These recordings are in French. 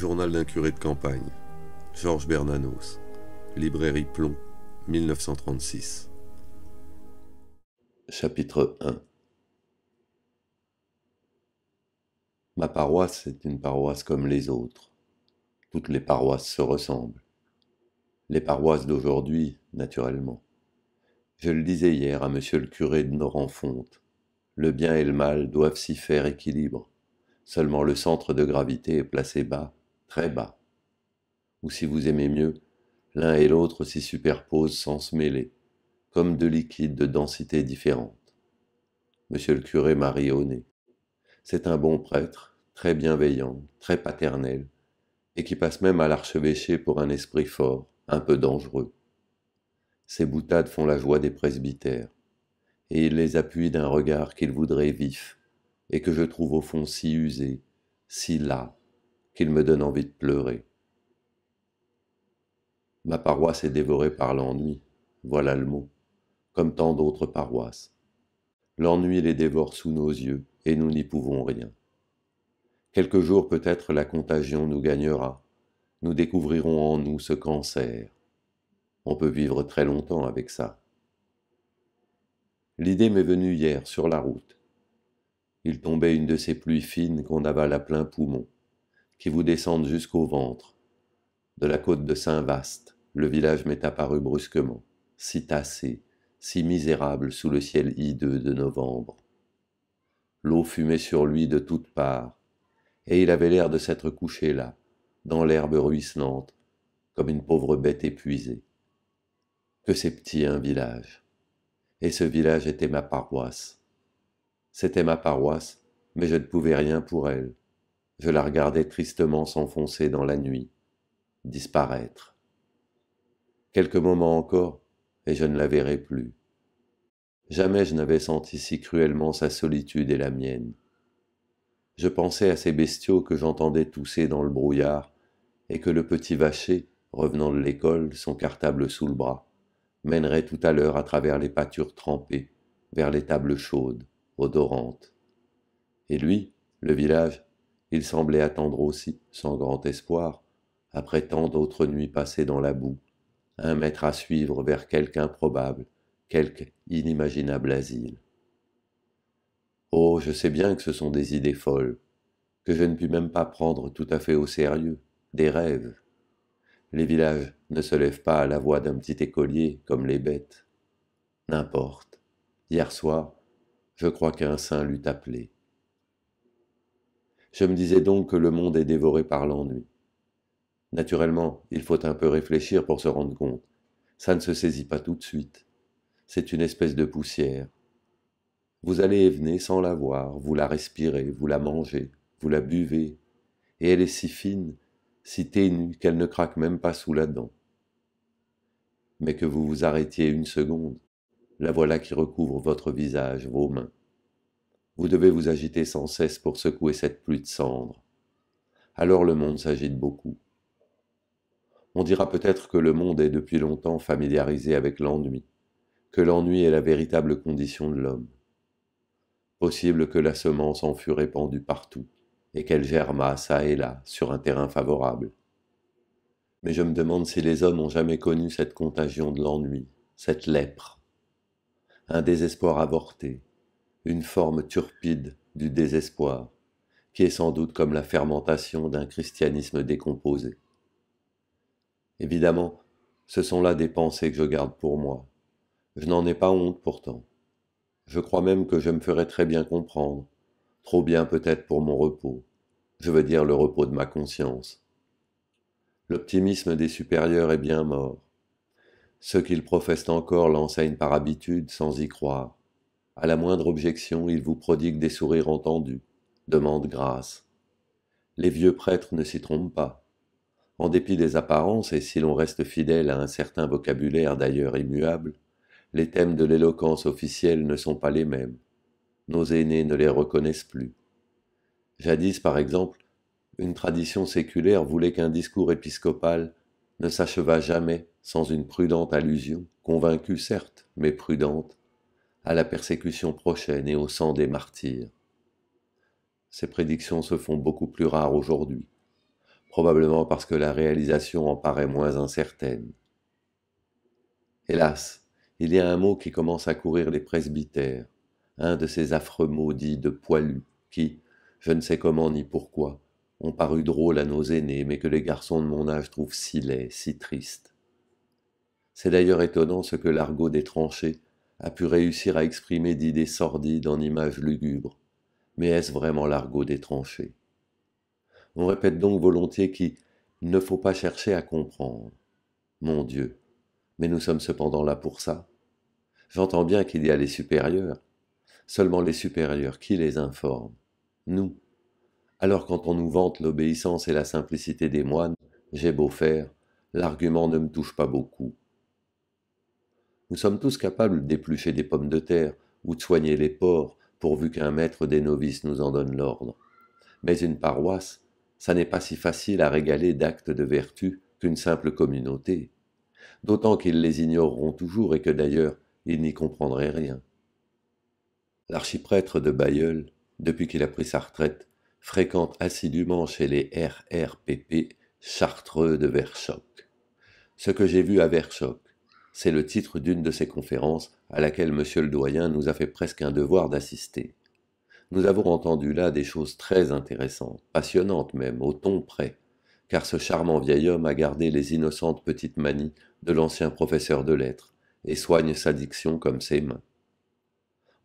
Journal d'un curé de campagne. Georges Bernanos. Librairie Plomb, 1936. Chapitre 1 Ma paroisse est une paroisse comme les autres. Toutes les paroisses se ressemblent. Les paroisses d'aujourd'hui, naturellement. Je le disais hier à monsieur le curé de Norenfonte. Le bien et le mal doivent s'y faire équilibre. Seulement le centre de gravité est placé bas très bas. Ou si vous aimez mieux, l'un et l'autre s'y superposent sans se mêler, comme deux liquides de densité différente. Monsieur le curé Marie c'est un bon prêtre, très bienveillant, très paternel, et qui passe même à l'archevêché pour un esprit fort, un peu dangereux. Ses boutades font la joie des presbytères, et il les appuie d'un regard qu'il voudrait vif, et que je trouve au fond si usé, si las, qu'il me donne envie de pleurer. Ma paroisse est dévorée par l'ennui, voilà le mot, comme tant d'autres paroisses. L'ennui les dévore sous nos yeux et nous n'y pouvons rien. Quelques jours peut-être la contagion nous gagnera, nous découvrirons en nous ce cancer. On peut vivre très longtemps avec ça. L'idée m'est venue hier sur la route. Il tombait une de ces pluies fines qu'on avale à plein poumon qui vous descendent jusqu'au ventre. De la côte de Saint-Vaast, le village m'est apparu brusquement, si tassé, si misérable sous le ciel hideux de novembre. L'eau fumait sur lui de toutes parts, et il avait l'air de s'être couché là, dans l'herbe ruisselante, comme une pauvre bête épuisée. Que c'est petit un village. Et ce village était ma paroisse. C'était ma paroisse, mais je ne pouvais rien pour elle. Je la regardais tristement s'enfoncer dans la nuit, disparaître. Quelques moments encore, et je ne la verrai plus. Jamais je n'avais senti si cruellement sa solitude et la mienne. Je pensais à ces bestiaux que j'entendais tousser dans le brouillard, et que le petit vacher, revenant de l'école, son cartable sous le bras, mènerait tout à l'heure à travers les pâtures trempées, vers les tables chaudes, odorantes. Et lui, le village, il semblait attendre aussi, sans grand espoir, après tant d'autres nuits passées dans la boue, un maître à suivre vers quelque improbable, quelque inimaginable asile. Oh, je sais bien que ce sont des idées folles, que je ne puis même pas prendre tout à fait au sérieux, des rêves. Les villages ne se lèvent pas à la voix d'un petit écolier comme les bêtes. N'importe. Hier soir, je crois qu'un saint l'eût appelé. Je me disais donc que le monde est dévoré par l'ennui. Naturellement, il faut un peu réfléchir pour se rendre compte. Ça ne se saisit pas tout de suite. C'est une espèce de poussière. Vous allez et venez sans la voir, vous la respirez, vous la mangez, vous la buvez, et elle est si fine, si ténue qu'elle ne craque même pas sous la dent. Mais que vous vous arrêtiez une seconde, la voilà qui recouvre votre visage, vos mains. Vous devez vous agiter sans cesse pour secouer cette pluie de cendres. Alors le monde s'agite beaucoup. On dira peut-être que le monde est depuis longtemps familiarisé avec l'ennui, que l'ennui est la véritable condition de l'homme. Possible que la semence en fût répandue partout, et qu'elle germât ça et là, sur un terrain favorable. Mais je me demande si les hommes ont jamais connu cette contagion de l'ennui, cette lèpre. Un désespoir avorté, une forme turpide du désespoir, qui est sans doute comme la fermentation d'un christianisme décomposé. Évidemment, ce sont là des pensées que je garde pour moi. Je n'en ai pas honte pourtant. Je crois même que je me ferai très bien comprendre, trop bien peut-être pour mon repos, je veux dire le repos de ma conscience. L'optimisme des supérieurs est bien mort. Ceux qu'ils professent encore l'enseignent par habitude sans y croire. À la moindre objection, il vous prodigue des sourires entendus, demande grâce. Les vieux prêtres ne s'y trompent pas. En dépit des apparences, et si l'on reste fidèle à un certain vocabulaire d'ailleurs immuable, les thèmes de l'éloquence officielle ne sont pas les mêmes. Nos aînés ne les reconnaissent plus. Jadis, par exemple, une tradition séculaire voulait qu'un discours épiscopal ne s'achevât jamais sans une prudente allusion, convaincue certes, mais prudente, à la persécution prochaine et au sang des martyrs. Ces prédictions se font beaucoup plus rares aujourd'hui, probablement parce que la réalisation en paraît moins incertaine. Hélas, il y a un mot qui commence à courir les presbytères, un de ces affreux mots dits de poilus, qui, je ne sais comment ni pourquoi, ont paru drôles à nos aînés, mais que les garçons de mon âge trouvent si laids, si tristes. C'est d'ailleurs étonnant ce que l'argot des tranchées a pu réussir à exprimer d'idées sordides en images lugubres. Mais est-ce vraiment l'argot des tranchées On répète donc volontiers qu'il ne faut pas chercher à comprendre. Mon Dieu, mais nous sommes cependant là pour ça. J'entends bien qu'il y a les supérieurs, seulement les supérieurs qui les informent. Nous. Alors quand on nous vante l'obéissance et la simplicité des moines, j'ai beau faire, l'argument ne me touche pas beaucoup. Nous sommes tous capables d'éplucher des pommes de terre ou de soigner les porcs, pourvu qu'un maître des novices nous en donne l'ordre. Mais une paroisse, ça n'est pas si facile à régaler d'actes de vertu qu'une simple communauté, d'autant qu'ils les ignoreront toujours et que d'ailleurs ils n'y comprendraient rien. L'archiprêtre de Bayeul, depuis qu'il a pris sa retraite, fréquente assidûment chez les RRPP chartreux de Verchoc. Ce que j'ai vu à Verchoc, c'est le titre d'une de ses conférences à laquelle M. le doyen nous a fait presque un devoir d'assister. Nous avons entendu là des choses très intéressantes, passionnantes même, au ton près, car ce charmant vieil homme a gardé les innocentes petites manies de l'ancien professeur de lettres et soigne sa diction comme ses mains.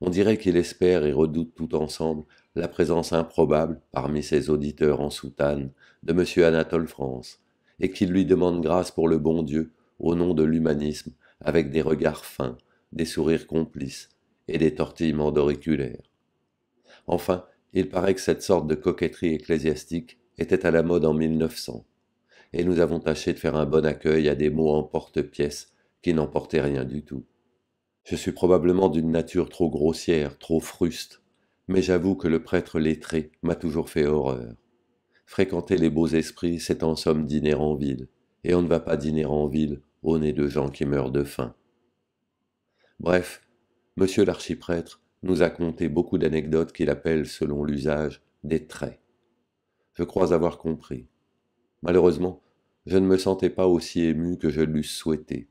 On dirait qu'il espère et redoute tout ensemble la présence improbable, parmi ses auditeurs en soutane, de M. Anatole France, et qu'il lui demande grâce pour le bon Dieu au nom de l'humanisme, avec des regards fins, des sourires complices et des tortillements d'auriculaires. Enfin, il paraît que cette sorte de coquetterie ecclésiastique était à la mode en 1900, et nous avons tâché de faire un bon accueil à des mots en porte-pièce qui portaient rien du tout. Je suis probablement d'une nature trop grossière, trop fruste, mais j'avoue que le prêtre lettré m'a toujours fait horreur. Fréquenter les beaux esprits, c'est en somme dîner en ville, et on ne va pas dîner en ville au nez de gens qui meurent de faim. Bref, monsieur l'archiprêtre nous a conté beaucoup d'anecdotes qu'il appelle, selon l'usage, des traits. Je crois avoir compris. Malheureusement, je ne me sentais pas aussi ému que je l'eusse souhaité.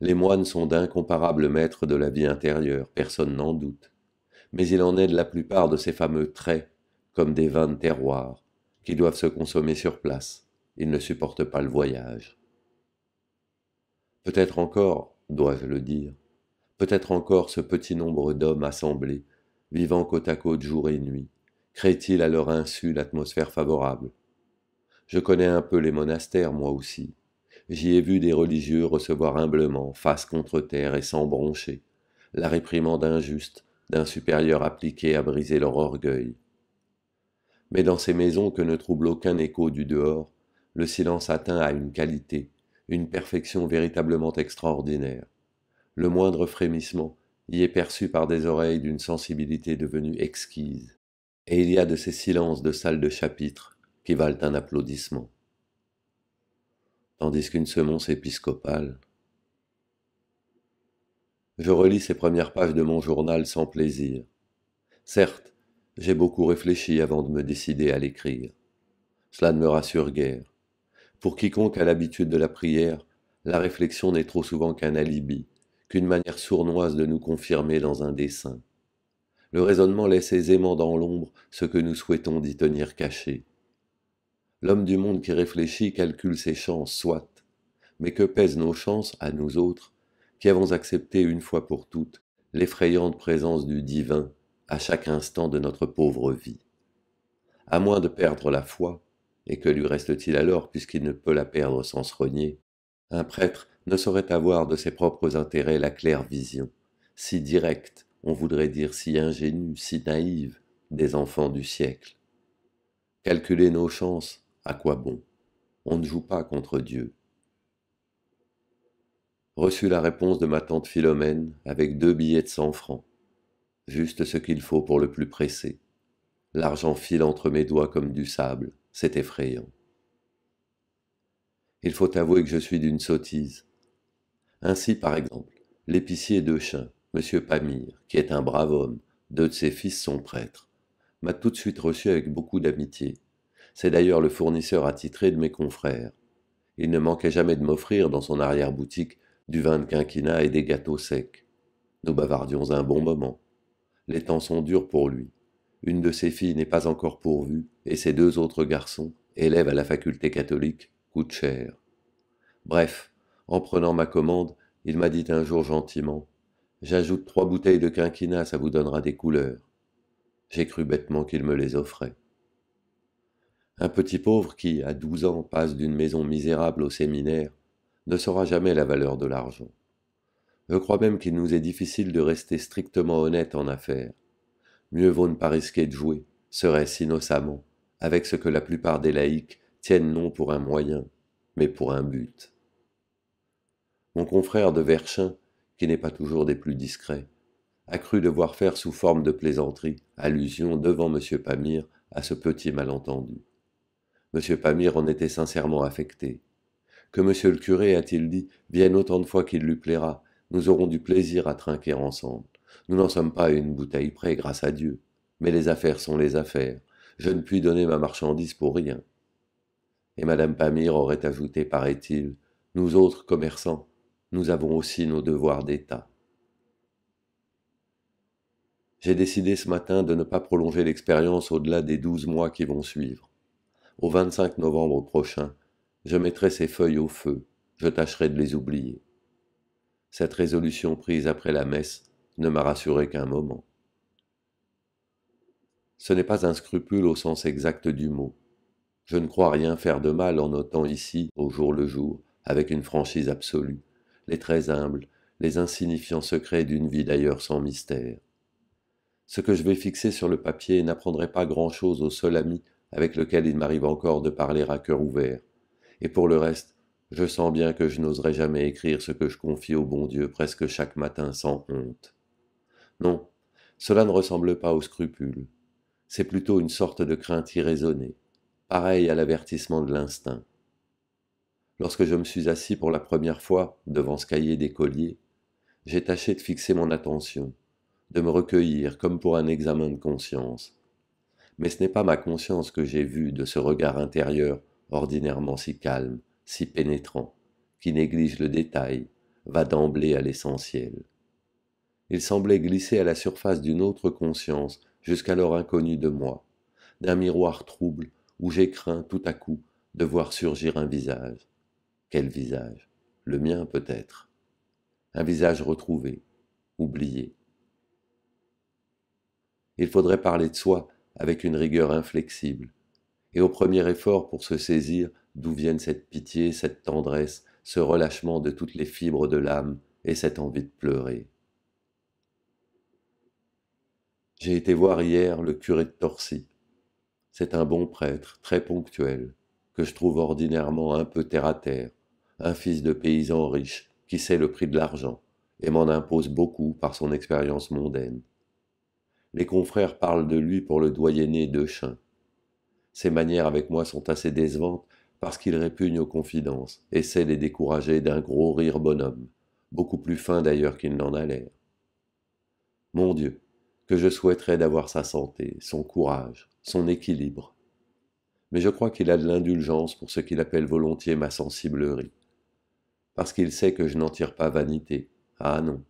Les moines sont d'incomparables maîtres de la vie intérieure, personne n'en doute. Mais il en est de la plupart de ces fameux traits, comme des vins de terroir, qui doivent se consommer sur place il ne supporte pas le voyage. Peut-être encore, dois-je le dire, peut-être encore ce petit nombre d'hommes assemblés, vivant côte à côte jour et nuit, créent il à leur insu l'atmosphère favorable Je connais un peu les monastères, moi aussi. J'y ai vu des religieux recevoir humblement, face contre terre et sans broncher, la réprimande injuste d'un supérieur appliqué à briser leur orgueil. Mais dans ces maisons que ne trouble aucun écho du dehors, le silence atteint à une qualité, une perfection véritablement extraordinaire. Le moindre frémissement y est perçu par des oreilles d'une sensibilité devenue exquise. Et il y a de ces silences de salle de chapitre qui valent un applaudissement. Tandis qu'une semonce épiscopale. Je relis ces premières pages de mon journal sans plaisir. Certes, j'ai beaucoup réfléchi avant de me décider à l'écrire. Cela ne me rassure guère. Pour quiconque a l'habitude de la prière, la réflexion n'est trop souvent qu'un alibi, qu'une manière sournoise de nous confirmer dans un dessein. Le raisonnement laisse aisément dans l'ombre ce que nous souhaitons d'y tenir caché. L'homme du monde qui réfléchit calcule ses chances, soit, mais que pèsent nos chances à nous autres, qui avons accepté une fois pour toutes l'effrayante présence du divin à chaque instant de notre pauvre vie. À moins de perdre la foi, et que lui reste-t-il alors puisqu'il ne peut la perdre sans se renier Un prêtre ne saurait avoir de ses propres intérêts la claire vision, si directe, on voudrait dire si ingénue, si naïve, des enfants du siècle. Calculer nos chances, à quoi bon On ne joue pas contre Dieu. Reçu la réponse de ma tante Philomène avec deux billets de cent francs. Juste ce qu'il faut pour le plus pressé. L'argent file entre mes doigts comme du sable c'est effrayant. Il faut avouer que je suis d'une sottise. Ainsi, par exemple, l'épicier de chien, M. Pamir, qui est un brave homme, deux de ses fils sont prêtres, m'a tout de suite reçu avec beaucoup d'amitié. C'est d'ailleurs le fournisseur attitré de mes confrères. Il ne manquait jamais de m'offrir dans son arrière-boutique du vin de quinquina et des gâteaux secs. Nous bavardions un bon moment. Les temps sont durs pour lui une de ses filles n'est pas encore pourvue, et ses deux autres garçons, élèves à la faculté catholique, coûtent cher. Bref, en prenant ma commande, il m'a dit un jour gentiment J'ajoute trois bouteilles de quinquina, ça vous donnera des couleurs. J'ai cru bêtement qu'il me les offrait. Un petit pauvre qui, à douze ans, passe d'une maison misérable au séminaire, ne saura jamais la valeur de l'argent. Je crois même qu'il nous est difficile de rester strictement honnête en affaires mieux vaut ne pas risquer de jouer, serait-ce innocemment, avec ce que la plupart des laïcs tiennent non pour un moyen, mais pour un but. Mon confrère de Verchin, qui n'est pas toujours des plus discrets, a cru devoir faire sous forme de plaisanterie allusion devant M. Pamir à ce petit malentendu. M. Pamir en était sincèrement affecté. Que M. le curé, a-t-il dit, vienne autant de fois qu'il lui plaira, nous aurons du plaisir à trinquer ensemble. Nous n'en sommes pas à une bouteille près, grâce à Dieu. Mais les affaires sont les affaires. Je ne puis donner ma marchandise pour rien. Et Madame Pamir aurait ajouté, paraît-il, nous autres commerçants, nous avons aussi nos devoirs d'État. J'ai décidé ce matin de ne pas prolonger l'expérience au-delà des douze mois qui vont suivre. Au 25 novembre prochain, je mettrai ces feuilles au feu, je tâcherai de les oublier. Cette résolution prise après la messe ne m'a rassuré qu'un moment. Ce n'est pas un scrupule au sens exact du mot. Je ne crois rien faire de mal en notant ici, au jour le jour, avec une franchise absolue, les très humbles, les insignifiants secrets d'une vie d'ailleurs sans mystère. Ce que je vais fixer sur le papier n'apprendrait pas grand-chose au seul ami avec lequel il m'arrive encore de parler à cœur ouvert. Et pour le reste, je sens bien que je n'oserai jamais écrire ce que je confie au bon Dieu presque chaque matin sans honte. Non, cela ne ressemble pas au scrupule. C'est plutôt une sorte de crainte irraisonnée, pareille à l'avertissement de l'instinct. Lorsque je me suis assis pour la première fois devant ce cahier d'écolier, j'ai tâché de fixer mon attention, de me recueillir comme pour un examen de conscience. Mais ce n'est pas ma conscience que j'ai vue de ce regard intérieur ordinairement si calme, si pénétrant, qui néglige le détail, va d'emblée à l'essentiel. Il semblait glisser à la surface d'une autre conscience, jusqu'alors inconnue de moi, d'un miroir trouble où j'ai craint tout à coup de voir surgir un visage. Quel visage Le mien peut-être. Un visage retrouvé, oublié. Il faudrait parler de soi avec une rigueur inflexible, et au premier effort pour se saisir d'où viennent cette pitié, cette tendresse, ce relâchement de toutes les fibres de l'âme et cette envie de pleurer. J'ai été voir hier le curé de Torcy. C'est un bon prêtre, très ponctuel, que je trouve ordinairement un peu terre à terre, un fils de paysan riche qui sait le prix de l'argent et m'en impose beaucoup par son expérience mondaine. Les confrères parlent de lui pour le doyenné de chien. Ses manières avec moi sont assez décevantes parce qu'il répugne aux confidences et sait les décourager d'un gros rire bonhomme, beaucoup plus fin d'ailleurs qu'il n'en a l'air. Mon Dieu, que je souhaiterais d'avoir sa santé, son courage, son équilibre. Mais je crois qu'il a de l'indulgence pour ce qu'il appelle volontiers ma sensiblerie, parce qu'il sait que je n'en tire pas vanité. Ah non.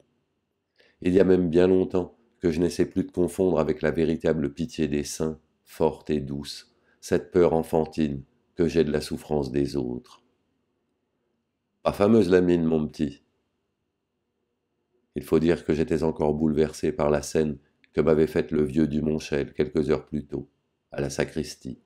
Il y a même bien longtemps que je n'essaie plus de confondre avec la véritable pitié des saints, forte et douce, cette peur enfantine que j'ai de la souffrance des autres. Pas fameuse la mine, mon petit. Il faut dire que j'étais encore bouleversé par la scène que m'avait faite le vieux du quelques heures plus tôt, à la sacristie.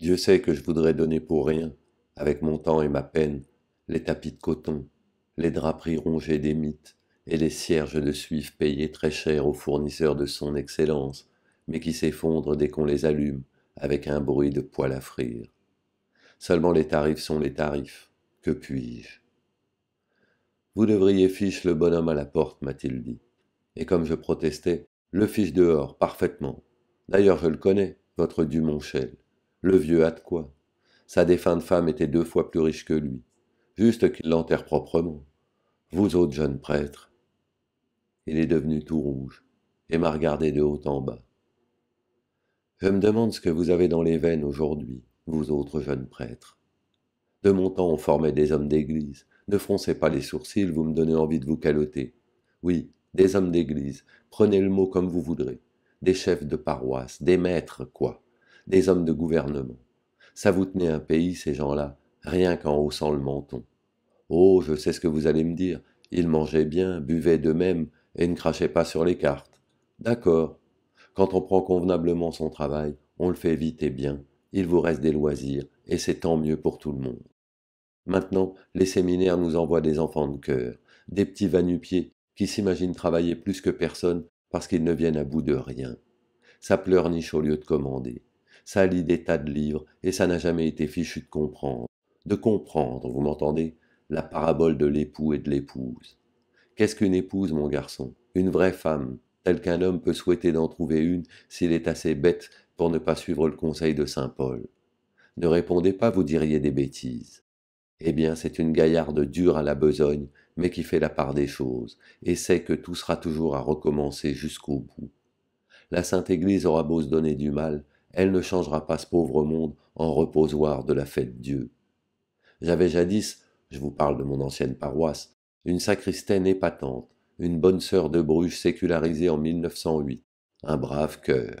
Dieu sait que je voudrais donner pour rien, avec mon temps et ma peine, les tapis de coton, les draperies rongées des mythes et les cierges de suif payés très cher aux fournisseurs de son excellence, mais qui s'effondrent dès qu'on les allume avec un bruit de poil à frire. Seulement les tarifs sont les tarifs. Que puis-je Vous devriez fiche le bonhomme à la porte, m'a-t-il dit. Et comme je protestais, le fiche dehors, parfaitement. D'ailleurs, je le connais, votre Dumonchel. Le vieux a de quoi. Sa défunte femme était deux fois plus riche que lui. Juste qu'il l'enterre proprement. Vous autres jeunes prêtres. Il est devenu tout rouge et m'a regardé de haut en bas. Je me demande ce que vous avez dans les veines aujourd'hui, vous autres jeunes prêtres. De mon temps, on formait des hommes d'église. Ne froncez pas les sourcils, vous me donnez envie de vous caloter. Oui, des hommes d'église, prenez le mot comme vous voudrez, des chefs de paroisse, des maîtres, quoi, des hommes de gouvernement. Ça vous tenait un pays, ces gens-là, rien qu'en haussant le menton. Oh, je sais ce que vous allez me dire, ils mangeaient bien, buvaient d'eux-mêmes et ne crachaient pas sur les cartes. D'accord. Quand on prend convenablement son travail, on le fait vite et bien, il vous reste des loisirs, et c'est tant mieux pour tout le monde. Maintenant, les séminaires nous envoient des enfants de cœur, des petits vanupiés qui s'imaginent travailler plus que personne parce qu'ils ne viennent à bout de rien. Ça pleurniche au lieu de commander. Ça lit des tas de livres et ça n'a jamais été fichu de comprendre. De comprendre, vous m'entendez La parabole de l'époux et de l'épouse. Qu'est-ce qu'une épouse, mon garçon Une vraie femme, telle qu'un homme peut souhaiter d'en trouver une s'il est assez bête pour ne pas suivre le conseil de saint Paul. Ne répondez pas, vous diriez des bêtises. Eh bien, c'est une gaillarde dure à la besogne mais qui fait la part des choses, et sait que tout sera toujours à recommencer jusqu'au bout. La Sainte Église aura beau se donner du mal, elle ne changera pas ce pauvre monde en reposoir de la fête Dieu. J'avais jadis, je vous parle de mon ancienne paroisse, une sacristaine épatante, une bonne sœur de Bruges sécularisée en 1908, un brave cœur.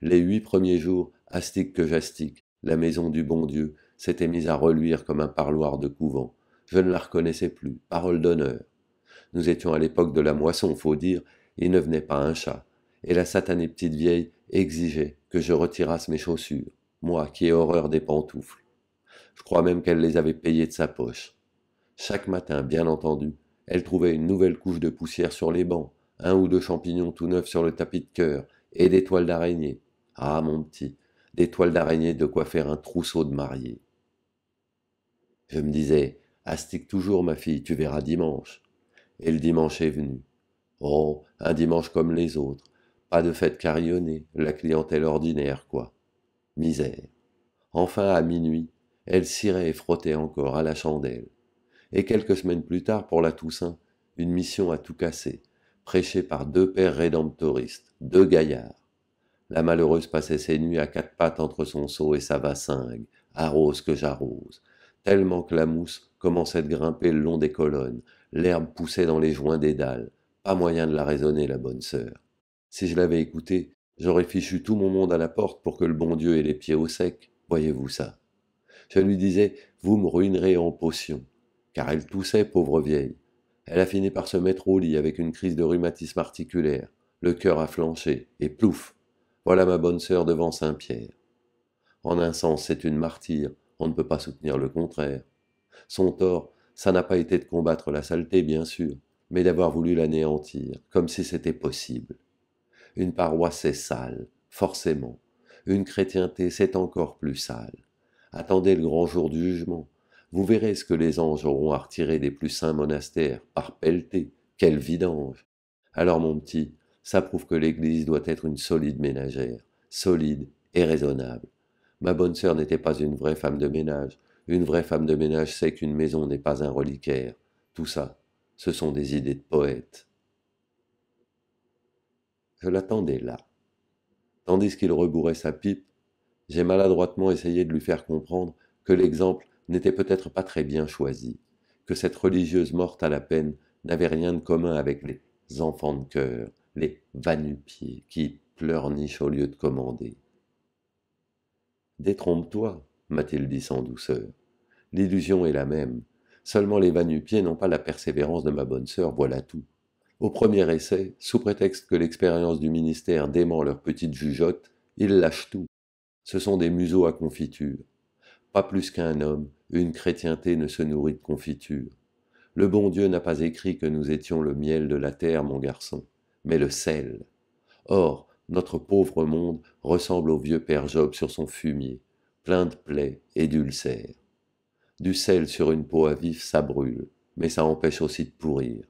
Les huit premiers jours, astique que j'astique, la maison du bon Dieu s'était mise à reluire comme un parloir de couvent. Je ne la reconnaissais plus, parole d'honneur. Nous étions à l'époque de la moisson, faut dire, il ne venait pas un chat, et la satanée petite vieille exigeait que je retirasse mes chaussures, moi qui ai horreur des pantoufles. Je crois même qu'elle les avait payées de sa poche. Chaque matin, bien entendu, elle trouvait une nouvelle couche de poussière sur les bancs, un ou deux champignons tout neufs sur le tapis de cœur, et des toiles d'araignée. Ah, mon petit, des toiles d'araignée de quoi faire un trousseau de mariée. Je me disais, Astique toujours, ma fille, tu verras dimanche. Et le dimanche est venu. Oh, un dimanche comme les autres. Pas de fête carillonnée, la clientèle ordinaire, quoi. Misère. Enfin, à minuit, elle cirait et frottait encore à la chandelle. Et quelques semaines plus tard, pour la Toussaint, une mission à tout casser, prêchée par deux pères rédemptoristes, deux gaillards. La malheureuse passait ses nuits à quatre pattes entre son seau et sa vassingue, arrose que j'arrose, tellement que la mousse commençait de grimper le long des colonnes, l'herbe poussait dans les joints des dalles, pas moyen de la raisonner, la bonne sœur. Si je l'avais écoutée, j'aurais fichu tout mon monde à la porte pour que le bon Dieu ait les pieds au sec, voyez-vous ça. Je lui disais, vous me ruinerez en potions, car elle toussait, pauvre vieille. Elle a fini par se mettre au lit avec une crise de rhumatisme articulaire, le cœur a flanché, et plouf, voilà ma bonne sœur devant Saint-Pierre. En un sens, c'est une martyre, on ne peut pas soutenir le contraire. Son tort, ça n'a pas été de combattre la saleté, bien sûr, mais d'avoir voulu l'anéantir, comme si c'était possible. Une paroisse est sale, forcément. Une chrétienté, c'est encore plus sale. Attendez le grand jour du jugement. Vous verrez ce que les anges auront à retirer des plus saints monastères, par pelleté. Quel vidange Alors, mon petit, ça prouve que l'Église doit être une solide ménagère, solide et raisonnable. Ma bonne sœur n'était pas une vraie femme de ménage, une vraie femme de ménage sait qu'une maison n'est pas un reliquaire. Tout ça, ce sont des idées de poète. Je l'attendais là. Tandis qu'il rebourrait sa pipe, j'ai maladroitement essayé de lui faire comprendre que l'exemple n'était peut-être pas très bien choisi, que cette religieuse morte à la peine n'avait rien de commun avec les enfants de cœur, les vanupiers qui pleurnichent au lieu de commander. Détrompe-toi, m'a-t-il dit sans douceur. L'illusion est la même. Seulement les pieds n'ont pas la persévérance de ma bonne sœur, voilà tout. Au premier essai, sous prétexte que l'expérience du ministère dément leur petite jugeote, ils lâchent tout. Ce sont des museaux à confiture. Pas plus qu'un homme, une chrétienté ne se nourrit de confiture. Le bon Dieu n'a pas écrit que nous étions le miel de la terre, mon garçon, mais le sel. Or, notre pauvre monde ressemble au vieux père Job sur son fumier plein de plaies et d'ulcères. Du sel sur une peau à vif, ça brûle, mais ça empêche aussi de pourrir.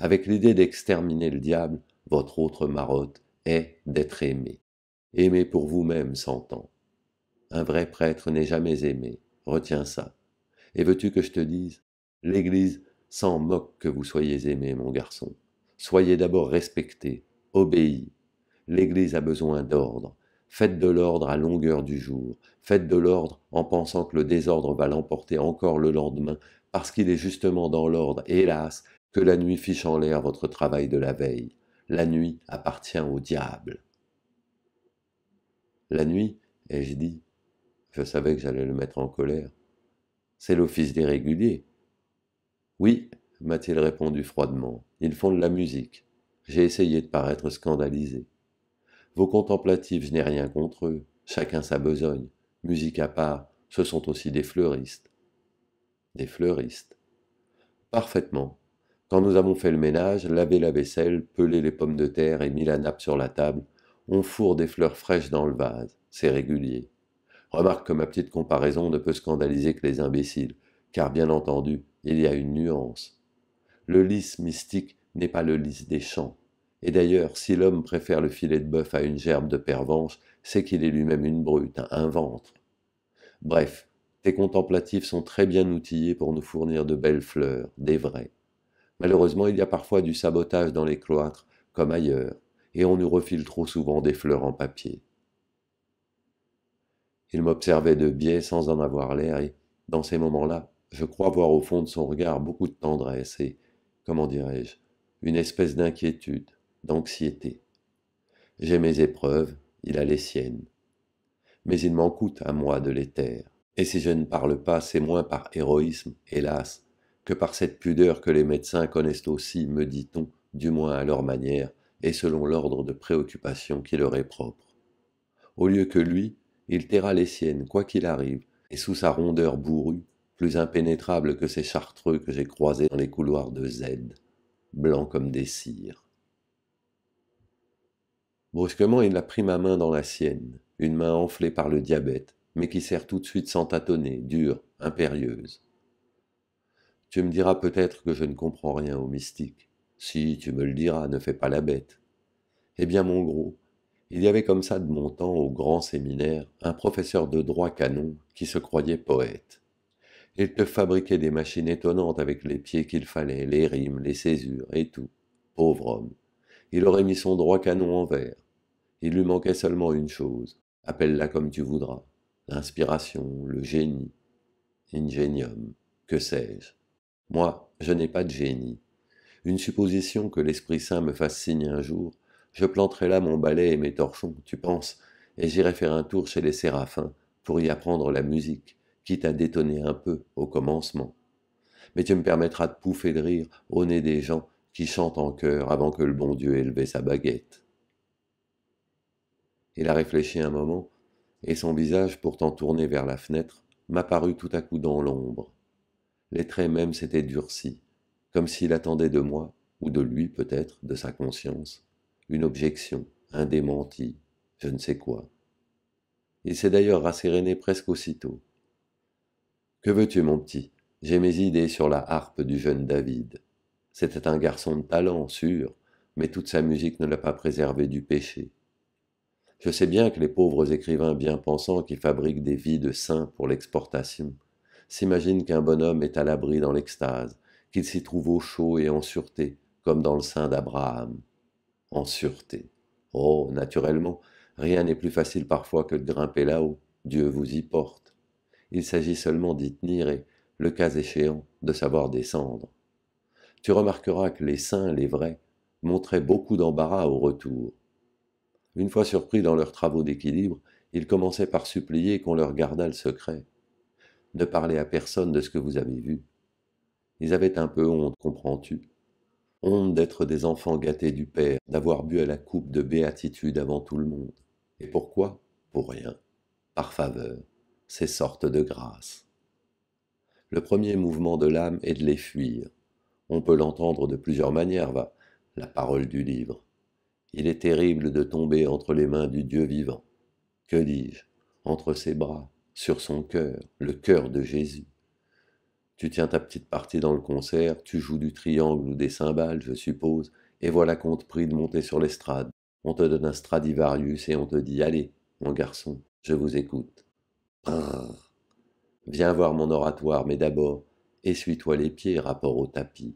Avec l'idée d'exterminer le diable, votre autre marotte est d'être aimé. Aimé pour vous-même, s'entend. Un vrai prêtre n'est jamais aimé, retiens ça. Et veux-tu que je te dise L'Église s'en moque que vous soyez aimé, mon garçon. Soyez d'abord respecté, obéi. L'Église a besoin d'ordre, Faites de l'ordre à longueur du jour, faites de l'ordre en pensant que le désordre va l'emporter encore le lendemain, parce qu'il est justement dans l'ordre, hélas, que la nuit fiche en l'air votre travail de la veille. La nuit appartient au diable. La nuit, ai-je dit, je savais que j'allais le mettre en colère, c'est l'office des réguliers. Oui, m'a-t-il répondu froidement, ils font de la musique. J'ai essayé de paraître scandalisé. Vos contemplatifs, je n'ai rien contre eux, chacun sa besogne, musique à part, ce sont aussi des fleuristes. Des fleuristes. Parfaitement. Quand nous avons fait le ménage, lavé la vaisselle, pelé les pommes de terre et mis la nappe sur la table, on fourre des fleurs fraîches dans le vase, c'est régulier. Remarque que ma petite comparaison ne peut scandaliser que les imbéciles, car bien entendu, il y a une nuance. Le lys mystique n'est pas le lys des chants. Et d'ailleurs, si l'homme préfère le filet de bœuf à une gerbe de pervenche, c'est qu'il est, lui-même une brute, hein, un ventre. Bref, tes contemplatifs sont très bien outillés pour nous fournir de belles fleurs, des vraies. Malheureusement, il y a parfois du sabotage dans les cloîtres, comme ailleurs, et on nous refile trop souvent des fleurs en papier. Il m'observait de biais sans en avoir l'air, et, dans ces moments-là, je crois voir au fond de son regard beaucoup de tendresse et, comment dirais-je, une espèce d'inquiétude d'anxiété. J'ai mes épreuves, il a les siennes. Mais il m'en coûte à moi de les taire. Et si je ne parle pas, c'est moins par héroïsme, hélas, que par cette pudeur que les médecins connaissent aussi, me dit-on, du moins à leur manière, et selon l'ordre de préoccupation qui leur est propre. Au lieu que lui, il taira les siennes, quoi qu'il arrive, et sous sa rondeur bourrue, plus impénétrable que ces chartreux que j'ai croisés dans les couloirs de Z, blancs comme des cires. Brusquement, il a pris ma main dans la sienne, une main enflée par le diabète, mais qui sert tout de suite sans tâtonner, dure, impérieuse. Tu me diras peut-être que je ne comprends rien au mystique. Si, tu me le diras, ne fais pas la bête. Eh bien, mon gros, il y avait comme ça de mon temps au grand séminaire un professeur de droit canon qui se croyait poète. Il te fabriquait des machines étonnantes avec les pieds qu'il fallait, les rimes, les césures et tout. Pauvre homme. Il aurait mis son droit canon en verre. Il lui manquait seulement une chose, appelle-la comme tu voudras, l'inspiration, le génie, ingenium. que sais-je. Moi, je n'ai pas de génie. Une supposition que l'Esprit Saint me fasse signe un jour, je planterai là mon balai et mes torchons, tu penses, et j'irai faire un tour chez les séraphins pour y apprendre la musique, quitte à détonner un peu au commencement. Mais tu me permettras de pouffer de rire au nez des gens qui chante en chœur avant que le bon Dieu ait sa baguette. Il a réfléchi un moment, et son visage, pourtant tourné vers la fenêtre, m'apparut tout à coup dans l'ombre. Les traits même s'étaient durcis, comme s'il attendait de moi, ou de lui peut-être, de sa conscience, une objection, un démenti, je ne sais quoi. Il s'est d'ailleurs rasséréné presque aussitôt. Que veux-tu, mon petit J'ai mes idées sur la harpe du jeune David. C'était un garçon de talent, sûr, mais toute sa musique ne l'a pas préservé du péché. Je sais bien que les pauvres écrivains bien pensants qui fabriquent des vies de saints pour l'exportation s'imaginent qu'un bonhomme est à l'abri dans l'extase, qu'il s'y trouve au chaud et en sûreté, comme dans le sein d'Abraham. En sûreté. Oh, naturellement, rien n'est plus facile parfois que de grimper là-haut. Dieu vous y porte. Il s'agit seulement d'y tenir et, le cas échéant, de savoir descendre tu remarqueras que les saints, les vrais, montraient beaucoup d'embarras au retour. Une fois surpris dans leurs travaux d'équilibre, ils commençaient par supplier qu'on leur gardât le secret. Ne parlez à personne de ce que vous avez vu. Ils avaient un peu honte, comprends-tu Honte d'être des enfants gâtés du Père, d'avoir bu à la coupe de béatitude avant tout le monde. Et pourquoi Pour rien. Par faveur, ces sortes de grâces. Le premier mouvement de l'âme est de les fuir. On peut l'entendre de plusieurs manières, va, la parole du livre. Il est terrible de tomber entre les mains du Dieu vivant. Que dis-je Entre ses bras, sur son cœur, le cœur de Jésus. Tu tiens ta petite partie dans le concert, tu joues du triangle ou des cymbales, je suppose, et voilà qu'on te prie de monter sur l'estrade. On te donne un Stradivarius et on te dit Allez, mon garçon, je vous écoute. Viens voir mon oratoire, mais d'abord, essuie-toi les pieds rapport au tapis.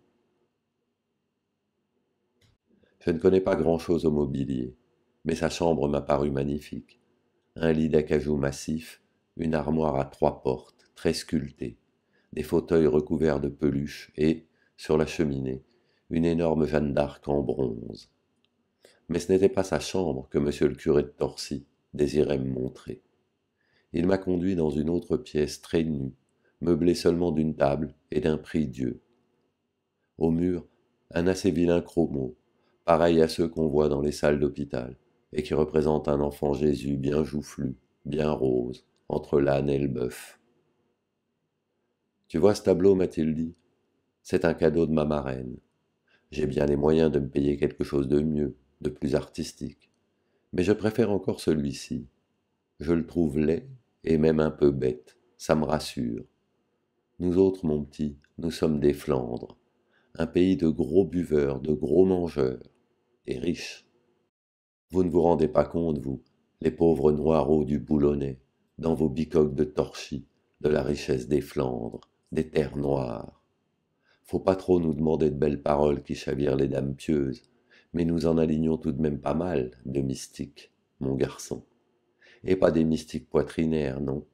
Je ne connais pas grand-chose au mobilier, mais sa chambre m'a paru magnifique. Un lit d'acajou massif, une armoire à trois portes, très sculptée, des fauteuils recouverts de peluches, et, sur la cheminée, une énorme Jeanne d'Arc en bronze. Mais ce n'était pas sa chambre que M. le curé de Torcy désirait me montrer. Il m'a conduit dans une autre pièce très nue, meublée seulement d'une table et d'un prie-dieu. Au mur, un assez vilain chromo, Pareil à ceux qu'on voit dans les salles d'hôpital, et qui représentent un enfant Jésus bien joufflu, bien rose, entre l'âne et le bœuf. Tu vois ce tableau, m'a-t-il dit C'est un cadeau de ma marraine. J'ai bien les moyens de me payer quelque chose de mieux, de plus artistique, mais je préfère encore celui-ci. Je le trouve laid et même un peu bête, ça me rassure. Nous autres, mon petit, nous sommes des Flandres, un pays de gros buveurs, de gros mangeurs et riche. Vous ne vous rendez pas compte, vous, les pauvres noireaux du Boulonnais, dans vos bicoques de torchis, de la richesse des Flandres, des terres noires. Faut pas trop nous demander de belles paroles qui chavirent les dames pieuses, mais nous en alignons tout de même pas mal de mystiques, mon garçon. Et pas des mystiques poitrinaires, non.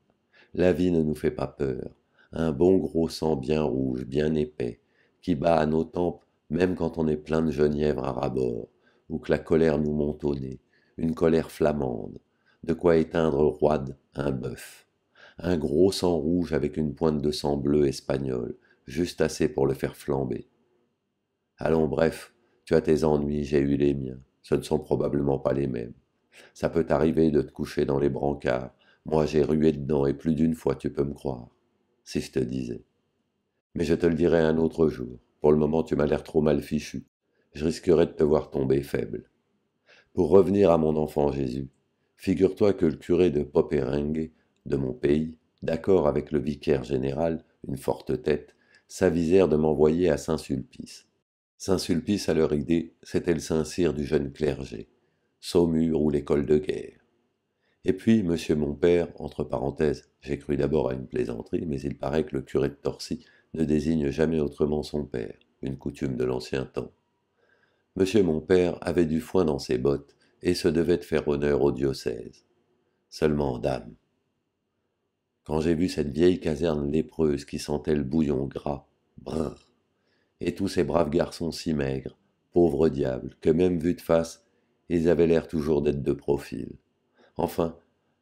La vie ne nous fait pas peur. Un bon gros sang bien rouge, bien épais, qui bat à nos tempes même quand on est plein de genièvre à rabord ou que la colère nous monte au nez, une colère flamande, de quoi éteindre roide un bœuf, un gros sang rouge avec une pointe de sang bleu espagnol, juste assez pour le faire flamber. Allons, bref, tu as tes ennuis, j'ai eu les miens, ce ne sont probablement pas les mêmes. Ça peut t'arriver de te coucher dans les brancards, moi j'ai rué dedans et plus d'une fois tu peux me croire, si je te disais. Mais je te le dirai un autre jour, pour le moment tu m'as l'air trop mal fichu, je risquerais de te voir tomber faible. Pour revenir à mon enfant Jésus, figure-toi que le curé de Poperingue, de mon pays, d'accord avec le vicaire général, une forte tête, s'avisèrent de m'envoyer à Saint-Sulpice. Saint-Sulpice, à leur idée, c'était le Saint-Cyr du jeune clergé, Saumur ou l'école de guerre. Et puis, monsieur mon père, entre parenthèses, j'ai cru d'abord à une plaisanterie, mais il paraît que le curé de Torcy ne désigne jamais autrement son père, une coutume de l'ancien temps. Monsieur mon père avait du foin dans ses bottes et se devait de faire honneur au diocèse. Seulement, dame, quand j'ai vu cette vieille caserne lépreuse qui sentait le bouillon gras, brrr, et tous ces braves garçons si maigres, pauvres diables, que même vus de face, ils avaient l'air toujours d'être de profil. Enfin,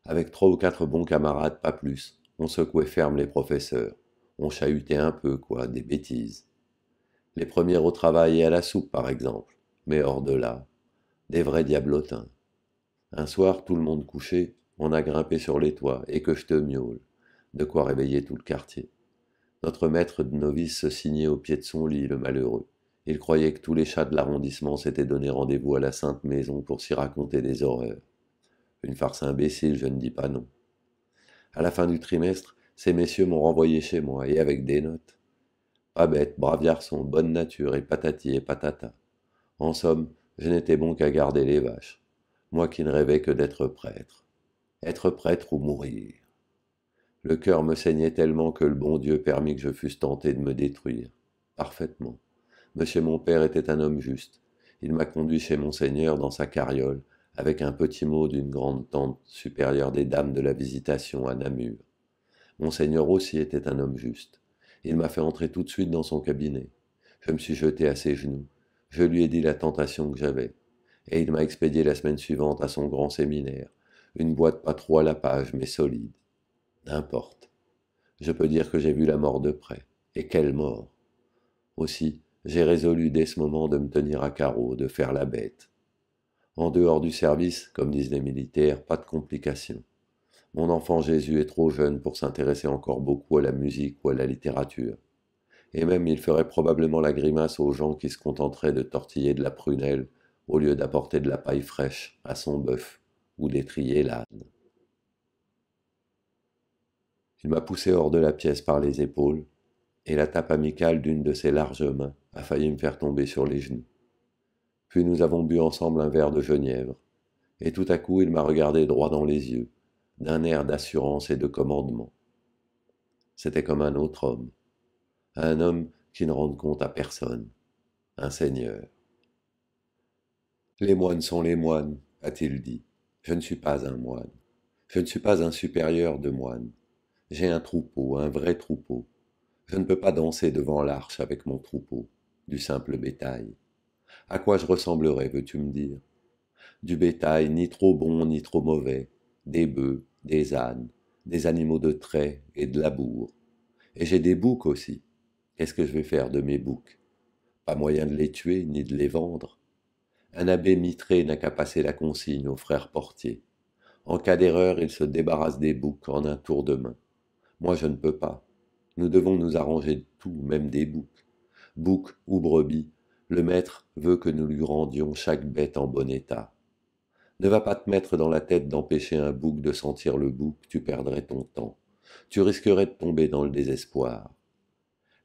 avec trois ou quatre bons camarades, pas plus, on secouait ferme les professeurs, on chahutait un peu, quoi, des bêtises. Les premiers au travail et à la soupe, par exemple mais hors de là, des vrais diablotins. Un soir, tout le monde couché, on a grimpé sur les toits, et que je te miaule, de quoi réveiller tout le quartier. Notre maître de novice se signait au pied de son lit, le malheureux. Il croyait que tous les chats de l'arrondissement s'étaient donné rendez-vous à la sainte maison pour s'y raconter des horreurs. Une farce imbécile, je ne dis pas non. À la fin du trimestre, ces messieurs m'ont renvoyé chez moi, et avec des notes. Pas bête, brave garçon, bonne nature, et patati et patata. En somme, je n'étais bon qu'à garder les vaches, moi qui ne rêvais que d'être prêtre. Être prêtre ou mourir. Le cœur me saignait tellement que le bon Dieu permit que je fusse tenté de me détruire. Parfaitement. Monsieur mon père était un homme juste. Il m'a conduit chez monseigneur dans sa carriole, avec un petit mot d'une grande tante supérieure des dames de la Visitation à Namur. Monseigneur aussi était un homme juste. Il m'a fait entrer tout de suite dans son cabinet. Je me suis jeté à ses genoux je lui ai dit la tentation que j'avais, et il m'a expédié la semaine suivante à son grand séminaire, une boîte pas trop à la page, mais solide. N'importe. Je peux dire que j'ai vu la mort de près, et quelle mort. Aussi, j'ai résolu dès ce moment de me tenir à carreau, de faire la bête. En dehors du service, comme disent les militaires, pas de complications. Mon enfant Jésus est trop jeune pour s'intéresser encore beaucoup à la musique ou à la littérature et même il ferait probablement la grimace aux gens qui se contenteraient de tortiller de la prunelle au lieu d'apporter de la paille fraîche à son bœuf ou d'étrier l'âne. Il m'a poussé hors de la pièce par les épaules, et la tape amicale d'une de ses larges mains a failli me faire tomber sur les genoux. Puis nous avons bu ensemble un verre de Genièvre, et tout à coup il m'a regardé droit dans les yeux, d'un air d'assurance et de commandement. C'était comme un autre homme un homme qui ne rende compte à personne, un seigneur. Les moines sont les moines, a-t-il dit. Je ne suis pas un moine. Je ne suis pas un supérieur de moines. J'ai un troupeau, un vrai troupeau. Je ne peux pas danser devant l'arche avec mon troupeau, du simple bétail. À quoi je ressemblerais, veux-tu me dire Du bétail, ni trop bon, ni trop mauvais, des bœufs, des ânes, des animaux de trait et de labour. Et j'ai des boucs aussi, Qu'est-ce que je vais faire de mes boucs Pas moyen de les tuer ni de les vendre. Un abbé mitré n'a qu'à passer la consigne aux frères portier. En cas d'erreur, il se débarrasse des boucs en un tour de main. Moi, je ne peux pas. Nous devons nous arranger de tout, même des boucs. Bouc ou brebis, le maître veut que nous lui rendions chaque bête en bon état. Ne va pas te mettre dans la tête d'empêcher un bouc de sentir le bouc, tu perdrais ton temps. Tu risquerais de tomber dans le désespoir.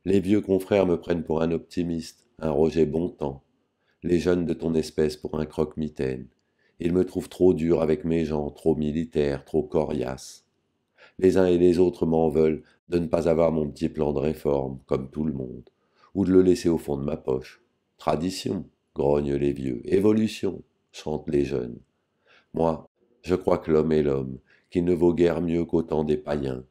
Les vieux confrères me prennent pour un optimiste, un Roger Bontemps, les jeunes de ton espèce pour un croque-mitaine. Ils me trouvent trop dur avec mes gens, trop militaires, trop coriaces. Les uns et les autres m'en veulent de ne pas avoir mon petit plan de réforme, comme tout le monde, ou de le laisser au fond de ma poche. Tradition, grognent les vieux, évolution, chantent les jeunes. Moi, je crois que l'homme est l'homme, qu'il ne vaut guère mieux qu'au temps des païens,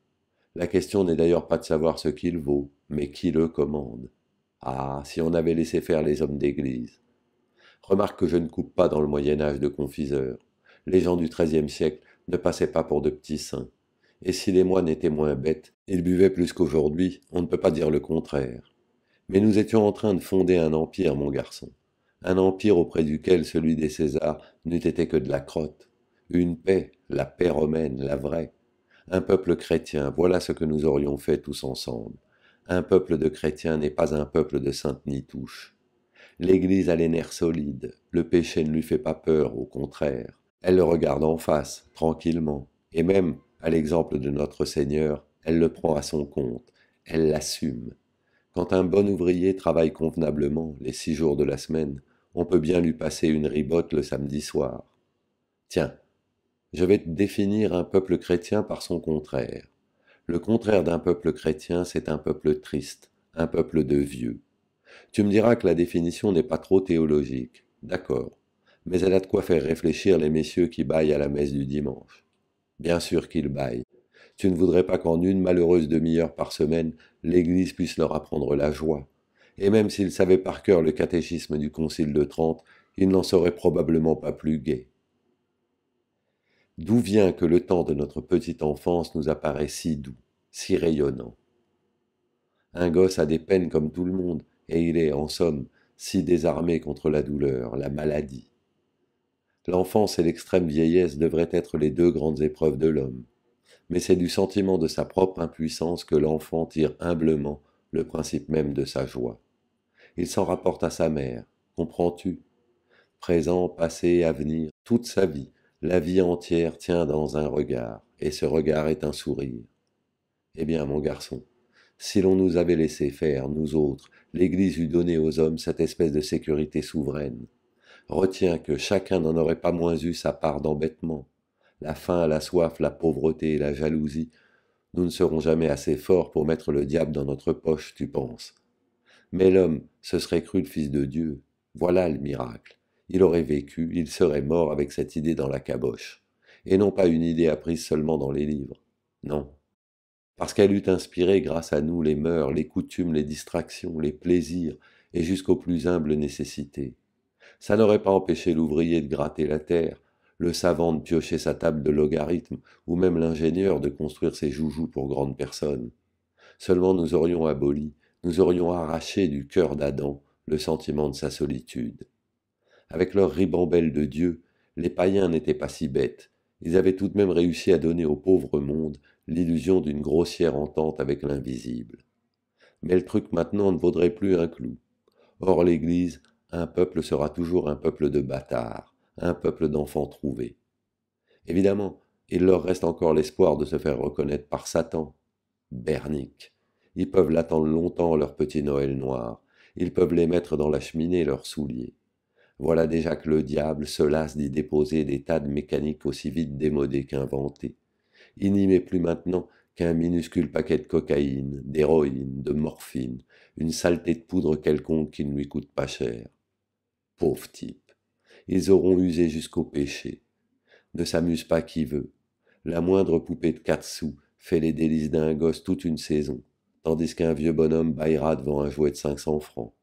la question n'est d'ailleurs pas de savoir ce qu'il vaut, mais qui le commande. Ah, si on avait laissé faire les hommes d'Église. Remarque que je ne coupe pas dans le Moyen Âge de confiseurs. Les gens du XIIIe siècle ne passaient pas pour de petits saints. Et si les moines étaient moins bêtes, ils buvaient plus qu'aujourd'hui, on ne peut pas dire le contraire. Mais nous étions en train de fonder un empire, mon garçon. Un empire auprès duquel celui des Césars n'eût été que de la crotte. Une paix, la paix romaine, la vraie, un peuple chrétien, voilà ce que nous aurions fait tous ensemble. Un peuple de chrétiens n'est pas un peuple de sainte touches. L'Église a les nerfs solides, le péché ne lui fait pas peur, au contraire. Elle le regarde en face, tranquillement, et même, à l'exemple de notre Seigneur, elle le prend à son compte, elle l'assume. Quand un bon ouvrier travaille convenablement les six jours de la semaine, on peut bien lui passer une ribote le samedi soir. Tiens, je vais définir un peuple chrétien par son contraire. Le contraire d'un peuple chrétien, c'est un peuple triste, un peuple de vieux. Tu me diras que la définition n'est pas trop théologique. D'accord. Mais elle a de quoi faire réfléchir les messieurs qui baillent à la messe du dimanche. Bien sûr qu'ils baillent. Tu ne voudrais pas qu'en une malheureuse demi-heure par semaine, l'Église puisse leur apprendre la joie. Et même s'ils savaient par cœur le catéchisme du Concile de Trente, ils n'en seraient probablement pas plus gais. D'où vient que le temps de notre petite enfance nous apparaît si doux, si rayonnant Un gosse a des peines comme tout le monde, et il est, en somme, si désarmé contre la douleur, la maladie. L'enfance et l'extrême vieillesse devraient être les deux grandes épreuves de l'homme, mais c'est du sentiment de sa propre impuissance que l'enfant tire humblement le principe même de sa joie. Il s'en rapporte à sa mère, comprends-tu Présent, passé, avenir, toute sa vie, la vie entière tient dans un regard, et ce regard est un sourire. Eh bien, mon garçon, si l'on nous avait laissé faire, nous autres, l'Église eût donné aux hommes cette espèce de sécurité souveraine. Retiens que chacun n'en aurait pas moins eu sa part d'embêtement. La faim, la soif, la pauvreté, et la jalousie, nous ne serons jamais assez forts pour mettre le diable dans notre poche, tu penses. Mais l'homme se serait cru le Fils de Dieu. Voilà le miracle il aurait vécu, il serait mort avec cette idée dans la caboche, et non pas une idée apprise seulement dans les livres. Non. Parce qu'elle eût inspiré grâce à nous les mœurs, les coutumes, les distractions, les plaisirs, et jusqu'aux plus humbles nécessités. Ça n'aurait pas empêché l'ouvrier de gratter la terre, le savant de piocher sa table de logarithme, ou même l'ingénieur de construire ses joujoux pour grandes personnes. Seulement nous aurions aboli, nous aurions arraché du cœur d'Adam le sentiment de sa solitude. Avec leur ribambelle de Dieu, les païens n'étaient pas si bêtes. Ils avaient tout de même réussi à donner au pauvre monde l'illusion d'une grossière entente avec l'invisible. Mais le truc maintenant ne vaudrait plus un clou. Hors l'Église, un peuple sera toujours un peuple de bâtards, un peuple d'enfants trouvés. Évidemment, il leur reste encore l'espoir de se faire reconnaître par Satan. Bernic. Ils peuvent l'attendre longtemps, leur petit Noël noir. Ils peuvent les mettre dans la cheminée, leurs souliers. Voilà déjà que le diable se lasse d'y déposer des tas de mécaniques aussi vite démodées qu'inventées. Il n'y met plus maintenant qu'un minuscule paquet de cocaïne, d'héroïne, de morphine, une saleté de poudre quelconque qui ne lui coûte pas cher. Pauvre type. Ils auront usé jusqu'au péché. Ne s'amuse pas qui veut. La moindre poupée de quatre sous fait les délices d'un gosse toute une saison, tandis qu'un vieux bonhomme baillera devant un jouet de 500 francs.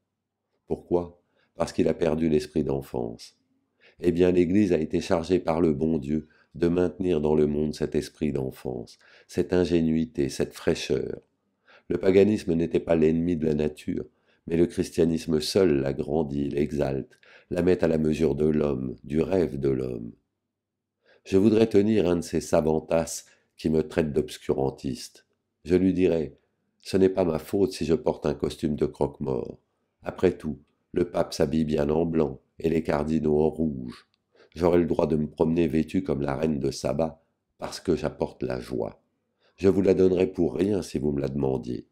Pourquoi parce qu'il a perdu l'esprit d'enfance. Eh bien l'Église a été chargée par le bon Dieu de maintenir dans le monde cet esprit d'enfance, cette ingénuité, cette fraîcheur. Le paganisme n'était pas l'ennemi de la nature, mais le christianisme seul la grandit, l'exalte, la met à la mesure de l'homme, du rêve de l'homme. Je voudrais tenir un de ces savantas qui me traitent d'obscurantiste. Je lui dirais Ce n'est pas ma faute si je porte un costume de croque-mort. Après tout, le pape s'habille bien en blanc et les cardinaux en rouge. J'aurai le droit de me promener vêtu comme la reine de Saba parce que j'apporte la joie. Je vous la donnerai pour rien si vous me la demandiez.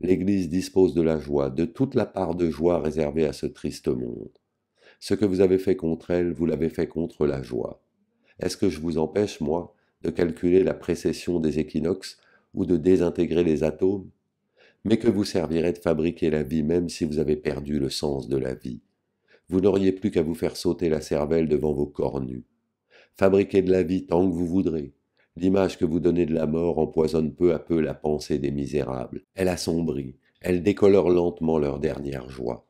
L'Église dispose de la joie, de toute la part de joie réservée à ce triste monde. Ce que vous avez fait contre elle, vous l'avez fait contre la joie. Est-ce que je vous empêche, moi, de calculer la précession des équinoxes ou de désintégrer les atomes mais que vous servirez de fabriquer la vie même si vous avez perdu le sens de la vie. Vous n'auriez plus qu'à vous faire sauter la cervelle devant vos corps nus. Fabriquez de la vie tant que vous voudrez. L'image que vous donnez de la mort empoisonne peu à peu la pensée des misérables. Elle assombrit, elle décolore lentement leur dernière joie.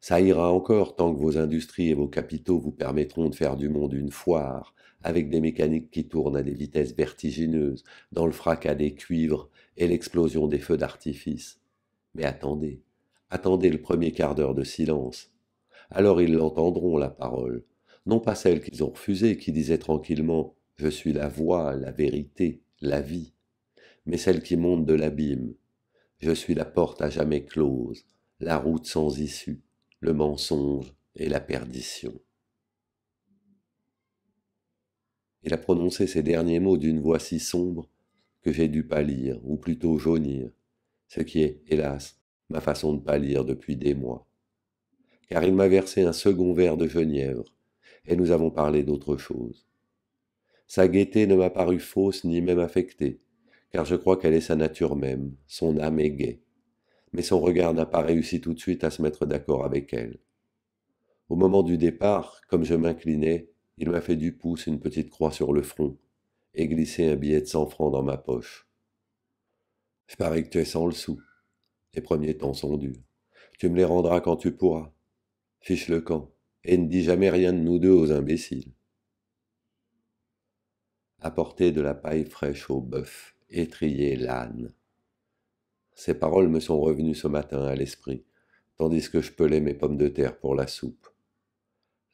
Ça ira encore tant que vos industries et vos capitaux vous permettront de faire du monde une foire, avec des mécaniques qui tournent à des vitesses vertigineuses, dans le fracas des cuivres, et l'explosion des feux d'artifice. Mais attendez, attendez le premier quart d'heure de silence. Alors ils l'entendront, la parole, non pas celle qu'ils ont refusée, qui disait tranquillement Je suis la voie, la vérité, la vie, mais celle qui monte de l'abîme. Je suis la porte à jamais close, la route sans issue, le mensonge et la perdition. Il a prononcé ces derniers mots d'une voix si sombre que j'ai dû pâlir, ou plutôt jaunir, ce qui est, hélas, ma façon de pâlir depuis des mois. Car il m'a versé un second verre de genièvre, et nous avons parlé d'autre chose. Sa gaieté ne m'a paru fausse ni même affectée, car je crois qu'elle est sa nature même, son âme est gaie. Mais son regard n'a pas réussi tout de suite à se mettre d'accord avec elle. Au moment du départ, comme je m'inclinais, il m'a fait du pouce une petite croix sur le front, et glisser un billet de 100 francs dans ma poche. Je parie que tu es sans le sou. Les premiers temps sont durs. Tu me les rendras quand tu pourras. Fiche le camp et ne dis jamais rien de nous deux aux imbéciles. Apporter de la paille fraîche au bœuf, étrier l'âne. Ces paroles me sont revenues ce matin à l'esprit, tandis que je pelais mes pommes de terre pour la soupe.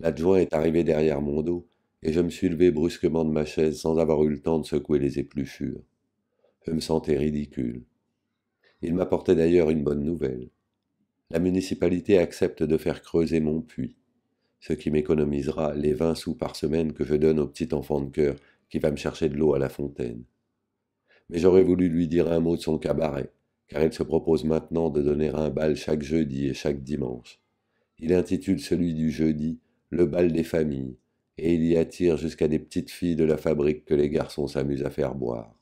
L'adjoint est arrivé derrière mon dos et je me suis levé brusquement de ma chaise sans avoir eu le temps de secouer les épluchures. Je me sentais ridicule. Il m'apportait d'ailleurs une bonne nouvelle. La municipalité accepte de faire creuser mon puits, ce qui m'économisera les 20 sous par semaine que je donne au petit enfant de cœur qui va me chercher de l'eau à la fontaine. Mais j'aurais voulu lui dire un mot de son cabaret, car il se propose maintenant de donner un bal chaque jeudi et chaque dimanche. Il intitule celui du jeudi Le bal des familles et il y attire jusqu'à des petites filles de la fabrique que les garçons s'amusent à faire boire.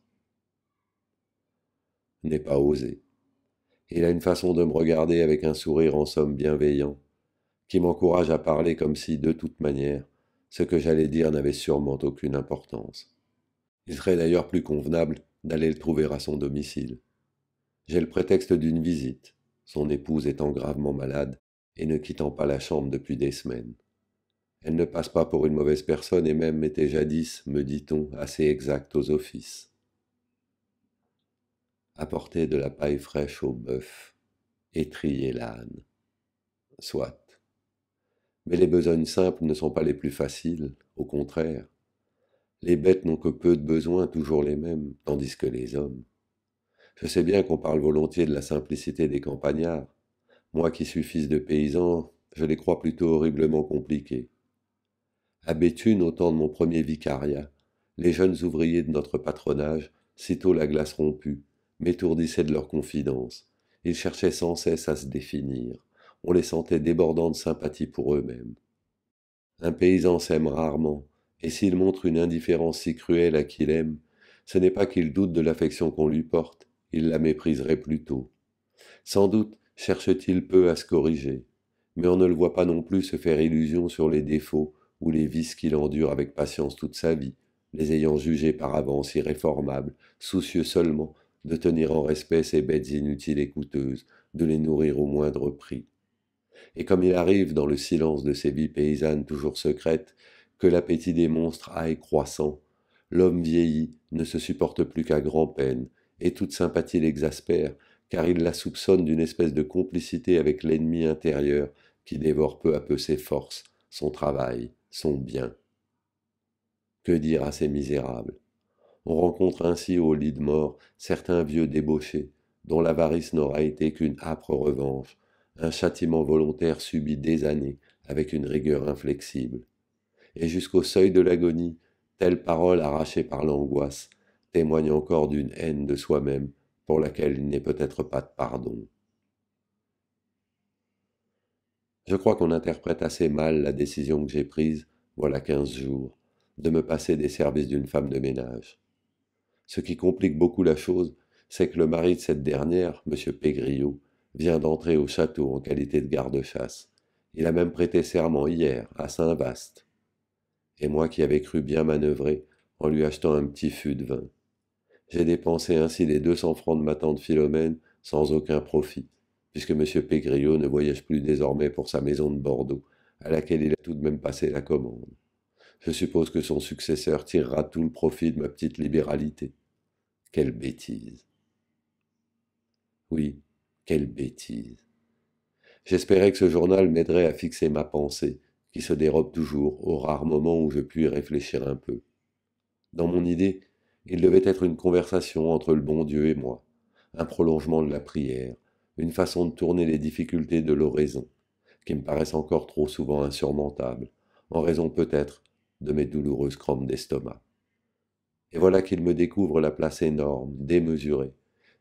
N'est pas osé. Il a une façon de me regarder avec un sourire en somme bienveillant, qui m'encourage à parler comme si, de toute manière, ce que j'allais dire n'avait sûrement aucune importance. Il serait d'ailleurs plus convenable d'aller le trouver à son domicile. J'ai le prétexte d'une visite, son épouse étant gravement malade et ne quittant pas la chambre depuis des semaines. Elle ne passe pas pour une mauvaise personne et même était jadis, me dit-on, assez exacte aux offices. Apporter de la paille fraîche au bœuf, étrier l'âne, Soit. Mais les besognes simples ne sont pas les plus faciles, au contraire. Les bêtes n'ont que peu de besoins, toujours les mêmes, tandis que les hommes. Je sais bien qu'on parle volontiers de la simplicité des campagnards. Moi qui suis fils de paysan, je les crois plutôt horriblement compliqués. À Béthune, au temps de mon premier vicariat, les jeunes ouvriers de notre patronage, sitôt la glace rompue, m'étourdissaient de leur confidence. Ils cherchaient sans cesse à se définir. On les sentait débordants de sympathie pour eux-mêmes. Un paysan s'aime rarement, et s'il montre une indifférence si cruelle à qui aime, ce n'est pas qu'il doute de l'affection qu'on lui porte, il la mépriserait plutôt. Sans doute cherche-t-il peu à se corriger, mais on ne le voit pas non plus se faire illusion sur les défauts ou les vices qu'il endure avec patience toute sa vie, les ayant jugés par avance irréformables, soucieux seulement de tenir en respect ces bêtes inutiles et coûteuses, de les nourrir au moindre prix. Et comme il arrive dans le silence de ces vies paysannes toujours secrètes, que l'appétit des monstres aille croissant, l'homme vieilli ne se supporte plus qu'à grand-peine, et toute sympathie l'exaspère, car il la soupçonne d'une espèce de complicité avec l'ennemi intérieur qui dévore peu à peu ses forces, son travail, son bien. Que dire à ces misérables On rencontre ainsi au lit de mort certains vieux débauchés, dont l'avarice n'aura été qu'une âpre revanche, un châtiment volontaire subi des années avec une rigueur inflexible. Et jusqu'au seuil de l'agonie, telle parole arrachée par l'angoisse témoigne encore d'une haine de soi-même pour laquelle il n'est peut-être pas de pardon. Je crois qu'on interprète assez mal la décision que j'ai prise, voilà quinze jours, de me passer des services d'une femme de ménage. Ce qui complique beaucoup la chose, c'est que le mari de cette dernière, M. Pégriot, vient d'entrer au château en qualité de garde-chasse. Il a même prêté serment hier, à Saint-Vaast. Et moi qui avais cru bien manœuvrer en lui achetant un petit fût de vin. J'ai dépensé ainsi les 200 francs de ma tante Philomène sans aucun profit puisque M. Pégriot ne voyage plus désormais pour sa maison de Bordeaux, à laquelle il a tout de même passé la commande. Je suppose que son successeur tirera tout le profit de ma petite libéralité. Quelle bêtise. Oui, quelle bêtise. J'espérais que ce journal m'aiderait à fixer ma pensée, qui se dérobe toujours au rare moment où je puis réfléchir un peu. Dans mon idée, il devait être une conversation entre le bon Dieu et moi, un prolongement de la prière, une façon de tourner les difficultés de l'oraison, qui me paraissent encore trop souvent insurmontables, en raison peut-être de mes douloureuses crampes d'estomac. Et voilà qu'il me découvre la place énorme, démesurée,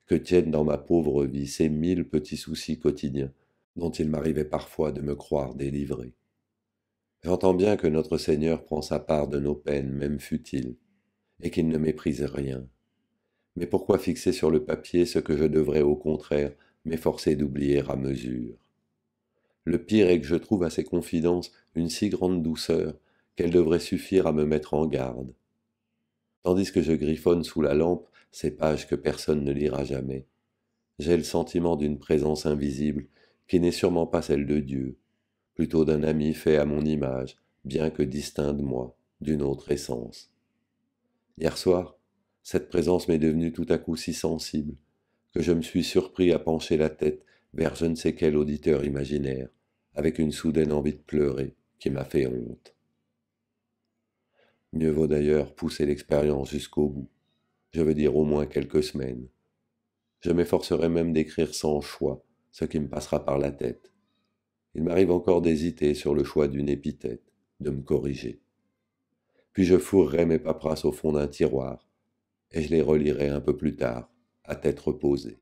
que tiennent dans ma pauvre vie ces mille petits soucis quotidiens, dont il m'arrivait parfois de me croire délivré. J'entends bien que notre Seigneur prend sa part de nos peines, même futiles, et qu'il ne méprise rien. Mais pourquoi fixer sur le papier ce que je devrais au contraire m'efforcer d'oublier à mesure. Le pire est que je trouve à ces confidences une si grande douceur qu'elles devraient suffire à me mettre en garde. Tandis que je griffonne sous la lampe ces pages que personne ne lira jamais, j'ai le sentiment d'une présence invisible qui n'est sûrement pas celle de Dieu, plutôt d'un ami fait à mon image, bien que distinct de moi, d'une autre essence. Hier soir, cette présence m'est devenue tout à coup si sensible que je me suis surpris à pencher la tête vers je ne sais quel auditeur imaginaire, avec une soudaine envie de pleurer qui m'a fait honte. Mieux vaut d'ailleurs pousser l'expérience jusqu'au bout, je veux dire au moins quelques semaines. Je m'efforcerai même d'écrire sans choix ce qui me passera par la tête. Il m'arrive encore d'hésiter sur le choix d'une épithète, de me corriger. Puis je fourrerai mes paperasses au fond d'un tiroir, et je les relirai un peu plus tard, à tête reposée.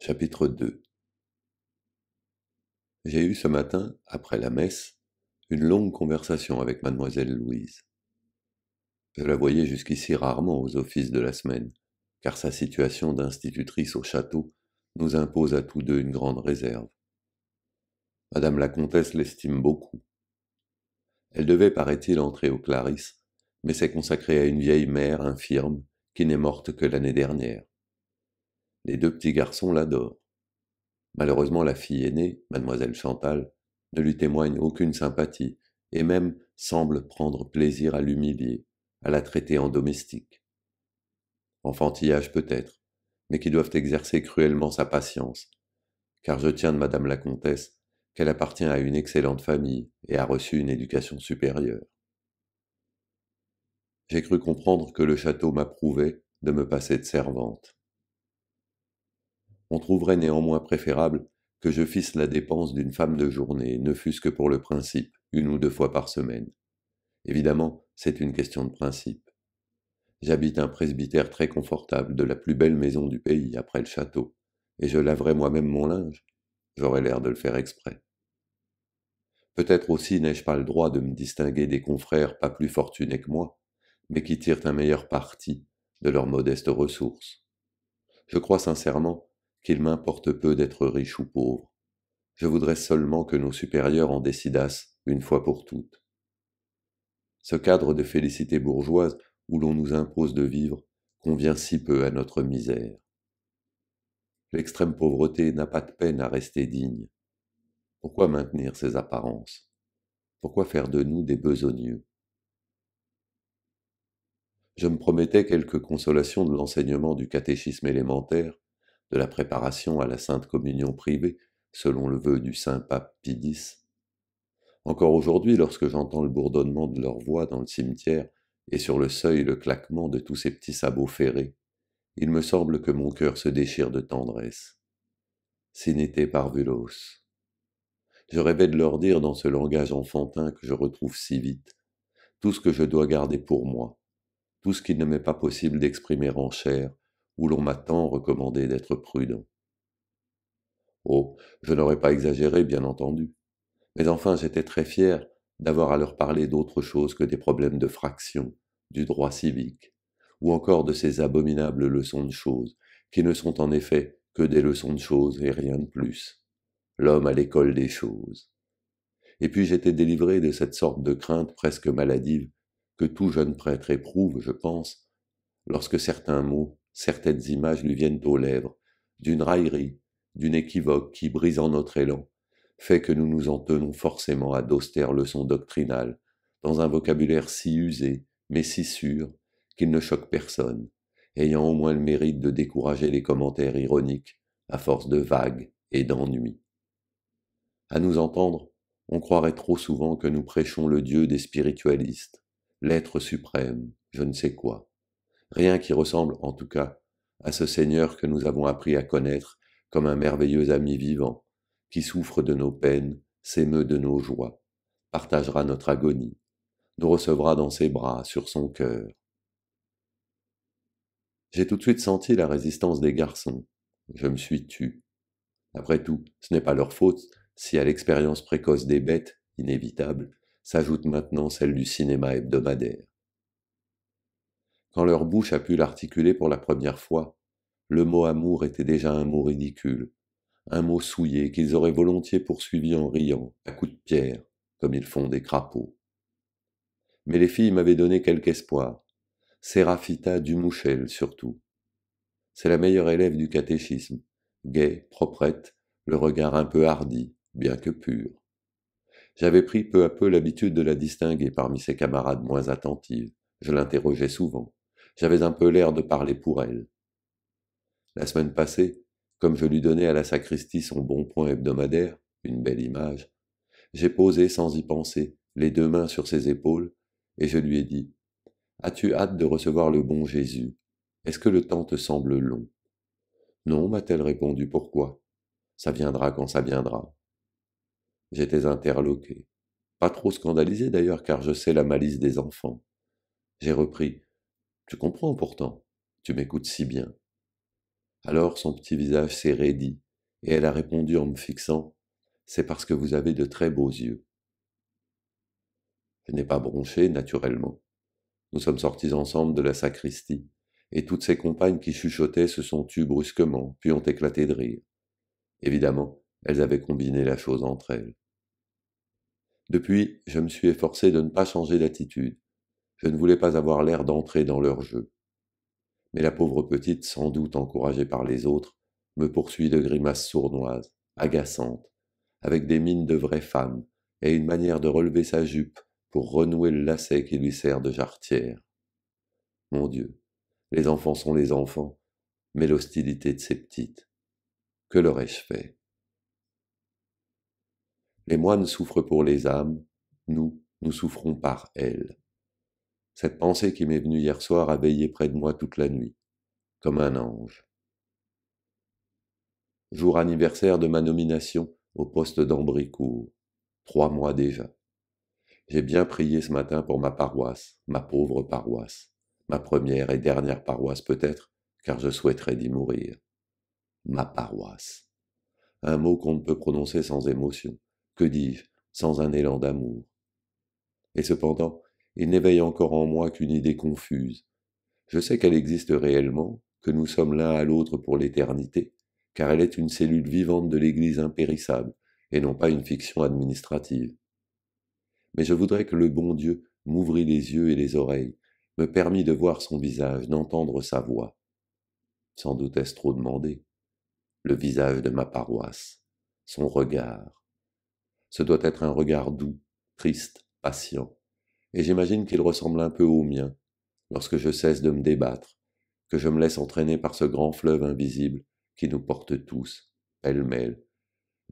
Chapitre 2 J'ai eu ce matin, après la messe, une longue conversation avec mademoiselle Louise. Je la voyais jusqu'ici rarement aux offices de la semaine, car sa situation d'institutrice au château nous impose à tous deux une grande réserve. Madame la comtesse l'estime beaucoup. Elle devait, paraît-il, entrer au Clarisse, mais s'est consacrée à une vieille mère infirme n'est morte que l'année dernière. Les deux petits garçons l'adorent. Malheureusement, la fille aînée, mademoiselle Chantal, ne lui témoigne aucune sympathie, et même semble prendre plaisir à l'humilier, à la traiter en domestique. Enfantillage peut-être, mais qui doivent exercer cruellement sa patience, car je tiens de madame la comtesse qu'elle appartient à une excellente famille et a reçu une éducation supérieure. J'ai cru comprendre que le château m'approuvait de me passer de servante. On trouverait néanmoins préférable que je fisse la dépense d'une femme de journée, ne fût-ce que pour le principe, une ou deux fois par semaine. Évidemment, c'est une question de principe. J'habite un presbytère très confortable de la plus belle maison du pays après le château, et je laverai moi-même mon linge. J'aurais l'air de le faire exprès. Peut-être aussi n'ai-je pas le droit de me distinguer des confrères pas plus fortunés que moi, mais qui tirent un meilleur parti de leurs modestes ressources. Je crois sincèrement qu'il m'importe peu d'être riche ou pauvre. Je voudrais seulement que nos supérieurs en décidassent une fois pour toutes. Ce cadre de félicité bourgeoise où l'on nous impose de vivre convient si peu à notre misère. L'extrême pauvreté n'a pas de peine à rester digne. Pourquoi maintenir ces apparences Pourquoi faire de nous des besogneux je me promettais quelques consolations de l'enseignement du catéchisme élémentaire, de la préparation à la sainte communion privée, selon le vœu du saint pape Pie Encore aujourd'hui, lorsque j'entends le bourdonnement de leur voix dans le cimetière et sur le seuil le claquement de tous ces petits sabots ferrés, il me semble que mon cœur se déchire de tendresse. par parvulos. Je rêvais de leur dire dans ce langage enfantin que je retrouve si vite, tout ce que je dois garder pour moi, tout ce qu'il ne m'est pas possible d'exprimer en chair, où l'on m'a tant recommandé d'être prudent. Oh, je n'aurais pas exagéré, bien entendu, mais enfin j'étais très fier d'avoir à leur parler d'autre chose que des problèmes de fraction, du droit civique, ou encore de ces abominables leçons de choses, qui ne sont en effet que des leçons de choses et rien de plus. L'homme à l'école des choses. Et puis j'étais délivré de cette sorte de crainte presque maladive que tout jeune prêtre éprouve, je pense, lorsque certains mots, certaines images lui viennent aux lèvres, d'une raillerie, d'une équivoque qui, brisant notre élan, fait que nous nous en tenons forcément à d'austères leçons doctrinales, dans un vocabulaire si usé, mais si sûr, qu'il ne choque personne, ayant au moins le mérite de décourager les commentaires ironiques, à force de vagues et d'ennuis. À nous entendre, on croirait trop souvent que nous prêchons le Dieu des spiritualistes, l'être suprême, je ne sais quoi. Rien qui ressemble, en tout cas, à ce Seigneur que nous avons appris à connaître comme un merveilleux ami vivant, qui souffre de nos peines, s'émeut de nos joies, partagera notre agonie, nous recevra dans ses bras, sur son cœur. J'ai tout de suite senti la résistance des garçons. Je me suis tu. Après tout, ce n'est pas leur faute si à l'expérience précoce des bêtes, inévitable, s'ajoute maintenant celle du cinéma hebdomadaire. Quand leur bouche a pu l'articuler pour la première fois, le mot amour était déjà un mot ridicule, un mot souillé qu'ils auraient volontiers poursuivi en riant, à coups de pierre, comme ils font des crapauds. Mais les filles m'avaient donné quelque espoir. Séraphita Dumouchel, surtout. C'est la meilleure élève du catéchisme, gaie, proprette, le regard un peu hardi, bien que pur. J'avais pris peu à peu l'habitude de la distinguer parmi ses camarades moins attentives. Je l'interrogeais souvent. J'avais un peu l'air de parler pour elle. La semaine passée, comme je lui donnais à la sacristie son bon point hebdomadaire, une belle image, j'ai posé sans y penser les deux mains sur ses épaules et je lui ai dit As-tu hâte de recevoir le bon Jésus Est-ce que le temps te semble long Non, m'a-t-elle répondu, pourquoi Ça viendra quand ça viendra. J'étais interloqué. Pas trop scandalisé d'ailleurs, car je sais la malice des enfants. J'ai repris. Tu comprends pourtant. Tu m'écoutes si bien. Alors son petit visage s'est raidi, et elle a répondu en me fixant. C'est parce que vous avez de très beaux yeux. Je n'ai pas bronché, naturellement. Nous sommes sortis ensemble de la sacristie, et toutes ses compagnes qui chuchotaient se sont tues brusquement, puis ont éclaté de rire. Évidemment, elles avaient combiné la chose entre elles. Depuis, je me suis efforcé de ne pas changer d'attitude. Je ne voulais pas avoir l'air d'entrer dans leur jeu. Mais la pauvre petite, sans doute encouragée par les autres, me poursuit de grimaces sournoises, agaçantes, avec des mines de vraie femme et une manière de relever sa jupe pour renouer le lacet qui lui sert de jarretière. Mon Dieu, les enfants sont les enfants, mais l'hostilité de ces petites, que leur ai-je fait les moines souffrent pour les âmes, nous, nous souffrons par elles. Cette pensée qui m'est venue hier soir a veillé près de moi toute la nuit, comme un ange. Jour anniversaire de ma nomination au poste d'Ambricourt, trois mois déjà. J'ai bien prié ce matin pour ma paroisse, ma pauvre paroisse, ma première et dernière paroisse peut-être, car je souhaiterais d'y mourir. Ma paroisse. Un mot qu'on ne peut prononcer sans émotion, que dis-je, sans un élan d'amour. Et cependant, il n'éveille encore en moi qu'une idée confuse. Je sais qu'elle existe réellement, que nous sommes l'un à l'autre pour l'éternité, car elle est une cellule vivante de l'Église impérissable, et non pas une fiction administrative. Mais je voudrais que le bon Dieu m'ouvrit les yeux et les oreilles, me permît de voir son visage, d'entendre sa voix. Sans doute est-ce trop demandé. Le visage de ma paroisse, son regard, ce doit être un regard doux, triste, patient. Et j'imagine qu'il ressemble un peu au mien, lorsque je cesse de me débattre, que je me laisse entraîner par ce grand fleuve invisible qui nous porte tous, elle mêle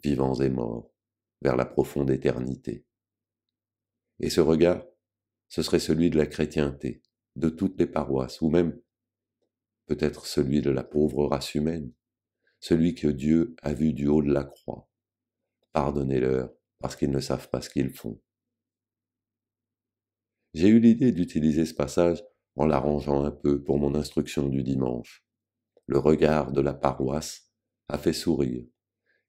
vivants et morts, vers la profonde éternité. Et ce regard, ce serait celui de la chrétienté, de toutes les paroisses, ou même peut-être celui de la pauvre race humaine, celui que Dieu a vu du haut de la croix. Pardonnez-leur, parce qu'ils ne savent pas ce qu'ils font. J'ai eu l'idée d'utiliser ce passage en l'arrangeant un peu pour mon instruction du dimanche. Le regard de la paroisse a fait sourire,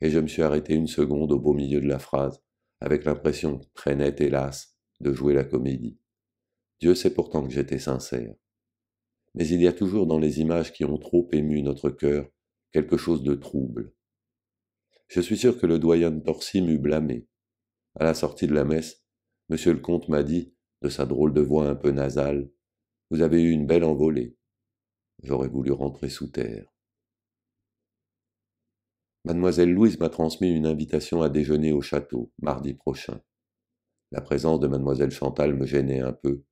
et je me suis arrêté une seconde au beau milieu de la phrase, avec l'impression très nette, hélas, de jouer la comédie. Dieu sait pourtant que j'étais sincère. Mais il y a toujours dans les images qui ont trop ému notre cœur quelque chose de trouble. Je suis sûr que le doyen de Torcy m'eût blâmé, à la sortie de la messe, monsieur le comte m'a dit, de sa drôle de voix un peu nasale, Vous avez eu une belle envolée. J'aurais voulu rentrer sous terre. Mademoiselle Louise m'a transmis une invitation à déjeuner au château, mardi prochain. La présence de mademoiselle Chantal me gênait un peu,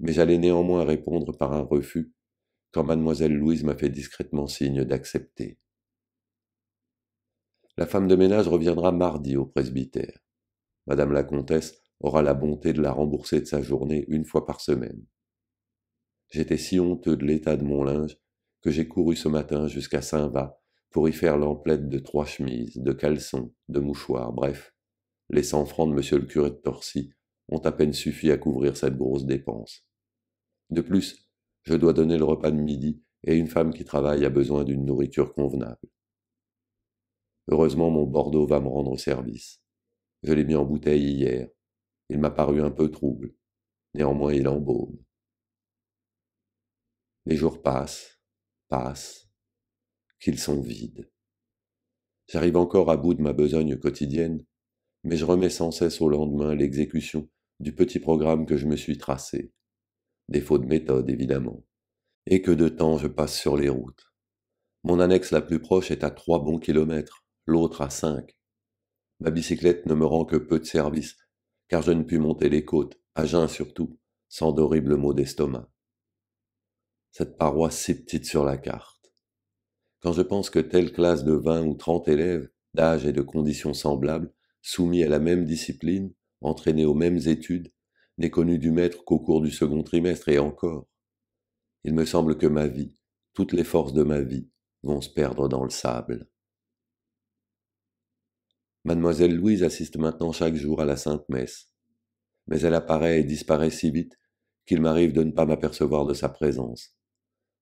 mais j'allais néanmoins répondre par un refus, quand mademoiselle Louise m'a fait discrètement signe d'accepter. La femme de ménage reviendra mardi au presbytère. Madame la comtesse aura la bonté de la rembourser de sa journée une fois par semaine. J'étais si honteux de l'état de mon linge que j'ai couru ce matin jusqu'à Saint-Va pour y faire l'emplette de trois chemises, de caleçons, de mouchoirs, bref. Les cent francs de monsieur le curé de Torcy ont à peine suffi à couvrir cette grosse dépense. De plus, je dois donner le repas de midi et une femme qui travaille a besoin d'une nourriture convenable. Heureusement, mon Bordeaux va me rendre service. Je l'ai mis en bouteille hier. Il m'a paru un peu trouble. Néanmoins, il embaume. Les jours passent, passent, qu'ils sont vides. J'arrive encore à bout de ma besogne quotidienne, mais je remets sans cesse au lendemain l'exécution du petit programme que je me suis tracé. Défaut de méthode, évidemment. Et que de temps je passe sur les routes. Mon annexe la plus proche est à trois bons kilomètres, l'autre à cinq ma bicyclette ne me rend que peu de service, car je ne puis monter les côtes, à jeun surtout, sans d'horribles maux d'estomac. Cette paroisse si petite sur la carte. Quand je pense que telle classe de vingt ou trente élèves, d'âge et de conditions semblables, soumis à la même discipline, entraînés aux mêmes études, n'est connue du maître qu'au cours du second trimestre et encore. Il me semble que ma vie, toutes les forces de ma vie, vont se perdre dans le sable. Mademoiselle Louise assiste maintenant chaque jour à la Sainte Messe. Mais elle apparaît et disparaît si vite qu'il m'arrive de ne pas m'apercevoir de sa présence.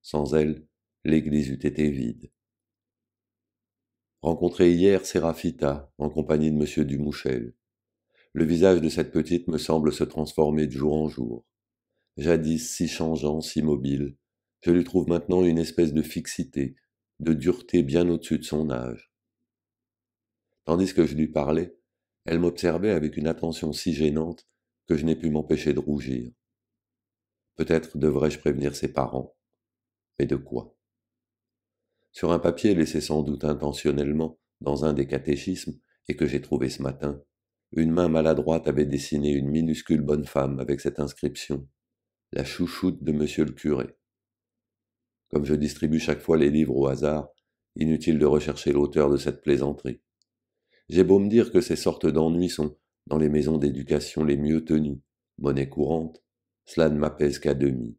Sans elle, l'église eût été vide. Rencontré hier Séraphita, en compagnie de M. Dumouchel. Le visage de cette petite me semble se transformer de jour en jour. Jadis si changeant, si mobile, je lui trouve maintenant une espèce de fixité, de dureté bien au-dessus de son âge. Tandis que je lui parlais, elle m'observait avec une attention si gênante que je n'ai pu m'empêcher de rougir. Peut-être devrais-je prévenir ses parents. Mais de quoi Sur un papier laissé sans doute intentionnellement dans un des catéchismes et que j'ai trouvé ce matin, une main maladroite avait dessiné une minuscule bonne femme avec cette inscription La chouchoute de monsieur le curé. Comme je distribue chaque fois les livres au hasard, inutile de rechercher l'auteur de cette plaisanterie. J'ai beau me dire que ces sortes d'ennuis sont dans les maisons d'éducation les mieux tenues, monnaie courante, cela ne m'apaise qu'à demi.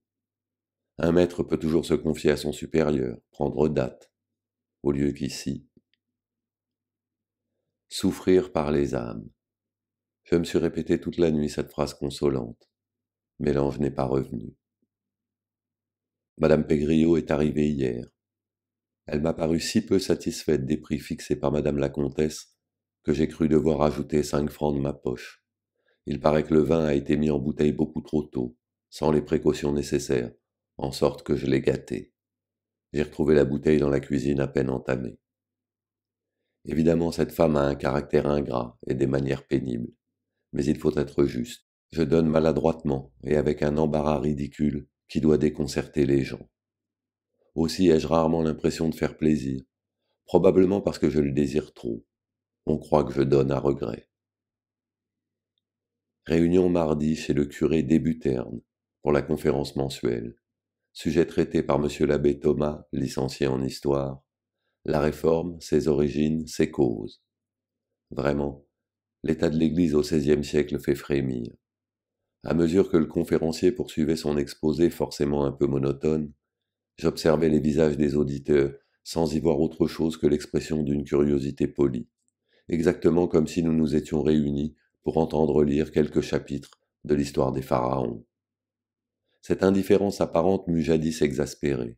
Un maître peut toujours se confier à son supérieur, prendre date, au lieu qu'ici. Souffrir par les âmes. Je me suis répété toute la nuit cette phrase consolante. Mais l'ange n'est pas revenu. Madame Pégriot est arrivée hier. Elle m'a paru si peu satisfaite des prix fixés par Madame la Comtesse j'ai cru devoir ajouter cinq francs de ma poche. Il paraît que le vin a été mis en bouteille beaucoup trop tôt, sans les précautions nécessaires, en sorte que je l'ai gâté. J'ai retrouvé la bouteille dans la cuisine à peine entamée. Évidemment, cette femme a un caractère ingrat et des manières pénibles. Mais il faut être juste. Je donne maladroitement et avec un embarras ridicule qui doit déconcerter les gens. Aussi ai-je rarement l'impression de faire plaisir, probablement parce que je le désire trop. On croit que je donne à regret. Réunion mardi chez le curé Débuterne pour la conférence mensuelle. Sujet traité par M. l'abbé Thomas, licencié en histoire. La réforme, ses origines, ses causes. Vraiment, l'état de l'Église au XVIe siècle fait frémir. À mesure que le conférencier poursuivait son exposé forcément un peu monotone, j'observais les visages des auditeurs sans y voir autre chose que l'expression d'une curiosité polie exactement comme si nous nous étions réunis pour entendre lire quelques chapitres de l'histoire des pharaons. Cette indifférence apparente m'eût jadis exaspéré.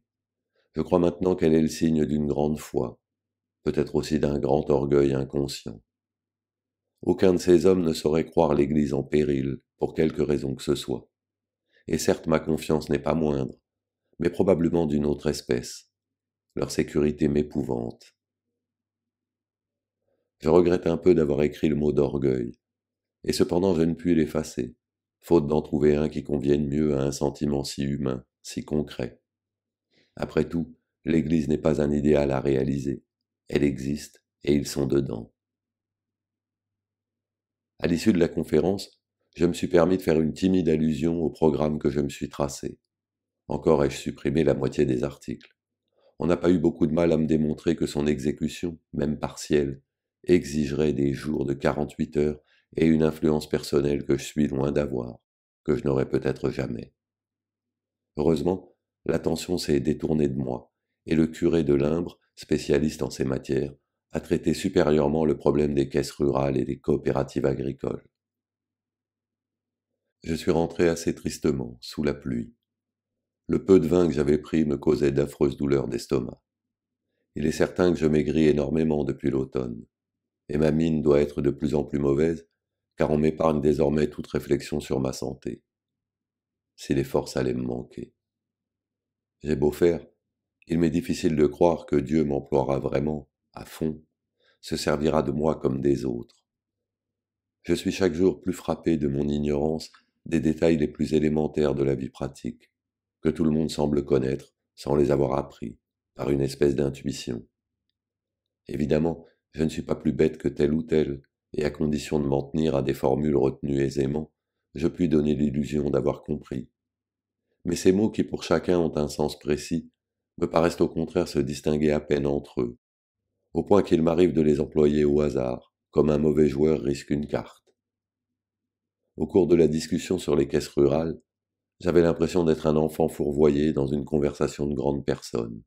Je crois maintenant qu'elle est le signe d'une grande foi, peut-être aussi d'un grand orgueil inconscient. Aucun de ces hommes ne saurait croire l'Église en péril, pour quelque raison que ce soit. Et certes, ma confiance n'est pas moindre, mais probablement d'une autre espèce. Leur sécurité m'épouvante. Je regrette un peu d'avoir écrit le mot d'orgueil. Et cependant, je ne puis l'effacer, faute d'en trouver un qui convienne mieux à un sentiment si humain, si concret. Après tout, l'Église n'est pas un idéal à réaliser. Elle existe et ils sont dedans. À l'issue de la conférence, je me suis permis de faire une timide allusion au programme que je me suis tracé. Encore ai-je supprimé la moitié des articles. On n'a pas eu beaucoup de mal à me démontrer que son exécution, même partielle, exigerait des jours de 48 heures et une influence personnelle que je suis loin d'avoir, que je n'aurai peut-être jamais. Heureusement, l'attention s'est détournée de moi, et le curé de Limbre, spécialiste en ces matières, a traité supérieurement le problème des caisses rurales et des coopératives agricoles. Je suis rentré assez tristement, sous la pluie. Le peu de vin que j'avais pris me causait d'affreuses douleurs d'estomac. Il est certain que je maigris énormément depuis l'automne, et ma mine doit être de plus en plus mauvaise, car on m'épargne désormais toute réflexion sur ma santé. Si les forces allaient me manquer. J'ai beau faire, il m'est difficile de croire que Dieu m'emploiera vraiment, à fond, se servira de moi comme des autres. Je suis chaque jour plus frappé de mon ignorance des détails les plus élémentaires de la vie pratique, que tout le monde semble connaître sans les avoir appris, par une espèce d'intuition. Évidemment, je ne suis pas plus bête que tel ou tel, et à condition de m'en tenir à des formules retenues aisément, je puis donner l'illusion d'avoir compris. Mais ces mots qui pour chacun ont un sens précis me paraissent au contraire se distinguer à peine entre eux, au point qu'il m'arrive de les employer au hasard, comme un mauvais joueur risque une carte. Au cours de la discussion sur les caisses rurales, j'avais l'impression d'être un enfant fourvoyé dans une conversation de grandes personnes.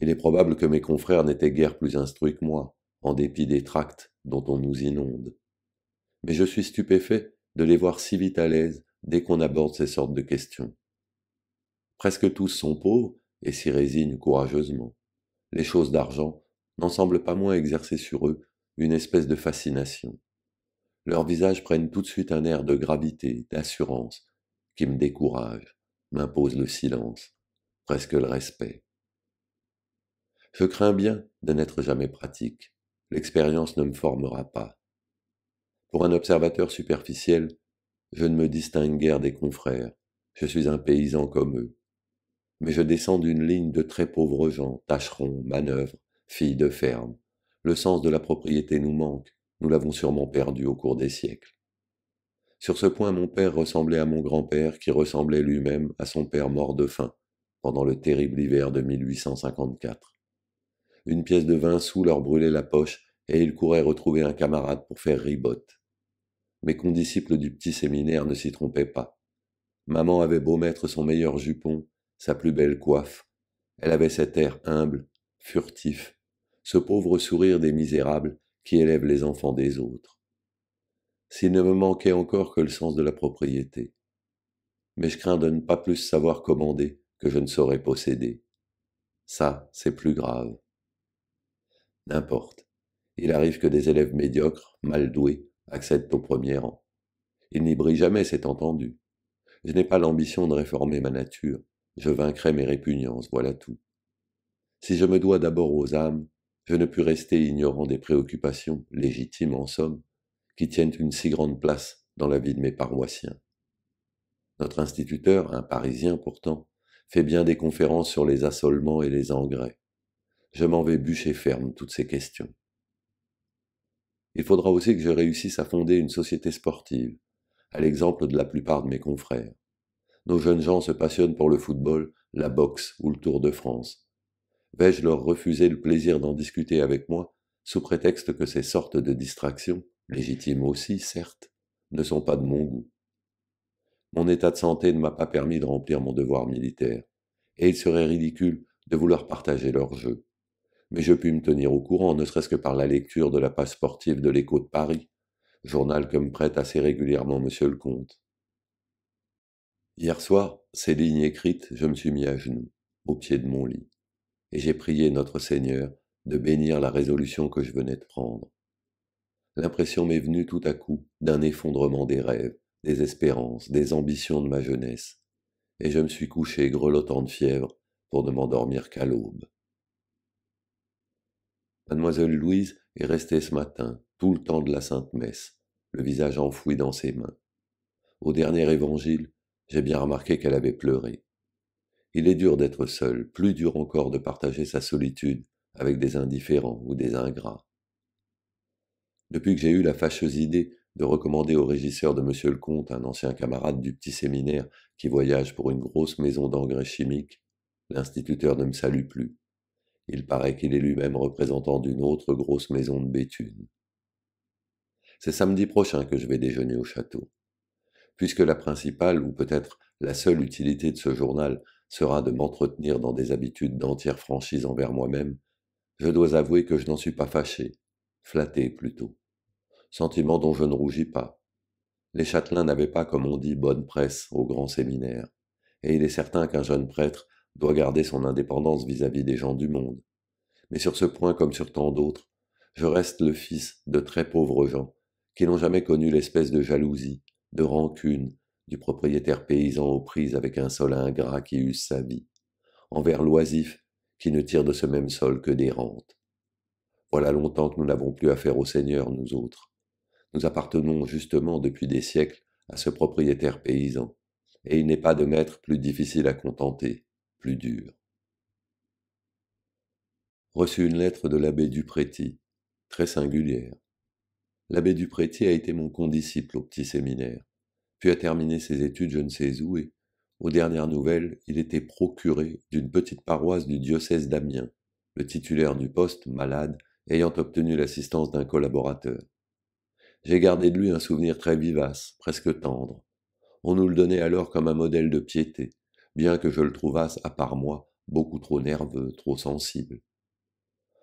Il est probable que mes confrères n'étaient guère plus instruits que moi, en dépit des tracts dont on nous inonde. Mais je suis stupéfait de les voir si vite à l'aise dès qu'on aborde ces sortes de questions. Presque tous sont pauvres et s'y résignent courageusement. Les choses d'argent n'en semblent pas moins exercer sur eux une espèce de fascination. Leurs visages prennent tout de suite un air de gravité, d'assurance, qui me décourage, m'impose le silence, presque le respect. Je crains bien de n'être jamais pratique. L'expérience ne me formera pas. Pour un observateur superficiel, je ne me distingue guère des confrères. Je suis un paysan comme eux. Mais je descends d'une ligne de très pauvres gens, tâcherons, manœuvres, filles de ferme. Le sens de la propriété nous manque. Nous l'avons sûrement perdu au cours des siècles. Sur ce point, mon père ressemblait à mon grand-père qui ressemblait lui-même à son père mort de faim pendant le terrible hiver de 1854. Une pièce de vingt sous leur brûlait la poche, et ils couraient retrouver un camarade pour faire ribote. Mes condisciples du petit séminaire ne s'y trompaient pas. Maman avait beau mettre son meilleur jupon, sa plus belle coiffe. Elle avait cet air humble, furtif, ce pauvre sourire des misérables qui élève les enfants des autres. S'il ne me manquait encore que le sens de la propriété. Mais je crains de ne pas plus savoir commander que je ne saurais posséder. Ça, c'est plus grave. N'importe. Il arrive que des élèves médiocres, mal doués, accèdent au premier rang. Ils n'y brille jamais, c'est entendu. Je n'ai pas l'ambition de réformer ma nature. Je vaincrai mes répugnances, voilà tout. Si je me dois d'abord aux âmes, je ne puis rester ignorant des préoccupations, légitimes en somme, qui tiennent une si grande place dans la vie de mes paroissiens. Notre instituteur, un Parisien pourtant, fait bien des conférences sur les assolements et les engrais je m'en vais bûcher ferme toutes ces questions. Il faudra aussi que je réussisse à fonder une société sportive, à l'exemple de la plupart de mes confrères. Nos jeunes gens se passionnent pour le football, la boxe ou le Tour de France. Vais-je leur refuser le plaisir d'en discuter avec moi, sous prétexte que ces sortes de distractions, légitimes aussi, certes, ne sont pas de mon goût Mon état de santé ne m'a pas permis de remplir mon devoir militaire, et il serait ridicule de vouloir partager leur jeu mais je puis me tenir au courant, ne serait-ce que par la lecture de la passe sportive de l'Écho de Paris, journal que me prête assez régulièrement Monsieur le Comte. Hier soir, ces lignes écrites, je me suis mis à genoux, au pied de mon lit, et j'ai prié notre Seigneur de bénir la résolution que je venais de prendre. L'impression m'est venue tout à coup d'un effondrement des rêves, des espérances, des ambitions de ma jeunesse, et je me suis couché grelottant de fièvre pour ne m'endormir qu'à l'aube. Mademoiselle Louise est restée ce matin, tout le temps de la Sainte Messe, le visage enfoui dans ses mains. Au dernier évangile, j'ai bien remarqué qu'elle avait pleuré. Il est dur d'être seul, plus dur encore de partager sa solitude avec des indifférents ou des ingrats. Depuis que j'ai eu la fâcheuse idée de recommander au régisseur de Monsieur le Comte, un ancien camarade du petit séminaire qui voyage pour une grosse maison d'engrais chimiques, l'instituteur ne me salue plus. Il paraît qu'il est lui-même représentant d'une autre grosse maison de Béthune. C'est samedi prochain que je vais déjeuner au château. Puisque la principale, ou peut-être la seule utilité de ce journal, sera de m'entretenir dans des habitudes d'entière franchise envers moi-même, je dois avouer que je n'en suis pas fâché, flatté plutôt. Sentiment dont je ne rougis pas. Les châtelains n'avaient pas, comme on dit, bonne presse au grand séminaire, et il est certain qu'un jeune prêtre doit garder son indépendance vis-à-vis des gens du monde. Mais sur ce point comme sur tant d'autres, je reste le fils de très pauvres gens, qui n'ont jamais connu l'espèce de jalousie, de rancune, du propriétaire paysan aux prises avec un sol ingrat qui use sa vie, envers l'oisif qui ne tire de ce même sol que des rentes. Voilà longtemps que nous n'avons plus affaire au Seigneur, nous autres. Nous appartenons justement depuis des siècles à ce propriétaire paysan, et il n'est pas de maître plus difficile à contenter plus dur. Reçu une lettre de l'abbé Dupréty, très singulière. L'abbé Dupréty a été mon condisciple au petit séminaire, puis a terminé ses études je ne sais où et, aux dernières nouvelles, il était procuré d'une petite paroisse du diocèse d'Amiens, le titulaire du poste, malade, ayant obtenu l'assistance d'un collaborateur. J'ai gardé de lui un souvenir très vivace, presque tendre. On nous le donnait alors comme un modèle de piété, bien que je le trouvasse, à part moi, beaucoup trop nerveux, trop sensible.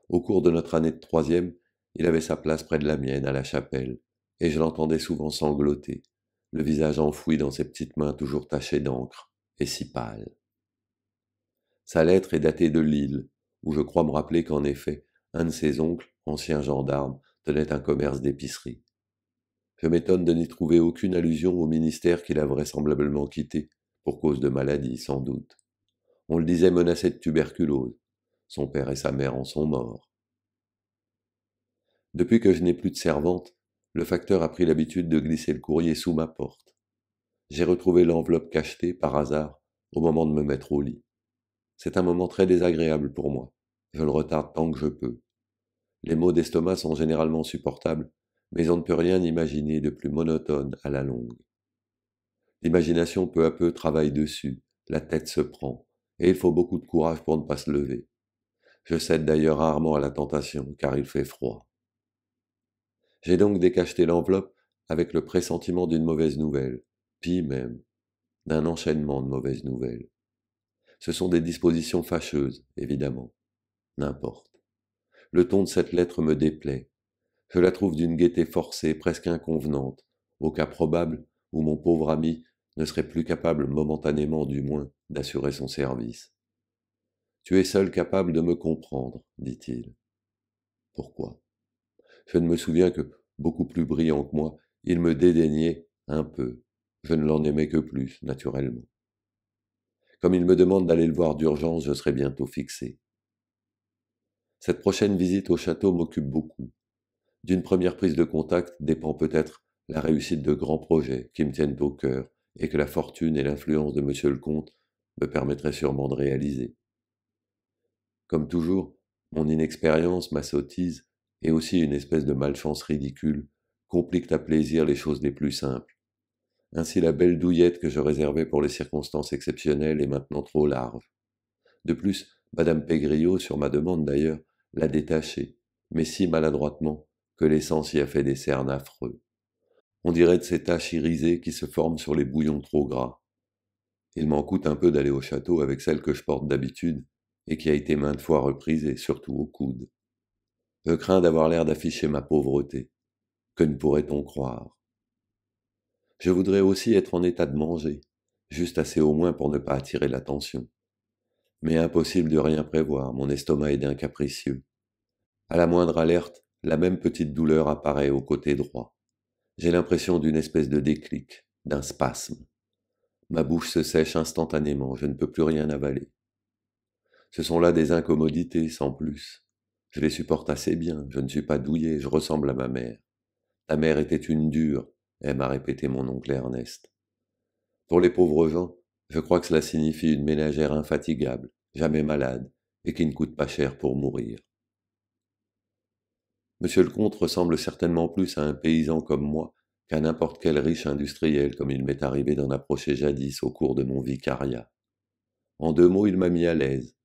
Au cours de notre année de troisième, il avait sa place près de la mienne, à la chapelle, et je l'entendais souvent sangloter, le visage enfoui dans ses petites mains toujours tachées d'encre, et si pâle. Sa lettre est datée de Lille, où je crois me rappeler qu'en effet, un de ses oncles, ancien gendarme, tenait un commerce d'épicerie. Je m'étonne de n'y trouver aucune allusion au ministère qu'il a vraisemblablement quitté, pour cause de maladie sans doute. On le disait menacé de tuberculose. Son père et sa mère en sont morts. Depuis que je n'ai plus de servante, le facteur a pris l'habitude de glisser le courrier sous ma porte. J'ai retrouvé l'enveloppe cachetée par hasard au moment de me mettre au lit. C'est un moment très désagréable pour moi. Je le retarde tant que je peux. Les maux d'estomac sont généralement supportables, mais on ne peut rien imaginer de plus monotone à la longue. L'imagination peu à peu travaille dessus, la tête se prend, et il faut beaucoup de courage pour ne pas se lever. Je cède d'ailleurs rarement à la tentation, car il fait froid. J'ai donc décacheté l'enveloppe avec le pressentiment d'une mauvaise nouvelle, pis même, d'un enchaînement de mauvaises nouvelles. Ce sont des dispositions fâcheuses, évidemment. N'importe. Le ton de cette lettre me déplaît. Je la trouve d'une gaieté forcée, presque inconvenante, au cas probable, où mon pauvre ami ne serait plus capable momentanément du moins d'assurer son service. Tu es seul capable de me comprendre, dit-il. Pourquoi Je ne me souviens que, beaucoup plus brillant que moi, il me dédaignait un peu. Je ne l'en aimais que plus, naturellement. Comme il me demande d'aller le voir d'urgence, je serai bientôt fixé. Cette prochaine visite au château m'occupe beaucoup. D'une première prise de contact dépend peut-être la réussite de grands projets qui me tiennent au cœur et que la fortune et l'influence de Monsieur le Comte me permettraient sûrement de réaliser. Comme toujours, mon inexpérience, ma sottise, et aussi une espèce de malchance ridicule, compliquent à plaisir les choses les plus simples. Ainsi la belle douillette que je réservais pour les circonstances exceptionnelles est maintenant trop large. De plus, Madame Pégriot, sur ma demande d'ailleurs, l'a détachée, mais si maladroitement que l'essence y a fait des cernes affreux. On dirait de ces taches irisées qui se forment sur les bouillons trop gras. Il m'en coûte un peu d'aller au château avec celle que je porte d'habitude et qui a été maintes fois reprise et surtout au coude. Je crains d'avoir l'air d'afficher ma pauvreté. Que ne pourrait-on croire Je voudrais aussi être en état de manger, juste assez au moins pour ne pas attirer l'attention. Mais impossible de rien prévoir, mon estomac est d'un capricieux. À la moindre alerte, la même petite douleur apparaît au côté droit. J'ai l'impression d'une espèce de déclic, d'un spasme. Ma bouche se sèche instantanément, je ne peux plus rien avaler. Ce sont là des incommodités sans plus. Je les supporte assez bien, je ne suis pas douillé, je ressemble à ma mère. Ta mère était une dure, elle m'a répété mon oncle Ernest. Pour les pauvres gens, je crois que cela signifie une ménagère infatigable, jamais malade, et qui ne coûte pas cher pour mourir. Monsieur le comte ressemble certainement plus à un paysan comme moi qu'à n'importe quel riche industriel, comme il m'est arrivé d'en approcher jadis au cours de mon vicariat. En deux mots, il m'a mis à l'aise.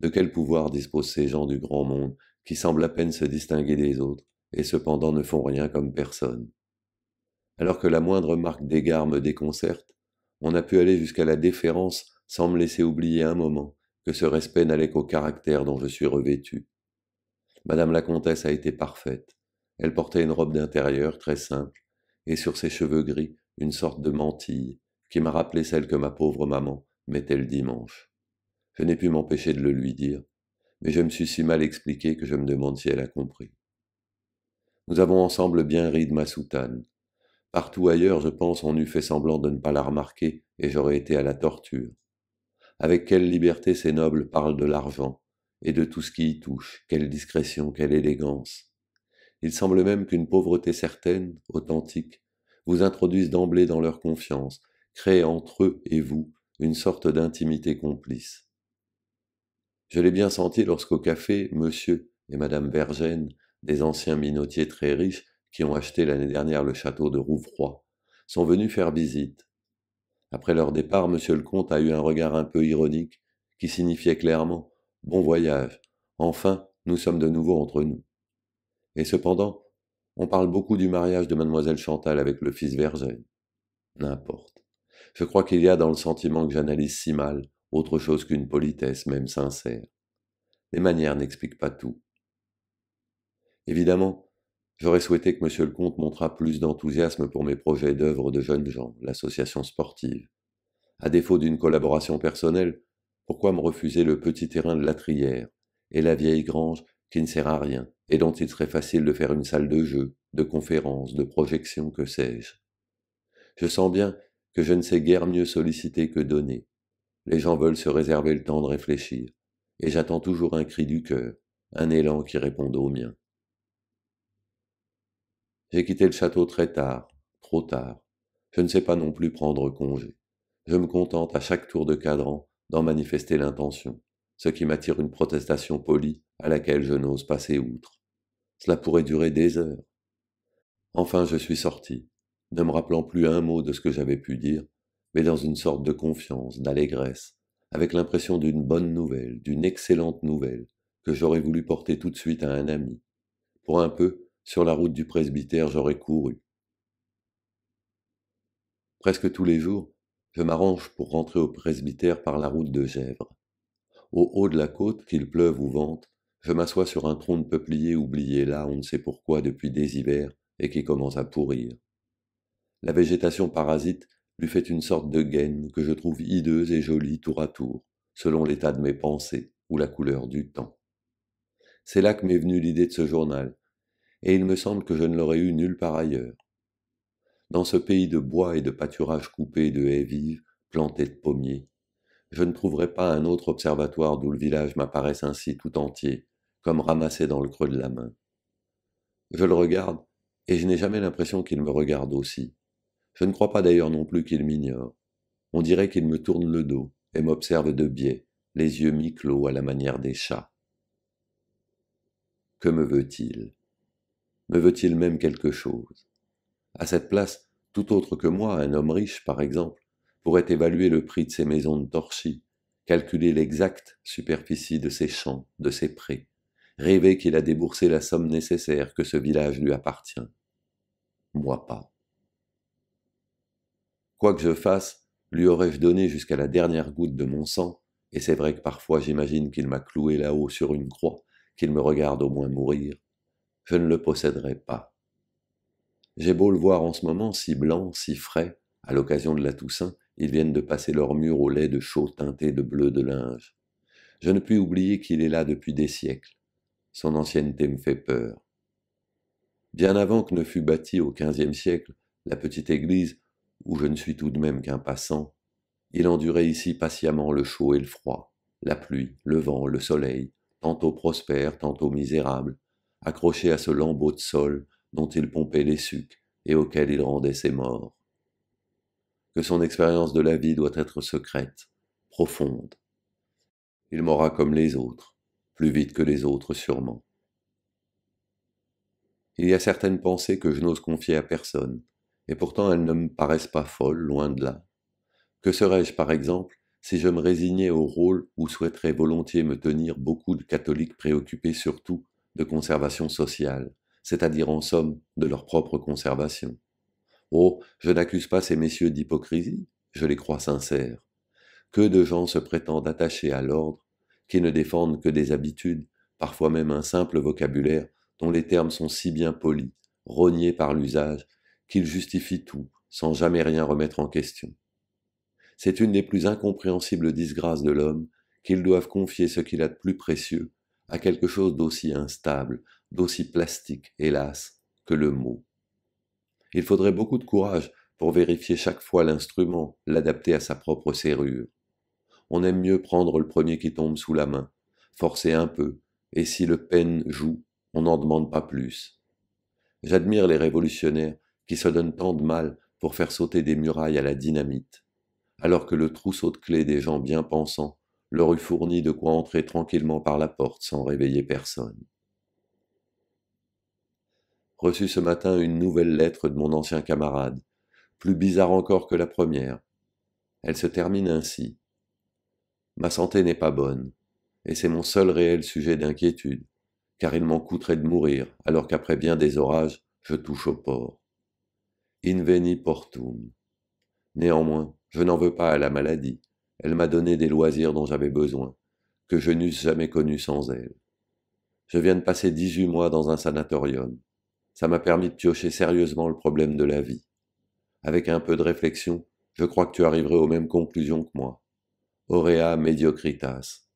De quel pouvoir disposent ces gens du grand monde, qui semblent à peine se distinguer des autres, et cependant ne font rien comme personne Alors que la moindre marque d'égard me déconcerte, on a pu aller jusqu'à la déférence sans me laisser oublier un moment que ce respect n'allait qu'au caractère dont je suis revêtu. Madame la comtesse a été parfaite. Elle portait une robe d'intérieur très simple, et sur ses cheveux gris une sorte de mantille, qui m'a rappelé celle que ma pauvre maman mettait le dimanche. Je n'ai pu m'empêcher de le lui dire, mais je me suis si mal expliqué que je me demande si elle a compris. Nous avons ensemble bien ri de ma soutane. Partout ailleurs, je pense, on eût fait semblant de ne pas la remarquer, et j'aurais été à la torture. Avec quelle liberté ces nobles parlent de l'argent, et de tout ce qui y touche. Quelle discrétion, quelle élégance. Il semble même qu'une pauvreté certaine, authentique, vous introduise d'emblée dans leur confiance, crée entre eux et vous une sorte d'intimité complice. Je l'ai bien senti lorsqu'au café, monsieur et madame Vergène, des anciens minotiers très riches qui ont acheté l'année dernière le château de Rouvroy, sont venus faire visite. Après leur départ, monsieur le comte a eu un regard un peu ironique qui signifiait clairement Bon voyage. Enfin, nous sommes de nouveau entre nous. Et cependant, on parle beaucoup du mariage de mademoiselle Chantal avec le fils Vergène. N'importe. Je crois qu'il y a dans le sentiment que j'analyse si mal autre chose qu'une politesse, même sincère. Les manières n'expliquent pas tout. Évidemment, j'aurais souhaité que monsieur le comte montrât plus d'enthousiasme pour mes projets d'œuvres de jeunes gens, l'association sportive. À défaut d'une collaboration personnelle, pourquoi me refuser le petit terrain de la Trière et la vieille grange qui ne sert à rien et dont il serait facile de faire une salle de jeu, de conférences, de projections, que sais-je Je sens bien que je ne sais guère mieux solliciter que donner. Les gens veulent se réserver le temps de réfléchir, et j'attends toujours un cri du cœur, un élan qui réponde au mien. J'ai quitté le château très tard, trop tard. Je ne sais pas non plus prendre congé. Je me contente à chaque tour de cadran d'en manifester l'intention, ce qui m'attire une protestation polie à laquelle je n'ose passer outre. Cela pourrait durer des heures. Enfin je suis sorti, ne me rappelant plus un mot de ce que j'avais pu dire, mais dans une sorte de confiance, d'allégresse, avec l'impression d'une bonne nouvelle, d'une excellente nouvelle, que j'aurais voulu porter tout de suite à un ami. Pour un peu, sur la route du presbytère, j'aurais couru. Presque tous les jours, je m'arrange pour rentrer au presbytère par la route de Gèvres. Au haut de la côte, qu'il pleuve ou vente, je m'assois sur un tronc de peuplier oublié là, on ne sait pourquoi, depuis des hivers, et qui commence à pourrir. La végétation parasite lui fait une sorte de gaine que je trouve hideuse et jolie tour à tour, selon l'état de mes pensées ou la couleur du temps. C'est là que m'est venue l'idée de ce journal, et il me semble que je ne l'aurais eu nulle part ailleurs dans ce pays de bois et de pâturages coupés de haies vives, plantées de pommiers. Je ne trouverai pas un autre observatoire d'où le village m'apparaisse ainsi tout entier, comme ramassé dans le creux de la main. Je le regarde, et je n'ai jamais l'impression qu'il me regarde aussi. Je ne crois pas d'ailleurs non plus qu'il m'ignore. On dirait qu'il me tourne le dos et m'observe de biais, les yeux mi-clos à la manière des chats. Que me veut-il Me veut-il même quelque chose à cette place, tout autre que moi, un homme riche par exemple, pourrait évaluer le prix de ses maisons de torchis, calculer l'exacte superficie de ses champs, de ses prés, rêver qu'il a déboursé la somme nécessaire, que ce village lui appartient. Moi pas. Quoi que je fasse, lui aurais-je donné jusqu'à la dernière goutte de mon sang, et c'est vrai que parfois j'imagine qu'il m'a cloué là-haut sur une croix, qu'il me regarde au moins mourir, je ne le posséderais pas. J'ai beau le voir en ce moment, si blanc, si frais, à l'occasion de la Toussaint, ils viennent de passer leur mur au lait de chaux teinté de bleu de linge. Je ne puis oublier qu'il est là depuis des siècles. Son ancienneté me fait peur. Bien avant que ne fût bâtie au XVe siècle la petite église, où je ne suis tout de même qu'un passant, il endurait ici patiemment le chaud et le froid, la pluie, le vent, le soleil, tantôt prospère, tantôt misérable, accroché à ce lambeau de sol dont il pompait les sucs et auxquels il rendait ses morts. Que son expérience de la vie doit être secrète, profonde. Il mourra comme les autres, plus vite que les autres sûrement. Il y a certaines pensées que je n'ose confier à personne, et pourtant elles ne me paraissent pas folles, loin de là. Que serais-je, par exemple, si je me résignais au rôle où souhaiterais volontiers me tenir beaucoup de catholiques préoccupés surtout de conservation sociale, c'est-à-dire en somme de leur propre conservation. Oh, je n'accuse pas ces messieurs d'hypocrisie, je les crois sincères. Que de gens se prétendent attachés à l'ordre, qui ne défendent que des habitudes, parfois même un simple vocabulaire, dont les termes sont si bien polis, rognés par l'usage, qu'ils justifient tout, sans jamais rien remettre en question. C'est une des plus incompréhensibles disgrâces de l'homme, qu'ils doivent confier ce qu'il a de plus précieux à quelque chose d'aussi instable, d'aussi plastique, hélas, que le mot. Il faudrait beaucoup de courage pour vérifier chaque fois l'instrument, l'adapter à sa propre serrure. On aime mieux prendre le premier qui tombe sous la main, forcer un peu, et si le peine joue, on n'en demande pas plus. J'admire les révolutionnaires qui se donnent tant de mal pour faire sauter des murailles à la dynamite, alors que le trousseau de clés des gens bien pensants leur eût fourni de quoi entrer tranquillement par la porte sans réveiller personne reçu ce matin une nouvelle lettre de mon ancien camarade, plus bizarre encore que la première. Elle se termine ainsi. Ma santé n'est pas bonne, et c'est mon seul réel sujet d'inquiétude, car il m'en coûterait de mourir, alors qu'après bien des orages, je touche au port. Inveni portum. Néanmoins, je n'en veux pas à la maladie. Elle m'a donné des loisirs dont j'avais besoin, que je n'eusse jamais connus sans elle. Je viens de passer dix-huit mois dans un sanatorium, ça m'a permis de piocher sérieusement le problème de la vie. Avec un peu de réflexion, je crois que tu arriverais aux mêmes conclusions que moi. Aurea mediocritas.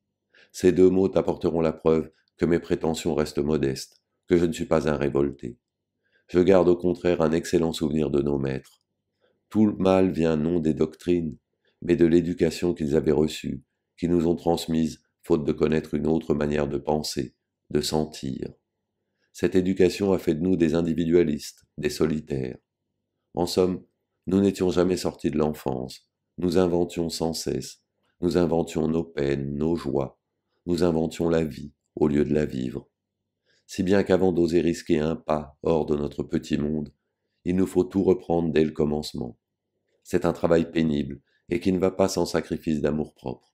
Ces deux mots t'apporteront la preuve que mes prétentions restent modestes, que je ne suis pas un révolté. Je garde au contraire un excellent souvenir de nos maîtres. Tout le mal vient non des doctrines, mais de l'éducation qu'ils avaient reçue, qui nous ont transmise, faute de connaître une autre manière de penser, de sentir. Cette éducation a fait de nous des individualistes, des solitaires. En somme, nous n'étions jamais sortis de l'enfance, nous inventions sans cesse, nous inventions nos peines, nos joies, nous inventions la vie au lieu de la vivre. Si bien qu'avant d'oser risquer un pas hors de notre petit monde, il nous faut tout reprendre dès le commencement. C'est un travail pénible et qui ne va pas sans sacrifice d'amour-propre.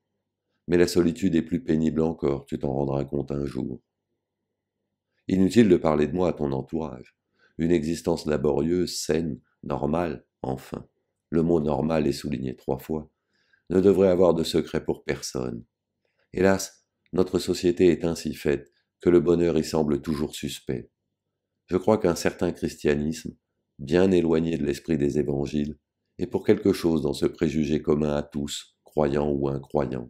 Mais la solitude est plus pénible encore, tu t'en rendras compte un jour. Inutile de parler de moi à ton entourage. Une existence laborieuse, saine, normale, enfin. Le mot normal est souligné trois fois. Ne devrait avoir de secret pour personne. Hélas, notre société est ainsi faite que le bonheur y semble toujours suspect. Je crois qu'un certain christianisme, bien éloigné de l'esprit des évangiles, est pour quelque chose dans ce préjugé commun à tous, croyants ou incroyants.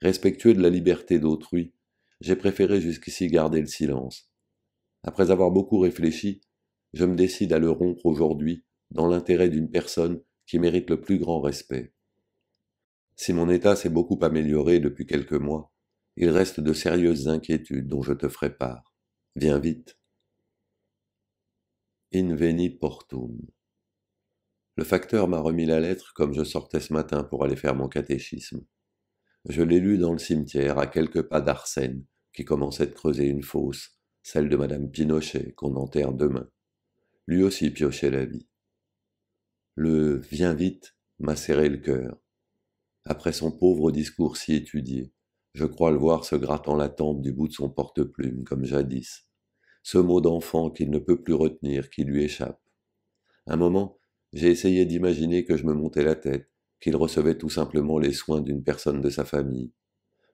Respectueux de la liberté d'autrui, j'ai préféré jusqu'ici garder le silence. Après avoir beaucoup réfléchi, je me décide à le rompre aujourd'hui dans l'intérêt d'une personne qui mérite le plus grand respect. Si mon état s'est beaucoup amélioré depuis quelques mois, il reste de sérieuses inquiétudes dont je te ferai part. Viens vite. Inveni portum. Le facteur m'a remis la lettre comme je sortais ce matin pour aller faire mon catéchisme. Je l'ai lu dans le cimetière à quelques pas d'Arsène, qui commençait de creuser une fosse, celle de madame Pinochet, qu'on enterre demain. Lui aussi piochait la vie. Le Viens vite m'a serré le cœur. Après son pauvre discours si étudié, je crois le voir se grattant la tempe du bout de son porte-plume, comme jadis. Ce mot d'enfant qu'il ne peut plus retenir, qui lui échappe. Un moment, j'ai essayé d'imaginer que je me montais la tête, qu'il recevait tout simplement les soins d'une personne de sa famille.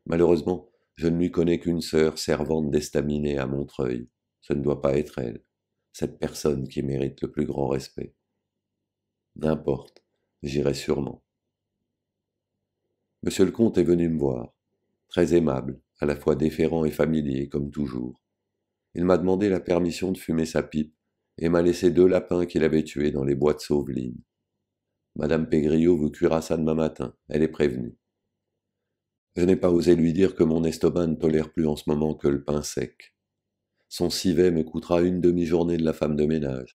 Malheureusement, je ne lui connais qu'une sœur servante d'estaminée à Montreuil. Ce ne doit pas être elle, cette personne qui mérite le plus grand respect. N'importe, j'irai sûrement. Monsieur le comte est venu me voir, très aimable, à la fois déférent et familier, comme toujours. Il m'a demandé la permission de fumer sa pipe et m'a laissé deux lapins qu'il avait tués dans les bois de Sauveline. Madame Pégriot vous cuira ça demain matin, elle est prévenue. Je n'ai pas osé lui dire que mon estomac ne tolère plus en ce moment que le pain sec. Son civet me coûtera une demi-journée de la femme de ménage,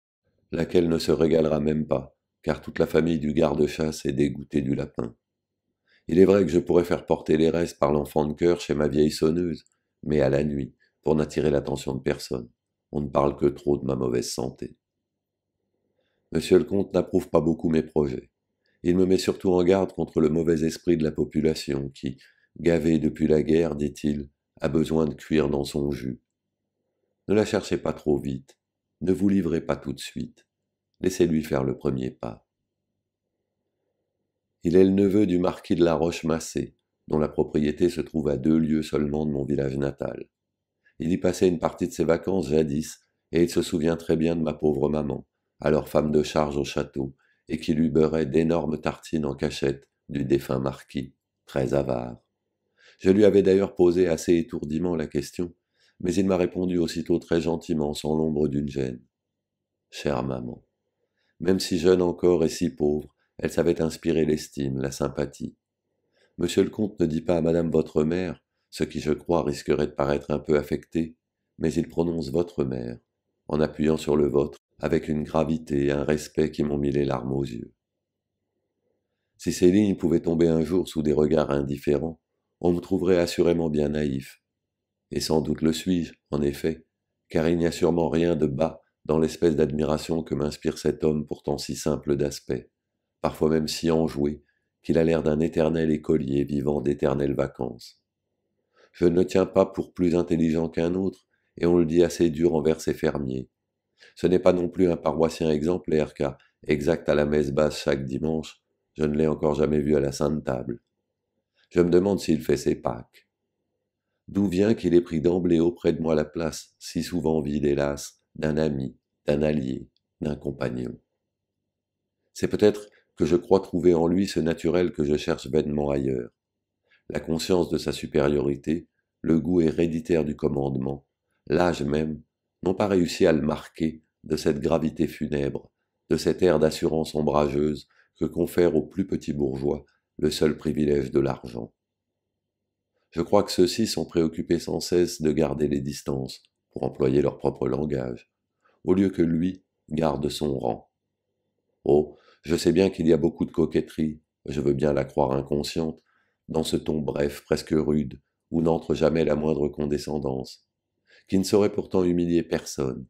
laquelle ne se régalera même pas, car toute la famille du garde-chasse est dégoûtée du lapin. Il est vrai que je pourrais faire porter les restes par l'enfant de cœur chez ma vieille sonneuse, mais à la nuit, pour n'attirer l'attention de personne. On ne parle que trop de ma mauvaise santé. Monsieur le comte n'approuve pas beaucoup mes projets. Il me met surtout en garde contre le mauvais esprit de la population qui, gavé depuis la guerre, dit-il, a besoin de cuire dans son jus. Ne la cherchez pas trop vite, ne vous livrez pas tout de suite, laissez-lui faire le premier pas. Il est le neveu du marquis de la Roche-Massé, dont la propriété se trouve à deux lieues seulement de mon village natal. Il y passait une partie de ses vacances jadis, et il se souvient très bien de ma pauvre maman, alors femme de charge au château, et qui lui beurrait d'énormes tartines en cachette du défunt marquis, très avare. Je lui avais d'ailleurs posé assez étourdiment la question, mais il m'a répondu aussitôt très gentiment, sans l'ombre d'une gêne. Chère maman, même si jeune encore et si pauvre, elle savait inspirer l'estime, la sympathie. Monsieur le comte ne dit pas à madame votre mère, ce qui je crois risquerait de paraître un peu affecté, mais il prononce votre mère, en appuyant sur le vôtre, avec une gravité et un respect qui m'ont mis les larmes aux yeux. Si ces lignes pouvaient tomber un jour sous des regards indifférents, on me trouverait assurément bien naïf. Et sans doute le suis-je, en effet, car il n'y a sûrement rien de bas dans l'espèce d'admiration que m'inspire cet homme pourtant si simple d'aspect, parfois même si enjoué, qu'il a l'air d'un éternel écolier vivant d'éternelles vacances. Je ne le tiens pas pour plus intelligent qu'un autre, et on le dit assez dur envers ses fermiers. Ce n'est pas non plus un paroissien exemplaire, car, exact à la messe basse chaque dimanche, je ne l'ai encore jamais vu à la sainte table. Je me demande s'il fait ses Pâques. D'où vient qu'il ait pris d'emblée auprès de moi la place, si souvent vide, hélas, d'un ami, d'un allié, d'un compagnon C'est peut-être que je crois trouver en lui ce naturel que je cherche vainement ailleurs. La conscience de sa supériorité, le goût héréditaire du commandement, l'âge même, n'ont pas réussi à le marquer de cette gravité funèbre, de cet air d'assurance ombrageuse que confère aux plus petits bourgeois le seul privilège de l'argent. Je crois que ceux-ci sont préoccupés sans cesse de garder les distances, pour employer leur propre langage, au lieu que lui garde son rang. Oh, je sais bien qu'il y a beaucoup de coquetterie, je veux bien la croire inconsciente, dans ce ton bref, presque rude, où n'entre jamais la moindre condescendance, qui ne saurait pourtant humilier personne,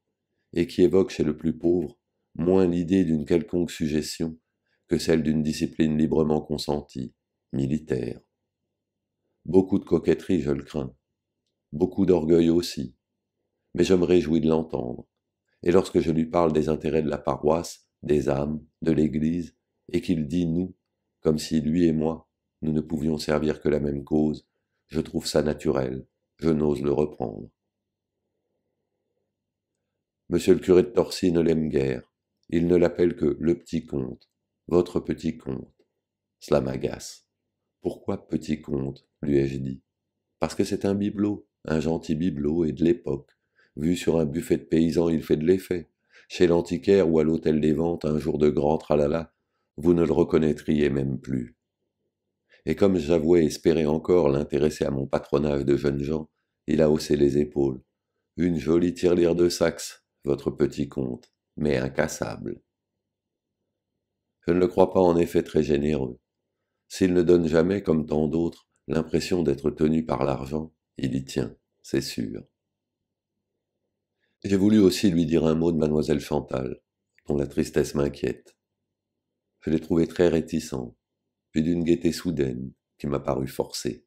et qui évoque chez le plus pauvre moins l'idée d'une quelconque suggestion que celle d'une discipline librement consentie, militaire. Beaucoup de coquetterie, je le crains, beaucoup d'orgueil aussi, mais je me réjouis de l'entendre, et lorsque je lui parle des intérêts de la paroisse, des âmes, de l'Église, et qu'il dit nous, comme si lui et moi, nous ne pouvions servir que la même cause, je trouve ça naturel, je n'ose le reprendre. Monsieur le curé de Torcy ne l'aime guère, il ne l'appelle que le petit comte, votre petit comte. » Cela m'agace. Pourquoi petit comte ?» lui ai-je dit. Parce que c'est un bibelot, un gentil bibelot et de l'époque. Vu sur un buffet de paysans, il fait de l'effet. Chez l'antiquaire ou à l'hôtel des ventes, un jour de grand tralala, vous ne le reconnaîtriez même plus. Et comme j'avouais espérer encore l'intéresser à mon patronage de jeunes gens, il a haussé les épaules. Une jolie tirelire de Saxe, votre petit comte, mais incassable. Je ne le crois pas en effet très généreux. S'il ne donne jamais, comme tant d'autres, l'impression d'être tenu par l'argent, il y tient, c'est sûr. J'ai voulu aussi lui dire un mot de mademoiselle Chantal, dont la tristesse m'inquiète. Je l'ai trouvé très réticent, puis d'une gaieté soudaine qui m'a paru forcée.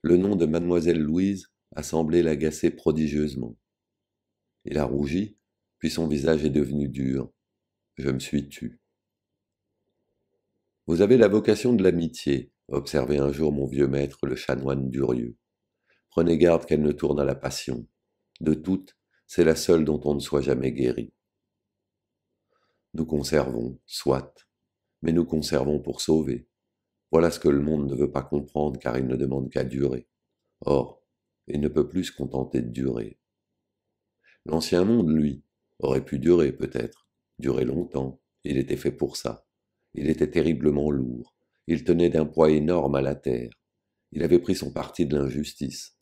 Le nom de mademoiselle Louise a semblé l'agacer prodigieusement. Il a rougi, puis son visage est devenu dur. Je me suis tue. Vous avez la vocation de l'amitié, observait un jour mon vieux maître, le chanoine Durieux. Prenez garde qu'elle ne tourne à la passion. De toutes, c'est la seule dont on ne soit jamais guéri. Nous conservons, soit, mais nous conservons pour sauver. Voilà ce que le monde ne veut pas comprendre car il ne demande qu'à durer. Or, il ne peut plus se contenter de durer. L'ancien monde, lui, aurait pu durer peut-être, durer longtemps, il était fait pour ça. Il était terriblement lourd. Il tenait d'un poids énorme à la terre. Il avait pris son parti de l'injustice.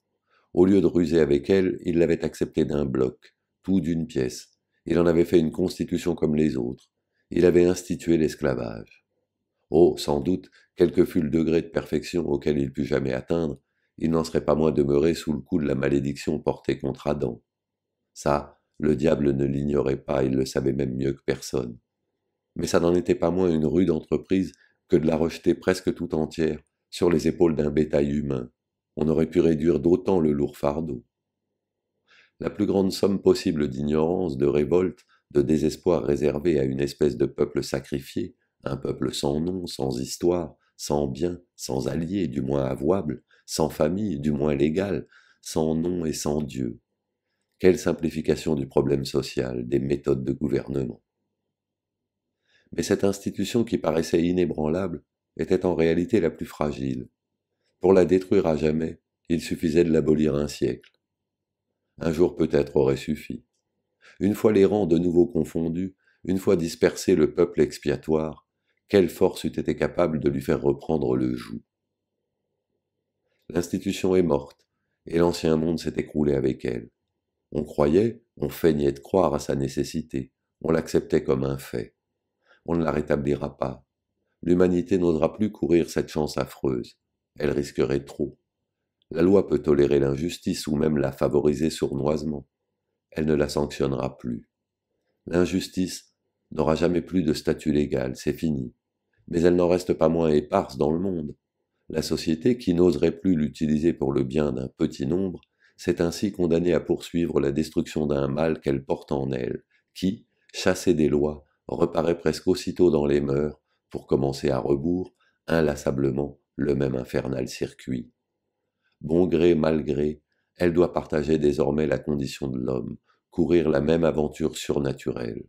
Au lieu de ruser avec elle, il l'avait acceptée d'un bloc, tout d'une pièce. Il en avait fait une constitution comme les autres. Il avait institué l'esclavage. Oh, sans doute, quel que fût le degré de perfection auquel il put jamais atteindre, il n'en serait pas moins demeuré sous le coup de la malédiction portée contre Adam. Ça, le diable ne l'ignorait pas, il le savait même mieux que personne mais ça n'en était pas moins une rude entreprise que de la rejeter presque tout entière sur les épaules d'un bétail humain. On aurait pu réduire d'autant le lourd fardeau. La plus grande somme possible d'ignorance, de révolte, de désespoir réservée à une espèce de peuple sacrifié, un peuple sans nom, sans histoire, sans bien, sans alliés, du moins avouable, sans famille, du moins légale, sans nom et sans Dieu. Quelle simplification du problème social, des méthodes de gouvernement. Mais cette institution qui paraissait inébranlable était en réalité la plus fragile. Pour la détruire à jamais, il suffisait de l'abolir un siècle. Un jour peut-être aurait suffi. Une fois les rangs de nouveau confondus, une fois dispersé le peuple expiatoire, quelle force eût été capable de lui faire reprendre le joug L'institution est morte, et l'ancien monde s'est écroulé avec elle. On croyait, on feignait de croire à sa nécessité, on l'acceptait comme un fait on ne la rétablira pas. L'humanité n'osera plus courir cette chance affreuse. Elle risquerait trop. La loi peut tolérer l'injustice ou même la favoriser sournoisement. Elle ne la sanctionnera plus. L'injustice n'aura jamais plus de statut légal, c'est fini. Mais elle n'en reste pas moins éparse dans le monde. La société qui n'oserait plus l'utiliser pour le bien d'un petit nombre s'est ainsi condamnée à poursuivre la destruction d'un mal qu'elle porte en elle, qui, chassée des lois, reparaît presque aussitôt dans les mœurs pour commencer à rebours, inlassablement, le même infernal circuit. Bon gré, mal gré, elle doit partager désormais la condition de l'homme, courir la même aventure surnaturelle.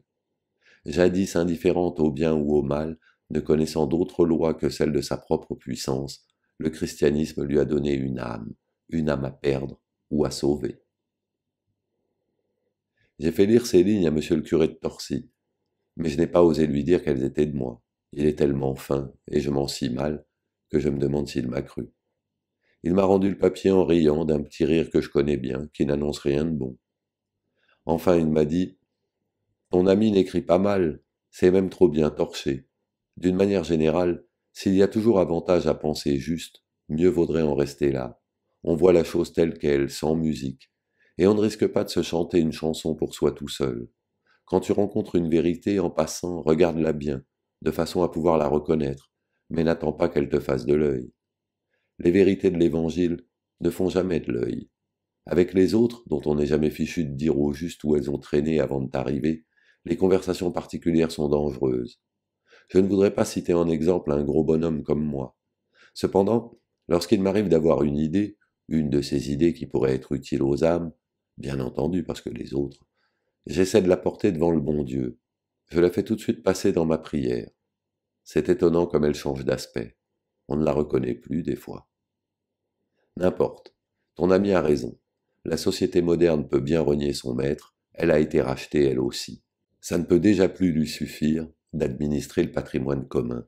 Jadis indifférente au bien ou au mal, ne connaissant d'autre loi que celle de sa propre puissance, le christianisme lui a donné une âme, une âme à perdre ou à sauver. J'ai fait lire ces lignes à monsieur le curé de Torcy, mais je n'ai pas osé lui dire qu'elles étaient de moi. Il est tellement fin, et je m'en si mal, que je me demande s'il m'a cru. Il m'a rendu le papier en riant d'un petit rire que je connais bien, qui n'annonce rien de bon. Enfin, il m'a dit Ton ami n'écrit pas mal, c'est même trop bien torché. D'une manière générale, s'il y a toujours avantage à penser juste, mieux vaudrait en rester là. On voit la chose telle qu'elle, sans musique, et on ne risque pas de se chanter une chanson pour soi tout seul. Quand tu rencontres une vérité en passant, regarde-la bien, de façon à pouvoir la reconnaître, mais n'attends pas qu'elle te fasse de l'œil. Les vérités de l'Évangile ne font jamais de l'œil. Avec les autres, dont on n'est jamais fichu de dire au juste où elles ont traîné avant de t'arriver, les conversations particulières sont dangereuses. Je ne voudrais pas citer en exemple un gros bonhomme comme moi. Cependant, lorsqu'il m'arrive d'avoir une idée, une de ces idées qui pourrait être utile aux âmes, bien entendu parce que les autres, j'essaie de la porter devant le bon Dieu. Je la fais tout de suite passer dans ma prière. C'est étonnant comme elle change d'aspect. On ne la reconnaît plus des fois. N'importe. Ton ami a raison. La société moderne peut bien renier son maître. Elle a été rachetée elle aussi. Ça ne peut déjà plus lui suffire d'administrer le patrimoine commun.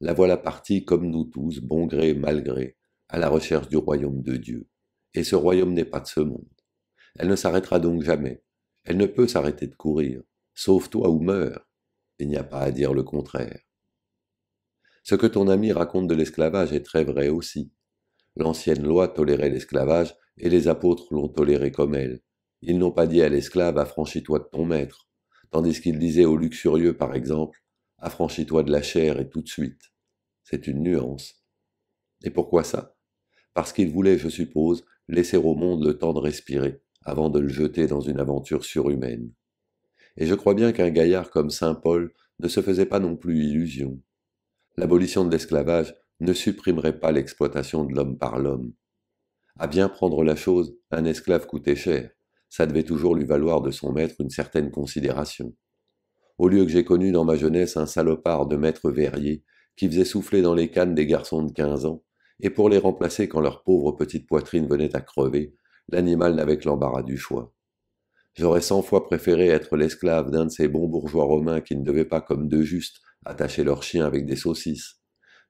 La voilà partie, comme nous tous, bon gré, mal gré, à la recherche du royaume de Dieu. Et ce royaume n'est pas de ce monde. Elle ne s'arrêtera donc jamais. Elle ne peut s'arrêter de courir. Sauve-toi ou meurs. Il n'y a pas à dire le contraire. Ce que ton ami raconte de l'esclavage est très vrai aussi. L'ancienne loi tolérait l'esclavage et les apôtres l'ont toléré comme elle. Ils n'ont pas dit à l'esclave affranchis-toi de ton maître, tandis qu'ils disaient au luxurieux par exemple affranchis-toi de la chair et tout de suite. C'est une nuance. Et pourquoi ça Parce qu'ils voulaient, je suppose, laisser au monde le temps de respirer avant de le jeter dans une aventure surhumaine. Et je crois bien qu'un gaillard comme Saint Paul ne se faisait pas non plus illusion. L'abolition de l'esclavage ne supprimerait pas l'exploitation de l'homme par l'homme. À bien prendre la chose, un esclave coûtait cher. Ça devait toujours lui valoir de son maître une certaine considération. Au lieu que j'ai connu dans ma jeunesse un salopard de maître verrier qui faisait souffler dans les cannes des garçons de quinze ans, et pour les remplacer quand leur pauvre petite poitrine venait à crever, l'animal n'avait que l'embarras du choix. J'aurais cent fois préféré être l'esclave d'un de ces bons bourgeois romains qui ne devaient pas, comme de justes, attacher leurs chiens avec des saucisses.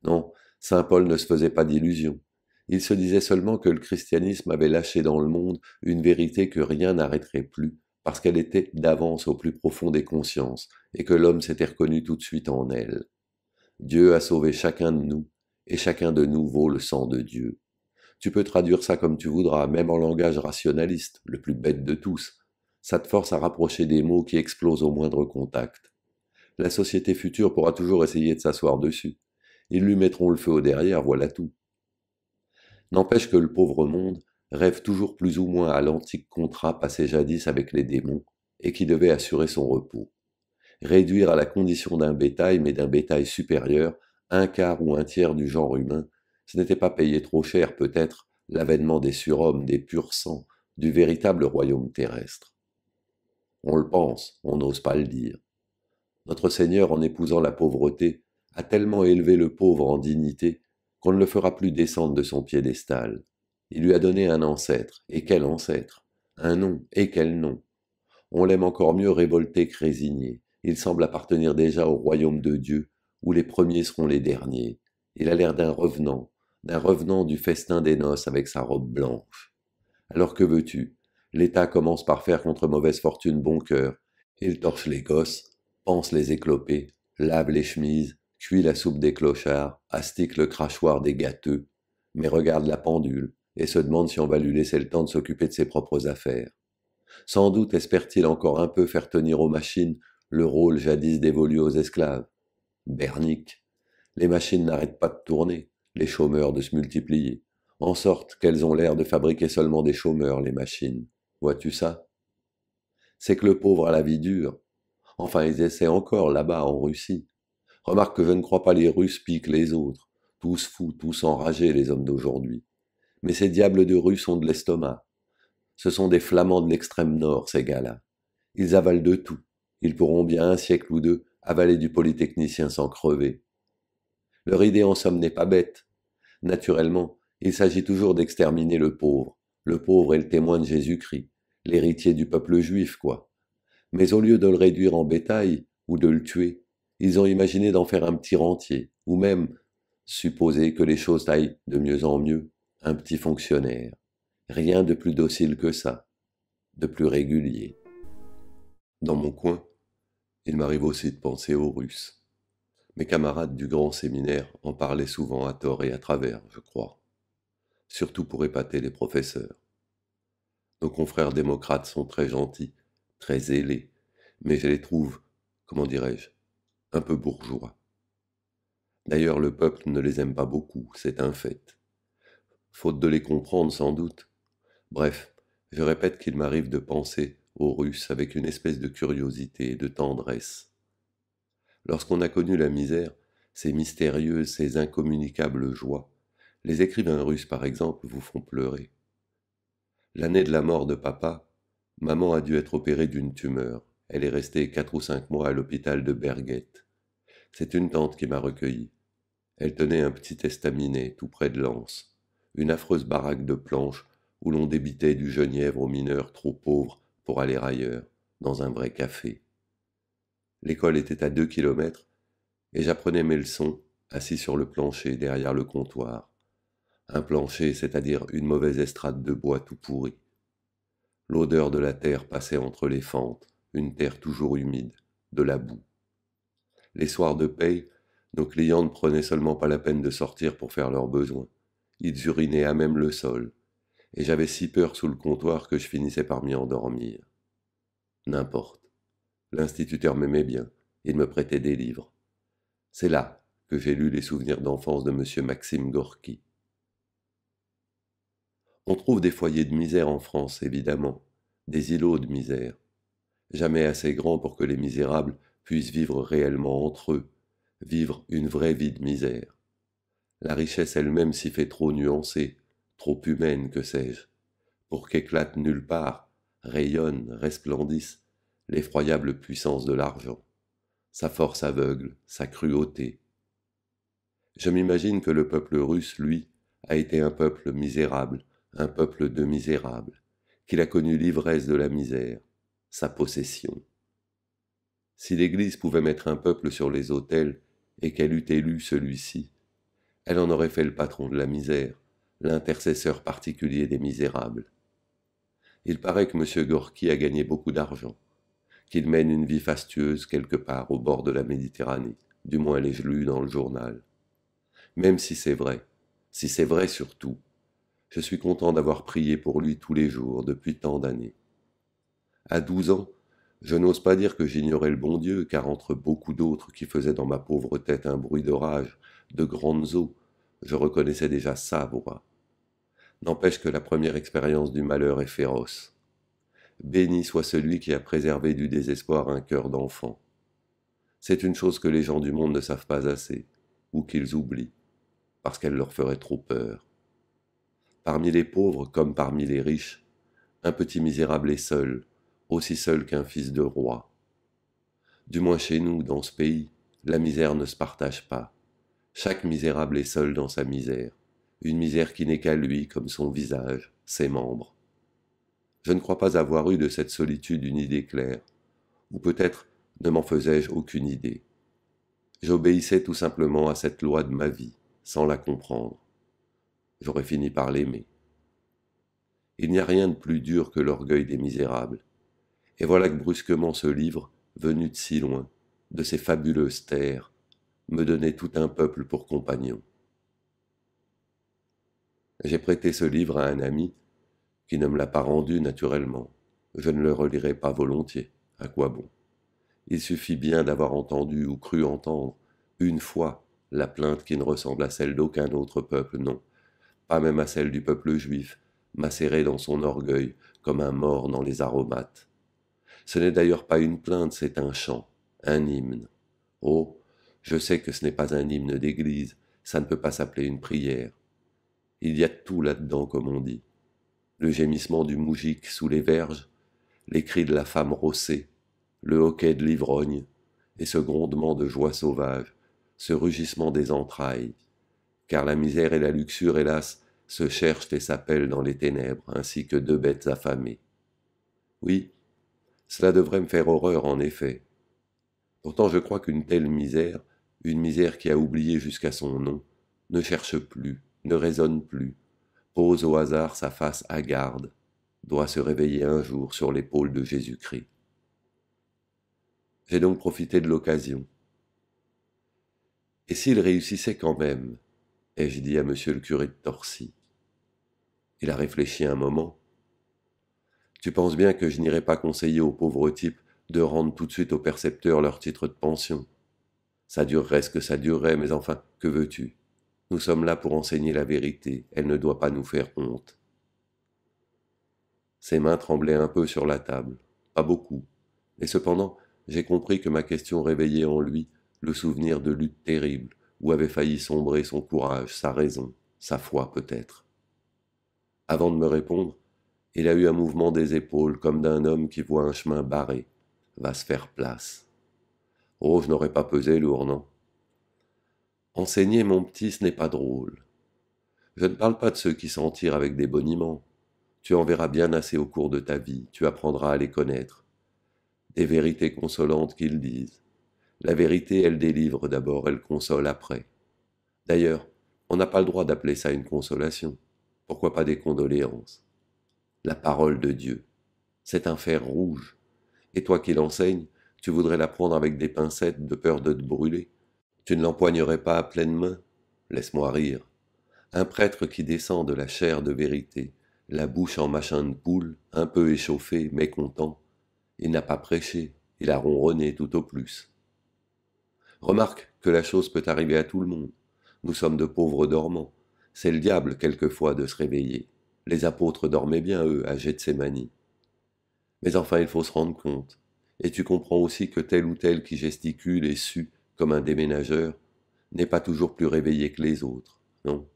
Non, saint Paul ne se faisait pas d'illusions. Il se disait seulement que le christianisme avait lâché dans le monde une vérité que rien n'arrêterait plus, parce qu'elle était d'avance au plus profond des consciences, et que l'homme s'était reconnu tout de suite en elle. Dieu a sauvé chacun de nous, et chacun de nous vaut le sang de Dieu. Tu peux traduire ça comme tu voudras, même en langage rationaliste, le plus bête de tous. Ça te force à rapprocher des mots qui explosent au moindre contact. La société future pourra toujours essayer de s'asseoir dessus. Ils lui mettront le feu au derrière, voilà tout. N'empêche que le pauvre monde rêve toujours plus ou moins à l'antique contrat passé jadis avec les démons et qui devait assurer son repos. Réduire à la condition d'un bétail, mais d'un bétail supérieur, un quart ou un tiers du genre humain, ce n'était pas payé trop cher, peut-être, l'avènement des surhommes, des purs sangs, du véritable royaume terrestre. On le pense, on n'ose pas le dire. Notre Seigneur, en épousant la pauvreté, a tellement élevé le pauvre en dignité qu'on ne le fera plus descendre de son piédestal. Il lui a donné un ancêtre, et quel ancêtre Un nom, et quel nom On l'aime encore mieux révolté que résigné. Il semble appartenir déjà au royaume de Dieu, où les premiers seront les derniers. Il a l'air d'un revenant, d'un revenant du festin des noces avec sa robe blanche. Alors que veux-tu L'État commence par faire contre mauvaise fortune bon cœur. Il torche les gosses, pense les éclopés, lave les chemises, cuit la soupe des clochards, astique le crachoir des gâteux, mais regarde la pendule et se demande si on va lui laisser le temps de s'occuper de ses propres affaires. Sans doute espère-t-il encore un peu faire tenir aux machines le rôle jadis dévolu aux esclaves. Bernic, les machines n'arrêtent pas de tourner les chômeurs de se multiplier, en sorte qu'elles ont l'air de fabriquer seulement des chômeurs, les machines. Vois-tu ça C'est que le pauvre a la vie dure. Enfin, ils essaient encore là-bas en Russie. Remarque que je ne crois pas les Russes piquent les autres, tous fous, tous enragés, les hommes d'aujourd'hui. Mais ces diables de Russes ont de l'estomac. Ce sont des Flamands de l'extrême nord, ces gars-là. Ils avalent de tout. Ils pourront bien un siècle ou deux avaler du polytechnicien sans crever. Leur idée en somme n'est pas bête. Naturellement, il s'agit toujours d'exterminer le pauvre. Le pauvre est le témoin de Jésus-Christ, l'héritier du peuple juif, quoi. Mais au lieu de le réduire en bétail ou de le tuer, ils ont imaginé d'en faire un petit rentier, ou même, supposer que les choses aillent de mieux en mieux, un petit fonctionnaire. Rien de plus docile que ça, de plus régulier. Dans mon coin, il m'arrive aussi de penser aux Russes. Mes camarades du grand séminaire en parlaient souvent à tort et à travers, je crois, surtout pour épater les professeurs. Nos confrères démocrates sont très gentils, très ailés, mais je les trouve, comment dirais-je, un peu bourgeois. D'ailleurs, le peuple ne les aime pas beaucoup, c'est un fait. Faute de les comprendre, sans doute. Bref, je répète qu'il m'arrive de penser aux Russes avec une espèce de curiosité et de tendresse, Lorsqu'on a connu la misère, ces mystérieuses, ces incommunicables joies, les écrivains russes par exemple vous font pleurer. L'année de la mort de papa, maman a dû être opérée d'une tumeur. Elle est restée quatre ou cinq mois à l'hôpital de Berguette. C'est une tante qui m'a recueilli. Elle tenait un petit estaminet tout près de l'anse, une affreuse baraque de planches où l'on débitait du genièvre aux mineurs trop pauvres pour aller ailleurs, dans un vrai café. L'école était à deux kilomètres, et j'apprenais mes leçons assis sur le plancher derrière le comptoir. Un plancher, c'est-à-dire une mauvaise estrade de bois tout pourri. L'odeur de la terre passait entre les fentes, une terre toujours humide, de la boue. Les soirs de paye, nos clients ne prenaient seulement pas la peine de sortir pour faire leurs besoins. Ils urinaient à même le sol, et j'avais si peur sous le comptoir que je finissais par m'y endormir. N'importe. L'instituteur m'aimait bien, il me prêtait des livres. C'est là que j'ai lu les souvenirs d'enfance de M. Maxime Gorky. On trouve des foyers de misère en France, évidemment, des îlots de misère, jamais assez grands pour que les misérables puissent vivre réellement entre eux, vivre une vraie vie de misère. La richesse elle-même s'y fait trop nuancée, trop humaine, que sais-je, pour qu'éclate nulle part, rayonne, resplendisse, l'effroyable puissance de l'argent, sa force aveugle, sa cruauté. Je m'imagine que le peuple russe, lui, a été un peuple misérable, un peuple de misérables, qu'il a connu l'ivresse de la misère, sa possession. Si l'Église pouvait mettre un peuple sur les autels et qu'elle eût élu celui-ci, elle en aurait fait le patron de la misère, l'intercesseur particulier des misérables. Il paraît que M. Gorky a gagné beaucoup d'argent qu'il mène une vie fastueuse quelque part au bord de la Méditerranée, du moins l'ai-je lu dans le journal. Même si c'est vrai, si c'est vrai surtout, je suis content d'avoir prié pour lui tous les jours depuis tant d'années. À douze ans, je n'ose pas dire que j'ignorais le bon Dieu, car entre beaucoup d'autres qui faisaient dans ma pauvre tête un bruit d'orage, de grandes eaux, je reconnaissais déjà voix. N'empêche que la première expérience du malheur est féroce. Béni soit celui qui a préservé du désespoir un cœur d'enfant. C'est une chose que les gens du monde ne savent pas assez, ou qu'ils oublient, parce qu'elle leur ferait trop peur. Parmi les pauvres comme parmi les riches, un petit misérable est seul, aussi seul qu'un fils de roi. Du moins chez nous, dans ce pays, la misère ne se partage pas. Chaque misérable est seul dans sa misère, une misère qui n'est qu'à lui comme son visage, ses membres je ne crois pas avoir eu de cette solitude une idée claire, ou peut-être ne m'en faisais-je aucune idée. J'obéissais tout simplement à cette loi de ma vie, sans la comprendre. J'aurais fini par l'aimer. Il n'y a rien de plus dur que l'orgueil des misérables. Et voilà que brusquement ce livre, venu de si loin, de ces fabuleuses terres, me donnait tout un peuple pour compagnon. J'ai prêté ce livre à un ami qui ne me l'a pas rendu naturellement. Je ne le relirai pas volontiers. À quoi bon Il suffit bien d'avoir entendu ou cru entendre, une fois, la plainte qui ne ressemble à celle d'aucun autre peuple, non, pas même à celle du peuple juif, macéré dans son orgueil comme un mort dans les aromates. Ce n'est d'ailleurs pas une plainte, c'est un chant, un hymne. Oh, je sais que ce n'est pas un hymne d'église, ça ne peut pas s'appeler une prière. Il y a tout là-dedans, comme on dit le gémissement du moujik sous les verges, les cris de la femme rossée, le hoquet de l'ivrogne, et ce grondement de joie sauvage, ce rugissement des entrailles, car la misère et la luxure, hélas, se cherchent et s'appellent dans les ténèbres, ainsi que deux bêtes affamées. Oui, cela devrait me faire horreur en effet. Pourtant je crois qu'une telle misère, une misère qui a oublié jusqu'à son nom, ne cherche plus, ne résonne plus, pose au hasard sa face hagarde, doit se réveiller un jour sur l'épaule de Jésus-Christ. J'ai donc profité de l'occasion. Et s'il réussissait quand même, ai-je dit à monsieur le curé de Torcy. Il a réfléchi un moment. Tu penses bien que je n'irai pas conseiller aux pauvres types de rendre tout de suite aux percepteurs leur titre de pension. Ça durerait ce que ça durerait, mais enfin, que veux-tu nous sommes là pour enseigner la vérité, elle ne doit pas nous faire honte. Ses mains tremblaient un peu sur la table, pas beaucoup, et cependant j'ai compris que ma question réveillait en lui le souvenir de luttes terribles où avait failli sombrer son courage, sa raison, sa foi peut-être. Avant de me répondre, il a eu un mouvement des épaules comme d'un homme qui voit un chemin barré, va se faire place. Oh, je n'aurais pas pesé lourd, non Enseigner mon petit, ce n'est pas drôle. Je ne parle pas de ceux qui s'en tirent avec des boniments. Tu en verras bien assez au cours de ta vie, tu apprendras à les connaître. Des vérités consolantes qu'ils disent. La vérité, elle délivre d'abord, elle console après. D'ailleurs, on n'a pas le droit d'appeler ça une consolation. Pourquoi pas des condoléances La parole de Dieu, c'est un fer rouge. Et toi qui l'enseignes, tu voudrais la prendre avec des pincettes de peur de te brûler. Tu ne l'empoignerais pas à pleine main Laisse-moi rire. Un prêtre qui descend de la chair de vérité, la bouche en machin de poule, un peu échauffé, mécontent, il n'a pas prêché, il a ronronné tout au plus. Remarque que la chose peut arriver à tout le monde. Nous sommes de pauvres dormants. C'est le diable, quelquefois, de se réveiller. Les apôtres dormaient bien, eux, à Gethsemane. Mais enfin, il faut se rendre compte. Et tu comprends aussi que tel ou tel qui gesticule et sue comme un déménageur, n'est pas toujours plus réveillé que les autres, non.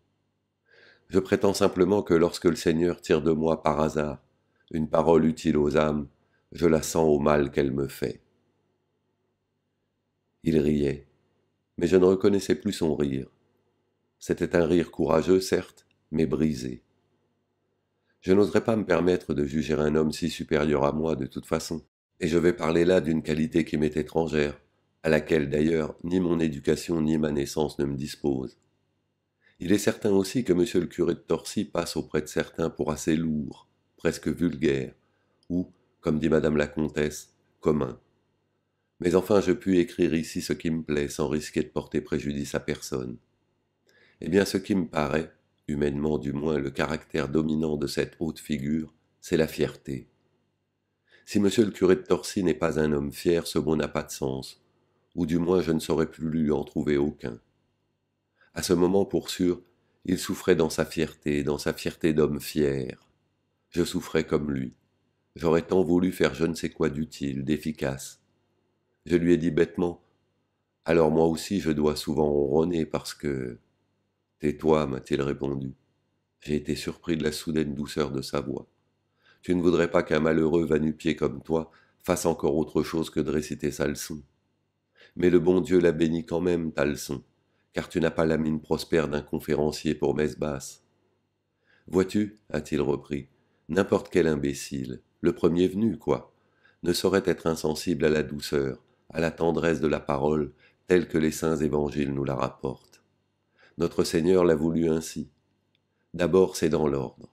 Je prétends simplement que lorsque le Seigneur tire de moi par hasard une parole utile aux âmes, je la sens au mal qu'elle me fait. Il riait, mais je ne reconnaissais plus son rire. C'était un rire courageux, certes, mais brisé. Je n'oserais pas me permettre de juger un homme si supérieur à moi de toute façon, et je vais parler là d'une qualité qui m'est étrangère, à laquelle d'ailleurs ni mon éducation ni ma naissance ne me disposent. Il est certain aussi que M. le curé de Torcy passe auprès de certains pour assez lourd, presque vulgaire, ou, comme dit Madame la Comtesse, commun. Mais enfin, je puis écrire ici ce qui me plaît sans risquer de porter préjudice à personne. Eh bien, ce qui me paraît, humainement du moins, le caractère dominant de cette haute figure, c'est la fierté. Si M. le curé de Torcy n'est pas un homme fier, ce mot n'a pas de sens, ou du moins je ne saurais plus lui en trouver aucun. À ce moment, pour sûr, il souffrait dans sa fierté, dans sa fierté d'homme fier. Je souffrais comme lui. J'aurais tant voulu faire je ne sais quoi d'utile, d'efficace. Je lui ai dit bêtement Alors moi aussi je dois souvent ronronner parce que. Tais-toi, m'a-t-il répondu. J'ai été surpris de la soudaine douceur de sa voix. Tu ne voudrais pas qu'un malheureux va pied comme toi fasse encore autre chose que de réciter sa leçon mais le bon Dieu la béni quand même, Talson, car tu n'as pas la mine prospère d'un conférencier pour messe basse. Vois-tu, a-t-il repris, n'importe quel imbécile, le premier venu, quoi, ne saurait être insensible à la douceur, à la tendresse de la parole, telle que les saints évangiles nous la rapportent. Notre Seigneur l'a voulu ainsi. D'abord, c'est dans l'ordre.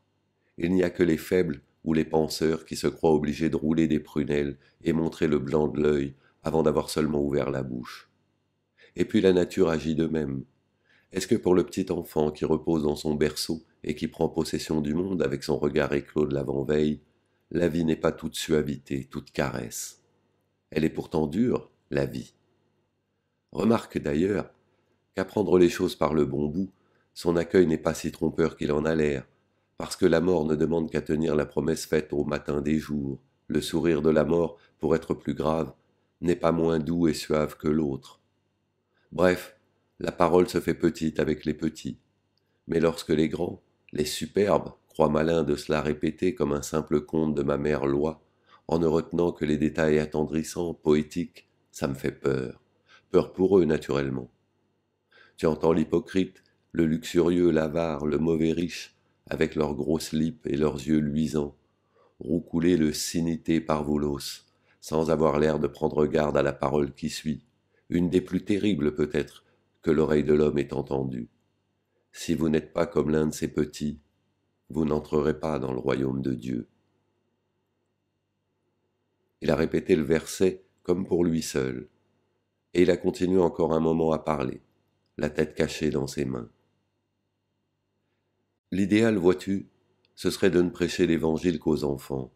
Il n'y a que les faibles ou les penseurs qui se croient obligés de rouler des prunelles et montrer le blanc de l'œil avant d'avoir seulement ouvert la bouche. Et puis la nature agit de même. Est-ce que pour le petit enfant qui repose dans son berceau et qui prend possession du monde avec son regard éclos de l'avant-veille, la vie n'est pas toute suavité, toute caresse Elle est pourtant dure, la vie. Remarque d'ailleurs prendre les choses par le bon bout, son accueil n'est pas si trompeur qu'il en a l'air, parce que la mort ne demande qu'à tenir la promesse faite au matin des jours, le sourire de la mort, pour être plus grave, n'est pas moins doux et suave que l'autre. Bref, la parole se fait petite avec les petits. Mais lorsque les grands, les superbes, croient malin de cela répéter comme un simple conte de ma mère loi, en ne retenant que les détails attendrissants, poétiques, ça me fait peur. Peur pour eux, naturellement. Tu entends l'hypocrite, le luxurieux, l'avare, le mauvais riche, avec leurs grosses lippes et leurs yeux luisants, roucouler le par parvulos sans avoir l'air de prendre garde à la parole qui suit, une des plus terribles peut-être que l'oreille de l'homme ait entendue. Si vous n'êtes pas comme l'un de ces petits, vous n'entrerez pas dans le royaume de Dieu. Il a répété le verset comme pour lui seul, et il a continué encore un moment à parler, la tête cachée dans ses mains. L'idéal, vois-tu, ce serait de ne prêcher l'Évangile qu'aux enfants,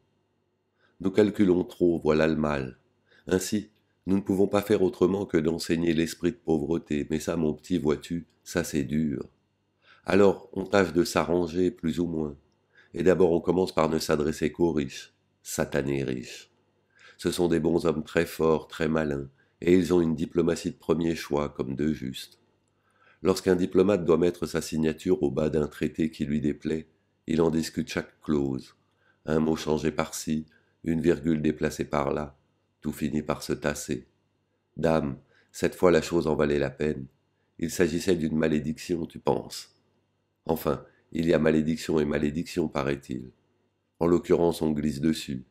nous calculons trop, voilà le mal. Ainsi, nous ne pouvons pas faire autrement que d'enseigner l'esprit de pauvreté, mais ça, mon petit, vois-tu, ça c'est dur. Alors, on tâche de s'arranger, plus ou moins. Et d'abord, on commence par ne s'adresser qu'aux riches, satanés riches. Ce sont des bons hommes très forts, très malins, et ils ont une diplomatie de premier choix, comme de justes. Lorsqu'un diplomate doit mettre sa signature au bas d'un traité qui lui déplaît, il en discute chaque clause. Un mot changé par-ci, une virgule déplacée par là, tout finit par se tasser. Dame, cette fois la chose en valait la peine. Il s'agissait d'une malédiction, tu penses. Enfin, il y a malédiction et malédiction, paraît-il. En l'occurrence, on glisse dessus.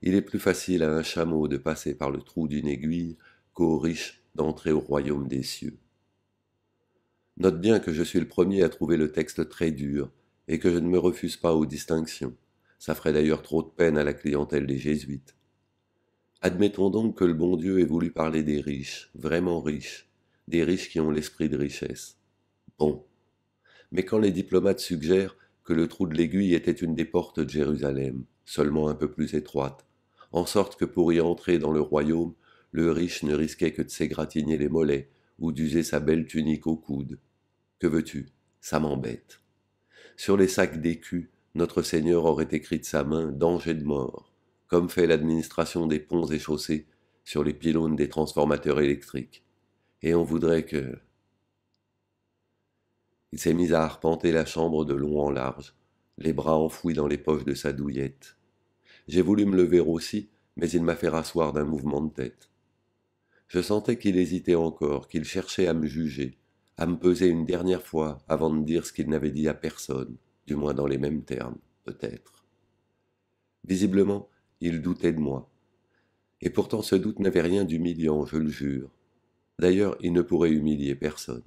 Il est plus facile à un chameau de passer par le trou d'une aiguille qu'au riche d'entrer au royaume des cieux. Note bien que je suis le premier à trouver le texte très dur et que je ne me refuse pas aux distinctions. Ça ferait d'ailleurs trop de peine à la clientèle des jésuites. Admettons donc que le bon Dieu ait voulu parler des riches, vraiment riches, des riches qui ont l'esprit de richesse. Bon. Mais quand les diplomates suggèrent que le trou de l'aiguille était une des portes de Jérusalem, seulement un peu plus étroite, en sorte que pour y entrer dans le royaume, le riche ne risquait que de s'égratigner les mollets ou d'user sa belle tunique au coude. Que veux-tu Ça m'embête. Sur les sacs d'écus, notre Seigneur aurait écrit de sa main danger de mort, comme fait l'administration des ponts et chaussées sur les pylônes des transformateurs électriques. Et on voudrait que... Il s'est mis à arpenter la chambre de long en large, les bras enfouis dans les poches de sa douillette. J'ai voulu me lever aussi, mais il m'a fait rasseoir d'un mouvement de tête. Je sentais qu'il hésitait encore, qu'il cherchait à me juger, à me peser une dernière fois avant de dire ce qu'il n'avait dit à personne du moins dans les mêmes termes, peut-être. Visiblement, il doutait de moi. Et pourtant ce doute n'avait rien d'humiliant, je le jure. D'ailleurs, il ne pourrait humilier personne.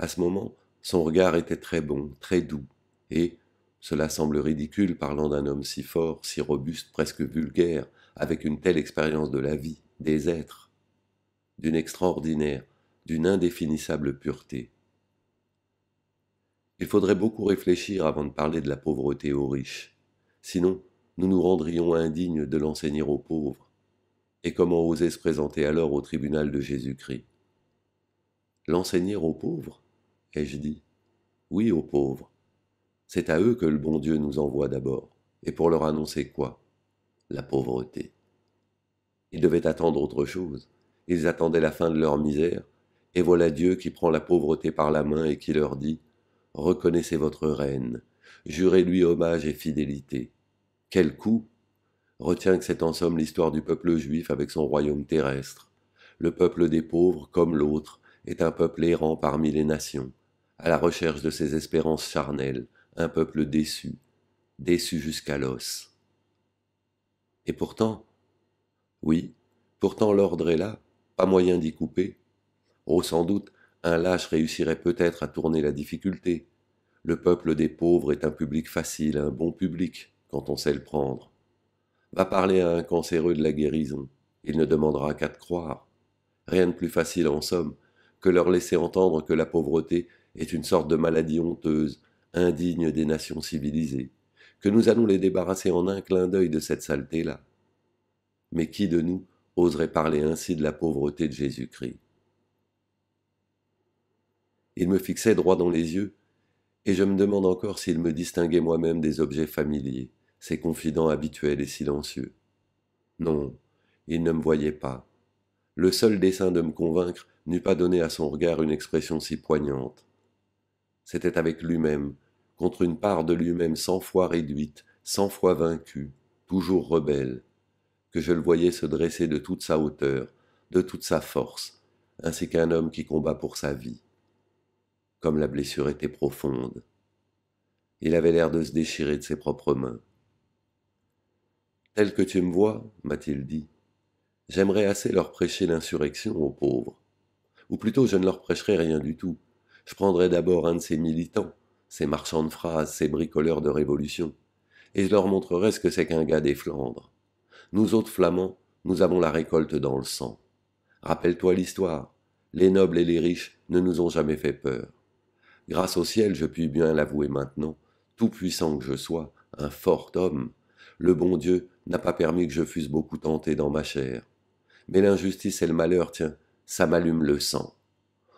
À ce moment, son regard était très bon, très doux, et, cela semble ridicule parlant d'un homme si fort, si robuste, presque vulgaire, avec une telle expérience de la vie, des êtres, d'une extraordinaire, d'une indéfinissable pureté. Il faudrait beaucoup réfléchir avant de parler de la pauvreté aux riches. Sinon, nous nous rendrions indignes de l'enseigner aux pauvres. Et comment oser se présenter alors au tribunal de Jésus-Christ L'enseigner aux pauvres ai-je dit. Oui, aux pauvres. C'est à eux que le bon Dieu nous envoie d'abord. Et pour leur annoncer quoi La pauvreté. Ils devaient attendre autre chose. Ils attendaient la fin de leur misère. Et voilà Dieu qui prend la pauvreté par la main et qui leur dit ⁇ reconnaissez votre reine, jurez-lui hommage et fidélité. Quel coup Retiens que c'est en somme l'histoire du peuple juif avec son royaume terrestre. Le peuple des pauvres, comme l'autre, est un peuple errant parmi les nations, à la recherche de ses espérances charnelles, un peuple déçu, déçu jusqu'à l'os. Et pourtant, oui, pourtant l'ordre est là, pas moyen d'y couper. Oh, sans doute, un lâche réussirait peut-être à tourner la difficulté. Le peuple des pauvres est un public facile, un bon public, quand on sait le prendre. Va parler à un cancéreux de la guérison. Il ne demandera qu'à te croire. Rien de plus facile en somme que leur laisser entendre que la pauvreté est une sorte de maladie honteuse, indigne des nations civilisées, que nous allons les débarrasser en un clin d'œil de cette saleté-là. Mais qui de nous oserait parler ainsi de la pauvreté de Jésus-Christ il me fixait droit dans les yeux, et je me demande encore s'il me distinguait moi-même des objets familiers, ses confidents habituels et silencieux. Non, il ne me voyait pas. Le seul dessein de me convaincre n'eût pas donné à son regard une expression si poignante. C'était avec lui-même, contre une part de lui-même cent fois réduite, cent fois vaincue, toujours rebelle, que je le voyais se dresser de toute sa hauteur, de toute sa force, ainsi qu'un homme qui combat pour sa vie comme la blessure était profonde. Il avait l'air de se déchirer de ses propres mains. Tel que tu me vois, m'a-t-il dit, j'aimerais assez leur prêcher l'insurrection aux pauvres. Ou plutôt, je ne leur prêcherai rien du tout. Je prendrai d'abord un de ces militants, ces marchands de phrases, ces bricoleurs de révolution, et je leur montrerai ce que c'est qu'un gars des Flandres. Nous autres Flamands, nous avons la récolte dans le sang. Rappelle-toi l'histoire. Les nobles et les riches ne nous ont jamais fait peur. Grâce au ciel, je puis bien l'avouer maintenant, tout puissant que je sois, un fort homme, le bon Dieu n'a pas permis que je fusse beaucoup tenté dans ma chair. Mais l'injustice et le malheur, tiens, ça m'allume le sang.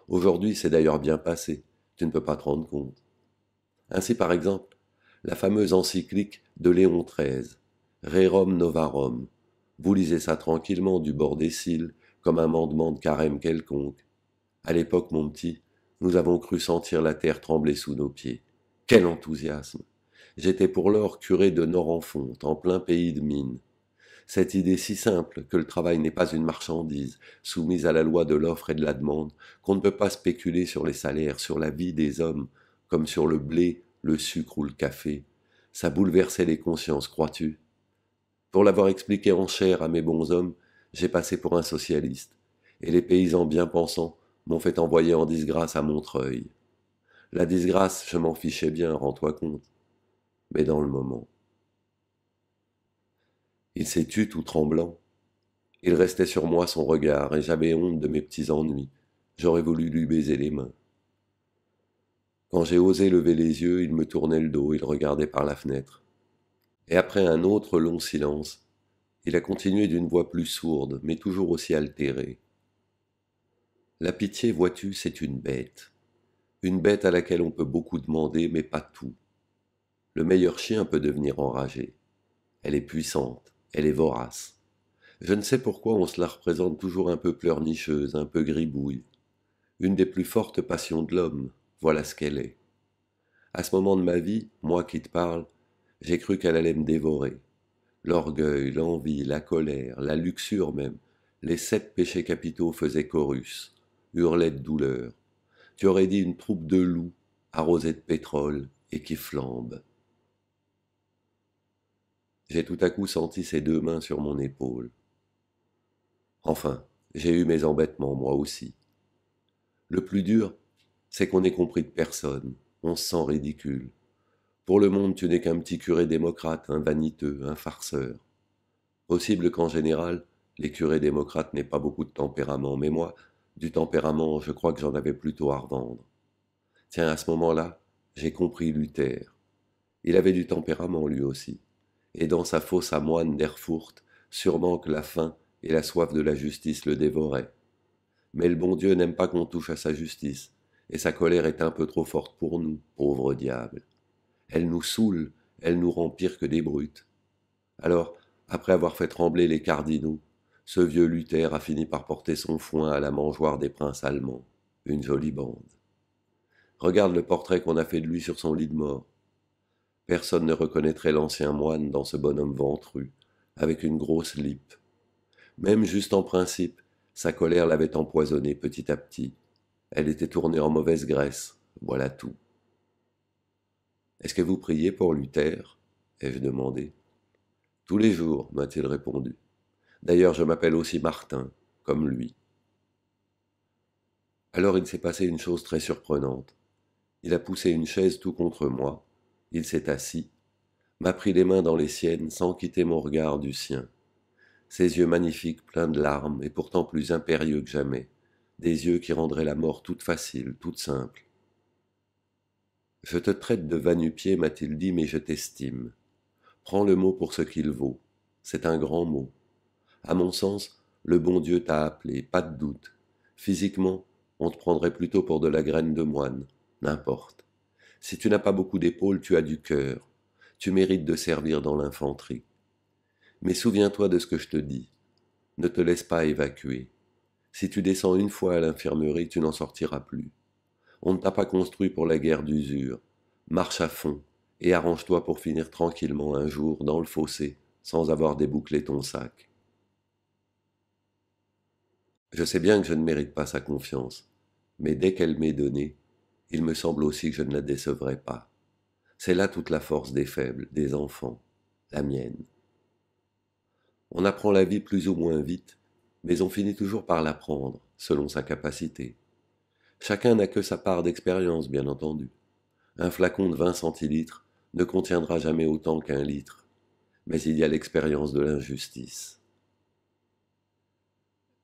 Aujourd'hui, c'est d'ailleurs bien passé, tu ne peux pas te rendre compte. Ainsi, par exemple, la fameuse encyclique de Léon XIII, Rerum Novarum. Vous lisez ça tranquillement du bord des cils, comme un mandement de carême quelconque. À l'époque, mon petit, nous avons cru sentir la terre trembler sous nos pieds. Quel enthousiasme J'étais pour lors curé de nord en plein pays de mines. Cette idée si simple que le travail n'est pas une marchandise soumise à la loi de l'offre et de la demande, qu'on ne peut pas spéculer sur les salaires, sur la vie des hommes, comme sur le blé, le sucre ou le café, ça bouleversait les consciences, crois-tu Pour l'avoir expliqué en chair à mes bons hommes, j'ai passé pour un socialiste, et les paysans bien pensants m'ont fait envoyer en disgrâce à Montreuil. La disgrâce, je m'en fichais bien, rends-toi compte. Mais dans le moment. Il s'est tu tout tremblant. Il restait sur moi son regard, et j'avais honte de mes petits ennuis. J'aurais voulu lui baiser les mains. Quand j'ai osé lever les yeux, il me tournait le dos, il regardait par la fenêtre. Et après un autre long silence, il a continué d'une voix plus sourde, mais toujours aussi altérée. La pitié, vois-tu, c'est une bête. Une bête à laquelle on peut beaucoup demander, mais pas tout. Le meilleur chien peut devenir enragé. Elle est puissante, elle est vorace. Je ne sais pourquoi on se la représente toujours un peu pleurnicheuse, un peu gribouille. Une des plus fortes passions de l'homme, voilà ce qu'elle est. À ce moment de ma vie, moi qui te parle, j'ai cru qu'elle allait me dévorer. L'orgueil, l'envie, la colère, la luxure même, les sept péchés capitaux faisaient chorus hurlait de douleur. Tu aurais dit une troupe de loups arrosée de pétrole et qui flambe. J'ai tout à coup senti ses deux mains sur mon épaule. Enfin, j'ai eu mes embêtements moi aussi. Le plus dur, c'est qu'on n'ait compris de personne, on se sent ridicule. Pour le monde, tu n'es qu'un petit curé démocrate, un vaniteux, un farceur. Possible qu'en général, les curés démocrates n'aient pas beaucoup de tempérament, mais moi, du tempérament, je crois que j'en avais plutôt à revendre. Tiens, à ce moment-là, j'ai compris Luther. Il avait du tempérament lui aussi, et dans sa fosse à moine d'Erfurt, sûrement que la faim et la soif de la justice le dévoraient. Mais le bon Dieu n'aime pas qu'on touche à sa justice, et sa colère est un peu trop forte pour nous, pauvres diables. Elle nous saoule, elle nous rend pire que des brutes. Alors, après avoir fait trembler les cardinaux, ce vieux Luther a fini par porter son foin à la mangeoire des princes allemands. Une jolie bande. Regarde le portrait qu'on a fait de lui sur son lit de mort. Personne ne reconnaîtrait l'ancien moine dans ce bonhomme ventru, avec une grosse lippe. Même juste en principe, sa colère l'avait empoisonné petit à petit. Elle était tournée en mauvaise graisse, voilà tout. Est-ce que vous priez pour Luther ai-je demandé. Tous les jours, m'a-t-il répondu. D'ailleurs, je m'appelle aussi Martin, comme lui. Alors il s'est passé une chose très surprenante. Il a poussé une chaise tout contre moi, il s'est assis, m'a pris les mains dans les siennes sans quitter mon regard du sien. Ses yeux magnifiques pleins de larmes et pourtant plus impérieux que jamais, des yeux qui rendraient la mort toute facile, toute simple. Je te traite de vanupier, m'a-t-il dit, mais je t'estime. Prends le mot pour ce qu'il vaut. C'est un grand mot. À mon sens, le bon Dieu t'a appelé, pas de doute. Physiquement, on te prendrait plutôt pour de la graine de moine, n'importe. Si tu n'as pas beaucoup d'épaules, tu as du cœur. Tu mérites de servir dans l'infanterie. Mais souviens-toi de ce que je te dis. Ne te laisse pas évacuer. Si tu descends une fois à l'infirmerie, tu n'en sortiras plus. On ne t'a pas construit pour la guerre d'usure. Marche à fond et arrange-toi pour finir tranquillement un jour dans le fossé sans avoir débouclé ton sac. Je sais bien que je ne mérite pas sa confiance, mais dès qu'elle m'est donnée, il me semble aussi que je ne la décevrai pas. C'est là toute la force des faibles, des enfants, la mienne. On apprend la vie plus ou moins vite, mais on finit toujours par l'apprendre, selon sa capacité. Chacun n'a que sa part d'expérience, bien entendu. Un flacon de 20 centilitres ne contiendra jamais autant qu'un litre, mais il y a l'expérience de l'injustice.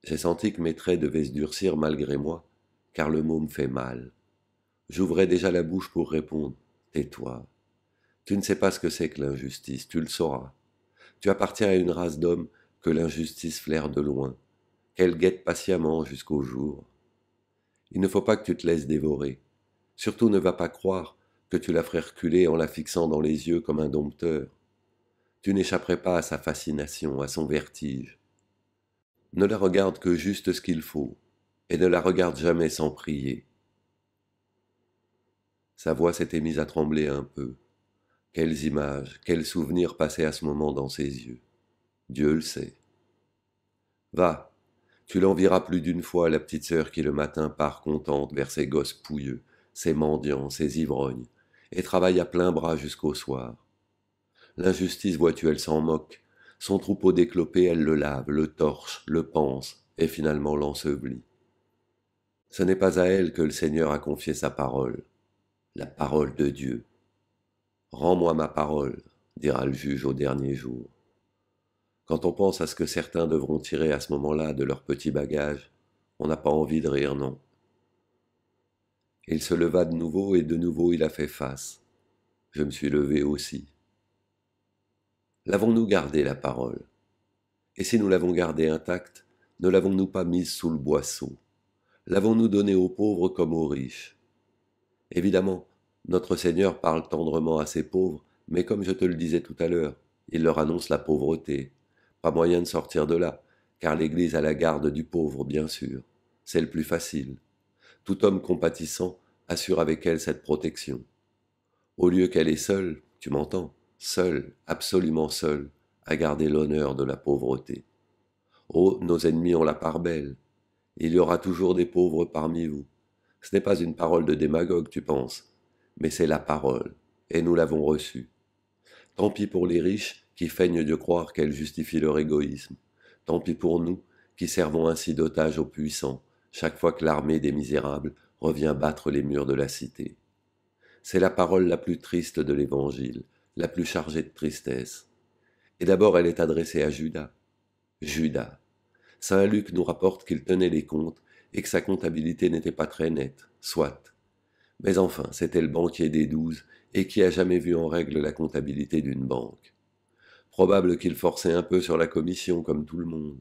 J'ai senti que mes traits devaient se durcir malgré moi, car le mot me fait mal. J'ouvrais déjà la bouche pour répondre. Tais-toi. Tu ne sais pas ce que c'est que l'injustice, tu le sauras. Tu appartiens à une race d'hommes que l'injustice flaire de loin, qu'elle guette patiemment jusqu'au jour. Il ne faut pas que tu te laisses dévorer. Surtout ne va pas croire que tu la ferais reculer en la fixant dans les yeux comme un dompteur. Tu n'échapperais pas à sa fascination, à son vertige ne la regarde que juste ce qu'il faut, et ne la regarde jamais sans prier. Sa voix s'était mise à trembler un peu. Quelles images, quels souvenirs passaient à ce moment dans ses yeux. Dieu le sait. Va, tu l'enviras plus d'une fois la petite sœur qui le matin part contente vers ses gosses pouilleux, ses mendiants, ses ivrognes, et travaille à plein bras jusqu'au soir. L'injustice, vois-tu, elle s'en moque. Son troupeau déclopé, elle le lave, le torche, le panse, et finalement l'ensevelit. Ce n'est pas à elle que le Seigneur a confié sa parole, la parole de Dieu. Rends-moi ma parole, dira le juge au dernier jour. Quand on pense à ce que certains devront tirer à ce moment-là de leur petit bagage, on n'a pas envie de rire, non. Il se leva de nouveau et de nouveau il a fait face. Je me suis levé aussi l'avons-nous gardé la parole Et si nous l'avons gardée intacte, ne l'avons-nous pas mise sous le boisseau L'avons-nous donnée aux pauvres comme aux riches Évidemment, notre Seigneur parle tendrement à ses pauvres, mais comme je te le disais tout à l'heure, il leur annonce la pauvreté. Pas moyen de sortir de là, car l'Église a la garde du pauvre, bien sûr. C'est le plus facile. Tout homme compatissant assure avec elle cette protection. Au lieu qu'elle est seule, tu m'entends, seul, absolument seul, à garder l'honneur de la pauvreté. Oh, nos ennemis ont la part belle. Il y aura toujours des pauvres parmi vous. Ce n'est pas une parole de démagogue, tu penses, mais c'est la parole, et nous l'avons reçue. Tant pis pour les riches qui feignent de croire qu'elle justifie leur égoïsme. Tant pis pour nous qui servons ainsi d'otage aux puissants, chaque fois que l'armée des misérables revient battre les murs de la cité. C'est la parole la plus triste de l'Évangile, la plus chargée de tristesse. Et d'abord elle est adressée à Judas. Judas. Saint Luc nous rapporte qu'il tenait les comptes et que sa comptabilité n'était pas très nette, soit. Mais enfin, c'était le banquier des douze et qui a jamais vu en règle la comptabilité d'une banque. Probable qu'il forçait un peu sur la commission comme tout le monde.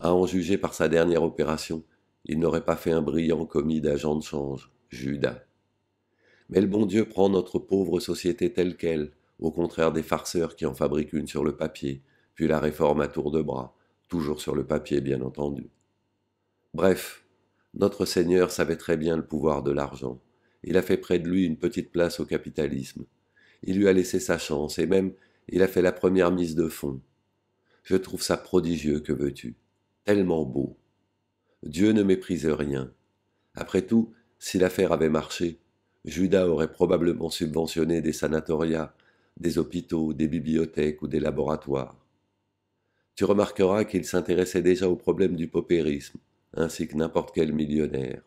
À en juger par sa dernière opération, il n'aurait pas fait un brillant commis d'agent de change, Judas. Mais le bon Dieu prend notre pauvre société telle qu'elle, au contraire des farceurs qui en fabriquent une sur le papier, puis la réforme à tour de bras, toujours sur le papier bien entendu. Bref, notre Seigneur savait très bien le pouvoir de l'argent. Il a fait près de lui une petite place au capitalisme. Il lui a laissé sa chance et même il a fait la première mise de fonds. Je trouve ça prodigieux, que veux-tu Tellement beau. Dieu ne méprise rien. Après tout, si l'affaire avait marché, Judas aurait probablement subventionné des sanatorias, des hôpitaux, des bibliothèques ou des laboratoires. Tu remarqueras qu'il s'intéressait déjà au problème du paupérisme, ainsi que n'importe quel millionnaire.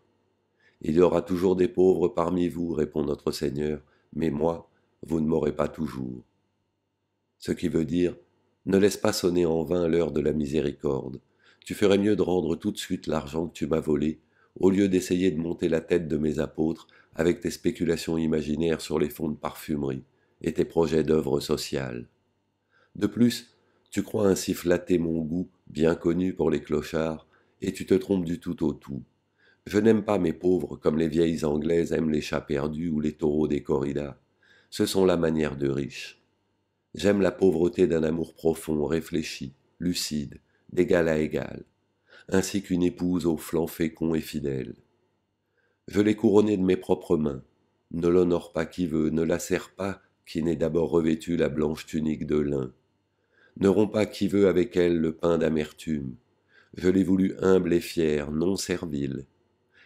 Il y aura toujours des pauvres parmi vous, répond notre Seigneur, mais moi, vous ne m'aurez pas toujours. Ce qui veut dire, ne laisse pas sonner en vain l'heure de la miséricorde. Tu ferais mieux de rendre tout de suite l'argent que tu m'as volé, au lieu d'essayer de monter la tête de mes apôtres avec tes spéculations imaginaires sur les fonds de parfumerie et tes projets d'œuvres sociales. De plus, tu crois ainsi flatter mon goût, bien connu pour les clochards, et tu te trompes du tout au tout. Je n'aime pas mes pauvres comme les vieilles anglaises aiment les chats perdus ou les taureaux des corridas. Ce sont la manière de riches. J'aime la pauvreté d'un amour profond, réfléchi, lucide, d'égal à égal ainsi qu'une épouse aux flancs féconds et fidèles. Je l'ai couronnée de mes propres mains. Ne l'honore pas qui veut, ne la serre pas qui n'ait d'abord revêtu la blanche tunique de lin. Ne romps pas qui veut avec elle le pain d'amertume. Je l'ai voulu humble et fière, non servile.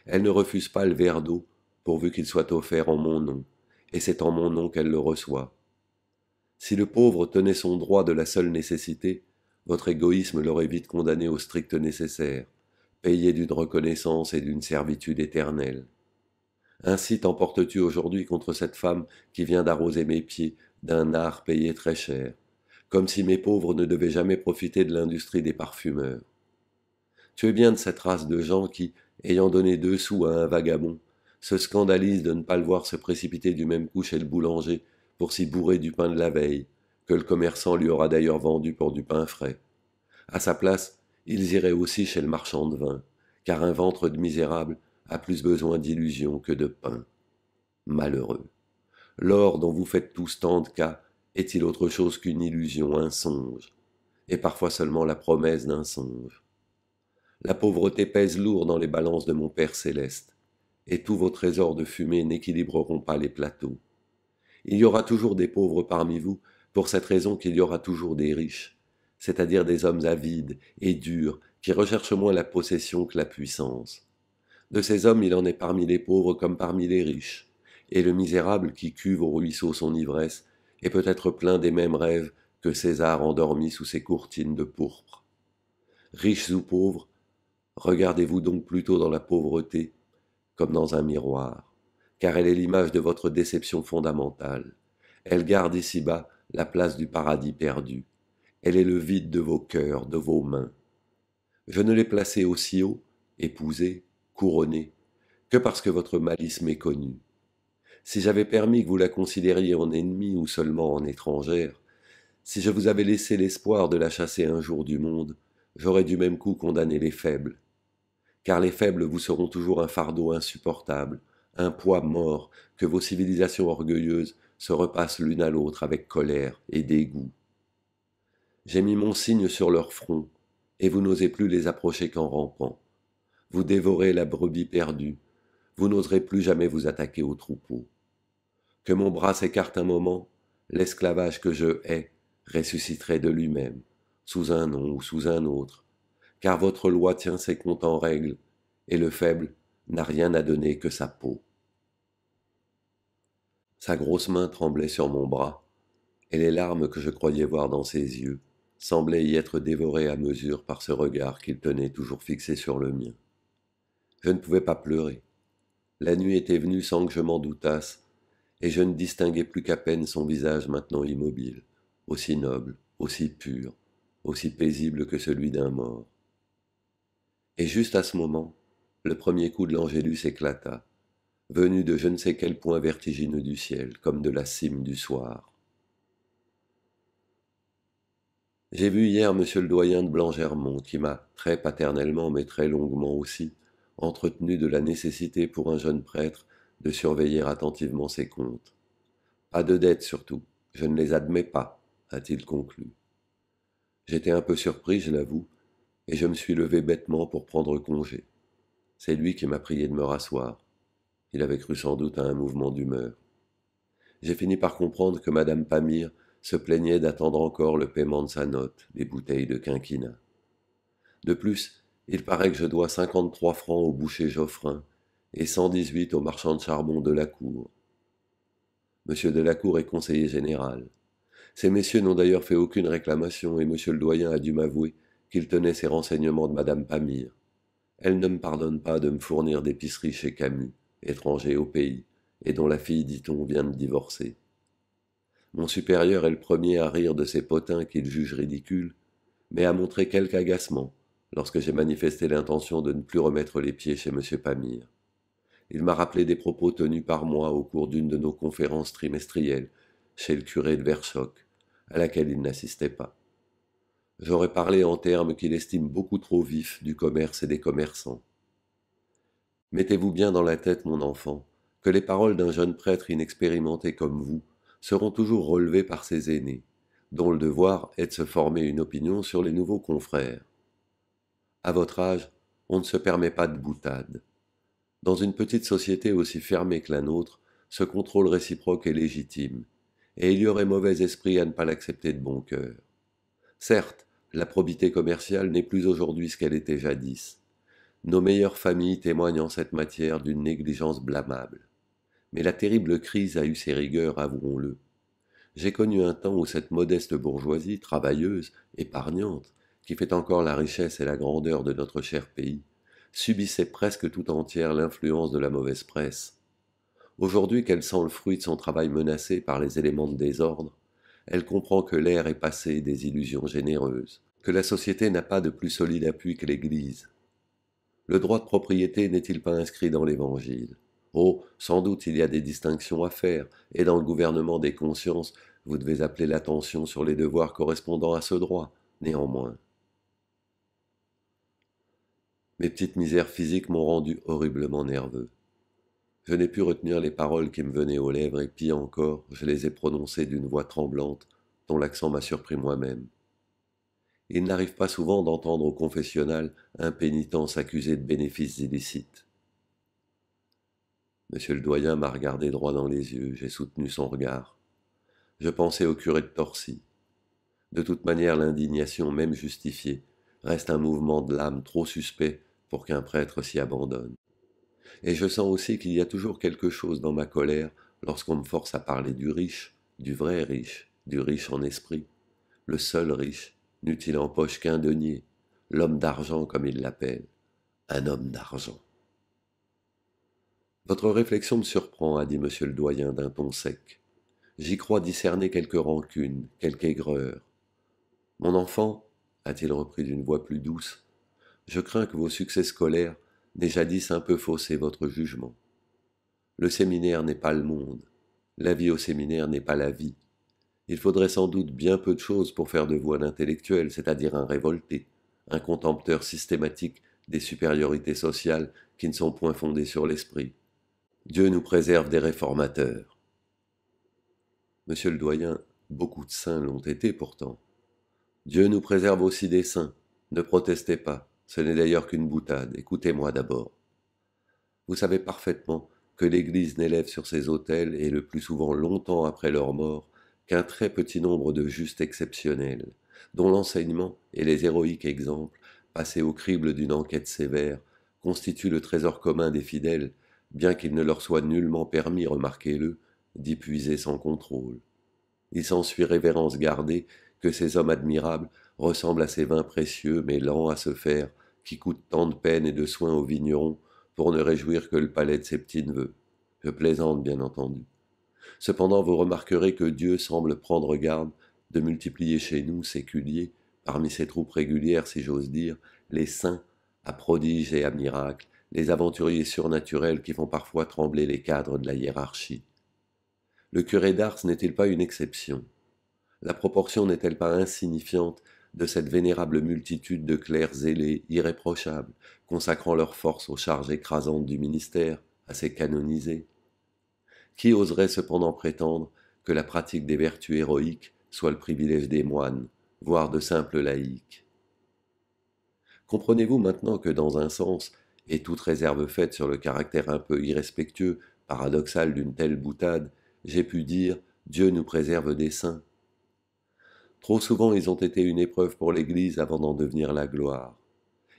Elle ne refuse pas le verre d'eau, pourvu qu'il soit offert en mon nom, et c'est en mon nom qu'elle le reçoit. Si le pauvre tenait son droit de la seule nécessité, votre égoïsme l'aurait vite condamné au strict nécessaire, payé d'une reconnaissance et d'une servitude éternelle. Ainsi t'emportes-tu aujourd'hui contre cette femme qui vient d'arroser mes pieds d'un art payé très cher, comme si mes pauvres ne devaient jamais profiter de l'industrie des parfumeurs. Tu es bien de cette race de gens qui, ayant donné deux sous à un vagabond, se scandalisent de ne pas le voir se précipiter du même coup chez le boulanger pour s'y bourrer du pain de la veille, que le commerçant lui aura d'ailleurs vendu pour du pain frais. À sa place, ils iraient aussi chez le marchand de vin, car un ventre de misérable a plus besoin d'illusions que de pain. Malheureux. L'or dont vous faites tous tant de cas est-il autre chose qu'une illusion, un songe, et parfois seulement la promesse d'un songe La pauvreté pèse lourd dans les balances de mon Père céleste, et tous vos trésors de fumée n'équilibreront pas les plateaux. Il y aura toujours des pauvres parmi vous pour cette raison qu'il y aura toujours des riches, c'est-à-dire des hommes avides et durs, qui recherchent moins la possession que la puissance. De ces hommes il en est parmi les pauvres comme parmi les riches, et le misérable qui cuve au ruisseau son ivresse est peut-être plein des mêmes rêves que César endormi sous ses courtines de pourpre. Riches ou pauvres, regardez-vous donc plutôt dans la pauvreté comme dans un miroir, car elle est l'image de votre déception fondamentale. Elle garde ici-bas la place du paradis perdu. Elle est le vide de vos cœurs, de vos mains. Je ne l'ai placée aussi haut, épousée, couronnée, que parce que votre malice m'est connue. Si j'avais permis que vous la considériez en ennemie ou seulement en étrangère, si je vous avais laissé l'espoir de la chasser un jour du monde, j'aurais du même coup condamné les faibles. Car les faibles vous seront toujours un fardeau insupportable, un poids mort que vos civilisations orgueilleuses se repassent l'une à l'autre avec colère et dégoût. J'ai mis mon signe sur leur front, et vous n'osez plus les approcher qu'en rampant. Vous dévorez la brebis perdue, vous n'oserez plus jamais vous attaquer au troupeau. Que mon bras s'écarte un moment, l'esclavage que je hais ressusciterait de lui-même, sous un nom ou sous un autre, car votre loi tient ses comptes en règle, et le faible n'a rien à donner que sa peau. Sa grosse main tremblait sur mon bras, et les larmes que je croyais voir dans ses yeux semblaient y être dévorées à mesure par ce regard qu'il tenait toujours fixé sur le mien. Je ne pouvais pas pleurer. La nuit était venue sans que je m'en doutasse, et je ne distinguais plus qu'à peine son visage maintenant immobile, aussi noble, aussi pur, aussi paisible que celui d'un mort. Et juste à ce moment, le premier coup de l'Angélus éclata, venu de je ne sais quel point vertigineux du ciel, comme de la cime du soir. J'ai vu hier monsieur le doyen de Blangermont, qui m'a, très paternellement mais très longuement aussi, entretenu de la nécessité pour un jeune prêtre de surveiller attentivement ses comptes. Pas de dettes surtout, je ne les admets pas, a-t-il conclu. J'étais un peu surpris, je l'avoue, et je me suis levé bêtement pour prendre congé. C'est lui qui m'a prié de me rasseoir. Il avait cru sans doute à un mouvement d'humeur. J'ai fini par comprendre que Madame Pamir se plaignait d'attendre encore le paiement de sa note, des bouteilles de quinquina. De plus, il paraît que je dois 53 francs au boucher Geoffrin et 118 au marchand de charbon de la cour. Monsieur de la cour est conseiller général. Ces messieurs n'ont d'ailleurs fait aucune réclamation et monsieur le doyen a dû m'avouer qu'il tenait ses renseignements de madame Pamir. Elle ne me pardonne pas de me fournir d'épicerie chez Camille étranger au pays, et dont la fille, dit-on, vient de divorcer. Mon supérieur est le premier à rire de ces potins qu'il juge ridicules, mais à montrer quelque agacement lorsque j'ai manifesté l'intention de ne plus remettre les pieds chez M. Pamir. Il m'a rappelé des propos tenus par moi au cours d'une de nos conférences trimestrielles chez le curé de Verchoc, à laquelle il n'assistait pas. J'aurais parlé en termes qu'il estime beaucoup trop vifs du commerce et des commerçants. Mettez-vous bien dans la tête, mon enfant, que les paroles d'un jeune prêtre inexpérimenté comme vous seront toujours relevées par ses aînés, dont le devoir est de se former une opinion sur les nouveaux confrères. À votre âge, on ne se permet pas de boutade. Dans une petite société aussi fermée que la nôtre, ce contrôle réciproque est légitime, et il y aurait mauvais esprit à ne pas l'accepter de bon cœur. Certes, la probité commerciale n'est plus aujourd'hui ce qu'elle était jadis, nos meilleures familles témoignent en cette matière d'une négligence blâmable. Mais la terrible crise a eu ses rigueurs, avouons-le. J'ai connu un temps où cette modeste bourgeoisie, travailleuse, épargnante, qui fait encore la richesse et la grandeur de notre cher pays, subissait presque tout entière l'influence de la mauvaise presse. Aujourd'hui qu'elle sent le fruit de son travail menacé par les éléments de désordre, elle comprend que l'ère est passé des illusions généreuses, que la société n'a pas de plus solide appui que l'Église, le droit de propriété n'est-il pas inscrit dans l'Évangile Oh, sans doute il y a des distinctions à faire, et dans le gouvernement des consciences, vous devez appeler l'attention sur les devoirs correspondant à ce droit, néanmoins. Mes petites misères physiques m'ont rendu horriblement nerveux. Je n'ai pu retenir les paroles qui me venaient aux lèvres, et pis encore, je les ai prononcées d'une voix tremblante, dont l'accent m'a surpris moi-même il n'arrive pas souvent d'entendre au confessionnal un pénitent s'accuser de bénéfices illicites. Monsieur le doyen m'a regardé droit dans les yeux, j'ai soutenu son regard. Je pensais au curé de Torcy. De toute manière, l'indignation, même justifiée, reste un mouvement de l'âme trop suspect pour qu'un prêtre s'y abandonne. Et je sens aussi qu'il y a toujours quelque chose dans ma colère lorsqu'on me force à parler du riche, du vrai riche, du riche en esprit, le seul riche n'eut-il en poche qu'un denier, l'homme d'argent comme il l'appelle, un homme d'argent. Votre réflexion me surprend, a dit monsieur le doyen d'un ton sec. J'y crois discerner quelque rancune, quelque aigreur. Mon enfant, a-t-il repris d'une voix plus douce, je crains que vos succès scolaires n'aient jadis un peu faussé votre jugement. Le séminaire n'est pas le monde, la vie au séminaire n'est pas la vie, il faudrait sans doute bien peu de choses pour faire de vous un intellectuel, c'est-à-dire un révolté, un contempteur systématique des supériorités sociales qui ne sont point fondées sur l'esprit. Dieu nous préserve des réformateurs. Monsieur le doyen, beaucoup de saints l'ont été pourtant. Dieu nous préserve aussi des saints. Ne protestez pas, ce n'est d'ailleurs qu'une boutade, écoutez-moi d'abord. Vous savez parfaitement que l'Église n'élève sur ses autels, et le plus souvent longtemps après leur mort, qu'un très petit nombre de justes exceptionnels, dont l'enseignement et les héroïques exemples, passés au crible d'une enquête sévère, constituent le trésor commun des fidèles, bien qu'il ne leur soit nullement permis, remarquez-le, d'y puiser sans contrôle. Il s'ensuit révérence gardée que ces hommes admirables ressemblent à ces vins précieux mais lents à se faire, qui coûtent tant de peine et de soins aux vignerons pour ne réjouir que le palais de ses petits-neveux. que plaisante, bien entendu. Cependant, vous remarquerez que Dieu semble prendre garde de multiplier chez nous, séculiers, parmi ses troupes régulières, si j'ose dire, les saints à prodiges et à miracles, les aventuriers surnaturels qui font parfois trembler les cadres de la hiérarchie. Le curé d'Ars n'est-il pas une exception La proportion n'est-elle pas insignifiante de cette vénérable multitude de clercs zélés, irréprochables, consacrant leur force aux charges écrasantes du ministère, à ses canonisés qui oserait cependant prétendre que la pratique des vertus héroïques soit le privilège des moines, voire de simples laïcs Comprenez-vous maintenant que dans un sens, et toute réserve faite sur le caractère un peu irrespectueux, paradoxal d'une telle boutade, j'ai pu dire Dieu nous préserve des saints. Trop souvent ils ont été une épreuve pour l'Église avant d'en devenir la gloire.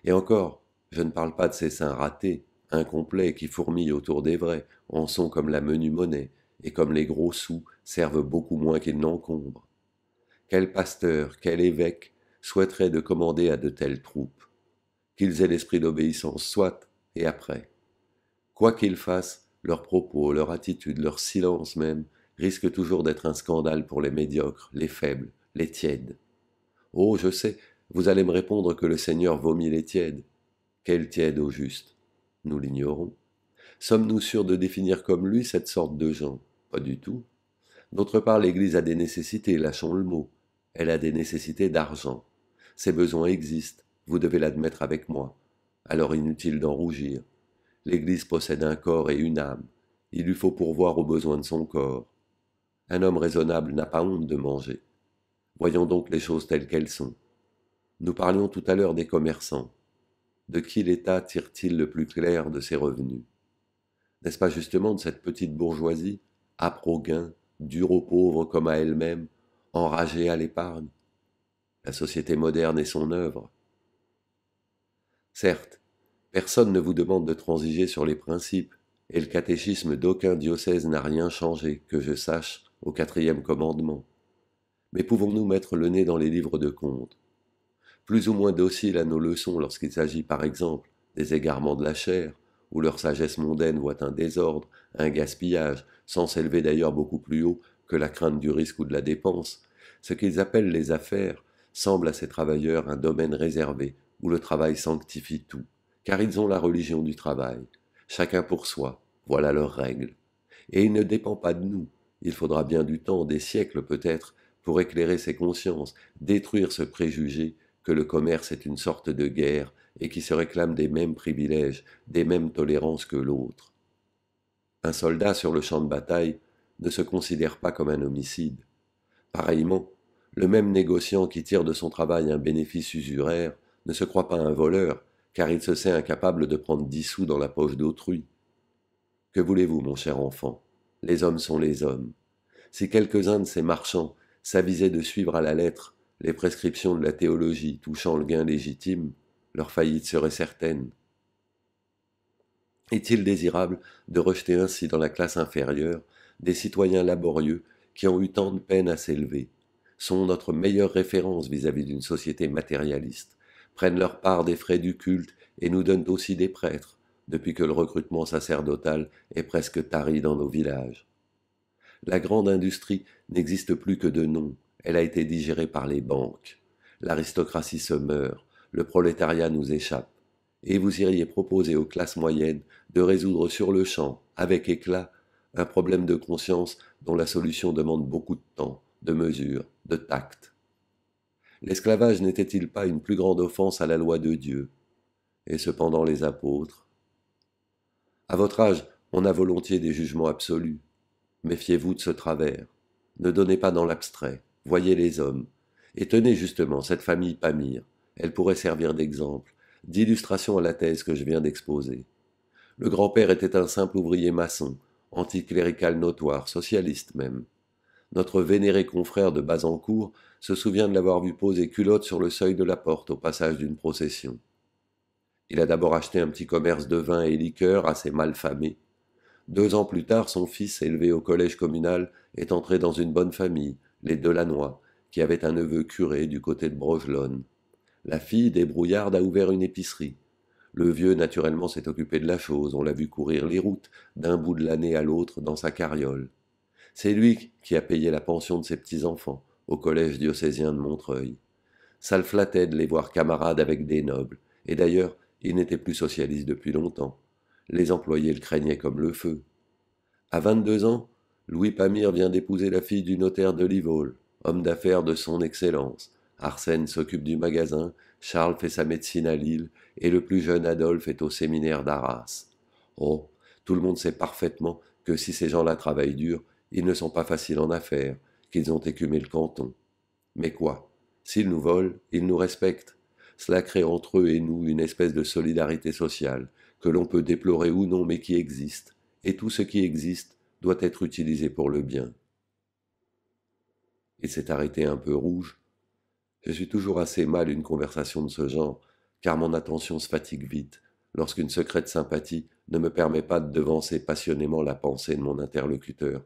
Et encore, je ne parle pas de ces saints ratés, incomplets, qui fourmillent autour des vrais, en sont comme la menue monnaie, et comme les gros sous servent beaucoup moins qu'ils n'encombrent. Quel pasteur, quel évêque souhaiterait de commander à de telles troupes Qu'ils aient l'esprit d'obéissance, soit, et après. Quoi qu'ils fassent, leurs propos, leur attitude, leur silence même, risquent toujours d'être un scandale pour les médiocres, les faibles, les tièdes. Oh, je sais, vous allez me répondre que le Seigneur vomit les tièdes. Quelle tiède au juste Nous l'ignorons. Sommes-nous sûrs de définir comme lui cette sorte de gens Pas du tout. D'autre part, l'Église a des nécessités, lâchons le mot. Elle a des nécessités d'argent. Ses besoins existent, vous devez l'admettre avec moi. Alors inutile d'en rougir. L'Église possède un corps et une âme. Il lui faut pourvoir aux besoins de son corps. Un homme raisonnable n'a pas honte de manger. Voyons donc les choses telles qu'elles sont. Nous parlions tout à l'heure des commerçants. De qui l'État tire-t-il le plus clair de ses revenus n'est-ce pas justement de cette petite bourgeoisie, gains, dure aux pauvres comme à elle-même, enragée à l'épargne La société moderne est son œuvre. Certes, personne ne vous demande de transiger sur les principes, et le catéchisme d'aucun diocèse n'a rien changé, que je sache, au quatrième commandement. Mais pouvons-nous mettre le nez dans les livres de compte Plus ou moins docile à nos leçons lorsqu'il s'agit par exemple des égarements de la chair, où leur sagesse mondaine voit un désordre, un gaspillage, sans s'élever d'ailleurs beaucoup plus haut que la crainte du risque ou de la dépense, ce qu'ils appellent les affaires semble à ces travailleurs un domaine réservé où le travail sanctifie tout, car ils ont la religion du travail. Chacun pour soi, voilà leur règle. Et il ne dépend pas de nous. Il faudra bien du temps, des siècles peut-être, pour éclairer ces consciences, détruire ce préjugé que le commerce est une sorte de guerre et qui se réclame des mêmes privilèges, des mêmes tolérances que l'autre. Un soldat sur le champ de bataille ne se considère pas comme un homicide. Pareillement, le même négociant qui tire de son travail un bénéfice usuraire ne se croit pas un voleur, car il se sait incapable de prendre dix sous dans la poche d'autrui. Que voulez-vous, mon cher enfant Les hommes sont les hommes. Si quelques-uns de ces marchands s'avisaient de suivre à la lettre les prescriptions de la théologie touchant le gain légitime, leur faillite serait certaine. Est-il désirable de rejeter ainsi dans la classe inférieure des citoyens laborieux qui ont eu tant de peine à s'élever, sont notre meilleure référence vis-à-vis d'une société matérialiste, prennent leur part des frais du culte et nous donnent aussi des prêtres, depuis que le recrutement sacerdotal est presque tari dans nos villages. La grande industrie n'existe plus que de nom, elle a été digérée par les banques. L'aristocratie se meurt, le prolétariat nous échappe, et vous iriez proposer aux classes moyennes de résoudre sur le champ, avec éclat, un problème de conscience dont la solution demande beaucoup de temps, de mesure, de tact. L'esclavage n'était-il pas une plus grande offense à la loi de Dieu Et cependant les apôtres À votre âge, on a volontiers des jugements absolus. Méfiez-vous de ce travers. Ne donnez pas dans l'abstrait. Voyez les hommes. Et tenez justement cette famille Pamir. Elle pourrait servir d'exemple, d'illustration à la thèse que je viens d'exposer. Le grand-père était un simple ouvrier maçon, anticlérical notoire, socialiste même. Notre vénéré confrère de Bazancourt se souvient de l'avoir vu poser culotte sur le seuil de la porte au passage d'une procession. Il a d'abord acheté un petit commerce de vin et liqueurs assez mal famé. Deux ans plus tard, son fils, élevé au collège communal, est entré dans une bonne famille, les Delannoy, qui avait un neveu curé du côté de Brogelonne. La fille des débrouillarde a ouvert une épicerie. Le vieux, naturellement, s'est occupé de la chose, on l'a vu courir les routes, d'un bout de l'année à l'autre, dans sa carriole. C'est lui qui a payé la pension de ses petits-enfants, au collège diocésien de Montreuil. Ça le flattait de les voir camarades avec des nobles, et d'ailleurs, il n'était plus socialiste depuis longtemps. Les employés le craignaient comme le feu. À 22 ans, Louis Pamir vient d'épouser la fille du notaire de Livol, homme d'affaires de son excellence, Arsène s'occupe du magasin, Charles fait sa médecine à Lille, et le plus jeune Adolphe est au séminaire d'Arras. Oh, tout le monde sait parfaitement que si ces gens-là travaillent dur, ils ne sont pas faciles en affaires, qu'ils ont écumé le canton. Mais quoi S'ils nous volent, ils nous respectent. Cela crée entre eux et nous une espèce de solidarité sociale, que l'on peut déplorer ou non, mais qui existe, et tout ce qui existe doit être utilisé pour le bien. Il s'est arrêté un peu rouge, je suis toujours assez mal une conversation de ce genre, car mon attention se fatigue vite lorsqu'une secrète sympathie ne me permet pas de devancer passionnément la pensée de mon interlocuteur,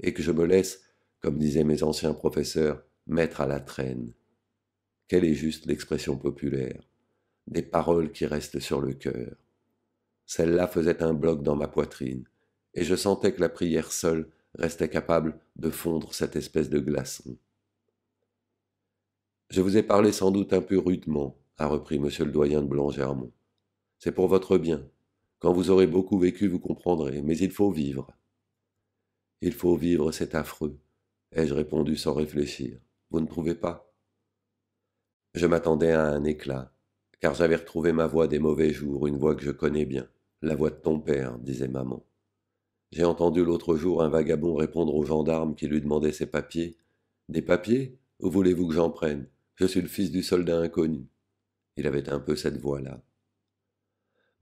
et que je me laisse, comme disaient mes anciens professeurs, mettre à la traîne. Quelle est juste l'expression populaire Des paroles qui restent sur le cœur. Celle-là faisait un bloc dans ma poitrine, et je sentais que la prière seule restait capable de fondre cette espèce de glaçon. Je vous ai parlé sans doute un peu rudement, a repris monsieur le doyen de Blangermont. C'est pour votre bien. Quand vous aurez beaucoup vécu, vous comprendrez, mais il faut vivre. Il faut vivre, c'est affreux, ai-je répondu sans réfléchir. Vous ne trouvez pas Je m'attendais à un éclat, car j'avais retrouvé ma voix des mauvais jours, une voix que je connais bien, la voix de ton père, disait maman. J'ai entendu l'autre jour un vagabond répondre aux gendarmes qui lui demandait ses papiers. Des papiers Où voulez-vous que j'en prenne je suis le fils du soldat inconnu. Il avait un peu cette voix-là.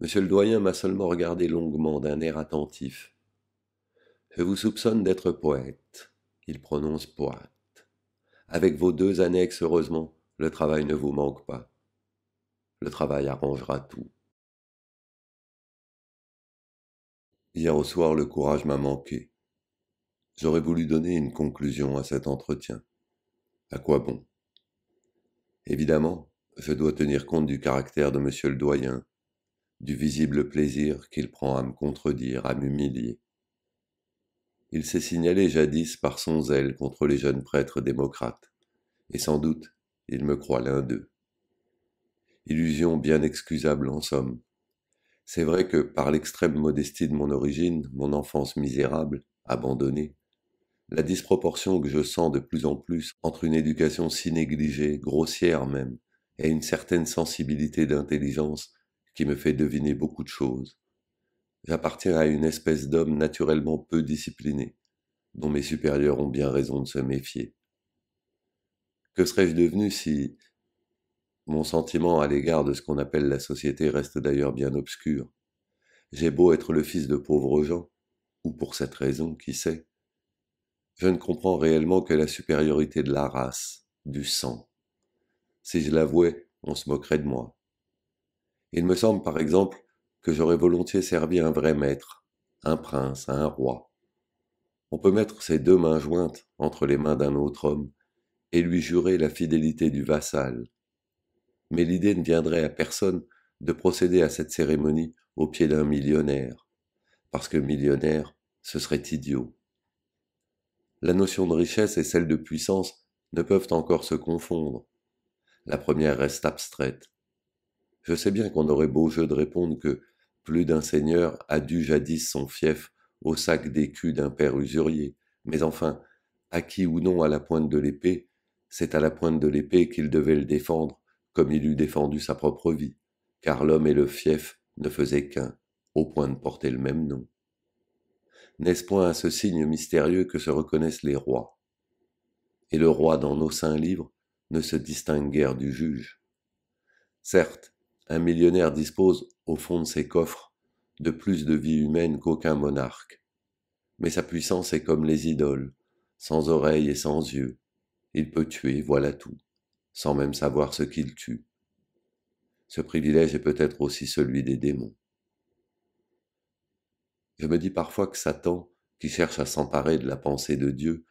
Monsieur le doyen m'a seulement regardé longuement d'un air attentif. Je vous soupçonne d'être poète. Il prononce poète. Avec vos deux annexes, heureusement, le travail ne vous manque pas. Le travail arrangera tout. Hier au soir, le courage m'a manqué. J'aurais voulu donner une conclusion à cet entretien. À quoi bon Évidemment, je dois tenir compte du caractère de monsieur le doyen, du visible plaisir qu'il prend à me contredire, à m'humilier. Il s'est signalé jadis par son zèle contre les jeunes prêtres démocrates, et sans doute il me croit l'un d'eux. Illusion bien excusable en somme. C'est vrai que, par l'extrême modestie de mon origine, mon enfance misérable, abandonnée, la disproportion que je sens de plus en plus entre une éducation si négligée, grossière même, et une certaine sensibilité d'intelligence qui me fait deviner beaucoup de choses. J'appartiens à une espèce d'homme naturellement peu discipliné, dont mes supérieurs ont bien raison de se méfier. Que serais-je devenu si mon sentiment à l'égard de ce qu'on appelle la société reste d'ailleurs bien obscur J'ai beau être le fils de pauvres gens, ou pour cette raison, qui sait, je ne comprends réellement que la supériorité de la race, du sang. Si je l'avouais, on se moquerait de moi. Il me semble, par exemple, que j'aurais volontiers servi un vrai maître, un prince, un roi. On peut mettre ses deux mains jointes entre les mains d'un autre homme et lui jurer la fidélité du vassal. Mais l'idée ne viendrait à personne de procéder à cette cérémonie au pied d'un millionnaire, parce que millionnaire, ce serait idiot la notion de richesse et celle de puissance ne peuvent encore se confondre. La première reste abstraite. Je sais bien qu'on aurait beau jeu de répondre que plus d'un seigneur a dû jadis son fief au sac d'écus d'un père usurier, mais enfin, acquis ou non à la pointe de l'épée, c'est à la pointe de l'épée qu'il devait le défendre, comme il eût défendu sa propre vie, car l'homme et le fief ne faisaient qu'un, au point de porter le même nom n'est-ce point à ce signe mystérieux que se reconnaissent les rois Et le roi dans nos saints livres ne se distingue guère du juge. Certes, un millionnaire dispose, au fond de ses coffres, de plus de vie humaine qu'aucun monarque. Mais sa puissance est comme les idoles, sans oreilles et sans yeux. Il peut tuer, voilà tout, sans même savoir ce qu'il tue. Ce privilège est peut-être aussi celui des démons. Je me dis parfois que Satan, qui cherche à s'emparer de la pensée de Dieu,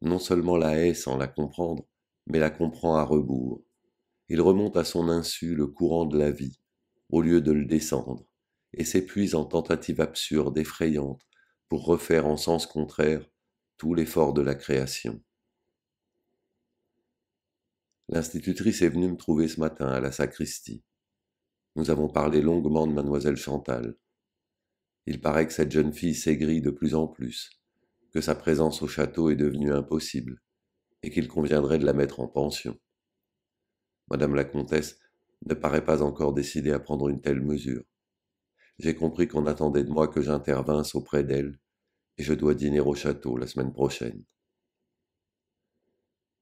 non seulement la hait sans la comprendre, mais la comprend à rebours. Il remonte à son insu le courant de la vie, au lieu de le descendre, et s'épuise en tentatives absurdes, effrayantes, pour refaire en sens contraire tout l'effort de la création. L'institutrice est venue me trouver ce matin à la sacristie. Nous avons parlé longuement de mademoiselle Chantal. Il paraît que cette jeune fille s'aigrit de plus en plus, que sa présence au château est devenue impossible, et qu'il conviendrait de la mettre en pension. Madame la comtesse ne paraît pas encore décidée à prendre une telle mesure. J'ai compris qu'on attendait de moi que j'intervinsse auprès d'elle, et je dois dîner au château la semaine prochaine.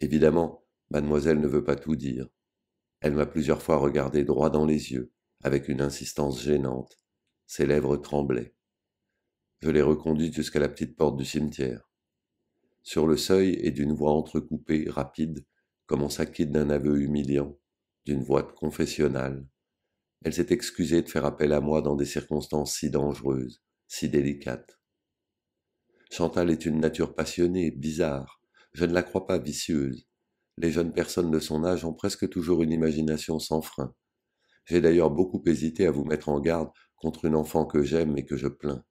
Évidemment, mademoiselle ne veut pas tout dire. Elle m'a plusieurs fois regardé droit dans les yeux, avec une insistance gênante, ses lèvres tremblaient. Je l'ai reconduite jusqu'à la petite porte du cimetière. Sur le seuil et d'une voix entrecoupée, rapide, comme on s'acquitte d'un aveu humiliant, d'une voix de elle s'est excusée de faire appel à moi dans des circonstances si dangereuses, si délicates. Chantal est une nature passionnée, bizarre. Je ne la crois pas vicieuse. Les jeunes personnes de son âge ont presque toujours une imagination sans frein. J'ai d'ailleurs beaucoup hésité à vous mettre en garde contre une enfant que j'aime et que je plains,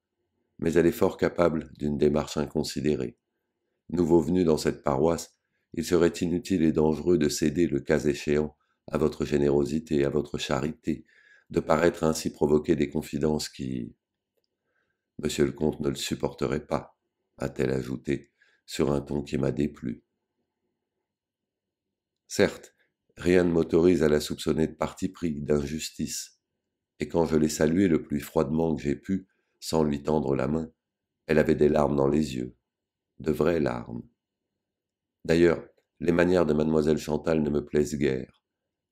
mais elle est fort capable d'une démarche inconsidérée. Nouveau venu dans cette paroisse, il serait inutile et dangereux de céder, le cas échéant, à votre générosité, à votre charité, de paraître ainsi provoquer des confidences qui. Monsieur le comte ne le supporterait pas, a-t-elle ajouté, sur un ton qui m'a déplu. Certes, rien ne m'autorise à la soupçonner de parti pris, d'injustice, et quand je l'ai saluée le plus froidement que j'ai pu, sans lui tendre la main, elle avait des larmes dans les yeux, de vraies larmes. D'ailleurs, les manières de mademoiselle Chantal ne me plaisent guère.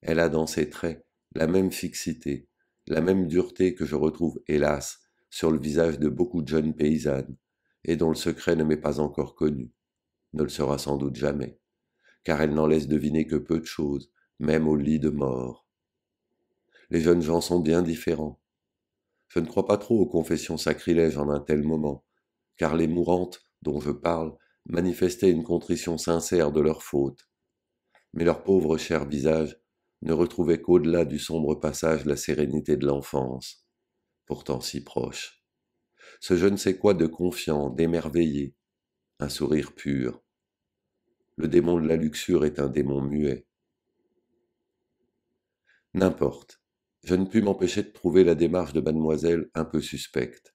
Elle a dans ses traits la même fixité, la même dureté que je retrouve, hélas, sur le visage de beaucoup de jeunes paysannes, et dont le secret ne m'est pas encore connu, ne le sera sans doute jamais, car elle n'en laisse deviner que peu de choses, même au lit de mort les jeunes gens sont bien différents. Je ne crois pas trop aux confessions sacrilèges en un tel moment, car les mourantes dont je parle manifestaient une contrition sincère de leur faute. Mais leur pauvre cher visage ne retrouvait qu'au-delà du sombre passage la sérénité de l'enfance, pourtant si proche. Ce je ne sais quoi de confiant, d'émerveillé, un sourire pur. Le démon de la luxure est un démon muet. N'importe je ne puis m'empêcher de trouver la démarche de mademoiselle un peu suspecte.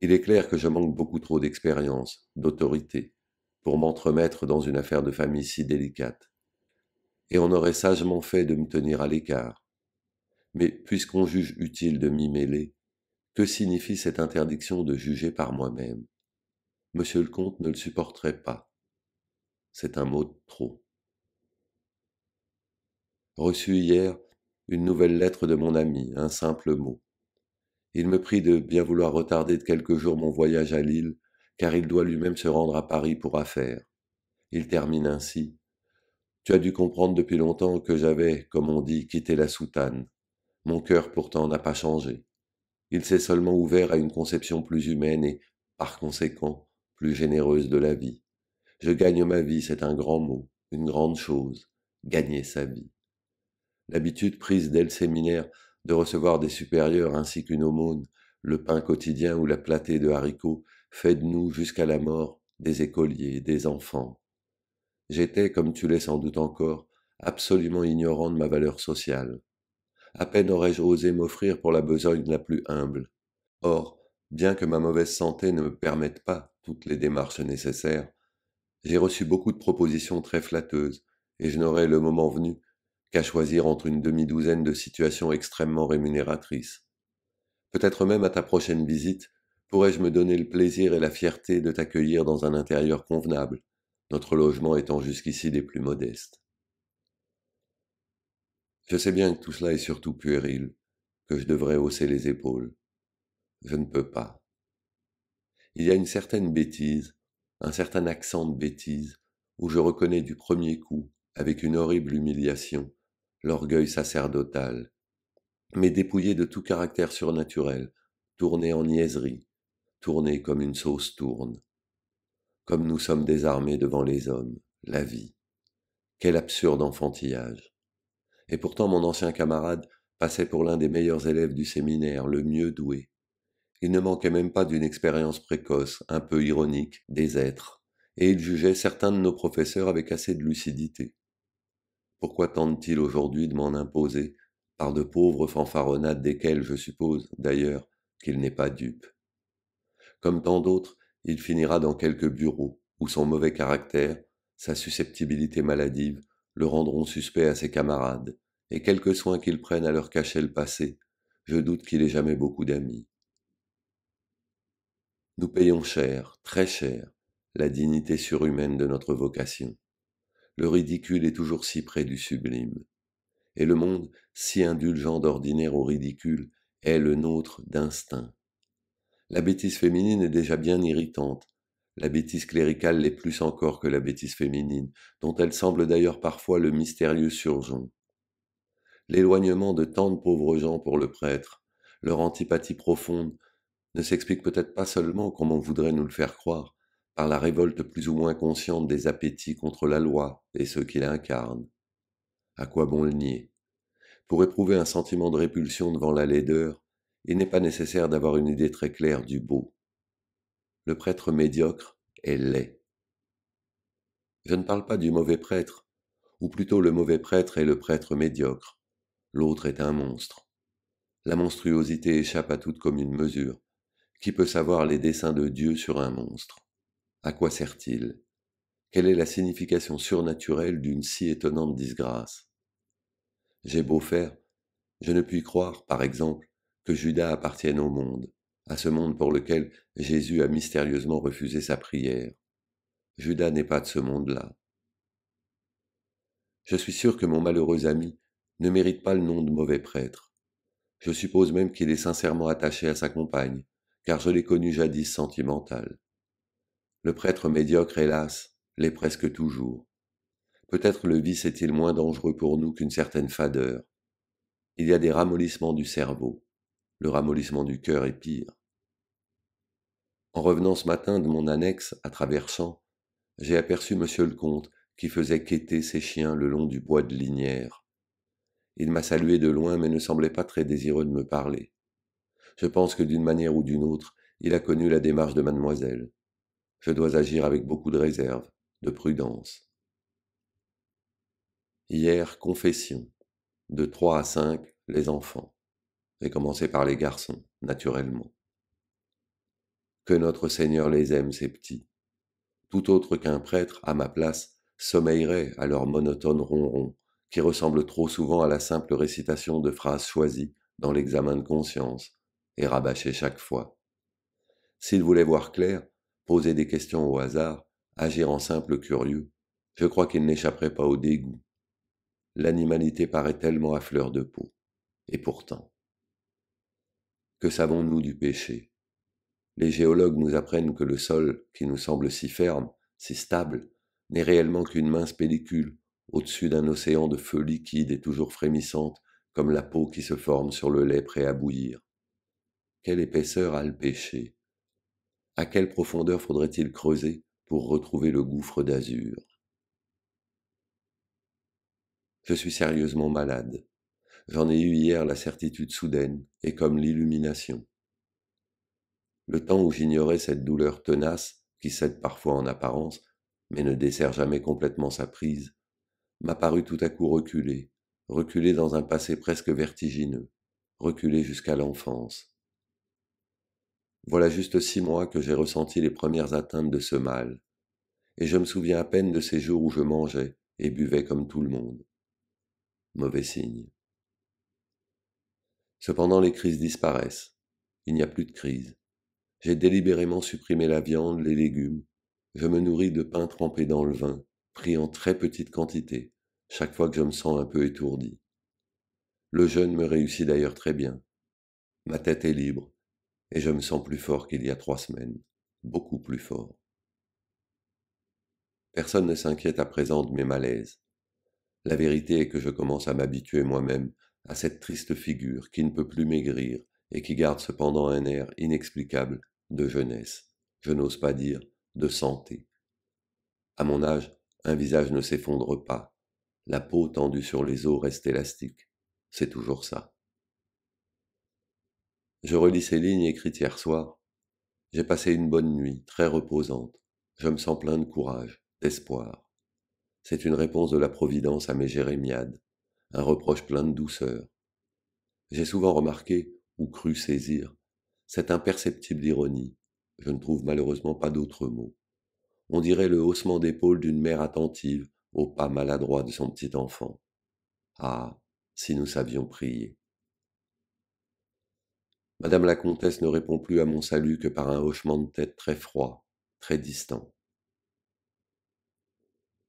Il est clair que je manque beaucoup trop d'expérience, d'autorité, pour m'entremettre dans une affaire de famille si délicate. Et on aurait sagement fait de me tenir à l'écart. Mais puisqu'on juge utile de m'y mêler, que signifie cette interdiction de juger par moi-même Monsieur le comte ne le supporterait pas. C'est un mot de trop. Reçu hier une nouvelle lettre de mon ami, un simple mot. Il me prie de bien vouloir retarder de quelques jours mon voyage à Lille, car il doit lui-même se rendre à Paris pour affaires. Il termine ainsi. Tu as dû comprendre depuis longtemps que j'avais, comme on dit, quitté la soutane. Mon cœur pourtant n'a pas changé. Il s'est seulement ouvert à une conception plus humaine et, par conséquent, plus généreuse de la vie. Je gagne ma vie, c'est un grand mot, une grande chose, gagner sa vie. L'habitude prise dès le séminaire de recevoir des supérieurs ainsi qu'une aumône, le pain quotidien ou la platée de haricots, fait de nous jusqu'à la mort des écoliers, des enfants. J'étais, comme tu l'es sans doute encore, absolument ignorant de ma valeur sociale. À peine aurais-je osé m'offrir pour la besogne la plus humble. Or, bien que ma mauvaise santé ne me permette pas toutes les démarches nécessaires, j'ai reçu beaucoup de propositions très flatteuses, et je n'aurais le moment venu qu'à choisir entre une demi-douzaine de situations extrêmement rémunératrices. Peut-être même à ta prochaine visite, pourrais-je me donner le plaisir et la fierté de t'accueillir dans un intérieur convenable, notre logement étant jusqu'ici des plus modestes. Je sais bien que tout cela est surtout puéril, que je devrais hausser les épaules. Je ne peux pas. Il y a une certaine bêtise, un certain accent de bêtise, où je reconnais du premier coup, avec une horrible humiliation, l'orgueil sacerdotal, mais dépouillé de tout caractère surnaturel, tourné en niaiserie, tourné comme une sauce tourne. Comme nous sommes désarmés devant les hommes, la vie. Quel absurde enfantillage. Et pourtant mon ancien camarade passait pour l'un des meilleurs élèves du séminaire, le mieux doué. Il ne manquait même pas d'une expérience précoce, un peu ironique, des êtres, et il jugeait certains de nos professeurs avec assez de lucidité pourquoi tente-t-il aujourd'hui de m'en imposer, par de pauvres fanfaronnades desquelles je suppose, d'ailleurs, qu'il n'est pas dupe Comme tant d'autres, il finira dans quelque bureau, où son mauvais caractère, sa susceptibilité maladive, le rendront suspect à ses camarades, et quelque soins qu'ils prennent à leur cacher le passé, je doute qu'il ait jamais beaucoup d'amis. Nous payons cher, très cher, la dignité surhumaine de notre vocation le ridicule est toujours si près du sublime. Et le monde, si indulgent d'ordinaire au ridicule, est le nôtre d'instinct. La bêtise féminine est déjà bien irritante, la bêtise cléricale l'est plus encore que la bêtise féminine, dont elle semble d'ailleurs parfois le mystérieux surgeon. L'éloignement de tant de pauvres gens pour le prêtre, leur antipathie profonde, ne s'explique peut-être pas seulement, comme on voudrait nous le faire croire, par la révolte plus ou moins consciente des appétits contre la loi et ceux qui l'incarnent. À quoi bon le nier Pour éprouver un sentiment de répulsion devant la laideur, il n'est pas nécessaire d'avoir une idée très claire du beau. Le prêtre médiocre est laid. Je ne parle pas du mauvais prêtre, ou plutôt le mauvais prêtre est le prêtre médiocre. L'autre est un monstre. La monstruosité échappe à toute commune mesure. Qui peut savoir les desseins de Dieu sur un monstre à quoi sert-il Quelle est la signification surnaturelle d'une si étonnante disgrâce J'ai beau faire, je ne puis croire, par exemple, que Judas appartienne au monde, à ce monde pour lequel Jésus a mystérieusement refusé sa prière. Judas n'est pas de ce monde-là. Je suis sûr que mon malheureux ami ne mérite pas le nom de mauvais prêtre. Je suppose même qu'il est sincèrement attaché à sa compagne, car je l'ai connu jadis sentimental. Le prêtre médiocre, hélas, l'est presque toujours. Peut-être le vice est-il moins dangereux pour nous qu'une certaine fadeur. Il y a des ramollissements du cerveau. Le ramollissement du cœur est pire. En revenant ce matin de mon annexe, à traversant, j'ai aperçu monsieur le comte qui faisait quêter ses chiens le long du bois de Linière. Il m'a salué de loin mais ne semblait pas très désireux de me parler. Je pense que d'une manière ou d'une autre, il a connu la démarche de mademoiselle je dois agir avec beaucoup de réserve, de prudence. Hier, confession, de 3 à 5, les enfants, et commencer par les garçons, naturellement. Que notre Seigneur les aime, ces petits. Tout autre qu'un prêtre, à ma place, sommeillerait à leur monotone ronron, qui ressemble trop souvent à la simple récitation de phrases choisies dans l'examen de conscience, et rabâchées chaque fois. S'il voulait voir clair, poser des questions au hasard, agir en simple curieux, je crois qu'il n'échapperait pas au dégoût. L'animalité paraît tellement à fleur de peau. Et pourtant. Que savons-nous du péché Les géologues nous apprennent que le sol, qui nous semble si ferme, si stable, n'est réellement qu'une mince pellicule au-dessus d'un océan de feu liquide et toujours frémissante comme la peau qui se forme sur le lait prêt à bouillir. Quelle épaisseur a le péché à quelle profondeur faudrait-il creuser pour retrouver le gouffre d'azur Je suis sérieusement malade. J'en ai eu hier la certitude soudaine et comme l'illumination. Le temps où j'ignorais cette douleur tenace, qui cède parfois en apparence, mais ne dessert jamais complètement sa prise, m'a paru tout à coup reculé, reculé dans un passé presque vertigineux, reculé jusqu'à l'enfance, voilà juste six mois que j'ai ressenti les premières atteintes de ce mal, et je me souviens à peine de ces jours où je mangeais et buvais comme tout le monde. Mauvais signe. Cependant les crises disparaissent. Il n'y a plus de crise. J'ai délibérément supprimé la viande, les légumes. Je me nourris de pain trempé dans le vin, pris en très petite quantité, chaque fois que je me sens un peu étourdi. Le jeûne me réussit d'ailleurs très bien. Ma tête est libre, et je me sens plus fort qu'il y a trois semaines, beaucoup plus fort. Personne ne s'inquiète à présent de mes malaises. La vérité est que je commence à m'habituer moi-même à cette triste figure qui ne peut plus maigrir et qui garde cependant un air inexplicable de jeunesse, je n'ose pas dire de santé. À mon âge, un visage ne s'effondre pas, la peau tendue sur les os reste élastique, c'est toujours ça. Je relis ces lignes écrites hier soir. J'ai passé une bonne nuit, très reposante. Je me sens plein de courage, d'espoir. C'est une réponse de la Providence à mes jérémiades, un reproche plein de douceur. J'ai souvent remarqué, ou cru saisir, cette imperceptible ironie. Je ne trouve malheureusement pas d'autre mot. On dirait le haussement d'épaule d'une mère attentive au pas maladroit de son petit enfant. Ah, si nous savions prier. Madame la comtesse ne répond plus à mon salut que par un hochement de tête très froid, très distant.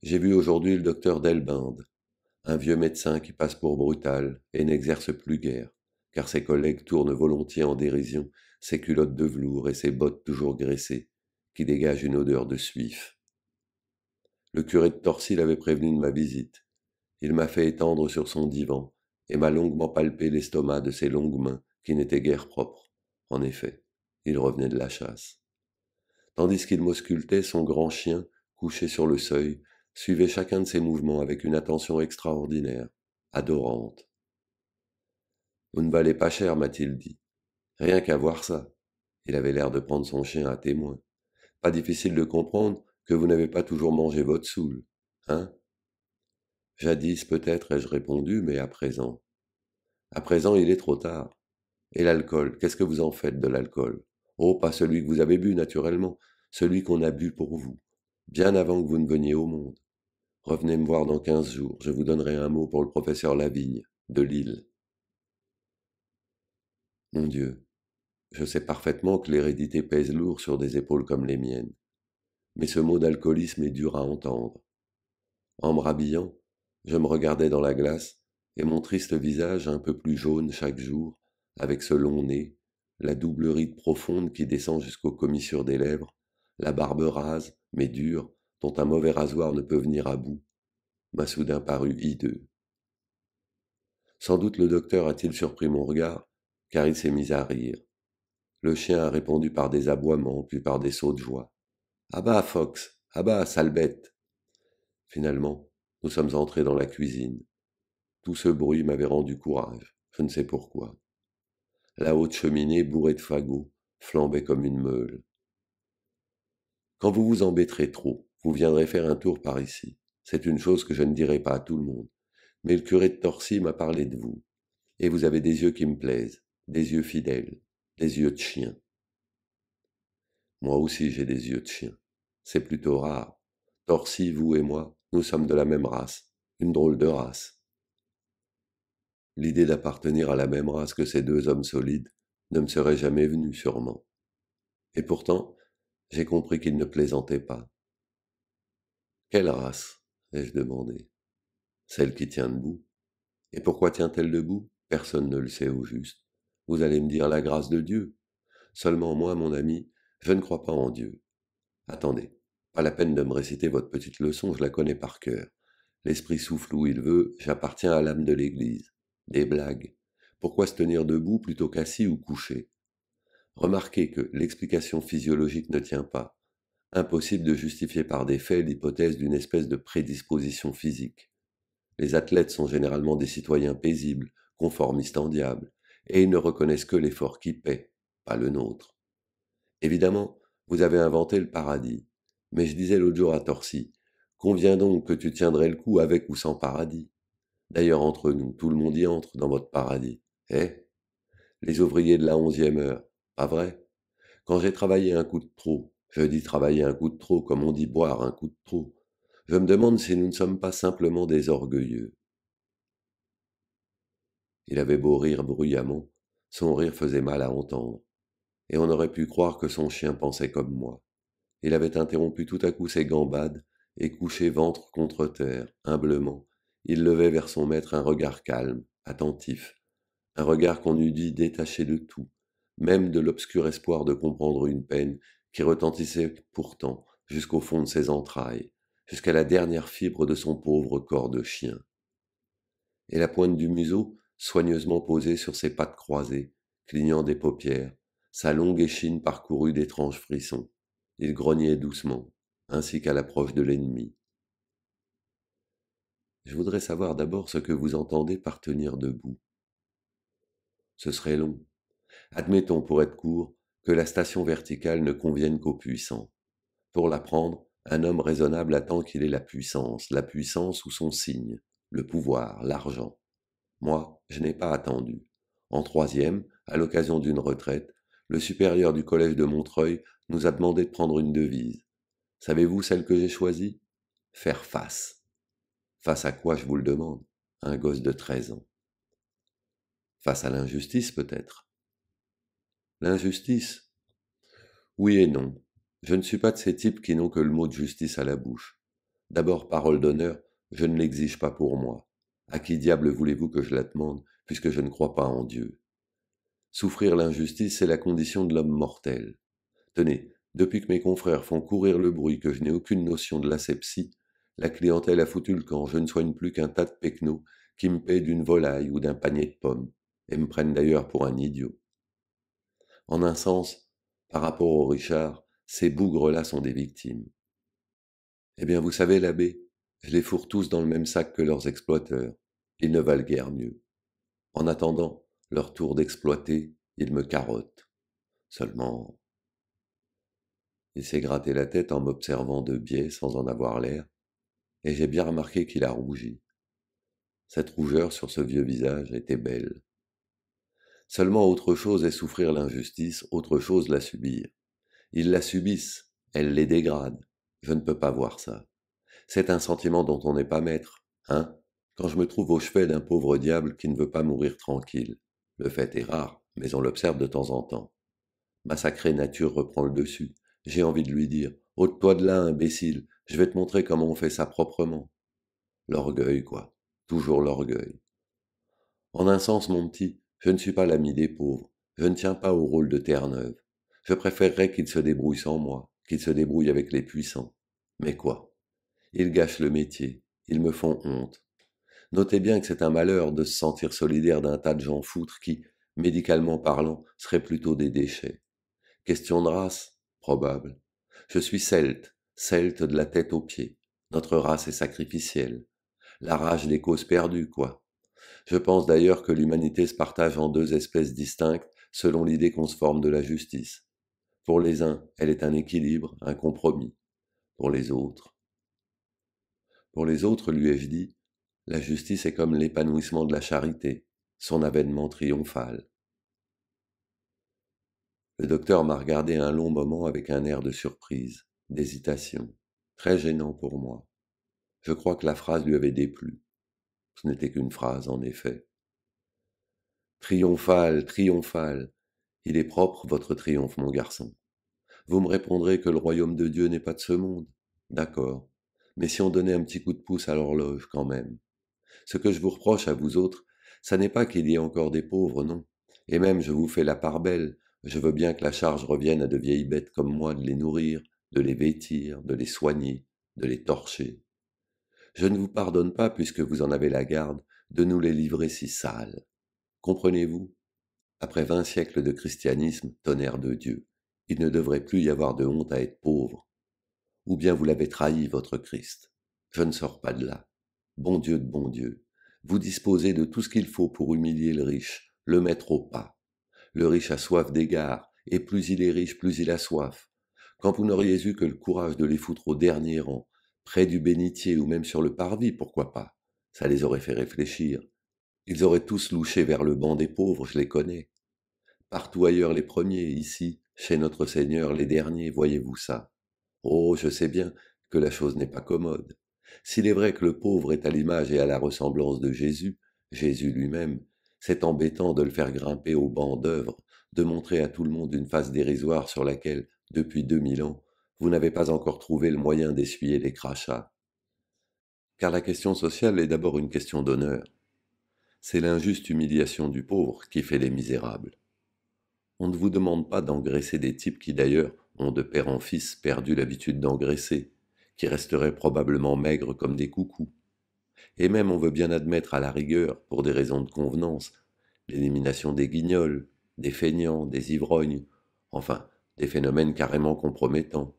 J'ai vu aujourd'hui le docteur Delbinde, un vieux médecin qui passe pour brutal et n'exerce plus guère, car ses collègues tournent volontiers en dérision ses culottes de velours et ses bottes toujours graissées, qui dégagent une odeur de suif. Le curé de Torcy l'avait prévenu de ma visite. Il m'a fait étendre sur son divan et m'a longuement palpé l'estomac de ses longues mains qui n'était guère propre, en effet, il revenait de la chasse. Tandis qu'il m'auscultait, son grand chien, couché sur le seuil, suivait chacun de ses mouvements avec une attention extraordinaire, adorante. Vous ne valez pas cher, m'a-t-il dit. Rien qu'à voir ça. Il avait l'air de prendre son chien à témoin. Pas difficile de comprendre que vous n'avez pas toujours mangé votre soule, hein Jadis peut-être ai-je répondu, mais à présent. À présent, il est trop tard. Et l'alcool, qu'est-ce que vous en faites de l'alcool Oh, pas celui que vous avez bu, naturellement, celui qu'on a bu pour vous, bien avant que vous ne veniez au monde. Revenez me voir dans quinze jours, je vous donnerai un mot pour le professeur Lavigne, de Lille. Mon Dieu, je sais parfaitement que l'hérédité pèse lourd sur des épaules comme les miennes. Mais ce mot d'alcoolisme est dur à entendre. En me rhabillant, je me regardais dans la glace, et mon triste visage, un peu plus jaune chaque jour, avec ce long nez, la double ride profonde qui descend jusqu'aux commissures des lèvres, la barbe rase, mais dure, dont un mauvais rasoir ne peut venir à bout, m'a soudain paru hideux. Sans doute le docteur a-t-il surpris mon regard, car il s'est mis à rire. Le chien a répondu par des aboiements, puis par des sauts de joie. Ah bah, Fox Ah bah, sale bête Finalement, nous sommes entrés dans la cuisine. Tout ce bruit m'avait rendu courage, je ne sais pourquoi la haute cheminée bourrée de fagots flambait comme une meule. Quand vous vous embêterez trop, vous viendrez faire un tour par ici. C'est une chose que je ne dirai pas à tout le monde. Mais le curé de Torcy m'a parlé de vous. Et vous avez des yeux qui me plaisent, des yeux fidèles, des yeux de chien. Moi aussi j'ai des yeux de chien. C'est plutôt rare. Torcy, vous et moi, nous sommes de la même race, une drôle de race. L'idée d'appartenir à la même race que ces deux hommes solides ne me serait jamais venue sûrement. Et pourtant, j'ai compris qu'ils ne plaisantaient pas. Quelle race ai-je demandé. Celle qui tient debout. Et pourquoi tient-elle debout Personne ne le sait au juste. Vous allez me dire la grâce de Dieu. Seulement moi, mon ami, je ne crois pas en Dieu. Attendez, pas la peine de me réciter votre petite leçon, je la connais par cœur. L'esprit souffle où il veut, j'appartiens à l'âme de l'Église. Des blagues. Pourquoi se tenir debout plutôt qu'assis ou couché Remarquez que l'explication physiologique ne tient pas. Impossible de justifier par des faits l'hypothèse d'une espèce de prédisposition physique. Les athlètes sont généralement des citoyens paisibles, conformistes en diable, et ils ne reconnaissent que l'effort qui paie, pas le nôtre. Évidemment, vous avez inventé le paradis, mais je disais l'autre jour à Torcy, convient donc que tu tiendrais le coup avec ou sans paradis. D'ailleurs, entre nous, tout le monde y entre dans votre paradis. Eh Les ouvriers de la onzième heure, pas vrai Quand j'ai travaillé un coup de trop, je dis travailler un coup de trop comme on dit boire un coup de trop, je me demande si nous ne sommes pas simplement des orgueilleux. Il avait beau rire bruyamment, son rire faisait mal à entendre, et on aurait pu croire que son chien pensait comme moi. Il avait interrompu tout à coup ses gambades et couché ventre contre terre, humblement, il levait vers son maître un regard calme, attentif, un regard qu'on eût dit détaché de tout, même de l'obscur espoir de comprendre une peine qui retentissait pourtant jusqu'au fond de ses entrailles, jusqu'à la dernière fibre de son pauvre corps de chien. Et la pointe du museau, soigneusement posée sur ses pattes croisées, clignant des paupières, sa longue échine parcourue d'étranges frissons, il grognait doucement, ainsi qu'à l'approche de l'ennemi, je voudrais savoir d'abord ce que vous entendez par tenir debout. Ce serait long. Admettons, pour être court, que la station verticale ne convienne qu'aux puissants. Pour la prendre, un homme raisonnable attend qu'il ait la puissance, la puissance ou son signe, le pouvoir, l'argent. Moi, je n'ai pas attendu. En troisième, à l'occasion d'une retraite, le supérieur du collège de Montreuil nous a demandé de prendre une devise. Savez-vous celle que j'ai choisie Faire face. Face à quoi, je vous le demande, un gosse de 13 ans Face à l'injustice peut-être L'injustice Oui et non. Je ne suis pas de ces types qui n'ont que le mot de justice à la bouche. D'abord, parole d'honneur, je ne l'exige pas pour moi. À qui diable voulez-vous que je la demande, puisque je ne crois pas en Dieu Souffrir l'injustice, c'est la condition de l'homme mortel. Tenez, depuis que mes confrères font courir le bruit que je n'ai aucune notion de l'asepsie, la clientèle a foutu le camp, je ne soigne plus qu'un tas de pecnots qui me paient d'une volaille ou d'un panier de pommes, et me prennent d'ailleurs pour un idiot. En un sens, par rapport au Richard, ces bougres-là sont des victimes. Eh bien, vous savez, l'abbé, je les fourre tous dans le même sac que leurs exploiteurs. Ils ne valent guère mieux. En attendant leur tour d'exploiter, ils me carottent. Seulement. Il s'est gratté la tête en m'observant de biais sans en avoir l'air, et j'ai bien remarqué qu'il a rougi. Cette rougeur sur ce vieux visage était belle. Seulement autre chose est souffrir l'injustice, autre chose la subir. Ils la subissent, elle les dégrade. Je ne peux pas voir ça. C'est un sentiment dont on n'est pas maître, hein Quand je me trouve au chevet d'un pauvre diable qui ne veut pas mourir tranquille. Le fait est rare, mais on l'observe de temps en temps. Ma sacrée nature reprend le dessus. J'ai envie de lui dire Ôte-toi de là, imbécile, je vais te montrer comment on fait ça proprement. L'orgueil, quoi. Toujours l'orgueil. En un sens, mon petit, je ne suis pas l'ami des pauvres. Je ne tiens pas au rôle de Terre-Neuve. Je préférerais qu'ils se débrouillent sans moi, qu'ils se débrouillent avec les puissants. Mais quoi Ils gâchent le métier. Ils me font honte. Notez bien que c'est un malheur de se sentir solidaire d'un tas de gens foutres qui, médicalement parlant, seraient plutôt des déchets. Question de race Probable. Je suis celte, celte de la tête aux pieds. Notre race est sacrificielle. La rage des causes perdues, quoi. Je pense d'ailleurs que l'humanité se partage en deux espèces distinctes selon l'idée qu'on se forme de la justice. Pour les uns, elle est un équilibre, un compromis. Pour les autres. Pour les autres, lui ai-je dit, la justice est comme l'épanouissement de la charité, son avènement triomphal. Le docteur m'a regardé un long moment avec un air de surprise d'hésitation, très gênant pour moi. Je crois que la phrase lui avait déplu. Ce n'était qu'une phrase, en effet. Triomphal, triomphal, il est propre votre triomphe, mon garçon. Vous me répondrez que le royaume de Dieu n'est pas de ce monde. D'accord. Mais si on donnait un petit coup de pouce à l'horloge, quand même. Ce que je vous reproche à vous autres, ça n'est pas qu'il y ait encore des pauvres, non. Et même, je vous fais la part belle. Je veux bien que la charge revienne à de vieilles bêtes comme moi de les nourrir, de les vêtir, de les soigner, de les torcher. Je ne vous pardonne pas, puisque vous en avez la garde, de nous les livrer si sales. Comprenez-vous Après vingt siècles de christianisme, tonnerre de Dieu, il ne devrait plus y avoir de honte à être pauvre. Ou bien vous l'avez trahi, votre Christ. Je ne sors pas de là. Bon Dieu de bon Dieu, vous disposez de tout ce qu'il faut pour humilier le riche, le mettre au pas. Le riche a soif d'égard, et plus il est riche, plus il a soif. Quand vous n'auriez eu que le courage de les foutre au dernier rang, près du bénitier ou même sur le parvis, pourquoi pas Ça les aurait fait réfléchir. Ils auraient tous louché vers le banc des pauvres, je les connais. Partout ailleurs les premiers, ici, chez notre Seigneur les derniers, voyez-vous ça Oh, je sais bien que la chose n'est pas commode. S'il est vrai que le pauvre est à l'image et à la ressemblance de Jésus, Jésus lui-même, c'est embêtant de le faire grimper au banc d'œuvre, de montrer à tout le monde une face dérisoire sur laquelle depuis 2000 ans, vous n'avez pas encore trouvé le moyen d'essuyer les crachats. Car la question sociale est d'abord une question d'honneur. C'est l'injuste humiliation du pauvre qui fait les misérables. On ne vous demande pas d'engraisser des types qui d'ailleurs ont de père en fils perdu l'habitude d'engraisser, qui resteraient probablement maigres comme des coucous. Et même on veut bien admettre à la rigueur, pour des raisons de convenance, l'élimination des guignols, des feignants, des ivrognes, enfin des phénomènes carrément compromettants.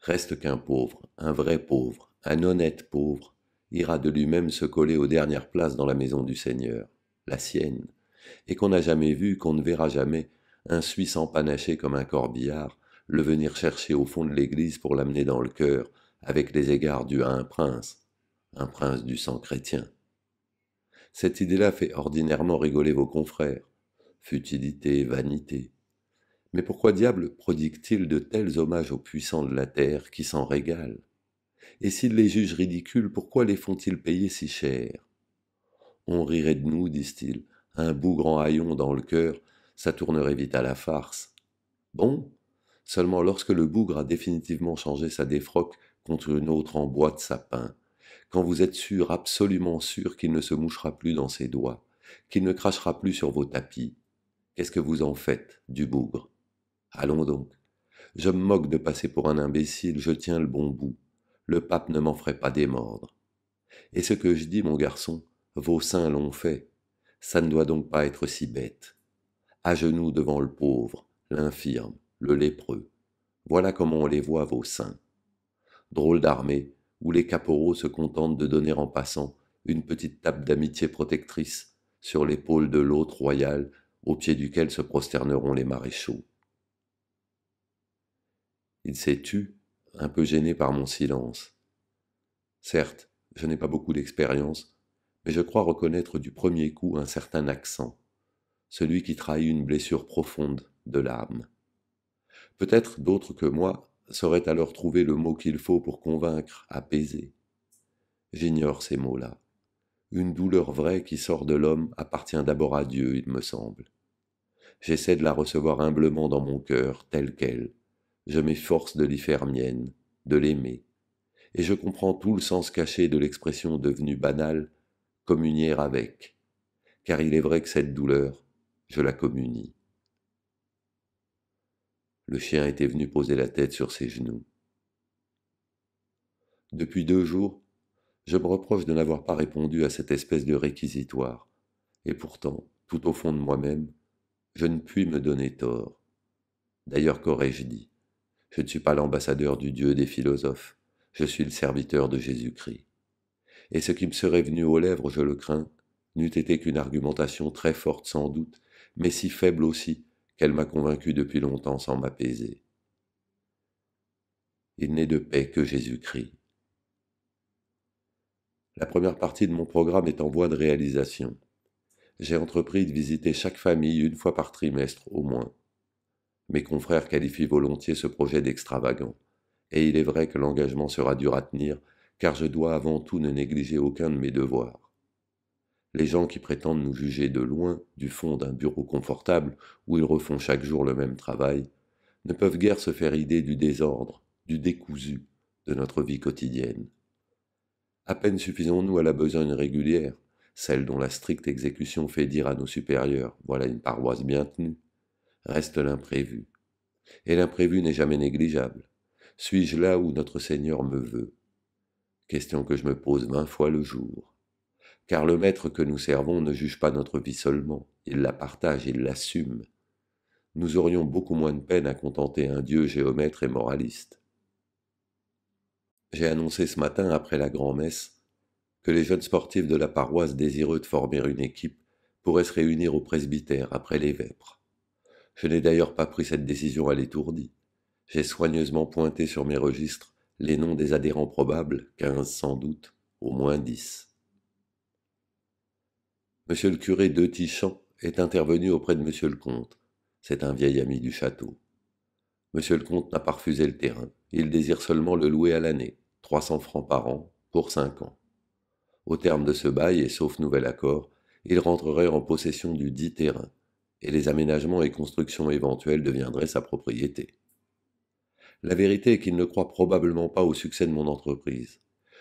Reste qu'un pauvre, un vrai pauvre, un honnête pauvre, ira de lui-même se coller aux dernières places dans la maison du Seigneur, la sienne, et qu'on n'a jamais vu, qu'on ne verra jamais, un Suisse empanaché comme un corbillard, le venir chercher au fond de l'église pour l'amener dans le cœur, avec les égards dus à un prince, un prince du sang chrétien. Cette idée-là fait ordinairement rigoler vos confrères. Futilité, vanité, mais pourquoi diable prodigue-t-il de tels hommages aux puissants de la terre qui s'en régalent Et s'ils les jugent ridicules, pourquoi les font-ils payer si cher On rirait de nous, disent-ils, un bougre en haillon dans le cœur, ça tournerait vite à la farce. Bon, seulement lorsque le bougre a définitivement changé sa défroque contre une autre en bois de sapin, quand vous êtes sûr, absolument sûr qu'il ne se mouchera plus dans ses doigts, qu'il ne crachera plus sur vos tapis, qu'est-ce que vous en faites du bougre Allons donc. Je me moque de passer pour un imbécile, je tiens le bon bout. Le pape ne m'en ferait pas démordre. Et ce que je dis, mon garçon, vos saints l'ont fait. Ça ne doit donc pas être si bête. À genoux devant le pauvre, l'infirme, le lépreux. Voilà comment on les voit, vos saints. Drôle d'armée, où les caporaux se contentent de donner en passant une petite tape d'amitié protectrice sur l'épaule de l'hôte royal au pied duquel se prosterneront les maréchaux. Il s'est tu, un peu gêné par mon silence. Certes, je n'ai pas beaucoup d'expérience, mais je crois reconnaître du premier coup un certain accent, celui qui trahit une blessure profonde de l'âme. Peut-être d'autres que moi sauraient alors trouver le mot qu'il faut pour convaincre, apaiser. J'ignore ces mots-là. Une douleur vraie qui sort de l'homme appartient d'abord à Dieu, il me semble. J'essaie de la recevoir humblement dans mon cœur, telle qu'elle, je m'efforce de l'y faire mienne, de l'aimer, et je comprends tout le sens caché de l'expression devenue banale, communier avec, car il est vrai que cette douleur, je la communie. Le chien était venu poser la tête sur ses genoux. Depuis deux jours, je me reproche de n'avoir pas répondu à cette espèce de réquisitoire, et pourtant, tout au fond de moi-même, je ne puis me donner tort. D'ailleurs, qu'aurais-je dit je ne suis pas l'ambassadeur du Dieu des philosophes, je suis le serviteur de Jésus-Christ. Et ce qui me serait venu aux lèvres, je le crains, n'eût été qu'une argumentation très forte sans doute, mais si faible aussi qu'elle m'a convaincu depuis longtemps sans m'apaiser. Il n'est de paix que Jésus-Christ. La première partie de mon programme est en voie de réalisation. J'ai entrepris de visiter chaque famille une fois par trimestre au moins. Mes confrères qualifient volontiers ce projet d'extravagant. Et il est vrai que l'engagement sera dur à tenir, car je dois avant tout ne négliger aucun de mes devoirs. Les gens qui prétendent nous juger de loin, du fond d'un bureau confortable où ils refont chaque jour le même travail, ne peuvent guère se faire idée du désordre, du décousu de notre vie quotidienne. À peine suffisons-nous à la besogne régulière, celle dont la stricte exécution fait dire à nos supérieurs Voilà une paroisse bien tenue, reste l'imprévu. Et l'imprévu n'est jamais négligeable. Suis-je là où notre Seigneur me veut Question que je me pose vingt fois le jour. Car le Maître que nous servons ne juge pas notre vie seulement, il la partage, il l'assume. Nous aurions beaucoup moins de peine à contenter un Dieu géomètre et moraliste. J'ai annoncé ce matin, après la grand-messe, que les jeunes sportifs de la paroisse désireux de former une équipe pourraient se réunir au presbytère après les vêpres. Je n'ai d'ailleurs pas pris cette décision à l'étourdi. J'ai soigneusement pointé sur mes registres les noms des adhérents probables, quinze sans doute, au moins dix. Monsieur le curé de Tichamp est intervenu auprès de monsieur le comte. C'est un vieil ami du château. Monsieur le comte n'a pas refusé le terrain. Il désire seulement le louer à l'année, cents francs par an, pour cinq ans. Au terme de ce bail, et sauf nouvel accord, il rentrerait en possession du dit terrain, et les aménagements et constructions éventuelles deviendraient sa propriété. La vérité est qu'il ne croit probablement pas au succès de mon entreprise.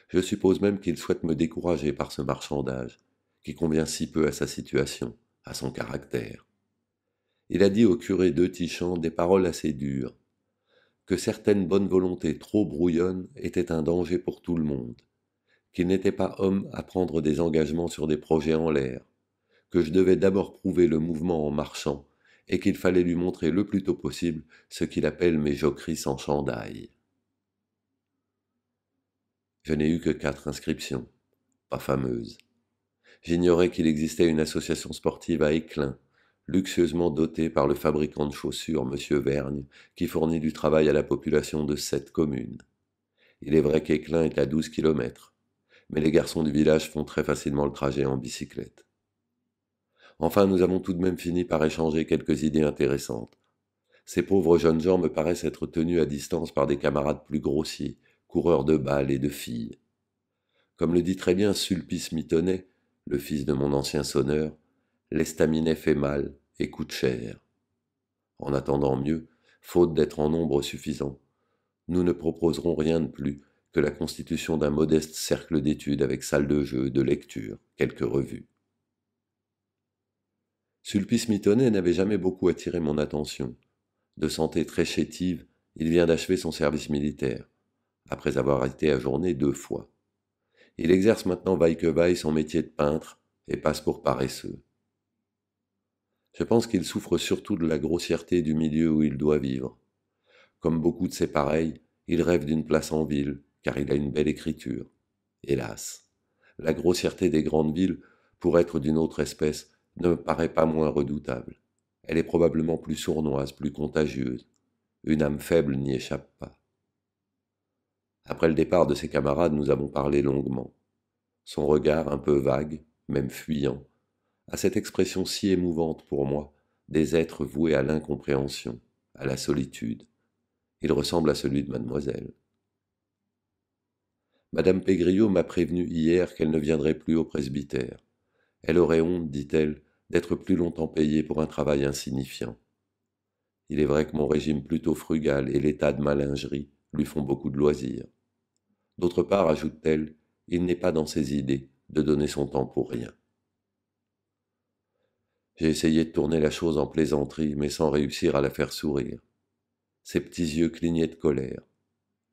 Je suppose même qu'il souhaite me décourager par ce marchandage, qui convient si peu à sa situation, à son caractère. Il a dit au curé de Tichamp des paroles assez dures, que certaines bonnes volontés trop brouillonnes étaient un danger pour tout le monde, qu'il n'était pas homme à prendre des engagements sur des projets en l'air, que je devais d'abord prouver le mouvement en marchant, et qu'il fallait lui montrer le plus tôt possible ce qu'il appelle mes joqueries sans chandail. Je n'ai eu que quatre inscriptions, pas fameuses. J'ignorais qu'il existait une association sportive à Éclin, luxueusement dotée par le fabricant de chaussures, M. Vergne, qui fournit du travail à la population de sept communes. Il est vrai qu'Éclin est à douze kilomètres, mais les garçons du village font très facilement le trajet en bicyclette. Enfin, nous avons tout de même fini par échanger quelques idées intéressantes. Ces pauvres jeunes gens me paraissent être tenus à distance par des camarades plus grossiers, coureurs de balles et de filles. Comme le dit très bien Sulpice Mitonnet, le fils de mon ancien sonneur, l'estaminet fait mal et coûte cher. En attendant mieux, faute d'être en nombre suffisant, nous ne proposerons rien de plus que la constitution d'un modeste cercle d'études avec salle de jeu, de lecture, quelques revues. Sulpice Mitonnet n'avait jamais beaucoup attiré mon attention. De santé très chétive, il vient d'achever son service militaire, après avoir été ajourné deux fois. Il exerce maintenant vaille que vaille son métier de peintre et passe pour paresseux. Je pense qu'il souffre surtout de la grossièreté du milieu où il doit vivre. Comme beaucoup de ses pareils, il rêve d'une place en ville, car il a une belle écriture. Hélas, la grossièreté des grandes villes, pour être d'une autre espèce, ne me paraît pas moins redoutable. Elle est probablement plus sournoise, plus contagieuse. Une âme faible n'y échappe pas. Après le départ de ses camarades, nous avons parlé longuement. Son regard, un peu vague, même fuyant, a cette expression si émouvante pour moi, des êtres voués à l'incompréhension, à la solitude. Il ressemble à celui de mademoiselle. Madame Pégriot m'a prévenu hier qu'elle ne viendrait plus au presbytère. Elle aurait honte, dit-elle, d'être plus longtemps payé pour un travail insignifiant. Il est vrai que mon régime plutôt frugal et l'état de ma lingerie lui font beaucoup de loisirs. D'autre part, ajoute-t-elle, il n'est pas dans ses idées de donner son temps pour rien. J'ai essayé de tourner la chose en plaisanterie, mais sans réussir à la faire sourire. Ses petits yeux clignaient de colère.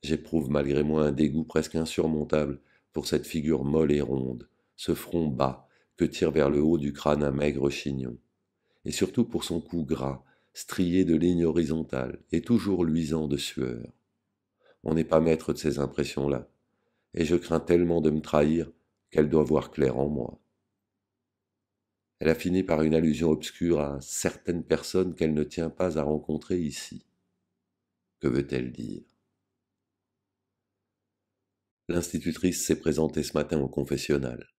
J'éprouve malgré moi un dégoût presque insurmontable pour cette figure molle et ronde, ce front bas, tire vers le haut du crâne un maigre chignon, et surtout pour son cou gras, strié de lignes horizontales et toujours luisant de sueur. On n'est pas maître de ces impressions-là, et je crains tellement de me trahir qu'elle doit voir clair en moi. Elle a fini par une allusion obscure à certaines personnes qu'elle ne tient pas à rencontrer ici. Que veut-elle dire L'institutrice s'est présentée ce matin au confessionnal.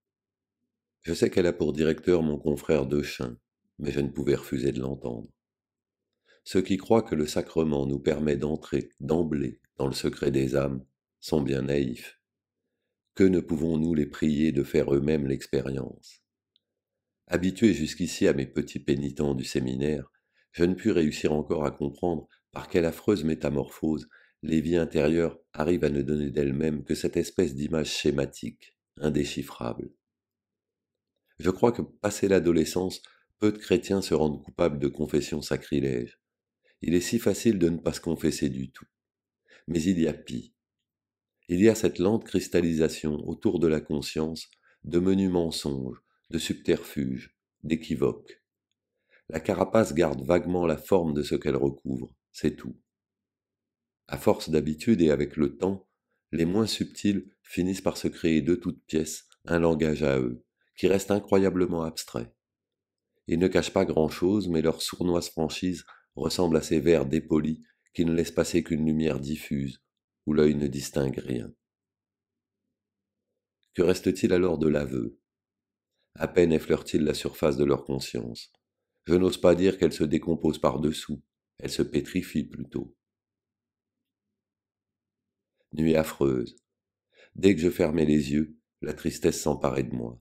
Je sais qu'elle a pour directeur mon confrère Dechin, mais je ne pouvais refuser de l'entendre. Ceux qui croient que le sacrement nous permet d'entrer d'emblée dans le secret des âmes sont bien naïfs. Que ne pouvons-nous les prier de faire eux-mêmes l'expérience Habitué jusqu'ici à mes petits pénitents du séminaire, je ne puis réussir encore à comprendre par quelle affreuse métamorphose les vies intérieures arrivent à ne donner d'elles-mêmes que cette espèce d'image schématique, indéchiffrable. Je crois que, passé l'adolescence, peu de chrétiens se rendent coupables de confessions sacrilèges. Il est si facile de ne pas se confesser du tout. Mais il y a pis. Il y a cette lente cristallisation autour de la conscience de menus mensonges, de subterfuges, d'équivoques. La carapace garde vaguement la forme de ce qu'elle recouvre, c'est tout. À force d'habitude et avec le temps, les moins subtils finissent par se créer de toutes pièces un langage à eux, qui reste incroyablement abstrait. Ils ne cachent pas grand-chose, mais leur sournoise franchise ressemble à ces vers dépolis qui ne laissent passer qu'une lumière diffuse, où l'œil ne distingue rien. Que reste-t-il alors de l'aveu À peine effleure-t-il la surface de leur conscience. Je n'ose pas dire qu'elle se décompose par-dessous, elle se pétrifie plutôt. Nuit affreuse. Dès que je fermais les yeux, la tristesse s'emparait de moi.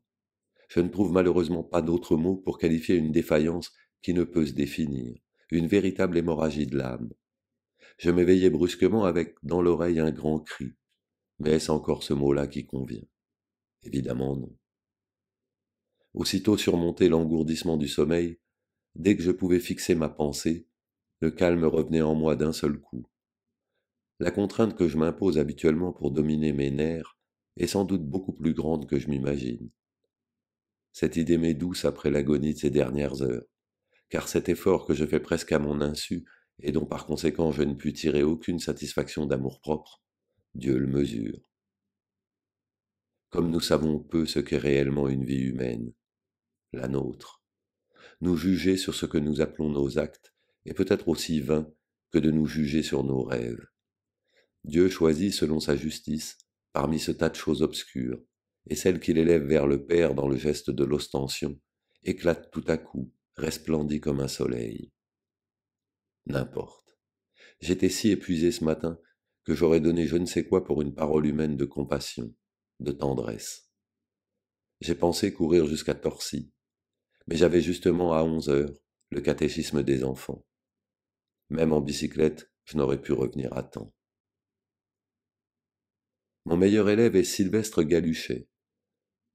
Je ne trouve malheureusement pas d'autre mot pour qualifier une défaillance qui ne peut se définir, une véritable hémorragie de l'âme. Je m'éveillais brusquement avec dans l'oreille un grand cri. Mais est-ce encore ce mot-là qui convient Évidemment non. Aussitôt surmonté l'engourdissement du sommeil, dès que je pouvais fixer ma pensée, le calme revenait en moi d'un seul coup. La contrainte que je m'impose habituellement pour dominer mes nerfs est sans doute beaucoup plus grande que je m'imagine. Cette idée m'est douce après l'agonie de ces dernières heures, car cet effort que je fais presque à mon insu, et dont par conséquent je ne puis tirer aucune satisfaction d'amour-propre, Dieu le mesure. Comme nous savons peu ce qu'est réellement une vie humaine, la nôtre, nous juger sur ce que nous appelons nos actes est peut-être aussi vain que de nous juger sur nos rêves. Dieu choisit selon sa justice parmi ce tas de choses obscures, et celle qu'il élève vers le Père dans le geste de l'ostension, éclate tout à coup, resplendit comme un soleil. N'importe. J'étais si épuisé ce matin que j'aurais donné je ne sais quoi pour une parole humaine de compassion, de tendresse. J'ai pensé courir jusqu'à Torcy, mais j'avais justement à onze heures le catéchisme des enfants. Même en bicyclette, je n'aurais pu revenir à temps. Mon meilleur élève est Sylvestre Galuchet,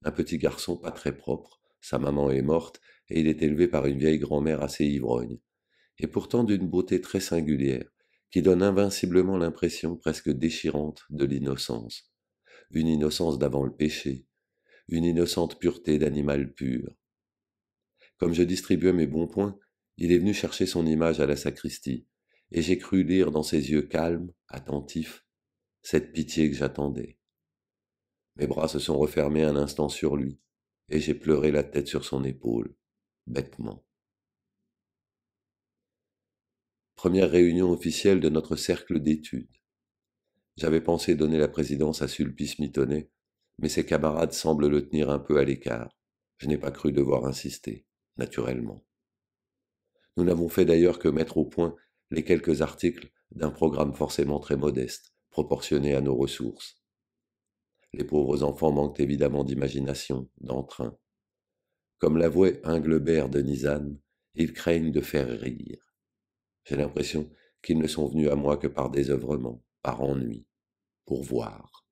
un petit garçon pas très propre, sa maman est morte, et il est élevé par une vieille grand-mère assez ivrogne, et pourtant d'une beauté très singulière, qui donne invinciblement l'impression presque déchirante de l'innocence. Une innocence d'avant le péché, une innocente pureté d'animal pur. Comme je distribuais mes bons points, il est venu chercher son image à la sacristie, et j'ai cru lire dans ses yeux calmes, attentifs, cette pitié que j'attendais. Mes bras se sont refermés un instant sur lui, et j'ai pleuré la tête sur son épaule, bêtement. Première réunion officielle de notre cercle d'études. J'avais pensé donner la présidence à Sulpice Mitonnet, mais ses camarades semblent le tenir un peu à l'écart. Je n'ai pas cru devoir insister, naturellement. Nous n'avons fait d'ailleurs que mettre au point les quelques articles d'un programme forcément très modeste, proportionné à nos ressources. Les pauvres enfants manquent évidemment d'imagination, d'entrain. Comme l'avouait Inglebert de Nizan, ils craignent de faire rire. J'ai l'impression qu'ils ne sont venus à moi que par désœuvrement, par ennui, pour voir.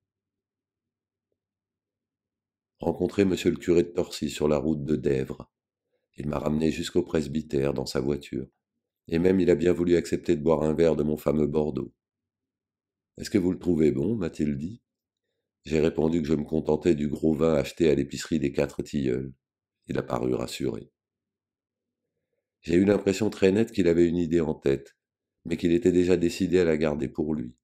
Rencontrer monsieur le curé de Torcy sur la route de Dèvres. Il m'a ramené jusqu'au presbytère dans sa voiture. Et même il a bien voulu accepter de boire un verre de mon fameux Bordeaux. Est-ce que vous le trouvez bon m'a-t-il dit. J'ai répondu que je me contentais du gros vin acheté à l'épicerie des quatre tilleuls. Il a paru rassuré. J'ai eu l'impression très nette qu'il avait une idée en tête, mais qu'il était déjà décidé à la garder pour lui.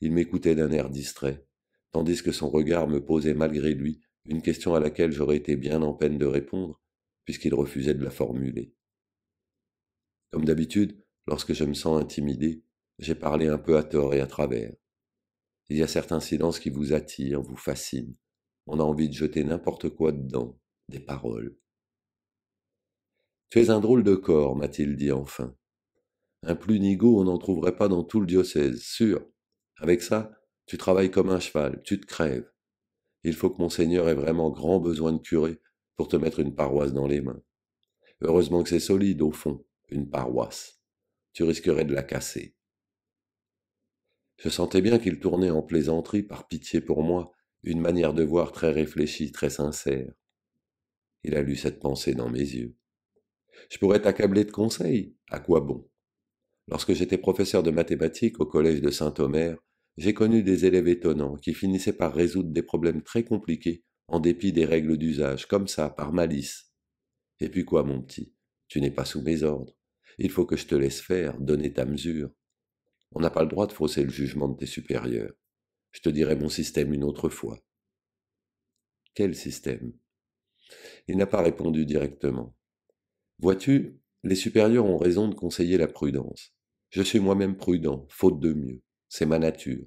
Il m'écoutait d'un air distrait, tandis que son regard me posait malgré lui une question à laquelle j'aurais été bien en peine de répondre, puisqu'il refusait de la formuler. Comme d'habitude, lorsque je me sens intimidé, j'ai parlé un peu à tort et à travers. Il y a certains silences qui vous attirent, vous fascinent. On a envie de jeter n'importe quoi dedans, des paroles. Tu es un drôle de corps, m'a-t-il dit enfin. Un plus nigo on n'en trouverait pas dans tout le diocèse, sûr. Avec ça, tu travailles comme un cheval, tu te crèves. Il faut que monseigneur ait vraiment grand besoin de curé pour te mettre une paroisse dans les mains. Heureusement que c'est solide, au fond, une paroisse. Tu risquerais de la casser. Je sentais bien qu'il tournait en plaisanterie par pitié pour moi, une manière de voir très réfléchie, très sincère. Il a lu cette pensée dans mes yeux. Je pourrais t'accabler de conseils, à quoi bon Lorsque j'étais professeur de mathématiques au collège de Saint-Omer, j'ai connu des élèves étonnants qui finissaient par résoudre des problèmes très compliqués en dépit des règles d'usage, comme ça, par malice. Et puis quoi, mon petit Tu n'es pas sous mes ordres. Il faut que je te laisse faire, donner ta mesure. On n'a pas le droit de fausser le jugement de tes supérieurs. Je te dirai mon système une autre fois. Quel système Il n'a pas répondu directement. Vois-tu, les supérieurs ont raison de conseiller la prudence. Je suis moi-même prudent, faute de mieux. C'est ma nature.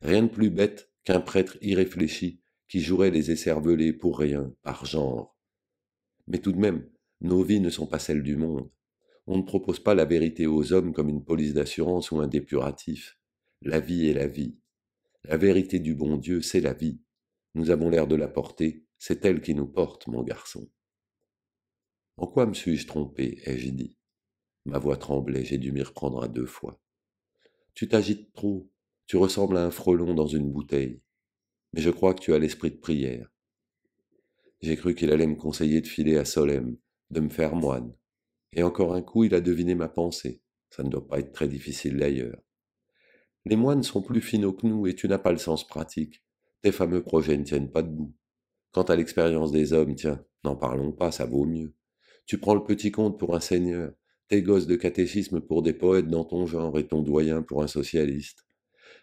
Rien de plus bête qu'un prêtre irréfléchi qui jouerait les écervelés pour rien, par genre. Mais tout de même, nos vies ne sont pas celles du monde. On ne propose pas la vérité aux hommes comme une police d'assurance ou un dépuratif. La vie est la vie. La vérité du bon Dieu, c'est la vie. Nous avons l'air de la porter, c'est elle qui nous porte, mon garçon. En quoi me suis-je trompé ai-je dit. Ma voix tremblait, j'ai dû m'y reprendre à deux fois. Tu t'agites trop, tu ressembles à un frelon dans une bouteille. Mais je crois que tu as l'esprit de prière. J'ai cru qu'il allait me conseiller de filer à Solem, de me faire moine. Et encore un coup, il a deviné ma pensée. Ça ne doit pas être très difficile d'ailleurs. Les moines sont plus finaux que nous et tu n'as pas le sens pratique. Tes fameux projets ne tiennent pas debout. Quant à l'expérience des hommes, tiens, n'en parlons pas, ça vaut mieux. Tu prends le petit comte pour un seigneur, tes gosses de catéchisme pour des poètes dans ton genre et ton doyen pour un socialiste.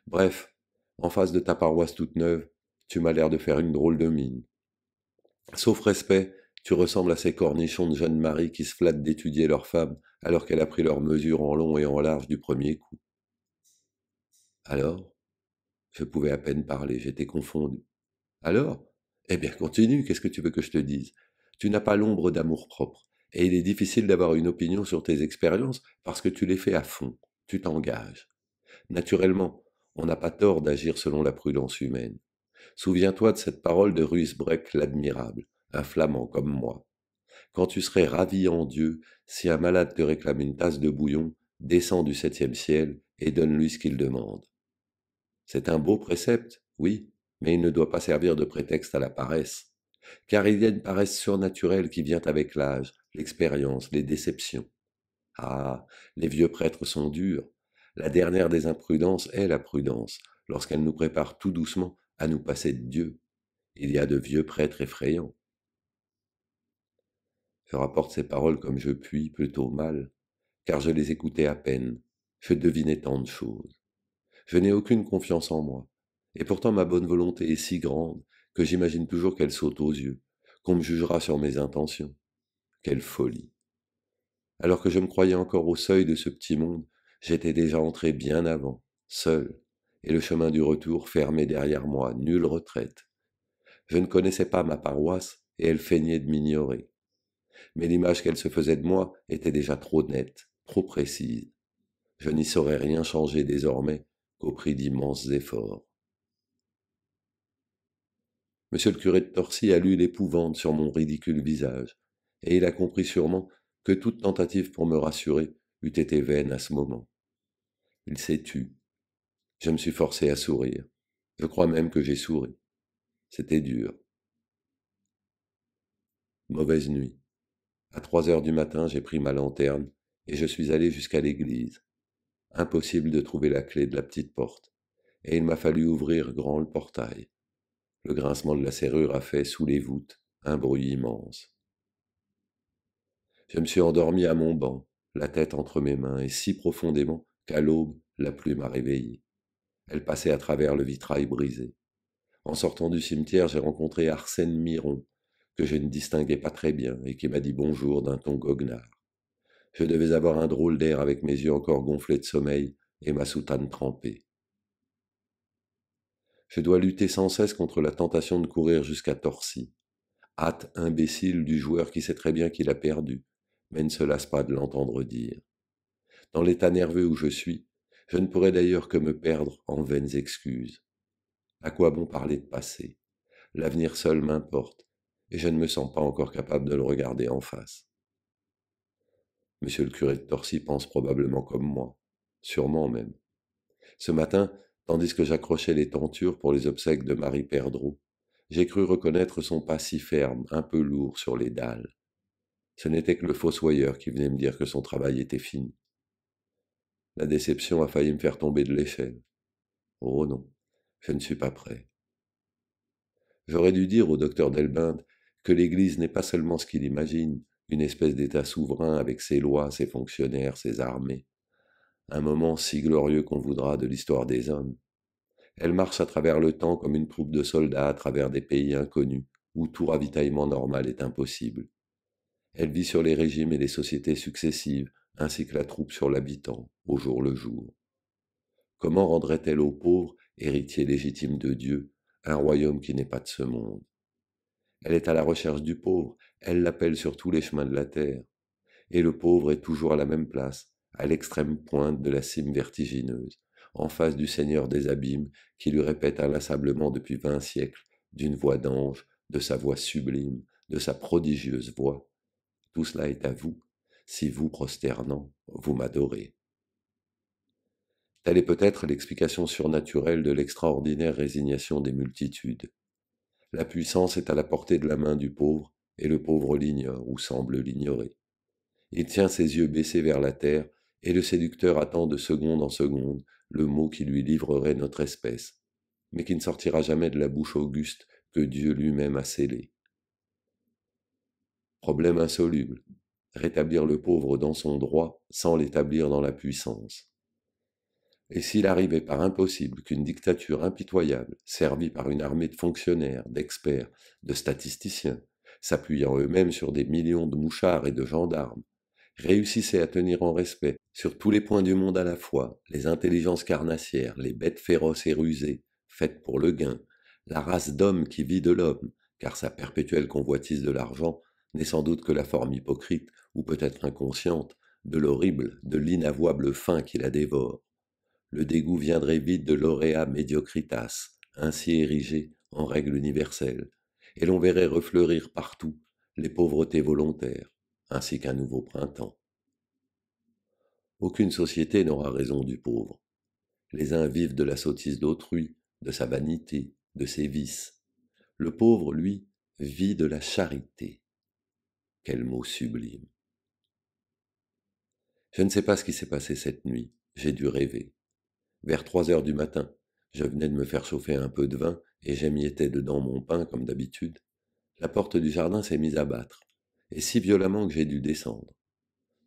Bref, en face de ta paroisse toute neuve, tu m'as l'air de faire une drôle de mine. Sauf respect, tu ressembles à ces cornichons de jeunes maris qui se flattent d'étudier leur femme alors qu'elle a pris leurs mesures en long et en large du premier coup. Alors Je pouvais à peine parler, j'étais confondu. Alors Eh bien, continue, qu'est-ce que tu veux que je te dise Tu n'as pas l'ombre d'amour-propre, et il est difficile d'avoir une opinion sur tes expériences parce que tu les fais à fond, tu t'engages. Naturellement, on n'a pas tort d'agir selon la prudence humaine. Souviens-toi de cette parole de Breck, l'admirable un flamand comme moi. Quand tu serais ravi en Dieu, si un malade te réclame une tasse de bouillon, descends du septième ciel et donne-lui ce qu'il demande. C'est un beau précepte, oui, mais il ne doit pas servir de prétexte à la paresse, car il y a une paresse surnaturelle qui vient avec l'âge, l'expérience, les déceptions. Ah, les vieux prêtres sont durs. La dernière des imprudences est la prudence, lorsqu'elle nous prépare tout doucement à nous passer de Dieu. Il y a de vieux prêtres effrayants. Je rapporte ces paroles comme je puis, plutôt mal, car je les écoutais à peine, je devinais tant de choses. Je n'ai aucune confiance en moi, et pourtant ma bonne volonté est si grande que j'imagine toujours qu'elle saute aux yeux, qu'on me jugera sur mes intentions. Quelle folie. Alors que je me croyais encore au seuil de ce petit monde, j'étais déjà entré bien avant, seul, et le chemin du retour fermé derrière moi, nulle retraite. Je ne connaissais pas ma paroisse, et elle feignait de m'ignorer mais l'image qu'elle se faisait de moi était déjà trop nette, trop précise. Je n'y saurais rien changer désormais qu'au prix d'immenses efforts. Monsieur le curé de Torcy a lu l'épouvante sur mon ridicule visage, et il a compris sûrement que toute tentative pour me rassurer eût été vaine à ce moment. Il s'est tu. Je me suis forcé à sourire. Je crois même que j'ai souri. C'était dur. Mauvaise nuit. À trois heures du matin, j'ai pris ma lanterne et je suis allé jusqu'à l'église. Impossible de trouver la clé de la petite porte, et il m'a fallu ouvrir grand le portail. Le grincement de la serrure a fait, sous les voûtes, un bruit immense. Je me suis endormi à mon banc, la tête entre mes mains, et si profondément qu'à l'aube, la pluie m'a réveillé. Elle passait à travers le vitrail brisé. En sortant du cimetière, j'ai rencontré Arsène Miron, que je ne distinguais pas très bien et qui m'a dit bonjour d'un ton goguenard. Je devais avoir un drôle d'air avec mes yeux encore gonflés de sommeil et ma soutane trempée. Je dois lutter sans cesse contre la tentation de courir jusqu'à Torcy. Hâte imbécile du joueur qui sait très bien qu'il a perdu, mais ne se lasse pas de l'entendre dire. Dans l'état nerveux où je suis, je ne pourrais d'ailleurs que me perdre en vaines excuses. À quoi bon parler de passé L'avenir seul m'importe et je ne me sens pas encore capable de le regarder en face. Monsieur le curé de Torcy pense probablement comme moi, sûrement même. Ce matin, tandis que j'accrochais les tentures pour les obsèques de Marie Perdreau, j'ai cru reconnaître son pas si ferme, un peu lourd sur les dalles. Ce n'était que le fossoyeur qui venait me dire que son travail était fini. La déception a failli me faire tomber de l'échelle. Oh non, je ne suis pas prêt. J'aurais dû dire au docteur Delbinde que l'Église n'est pas seulement ce qu'il imagine, une espèce d'État souverain avec ses lois, ses fonctionnaires, ses armées, un moment si glorieux qu'on voudra de l'histoire des hommes. Elle marche à travers le temps comme une troupe de soldats à travers des pays inconnus, où tout ravitaillement normal est impossible. Elle vit sur les régimes et les sociétés successives, ainsi que la troupe sur l'habitant, au jour le jour. Comment rendrait-elle aux pauvres, héritiers légitimes de Dieu, un royaume qui n'est pas de ce monde elle est à la recherche du pauvre, elle l'appelle sur tous les chemins de la terre. Et le pauvre est toujours à la même place, à l'extrême pointe de la cime vertigineuse, en face du Seigneur des abîmes qui lui répète inlassablement depuis vingt siècles, d'une voix d'ange, de sa voix sublime, de sa prodigieuse voix. Tout cela est à vous, si vous, prosternant, vous m'adorez. Telle est peut-être l'explication surnaturelle de l'extraordinaire résignation des multitudes. La puissance est à la portée de la main du pauvre, et le pauvre l'ignore ou semble l'ignorer. Il tient ses yeux baissés vers la terre, et le séducteur attend de seconde en seconde le mot qui lui livrerait notre espèce, mais qui ne sortira jamais de la bouche auguste que Dieu lui-même a scellée. Problème insoluble. Rétablir le pauvre dans son droit sans l'établir dans la puissance. Et s'il arrivait par impossible qu'une dictature impitoyable, servie par une armée de fonctionnaires, d'experts, de statisticiens, s'appuyant eux-mêmes sur des millions de mouchards et de gendarmes, réussissait à tenir en respect, sur tous les points du monde à la fois, les intelligences carnassières, les bêtes féroces et rusées, faites pour le gain, la race d'hommes qui vit de l'homme, car sa perpétuelle convoitise de l'argent n'est sans doute que la forme hypocrite, ou peut-être inconsciente, de l'horrible, de l'inavouable faim qui la dévore le dégoût viendrait vite de l'auréa mediocritas, ainsi érigée en règle universelle, et l'on verrait refleurir partout les pauvretés volontaires, ainsi qu'un nouveau printemps. Aucune société n'aura raison du pauvre. Les uns vivent de la sottise d'autrui, de sa vanité, de ses vices. Le pauvre, lui, vit de la charité. Quel mot sublime. Je ne sais pas ce qui s'est passé cette nuit, j'ai dû rêver. Vers trois heures du matin, je venais de me faire chauffer un peu de vin et j'émiettais dedans mon pain comme d'habitude. La porte du jardin s'est mise à battre, et si violemment que j'ai dû descendre.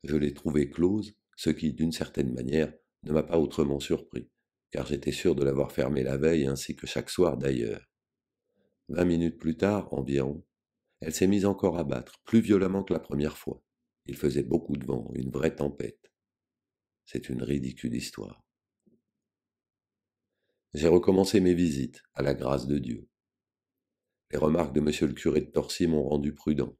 Je l'ai trouvée close, ce qui, d'une certaine manière, ne m'a pas autrement surpris, car j'étais sûr de l'avoir fermée la veille ainsi que chaque soir d'ailleurs. Vingt minutes plus tard, environ, elle s'est mise encore à battre, plus violemment que la première fois. Il faisait beaucoup de vent, une vraie tempête. C'est une ridicule histoire j'ai recommencé mes visites, à la grâce de Dieu. Les remarques de M. le curé de Torcy m'ont rendu prudent.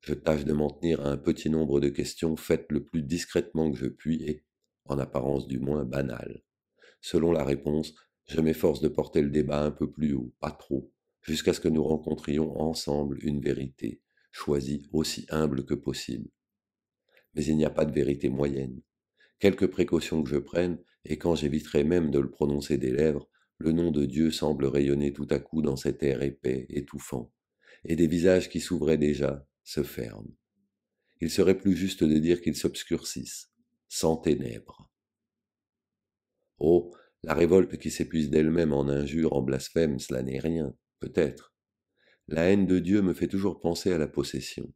Je tâche de m'en tenir à un petit nombre de questions faites le plus discrètement que je puis et, en apparence du moins, banales. Selon la réponse, je m'efforce de porter le débat un peu plus haut, pas trop, jusqu'à ce que nous rencontrions ensemble une vérité, choisie aussi humble que possible. Mais il n'y a pas de vérité moyenne. Quelques précautions que je prenne, et quand j'éviterai même de le prononcer des lèvres, le nom de Dieu semble rayonner tout à coup dans cet air épais, étouffant, et des visages qui s'ouvraient déjà se ferment. Il serait plus juste de dire qu'ils s'obscurcissent, sans ténèbres. Oh, la révolte qui s'épuise d'elle-même en injures, en blasphèmes, cela n'est rien, peut-être. La haine de Dieu me fait toujours penser à la possession.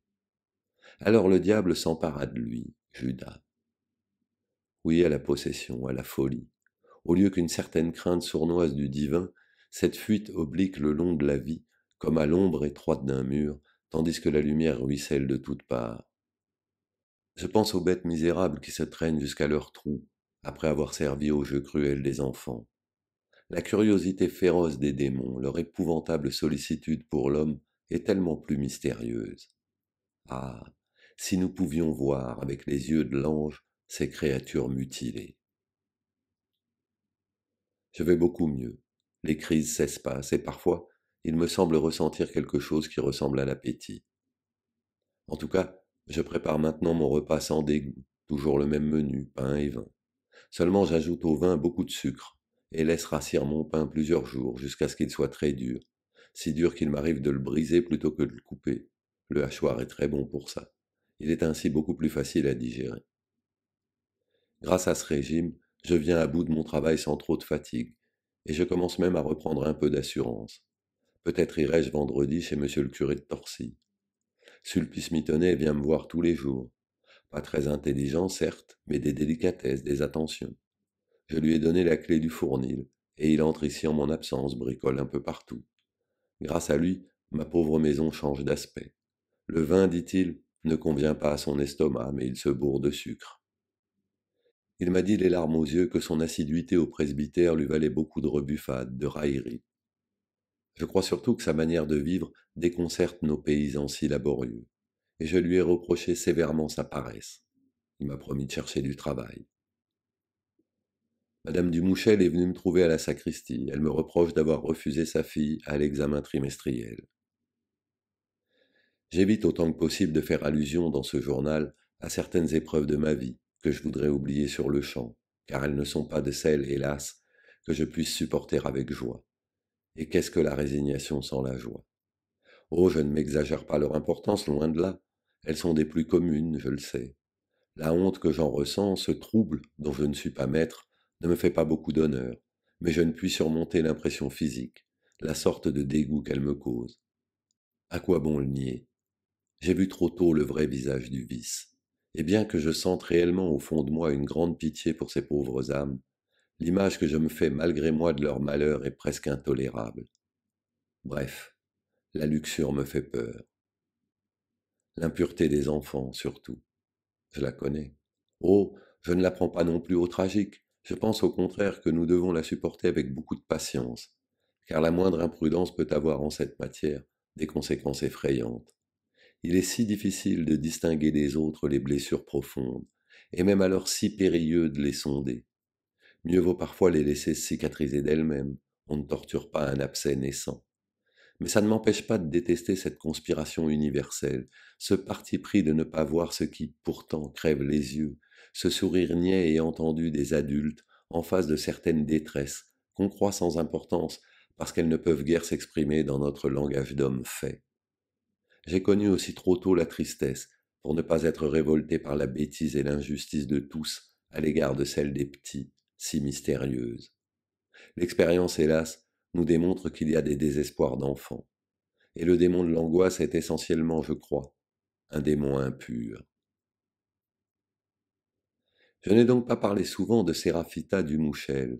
Alors le diable s'empara de lui, Judas oui à la possession, à la folie. Au lieu qu'une certaine crainte sournoise du divin, cette fuite oblique le long de la vie, comme à l'ombre étroite d'un mur, tandis que la lumière ruisselle de toutes parts. Je pense aux bêtes misérables qui se traînent jusqu'à leur trou, après avoir servi au jeu cruel des enfants. La curiosité féroce des démons, leur épouvantable sollicitude pour l'homme, est tellement plus mystérieuse. Ah, si nous pouvions voir avec les yeux de l'ange ces créatures mutilées. Je vais beaucoup mieux. Les crises s'espacent et parfois, il me semble ressentir quelque chose qui ressemble à l'appétit. En tout cas, je prépare maintenant mon repas sans dégoût, toujours le même menu, pain et vin. Seulement j'ajoute au vin beaucoup de sucre, et laisse rassir mon pain plusieurs jours, jusqu'à ce qu'il soit très dur, si dur qu'il m'arrive de le briser plutôt que de le couper. Le hachoir est très bon pour ça. Il est ainsi beaucoup plus facile à digérer. Grâce à ce régime, je viens à bout de mon travail sans trop de fatigue, et je commence même à reprendre un peu d'assurance. Peut-être irai-je vendredi chez M. le curé de Torcy. Sulpice Mitonnet vient me voir tous les jours. Pas très intelligent, certes, mais des délicatesses, des attentions. Je lui ai donné la clé du fournil, et il entre ici en mon absence, bricole un peu partout. Grâce à lui, ma pauvre maison change d'aspect. Le vin, dit-il, ne convient pas à son estomac, mais il se bourre de sucre. Il m'a dit les larmes aux yeux que son assiduité au presbytère lui valait beaucoup de rebuffades, de railleries. Je crois surtout que sa manière de vivre déconcerte nos paysans si laborieux, et je lui ai reproché sévèrement sa paresse. Il m'a promis de chercher du travail. Madame Dumouchel est venue me trouver à la sacristie. Elle me reproche d'avoir refusé sa fille à l'examen trimestriel. J'évite autant que possible de faire allusion dans ce journal à certaines épreuves de ma vie, que je voudrais oublier sur le champ, car elles ne sont pas de celles, hélas, que je puisse supporter avec joie. Et qu'est-ce que la résignation sans la joie Oh, je ne m'exagère pas leur importance, loin de là. Elles sont des plus communes, je le sais. La honte que j'en ressens, ce trouble dont je ne suis pas maître, ne me fait pas beaucoup d'honneur, mais je ne puis surmonter l'impression physique, la sorte de dégoût qu'elle me cause. À quoi bon le nier J'ai vu trop tôt le vrai visage du vice et bien que je sente réellement au fond de moi une grande pitié pour ces pauvres âmes, l'image que je me fais malgré moi de leur malheur est presque intolérable. Bref, la luxure me fait peur. L'impureté des enfants, surtout. Je la connais. Oh, je ne la prends pas non plus au tragique. Je pense au contraire que nous devons la supporter avec beaucoup de patience, car la moindre imprudence peut avoir en cette matière des conséquences effrayantes il est si difficile de distinguer des autres les blessures profondes, et même alors si périlleux de les sonder. Mieux vaut parfois les laisser cicatriser d'elles-mêmes, on ne torture pas un abcès naissant. Mais ça ne m'empêche pas de détester cette conspiration universelle, ce parti pris de ne pas voir ce qui pourtant crève les yeux, ce sourire niais et entendu des adultes en face de certaines détresses qu'on croit sans importance parce qu'elles ne peuvent guère s'exprimer dans notre langage d'homme fait. J'ai connu aussi trop tôt la tristesse, pour ne pas être révolté par la bêtise et l'injustice de tous à l'égard de celle des petits, si mystérieuse. L'expérience, hélas, nous démontre qu'il y a des désespoirs d'enfants. Et le démon de l'angoisse est essentiellement, je crois, un démon impur. Je n'ai donc pas parlé souvent de Séraphita du Mouchel,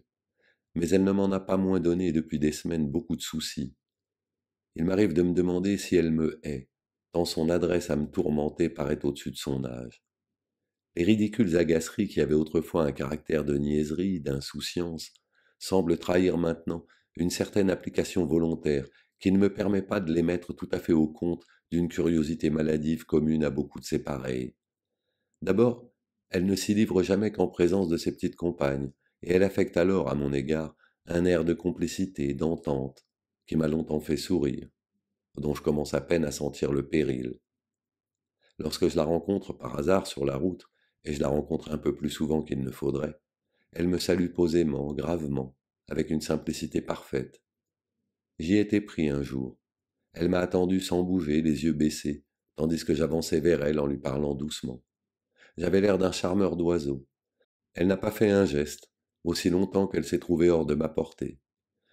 mais elle ne m'en a pas moins donné depuis des semaines beaucoup de soucis. Il m'arrive de me demander si elle me hait, tant son adresse à me tourmenter paraît au-dessus de son âge. Les ridicules agaceries qui avaient autrefois un caractère de niaiserie, d'insouciance, semblent trahir maintenant une certaine application volontaire qui ne me permet pas de les mettre tout à fait au compte d'une curiosité maladive commune à beaucoup de ses pareils. D'abord, elle ne s'y livre jamais qu'en présence de ses petites compagnes, et elle affecte alors, à mon égard, un air de complicité, d'entente, qui m'a longtemps fait sourire dont je commence à peine à sentir le péril. Lorsque je la rencontre par hasard sur la route, et je la rencontre un peu plus souvent qu'il ne faudrait, elle me salue posément, gravement, avec une simplicité parfaite. J'y étais pris un jour. Elle m'a attendu sans bouger, les yeux baissés, tandis que j'avançais vers elle en lui parlant doucement. J'avais l'air d'un charmeur d'oiseau. Elle n'a pas fait un geste, aussi longtemps qu'elle s'est trouvée hors de ma portée.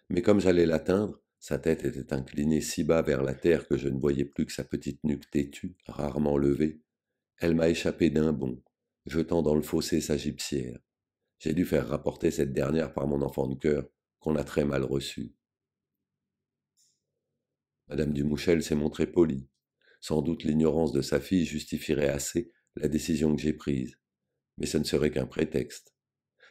Mais comme j'allais l'atteindre, sa tête était inclinée si bas vers la terre que je ne voyais plus que sa petite nuque têtue, rarement levée. Elle m'a échappé d'un bond, jetant dans le fossé sa gypsière. J'ai dû faire rapporter cette dernière par mon enfant de cœur, qu'on a très mal reçue. Madame Dumouchel s'est montrée polie. Sans doute l'ignorance de sa fille justifierait assez la décision que j'ai prise. Mais ce ne serait qu'un prétexte.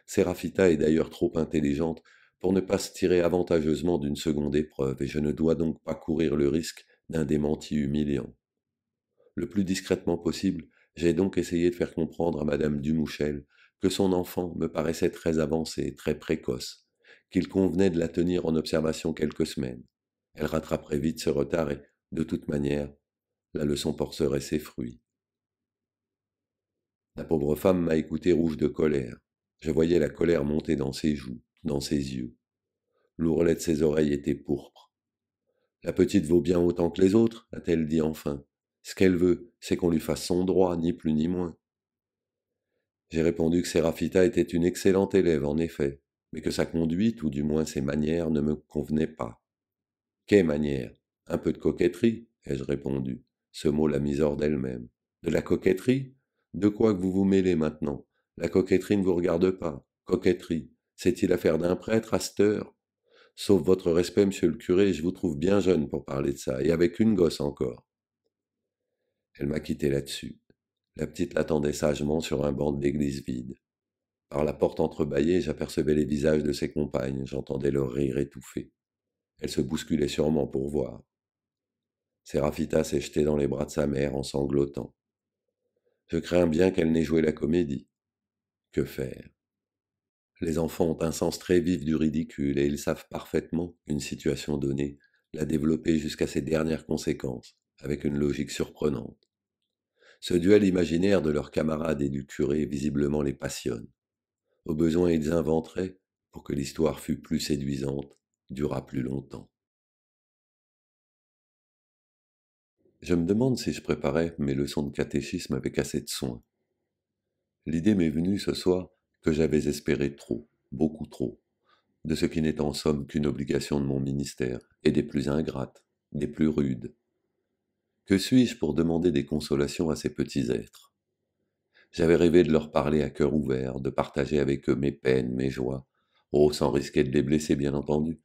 Séraphita est d'ailleurs trop intelligente pour ne pas se tirer avantageusement d'une seconde épreuve, et je ne dois donc pas courir le risque d'un démenti humiliant. Le plus discrètement possible, j'ai donc essayé de faire comprendre à madame Dumouchel que son enfant me paraissait très avancé, très précoce, qu'il convenait de la tenir en observation quelques semaines. Elle rattraperait vite ce retard et, de toute manière, la leçon porterait ses fruits. La pauvre femme m'a écouté rouge de colère. Je voyais la colère monter dans ses joues dans ses yeux. L'ourlet de ses oreilles était pourpre. La petite vaut bien autant que les autres, a-t-elle dit enfin. Ce qu'elle veut, c'est qu'on lui fasse son droit, ni plus ni moins. J'ai répondu que Sérafita était une excellente élève, en effet, mais que sa conduite, ou du moins ses manières, ne me convenaient pas. Quelles manières Un peu de coquetterie, ai-je répondu. Ce mot la mis hors d'elle-même. De la coquetterie De quoi que vous vous mêlez maintenant La coquetterie ne vous regarde pas. Coquetterie. C'est-il affaire d'un prêtre à cette heure Sauf votre respect, monsieur le curé, je vous trouve bien jeune pour parler de ça, et avec une gosse encore. Elle m'a quitté là-dessus. La petite l'attendait sagement sur un banc d'église vide. Par la porte entrebâillée, j'apercevais les visages de ses compagnes, j'entendais leur rire étouffé. Elle se bousculait sûrement pour voir. Séraphita s'est jetée dans les bras de sa mère en sanglotant. Je crains bien qu'elle n'ait joué la comédie. Que faire les enfants ont un sens très vif du ridicule et ils savent parfaitement une situation donnée, la développer jusqu'à ses dernières conséquences, avec une logique surprenante. Ce duel imaginaire de leurs camarades et du curé visiblement les passionne. Au besoin, ils inventeraient pour que l'histoire fût plus séduisante, durât plus longtemps. Je me demande si je préparais mes leçons de catéchisme avec assez de soin. L'idée m'est venue ce soir que j'avais espéré trop, beaucoup trop, de ce qui n'est en somme qu'une obligation de mon ministère, et des plus ingrates, des plus rudes. Que suis-je pour demander des consolations à ces petits êtres J'avais rêvé de leur parler à cœur ouvert, de partager avec eux mes peines, mes joies, oh, sans risquer de les blesser, bien entendu,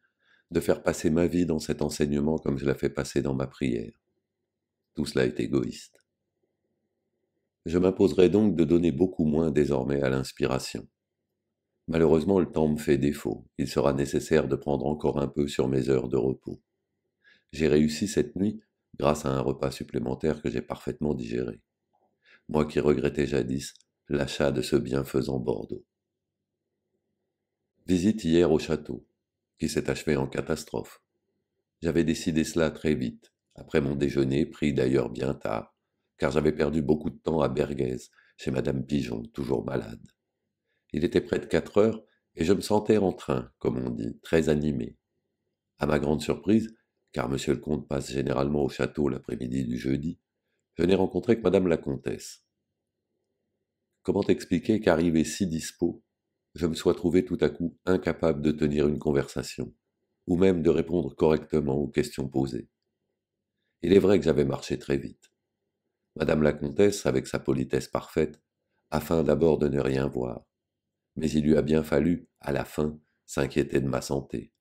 de faire passer ma vie dans cet enseignement comme je la fais passer dans ma prière. Tout cela est égoïste. Je m'imposerai donc de donner beaucoup moins désormais à l'inspiration. Malheureusement, le temps me fait défaut. Il sera nécessaire de prendre encore un peu sur mes heures de repos. J'ai réussi cette nuit grâce à un repas supplémentaire que j'ai parfaitement digéré. Moi qui regrettais jadis l'achat de ce bienfaisant Bordeaux. Visite hier au château, qui s'est achevé en catastrophe. J'avais décidé cela très vite, après mon déjeuner, pris d'ailleurs bien tard, car j'avais perdu beaucoup de temps à Berguez, chez Madame Pigeon, toujours malade. Il était près de quatre heures, et je me sentais en train, comme on dit, très animé. À ma grande surprise, car monsieur le comte passe généralement au château l'après-midi du jeudi, je n'ai rencontré que madame la comtesse. Comment expliquer qu'arrivé si dispo, je me sois trouvé tout à coup incapable de tenir une conversation, ou même de répondre correctement aux questions posées. Il est vrai que j'avais marché très vite. Madame la comtesse, avec sa politesse parfaite, afin d'abord de ne rien voir. Mais il lui a bien fallu, à la fin, s'inquiéter de ma santé.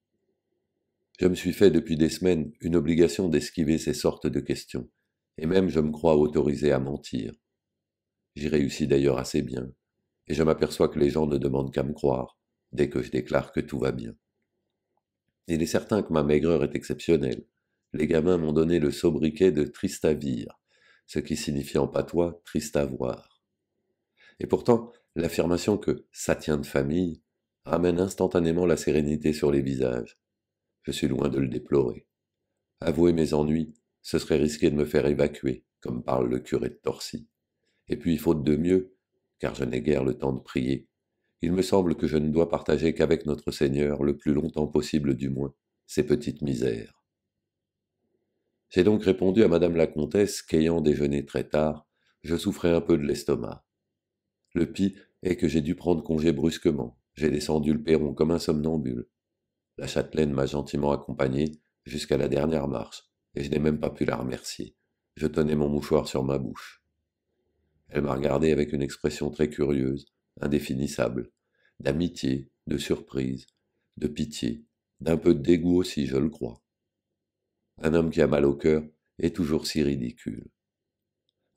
Je me suis fait depuis des semaines une obligation d'esquiver ces sortes de questions, et même je me crois autorisé à mentir. J'y réussis d'ailleurs assez bien, et je m'aperçois que les gens ne demandent qu'à me croire, dès que je déclare que tout va bien. Il est certain que ma maigreur est exceptionnelle. Les gamins m'ont donné le sobriquet de Tristavir, ce qui signifie en patois triste à voir. Et pourtant, l'affirmation que ça tient de famille ramène instantanément la sérénité sur les visages. Je suis loin de le déplorer. Avouer mes ennuis, ce serait risquer de me faire évacuer, comme parle le curé de Torcy. Et puis, faute de mieux, car je n'ai guère le temps de prier, il me semble que je ne dois partager qu'avec notre Seigneur, le plus longtemps possible du moins, ces petites misères. J'ai donc répondu à madame la comtesse qu'ayant déjeuné très tard, je souffrais un peu de l'estomac. Le pis est que j'ai dû prendre congé brusquement. J'ai descendu le perron comme un somnambule. La châtelaine m'a gentiment accompagné jusqu'à la dernière marche, et je n'ai même pas pu la remercier. Je tenais mon mouchoir sur ma bouche. Elle m'a regardé avec une expression très curieuse, indéfinissable, d'amitié, de surprise, de pitié, d'un peu de dégoût aussi, je le crois. Un homme qui a mal au cœur est toujours si ridicule.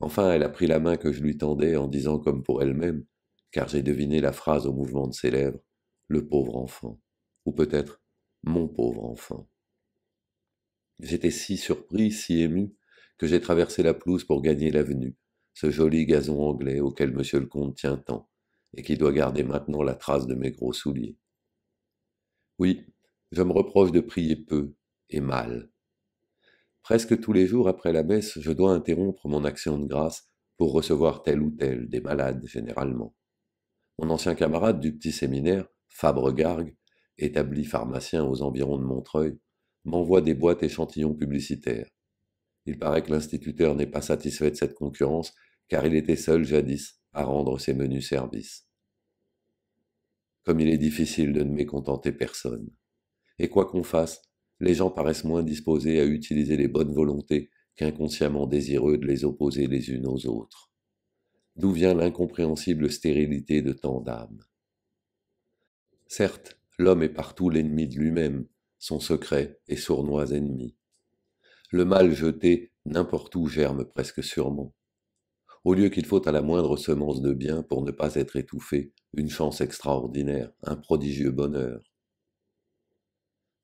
Enfin, elle a pris la main que je lui tendais en disant comme pour elle-même, car j'ai deviné la phrase au mouvement de ses lèvres, le pauvre enfant, ou peut-être mon pauvre enfant. J'étais si surpris, si ému, que j'ai traversé la pelouse pour gagner l'avenue, ce joli gazon anglais auquel monsieur le comte tient tant, et qui doit garder maintenant la trace de mes gros souliers. Oui, je me reproche de prier peu et mal, Presque tous les jours après la messe, je dois interrompre mon action de grâce pour recevoir tel ou tel, des malades généralement. Mon ancien camarade du petit séminaire, Fabre Gargue, établi pharmacien aux environs de Montreuil, m'envoie des boîtes échantillons publicitaires. Il paraît que l'instituteur n'est pas satisfait de cette concurrence, car il était seul jadis à rendre ses menus services. Comme il est difficile de ne mécontenter personne. Et quoi qu'on fasse, les gens paraissent moins disposés à utiliser les bonnes volontés qu'inconsciemment désireux de les opposer les unes aux autres. D'où vient l'incompréhensible stérilité de tant d'âmes Certes, l'homme est partout l'ennemi de lui-même, son secret et sournois ennemi. Le mal jeté n'importe où germe presque sûrement. Au lieu qu'il faut à la moindre semence de bien pour ne pas être étouffé, une chance extraordinaire, un prodigieux bonheur.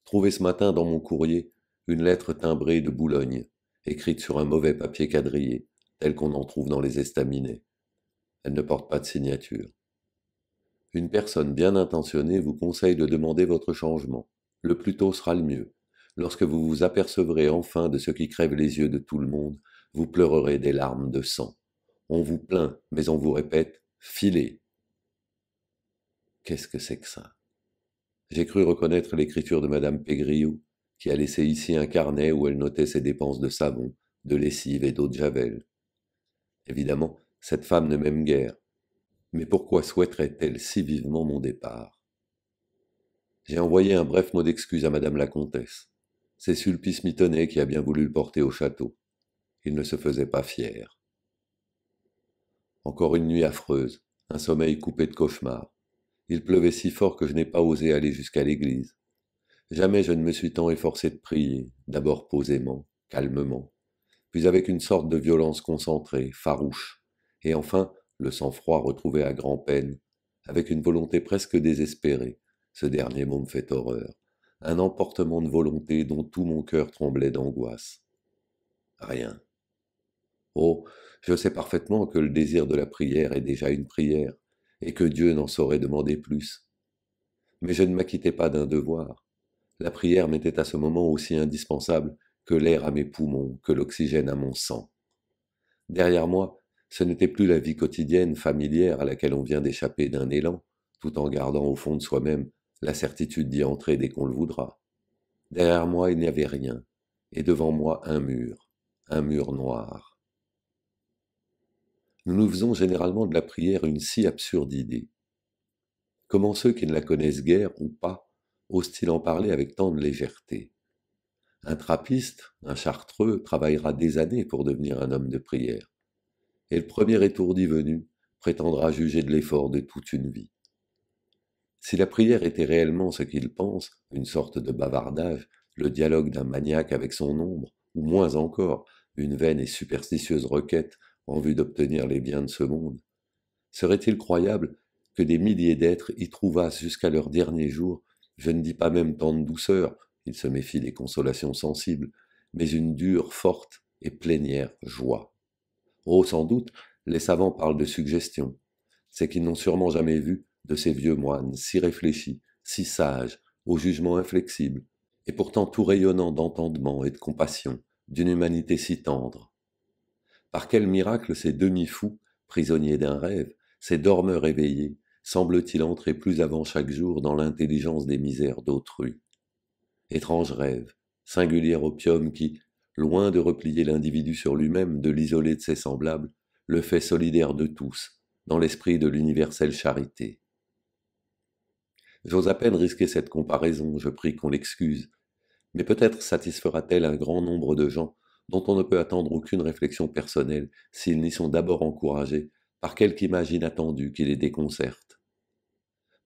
Trouvez ce matin dans mon courrier une lettre timbrée de Boulogne, écrite sur un mauvais papier quadrillé, tel qu'on en trouve dans les estaminets. Elle ne porte pas de signature. Une personne bien intentionnée vous conseille de demander votre changement. Le plus tôt sera le mieux. Lorsque vous vous apercevrez enfin de ce qui crève les yeux de tout le monde, vous pleurerez des larmes de sang. On vous plaint, mais on vous répète, filez. Qu'est-ce que c'est que ça j'ai cru reconnaître l'écriture de Madame Pégriou, qui a laissé ici un carnet où elle notait ses dépenses de savon, de lessive et d'eau de javel. Évidemment, cette femme ne m'aime guère. Mais pourquoi souhaiterait-elle si vivement mon départ J'ai envoyé un bref mot d'excuse à Madame la Comtesse. C'est Sulpice Mitonnet qui a bien voulu le porter au château. Il ne se faisait pas fier. Encore une nuit affreuse, un sommeil coupé de cauchemars. Il pleuvait si fort que je n'ai pas osé aller jusqu'à l'église. Jamais je ne me suis tant efforcé de prier, d'abord posément, calmement, puis avec une sorte de violence concentrée, farouche, et enfin le sang-froid retrouvé à grand-peine, avec une volonté presque désespérée. Ce dernier mot me fait horreur. Un emportement de volonté dont tout mon cœur tremblait d'angoisse. Rien. Oh, je sais parfaitement que le désir de la prière est déjà une prière, et que Dieu n'en saurait demander plus. Mais je ne m'acquittais pas d'un devoir. La prière m'était à ce moment aussi indispensable que l'air à mes poumons, que l'oxygène à mon sang. Derrière moi, ce n'était plus la vie quotidienne familière à laquelle on vient d'échapper d'un élan, tout en gardant au fond de soi-même la certitude d'y entrer dès qu'on le voudra. Derrière moi, il n'y avait rien, et devant moi un mur, un mur noir nous nous faisons généralement de la prière une si absurde idée. Comment ceux qui ne la connaissent guère ou pas osent-ils en parler avec tant de légèreté Un trappiste, un chartreux, travaillera des années pour devenir un homme de prière, et le premier étourdi venu prétendra juger de l'effort de toute une vie. Si la prière était réellement ce qu'il pense, une sorte de bavardage, le dialogue d'un maniaque avec son ombre, ou moins encore, une vaine et superstitieuse requête en vue d'obtenir les biens de ce monde. Serait-il croyable que des milliers d'êtres y trouvassent jusqu'à leur dernier jour, je ne dis pas même tant de douceur, ils se méfient des consolations sensibles, mais une dure, forte et plénière joie. Oh, sans doute, les savants parlent de suggestion. C'est qu'ils n'ont sûrement jamais vu de ces vieux moines si réfléchis, si sages, au jugement inflexible, et pourtant tout rayonnant d'entendement et de compassion, d'une humanité si tendre. Par quel miracle ces demi-fous, prisonniers d'un rêve, ces dormeurs éveillés, semblent-ils entrer plus avant chaque jour dans l'intelligence des misères d'autrui Étrange rêve, singulier opium qui, loin de replier l'individu sur lui-même, de l'isoler de ses semblables, le fait solidaire de tous, dans l'esprit de l'universelle charité. J'ose à peine risquer cette comparaison, je prie qu'on l'excuse, mais peut-être satisfera-t-elle un grand nombre de gens dont on ne peut attendre aucune réflexion personnelle s'ils n'y sont d'abord encouragés par quelque image inattendue qui les déconcerte.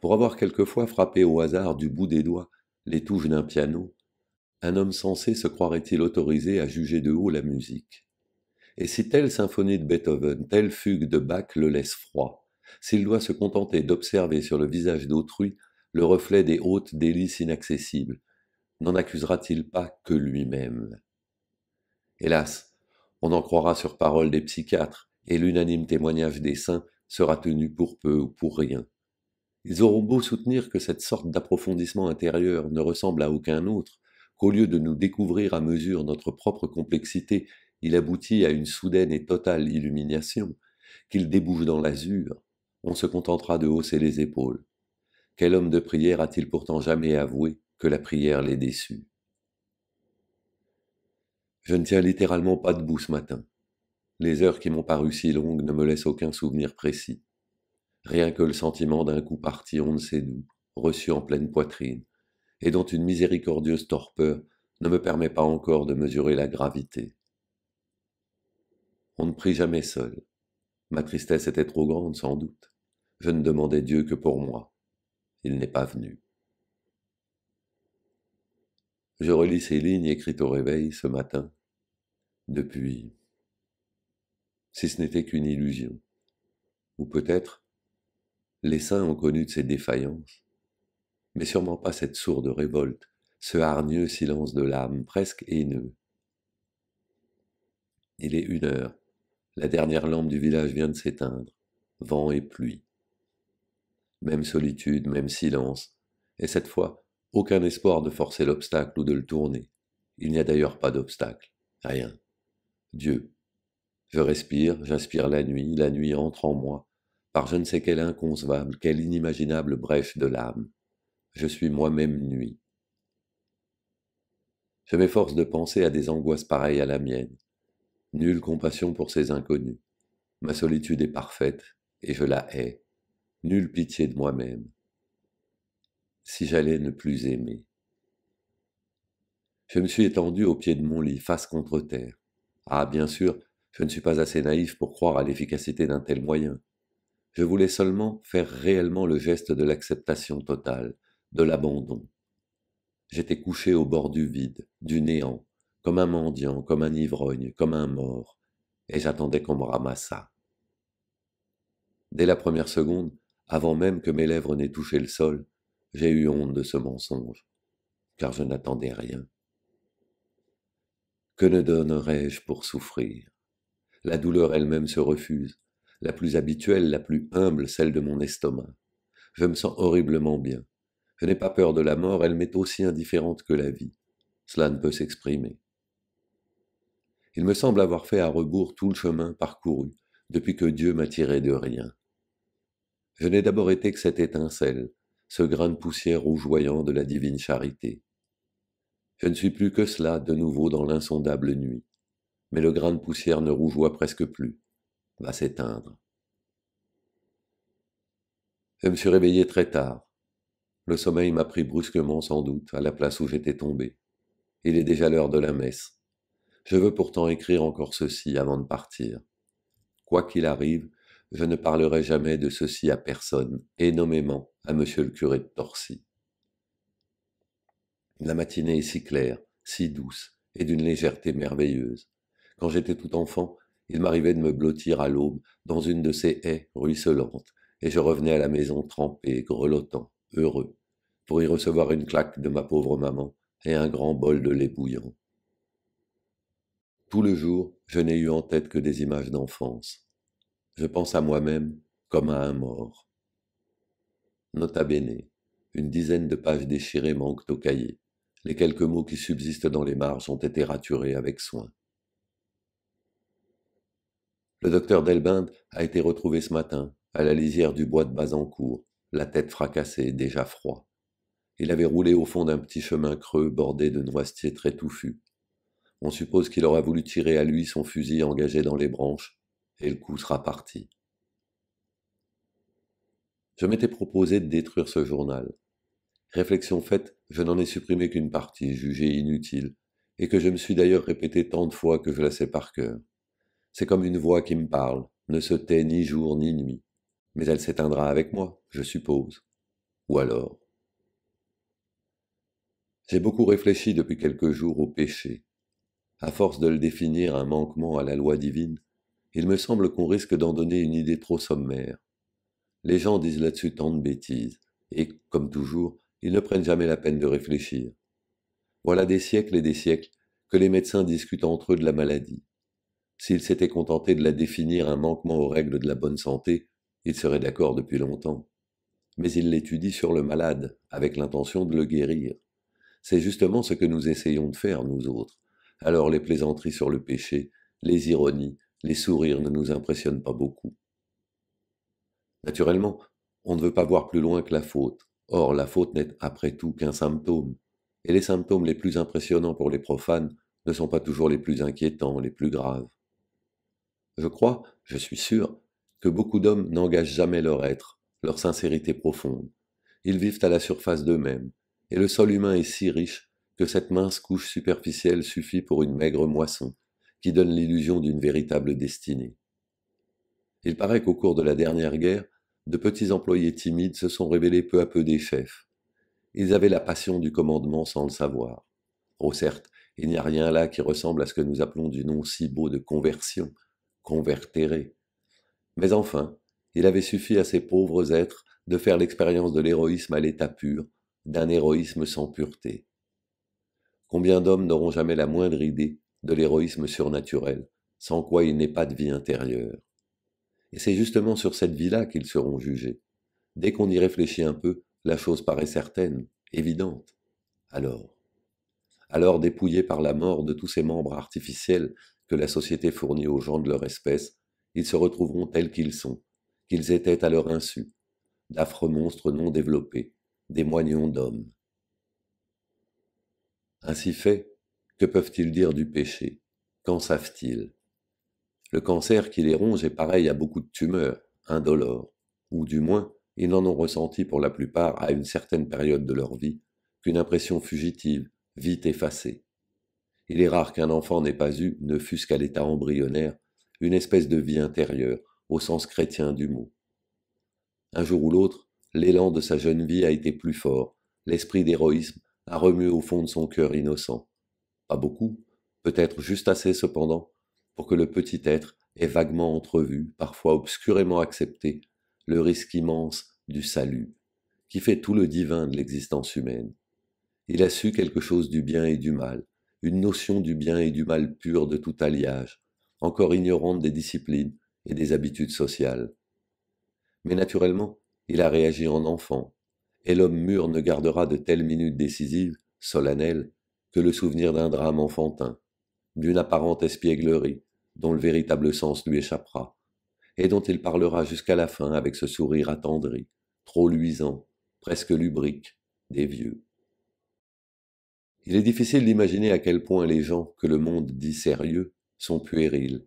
Pour avoir quelquefois frappé au hasard du bout des doigts les touches d'un piano, un homme sensé se croirait-il autorisé à juger de haut la musique Et si telle symphonie de Beethoven, telle fugue de Bach le laisse froid, s'il doit se contenter d'observer sur le visage d'autrui le reflet des hautes délices inaccessibles, n'en accusera-t-il pas que lui-même Hélas, on en croira sur parole des psychiatres, et l'unanime témoignage des saints sera tenu pour peu ou pour rien. Ils auront beau soutenir que cette sorte d'approfondissement intérieur ne ressemble à aucun autre, qu'au lieu de nous découvrir à mesure notre propre complexité, il aboutit à une soudaine et totale illumination, qu'il débouche dans l'azur, on se contentera de hausser les épaules. Quel homme de prière a-t-il pourtant jamais avoué que la prière l'ait déçu je ne tiens littéralement pas debout ce matin. Les heures qui m'ont paru si longues ne me laissent aucun souvenir précis. Rien que le sentiment d'un coup parti on ne sait d'où, reçu en pleine poitrine, et dont une miséricordieuse torpeur ne me permet pas encore de mesurer la gravité. On ne prie jamais seul. Ma tristesse était trop grande, sans doute. Je ne demandais Dieu que pour moi. Il n'est pas venu. Je relis ces lignes écrites au réveil ce matin depuis, si ce n'était qu'une illusion, ou peut-être les saints ont connu de ces défaillances, mais sûrement pas cette sourde révolte, ce hargneux silence de l'âme, presque haineux. Il est une heure, la dernière lampe du village vient de s'éteindre, vent et pluie. Même solitude, même silence, et cette fois, aucun espoir de forcer l'obstacle ou de le tourner. Il n'y a d'ailleurs pas d'obstacle, rien. Dieu. Je respire, j'aspire la nuit, la nuit entre en moi, par je ne sais quelle inconcevable, quelle inimaginable brèche de l'âme. Je suis moi-même nuit. Je m'efforce de penser à des angoisses pareilles à la mienne. Nulle compassion pour ces inconnus. Ma solitude est parfaite, et je la hais. Nulle pitié de moi-même. Si j'allais ne plus aimer. Je me suis étendu au pied de mon lit, face contre terre. Ah, bien sûr, je ne suis pas assez naïf pour croire à l'efficacité d'un tel moyen. Je voulais seulement faire réellement le geste de l'acceptation totale, de l'abandon. J'étais couché au bord du vide, du néant, comme un mendiant, comme un ivrogne, comme un mort, et j'attendais qu'on me ramassât. Dès la première seconde, avant même que mes lèvres n'aient touché le sol, j'ai eu honte de ce mensonge, car je n'attendais rien. Que ne donnerais-je pour souffrir La douleur elle-même se refuse, la plus habituelle, la plus humble, celle de mon estomac. Je me sens horriblement bien. Je n'ai pas peur de la mort, elle m'est aussi indifférente que la vie. Cela ne peut s'exprimer. Il me semble avoir fait à rebours tout le chemin parcouru depuis que Dieu m'a tiré de rien. Je n'ai d'abord été que cette étincelle, ce grain de poussière rougeoyant de la divine charité. Je ne suis plus que cela, de nouveau dans l'insondable nuit. Mais le grain de poussière ne rougeoie presque plus, va s'éteindre. Je me suis réveillé très tard. Le sommeil m'a pris brusquement, sans doute, à la place où j'étais tombé. Il est déjà l'heure de la messe. Je veux pourtant écrire encore ceci avant de partir. Quoi qu'il arrive, je ne parlerai jamais de ceci à personne, et nommément à monsieur le curé de Torcy. La matinée est si claire, si douce, et d'une légèreté merveilleuse. Quand j'étais tout enfant, il m'arrivait de me blottir à l'aube dans une de ces haies ruisselantes, et je revenais à la maison trempé, grelottant, heureux, pour y recevoir une claque de ma pauvre maman et un grand bol de lait bouillant. Tout le jour, je n'ai eu en tête que des images d'enfance. Je pense à moi-même comme à un mort. Nota bene, une dizaine de pages déchirées manquent au cahier. Les quelques mots qui subsistent dans les marges ont été raturés avec soin. Le docteur Delbinde a été retrouvé ce matin, à la lisière du bois de Bazancourt, la tête fracassée, déjà froid. Il avait roulé au fond d'un petit chemin creux bordé de noisetiers très touffus. On suppose qu'il aura voulu tirer à lui son fusil engagé dans les branches, et le coup sera parti. Je m'étais proposé de détruire ce journal, Réflexion faite, je n'en ai supprimé qu'une partie, jugée inutile, et que je me suis d'ailleurs répétée tant de fois que je la sais par cœur. C'est comme une voix qui me parle, ne se tait ni jour ni nuit. Mais elle s'éteindra avec moi, je suppose. Ou alors. J'ai beaucoup réfléchi depuis quelques jours au péché. À force de le définir un manquement à la loi divine, il me semble qu'on risque d'en donner une idée trop sommaire. Les gens disent là-dessus tant de bêtises, et, comme toujours, ils ne prennent jamais la peine de réfléchir. Voilà des siècles et des siècles que les médecins discutent entre eux de la maladie. S'ils s'étaient contentés de la définir un manquement aux règles de la bonne santé, ils seraient d'accord depuis longtemps. Mais ils l'étudient sur le malade, avec l'intention de le guérir. C'est justement ce que nous essayons de faire, nous autres. Alors les plaisanteries sur le péché, les ironies, les sourires ne nous impressionnent pas beaucoup. Naturellement, on ne veut pas voir plus loin que la faute. Or, la faute n'est après tout qu'un symptôme, et les symptômes les plus impressionnants pour les profanes ne sont pas toujours les plus inquiétants, les plus graves. Je crois, je suis sûr, que beaucoup d'hommes n'engagent jamais leur être, leur sincérité profonde. Ils vivent à la surface d'eux-mêmes, et le sol humain est si riche que cette mince couche superficielle suffit pour une maigre moisson, qui donne l'illusion d'une véritable destinée. Il paraît qu'au cours de la dernière guerre, de petits employés timides se sont révélés peu à peu des chefs. Ils avaient la passion du commandement sans le savoir. Oh certes, il n'y a rien là qui ressemble à ce que nous appelons du nom si beau de conversion, convertéré. Mais enfin, il avait suffi à ces pauvres êtres de faire l'expérience de l'héroïsme à l'état pur, d'un héroïsme sans pureté. Combien d'hommes n'auront jamais la moindre idée de l'héroïsme surnaturel, sans quoi il n'est pas de vie intérieure et c'est justement sur cette vie-là qu'ils seront jugés. Dès qu'on y réfléchit un peu, la chose paraît certaine, évidente. Alors Alors dépouillés par la mort de tous ces membres artificiels que la société fournit aux gens de leur espèce, ils se retrouveront tels qu'ils sont, qu'ils étaient à leur insu, d'affreux monstres non développés, des moignons d'hommes. Ainsi fait, que peuvent-ils dire du péché Qu'en savent-ils le cancer qui les ronge est pareil à beaucoup de tumeurs, indolores, ou du moins, ils n'en ont ressenti pour la plupart à une certaine période de leur vie qu'une impression fugitive, vite effacée. Il est rare qu'un enfant n'ait pas eu, ne fût-ce qu'à l'état embryonnaire, une espèce de vie intérieure, au sens chrétien du mot. Un jour ou l'autre, l'élan de sa jeune vie a été plus fort, l'esprit d'héroïsme a remué au fond de son cœur innocent. Pas beaucoup, peut-être juste assez cependant, pour que le petit être ait vaguement entrevu, parfois obscurément accepté, le risque immense du salut, qui fait tout le divin de l'existence humaine. Il a su quelque chose du bien et du mal, une notion du bien et du mal pur de tout alliage, encore ignorante des disciplines et des habitudes sociales. Mais naturellement, il a réagi en enfant, et l'homme mûr ne gardera de telles minutes décisives, solennelles, que le souvenir d'un drame enfantin, d'une apparente espièglerie, dont le véritable sens lui échappera, et dont il parlera jusqu'à la fin avec ce sourire attendri, trop luisant, presque lubrique, des vieux. Il est difficile d'imaginer à quel point les gens que le monde dit sérieux sont puérils,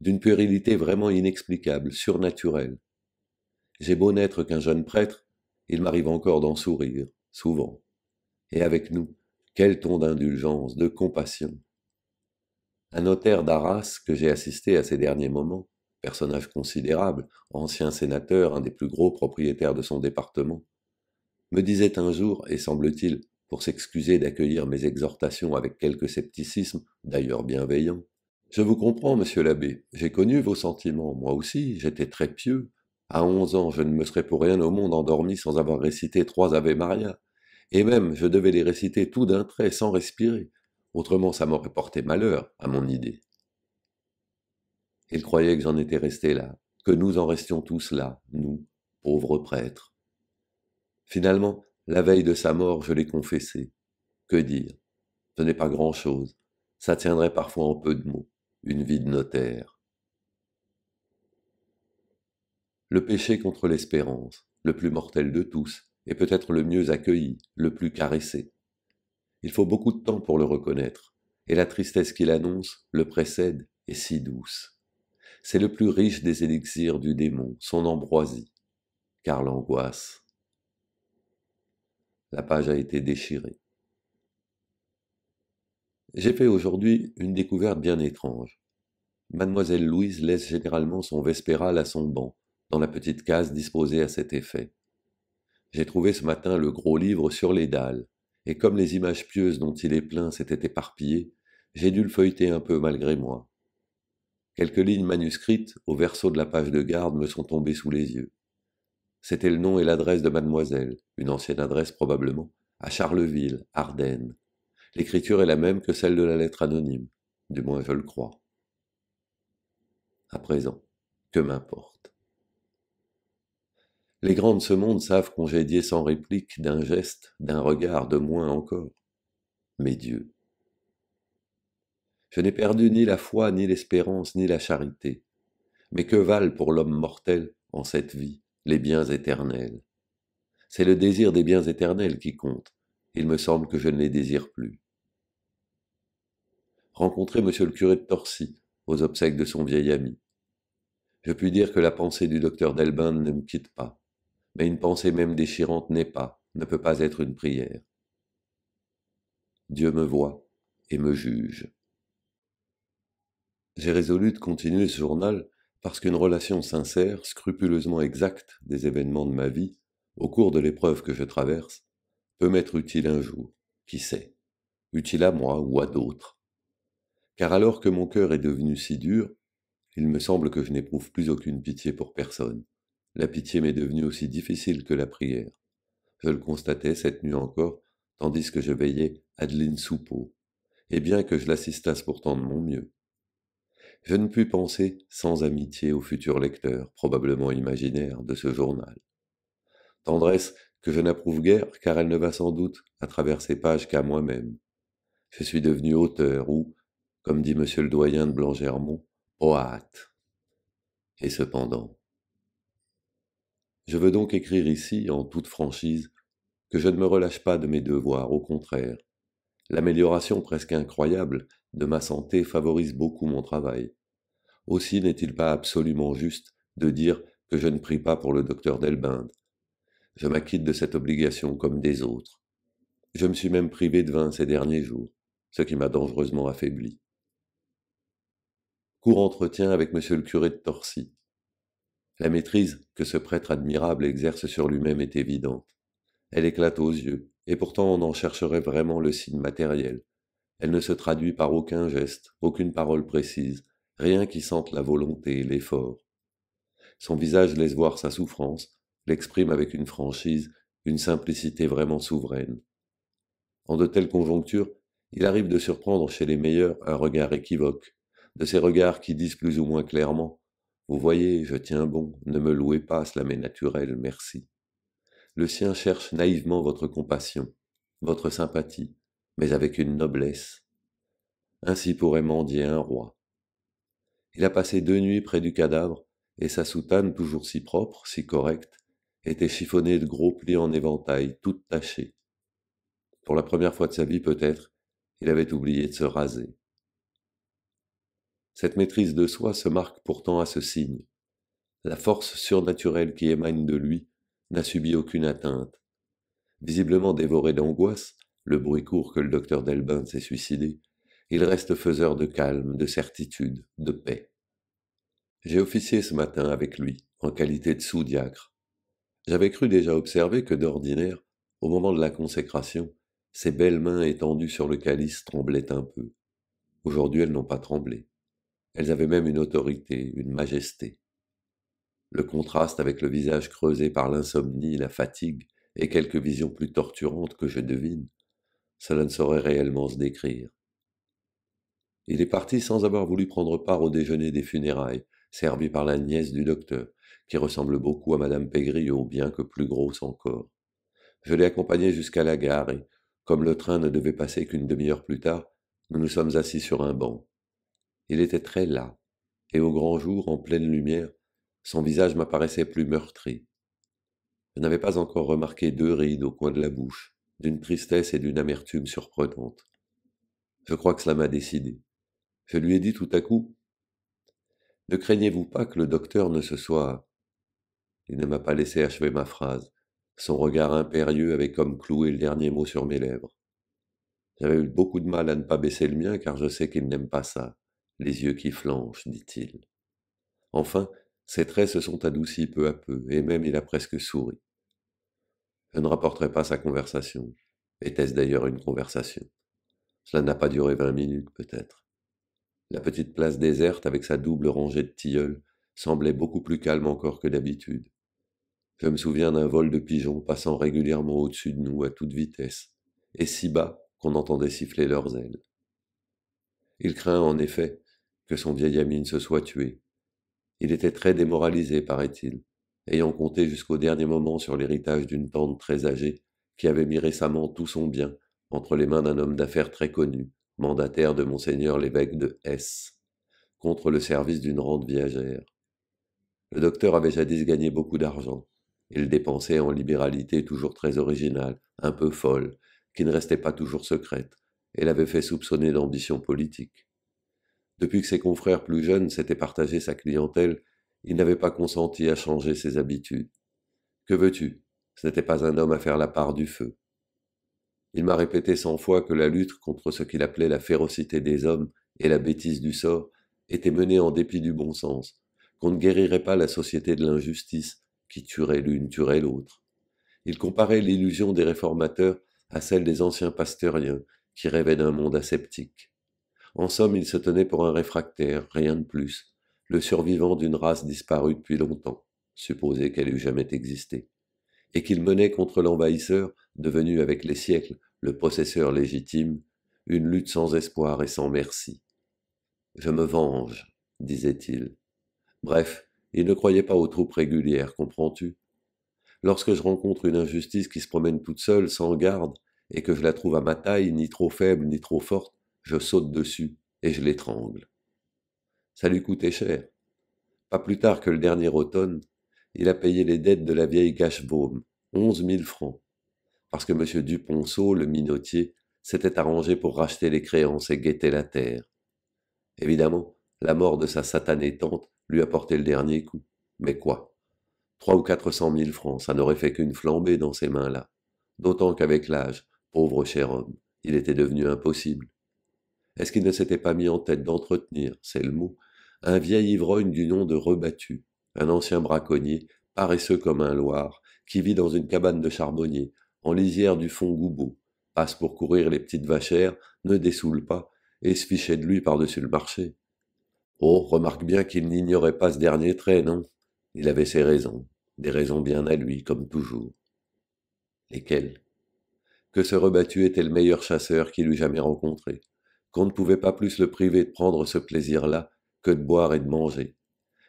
d'une puérilité vraiment inexplicable, surnaturelle. J'ai beau n'être qu'un jeune prêtre, il m'arrive encore d'en sourire, souvent. Et avec nous, quel ton d'indulgence, de compassion, un notaire d'Arras que j'ai assisté à ces derniers moments, personnage considérable, ancien sénateur, un des plus gros propriétaires de son département, me disait un jour, et semble-t-il, pour s'excuser d'accueillir mes exhortations avec quelque scepticisme, d'ailleurs bienveillant, je vous comprends, monsieur l'abbé. J'ai connu vos sentiments. Moi aussi, j'étais très pieux. À onze ans, je ne me serais pour rien au monde endormi sans avoir récité trois Ave Maria. Et même, je devais les réciter tout d'un trait, sans respirer, autrement ça m'aurait porté malheur à mon idée. Il croyait que j'en étais resté là, que nous en restions tous là, nous, pauvres prêtres. Finalement, la veille de sa mort, je l'ai confessé. Que dire Ce n'est pas grand-chose. Ça tiendrait parfois en peu de mots, une vie de notaire. Le péché contre l'espérance, le plus mortel de tous, est peut-être le mieux accueilli, le plus caressé. Il faut beaucoup de temps pour le reconnaître, et la tristesse qu'il annonce le précède et si douce. C'est le plus riche des élixirs du démon, son ambroisie, car l'angoisse. La page a été déchirée. J'ai fait aujourd'hui une découverte bien étrange. Mademoiselle Louise laisse généralement son vespéral à son banc, dans la petite case disposée à cet effet. J'ai trouvé ce matin le gros livre sur les dalles, et comme les images pieuses dont il est plein s'étaient éparpillées, j'ai dû le feuilleter un peu malgré moi. Quelques lignes manuscrites, au verso de la page de garde, me sont tombées sous les yeux. C'était le nom et l'adresse de mademoiselle, une ancienne adresse probablement, à Charleville, Ardennes. L'écriture est la même que celle de la lettre anonyme, du moins je le crois. À présent, que m'importe. Les grands de ce monde savent congédier sans réplique, d'un geste, d'un regard, de moins encore. Mais Dieu. Je n'ai perdu ni la foi, ni l'espérance, ni la charité. Mais que valent pour l'homme mortel, en cette vie, les biens éternels C'est le désir des biens éternels qui compte. Il me semble que je ne les désire plus. Rencontrer monsieur le curé de Torcy, aux obsèques de son vieil ami. Je puis dire que la pensée du docteur Delbin ne me quitte pas mais une pensée même déchirante n'est pas, ne peut pas être une prière. Dieu me voit et me juge. J'ai résolu de continuer ce journal parce qu'une relation sincère, scrupuleusement exacte des événements de ma vie, au cours de l'épreuve que je traverse, peut m'être utile un jour, qui sait, utile à moi ou à d'autres. Car alors que mon cœur est devenu si dur, il me semble que je n'éprouve plus aucune pitié pour personne, la pitié m'est devenue aussi difficile que la prière. Je le constatais cette nuit encore, tandis que je veillais Adeline Soupeau, et bien que je l'assistasse pourtant de mon mieux. Je ne pus penser sans amitié au futur lecteur, probablement imaginaire, de ce journal. Tendresse que je n'approuve guère, car elle ne va sans doute, à travers ces pages, qu'à moi-même. Je suis devenu auteur, ou, comme dit M. le doyen de Blangermont, poète. Et cependant, je veux donc écrire ici, en toute franchise, que je ne me relâche pas de mes devoirs, au contraire. L'amélioration presque incroyable de ma santé favorise beaucoup mon travail. Aussi n'est-il pas absolument juste de dire que je ne prie pas pour le docteur Delbinde. Je m'acquitte de cette obligation comme des autres. Je me suis même privé de vin ces derniers jours, ce qui m'a dangereusement affaibli. Court entretien avec monsieur le curé de Torcy. La maîtrise que ce prêtre admirable exerce sur lui-même est évidente. Elle éclate aux yeux, et pourtant on en chercherait vraiment le signe matériel. Elle ne se traduit par aucun geste, aucune parole précise, rien qui sente la volonté et l'effort. Son visage laisse voir sa souffrance, l'exprime avec une franchise, une simplicité vraiment souveraine. En de telles conjonctures, il arrive de surprendre chez les meilleurs un regard équivoque, de ces regards qui disent plus ou moins clairement vous voyez, je tiens bon, ne me louez pas, cela m'est naturel, merci. Le sien cherche naïvement votre compassion, votre sympathie, mais avec une noblesse. Ainsi pourrait mendier un roi. Il a passé deux nuits près du cadavre, et sa soutane, toujours si propre, si correcte, était chiffonnée de gros plis en éventail, toute tachée. Pour la première fois de sa vie peut-être, il avait oublié de se raser. Cette maîtrise de soi se marque pourtant à ce signe. La force surnaturelle qui émane de lui n'a subi aucune atteinte. Visiblement dévoré d'angoisse, le bruit court que le docteur Delbin s'est suicidé, il reste faiseur de calme, de certitude, de paix. J'ai officié ce matin avec lui, en qualité de sous-diacre. J'avais cru déjà observer que d'ordinaire, au moment de la consécration, ses belles mains étendues sur le calice tremblaient un peu. Aujourd'hui, elles n'ont pas tremblé. Elles avaient même une autorité, une majesté. Le contraste avec le visage creusé par l'insomnie, la fatigue et quelques visions plus torturantes que je devine, cela ne saurait réellement se décrire. Il est parti sans avoir voulu prendre part au déjeuner des funérailles, servi par la nièce du docteur, qui ressemble beaucoup à Madame Pégriot, bien que plus grosse encore. Je l'ai accompagné jusqu'à la gare et, comme le train ne devait passer qu'une demi-heure plus tard, nous nous sommes assis sur un banc. Il était très las, et au grand jour, en pleine lumière, son visage m'apparaissait plus meurtri. Je n'avais pas encore remarqué deux rides au coin de la bouche, d'une tristesse et d'une amertume surprenantes. Je crois que cela m'a décidé. Je lui ai dit tout à coup Ne craignez-vous pas que le docteur ne se soit. Il ne m'a pas laissé achever ma phrase. Son regard impérieux avait comme cloué le dernier mot sur mes lèvres. J'avais eu beaucoup de mal à ne pas baisser le mien car je sais qu'il n'aime pas ça les yeux qui flanchent, dit-il. Enfin, ses traits se sont adoucis peu à peu, et même il a presque souri. Je ne rapporterai pas sa conversation. Était-ce d'ailleurs une conversation Cela n'a pas duré vingt minutes, peut-être. La petite place déserte, avec sa double rangée de tilleuls, semblait beaucoup plus calme encore que d'habitude. Je me souviens d'un vol de pigeons passant régulièrement au-dessus de nous à toute vitesse, et si bas qu'on entendait siffler leurs ailes. Il craint en effet que son vieil ami se soit tué. Il était très démoralisé, paraît-il, ayant compté jusqu'au dernier moment sur l'héritage d'une tante très âgée qui avait mis récemment tout son bien entre les mains d'un homme d'affaires très connu, mandataire de monseigneur l'évêque de S, contre le service d'une rente viagère. Le docteur avait jadis gagné beaucoup d'argent. Il dépensait en libéralité toujours très originale, un peu folle, qui ne restait pas toujours secrète, et l'avait fait soupçonner d'ambition politique. Depuis que ses confrères plus jeunes s'étaient partagé sa clientèle, il n'avait pas consenti à changer ses habitudes. Que veux-tu Ce n'était pas un homme à faire la part du feu. Il m'a répété cent fois que la lutte contre ce qu'il appelait la férocité des hommes et la bêtise du sort était menée en dépit du bon sens, qu'on ne guérirait pas la société de l'injustice qui tuerait l'une, tuerait l'autre. Il comparait l'illusion des réformateurs à celle des anciens pasteuriens qui rêvaient d'un monde aseptique. En somme, il se tenait pour un réfractaire, rien de plus, le survivant d'une race disparue depuis longtemps, supposé qu'elle eût jamais existé, et qu'il menait contre l'envahisseur, devenu avec les siècles le possesseur légitime, une lutte sans espoir et sans merci. Je me venge, disait-il. Bref, il ne croyait pas aux troupes régulières, comprends-tu Lorsque je rencontre une injustice qui se promène toute seule, sans garde, et que je la trouve à ma taille, ni trop faible, ni trop forte, je saute dessus et je l'étrangle. Ça lui coûtait cher. Pas plus tard que le dernier automne, il a payé les dettes de la vieille Gachebaume, onze mille francs, parce que M. Duponceau, le minotier, s'était arrangé pour racheter les créances et guetter la terre. Évidemment, la mort de sa satanée tante lui a porté le dernier coup. Mais quoi Trois ou quatre cent mille francs, ça n'aurait fait qu'une flambée dans ses mains-là. D'autant qu'avec l'âge, pauvre cher homme, il était devenu impossible. Est-ce qu'il ne s'était pas mis en tête d'entretenir, c'est le mot, un vieil ivrogne du nom de Rebattu, un ancien braconnier, paresseux comme un loir, qui vit dans une cabane de charbonnier, en lisière du fond Goubeau, passe pour courir les petites vachères, ne dessoule pas, et se fichait de lui par-dessus le marché. Oh, remarque bien qu'il n'ignorait pas ce dernier trait, non Il avait ses raisons, des raisons bien à lui, comme toujours. Lesquelles Que ce rebattu était le meilleur chasseur qu'il eût jamais rencontré, qu'on ne pouvait pas plus le priver de prendre ce plaisir-là que de boire et de manger,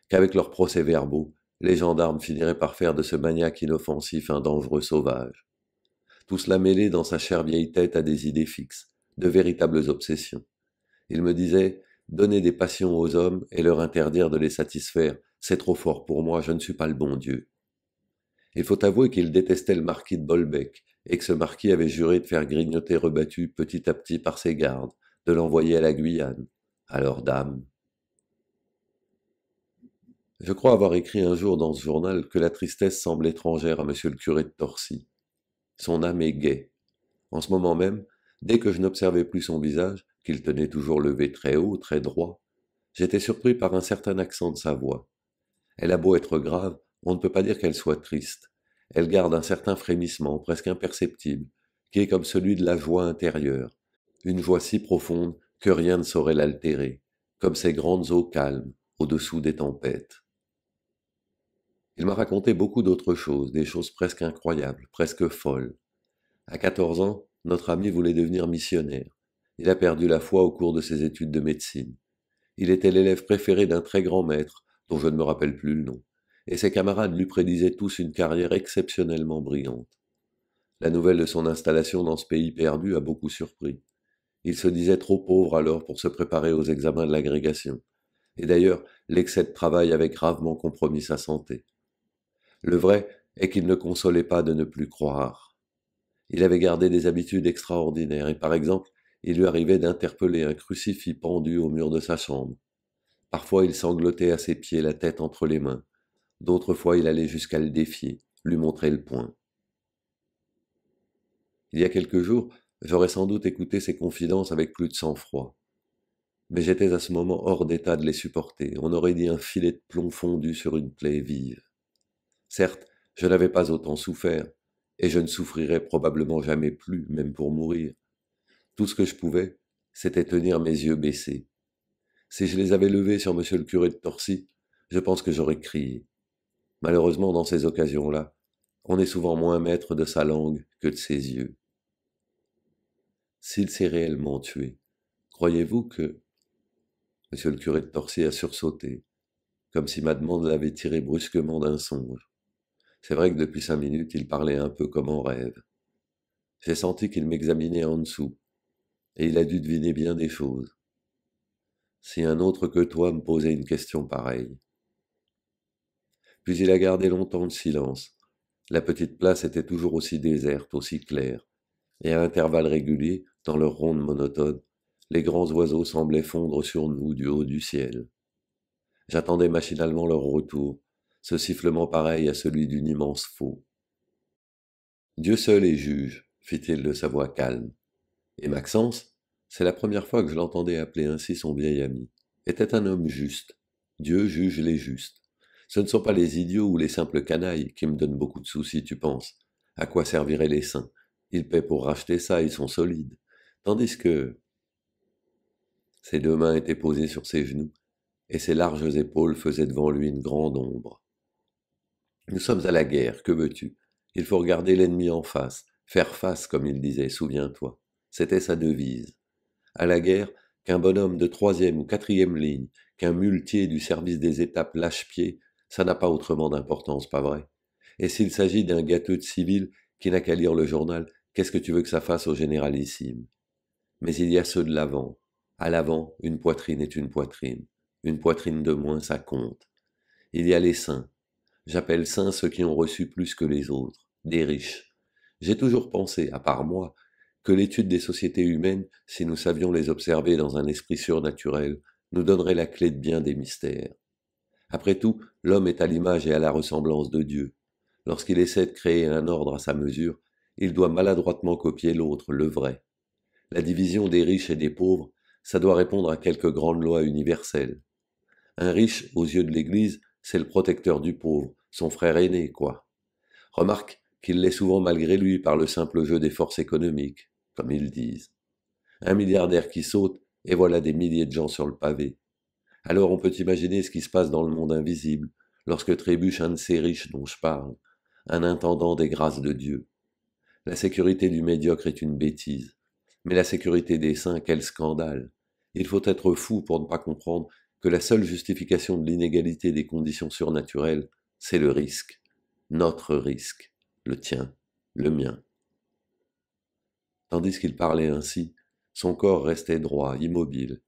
qu'avec leurs procès-verbaux, les gendarmes finiraient par faire de ce maniaque inoffensif un dangereux sauvage. Tout cela mêlé dans sa chère vieille tête à des idées fixes, de véritables obsessions. Il me disait Donner des passions aux hommes et leur interdire de les satisfaire, c'est trop fort pour moi, je ne suis pas le bon Dieu. Il faut avouer qu'il détestait le marquis de Bolbec, et que ce marquis avait juré de faire grignoter rebattu petit à petit par ses gardes, de l'envoyer à la Guyane, à leur dame. Je crois avoir écrit un jour dans ce journal que la tristesse semble étrangère à monsieur le curé de Torcy. Son âme est gaie. En ce moment même, dès que je n'observais plus son visage, qu'il tenait toujours levé très haut, très droit, j'étais surpris par un certain accent de sa voix. Elle a beau être grave, on ne peut pas dire qu'elle soit triste. Elle garde un certain frémissement, presque imperceptible, qui est comme celui de la joie intérieure une joie si profonde que rien ne saurait l'altérer, comme ces grandes eaux calmes au-dessous des tempêtes. Il m'a raconté beaucoup d'autres choses, des choses presque incroyables, presque folles. À 14 ans, notre ami voulait devenir missionnaire. Il a perdu la foi au cours de ses études de médecine. Il était l'élève préféré d'un très grand maître, dont je ne me rappelle plus le nom, et ses camarades lui prédisaient tous une carrière exceptionnellement brillante. La nouvelle de son installation dans ce pays perdu a beaucoup surpris. Il se disait trop pauvre alors pour se préparer aux examens de l'agrégation. Et d'ailleurs, l'excès de travail avait gravement compromis sa santé. Le vrai est qu'il ne consolait pas de ne plus croire. Il avait gardé des habitudes extraordinaires et par exemple, il lui arrivait d'interpeller un crucifix pendu au mur de sa chambre. Parfois, il sanglotait à ses pieds, la tête entre les mains. D'autres fois, il allait jusqu'à le défier, lui montrer le poing. Il y a quelques jours, j'aurais sans doute écouté ses confidences avec plus de sang-froid. Mais j'étais à ce moment hors d'état de les supporter, on aurait dit un filet de plomb fondu sur une plaie vive. Certes, je n'avais pas autant souffert, et je ne souffrirais probablement jamais plus, même pour mourir. Tout ce que je pouvais, c'était tenir mes yeux baissés. Si je les avais levés sur monsieur le curé de Torcy, je pense que j'aurais crié. Malheureusement, dans ces occasions-là, on est souvent moins maître de sa langue que de ses yeux s'il s'est réellement tué Croyez-vous que... Monsieur le curé de Torcy a sursauté, comme si ma demande l'avait tiré brusquement d'un songe. C'est vrai que depuis cinq minutes, il parlait un peu comme en rêve. J'ai senti qu'il m'examinait en dessous, et il a dû deviner bien des choses. Si un autre que toi me posait une question pareille. Puis il a gardé longtemps le silence. La petite place était toujours aussi déserte, aussi claire, et à intervalles réguliers, dans leur ronde monotone, les grands oiseaux semblaient fondre sur nous du haut du ciel. J'attendais machinalement leur retour, ce sifflement pareil à celui d'une immense faux. Dieu seul est juge, fit-il de sa voix calme. Et Maxence, c'est la première fois que je l'entendais appeler ainsi son vieil ami, était un homme juste. Dieu juge les justes. Ce ne sont pas les idiots ou les simples canailles qui me donnent beaucoup de soucis, tu penses. À quoi serviraient les saints Ils paient pour racheter ça, ils sont solides tandis que ses deux mains étaient posées sur ses genoux, et ses larges épaules faisaient devant lui une grande ombre. Nous sommes à la guerre, que veux-tu Il faut regarder l'ennemi en face, faire face, comme il disait, souviens-toi. C'était sa devise. À la guerre, qu'un bonhomme de troisième ou quatrième ligne, qu'un muletier du service des étapes lâche-pied, ça n'a pas autrement d'importance, pas vrai Et s'il s'agit d'un gâteau de civil qui n'a qu'à lire le journal, qu'est-ce que tu veux que ça fasse au généralissime mais il y a ceux de l'avant. À l'avant, une poitrine est une poitrine. Une poitrine de moins, ça compte. Il y a les saints. J'appelle saints ceux qui ont reçu plus que les autres, des riches. J'ai toujours pensé, à part moi, que l'étude des sociétés humaines, si nous savions les observer dans un esprit surnaturel, nous donnerait la clé de bien des mystères. Après tout, l'homme est à l'image et à la ressemblance de Dieu. Lorsqu'il essaie de créer un ordre à sa mesure, il doit maladroitement copier l'autre, le vrai. La division des riches et des pauvres, ça doit répondre à quelques grandes lois universelles. Un riche, aux yeux de l'Église, c'est le protecteur du pauvre, son frère aîné, quoi. Remarque qu'il l'est souvent malgré lui par le simple jeu des forces économiques, comme ils disent. Un milliardaire qui saute, et voilà des milliers de gens sur le pavé. Alors on peut imaginer ce qui se passe dans le monde invisible, lorsque trébuche un de ces riches dont je parle, un intendant des grâces de Dieu. La sécurité du médiocre est une bêtise. Mais la sécurité des saints, quel scandale Il faut être fou pour ne pas comprendre que la seule justification de l'inégalité des conditions surnaturelles, c'est le risque. Notre risque. Le tien. Le mien. Tandis qu'il parlait ainsi, son corps restait droit, immobile.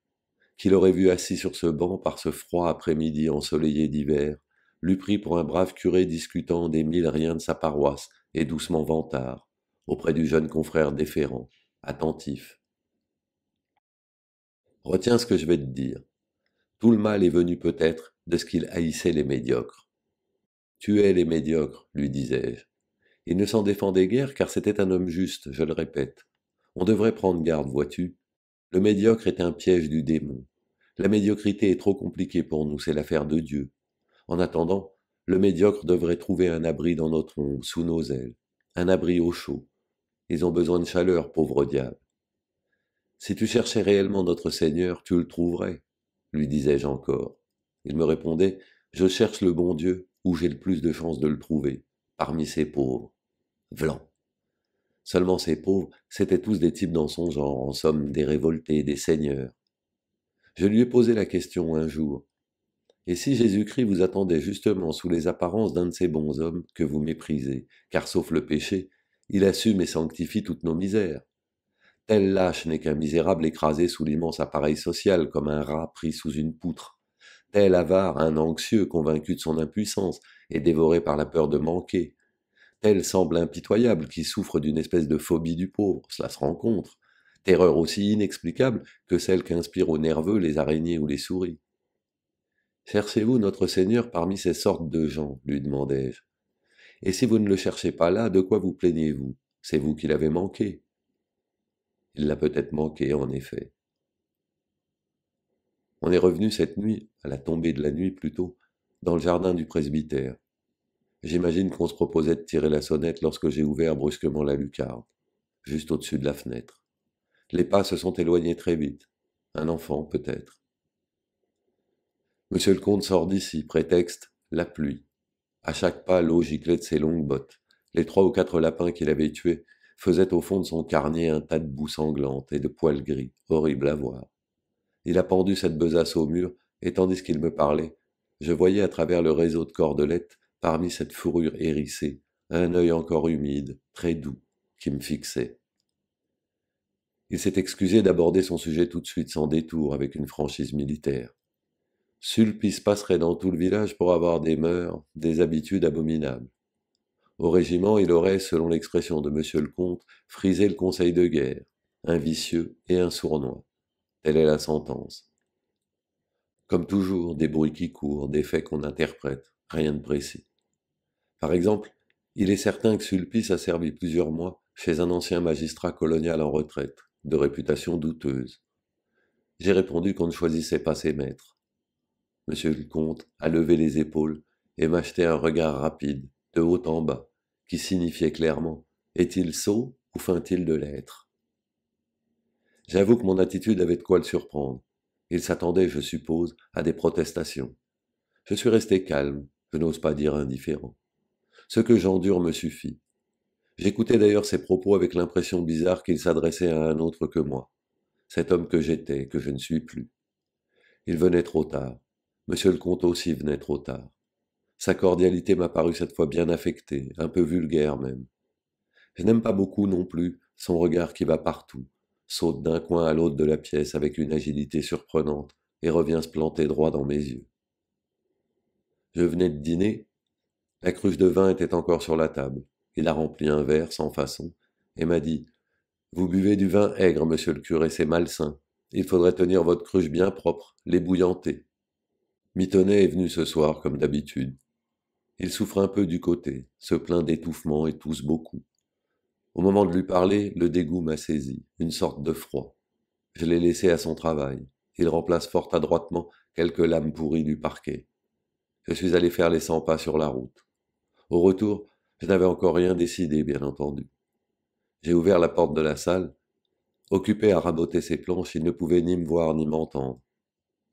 Qu'il aurait vu assis sur ce banc par ce froid après-midi ensoleillé d'hiver, l'eût pris pour un brave curé discutant des mille riens de sa paroisse et doucement vantard, auprès du jeune confrère déférent attentif. Retiens ce que je vais te dire. Tout le mal est venu peut-être de ce qu'il haïssait les médiocres. Tuez les médiocres, lui disais-je. Il ne s'en défendait guère car c'était un homme juste, je le répète. On devrait prendre garde, vois-tu. Le médiocre est un piège du démon. La médiocrité est trop compliquée pour nous, c'est l'affaire de Dieu. En attendant, le médiocre devrait trouver un abri dans notre monde, sous nos ailes, un abri au chaud, ils ont besoin de chaleur, pauvre diable. Si tu cherchais réellement notre Seigneur, tu le trouverais, lui disais-je encore. Il me répondait, Je cherche le bon Dieu, où j'ai le plus de chances de le trouver, parmi ces pauvres. Vlans. Seulement ces pauvres, c'étaient tous des types dans son genre, en somme des révoltés, des seigneurs. Je lui ai posé la question un jour. Et si Jésus-Christ vous attendait justement sous les apparences d'un de ces bons hommes que vous méprisez, car sauf le péché, il assume et sanctifie toutes nos misères. Tel lâche n'est qu'un misérable écrasé sous l'immense appareil social, comme un rat pris sous une poutre. Tel avare, un anxieux convaincu de son impuissance et dévoré par la peur de manquer. Tel semble impitoyable qui souffre d'une espèce de phobie du pauvre, cela se rencontre. Terreur aussi inexplicable que celle qu'inspirent aux nerveux les araignées ou les souris. Cherchez-vous notre Seigneur parmi ces sortes de gens lui demandai-je. Et si vous ne le cherchez pas là, de quoi vous plaignez-vous C'est vous qui l'avez manqué. Il l'a peut-être manqué, en effet. On est revenu cette nuit, à la tombée de la nuit plutôt, dans le jardin du presbytère. J'imagine qu'on se proposait de tirer la sonnette lorsque j'ai ouvert brusquement la lucarne, juste au-dessus de la fenêtre. Les pas se sont éloignés très vite. Un enfant, peut-être. Monsieur le comte sort d'ici, prétexte la pluie. À chaque pas, l'eau giclait de ses longues bottes. Les trois ou quatre lapins qu'il avait tués faisaient au fond de son carnet un tas de boue sanglante et de poils gris, horrible à voir. Il a pendu cette besace au mur, et tandis qu'il me parlait, je voyais à travers le réseau de cordelettes, parmi cette fourrure hérissée, un œil encore humide, très doux, qui me fixait. Il s'est excusé d'aborder son sujet tout de suite sans détour avec une franchise militaire. Sulpice passerait dans tout le village pour avoir des mœurs, des habitudes abominables. Au régiment, il aurait, selon l'expression de Monsieur le Comte, frisé le conseil de guerre, un vicieux et un sournois. Telle est la sentence. Comme toujours, des bruits qui courent, des faits qu'on interprète, rien de précis. Par exemple, il est certain que Sulpice a servi plusieurs mois chez un ancien magistrat colonial en retraite, de réputation douteuse. J'ai répondu qu'on ne choisissait pas ses maîtres Monsieur le comte a levé les épaules et m'a un regard rapide, de haut en bas, qui signifiait clairement Est-il sot ou feint-il de l'être J'avoue que mon attitude avait de quoi le surprendre. Il s'attendait, je suppose, à des protestations. Je suis resté calme, je n'ose pas dire indifférent. Ce que j'endure me suffit. J'écoutais d'ailleurs ses propos avec l'impression bizarre qu'il s'adressait à un autre que moi, cet homme que j'étais, que je ne suis plus. Il venait trop tard. Monsieur le comte aussi venait trop tard. Sa cordialité m'a paru cette fois bien affectée, un peu vulgaire même. Je n'aime pas beaucoup non plus son regard qui va partout, saute d'un coin à l'autre de la pièce avec une agilité surprenante et revient se planter droit dans mes yeux. Je venais de dîner. La cruche de vin était encore sur la table. Il a rempli un verre sans façon et m'a dit Vous buvez du vin aigre, monsieur le curé, c'est malsain. Il faudrait tenir votre cruche bien propre, l'ébouillanter. Mitonnet est venu ce soir comme d'habitude. Il souffre un peu du côté, se plaint d'étouffement et tousse beaucoup. Au moment de lui parler, le dégoût m'a saisi, une sorte de froid. Je l'ai laissé à son travail. Il remplace fort adroitement quelques lames pourries du parquet. Je suis allé faire les cent pas sur la route. Au retour, je n'avais encore rien décidé, bien entendu. J'ai ouvert la porte de la salle. Occupé à raboter ses planches, il ne pouvait ni me voir ni m'entendre.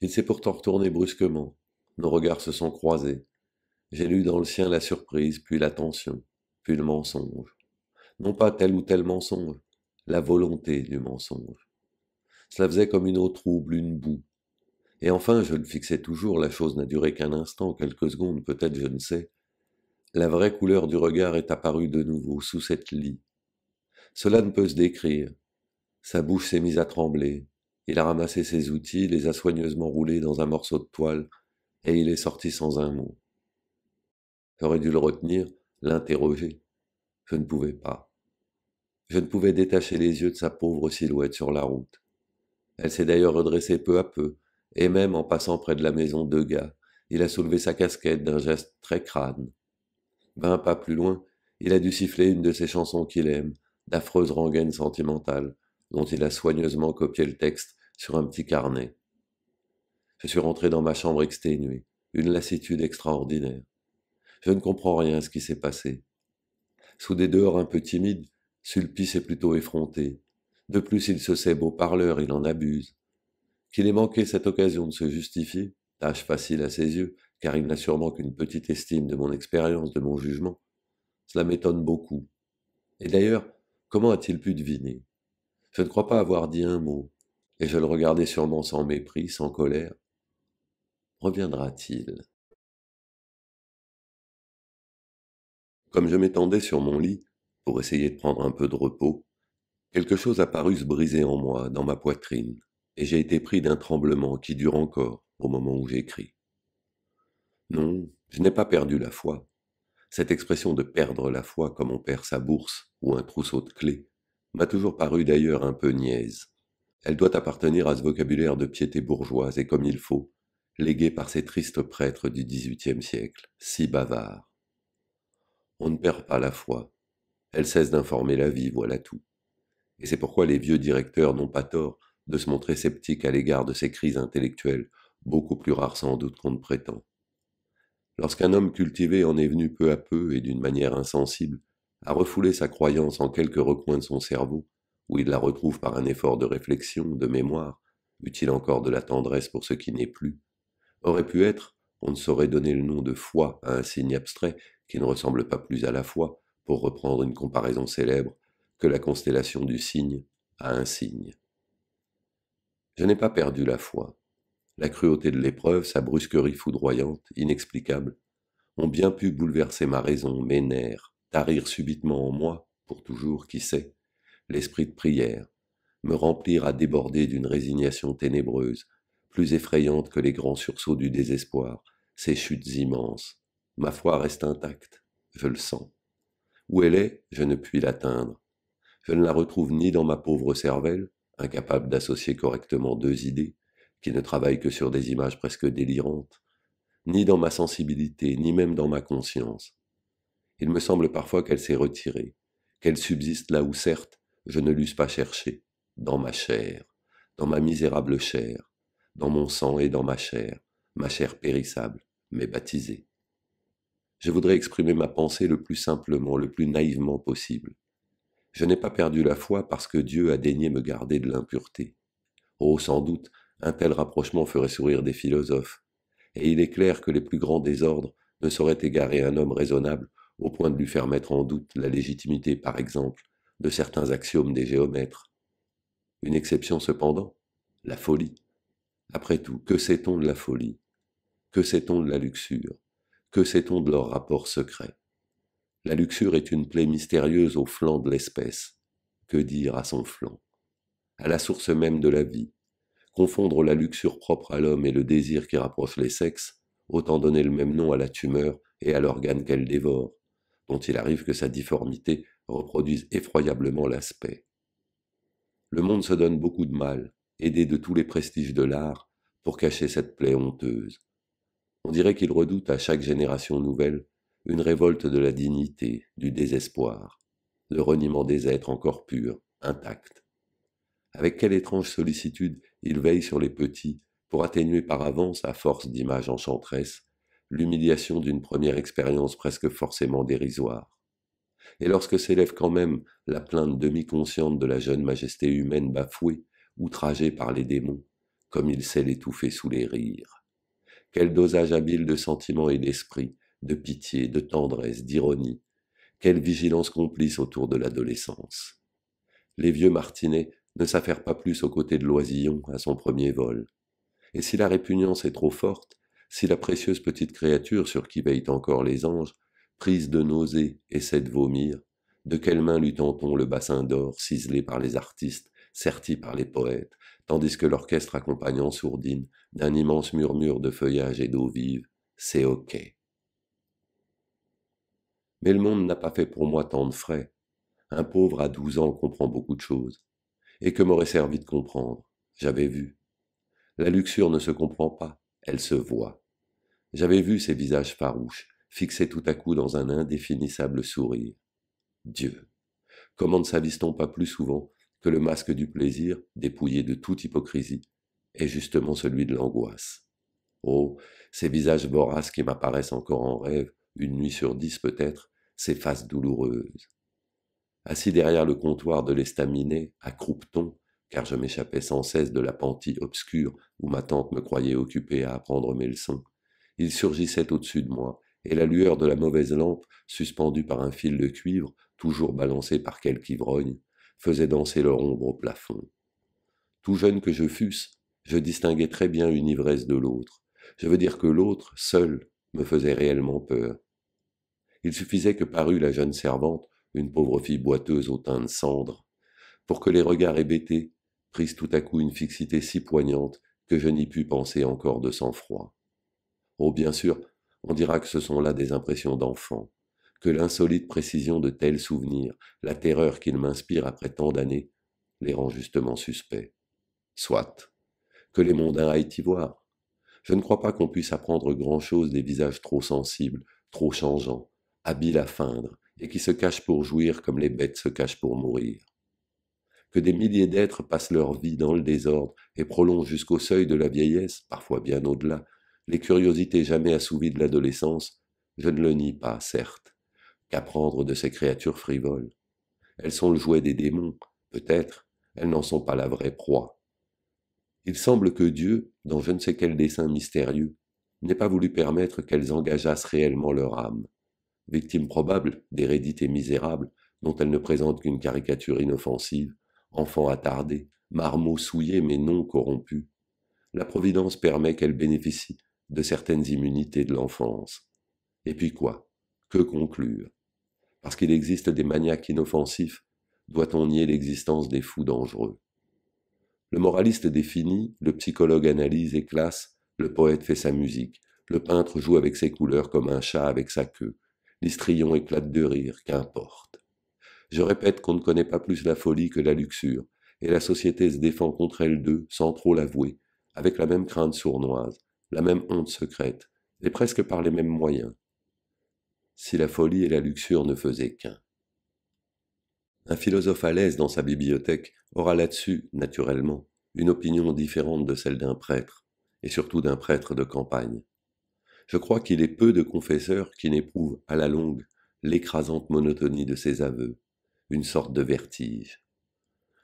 Il s'est pourtant retourné brusquement. Nos regards se sont croisés. J'ai lu dans le sien la surprise, puis l'attention, puis le mensonge. Non pas tel ou tel mensonge, la volonté du mensonge. Cela faisait comme une eau trouble, une boue. Et enfin, je le fixais toujours, la chose n'a duré qu'un instant, quelques secondes, peut-être, je ne sais. La vraie couleur du regard est apparue de nouveau sous cette lit. Cela ne peut se décrire. Sa bouche s'est mise à trembler, il a ramassé ses outils, les a soigneusement roulés dans un morceau de toile, et il est sorti sans un mot. J'aurais dû le retenir, l'interroger. Je ne pouvais pas. Je ne pouvais détacher les yeux de sa pauvre silhouette sur la route. Elle s'est d'ailleurs redressée peu à peu, et même en passant près de la maison de gars, il a soulevé sa casquette d'un geste très crâne. Vingt pas plus loin, il a dû siffler une de ces chansons qu'il aime, d'affreuses rengaines sentimentales, dont il a soigneusement copié le texte sur un petit carnet. Je suis rentré dans ma chambre exténué, une lassitude extraordinaire. Je ne comprends rien à ce qui s'est passé. Sous des dehors un peu timides, Sulpice est plutôt effronté. De plus, il se sait beau parleur, il en abuse. Qu'il ait manqué cette occasion de se justifier, tâche facile à ses yeux, car il n'a sûrement qu'une petite estime de mon expérience, de mon jugement, cela m'étonne beaucoup. Et d'ailleurs, comment a-t-il pu deviner je ne crois pas avoir dit un mot, et je le regardais sûrement sans mépris, sans colère. Reviendra-t-il Comme je m'étendais sur mon lit, pour essayer de prendre un peu de repos, quelque chose apparut se briser en moi, dans ma poitrine, et j'ai été pris d'un tremblement qui dure encore au moment où j'écris. Non, je n'ai pas perdu la foi. Cette expression de perdre la foi comme on perd sa bourse ou un trousseau de clés m'a toujours paru d'ailleurs un peu niaise. Elle doit appartenir à ce vocabulaire de piété bourgeoise et comme il faut, légué par ces tristes prêtres du XVIIIe siècle, si bavards. On ne perd pas la foi. Elle cesse d'informer la vie, voilà tout. Et c'est pourquoi les vieux directeurs n'ont pas tort de se montrer sceptiques à l'égard de ces crises intellectuelles, beaucoup plus rares sans doute qu'on ne prétend. Lorsqu'un homme cultivé en est venu peu à peu et d'une manière insensible à refouler sa croyance en quelques recoins de son cerveau, où il la retrouve par un effort de réflexion, de mémoire, utile encore de la tendresse pour ce qui n'est plus, aurait pu être, on ne saurait donner le nom de foi à un signe abstrait qui ne ressemble pas plus à la foi, pour reprendre une comparaison célèbre, que la constellation du signe à un signe. Je n'ai pas perdu la foi. La cruauté de l'épreuve, sa brusquerie foudroyante, inexplicable, ont bien pu bouleverser ma raison, mes nerfs, tarir subitement en moi, pour toujours, qui sait, l'esprit de prière, me remplir à déborder d'une résignation ténébreuse, plus effrayante que les grands sursauts du désespoir, ces chutes immenses. Ma foi reste intacte, je le sens. Où elle est, je ne puis l'atteindre. Je ne la retrouve ni dans ma pauvre cervelle, incapable d'associer correctement deux idées, qui ne travaillent que sur des images presque délirantes, ni dans ma sensibilité, ni même dans ma conscience. Il me semble parfois qu'elle s'est retirée, qu'elle subsiste là où certes je ne l'eusse pas cherchée, dans ma chair, dans ma misérable chair, dans mon sang et dans ma chair, ma chair périssable, mais baptisée. Je voudrais exprimer ma pensée le plus simplement, le plus naïvement possible. Je n'ai pas perdu la foi parce que Dieu a daigné me garder de l'impureté. Oh, sans doute, un tel rapprochement ferait sourire des philosophes, et il est clair que les plus grands désordres ne sauraient égarer un homme raisonnable au point de lui faire mettre en doute la légitimité, par exemple, de certains axiomes des géomètres. Une exception cependant, la folie. Après tout, que sait-on de la folie Que sait-on de la luxure Que sait-on de leur rapport secret La luxure est une plaie mystérieuse au flanc de l'espèce. Que dire à son flanc À la source même de la vie. Confondre la luxure propre à l'homme et le désir qui rapproche les sexes, autant donner le même nom à la tumeur et à l'organe qu'elle dévore il arrive que sa difformité reproduise effroyablement l'aspect. Le monde se donne beaucoup de mal, aidé de tous les prestiges de l'art, pour cacher cette plaie honteuse. On dirait qu'il redoute à chaque génération nouvelle une révolte de la dignité, du désespoir, le reniement des êtres encore purs, intacts. Avec quelle étrange sollicitude il veille sur les petits pour atténuer par avance, sa force d'image enchanteresse l'humiliation d'une première expérience presque forcément dérisoire. Et lorsque s'élève quand même la plainte demi-consciente de la jeune majesté humaine bafouée, outragée par les démons, comme il sait l'étouffer sous les rires. Quel dosage habile de sentiments et d'esprit, de pitié, de tendresse, d'ironie, quelle vigilance complice autour de l'adolescence. Les vieux Martinets ne s'affairent pas plus aux côtés de l'oisillon à son premier vol. Et si la répugnance est trop forte, si la précieuse petite créature sur qui veillent encore les anges, prise de nausée, essaie de vomir, de quelle main lui tend-on le bassin d'or ciselé par les artistes, serti par les poètes, tandis que l'orchestre accompagnant sourdine d'un immense murmure de feuillage et d'eau vive, c'est OK. Mais le monde n'a pas fait pour moi tant de frais. Un pauvre à douze ans comprend beaucoup de choses. Et que m'aurait servi de comprendre J'avais vu. La luxure ne se comprend pas, elle se voit. J'avais vu ces visages farouches, fixés tout à coup dans un indéfinissable sourire. Dieu. Comment ne s'avise-t-on pas plus souvent que le masque du plaisir, dépouillé de toute hypocrisie, est justement celui de l'angoisse Oh, ces visages voraces qui m'apparaissent encore en rêve, une nuit sur dix peut-être, ces faces douloureuses. Assis derrière le comptoir de l'estaminet, à croupeton, car je m'échappais sans cesse de la pantie obscure où ma tante me croyait occupée à apprendre mes leçons, il surgissait au-dessus de moi, et la lueur de la mauvaise lampe, suspendue par un fil de cuivre, toujours balancé par quelque ivrogne, faisait danser leur ombre au plafond. Tout jeune que je fusse, je distinguais très bien une ivresse de l'autre. Je veux dire que l'autre, seule, me faisait réellement peur. Il suffisait que parût la jeune servante, une pauvre fille boiteuse au teint de cendre, pour que les regards hébétés prissent tout à coup une fixité si poignante que je n'y pus penser encore de sang-froid. Oh bien sûr, on dira que ce sont là des impressions d'enfant, que l'insolite précision de tels souvenirs, la terreur qu'ils m'inspirent après tant d'années, les rend justement suspects. Soit, que les mondains aillent y voir. Je ne crois pas qu'on puisse apprendre grand-chose des visages trop sensibles, trop changeants, habiles à feindre, et qui se cachent pour jouir comme les bêtes se cachent pour mourir que des milliers d'êtres passent leur vie dans le désordre et prolongent jusqu'au seuil de la vieillesse, parfois bien au-delà, les curiosités jamais assouvies de l'adolescence, je ne le nie pas, certes. Qu'apprendre de ces créatures frivoles Elles sont le jouet des démons, peut-être, elles n'en sont pas la vraie proie. Il semble que Dieu, dans je ne sais quel dessein mystérieux, n'ait pas voulu permettre qu'elles engageassent réellement leur âme. Victime probable d'hérédités misérables dont elles ne présentent qu'une caricature inoffensive, enfant attardé, marmot souillé mais non corrompu, la Providence permet qu'elles bénéficient de certaines immunités de l'enfance. Et puis quoi Que conclure Parce qu'il existe des maniaques inoffensifs, doit-on nier l'existence des fous dangereux Le moraliste définit, le psychologue analyse et classe, le poète fait sa musique, le peintre joue avec ses couleurs comme un chat avec sa queue, l'histrion éclate de rire, qu'importe. Je répète qu'on ne connaît pas plus la folie que la luxure, et la société se défend contre elle deux, sans trop l'avouer, avec la même crainte sournoise, la même honte secrète, et presque par les mêmes moyens, si la folie et la luxure ne faisaient qu'un. Un philosophe à l'aise dans sa bibliothèque aura là-dessus, naturellement, une opinion différente de celle d'un prêtre, et surtout d'un prêtre de campagne. Je crois qu'il est peu de confesseurs qui n'éprouvent à la longue l'écrasante monotonie de ces aveux, une sorte de vertige.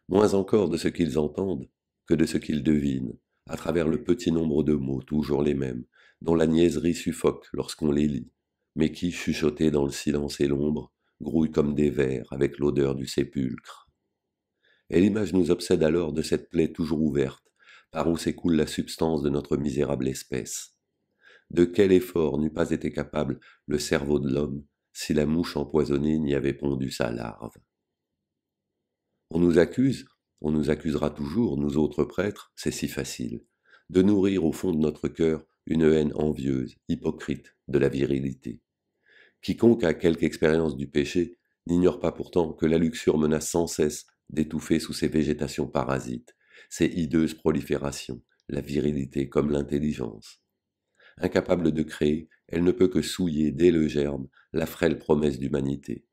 Moins encore de ce qu'ils entendent que de ce qu'ils devinent, à travers le petit nombre de mots, toujours les mêmes, dont la niaiserie suffoque lorsqu'on les lit, mais qui, chuchotés dans le silence et l'ombre, grouillent comme des vers avec l'odeur du sépulcre. Et l'image nous obsède alors de cette plaie toujours ouverte, par où s'écoule la substance de notre misérable espèce. De quel effort n'eût pas été capable le cerveau de l'homme si la mouche empoisonnée n'y avait pondu sa larve On nous accuse, on nous accusera toujours, nous autres prêtres, c'est si facile, de nourrir au fond de notre cœur une haine envieuse, hypocrite, de la virilité. Quiconque a quelque expérience du péché n'ignore pas pourtant que la luxure menace sans cesse d'étouffer sous ses végétations parasites, ses hideuses proliférations, la virilité comme l'intelligence. Incapable de créer, elle ne peut que souiller dès le germe la frêle promesse d'humanité.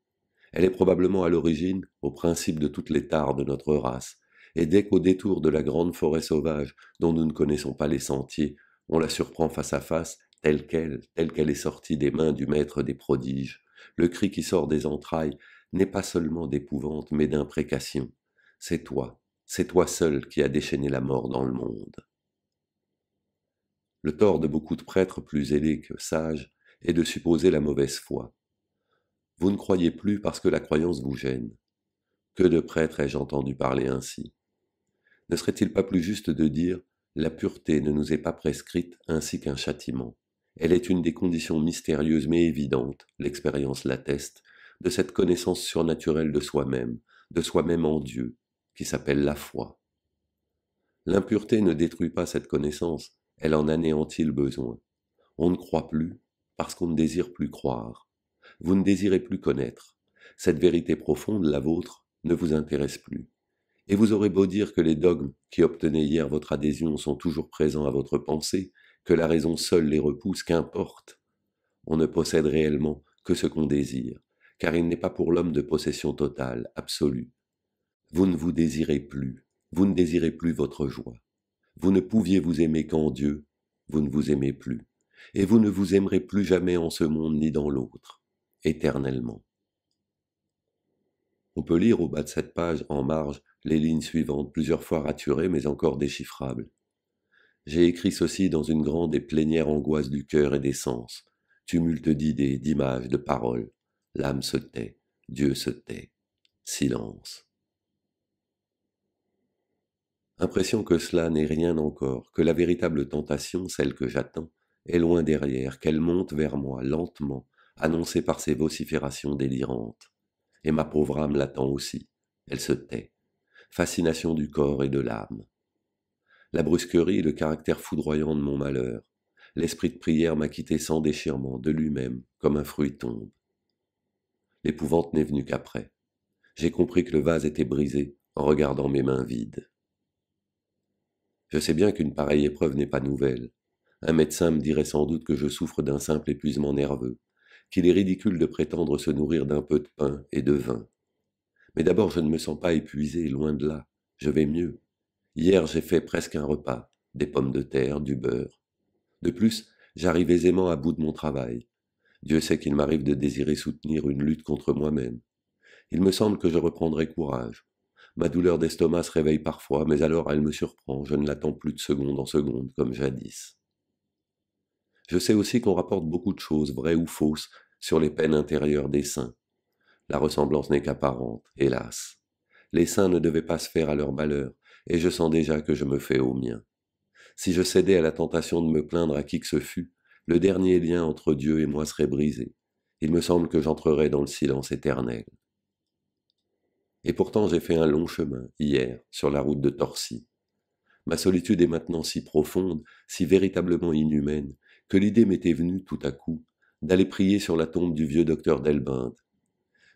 Elle est probablement à l'origine au principe de toutes les tares de notre race, et dès qu'au détour de la grande forêt sauvage, dont nous ne connaissons pas les sentiers, on la surprend face à face, telle qu'elle, telle qu'elle est sortie des mains du maître des prodiges, le cri qui sort des entrailles n'est pas seulement d'épouvante, mais d'imprécation. C'est toi, c'est toi seul qui as déchaîné la mort dans le monde. Le tort de beaucoup de prêtres plus ailés que sages est de supposer la mauvaise foi, vous ne croyez plus parce que la croyance vous gêne. Que de prêtres ai-je entendu parler ainsi Ne serait-il pas plus juste de dire La pureté ne nous est pas prescrite ainsi qu'un châtiment. Elle est une des conditions mystérieuses mais évidentes, l'expérience l'atteste, de cette connaissance surnaturelle de soi-même, de soi-même en Dieu, qui s'appelle la foi. L'impureté ne détruit pas cette connaissance, elle en anéantit le besoin. On ne croit plus parce qu'on ne désire plus croire vous ne désirez plus connaître. Cette vérité profonde, la vôtre, ne vous intéresse plus. Et vous aurez beau dire que les dogmes qui obtenaient hier votre adhésion sont toujours présents à votre pensée, que la raison seule les repousse, qu'importe. On ne possède réellement que ce qu'on désire, car il n'est pas pour l'homme de possession totale, absolue. Vous ne vous désirez plus, vous ne désirez plus votre joie. Vous ne pouviez vous aimer qu'en Dieu, vous ne vous aimez plus, et vous ne vous aimerez plus jamais en ce monde ni dans l'autre éternellement. On peut lire au bas de cette page, en marge, les lignes suivantes, plusieurs fois raturées mais encore déchiffrables. J'ai écrit ceci dans une grande et plénière angoisse du cœur et des sens, tumulte d'idées, d'images, de paroles. L'âme se tait, Dieu se tait, silence. Impression que cela n'est rien encore, que la véritable tentation, celle que j'attends, est loin derrière, qu'elle monte vers moi lentement, annoncée par ses vociférations délirantes. Et ma pauvre âme l'attend aussi. Elle se tait. Fascination du corps et de l'âme. La brusquerie et le caractère foudroyant de mon malheur. L'esprit de prière m'a quitté sans déchirement, de lui-même, comme un fruit tombe. L'épouvante n'est venue qu'après. J'ai compris que le vase était brisé en regardant mes mains vides. Je sais bien qu'une pareille épreuve n'est pas nouvelle. Un médecin me dirait sans doute que je souffre d'un simple épuisement nerveux, qu'il est ridicule de prétendre se nourrir d'un peu de pain et de vin. Mais d'abord, je ne me sens pas épuisé, loin de là. Je vais mieux. Hier, j'ai fait presque un repas, des pommes de terre, du beurre. De plus, j'arrive aisément à bout de mon travail. Dieu sait qu'il m'arrive de désirer soutenir une lutte contre moi-même. Il me semble que je reprendrai courage. Ma douleur d'estomac se réveille parfois, mais alors elle me surprend, je ne l'attends plus de seconde en seconde comme jadis. Je sais aussi qu'on rapporte beaucoup de choses, vraies ou fausses, sur les peines intérieures des saints. La ressemblance n'est qu'apparente, hélas. Les saints ne devaient pas se faire à leur malheur, et je sens déjà que je me fais au mien. Si je cédais à la tentation de me plaindre à qui que ce fût, le dernier lien entre Dieu et moi serait brisé. Il me semble que j'entrerais dans le silence éternel. Et pourtant j'ai fait un long chemin, hier, sur la route de Torcy. Ma solitude est maintenant si profonde, si véritablement inhumaine, que l'idée m'était venue tout à coup d'aller prier sur la tombe du vieux docteur Delbinde.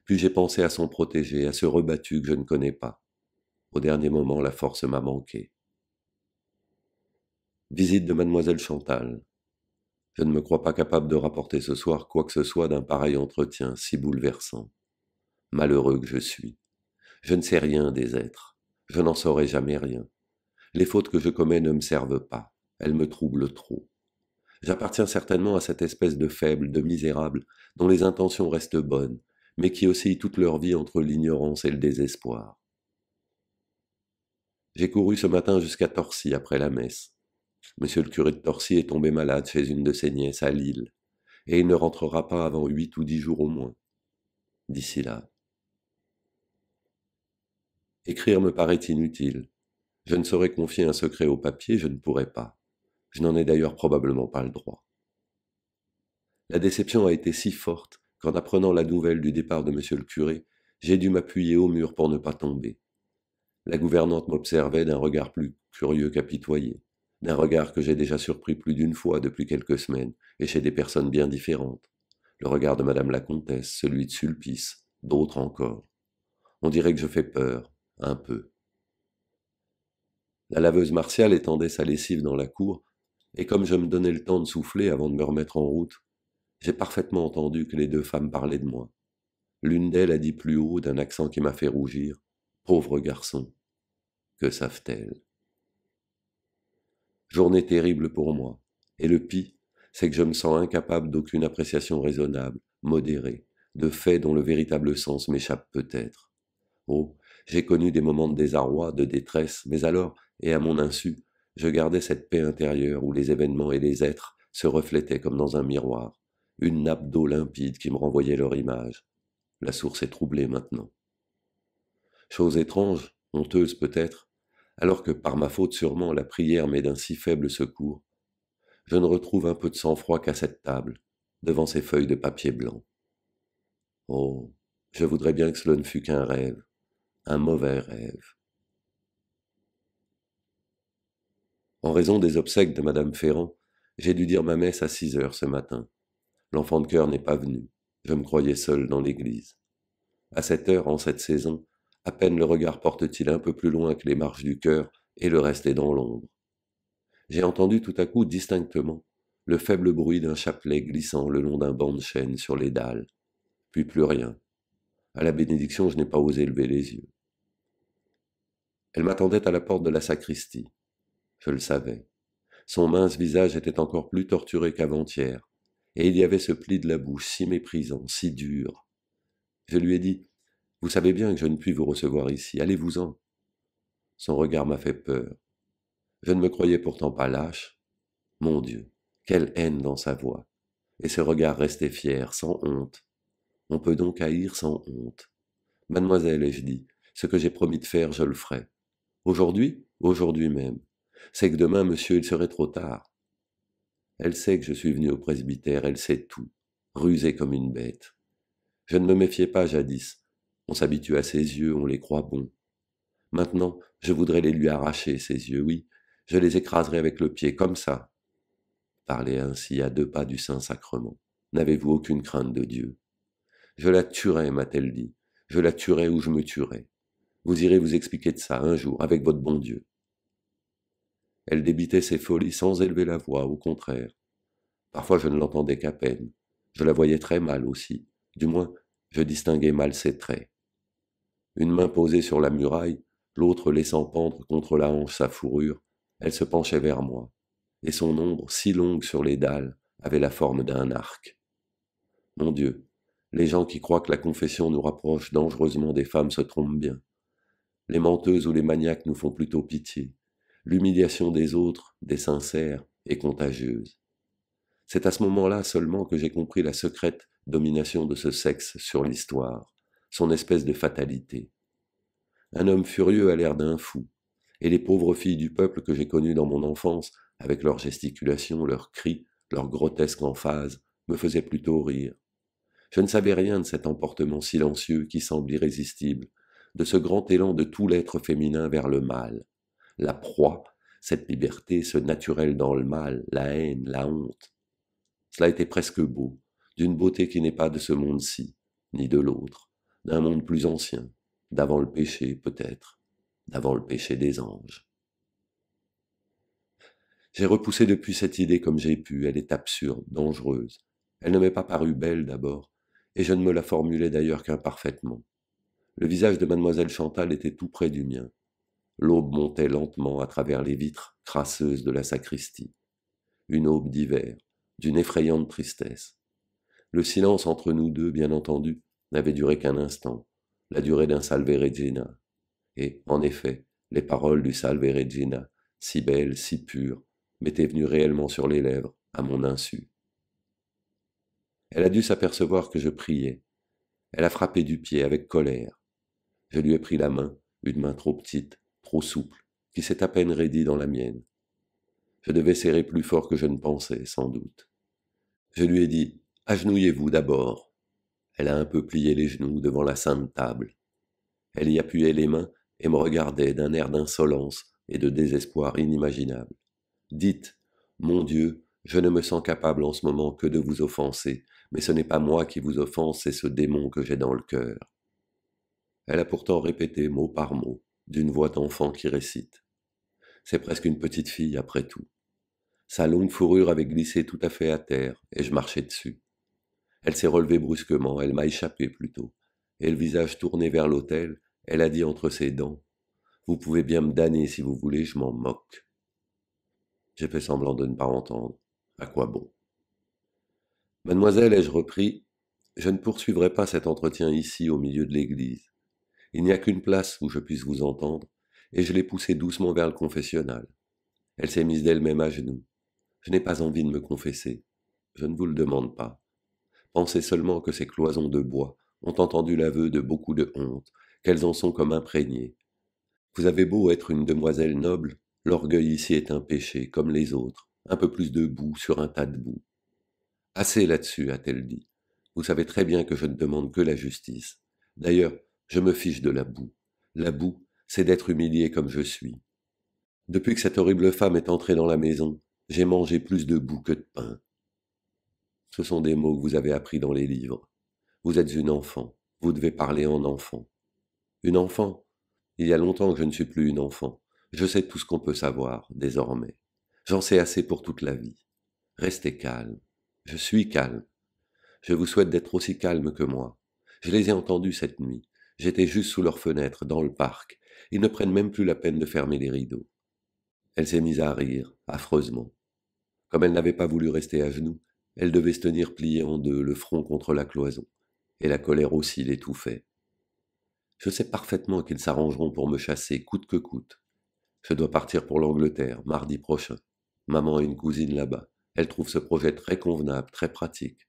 Puis j'ai pensé à son protégé, à ce rebattu que je ne connais pas. Au dernier moment, la force m'a manqué. Visite de mademoiselle Chantal. Je ne me crois pas capable de rapporter ce soir quoi que ce soit d'un pareil entretien si bouleversant. Malheureux que je suis. Je ne sais rien des êtres. Je n'en saurai jamais rien. Les fautes que je commets ne me servent pas. Elles me troublent trop. J'appartiens certainement à cette espèce de faible, de misérable, dont les intentions restent bonnes, mais qui oscillent toute leur vie entre l'ignorance et le désespoir. J'ai couru ce matin jusqu'à Torcy après la messe. Monsieur le curé de Torcy est tombé malade chez une de ses nièces à Lille, et il ne rentrera pas avant huit ou dix jours au moins. D'ici là. Écrire me paraît inutile. Je ne saurais confier un secret au papier, je ne pourrais pas. Je n'en ai d'ailleurs probablement pas le droit. La déception a été si forte qu'en apprenant la nouvelle du départ de monsieur le curé, j'ai dû m'appuyer au mur pour ne pas tomber. La gouvernante m'observait d'un regard plus curieux qu'apitoyé, d'un regard que j'ai déjà surpris plus d'une fois depuis quelques semaines, et chez des personnes bien différentes. Le regard de madame la comtesse, celui de Sulpice, d'autres encore. On dirait que je fais peur, un peu. La laveuse martiale étendait sa lessive dans la cour et comme je me donnais le temps de souffler avant de me remettre en route, j'ai parfaitement entendu que les deux femmes parlaient de moi. L'une d'elles a dit plus haut, d'un accent qui m'a fait rougir, Pauvre garçon, que savent-elles Journée terrible pour moi, et le pis, c'est que je me sens incapable d'aucune appréciation raisonnable, modérée, de faits dont le véritable sens m'échappe peut-être. Oh, j'ai connu des moments de désarroi, de détresse, mais alors, et à mon insu, je gardais cette paix intérieure où les événements et les êtres se reflétaient comme dans un miroir, une nappe d'eau limpide qui me renvoyait leur image. La source est troublée maintenant. Chose étrange, honteuse peut-être, alors que par ma faute sûrement la prière m'est d'un si faible secours, je ne retrouve un peu de sang-froid qu'à cette table, devant ces feuilles de papier blanc. Oh, je voudrais bien que cela ne fût qu'un rêve, un mauvais rêve. En raison des obsèques de Madame Ferrand, j'ai dû dire ma messe à six heures ce matin. L'enfant de cœur n'est pas venu. Je me croyais seul dans l'église. À cette heure, en cette saison, à peine le regard porte-t-il un peu plus loin que les marches du cœur et le reste est dans l'ombre. J'ai entendu tout à coup distinctement le faible bruit d'un chapelet glissant le long d'un banc de chêne sur les dalles. Puis plus rien. À la bénédiction, je n'ai pas osé lever les yeux. Elle m'attendait à la porte de la sacristie. Je le savais. Son mince visage était encore plus torturé qu'avant-hier, et il y avait ce pli de la bouche si méprisant, si dur. Je lui ai dit Vous savez bien que je ne puis vous recevoir ici, allez-vous-en. Son regard m'a fait peur. Je ne me croyais pourtant pas lâche. Mon Dieu, quelle haine dans sa voix. Et ce regard restait fier, sans honte. On peut donc haïr sans honte. Mademoiselle, ai-je dit, ce que j'ai promis de faire, je le ferai. Aujourd'hui, aujourd'hui même. C'est que demain, monsieur, il serait trop tard. Elle sait que je suis venu au presbytère, elle sait tout, rusée comme une bête. Je ne me méfiais pas jadis. On s'habitue à ses yeux, on les croit bons. Maintenant, je voudrais les lui arracher, ses yeux, oui, je les écraserai avec le pied, comme ça. Parlez ainsi à deux pas du Saint-Sacrement. N'avez-vous aucune crainte de Dieu Je la tuerai, m'a-t-elle dit. Je la tuerai ou je me tuerai. Vous irez vous expliquer de ça un jour avec votre bon Dieu. Elle débitait ses folies sans élever la voix, au contraire. Parfois je ne l'entendais qu'à peine. Je la voyais très mal aussi. Du moins, je distinguais mal ses traits. Une main posée sur la muraille, l'autre laissant pendre contre la hanche sa fourrure, elle se penchait vers moi, et son ombre, si longue sur les dalles, avait la forme d'un arc. Mon Dieu, les gens qui croient que la confession nous rapproche dangereusement des femmes se trompent bien. Les menteuses ou les maniaques nous font plutôt pitié l'humiliation des autres, des sincères, et contagieuse. C'est à ce moment-là seulement que j'ai compris la secrète domination de ce sexe sur l'histoire, son espèce de fatalité. Un homme furieux a l'air d'un fou, et les pauvres filles du peuple que j'ai connues dans mon enfance, avec leurs gesticulations, leurs cris, leurs grotesques emphases, me faisaient plutôt rire. Je ne savais rien de cet emportement silencieux qui semble irrésistible, de ce grand élan de tout l'être féminin vers le mal, la proie, cette liberté, ce naturel dans le mal, la haine, la honte. Cela était presque beau, d'une beauté qui n'est pas de ce monde-ci, ni de l'autre, d'un monde plus ancien, d'avant le péché peut-être, d'avant le péché des anges. J'ai repoussé depuis cette idée comme j'ai pu, elle est absurde, dangereuse. Elle ne m'est pas parue belle d'abord, et je ne me la formulais d'ailleurs qu'imparfaitement. Le visage de mademoiselle Chantal était tout près du mien. L'aube montait lentement à travers les vitres crasseuses de la sacristie. Une aube d'hiver, d'une effrayante tristesse. Le silence entre nous deux, bien entendu, n'avait duré qu'un instant, la durée d'un Salve Regina. Et, en effet, les paroles du Salve Regina, si belles, si pures, m'étaient venues réellement sur les lèvres, à mon insu. Elle a dû s'apercevoir que je priais. Elle a frappé du pied avec colère. Je lui ai pris la main, une main trop petite, trop souple, qui s'est à peine raidie dans la mienne. Je devais serrer plus fort que je ne pensais, sans doute. Je lui ai dit Agenouillez-vous d'abord. Elle a un peu plié les genoux devant la sainte table. Elle y appuyait les mains et me regardait d'un air d'insolence et de désespoir inimaginable. Dites Mon Dieu, je ne me sens capable en ce moment que de vous offenser, mais ce n'est pas moi qui vous offense, c'est ce démon que j'ai dans le cœur. Elle a pourtant répété mot par mot d'une voix d'enfant qui récite. C'est presque une petite fille après tout. Sa longue fourrure avait glissé tout à fait à terre, et je marchais dessus. Elle s'est relevée brusquement, elle m'a échappé plutôt, et le visage tourné vers l'autel, elle a dit entre ses dents Vous pouvez bien me damner si vous voulez, je m'en moque. J'ai fait semblant de ne pas entendre. À quoi bon Mademoiselle, ai-je repris, je ne poursuivrai pas cet entretien ici au milieu de l'église. Il n'y a qu'une place où je puisse vous entendre, et je l'ai poussée doucement vers le confessionnal. Elle s'est mise d'elle-même à genoux. Je n'ai pas envie de me confesser. Je ne vous le demande pas. Pensez seulement que ces cloisons de bois ont entendu l'aveu de beaucoup de honte, qu'elles en sont comme imprégnées. Vous avez beau être une demoiselle noble, l'orgueil ici est un péché, comme les autres, un peu plus de boue sur un tas de boue. Assez là-dessus, a-t-elle dit. Vous savez très bien que je ne demande que la justice. D'ailleurs, je me fiche de la boue. La boue, c'est d'être humilié comme je suis. Depuis que cette horrible femme est entrée dans la maison, j'ai mangé plus de boue que de pain. Ce sont des mots que vous avez appris dans les livres. Vous êtes une enfant, vous devez parler en enfant. Une enfant Il y a longtemps que je ne suis plus une enfant. Je sais tout ce qu'on peut savoir, désormais. J'en sais assez pour toute la vie. Restez calme. Je suis calme. Je vous souhaite d'être aussi calme que moi. Je les ai entendus cette nuit. J'étais juste sous leurs fenêtre, dans le parc. Ils ne prennent même plus la peine de fermer les rideaux. Elle s'est mise à rire, affreusement. Comme elle n'avait pas voulu rester à genoux, elle devait se tenir pliée en deux, le front contre la cloison, et la colère aussi l'étouffait. Je sais parfaitement qu'ils s'arrangeront pour me chasser coûte que coûte. Je dois partir pour l'Angleterre, mardi prochain. Maman a une cousine là-bas. Elle trouve ce projet très convenable, très pratique.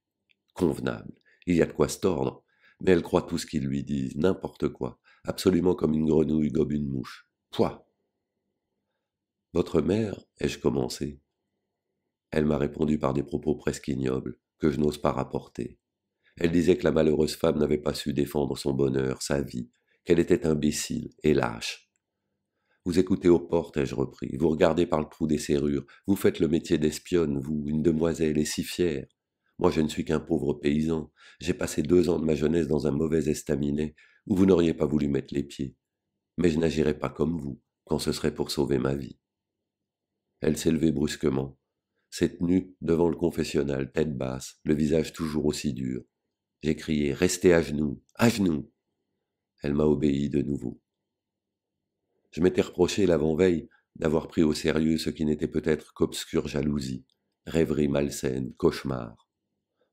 Convenable. Il y a de quoi se tordre mais elle croit tout ce qu'ils lui disent, n'importe quoi, absolument comme une grenouille gobe une mouche. Pouah Votre mère, ai-je commencé Elle m'a répondu par des propos presque ignobles, que je n'ose pas rapporter. Elle disait que la malheureuse femme n'avait pas su défendre son bonheur, sa vie, qu'elle était imbécile et lâche. Vous écoutez aux portes, ai-je repris, vous regardez par le trou des serrures, vous faites le métier d'espionne, vous, une demoiselle, et si fière. Moi, je ne suis qu'un pauvre paysan. J'ai passé deux ans de ma jeunesse dans un mauvais estaminet où vous n'auriez pas voulu mettre les pieds. Mais je n'agirai pas comme vous quand ce serait pour sauver ma vie. Elle s'est levée brusquement, s'est tenue devant le confessionnal, tête basse, le visage toujours aussi dur. J'ai crié Restez à genoux, à genoux Elle m'a obéi de nouveau. Je m'étais reproché l'avant-veille d'avoir pris au sérieux ce qui n'était peut-être qu'obscure jalousie, rêverie malsaine, cauchemar.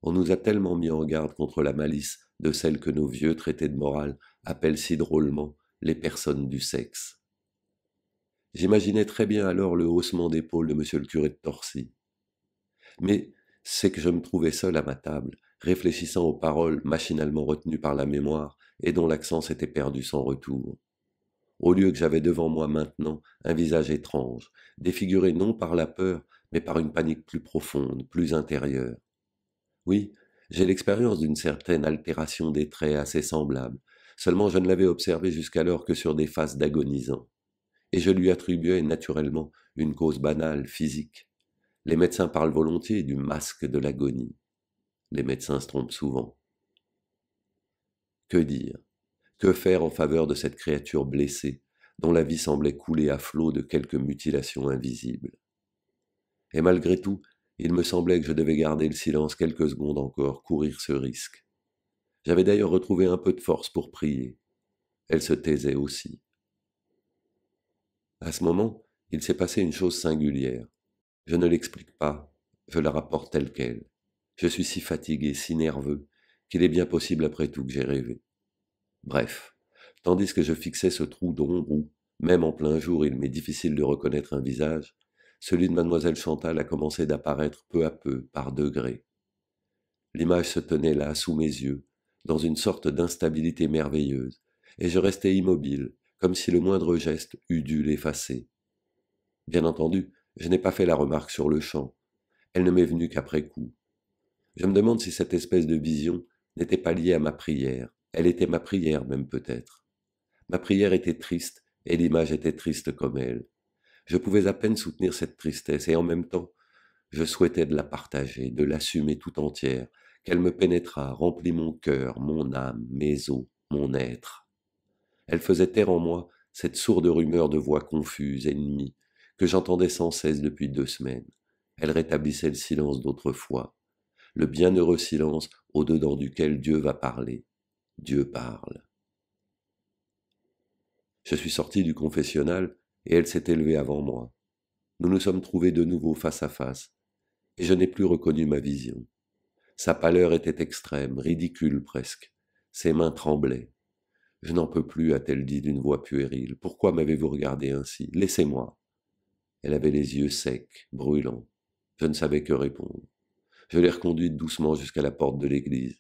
On nous a tellement mis en garde contre la malice de celle que nos vieux traités de morale appellent si drôlement les personnes du sexe. J'imaginais très bien alors le haussement d'épaule de M. le curé de Torcy. Mais c'est que je me trouvais seul à ma table, réfléchissant aux paroles machinalement retenues par la mémoire et dont l'accent s'était perdu sans retour. Au lieu que j'avais devant moi maintenant un visage étrange, défiguré non par la peur, mais par une panique plus profonde, plus intérieure. Oui, j'ai l'expérience d'une certaine altération des traits assez semblable, seulement je ne l'avais observée jusqu'alors que sur des faces d'agonisants. Et je lui attribuais naturellement une cause banale, physique. Les médecins parlent volontiers du masque de l'agonie. Les médecins se trompent souvent. Que dire Que faire en faveur de cette créature blessée, dont la vie semblait couler à flot de quelques mutilation invisible Et malgré tout, il me semblait que je devais garder le silence quelques secondes encore, courir ce risque. J'avais d'ailleurs retrouvé un peu de force pour prier. Elle se taisait aussi. À ce moment, il s'est passé une chose singulière. Je ne l'explique pas, je la rapporte telle qu'elle. Je suis si fatigué, si nerveux, qu'il est bien possible après tout que j'ai rêvé. Bref, tandis que je fixais ce trou d'ombre où, même en plein jour, il m'est difficile de reconnaître un visage, celui de mademoiselle Chantal a commencé d'apparaître peu à peu, par degrés. L'image se tenait là, sous mes yeux, dans une sorte d'instabilité merveilleuse, et je restais immobile, comme si le moindre geste eût dû l'effacer. Bien entendu, je n'ai pas fait la remarque sur le champ. Elle ne m'est venue qu'après coup. Je me demande si cette espèce de vision n'était pas liée à ma prière. Elle était ma prière même peut-être. Ma prière était triste, et l'image était triste comme elle. Je pouvais à peine soutenir cette tristesse et en même temps, je souhaitais de la partager, de l'assumer tout entière, qu'elle me pénétrât, remplit mon cœur, mon âme, mes os, mon être. Elle faisait taire en moi cette sourde rumeur de voix confuse, ennemie, que j'entendais sans cesse depuis deux semaines. Elle rétablissait le silence d'autrefois, le bienheureux silence au-dedans duquel Dieu va parler. Dieu parle. Je suis sorti du confessionnal et elle s'est élevée avant moi. Nous nous sommes trouvés de nouveau face à face, et je n'ai plus reconnu ma vision. Sa pâleur était extrême, ridicule presque. Ses mains tremblaient. Je n'en peux plus, a-t-elle dit d'une voix puérile. Pourquoi m'avez-vous regardé ainsi Laissez-moi. Elle avait les yeux secs, brûlants. Je ne savais que répondre. Je l'ai reconduite doucement jusqu'à la porte de l'église.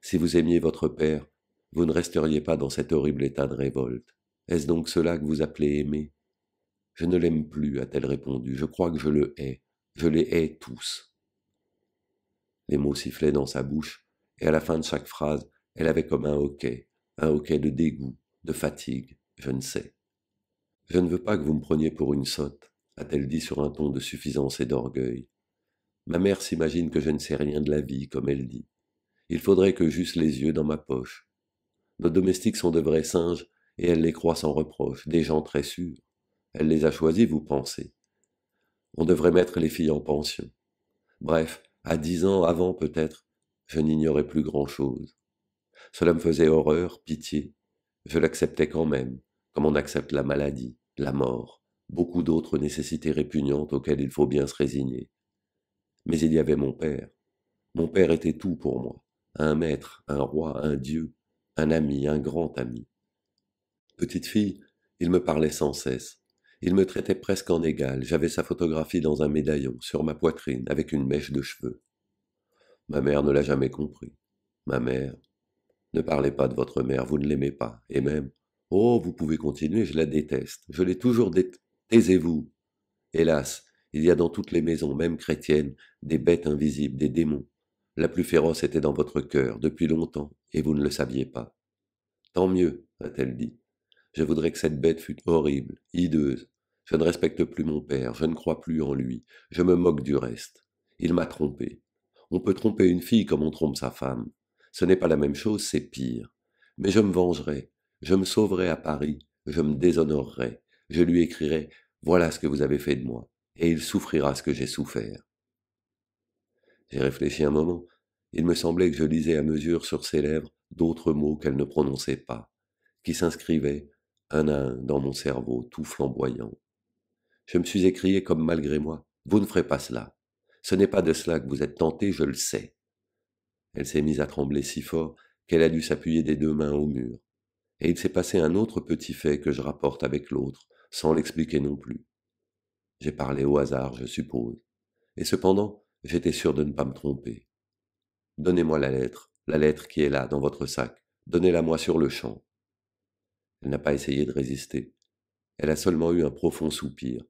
Si vous aimiez votre père, vous ne resteriez pas dans cet horrible état de révolte. Est-ce donc cela que vous appelez aimer je ne l'aime plus, a-t-elle répondu. Je crois que je le hais. Je les hais tous. Les mots sifflaient dans sa bouche, et à la fin de chaque phrase, elle avait comme un hoquet, un hoquet de dégoût, de fatigue, je ne sais. Je ne veux pas que vous me preniez pour une sotte, a-t-elle dit sur un ton de suffisance et d'orgueil. Ma mère s'imagine que je ne sais rien de la vie, comme elle dit. Il faudrait que j'eusse les yeux dans ma poche. Nos domestiques sont de vrais singes, et elle les croit sans reproche, des gens très sûrs. Elle les a choisis, vous pensez. On devrait mettre les filles en pension. Bref, à dix ans avant peut-être, je n'ignorais plus grand-chose. Cela me faisait horreur, pitié. Je l'acceptais quand même, comme on accepte la maladie, la mort, beaucoup d'autres nécessités répugnantes auxquelles il faut bien se résigner. Mais il y avait mon père. Mon père était tout pour moi. Un maître, un roi, un dieu, un ami, un grand ami. Petite fille, il me parlait sans cesse. Il me traitait presque en égal, j'avais sa photographie dans un médaillon, sur ma poitrine, avec une mèche de cheveux. Ma mère ne l'a jamais compris. Ma mère. Ne parlez pas de votre mère, vous ne l'aimez pas. Et même, oh, vous pouvez continuer, je la déteste. Je l'ai toujours détestée. Taisez-vous. Hélas, il y a dans toutes les maisons, même chrétiennes, des bêtes invisibles, des démons. La plus féroce était dans votre cœur, depuis longtemps, et vous ne le saviez pas. Tant mieux, a-t-elle dit. Je voudrais que cette bête fût horrible, hideuse, je ne respecte plus mon père, je ne crois plus en lui, je me moque du reste. Il m'a trompé. On peut tromper une fille comme on trompe sa femme. Ce n'est pas la même chose, c'est pire. Mais je me vengerai, je me sauverai à Paris, je me déshonorerai, je lui écrirai Voilà ce que vous avez fait de moi, et il souffrira ce que j'ai souffert. J'ai réfléchi un moment. Il me semblait que je lisais à mesure sur ses lèvres d'autres mots qu'elle ne prononçait pas, qui s'inscrivaient, un à un, dans mon cerveau tout flamboyant. Je me suis écrié comme malgré moi. Vous ne ferez pas cela. Ce n'est pas de cela que vous êtes tenté, je le sais. Elle s'est mise à trembler si fort qu'elle a dû s'appuyer des deux mains au mur. Et il s'est passé un autre petit fait que je rapporte avec l'autre, sans l'expliquer non plus. J'ai parlé au hasard, je suppose. Et cependant, j'étais sûr de ne pas me tromper. Donnez-moi la lettre, la lettre qui est là, dans votre sac. Donnez-la-moi sur le champ. Elle n'a pas essayé de résister. Elle a seulement eu un profond soupir,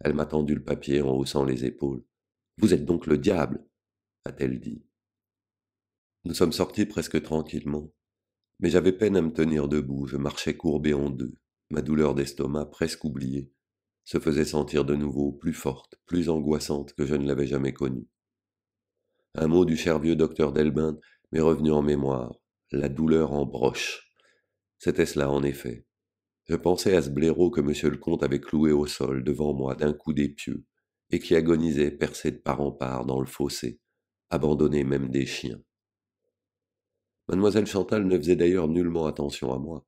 elle m'a tendu le papier en haussant les épaules. Vous êtes donc le diable, a-t-elle dit. Nous sommes sortis presque tranquillement, mais j'avais peine à me tenir debout, je marchais courbé en deux, ma douleur d'estomac presque oubliée se faisait sentir de nouveau plus forte, plus angoissante que je ne l'avais jamais connue. Un mot du cher vieux docteur Delbin m'est revenu en mémoire, la douleur en broche. C'était cela en effet, je pensais à ce blaireau que monsieur le comte avait cloué au sol devant moi d'un coup d'épieux et qui agonisait percé de part en part dans le fossé, abandonné même des chiens. Mademoiselle Chantal ne faisait d'ailleurs nullement attention à moi.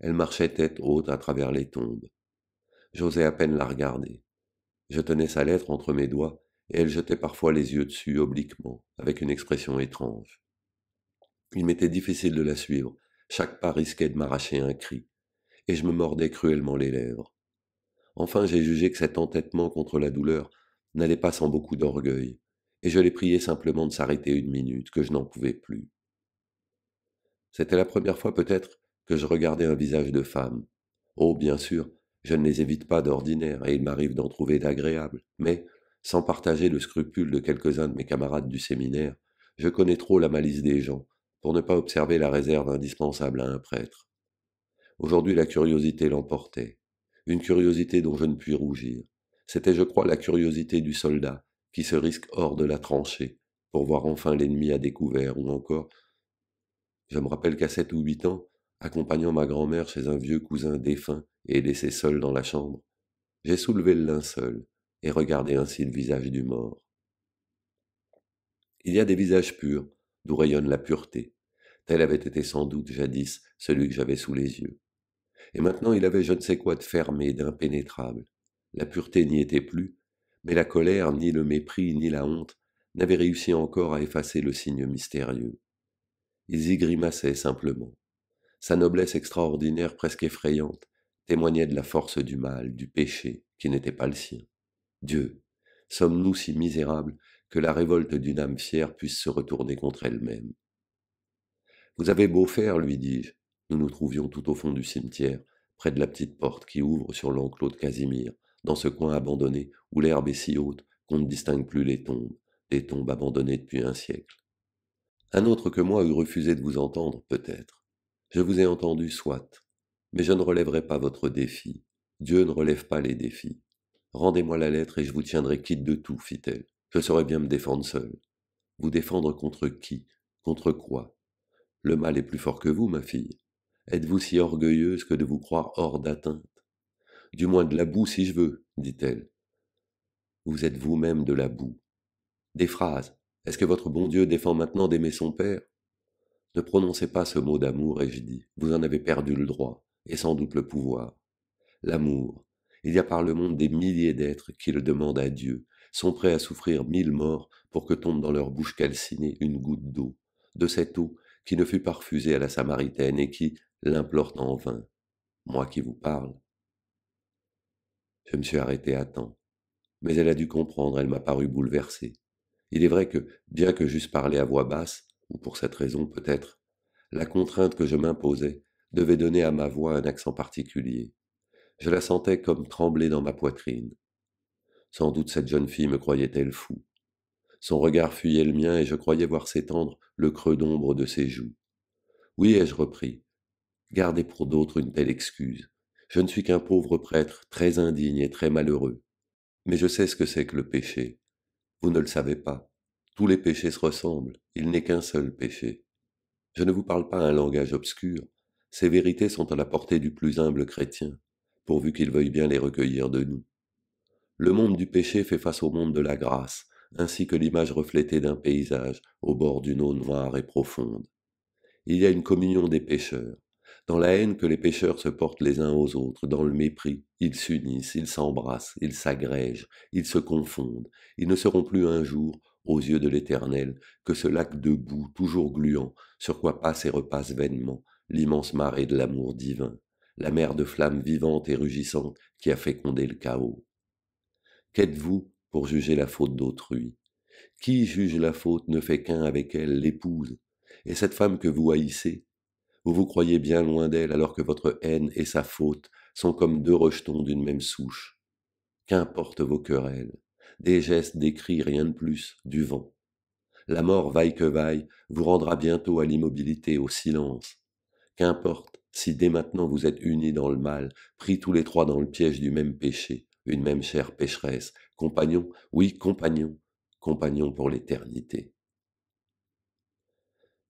Elle marchait tête haute à travers les tombes. J'osais à peine la regarder. Je tenais sa lettre entre mes doigts, et elle jetait parfois les yeux dessus obliquement, avec une expression étrange. Il m'était difficile de la suivre, chaque pas risquait de m'arracher un cri, et je me mordais cruellement les lèvres. Enfin, j'ai jugé que cet entêtement contre la douleur n'allait pas sans beaucoup d'orgueil, et je l'ai prié simplement de s'arrêter une minute, que je n'en pouvais plus. C'était la première fois peut-être que je regardais un visage de femme. Oh, bien sûr, je ne les évite pas d'ordinaire, et il m'arrive d'en trouver d'agréables, mais, sans partager le scrupule de quelques-uns de mes camarades du séminaire, je connais trop la malice des gens pour ne pas observer la réserve indispensable à un prêtre. Aujourd'hui, la curiosité l'emportait. Une curiosité dont je ne puis rougir. C'était, je crois, la curiosité du soldat qui se risque hors de la tranchée pour voir enfin l'ennemi à découvert ou encore. Je me rappelle qu'à sept ou huit ans, accompagnant ma grand-mère chez un vieux cousin défunt et laissé seul dans la chambre, j'ai soulevé le linceul et regardé ainsi le visage du mort. Il y a des visages purs, d'où rayonne la pureté. Tel avait été sans doute jadis celui que j'avais sous les yeux. Et maintenant il avait je ne sais quoi de fermé, d'impénétrable. La pureté n'y était plus, mais la colère, ni le mépris, ni la honte n'avaient réussi encore à effacer le signe mystérieux. Ils y grimaçaient simplement. Sa noblesse extraordinaire, presque effrayante, témoignait de la force du mal, du péché, qui n'était pas le sien. Dieu, sommes-nous si misérables que la révolte d'une âme fière puisse se retourner contre elle-même Vous avez beau faire, lui dis-je, nous nous trouvions tout au fond du cimetière, près de la petite porte qui ouvre sur l'enclos de Casimir, dans ce coin abandonné où l'herbe est si haute qu'on ne distingue plus les tombes, les tombes abandonnées depuis un siècle. Un autre que moi eût refusé de vous entendre, peut-être. Je vous ai entendu, soit, mais je ne relèverai pas votre défi. Dieu ne relève pas les défis. Rendez-moi la lettre et je vous tiendrai quitte de tout, fit-elle. Je saurais bien me défendre seul. Vous défendre contre qui Contre quoi Le mal est plus fort que vous, ma fille. Êtes-vous si orgueilleuse que de vous croire hors d'atteinte Du moins de la boue si je veux, dit-elle. Vous êtes vous-même de la boue. Des phrases. Est-ce que votre bon Dieu défend maintenant d'aimer son Père Ne prononcez pas ce mot d'amour, ai-je dit. Vous en avez perdu le droit, et sans doute le pouvoir. L'amour. Il y a par le monde des milliers d'êtres qui le demandent à Dieu, sont prêts à souffrir mille morts pour que tombe dans leur bouche calcinée une goutte d'eau, de cette eau qui ne fut pas refusée à la Samaritaine et qui, l'implorent en vain, moi qui vous parle. Je me suis arrêté à temps, mais elle a dû comprendre, elle m'a paru bouleversée. Il est vrai que, bien que j'eusse parlé à voix basse, ou pour cette raison peut-être, la contrainte que je m'imposais devait donner à ma voix un accent particulier. Je la sentais comme trembler dans ma poitrine. Sans doute cette jeune fille me croyait-elle fou. Son regard fuyait le mien et je croyais voir s'étendre le creux d'ombre de ses joues. Oui, ai-je repris, gardez pour d'autres une telle excuse. Je ne suis qu'un pauvre prêtre, très indigne et très malheureux. Mais je sais ce que c'est que le péché. Vous ne le savez pas. Tous les péchés se ressemblent, il n'est qu'un seul péché. Je ne vous parle pas un langage obscur, ces vérités sont à la portée du plus humble chrétien, pourvu qu'il veuille bien les recueillir de nous. Le monde du péché fait face au monde de la grâce, ainsi que l'image reflétée d'un paysage au bord d'une eau noire et profonde. Il y a une communion des pécheurs, dans la haine que les pécheurs se portent les uns aux autres, dans le mépris. Ils s'unissent, ils s'embrassent, ils s'agrègent, ils se confondent. Ils ne seront plus un jour, aux yeux de l'Éternel, que ce lac de boue, toujours gluant, sur quoi passe et repasse vainement l'immense marée de l'amour divin, la mer de flammes vivantes et rugissantes qui a fécondé le chaos. Qu'êtes-vous pour juger la faute d'autrui Qui juge la faute ne fait qu'un avec elle, l'épouse. Et cette femme que vous haïssez, vous vous croyez bien loin d'elle alors que votre haine et sa faute sont comme deux rejetons d'une même souche. Qu'importe vos querelles, des gestes, des cris, rien de plus, du vent. La mort, vaille que vaille, vous rendra bientôt à l'immobilité, au silence. Qu'importe si dès maintenant vous êtes unis dans le mal, pris tous les trois dans le piège du même péché, une même chère pécheresse, compagnon, oui, compagnon, compagnon pour l'éternité.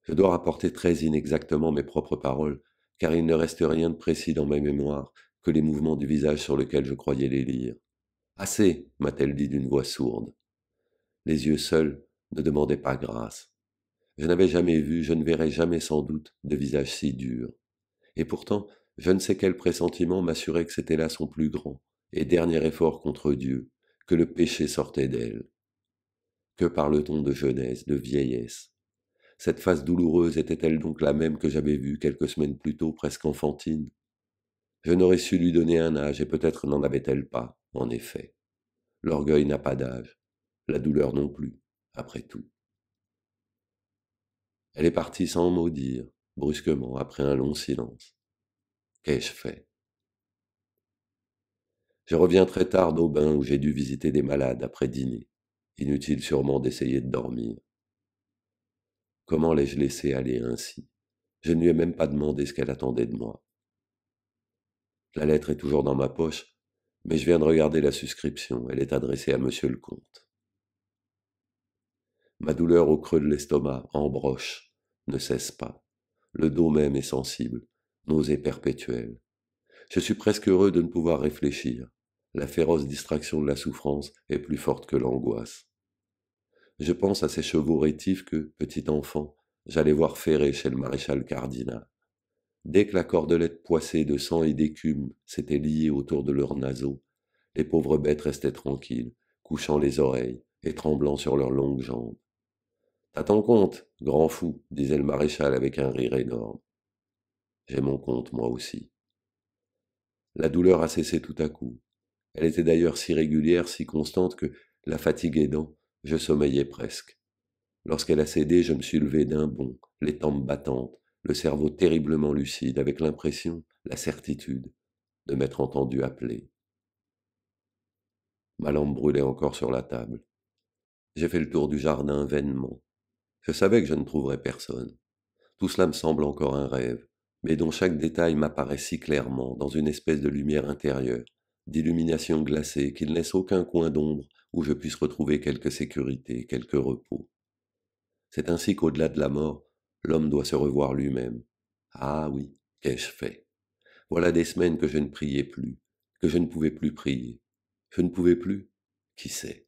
Je dois rapporter très inexactement mes propres paroles, car il ne reste rien de précis dans ma mémoire que les mouvements du visage sur lequel je croyais les lire. Assez, m'a-t-elle dit d'une voix sourde. Les yeux seuls ne demandaient pas grâce. Je n'avais jamais vu, je ne verrai jamais sans doute, de visage si dur. Et pourtant, je ne sais quel pressentiment m'assurait que c'était là son plus grand et dernier effort contre Dieu, que le péché sortait d'elle. Que parle-t-on de jeunesse, de vieillesse cette face douloureuse était-elle donc la même que j'avais vue quelques semaines plus tôt, presque enfantine Je n'aurais su lui donner un âge, et peut-être n'en avait-elle pas, en effet. L'orgueil n'a pas d'âge, la douleur non plus, après tout. Elle est partie sans mot dire, brusquement, après un long silence. Qu'ai-je fait Je reviens très tard d'Aubin où j'ai dû visiter des malades après dîner. Inutile sûrement d'essayer de dormir. Comment l'ai-je laissée aller ainsi Je ne lui ai même pas demandé ce qu'elle attendait de moi. La lettre est toujours dans ma poche, mais je viens de regarder la suscription. Elle est adressée à monsieur le comte. Ma douleur au creux de l'estomac, en broche, ne cesse pas. Le dos même est sensible, nausée perpétuelle. Je suis presque heureux de ne pouvoir réfléchir. La féroce distraction de la souffrance est plus forte que l'angoisse. Je pense à ces chevaux rétifs que, petit enfant, j'allais voir ferrer chez le maréchal cardinal. Dès que la cordelette poissée de sang et d'écume s'était liée autour de leurs naseaux, les pauvres bêtes restaient tranquilles, couchant les oreilles et tremblant sur leurs longues jambes. T'as ton compte, grand fou, disait le maréchal avec un rire énorme. J'ai mon compte, moi aussi. La douleur a cessé tout à coup. Elle était d'ailleurs si régulière, si constante que, la fatigue aidant, je sommeillais presque. Lorsqu'elle a cédé, je me suis levé d'un bond, les tempes battantes, le cerveau terriblement lucide, avec l'impression, la certitude, de m'être entendu appeler. Ma lampe brûlait encore sur la table. J'ai fait le tour du jardin vainement. Je savais que je ne trouverais personne. Tout cela me semble encore un rêve, mais dont chaque détail m'apparaît si clairement dans une espèce de lumière intérieure, d'illumination glacée, qui ne laisse aucun coin d'ombre où je puisse retrouver quelque sécurité, quelque repos. C'est ainsi qu'au-delà de la mort, l'homme doit se revoir lui-même. Ah oui, qu'ai-je fait Voilà des semaines que je ne priais plus, que je ne pouvais plus prier. Je ne pouvais plus Qui sait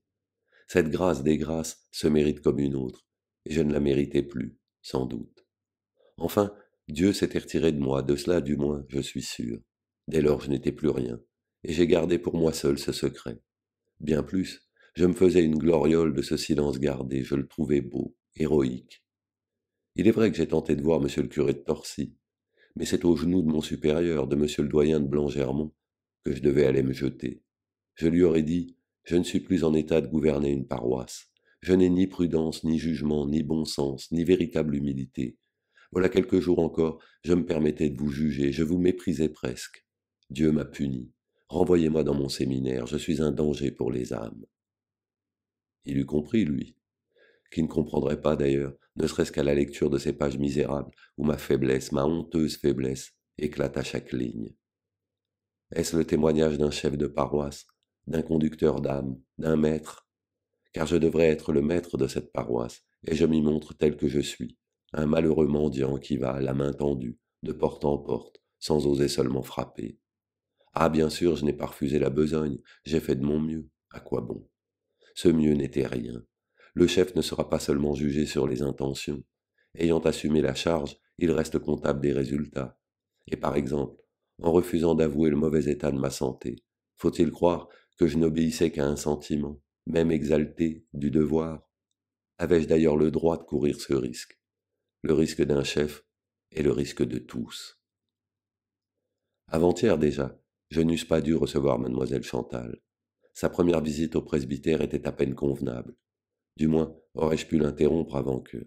Cette grâce des grâces se mérite comme une autre, et je ne la méritais plus, sans doute. Enfin, Dieu s'était retiré de moi, de cela du moins, je suis sûr. Dès lors, je n'étais plus rien, et j'ai gardé pour moi seul ce secret. Bien plus, je me faisais une gloriole de ce silence gardé, je le trouvais beau, héroïque. Il est vrai que j'ai tenté de voir monsieur le curé de Torcy, mais c'est aux genoux de mon supérieur, de monsieur le doyen de Blangermont, que je devais aller me jeter. Je lui aurais dit Je ne suis plus en état de gouverner une paroisse. Je n'ai ni prudence, ni jugement, ni bon sens, ni véritable humilité. Voilà quelques jours encore, je me permettais de vous juger, je vous méprisais presque. Dieu m'a puni. Renvoyez-moi dans mon séminaire, je suis un danger pour les âmes. Il eût compris, lui. Qui ne comprendrait pas d'ailleurs, ne serait-ce qu'à la lecture de ces pages misérables, où ma faiblesse, ma honteuse faiblesse, éclate à chaque ligne. Est-ce le témoignage d'un chef de paroisse, d'un conducteur d'âme, d'un maître Car je devrais être le maître de cette paroisse, et je m'y montre tel que je suis, un malheureux mendiant qui va, la main tendue, de porte en porte, sans oser seulement frapper. Ah, bien sûr, je n'ai pas refusé la besogne, j'ai fait de mon mieux, à quoi bon ce mieux n'était rien. Le chef ne sera pas seulement jugé sur les intentions. Ayant assumé la charge, il reste comptable des résultats. Et par exemple, en refusant d'avouer le mauvais état de ma santé, faut-il croire que je n'obéissais qu'à un sentiment, même exalté, du devoir Avais-je d'ailleurs le droit de courir ce risque Le risque d'un chef est le risque de tous. Avant-hier déjà, je n'eusse pas dû recevoir mademoiselle Chantal. Sa première visite au presbytère était à peine convenable. Du moins, aurais-je pu l'interrompre avant que.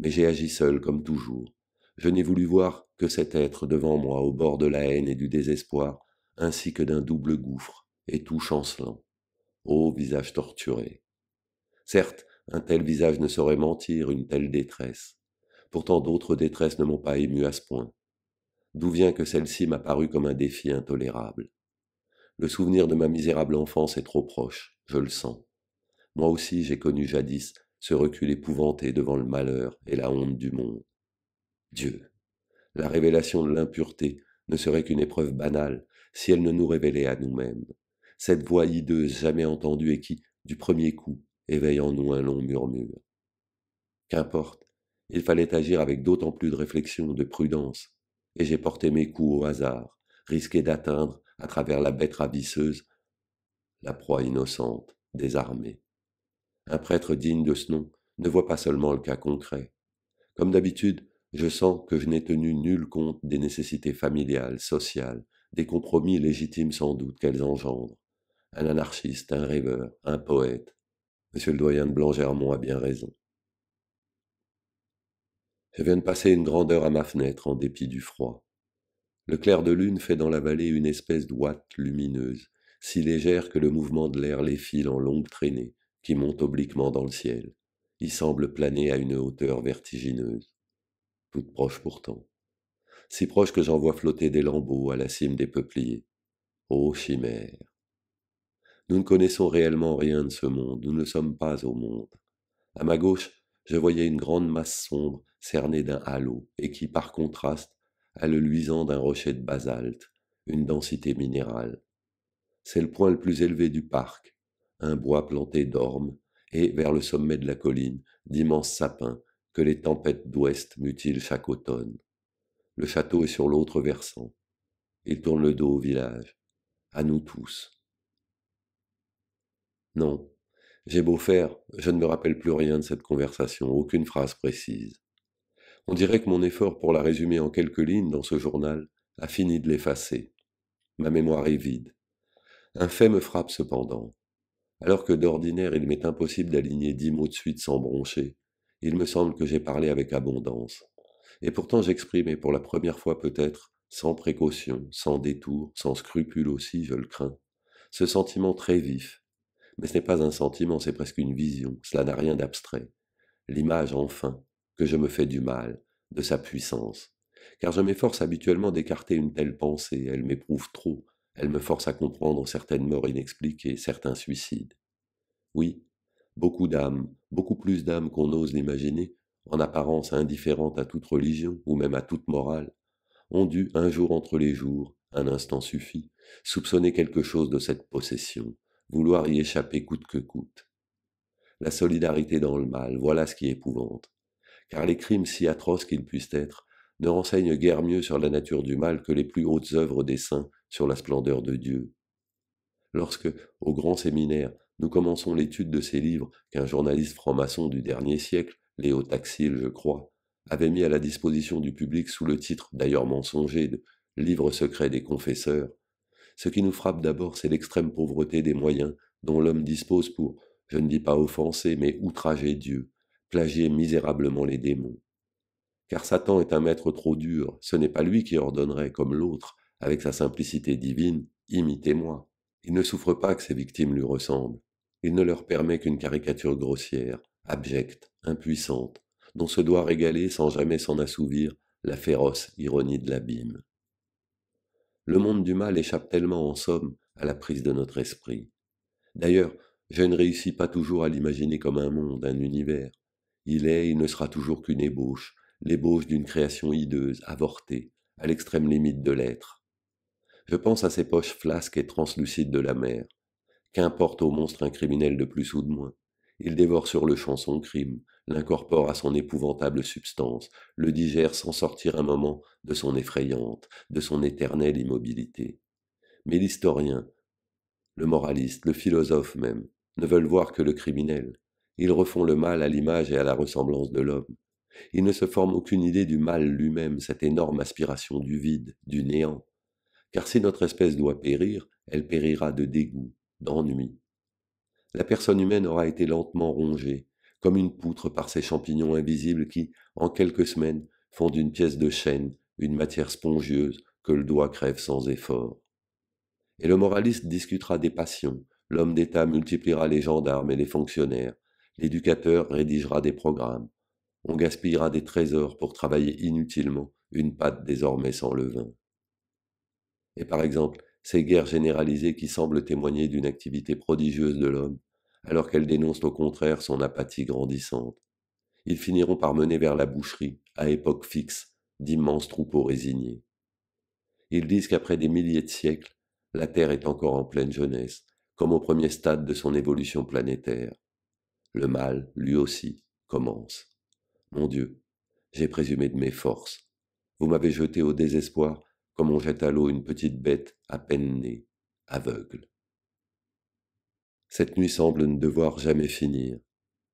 Mais j'ai agi seul, comme toujours. Je n'ai voulu voir que cet être devant moi au bord de la haine et du désespoir, ainsi que d'un double gouffre, et tout chancelant. Ô visage torturé. Certes, un tel visage ne saurait mentir, une telle détresse. Pourtant d'autres détresses ne m'ont pas ému à ce point. D'où vient que celle-ci m'a paru comme un défi intolérable. Le souvenir de ma misérable enfance est trop proche, je le sens. Moi aussi j'ai connu jadis ce recul épouvanté devant le malheur et la honte du monde. Dieu, la révélation de l'impureté ne serait qu'une épreuve banale si elle ne nous révélait à nous-mêmes, cette voix hideuse jamais entendue et qui, du premier coup, éveille en nous un long murmure. Qu'importe, il fallait agir avec d'autant plus de réflexion, de prudence, et j'ai porté mes coups au hasard, risqué d'atteindre à travers la bête ravisseuse, la proie innocente, désarmée. Un prêtre digne de ce nom ne voit pas seulement le cas concret. Comme d'habitude, je sens que je n'ai tenu nul compte des nécessités familiales, sociales, des compromis légitimes sans doute qu'elles engendrent. Un anarchiste, un rêveur, un poète. Monsieur le doyen de Blangermont a bien raison. Je viens de passer une grande heure à ma fenêtre en dépit du froid. Le clair de lune fait dans la vallée une espèce d'ouate lumineuse, si légère que le mouvement de l'air les file en longues traînées, qui montent obliquement dans le ciel. Ils semblent planer à une hauteur vertigineuse. Toute proche pourtant. Si proche que j'en vois flotter des lambeaux à la cime des peupliers. Ô chimère Nous ne connaissons réellement rien de ce monde, nous ne sommes pas au monde. À ma gauche, je voyais une grande masse sombre cernée d'un halo, et qui, par contraste, à le luisant d'un rocher de basalte, une densité minérale. C'est le point le plus élevé du parc, un bois planté d'ormes, et vers le sommet de la colline, d'immenses sapins que les tempêtes d'ouest mutilent chaque automne. Le château est sur l'autre versant. Il tourne le dos au village, à nous tous. Non, j'ai beau faire, je ne me rappelle plus rien de cette conversation, aucune phrase précise. On dirait que mon effort pour la résumer en quelques lignes dans ce journal a fini de l'effacer. Ma mémoire est vide. Un fait me frappe cependant. Alors que d'ordinaire il m'est impossible d'aligner dix mots de suite sans broncher, il me semble que j'ai parlé avec abondance. Et pourtant j'exprimais pour la première fois peut-être, sans précaution, sans détour, sans scrupule aussi, je le crains, ce sentiment très vif. Mais ce n'est pas un sentiment, c'est presque une vision, cela n'a rien d'abstrait. L'image enfin, que je me fais du mal, de sa puissance, car je m'efforce habituellement d'écarter une telle pensée, elle m'éprouve trop, elle me force à comprendre certaines morts inexpliquées, certains suicides. Oui, beaucoup d'âmes, beaucoup plus d'âmes qu'on ose l'imaginer, en apparence indifférentes à toute religion ou même à toute morale, ont dû, un jour entre les jours, un instant suffit, soupçonner quelque chose de cette possession, vouloir y échapper coûte que coûte. La solidarité dans le mal, voilà ce qui épouvante car les crimes si atroces qu'ils puissent être ne renseignent guère mieux sur la nature du mal que les plus hautes œuvres des saints sur la splendeur de Dieu. Lorsque, au grand séminaire, nous commençons l'étude de ces livres qu'un journaliste franc-maçon du dernier siècle, Léo Taxil, je crois, avait mis à la disposition du public sous le titre, d'ailleurs mensonger, de Livre secret des confesseurs, ce qui nous frappe d'abord, c'est l'extrême pauvreté des moyens dont l'homme dispose pour, je ne dis pas offenser, mais outrager Dieu, plagier misérablement les démons. Car Satan est un maître trop dur, ce n'est pas lui qui ordonnerait, comme l'autre, avec sa simplicité divine, imitez-moi. Il ne souffre pas que ses victimes lui ressemblent. Il ne leur permet qu'une caricature grossière, abjecte, impuissante, dont se doit régaler sans jamais s'en assouvir la féroce ironie de l'abîme. Le monde du mal échappe tellement en somme à la prise de notre esprit. D'ailleurs, je ne réussis pas toujours à l'imaginer comme un monde, un univers. Il est et ne sera toujours qu'une ébauche, l'ébauche d'une création hideuse, avortée, à l'extrême limite de l'être. Je pense à ces poches flasques et translucides de la mer. Qu'importe au monstre un criminel de plus ou de moins. Il dévore sur le champ son crime, l'incorpore à son épouvantable substance, le digère sans sortir un moment de son effrayante, de son éternelle immobilité. Mais l'historien, le moraliste, le philosophe même, ne veulent voir que le criminel, ils refont le mal à l'image et à la ressemblance de l'homme. Ils ne se forment aucune idée du mal lui-même, cette énorme aspiration du vide, du néant. Car si notre espèce doit périr, elle périra de dégoût, d'ennui. La personne humaine aura été lentement rongée, comme une poutre par ces champignons invisibles qui, en quelques semaines, font d'une pièce de chaîne, une matière spongieuse que le doigt crève sans effort. Et le moraliste discutera des passions, l'homme d'État multipliera les gendarmes et les fonctionnaires, L'éducateur rédigera des programmes. On gaspillera des trésors pour travailler inutilement une pâte désormais sans levain. Et par exemple, ces guerres généralisées qui semblent témoigner d'une activité prodigieuse de l'homme, alors qu'elles dénoncent au contraire son apathie grandissante. Ils finiront par mener vers la boucherie, à époque fixe, d'immenses troupeaux résignés. Ils disent qu'après des milliers de siècles, la Terre est encore en pleine jeunesse, comme au premier stade de son évolution planétaire le mal, lui aussi, commence. Mon Dieu, j'ai présumé de mes forces. Vous m'avez jeté au désespoir comme on jette à l'eau une petite bête à peine née, aveugle. Cette nuit semble ne devoir jamais finir.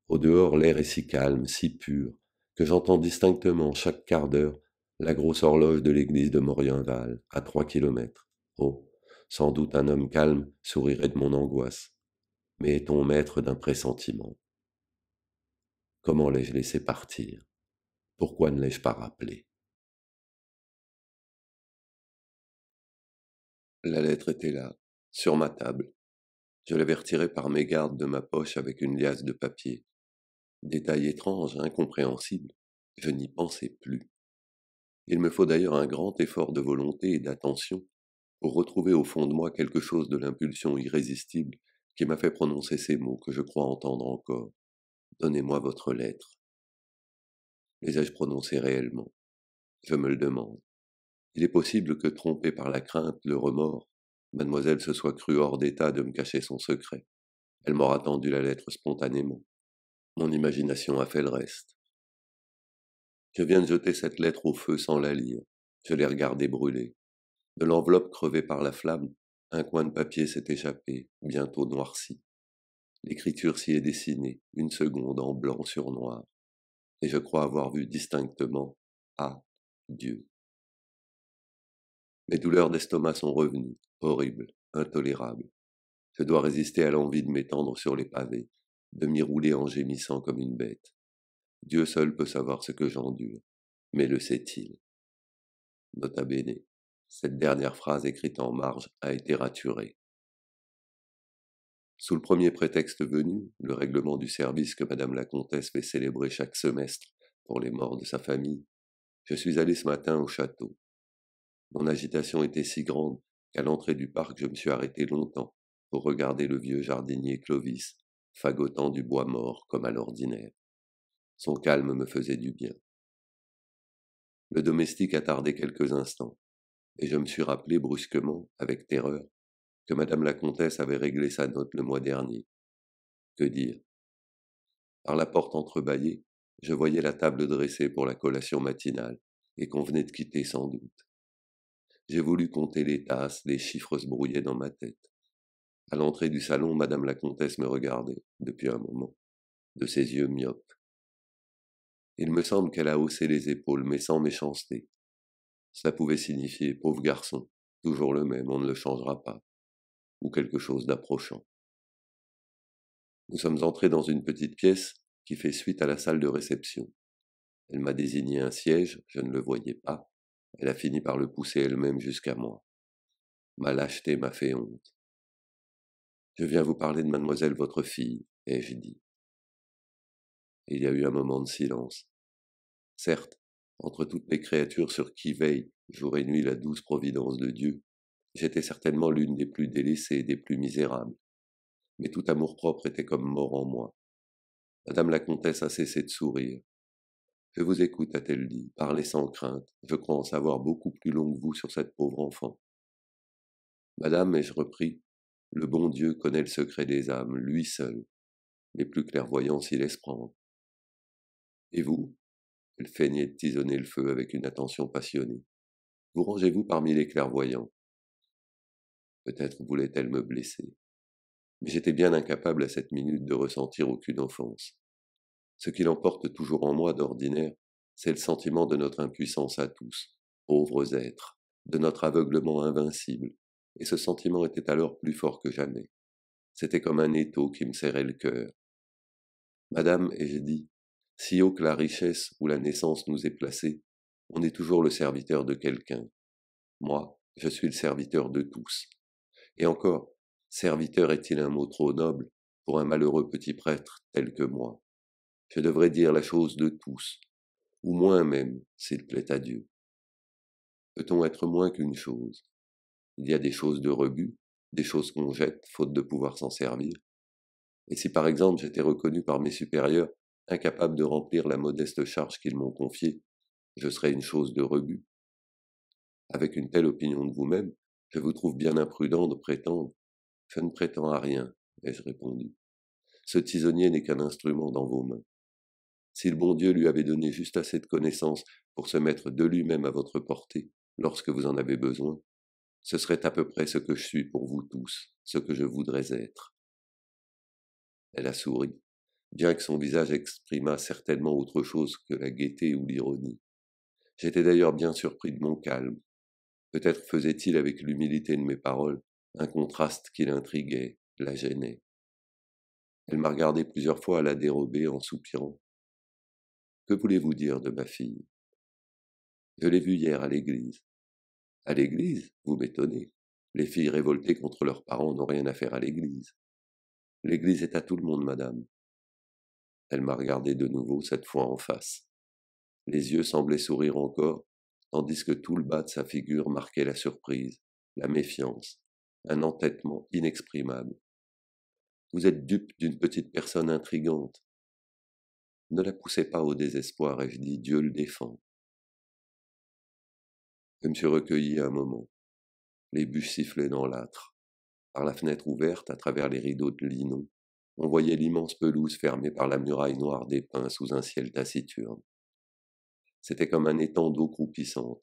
Au dehors, l'air est si calme, si pur, que j'entends distinctement chaque quart d'heure la grosse horloge de l'église de Morienval, à trois kilomètres. Oh, sans doute un homme calme sourirait de mon angoisse. Mais est-on maître d'un pressentiment Comment l'ai-je laissé partir Pourquoi ne l'ai-je pas rappelé La lettre était là, sur ma table. Je l'avais retirée par mégarde de ma poche avec une liasse de papier. Détail étrange, incompréhensible, je n'y pensais plus. Il me faut d'ailleurs un grand effort de volonté et d'attention pour retrouver au fond de moi quelque chose de l'impulsion irrésistible qui m'a fait prononcer ces mots que je crois entendre encore. Donnez-moi votre lettre. Les ai-je prononcées réellement Je me le demande. Il est possible que, trompée par la crainte, le remords, mademoiselle se soit crue hors d'état de me cacher son secret. Elle m'aura tendu la lettre spontanément. Mon imagination a fait le reste. Je viens de jeter cette lettre au feu sans la lire. Je l'ai regardée brûler. De l'enveloppe crevée par la flamme, un coin de papier s'est échappé, bientôt noirci. L'écriture s'y est dessinée, une seconde en blanc sur noir, et je crois avoir vu distinctement à ah, Dieu. Mes douleurs d'estomac sont revenues, horribles, intolérables. Je dois résister à l'envie de m'étendre sur les pavés, de m'y rouler en gémissant comme une bête. Dieu seul peut savoir ce que j'endure, mais le sait-il Nota bene, cette dernière phrase écrite en marge a été raturée. Sous le premier prétexte venu, le règlement du service que Madame la Comtesse fait célébrer chaque semestre pour les morts de sa famille, je suis allé ce matin au château. Mon agitation était si grande qu'à l'entrée du parc je me suis arrêté longtemps pour regarder le vieux jardinier Clovis, fagotant du bois mort comme à l'ordinaire. Son calme me faisait du bien. Le domestique a tardé quelques instants, et je me suis rappelé brusquement, avec terreur, que Madame la Comtesse avait réglé sa note le mois dernier. Que dire Par la porte entrebâillée, je voyais la table dressée pour la collation matinale, et qu'on venait de quitter sans doute. J'ai voulu compter les tasses, les chiffres se brouillaient dans ma tête. À l'entrée du salon, Madame la Comtesse me regardait, depuis un moment, de ses yeux myopes. Il me semble qu'elle a haussé les épaules, mais sans méchanceté. Cela pouvait signifier pauvre garçon, toujours le même, on ne le changera pas, ou quelque chose d'approchant. Nous sommes entrés dans une petite pièce qui fait suite à la salle de réception. Elle m'a désigné un siège, je ne le voyais pas. Elle a fini par le pousser elle-même jusqu'à moi. Ma lâcheté m'a fait honte. Je viens vous parler de mademoiselle votre fille, ai-je dit. Il y a eu un moment de silence. Certes, entre toutes les créatures sur qui veille jour et nuit la douce providence de Dieu, J'étais certainement l'une des plus délaissées et des plus misérables. Mais tout amour-propre était comme mort en moi. Madame la comtesse a cessé de sourire. Je vous écoute, a-t-elle dit, parlez sans crainte. Je crois en savoir beaucoup plus long que vous sur cette pauvre enfant. Madame, ai-je repris, le bon Dieu connaît le secret des âmes, lui seul. Les plus clairvoyants s'y laissent prendre. Et vous Elle feignait de tisonner le feu avec une attention passionnée. Vous rangez-vous parmi les clairvoyants Peut-être voulait-elle me blesser. Mais j'étais bien incapable à cette minute de ressentir aucune offense. Ce qui l'emporte toujours en moi d'ordinaire, c'est le sentiment de notre impuissance à tous, pauvres êtres, de notre aveuglement invincible, et ce sentiment était alors plus fort que jamais. C'était comme un étau qui me serrait le cœur. Madame, ai-je dit, si haut que la richesse ou la naissance nous est placée, on est toujours le serviteur de quelqu'un. Moi, je suis le serviteur de tous, et encore, serviteur est-il un mot trop noble pour un malheureux petit prêtre tel que moi Je devrais dire la chose de tous, ou moins même, s'il plaît à Dieu. Peut-on être moins qu'une chose Il y a des choses de rebut, des choses qu'on jette, faute de pouvoir s'en servir. Et si par exemple j'étais reconnu par mes supérieurs incapable de remplir la modeste charge qu'ils m'ont confiée, je serais une chose de rebut. Avec une telle opinion de vous-même, je vous trouve bien imprudent de prétendre. Je ne prétends à rien, ai-je répondu. Ce tisonnier n'est qu'un instrument dans vos mains. Si le bon Dieu lui avait donné juste assez de connaissances pour se mettre de lui-même à votre portée, lorsque vous en avez besoin, ce serait à peu près ce que je suis pour vous tous, ce que je voudrais être. Elle a souri, bien que son visage exprimât certainement autre chose que la gaieté ou l'ironie. J'étais d'ailleurs bien surpris de mon calme, Peut-être faisait-il avec l'humilité de mes paroles un contraste qui l'intriguait, la gênait. Elle m'a regardé plusieurs fois à la dérobée en soupirant. Que voulez-vous dire de ma fille Je l'ai vue hier à l'église. À l'église Vous m'étonnez. Les filles révoltées contre leurs parents n'ont rien à faire à l'église. L'église est à tout le monde, madame. Elle m'a regardé de nouveau, cette fois en face. Les yeux semblaient sourire encore, tandis que tout le bas de sa figure marquait la surprise, la méfiance, un entêtement inexprimable. Vous êtes dupe d'une petite personne intrigante. Ne la poussez pas au désespoir, ai-je dit, Dieu le défend. Je me suis recueilli un moment. Les bûches sifflaient dans l'âtre. Par la fenêtre ouverte, à travers les rideaux de linon, on voyait l'immense pelouse fermée par la muraille noire des pins sous un ciel taciturne. C'était comme un étang d'eau croupissante.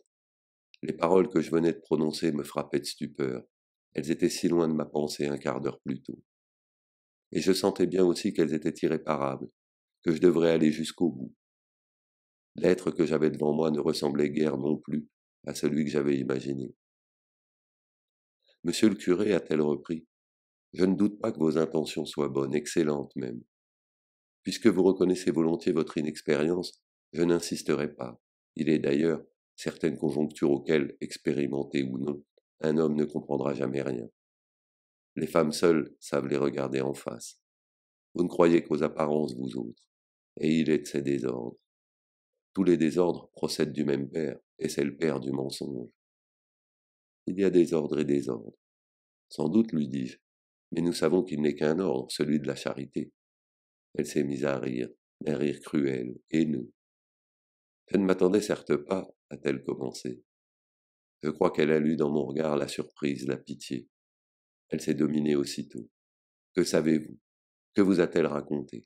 Les paroles que je venais de prononcer me frappaient de stupeur. Elles étaient si loin de ma pensée un quart d'heure plus tôt. Et je sentais bien aussi qu'elles étaient irréparables, que je devrais aller jusqu'au bout. L'être que j'avais devant moi ne ressemblait guère non plus à celui que j'avais imaginé. Monsieur le curé a-t-elle repris Je ne doute pas que vos intentions soient bonnes, excellentes même. Puisque vous reconnaissez volontiers votre inexpérience, je n'insisterai pas. Il est d'ailleurs certaines conjonctures auxquelles, expérimenté ou non, un homme ne comprendra jamais rien. Les femmes seules savent les regarder en face. Vous ne croyez qu'aux apparences, vous autres, et il est de ces désordres. Tous les désordres procèdent du même père, et c'est le père du mensonge. Il y a des ordres et ordres. Sans doute, lui dis-je, mais nous savons qu'il n'est qu'un ordre, celui de la charité. Elle s'est mise à rire, un rire cruel, haineux, je ne m'attendais certes pas, a-t-elle commencé. Je crois qu'elle a lu dans mon regard la surprise, la pitié. Elle s'est dominée aussitôt. Que savez-vous Que vous a-t-elle raconté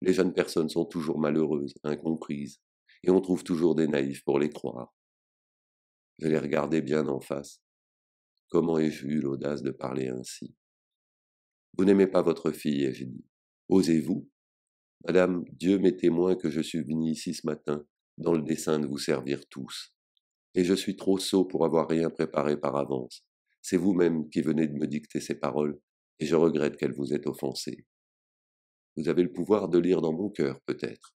Les jeunes personnes sont toujours malheureuses, incomprises, et on trouve toujours des naïfs pour les croire. Je les regardais bien en face. Comment ai-je eu l'audace de parler ainsi Vous n'aimez pas votre fille, ai-je dit. Osez-vous Madame, Dieu m'est témoin que je suis venu ici ce matin dans le dessein de vous servir tous. Et je suis trop sot pour avoir rien préparé par avance. C'est vous-même qui venez de me dicter ces paroles, et je regrette qu'elles vous aient offensé. Vous avez le pouvoir de lire dans mon cœur, peut-être.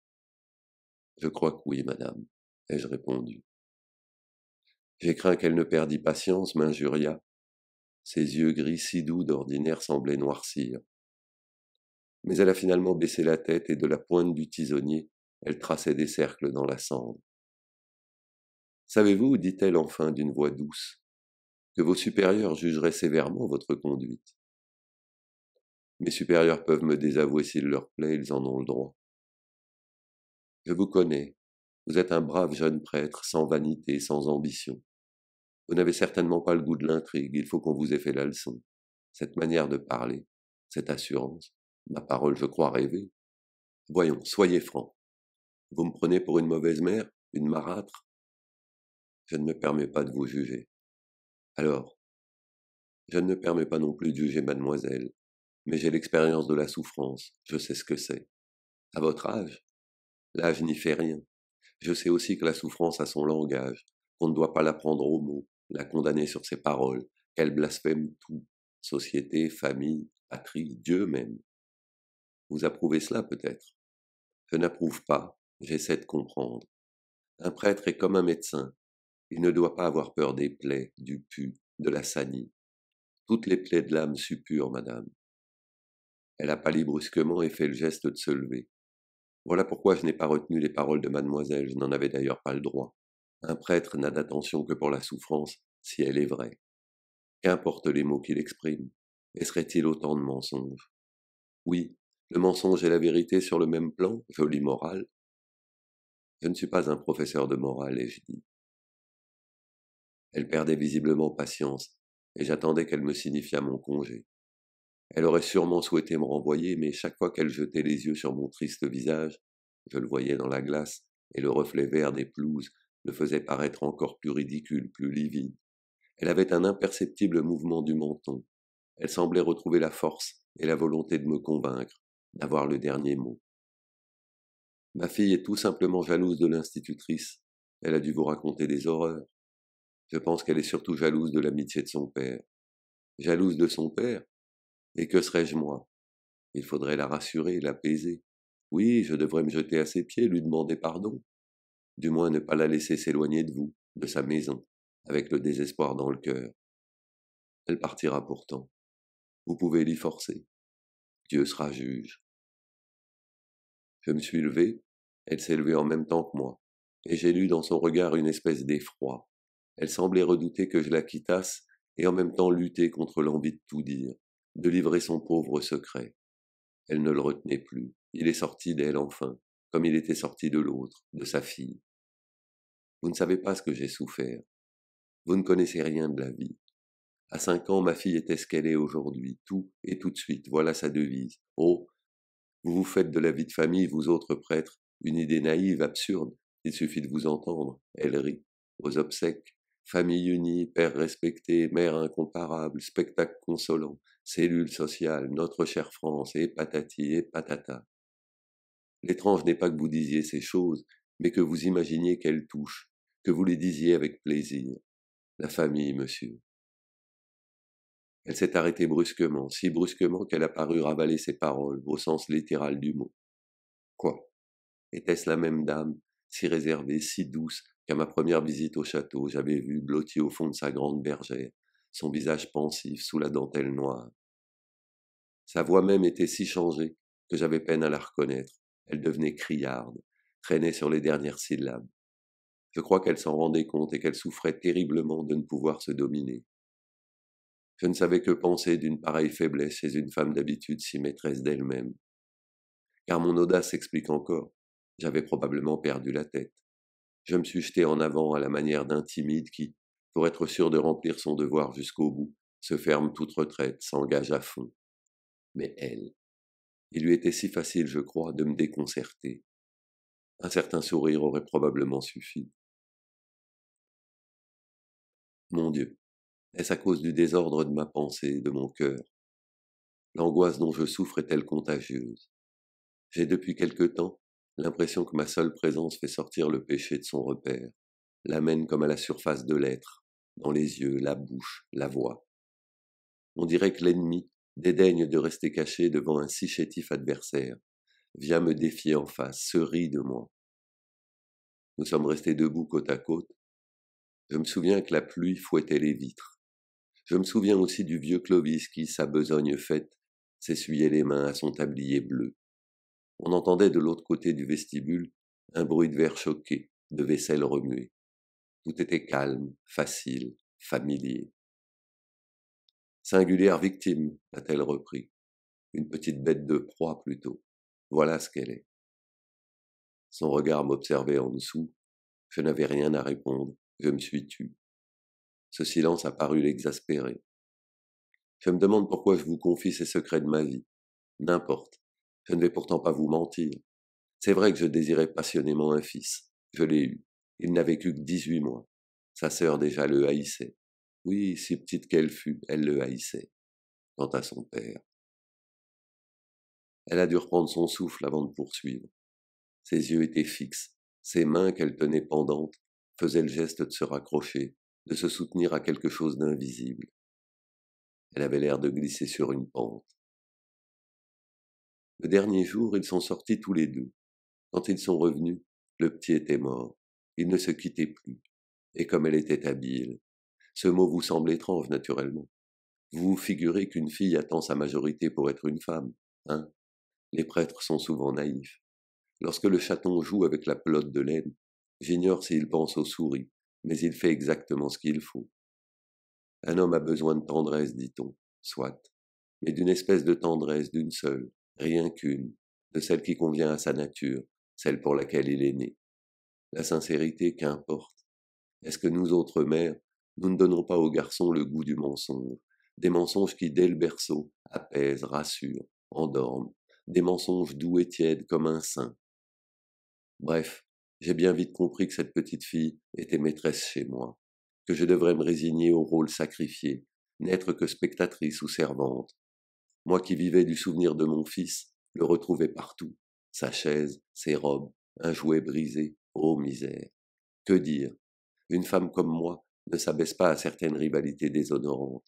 Je crois que oui, madame, ai-je répondu. J'ai craint qu'elle ne perdît patience, m'injuria. Ses yeux gris si doux d'ordinaire semblaient noircir. Mais elle a finalement baissé la tête et de la pointe du tisonnier, elle traçait des cercles dans la cendre. Savez-vous, dit-elle enfin d'une voix douce, que vos supérieurs jugeraient sévèrement votre conduite Mes supérieurs peuvent me désavouer s'il leur plaît, ils en ont le droit. Je vous connais, vous êtes un brave jeune prêtre, sans vanité, sans ambition. Vous n'avez certainement pas le goût de l'intrigue, il faut qu'on vous ait fait la leçon. Cette manière de parler, cette assurance, ma parole, je crois rêver. Voyons, soyez francs. Vous me prenez pour une mauvaise mère, une marâtre Je ne me permets pas de vous juger. Alors, je ne me permets pas non plus de juger mademoiselle, mais j'ai l'expérience de la souffrance, je sais ce que c'est. À votre âge L'âge n'y fait rien. Je sais aussi que la souffrance a son langage, qu'on ne doit pas la prendre au mot, la condamner sur ses paroles, qu'elle blasphème tout, société, famille, patrie, Dieu même. Vous approuvez cela peut-être Je n'approuve pas, J'essaie de comprendre. Un prêtre est comme un médecin. Il ne doit pas avoir peur des plaies, du pu, de la sanie. Toutes les plaies de l'âme suppurent, madame. Elle a pâli brusquement et fait le geste de se lever. Voilà pourquoi je n'ai pas retenu les paroles de mademoiselle, je n'en avais d'ailleurs pas le droit. Un prêtre n'a d'attention que pour la souffrance, si elle est vraie. Qu'importe les mots qu'il exprime, et serait-il autant de mensonges Oui, le mensonge et la vérité sur le même plan, folie morale, je ne suis pas un professeur de morale, ai-je dit. Elle perdait visiblement patience, et j'attendais qu'elle me signifiât mon congé. Elle aurait sûrement souhaité me renvoyer, mais chaque fois qu'elle jetait les yeux sur mon triste visage, je le voyais dans la glace, et le reflet vert des pelouses le faisait paraître encore plus ridicule, plus livide. Elle avait un imperceptible mouvement du menton. Elle semblait retrouver la force et la volonté de me convaincre, d'avoir le dernier mot. Ma fille est tout simplement jalouse de l'institutrice. Elle a dû vous raconter des horreurs. Je pense qu'elle est surtout jalouse de l'amitié de son père. Jalouse de son père Et que serais-je moi Il faudrait la rassurer, l'apaiser. Oui, je devrais me jeter à ses pieds, lui demander pardon. Du moins ne pas la laisser s'éloigner de vous, de sa maison, avec le désespoir dans le cœur. Elle partira pourtant. Vous pouvez l'y forcer. Dieu sera juge. Je me suis levé, elle s'est levée en même temps que moi, et j'ai lu dans son regard une espèce d'effroi. Elle semblait redouter que je la quittasse et en même temps lutter contre l'envie de tout dire, de livrer son pauvre secret. Elle ne le retenait plus. Il est sorti d'elle enfin, comme il était sorti de l'autre, de sa fille. Vous ne savez pas ce que j'ai souffert. Vous ne connaissez rien de la vie. À cinq ans, ma fille était ce qu'elle est aujourd'hui, tout et tout de suite, voilà sa devise. Oh, vous vous faites de la vie de famille, vous autres prêtres, une idée naïve, absurde. Il suffit de vous entendre. Elle rit. Aux obsèques, famille unie, père respecté, mère incomparable, spectacle consolant, cellule sociale, notre chère France, et patati et patata. L'étrange n'est pas que vous disiez ces choses, mais que vous imaginiez qu'elles touchent, que vous les disiez avec plaisir. La famille, monsieur, elle s'est arrêtée brusquement, si brusquement qu'elle a paru ravaler ses paroles, au sens littéral du mot. Quoi Était-ce la même dame, si réservée, si douce, qu'à ma première visite au château, j'avais vu blottie au fond de sa grande bergère, son visage pensif sous la dentelle noire Sa voix même était si changée que j'avais peine à la reconnaître. Elle devenait criarde, traînait sur les dernières syllabes. Je crois qu'elle s'en rendait compte et qu'elle souffrait terriblement de ne pouvoir se dominer. Je ne savais que penser d'une pareille faiblesse chez une femme d'habitude si maîtresse d'elle-même. Car mon audace explique encore. J'avais probablement perdu la tête. Je me suis jeté en avant à la manière d'un timide qui, pour être sûr de remplir son devoir jusqu'au bout, se ferme toute retraite, s'engage à fond. Mais elle, il lui était si facile, je crois, de me déconcerter. Un certain sourire aurait probablement suffi. Mon Dieu, est-ce à cause du désordre de ma pensée, de mon cœur L'angoisse dont je souffre est-elle contagieuse J'ai depuis quelque temps l'impression que ma seule présence fait sortir le péché de son repère, l'amène comme à la surface de l'être, dans les yeux, la bouche, la voix. On dirait que l'ennemi dédaigne de rester caché devant un si chétif adversaire, vient me défier en face, se rit de moi. Nous sommes restés debout côte à côte. Je me souviens que la pluie fouettait les vitres. Je me souviens aussi du vieux Clovis qui, sa besogne faite, s'essuyait les mains à son tablier bleu. On entendait de l'autre côté du vestibule un bruit de verre choqué, de vaisselle remuée. Tout était calme, facile, familier. Singulière victime, a-t-elle repris. Une petite bête de proie plutôt. Voilà ce qu'elle est. Son regard m'observait en dessous. Je n'avais rien à répondre. Je me suis tu. Ce silence a paru l'exaspérer. Je me demande pourquoi je vous confie ces secrets de ma vie. N'importe. Je ne vais pourtant pas vous mentir. C'est vrai que je désirais passionnément un fils. Je l'ai eu. Il n'a vécu que 18 mois. Sa sœur déjà le haïssait. Oui, si petite qu'elle fût, elle le haïssait. Quant à son père. Elle a dû reprendre son souffle avant de poursuivre. Ses yeux étaient fixes. Ses mains qu'elle tenait pendantes faisaient le geste de se raccrocher de se soutenir à quelque chose d'invisible. Elle avait l'air de glisser sur une pente. Le dernier jour, ils sont sortis tous les deux. Quand ils sont revenus, le petit était mort. Il ne se quittait plus. Et comme elle était habile. Ce mot vous semble étrange, naturellement. Vous vous figurez qu'une fille attend sa majorité pour être une femme, hein Les prêtres sont souvent naïfs. Lorsque le chaton joue avec la pelote de laine, j'ignore s'il pense aux souris, mais il fait exactement ce qu'il faut. Un homme a besoin de tendresse, dit-on, soit, mais d'une espèce de tendresse, d'une seule, rien qu'une, de celle qui convient à sa nature, celle pour laquelle il est né. La sincérité, qu'importe. Est-ce que nous autres mères, nous ne donnons pas aux garçons le goût du mensonge, des mensonges qui, dès le berceau, apaisent, rassurent, endorment, des mensonges doux et tièdes comme un saint Bref, j'ai bien vite compris que cette petite fille était maîtresse chez moi, que je devrais me résigner au rôle sacrifié, n'être que spectatrice ou servante. Moi qui vivais du souvenir de mon fils, le retrouvais partout, sa chaise, ses robes, un jouet brisé, ô misère. Que dire Une femme comme moi ne s'abaisse pas à certaines rivalités déshonorantes.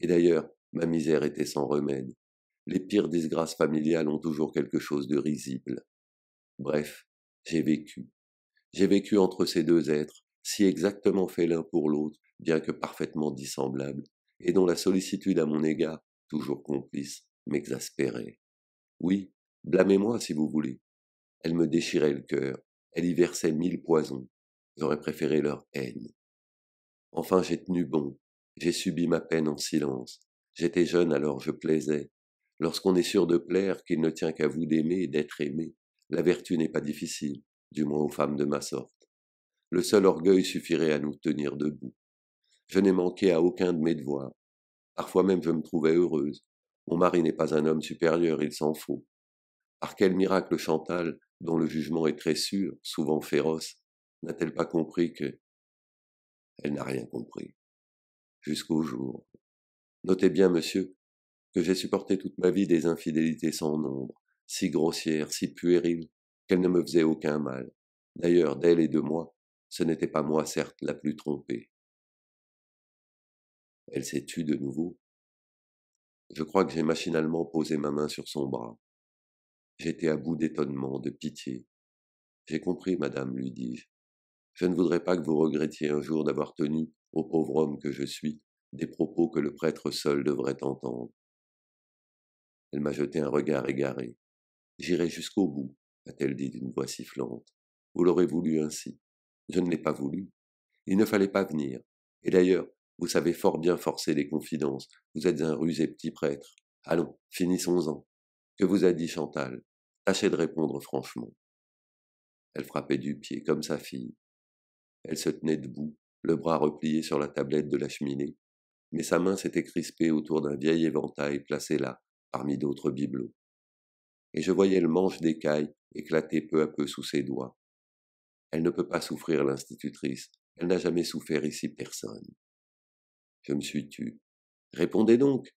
Et d'ailleurs, ma misère était sans remède. Les pires disgrâces familiales ont toujours quelque chose de risible. Bref, j'ai vécu, j'ai vécu entre ces deux êtres, si exactement faits l'un pour l'autre, bien que parfaitement dissemblables, et dont la sollicitude à mon égard, toujours complice, m'exaspérait. Oui, blâmez-moi si vous voulez. Elle me déchirait le cœur, elle y versait mille poisons. J'aurais préféré leur haine. Enfin, j'ai tenu bon, j'ai subi ma peine en silence. J'étais jeune alors je plaisais. Lorsqu'on est sûr de plaire, qu'il ne tient qu'à vous d'aimer et d'être aimé, la vertu n'est pas difficile du moins aux femmes de ma sorte. Le seul orgueil suffirait à nous tenir debout. Je n'ai manqué à aucun de mes devoirs. Parfois même je me trouvais heureuse. Mon mari n'est pas un homme supérieur, il s'en faut. Par quel miracle Chantal, dont le jugement est très sûr, souvent féroce, n'a-t-elle pas compris que... Elle n'a rien compris. Jusqu'au jour. Notez bien, monsieur, que j'ai supporté toute ma vie des infidélités sans nombre, si grossières, si puériles, qu'elle ne me faisait aucun mal. D'ailleurs, d'elle et de moi, ce n'était pas moi, certes, la plus trompée. Elle s'est tue de nouveau. Je crois que j'ai machinalement posé ma main sur son bras. J'étais à bout d'étonnement, de pitié. J'ai compris, madame, lui dis-je. Je ne voudrais pas que vous regrettiez un jour d'avoir tenu, au pauvre homme que je suis, des propos que le prêtre seul devrait entendre. Elle m'a jeté un regard égaré. J'irai jusqu'au bout, a-t-elle dit d'une voix sifflante. Vous l'aurez voulu ainsi. Je ne l'ai pas voulu. Il ne fallait pas venir. Et d'ailleurs, vous savez fort bien forcer les confidences. Vous êtes un rusé petit prêtre. Allons, finissons-en. Que vous a dit Chantal Tâchez de répondre franchement. Elle frappait du pied, comme sa fille. Elle se tenait debout, le bras replié sur la tablette de la cheminée, mais sa main s'était crispée autour d'un vieil éventail placé là, parmi d'autres bibelots et je voyais le manche d'écaille éclater peu à peu sous ses doigts. Elle ne peut pas souffrir, l'institutrice. Elle n'a jamais souffert ici personne. Je me suis tu. Répondez donc.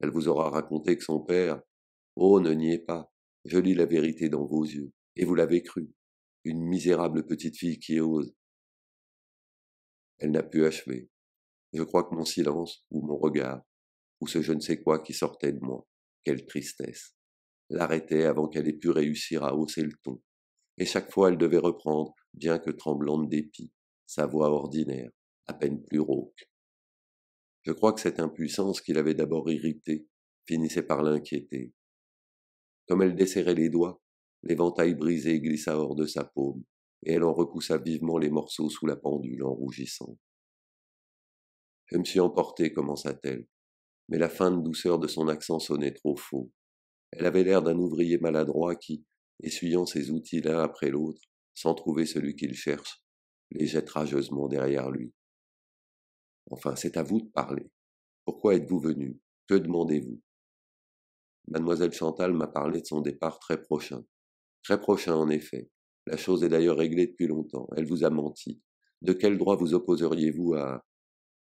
Elle vous aura raconté que son père. Oh, ne niez pas. Je lis la vérité dans vos yeux. Et vous l'avez cru. Une misérable petite fille qui ose. Elle n'a pu achever. Je crois que mon silence, ou mon regard, ou ce je ne sais quoi qui sortait de moi, quelle tristesse l'arrêtait avant qu'elle ait pu réussir à hausser le ton. Et chaque fois, elle devait reprendre, bien que tremblante dépit, sa voix ordinaire, à peine plus rauque. Je crois que cette impuissance qui l'avait d'abord irritée finissait par l'inquiéter. Comme elle desserrait les doigts, l'éventail brisé glissa hors de sa paume, et elle en repoussa vivement les morceaux sous la pendule en rougissant. Je me suis emporté, commença-t-elle, mais la feinte douceur de son accent sonnait trop faux. Elle avait l'air d'un ouvrier maladroit qui, essuyant ses outils l'un après l'autre, sans trouver celui qu'il cherche, les jette rageusement derrière lui. Enfin, c'est à vous de parler. Pourquoi êtes-vous venu Que demandez-vous Mademoiselle Chantal m'a parlé de son départ très prochain. Très prochain, en effet. La chose est d'ailleurs réglée depuis longtemps. Elle vous a menti. De quel droit vous opposeriez-vous à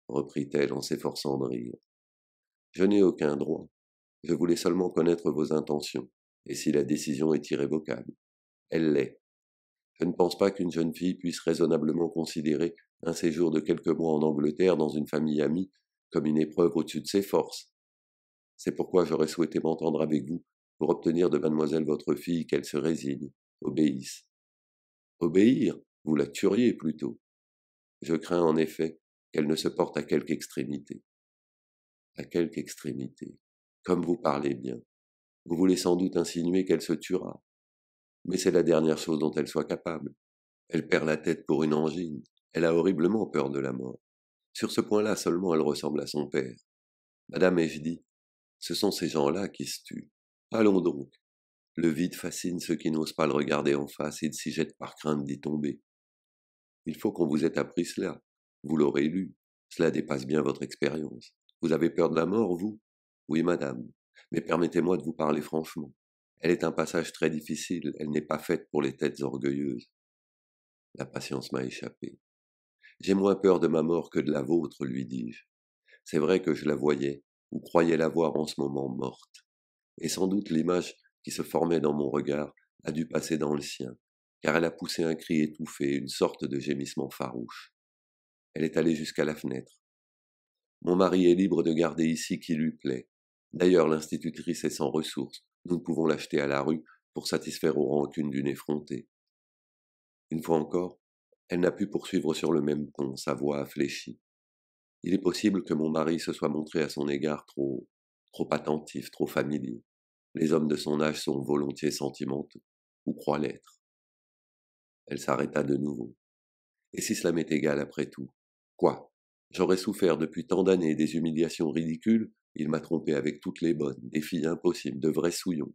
reprit-elle en s'efforçant de rire. Je n'ai aucun droit. Je voulais seulement connaître vos intentions, et si la décision est irrévocable. Elle l'est. Je ne pense pas qu'une jeune fille puisse raisonnablement considérer un séjour de quelques mois en Angleterre dans une famille amie comme une épreuve au-dessus de ses forces. C'est pourquoi j'aurais souhaité m'entendre avec vous pour obtenir de mademoiselle votre fille qu'elle se résigne, obéisse. Obéir, vous la tueriez plutôt. Je crains en effet qu'elle ne se porte à quelque extrémité. À quelque extrémité. Comme vous parlez bien. Vous voulez sans doute insinuer qu'elle se tuera. Mais c'est la dernière chose dont elle soit capable. Elle perd la tête pour une angine. Elle a horriblement peur de la mort. Sur ce point-là seulement, elle ressemble à son père. Madame ai-je dit Ce sont ces gens-là qui se tuent. Allons donc. Le vide fascine ceux qui n'osent pas le regarder en face et s'y jettent par crainte d'y tomber. Il faut qu'on vous ait appris cela. Vous l'aurez lu. Cela dépasse bien votre expérience. Vous avez peur de la mort, vous oui, madame, mais permettez-moi de vous parler franchement. Elle est un passage très difficile, elle n'est pas faite pour les têtes orgueilleuses. La patience m'a échappé. J'ai moins peur de ma mort que de la vôtre, lui dis-je. C'est vrai que je la voyais, ou croyais la voir en ce moment morte. Et sans doute l'image qui se formait dans mon regard a dû passer dans le sien, car elle a poussé un cri étouffé, une sorte de gémissement farouche. Elle est allée jusqu'à la fenêtre. Mon mari est libre de garder ici qui lui plaît. D'ailleurs, l'institutrice est sans ressources. Nous ne pouvons l'acheter à la rue pour satisfaire aux rancunes d'une effrontée. Une fois encore, elle n'a pu poursuivre sur le même ton, sa voix a fléchi. Il est possible que mon mari se soit montré à son égard trop, trop attentif, trop familier. Les hommes de son âge sont volontiers sentimentaux, ou croient l'être. Elle s'arrêta de nouveau. Et si cela m'est égal après tout Quoi J'aurais souffert depuis tant d'années des humiliations ridicules il m'a trompé avec toutes les bonnes, des filles impossibles, de vrais souillons.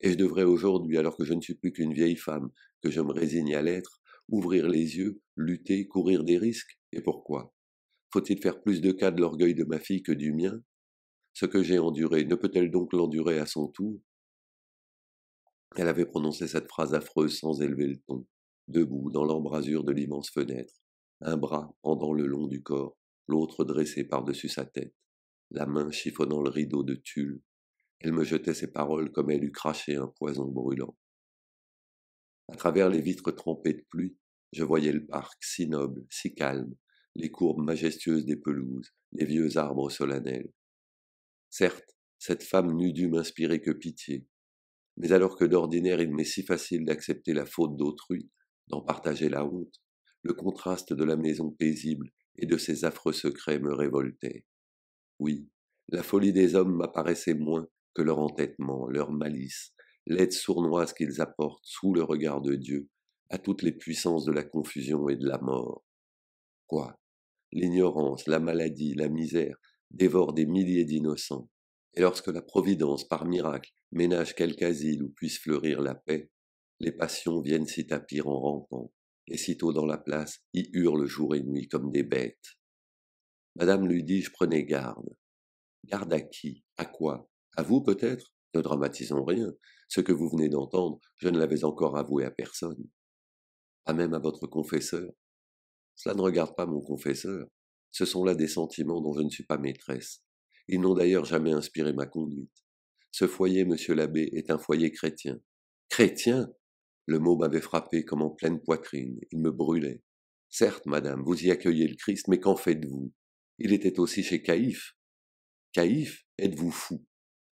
Et je devrais aujourd'hui, alors que je ne suis plus qu'une vieille femme, que je me résigne à l'être, ouvrir les yeux, lutter, courir des risques. Et pourquoi Faut-il faire plus de cas de l'orgueil de ma fille que du mien Ce que j'ai enduré, ne peut-elle donc l'endurer à son tour Elle avait prononcé cette phrase affreuse sans élever le ton, debout dans l'embrasure de l'immense fenêtre, un bras pendant le long du corps, l'autre dressé par-dessus sa tête la main chiffonnant le rideau de tulle, elle me jetait ses paroles comme elle eût craché un poison brûlant. À travers les vitres trempées de pluie, je voyais le parc si noble, si calme, les courbes majestueuses des pelouses, les vieux arbres solennels. Certes, cette femme n'eût dû m'inspirer que pitié, mais alors que d'ordinaire il m'est si facile d'accepter la faute d'autrui, d'en partager la honte, le contraste de la maison paisible et de ses affreux secrets me révoltait. Oui, la folie des hommes m'apparaissait moins que leur entêtement, leur malice, l'aide sournoise qu'ils apportent sous le regard de Dieu à toutes les puissances de la confusion et de la mort. Quoi L'ignorance, la maladie, la misère dévorent des milliers d'innocents, et lorsque la Providence, par miracle, ménage quelque asile où puisse fleurir la paix, les passions viennent s'y tapir en rampant, et sitôt dans la place y hurlent jour et nuit comme des bêtes. Madame lui dit, je prenais garde. Garde à qui À quoi À vous peut-être Ne dramatisons rien. Ce que vous venez d'entendre, je ne l'avais encore avoué à personne. Pas même à votre confesseur. Cela ne regarde pas mon confesseur. Ce sont là des sentiments dont je ne suis pas maîtresse. Ils n'ont d'ailleurs jamais inspiré ma conduite. Ce foyer, monsieur l'abbé, est un foyer chrétien. Chrétien Le mot m'avait frappé comme en pleine poitrine. Il me brûlait. Certes, madame, vous y accueillez le Christ, mais qu'en faites-vous il était aussi chez Caïphe. Caïphe, êtes-vous fou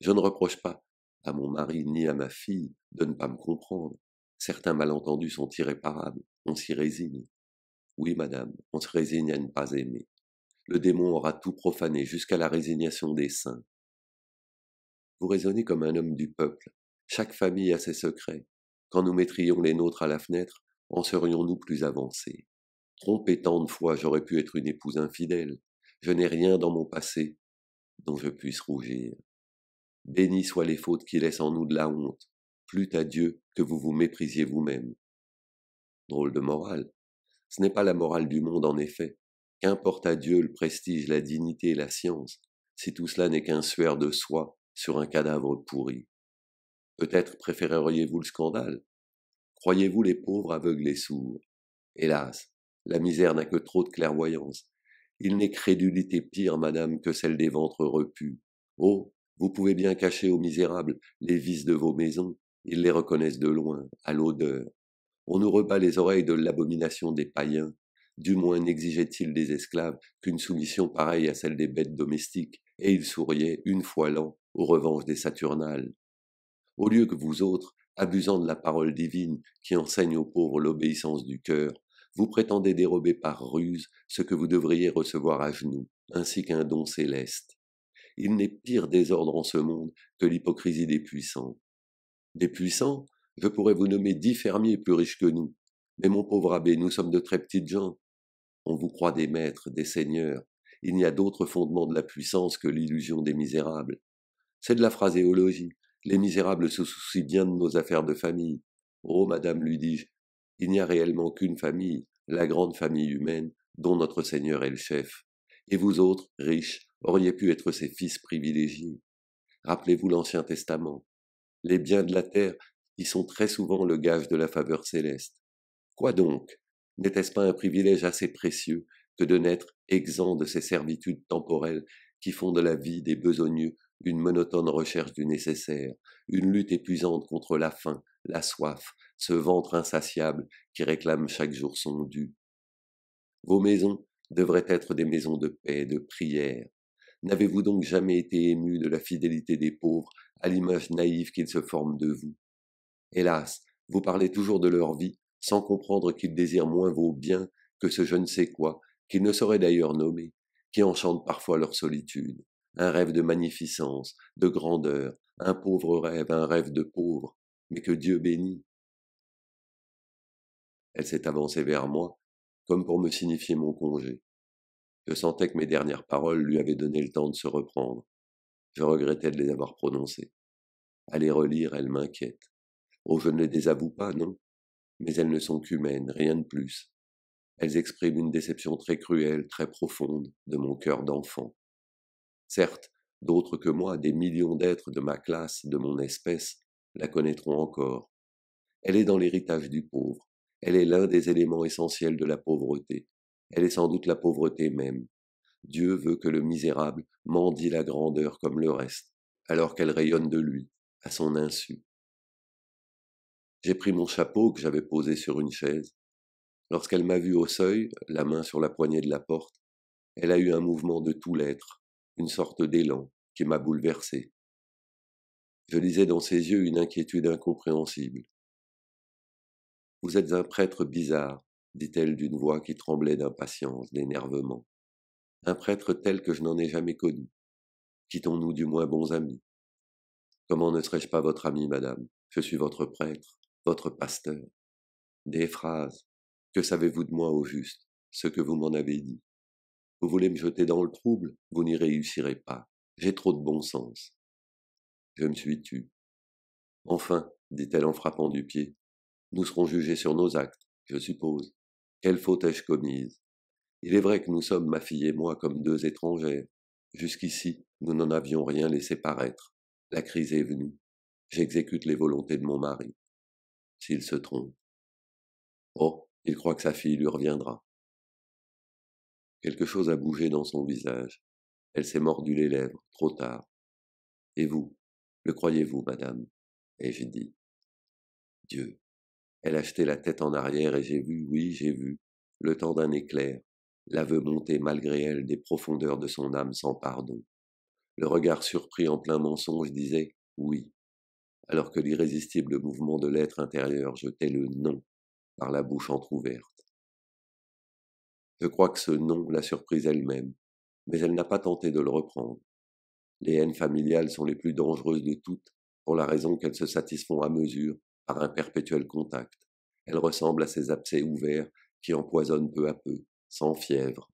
Je ne reproche pas à mon mari ni à ma fille de ne pas me comprendre. Certains malentendus sont irréparables. On s'y résigne. Oui, madame, on se résigne à ne pas aimer. Le démon aura tout profané jusqu'à la résignation des saints. Vous raisonnez comme un homme du peuple. Chaque famille a ses secrets. Quand nous mettrions les nôtres à la fenêtre, en serions-nous plus avancés Trompé tant de fois, j'aurais pu être une épouse infidèle, je n'ai rien dans mon passé dont je puisse rougir. Béni soient les fautes qui laissent en nous de la honte. plus à Dieu que vous vous méprisiez vous-même. Drôle de morale. Ce n'est pas la morale du monde en effet. Qu'importe à Dieu le prestige, la dignité et la science, si tout cela n'est qu'un suaire de soie sur un cadavre pourri. Peut-être préféreriez-vous le scandale Croyez-vous les pauvres aveugles et sourds Hélas, la misère n'a que trop de clairvoyance il n'est crédulité pire, madame, que celle des ventres repus. Oh, vous pouvez bien cacher aux misérables les vices de vos maisons, ils les reconnaissent de loin, à l'odeur. On nous rebat les oreilles de l'abomination des païens. Du moins n'exigeait-il des esclaves qu'une soumission pareille à celle des bêtes domestiques, et ils souriait, une fois l'an, aux revanches des Saturnales. Au lieu que vous autres, abusant de la parole divine qui enseigne aux pauvres l'obéissance du cœur, vous prétendez dérober par ruse ce que vous devriez recevoir à genoux, ainsi qu'un don céleste. Il n'est pire désordre en ce monde que l'hypocrisie des puissants. Des puissants, je pourrais vous nommer dix fermiers plus riches que nous. Mais mon pauvre abbé, nous sommes de très petites gens. On vous croit des maîtres, des seigneurs. Il n'y a d'autre fondement de la puissance que l'illusion des misérables. C'est de la phraséologie. Les misérables se soucient bien de nos affaires de famille. Oh, madame, lui dis-je, il n'y a réellement qu'une famille, la grande famille humaine, dont notre Seigneur est le chef. Et vous autres, riches, auriez pu être ses fils privilégiés. Rappelez-vous l'Ancien Testament. Les biens de la terre y sont très souvent le gage de la faveur céleste. Quoi donc N'était-ce pas un privilège assez précieux que de naître exempt de ces servitudes temporelles qui font de la vie des besogneux une monotone recherche du nécessaire, une lutte épuisante contre la faim, la soif, ce ventre insatiable qui réclame chaque jour son dû. Vos maisons devraient être des maisons de paix, de prière. N'avez-vous donc jamais été ému de la fidélité des pauvres à l'image naïve qu'ils se forment de vous Hélas, vous parlez toujours de leur vie sans comprendre qu'ils désirent moins vos biens que ce je ne sais quoi, qu'ils ne sauraient d'ailleurs nommer, qui enchante parfois leur solitude. Un rêve de magnificence, de grandeur, un pauvre rêve, un rêve de pauvre, mais que Dieu bénit. Elle s'est avancée vers moi, comme pour me signifier mon congé. Je sentais que mes dernières paroles lui avaient donné le temps de se reprendre. Je regrettais de les avoir prononcées. À les relire, elles m'inquiètent. Oh, je ne les désavoue pas, non. Mais elles ne sont qu'humaines, rien de plus. Elles expriment une déception très cruelle, très profonde, de mon cœur d'enfant. Certes, d'autres que moi, des millions d'êtres de ma classe, de mon espèce, la connaîtront encore. Elle est dans l'héritage du pauvre, elle est l'un des éléments essentiels de la pauvreté. Elle est sans doute la pauvreté même. Dieu veut que le misérable mendie la grandeur comme le reste, alors qu'elle rayonne de lui, à son insu. J'ai pris mon chapeau que j'avais posé sur une chaise. Lorsqu'elle m'a vu au seuil, la main sur la poignée de la porte, elle a eu un mouvement de tout l'être, une sorte d'élan qui m'a bouleversé. Je lisais dans ses yeux une inquiétude incompréhensible. Vous êtes un prêtre bizarre, dit-elle d'une voix qui tremblait d'impatience, d'énervement. Un prêtre tel que je n'en ai jamais connu. Quittons-nous du moins bons amis. Comment ne serais-je pas votre ami, madame Je suis votre prêtre, votre pasteur. Des phrases. Que savez-vous de moi au juste Ce que vous m'en avez dit. Vous voulez me jeter dans le trouble Vous n'y réussirez pas. J'ai trop de bon sens. Je me suis tue. Enfin, dit-elle en frappant du pied, nous serons jugés sur nos actes, je suppose. Quelle faute ai-je commise Il est vrai que nous sommes, ma fille et moi, comme deux étrangères. Jusqu'ici, nous n'en avions rien laissé paraître. La crise est venue. J'exécute les volontés de mon mari. S'il se trompe. Oh, il croit que sa fille lui reviendra. Quelque chose a bougé dans son visage. Elle s'est mordue les lèvres, trop tard. Et vous, le croyez-vous, madame ai-je dit. Dieu, elle jeté la tête en arrière et j'ai vu, oui, j'ai vu, le temps d'un éclair, l'aveu monter malgré elle des profondeurs de son âme sans pardon. Le regard surpris en plein mensonge disait oui, alors que l'irrésistible mouvement de l'être intérieur jetait le non par la bouche entr'ouverte. Je crois que ce non l'a surprise elle-même, mais elle n'a pas tenté de le reprendre. Les haines familiales sont les plus dangereuses de toutes, pour la raison qu'elles se satisfont à mesure, par un perpétuel contact. Elle ressemble à ces abcès ouverts qui empoisonnent peu à peu, sans fièvre.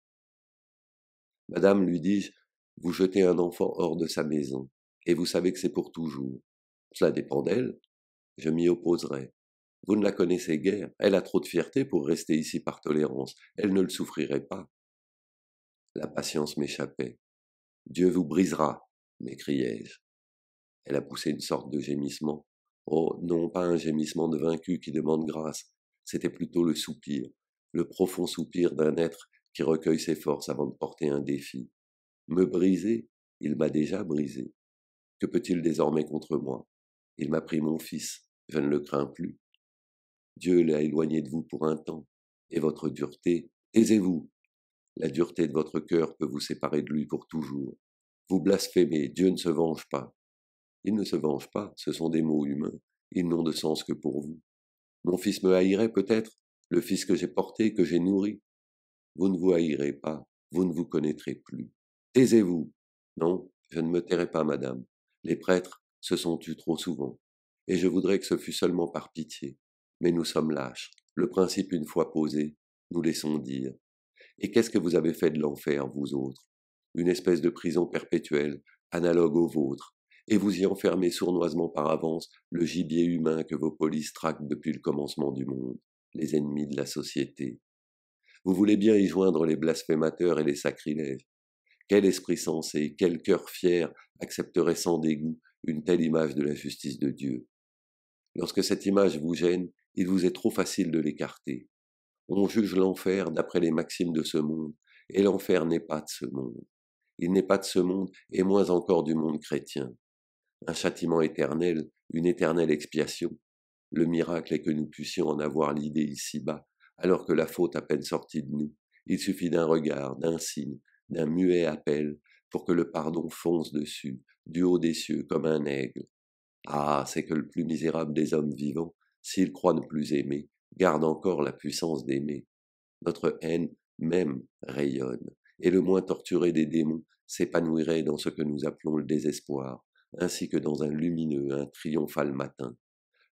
Madame, lui dis-je, vous jetez un enfant hors de sa maison, et vous savez que c'est pour toujours. Cela dépend d'elle. Je m'y opposerai. Vous ne la connaissez guère. Elle a trop de fierté pour rester ici par tolérance. Elle ne le souffrirait pas. La patience m'échappait. Dieu vous brisera, m'écriai-je. Elle a poussé une sorte de gémissement Oh, non pas un gémissement de vaincu qui demande grâce, c'était plutôt le soupir, le profond soupir d'un être qui recueille ses forces avant de porter un défi. Me briser, il m'a déjà brisé. Que peut-il désormais contre moi Il m'a pris mon fils, je ne le crains plus. Dieu l'a éloigné de vous pour un temps, et votre dureté, taisez-vous. La dureté de votre cœur peut vous séparer de lui pour toujours. Vous blasphémez, Dieu ne se venge pas. Ils ne se vengent pas, ce sont des mots humains, ils n'ont de sens que pour vous. Mon fils me haïrait peut-être, le fils que j'ai porté, que j'ai nourri. Vous ne vous haïrez pas, vous ne vous connaîtrez plus. Taisez-vous. Non, je ne me tairai pas, madame. Les prêtres se sont tus trop souvent, et je voudrais que ce fût seulement par pitié. Mais nous sommes lâches. Le principe une fois posé, nous laissons dire. Et qu'est-ce que vous avez fait de l'enfer, vous autres Une espèce de prison perpétuelle, analogue au vôtre et vous y enfermez sournoisement par avance le gibier humain que vos polices traquent depuis le commencement du monde, les ennemis de la société. Vous voulez bien y joindre les blasphémateurs et les sacrilèges. Quel esprit sensé, quel cœur fier accepterait sans dégoût une telle image de la justice de Dieu Lorsque cette image vous gêne, il vous est trop facile de l'écarter. On juge l'enfer d'après les maximes de ce monde, et l'enfer n'est pas de ce monde. Il n'est pas de ce monde, et moins encore du monde chrétien un châtiment éternel, une éternelle expiation. Le miracle est que nous puissions en avoir l'idée ici-bas, alors que la faute à peine sortie de nous. Il suffit d'un regard, d'un signe, d'un muet appel, pour que le pardon fonce dessus, du haut des cieux, comme un aigle. Ah, c'est que le plus misérable des hommes vivants, s'il croit ne plus aimer, garde encore la puissance d'aimer. Notre haine même rayonne, et le moins torturé des démons s'épanouirait dans ce que nous appelons le désespoir, ainsi que dans un lumineux, un triomphal matin.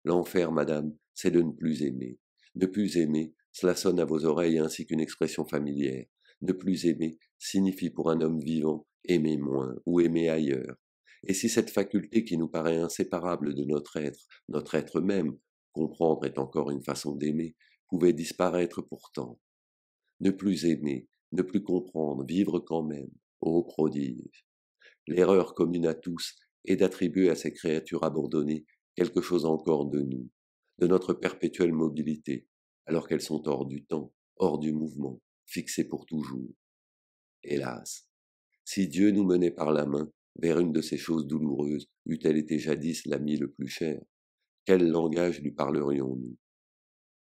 L'enfer, madame, c'est de ne plus aimer. Ne plus aimer, cela sonne à vos oreilles ainsi qu'une expression familière. Ne plus aimer signifie pour un homme vivant aimer moins ou aimer ailleurs. Et si cette faculté qui nous paraît inséparable de notre être, notre être même, comprendre est encore une façon d'aimer, pouvait disparaître pourtant. Ne plus aimer, ne plus comprendre, vivre quand même, ô prodige. L'erreur commune à tous et d'attribuer à ces créatures abandonnées quelque chose encore de nous, de notre perpétuelle mobilité, alors qu'elles sont hors du temps, hors du mouvement, fixées pour toujours. Hélas, si Dieu nous menait par la main vers une de ces choses douloureuses, eût-elle été jadis l'ami le plus cher, quel langage lui parlerions-nous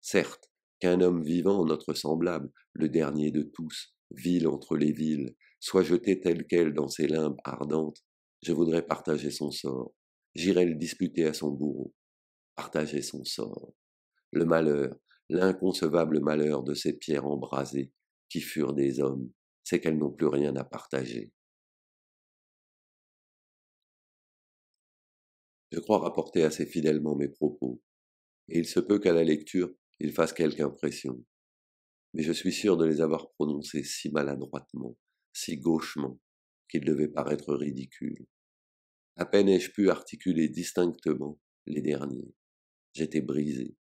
Certes, qu'un homme vivant, notre semblable, le dernier de tous, ville entre les villes, soit jeté tel quel dans ses limbes ardentes, je voudrais partager son sort. J'irai le disputer à son bourreau. Partager son sort. Le malheur, l'inconcevable malheur de ces pierres embrasées qui furent des hommes, c'est qu'elles n'ont plus rien à partager. Je crois rapporter assez fidèlement mes propos, et il se peut qu'à la lecture, ils fassent quelque impression. Mais je suis sûr de les avoir prononcés si maladroitement, si gauchement, qu'il devait paraître ridicule. À peine ai-je pu articuler distinctement les derniers. J'étais brisé.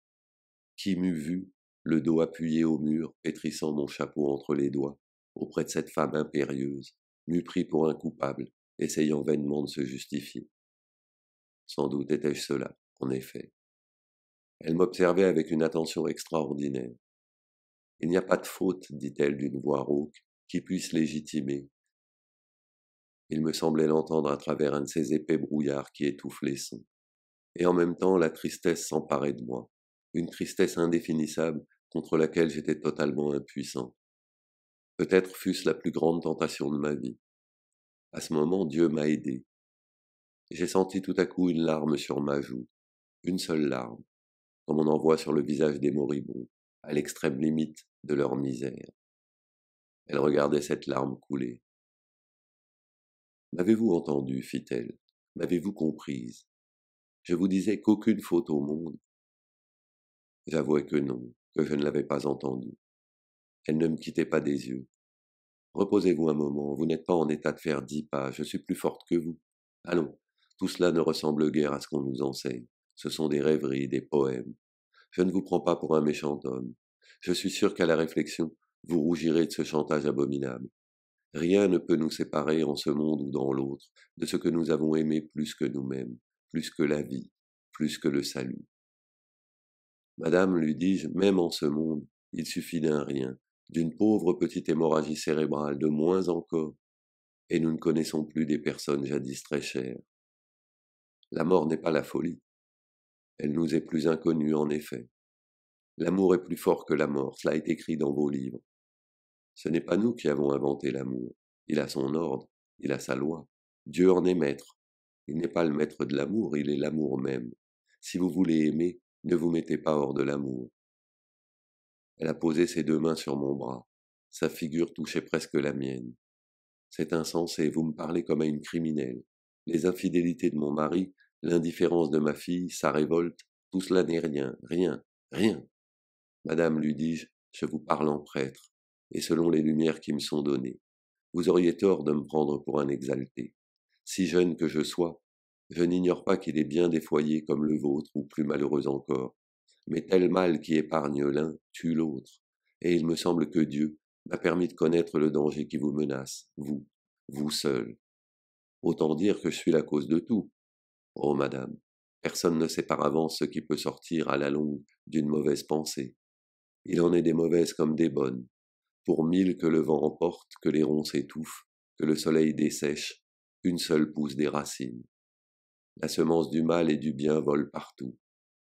Qui m'eût vu, le dos appuyé au mur, pétrissant mon chapeau entre les doigts, auprès de cette femme impérieuse, m'eût pris pour un coupable, essayant vainement de se justifier. Sans doute étais-je cela, en effet. Elle m'observait avec une attention extraordinaire. Il n'y a pas de faute, dit-elle d'une voix rauque, qui puisse légitimer, il me semblait l'entendre à travers un de ces épais brouillards qui étouffent les sons. Et en même temps, la tristesse s'emparait de moi, une tristesse indéfinissable contre laquelle j'étais totalement impuissant. Peut-être fût-ce la plus grande tentation de ma vie. À ce moment, Dieu m'a aidé. J'ai senti tout à coup une larme sur ma joue, une seule larme, comme on en voit sur le visage des moribonds, à l'extrême limite de leur misère. Elle regardait cette larme couler. M'avez-vous entendu fit-elle M'avez-vous comprise Je vous disais qu'aucune faute au monde. J'avouais que non, que je ne l'avais pas entendue. Elle ne me quittait pas des yeux. Reposez-vous un moment, vous n'êtes pas en état de faire dix pas, je suis plus forte que vous. Allons, tout cela ne ressemble guère à ce qu'on nous enseigne. Ce sont des rêveries, des poèmes. Je ne vous prends pas pour un méchant homme. Je suis sûr qu'à la réflexion, vous rougirez de ce chantage abominable. Rien ne peut nous séparer en ce monde ou dans l'autre de ce que nous avons aimé plus que nous-mêmes, plus que la vie, plus que le salut. Madame, lui dis-je, même en ce monde, il suffit d'un rien, d'une pauvre petite hémorragie cérébrale, de moins encore, et nous ne connaissons plus des personnes jadis très chères. La mort n'est pas la folie. Elle nous est plus inconnue, en effet. L'amour est plus fort que la mort, cela est écrit dans vos livres. Ce n'est pas nous qui avons inventé l'amour. Il a son ordre, il a sa loi. Dieu en est maître. Il n'est pas le maître de l'amour, il est l'amour même. Si vous voulez aimer, ne vous mettez pas hors de l'amour. Elle a posé ses deux mains sur mon bras. Sa figure touchait presque la mienne. C'est insensé, vous me parlez comme à une criminelle. Les infidélités de mon mari, l'indifférence de ma fille, sa révolte, tout cela n'est rien, rien, rien. Madame, lui dis-je, je vous parle en prêtre et selon les lumières qui me sont données. Vous auriez tort de me prendre pour un exalté. Si jeune que je sois, je n'ignore pas qu'il est bien des foyers comme le vôtre ou plus malheureux encore. Mais tel mal qui épargne l'un tue l'autre, et il me semble que Dieu m'a permis de connaître le danger qui vous menace, vous, vous seul. Autant dire que je suis la cause de tout. Oh, madame, personne ne sait par avance ce qui peut sortir à la longue d'une mauvaise pensée. Il en est des mauvaises comme des bonnes, pour mille que le vent emporte, que les ronds étouffent, que le soleil dessèche, une seule pousse des racines. La semence du mal et du bien vole partout.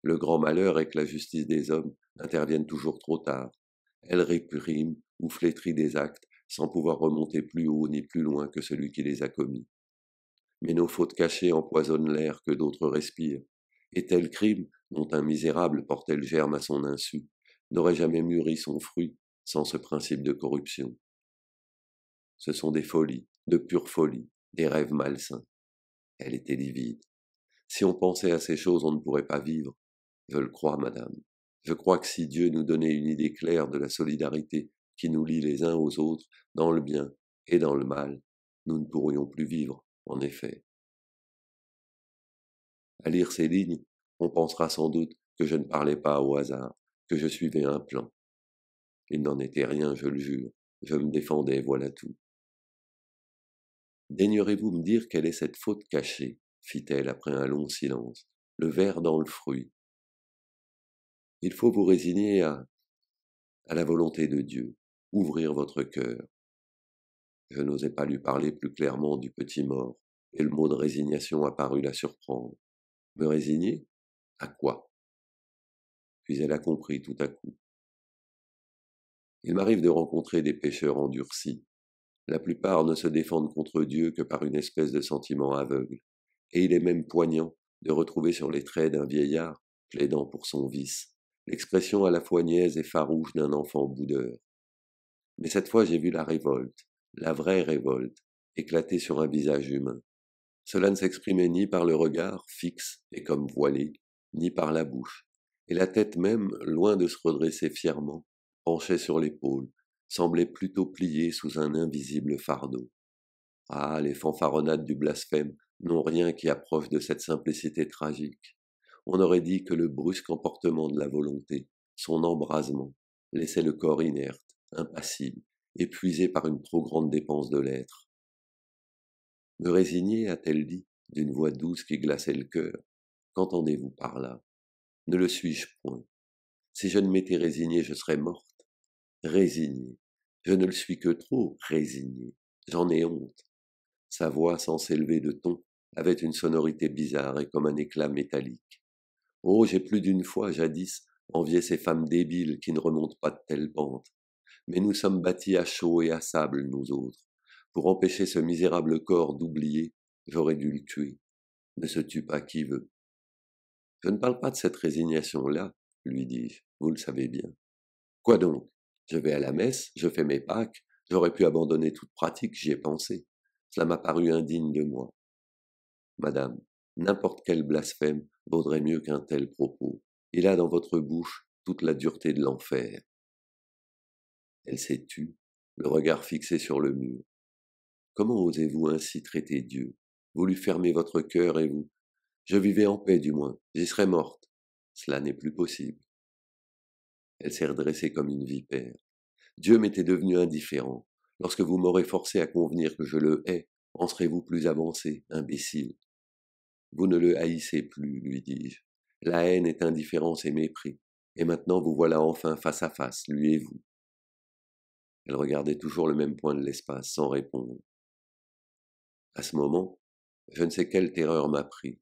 Le grand malheur est que la justice des hommes intervienne toujours trop tard. Elle réprime ou flétrit des actes sans pouvoir remonter plus haut ni plus loin que celui qui les a commis. Mais nos fautes cachées empoisonnent l'air que d'autres respirent, et tel crime, dont un misérable portait le germe à son insu, n'aurait jamais mûri son fruit, sans ce principe de corruption. Ce sont des folies, de pures folies, des rêves malsains. Elle était livide. Si on pensait à ces choses, on ne pourrait pas vivre. Je le crois, madame. Je crois que si Dieu nous donnait une idée claire de la solidarité qui nous lie les uns aux autres, dans le bien et dans le mal, nous ne pourrions plus vivre, en effet. À lire ces lignes, on pensera sans doute que je ne parlais pas au hasard, que je suivais un plan. Il n'en était rien, je le jure. Je me défendais, voilà tout. Daignerez-vous me dire quelle est cette faute cachée fit-elle après un long silence. Le verre dans le fruit. Il faut vous résigner à, à la volonté de Dieu, ouvrir votre cœur. Je n'osais pas lui parler plus clairement du petit mort, et le mot de résignation apparut la surprendre. Me résigner À quoi Puis elle a compris tout à coup. Il m'arrive de rencontrer des pécheurs endurcis. La plupart ne se défendent contre Dieu que par une espèce de sentiment aveugle, et il est même poignant de retrouver sur les traits d'un vieillard, plaidant pour son vice, l'expression à la fois niaise et farouche d'un enfant boudeur. Mais cette fois j'ai vu la révolte, la vraie révolte, éclater sur un visage humain. Cela ne s'exprimait ni par le regard, fixe et comme voilé, ni par la bouche, et la tête même, loin de se redresser fièrement, penchait sur l'épaule, semblait plutôt plié sous un invisible fardeau. Ah, les fanfaronnades du blasphème n'ont rien qui approche de cette simplicité tragique. On aurait dit que le brusque emportement de la volonté, son embrasement, laissait le corps inerte, impassible, épuisé par une trop grande dépense de l'être. Me résigner, a-t-elle dit, d'une voix douce qui glaçait le cœur. Qu'entendez-vous par là Ne le suis-je point Si je ne m'étais résigné, je serais morte résigné. Je ne le suis que trop résigné. J'en ai honte. Sa voix, sans s'élever de ton, avait une sonorité bizarre et comme un éclat métallique. Oh, j'ai plus d'une fois, jadis, envié ces femmes débiles qui ne remontent pas de telles pentes. Mais nous sommes bâtis à chaud et à sable, nous autres. Pour empêcher ce misérable corps d'oublier, j'aurais dû le tuer. Ne se tue pas qui veut. Je ne parle pas de cette résignation-là, lui dis-je, vous le savez bien. Quoi donc je vais à la messe, je fais mes Pâques, j'aurais pu abandonner toute pratique, j'y ai pensé. Cela m'a paru indigne de moi. Madame, n'importe quel blasphème vaudrait mieux qu'un tel propos. Il a dans votre bouche toute la dureté de l'enfer. Elle s'est tue, le regard fixé sur le mur. Comment osez-vous ainsi traiter Dieu Vous lui fermez votre cœur et vous. Je vivais en paix du moins, j'y serais morte. Cela n'est plus possible. Elle s'est redressée comme une vipère. Dieu m'était devenu indifférent. Lorsque vous m'aurez forcé à convenir que je le hais, en serez-vous plus avancé, imbécile Vous ne le haïssez plus, lui dis-je. La haine est indifférence et mépris. Et maintenant vous voilà enfin face à face, lui et vous. Elle regardait toujours le même point de l'espace, sans répondre. À ce moment, je ne sais quelle terreur m'a pris.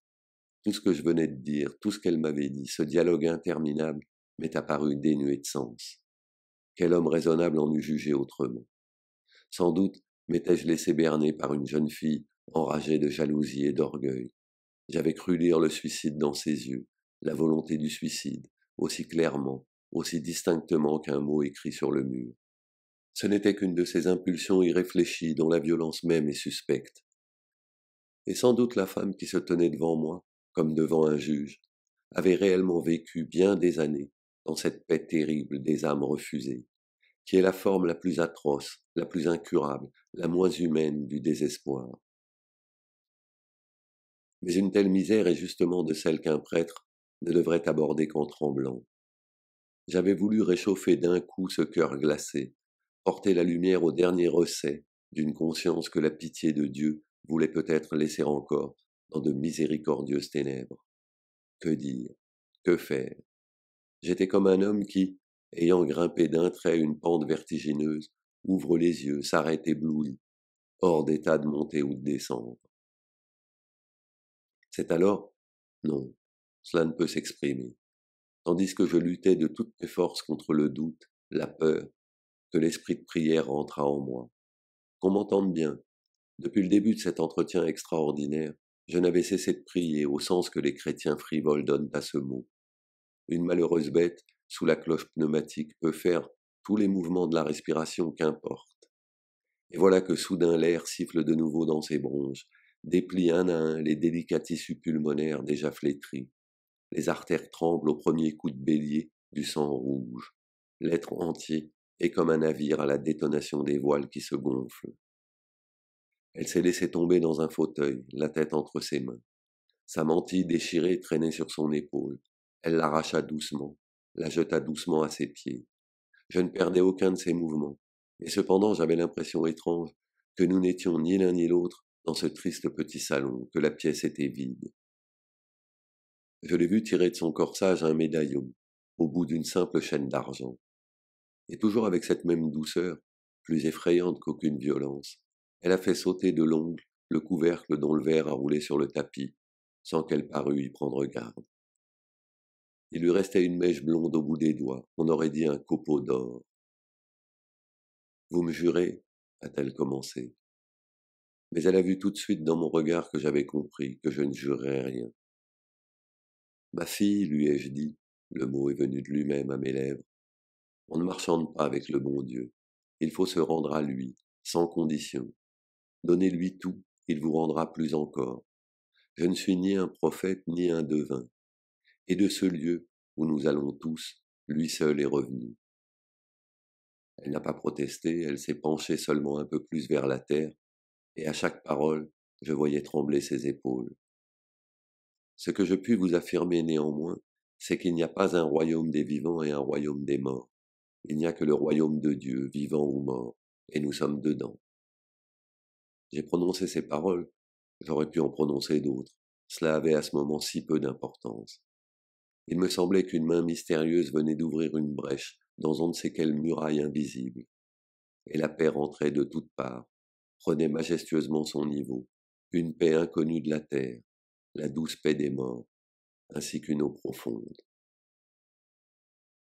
Tout ce que je venais de dire, tout ce qu'elle m'avait dit, ce dialogue interminable, m'est apparu dénué de sens. Quel homme raisonnable en eût jugé autrement Sans doute m'étais-je laissé berner par une jeune fille enragée de jalousie et d'orgueil. J'avais cru lire le suicide dans ses yeux, la volonté du suicide, aussi clairement, aussi distinctement qu'un mot écrit sur le mur. Ce n'était qu'une de ces impulsions irréfléchies dont la violence même est suspecte. Et sans doute la femme qui se tenait devant moi, comme devant un juge, avait réellement vécu bien des années dans cette paix terrible des âmes refusées, qui est la forme la plus atroce, la plus incurable, la moins humaine du désespoir. Mais une telle misère est justement de celle qu'un prêtre ne devrait aborder qu'en tremblant. J'avais voulu réchauffer d'un coup ce cœur glacé, porter la lumière au dernier recès d'une conscience que la pitié de Dieu voulait peut-être laisser encore dans de miséricordieuses ténèbres. Que dire Que faire J'étais comme un homme qui, ayant grimpé d'un trait une pente vertigineuse, ouvre les yeux, s'arrête ébloui, hors d'état de monter ou de descendre. C'est alors Non, cela ne peut s'exprimer. Tandis que je luttais de toutes mes forces contre le doute, la peur, que l'esprit de prière rentra en moi. Qu'on m'entende bien. Depuis le début de cet entretien extraordinaire, je n'avais cessé de prier au sens que les chrétiens frivoles donnent à ce mot une malheureuse bête, sous la cloche pneumatique, peut faire tous les mouvements de la respiration qu'importe. Et voilà que soudain l'air siffle de nouveau dans ses bronches, déplie un à un les délicats tissus pulmonaires déjà flétris. Les artères tremblent au premier coup de bélier du sang rouge. L'être entier est comme un navire à la détonation des voiles qui se gonflent. Elle s'est laissée tomber dans un fauteuil, la tête entre ses mains. Sa mantille déchirée traînait sur son épaule. Elle l'arracha doucement, la jeta doucement à ses pieds. Je ne perdais aucun de ses mouvements, et cependant j'avais l'impression étrange que nous n'étions ni l'un ni l'autre dans ce triste petit salon, que la pièce était vide. Je l'ai vu tirer de son corsage un médaillon, au bout d'une simple chaîne d'argent. Et toujours avec cette même douceur, plus effrayante qu'aucune violence, elle a fait sauter de l'ongle le couvercle dont le verre a roulé sur le tapis, sans qu'elle parût y prendre garde. Il lui restait une mèche blonde au bout des doigts, on aurait dit un copeau d'or. Vous me jurez a-t-elle commencé. Mais elle a vu tout de suite dans mon regard que j'avais compris, que je ne jurerais rien. Ma fille, lui ai-je dit, le mot est venu de lui-même à mes lèvres, on ne marchande pas avec le bon Dieu. Il faut se rendre à lui, sans condition. Donnez-lui tout, il vous rendra plus encore. Je ne suis ni un prophète ni un devin et de ce lieu où nous allons tous, lui seul est revenu. Elle n'a pas protesté, elle s'est penchée seulement un peu plus vers la terre, et à chaque parole, je voyais trembler ses épaules. Ce que je puis vous affirmer néanmoins, c'est qu'il n'y a pas un royaume des vivants et un royaume des morts. Il n'y a que le royaume de Dieu, vivant ou mort, et nous sommes dedans. J'ai prononcé ces paroles, j'aurais pu en prononcer d'autres. Cela avait à ce moment si peu d'importance. Il me semblait qu'une main mystérieuse venait d'ouvrir une brèche dans on ne sait quelle muraille invisible. Et la paix rentrait de toutes parts, prenait majestueusement son niveau, une paix inconnue de la terre, la douce paix des morts, ainsi qu'une eau profonde.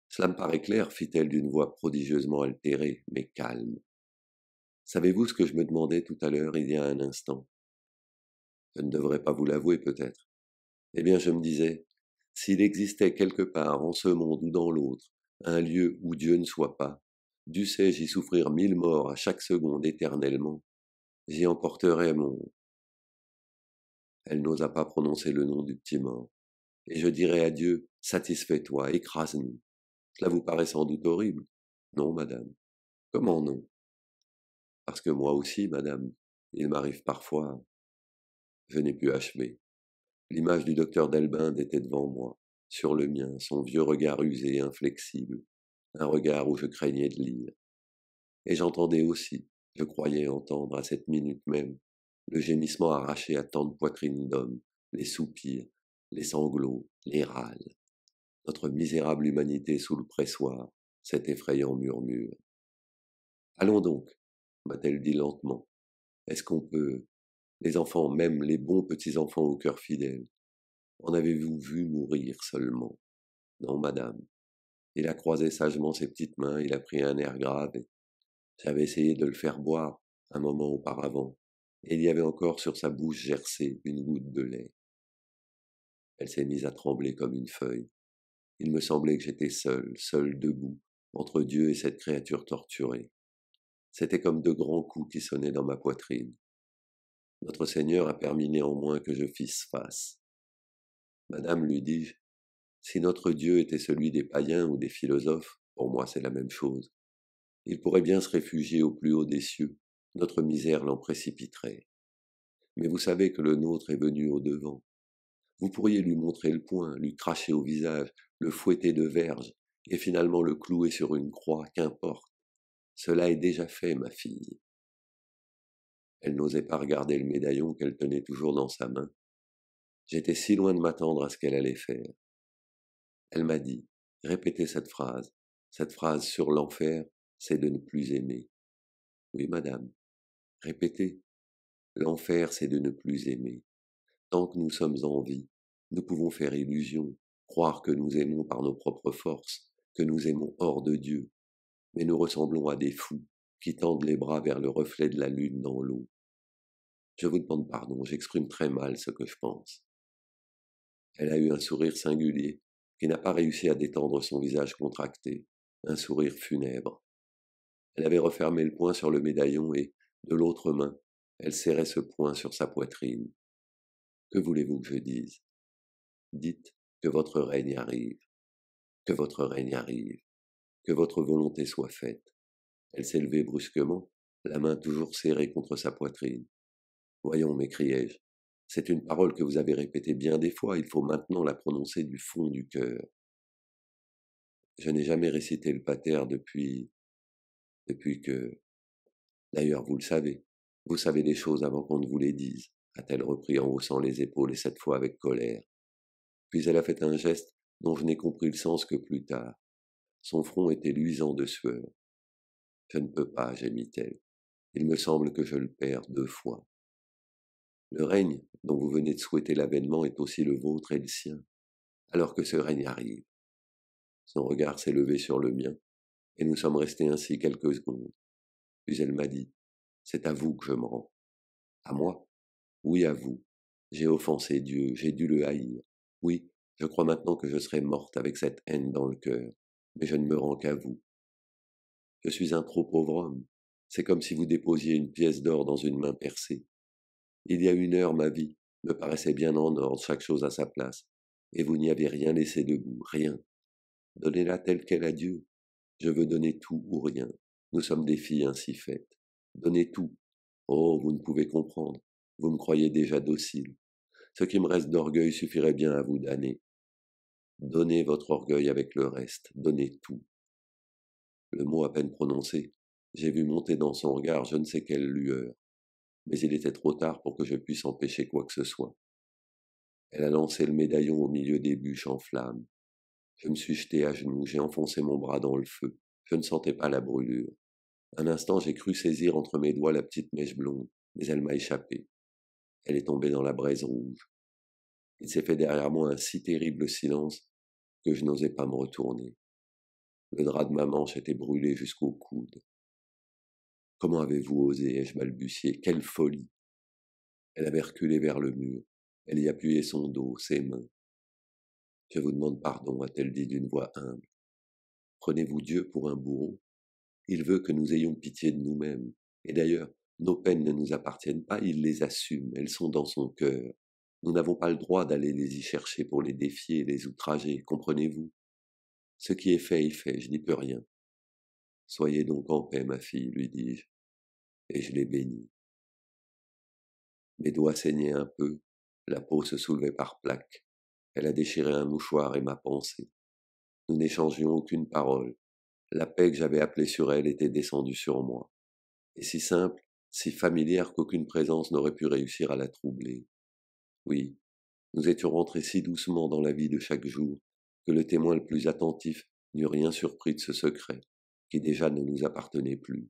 Cela me paraît clair, fit-elle d'une voix prodigieusement altérée, mais calme. Savez-vous ce que je me demandais tout à l'heure, il y a un instant Je ne devrais pas vous l'avouer peut-être. Eh bien, je me disais, s'il existait quelque part, en ce monde ou dans l'autre, un lieu où Dieu ne soit pas, dussé-je y souffrir mille morts à chaque seconde éternellement, j'y emporterais mon... Elle n'osa pas prononcer le nom du petit mort. Et je dirais à Dieu, satisfais-toi, écrase-nous. Cela vous paraît sans doute horrible. Non, madame. Comment non Parce que moi aussi, madame, il m'arrive parfois. Je n'ai pu achever. L'image du docteur Delbinde était devant moi, sur le mien, son vieux regard usé, et inflexible, un regard où je craignais de lire. Et j'entendais aussi, je croyais entendre à cette minute même, le gémissement arraché à tant de poitrines d'hommes, les soupirs, les sanglots, les râles. Notre misérable humanité sous le pressoir, cet effrayant murmure. Allons donc, m'a-t-elle dit lentement. Est-ce qu'on peut les enfants, même les bons petits-enfants au cœur fidèle. En avez-vous vu mourir seulement Non, madame. Il a croisé sagement ses petites mains, il a pris un air grave. J'avais essayé de le faire boire un moment auparavant, et il y avait encore sur sa bouche gercée une goutte de lait. Elle s'est mise à trembler comme une feuille. Il me semblait que j'étais seul, seul debout, entre Dieu et cette créature torturée. C'était comme de grands coups qui sonnaient dans ma poitrine. Notre Seigneur a permis néanmoins que je fisse face. Madame, lui dis-je, si notre Dieu était celui des païens ou des philosophes, pour moi c'est la même chose. Il pourrait bien se réfugier au plus haut des cieux, notre misère l'en précipiterait. Mais vous savez que le nôtre est venu au devant. Vous pourriez lui montrer le poing, lui cracher au visage, le fouetter de verge, et finalement le clouer sur une croix, qu'importe. Cela est déjà fait, ma fille. Elle n'osait pas regarder le médaillon qu'elle tenait toujours dans sa main. J'étais si loin de m'attendre à ce qu'elle allait faire. Elle m'a dit, répétez cette phrase, cette phrase sur l'enfer, c'est de ne plus aimer. Oui, madame. Répétez. L'enfer, c'est de ne plus aimer. Tant que nous sommes en vie, nous pouvons faire illusion, croire que nous aimons par nos propres forces, que nous aimons hors de Dieu. Mais nous ressemblons à des fous, qui tendent les bras vers le reflet de la lune dans l'eau. Je vous demande pardon, j'exprime très mal ce que je pense. Elle a eu un sourire singulier, qui n'a pas réussi à détendre son visage contracté, un sourire funèbre. Elle avait refermé le poing sur le médaillon et, de l'autre main, elle serrait ce poing sur sa poitrine. Que voulez-vous que je dise Dites que votre règne arrive, que votre règne arrive, que votre volonté soit faite, elle s'élevait brusquement, la main toujours serrée contre sa poitrine. Voyons, m'écriai-je, c'est une parole que vous avez répétée bien des fois, il faut maintenant la prononcer du fond du cœur. Je n'ai jamais récité le pater depuis depuis que d'ailleurs vous le savez, vous savez les choses avant qu'on ne vous les dise, a-t-elle repris en haussant les épaules et cette fois avec colère. Puis elle a fait un geste dont je n'ai compris le sens que plus tard. Son front était luisant de sueur. Je ne peux pas, gémit-elle. Il me semble que je le perds deux fois. Le règne dont vous venez de souhaiter l'avènement est aussi le vôtre et le sien, alors que ce règne arrive. Son regard s'est levé sur le mien, et nous sommes restés ainsi quelques secondes. Puis elle m'a dit, c'est à vous que je me rends. À moi Oui, à vous. J'ai offensé Dieu, j'ai dû le haïr. Oui, je crois maintenant que je serai morte avec cette haine dans le cœur, mais je ne me rends qu'à vous, je suis un trop pauvre homme. C'est comme si vous déposiez une pièce d'or dans une main percée. Il y a une heure, ma vie me paraissait bien en ordre, chaque chose à sa place, et vous n'y avez rien laissé debout, rien. Donnez-la telle qu'elle à Dieu. Je veux donner tout ou rien. Nous sommes des filles ainsi faites. Donnez tout. Oh, vous ne pouvez comprendre. Vous me croyez déjà docile. Ce qui me reste d'orgueil suffirait bien à vous damner. Donnez votre orgueil avec le reste. Donnez tout le mot à peine prononcé, j'ai vu monter dans son regard je ne sais quelle lueur, mais il était trop tard pour que je puisse empêcher quoi que ce soit. Elle a lancé le médaillon au milieu des bûches en flammes. Je me suis jeté à genoux, j'ai enfoncé mon bras dans le feu. Je ne sentais pas la brûlure. Un instant, j'ai cru saisir entre mes doigts la petite mèche blonde, mais elle m'a échappé. Elle est tombée dans la braise rouge. Il s'est fait derrière moi un si terrible silence que je n'osais pas me retourner. Le drap de maman s'était brûlé jusqu'au coude. Comment avez-vous osé ai-je balbutié. Quelle folie Elle avait reculé vers le mur. Elle y appuyait son dos, ses mains. Je vous demande pardon, a-t-elle dit d'une voix humble. Prenez-vous Dieu pour un bourreau Il veut que nous ayons pitié de nous-mêmes. Et d'ailleurs, nos peines ne nous appartiennent pas, il les assume, elles sont dans son cœur. Nous n'avons pas le droit d'aller les y chercher pour les défier, les outrager, comprenez-vous ce qui est fait il fait, je n'y peux rien. Soyez donc en paix, ma fille, lui dis-je, et je l'ai bénie. Mes doigts saignaient un peu, la peau se soulevait par plaques. Elle a déchiré un mouchoir et m'a pensée. Nous n'échangions aucune parole. La paix que j'avais appelée sur elle était descendue sur moi, et si simple, si familière qu'aucune présence n'aurait pu réussir à la troubler. Oui, nous étions rentrés si doucement dans la vie de chaque jour, que le témoin le plus attentif n'eût rien surpris de ce secret, qui déjà ne nous appartenait plus.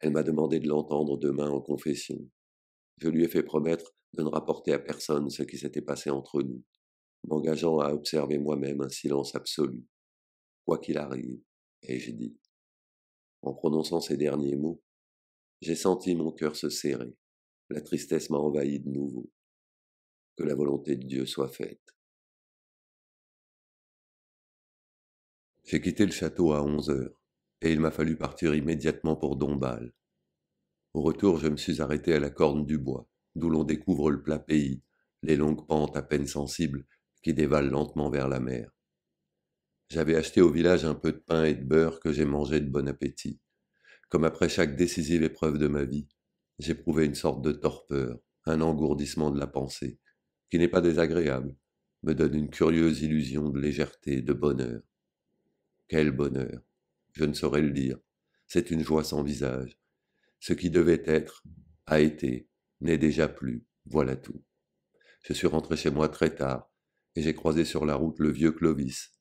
Elle m'a demandé de l'entendre demain en confession. Je lui ai fait promettre de ne rapporter à personne ce qui s'était passé entre nous, m'engageant à observer moi-même un silence absolu. Quoi qu'il arrive, ai-je dit. En prononçant ces derniers mots, j'ai senti mon cœur se serrer. La tristesse m'a envahi de nouveau. Que la volonté de Dieu soit faite. J'ai quitté le château à onze heures, et il m'a fallu partir immédiatement pour Dombasle. Au retour, je me suis arrêté à la corne du bois, d'où l'on découvre le plat pays, les longues pentes à peine sensibles qui dévalent lentement vers la mer. J'avais acheté au village un peu de pain et de beurre que j'ai mangé de bon appétit. Comme après chaque décisive épreuve de ma vie, j'éprouvais une sorte de torpeur, un engourdissement de la pensée, qui n'est pas désagréable, me donne une curieuse illusion de légèreté, de bonheur. Quel bonheur Je ne saurais le dire. C'est une joie sans visage. Ce qui devait être, a été, n'est déjà plus, voilà tout. Je suis rentré chez moi très tard, et j'ai croisé sur la route le vieux Clovis,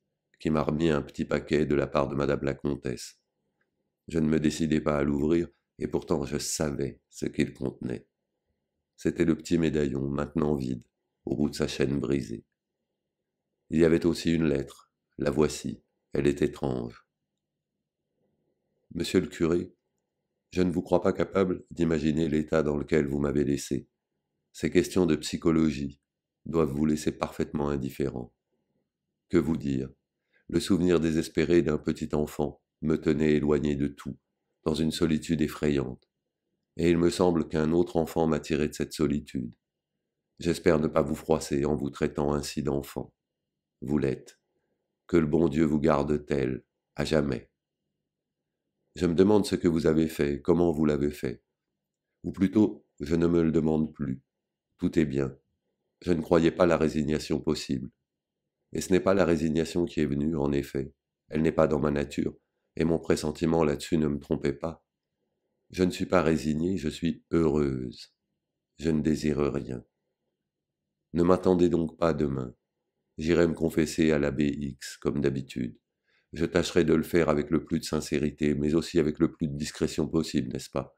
qui m'a remis un petit paquet de la part de madame la comtesse. Je ne me décidais pas à l'ouvrir, et pourtant je savais ce qu'il contenait. C'était le petit médaillon, maintenant vide, au bout de sa chaîne brisée. Il y avait aussi une lettre, la voici, elle est étrange. Monsieur le curé, je ne vous crois pas capable d'imaginer l'état dans lequel vous m'avez laissé. Ces questions de psychologie doivent vous laisser parfaitement indifférent. Que vous dire Le souvenir désespéré d'un petit enfant me tenait éloigné de tout, dans une solitude effrayante. Et il me semble qu'un autre enfant m'a tiré de cette solitude. J'espère ne pas vous froisser en vous traitant ainsi d'enfant. Vous l'êtes que le bon Dieu vous garde tel, à jamais. Je me demande ce que vous avez fait, comment vous l'avez fait. Ou plutôt, je ne me le demande plus. Tout est bien. Je ne croyais pas la résignation possible. Et ce n'est pas la résignation qui est venue, en effet. Elle n'est pas dans ma nature, et mon pressentiment là-dessus ne me trompait pas. Je ne suis pas résignée, je suis heureuse. Je ne désire rien. Ne m'attendez donc pas demain. J'irai me confesser à l'abbé X, comme d'habitude. Je tâcherai de le faire avec le plus de sincérité, mais aussi avec le plus de discrétion possible, n'est-ce pas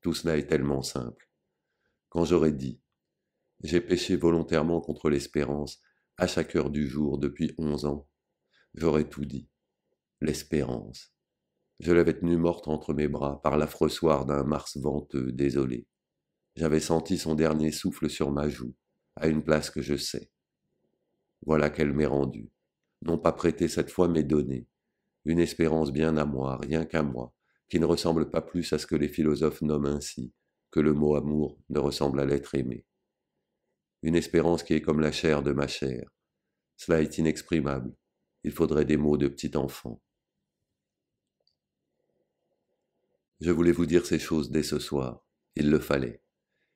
Tout cela est tellement simple. Quand j'aurai dit J'ai péché volontairement contre l'espérance, à chaque heure du jour, depuis onze ans, j'aurai tout dit. L'espérance. Je l'avais tenue morte entre mes bras par l'affreux soir d'un mars venteux, désolé. J'avais senti son dernier souffle sur ma joue, à une place que je sais. Voilà qu'elle m'est rendue. Non pas prêtée cette fois, mais donnée. Une espérance bien à moi, rien qu'à moi, qui ne ressemble pas plus à ce que les philosophes nomment ainsi, que le mot amour ne ressemble à l'être aimé. Une espérance qui est comme la chair de ma chair. Cela est inexprimable. Il faudrait des mots de petit enfant. Je voulais vous dire ces choses dès ce soir. Il le fallait.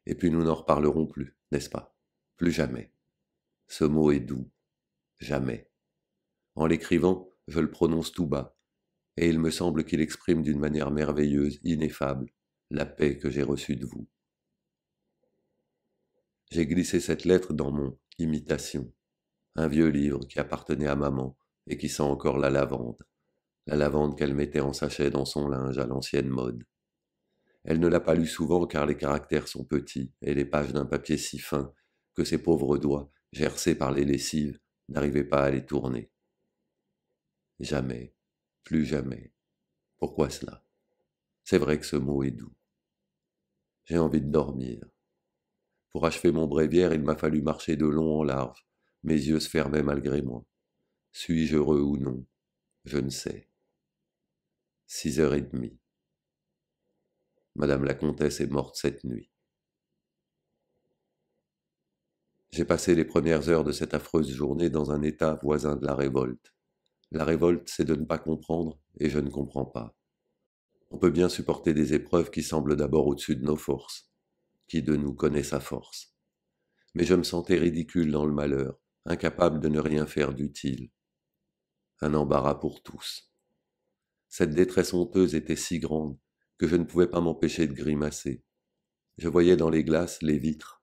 Et puis nous n'en reparlerons plus, n'est-ce pas Plus jamais. Ce mot est doux. Jamais. En l'écrivant, je le prononce tout bas, et il me semble qu'il exprime d'une manière merveilleuse, ineffable, la paix que j'ai reçue de vous. J'ai glissé cette lettre dans mon Imitation, un vieux livre qui appartenait à maman et qui sent encore la lavande, la lavande qu'elle mettait en sachet dans son linge à l'ancienne mode. Elle ne l'a pas lu souvent car les caractères sont petits et les pages d'un papier si fin que ses pauvres doigts gercés par les lessives, n'arrivaient pas à les tourner. Jamais, plus jamais. Pourquoi cela C'est vrai que ce mot est doux. J'ai envie de dormir. Pour achever mon bréviaire, il m'a fallu marcher de long en large. Mes yeux se fermaient malgré moi. Suis-je heureux ou non Je ne sais. Six heures et demie. Madame la comtesse est morte cette nuit. J'ai passé les premières heures de cette affreuse journée dans un état voisin de la révolte. La révolte, c'est de ne pas comprendre, et je ne comprends pas. On peut bien supporter des épreuves qui semblent d'abord au-dessus de nos forces. Qui de nous connaît sa force Mais je me sentais ridicule dans le malheur, incapable de ne rien faire d'utile. Un embarras pour tous. Cette détresse honteuse était si grande que je ne pouvais pas m'empêcher de grimacer. Je voyais dans les glaces les vitres,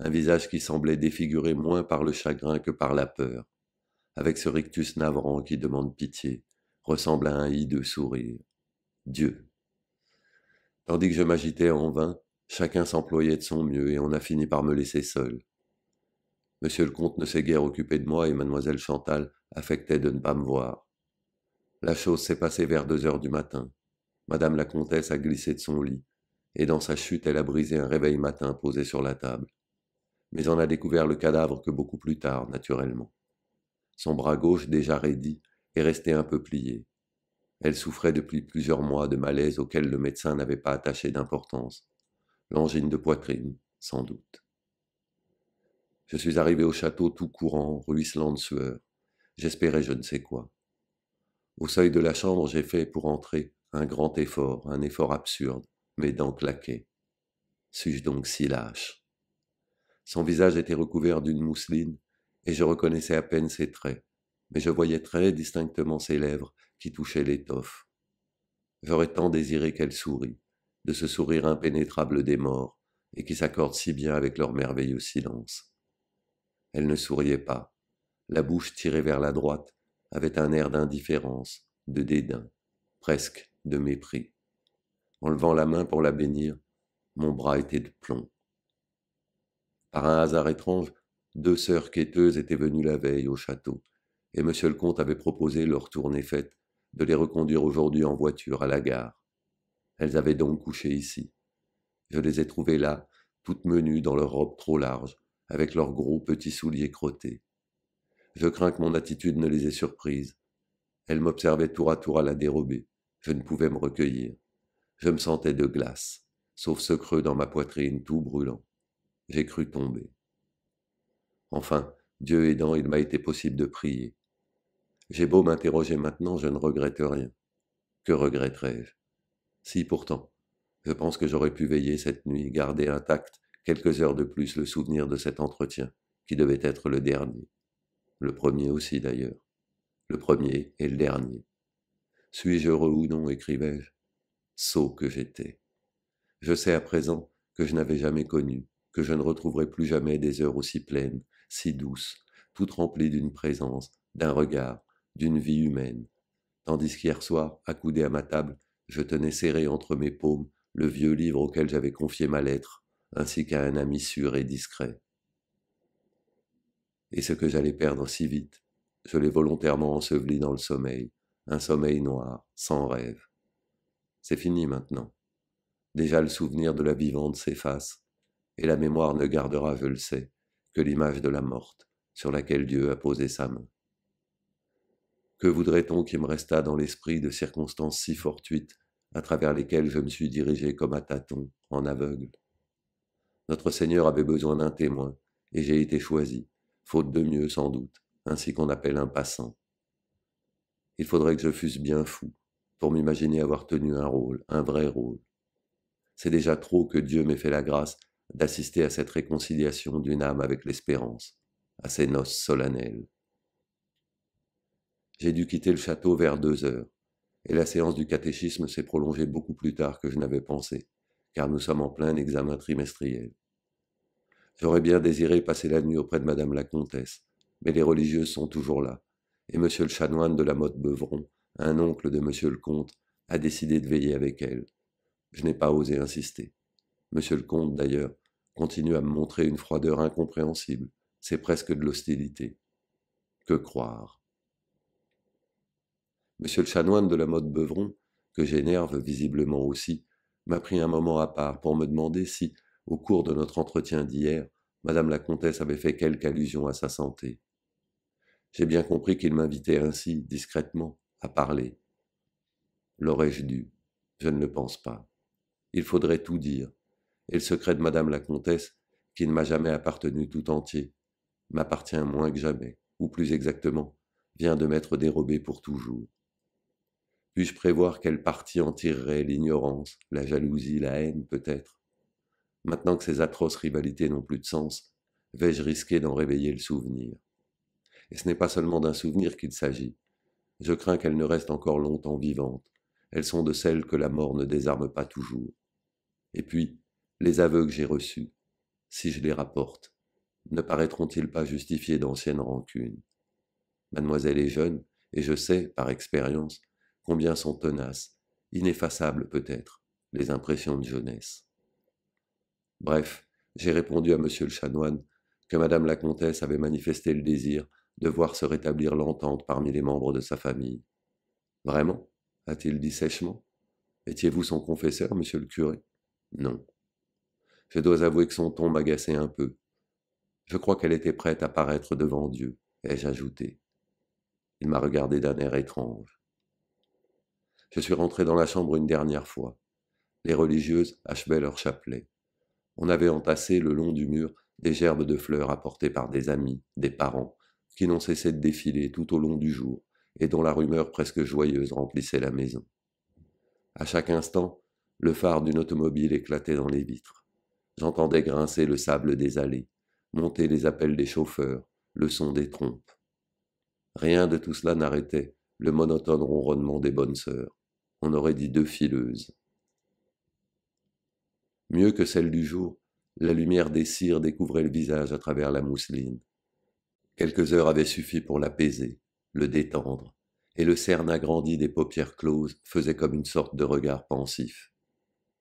un visage qui semblait défiguré moins par le chagrin que par la peur, avec ce rictus navrant qui demande pitié, ressemble à un hideux sourire. Dieu. Tandis que je m'agitais en vain, chacun s'employait de son mieux et on a fini par me laisser seul. Monsieur le comte ne s'est guère occupé de moi et mademoiselle Chantal affectait de ne pas me voir. La chose s'est passée vers deux heures du matin. Madame la comtesse a glissé de son lit, et dans sa chute elle a brisé un réveil matin posé sur la table mais on a découvert le cadavre que beaucoup plus tard, naturellement. Son bras gauche, déjà raidi, est resté un peu plié. Elle souffrait depuis plusieurs mois de malaise auquel le médecin n'avait pas attaché d'importance. L'angine de poitrine, sans doute. Je suis arrivé au château tout courant, ruisselant de sueur. J'espérais je ne sais quoi. Au seuil de la chambre, j'ai fait, pour entrer, un grand effort, un effort absurde. Mes dents claquaient. Suis-je donc si lâche son visage était recouvert d'une mousseline, et je reconnaissais à peine ses traits, mais je voyais très distinctement ses lèvres qui touchaient l'étoffe. J'aurais tant désiré qu'elle sourie, de ce sourire impénétrable des morts, et qui s'accorde si bien avec leur merveilleux silence. Elle ne souriait pas. La bouche tirée vers la droite avait un air d'indifférence, de dédain, presque de mépris. En levant la main pour la bénir, mon bras était de plomb. Par un hasard étrange, deux sœurs quêteuses étaient venues la veille au château, et monsieur le comte avait proposé leur tournée faite de les reconduire aujourd'hui en voiture à la gare. Elles avaient donc couché ici. Je les ai trouvées là, toutes menues dans leurs robes trop large, avec leurs gros petits souliers crottés. Je crains que mon attitude ne les ait surprises. Elles m'observaient tour à tour à la dérobée. Je ne pouvais me recueillir. Je me sentais de glace, sauf ce creux dans ma poitrine tout brûlant j'ai cru tomber. Enfin, Dieu aidant, il m'a été possible de prier. J'ai beau m'interroger maintenant, je ne regrette rien. Que regretterais-je Si pourtant, je pense que j'aurais pu veiller cette nuit, garder intact quelques heures de plus le souvenir de cet entretien, qui devait être le dernier. Le premier aussi d'ailleurs. Le premier et le dernier. Suis-je heureux ou non, écrivais-je Sot que j'étais. Je sais à présent que je n'avais jamais connu, que je ne retrouverai plus jamais des heures aussi pleines, si douces, toutes remplies d'une présence, d'un regard, d'une vie humaine. Tandis qu'hier soir, accoudé à ma table, je tenais serré entre mes paumes le vieux livre auquel j'avais confié ma lettre, ainsi qu'à un ami sûr et discret. Et ce que j'allais perdre si vite, je l'ai volontairement enseveli dans le sommeil, un sommeil noir, sans rêve. C'est fini maintenant. Déjà le souvenir de la vivante s'efface, et la mémoire ne gardera, je le sais, que l'image de la morte sur laquelle Dieu a posé sa main. Que voudrait-on qu'il me restât dans l'esprit de circonstances si fortuites à travers lesquelles je me suis dirigé comme à tâtons, en aveugle Notre Seigneur avait besoin d'un témoin, et j'ai été choisi, faute de mieux sans doute, ainsi qu'on appelle un passant. Il faudrait que je fusse bien fou pour m'imaginer avoir tenu un rôle, un vrai rôle. C'est déjà trop que Dieu m'ait fait la grâce d'assister à cette réconciliation d'une âme avec l'espérance, à ces noces solennelles. J'ai dû quitter le château vers deux heures, et la séance du catéchisme s'est prolongée beaucoup plus tard que je n'avais pensé, car nous sommes en plein examen trimestriel. J'aurais bien désiré passer la nuit auprès de Madame la Comtesse, mais les religieuses sont toujours là, et Monsieur le chanoine de la Motte Beuvron, un oncle de Monsieur le Comte, a décidé de veiller avec elle. Je n'ai pas osé insister. Monsieur le comte, d'ailleurs, continue à me montrer une froideur incompréhensible. C'est presque de l'hostilité. Que croire Monsieur le chanoine de la mode Beuvron, que j'énerve visiblement aussi, m'a pris un moment à part pour me demander si, au cours de notre entretien d'hier, Madame la comtesse avait fait quelque allusion à sa santé. J'ai bien compris qu'il m'invitait ainsi, discrètement, à parler. L'aurais-je dû Je ne le pense pas. Il faudrait tout dire, et le secret de Madame la Comtesse, qui ne m'a jamais appartenu tout entier, m'appartient moins que jamais, ou plus exactement, vient de m'être dérobé pour toujours. Puis-je prévoir quelle partie en tirerait l'ignorance, la jalousie, la haine peut-être Maintenant que ces atroces rivalités n'ont plus de sens, vais-je risquer d'en réveiller le souvenir Et ce n'est pas seulement d'un souvenir qu'il s'agit. Je crains qu'elles ne restent encore longtemps vivantes. Elles sont de celles que la mort ne désarme pas toujours. Et puis, les aveux que j'ai reçus, si je les rapporte, ne paraîtront-ils pas justifiés d'anciennes rancunes Mademoiselle est jeune, et je sais, par expérience, combien sont tenaces, ineffaçables peut-être, les impressions de jeunesse. Bref, j'ai répondu à monsieur le chanoine que madame la comtesse avait manifesté le désir de voir se rétablir l'entente parmi les membres de sa famille. Vraiment a-t-il dit sèchement Étiez-vous son confesseur, monsieur le curé Non, je dois avouer que son ton m'agaçait un peu. Je crois qu'elle était prête à paraître devant Dieu, ai-je ajouté. Il m'a regardé d'un air étrange. Je suis rentré dans la chambre une dernière fois. Les religieuses achevaient leur chapelet. On avait entassé le long du mur des gerbes de fleurs apportées par des amis, des parents, qui n'ont cessé de défiler tout au long du jour et dont la rumeur presque joyeuse remplissait la maison. À chaque instant, le phare d'une automobile éclatait dans les vitres. J'entendais grincer le sable des allées, monter les appels des chauffeurs, le son des trompes. Rien de tout cela n'arrêtait le monotone ronronnement des bonnes sœurs. On aurait dit deux fileuses. Mieux que celle du jour, la lumière des cires découvrait le visage à travers la mousseline. Quelques heures avaient suffi pour l'apaiser, le détendre, et le cerne agrandi des paupières closes faisait comme une sorte de regard pensif.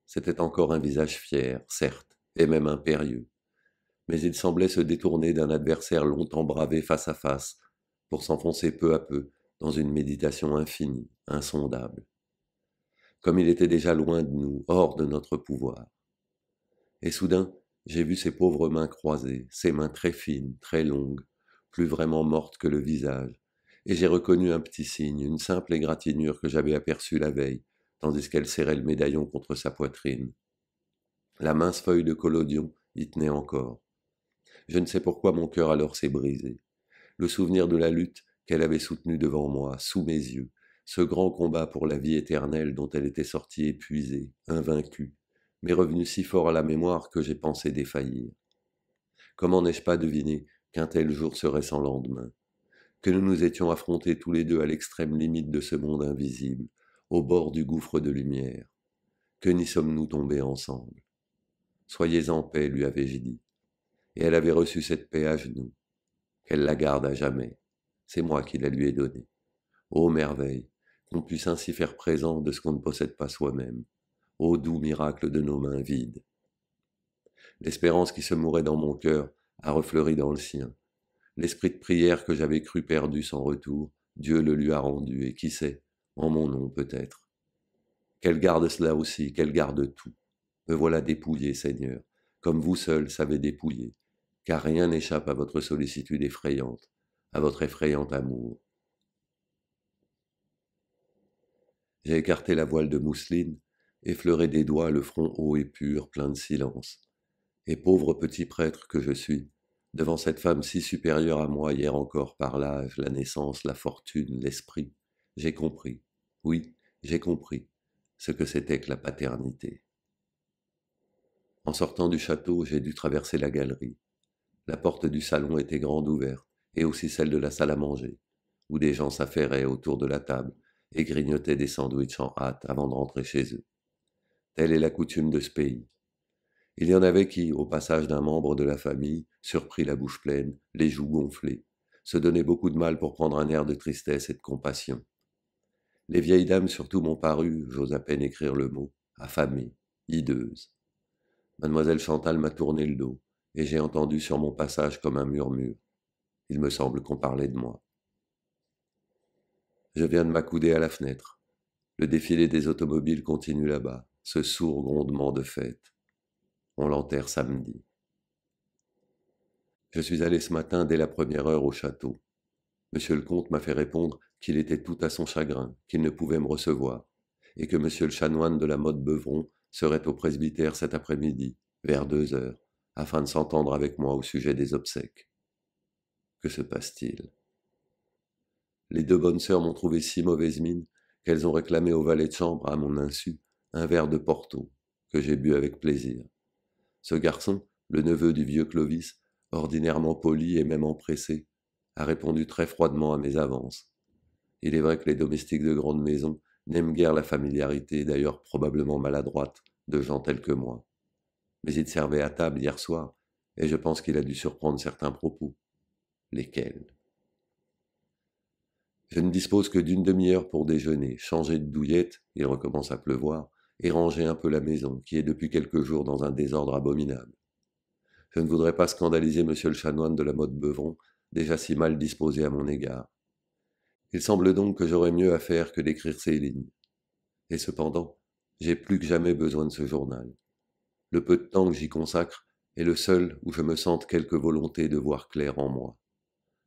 C'était encore un visage fier, certes, et même impérieux. Mais il semblait se détourner d'un adversaire longtemps bravé face à face, pour s'enfoncer peu à peu dans une méditation infinie, insondable. Comme il était déjà loin de nous, hors de notre pouvoir. Et soudain, j'ai vu ses pauvres mains croisées, ses mains très fines, très longues, plus vraiment mortes que le visage, et j'ai reconnu un petit signe, une simple égratignure que j'avais aperçue la veille, tandis qu'elle serrait le médaillon contre sa poitrine. La mince feuille de collodion y tenait encore. Je ne sais pourquoi mon cœur alors s'est brisé. Le souvenir de la lutte qu'elle avait soutenue devant moi, sous mes yeux, ce grand combat pour la vie éternelle dont elle était sortie épuisée, invaincue, m'est revenu si fort à la mémoire que j'ai pensé défaillir. Comment n'ai-je pas deviné qu'un tel jour serait sans lendemain Que nous nous étions affrontés tous les deux à l'extrême limite de ce monde invisible, au bord du gouffre de lumière Que n'y sommes-nous tombés ensemble Soyez en paix, lui avais-je dit. Et elle avait reçu cette paix à genoux, qu'elle la garde à jamais. C'est moi qui la lui ai donnée. Ô merveille, qu'on puisse ainsi faire présent de ce qu'on ne possède pas soi-même. Ô doux miracle de nos mains vides. L'espérance qui se mourait dans mon cœur a refleuri dans le sien. L'esprit de prière que j'avais cru perdu sans retour, Dieu le lui a rendu, et qui sait, en mon nom peut-être. Qu'elle garde cela aussi, qu'elle garde tout. Me voilà dépouillé, Seigneur, comme vous seul savez dépouiller, car rien n'échappe à votre sollicitude effrayante, à votre effrayant amour. J'ai écarté la voile de mousseline, effleuré des doigts le front haut et pur, plein de silence. Et pauvre petit prêtre que je suis, devant cette femme si supérieure à moi hier encore par l'âge, la naissance, la fortune, l'esprit, j'ai compris, oui, j'ai compris ce que c'était que la paternité. En sortant du château, j'ai dû traverser la galerie. La porte du salon était grande ouverte, et aussi celle de la salle à manger, où des gens s'affairaient autour de la table et grignotaient des sandwichs en hâte avant de rentrer chez eux. Telle est la coutume de ce pays. Il y en avait qui, au passage d'un membre de la famille, surpris la bouche pleine, les joues gonflées, se donnaient beaucoup de mal pour prendre un air de tristesse et de compassion. Les vieilles dames surtout m'ont paru, j'ose à peine écrire le mot, affamées, hideuses. Mademoiselle Chantal m'a tourné le dos, et j'ai entendu sur mon passage comme un murmure. Il me semble qu'on parlait de moi. Je viens de m'accouder à la fenêtre. Le défilé des automobiles continue là-bas, ce sourd grondement de fête. On l'enterre samedi. Je suis allé ce matin dès la première heure au château. Monsieur le comte m'a fait répondre qu'il était tout à son chagrin, qu'il ne pouvait me recevoir, et que monsieur le chanoine de la mode Beuvron serait au presbytère cet après-midi, vers deux heures, afin de s'entendre avec moi au sujet des obsèques. Que se passe-t-il Les deux bonnes sœurs m'ont trouvé si mauvaise mine qu'elles ont réclamé au valet de chambre, à mon insu, un verre de Porto, que j'ai bu avec plaisir. Ce garçon, le neveu du vieux Clovis, ordinairement poli et même empressé, a répondu très froidement à mes avances. Il est vrai que les domestiques de grande maison n'aime guère la familiarité, d'ailleurs probablement maladroite, de gens tels que moi. Mais il servait à table hier soir, et je pense qu'il a dû surprendre certains propos. Lesquels Je ne dispose que d'une demi-heure pour déjeuner, changer de douillette, il recommence à pleuvoir, et ranger un peu la maison, qui est depuis quelques jours dans un désordre abominable. Je ne voudrais pas scandaliser monsieur le chanoine de la mode Beuvron, déjà si mal disposé à mon égard, il semble donc que j'aurais mieux à faire que d'écrire ces lignes. Et cependant, j'ai plus que jamais besoin de ce journal. Le peu de temps que j'y consacre est le seul où je me sente quelque volonté de voir clair en moi.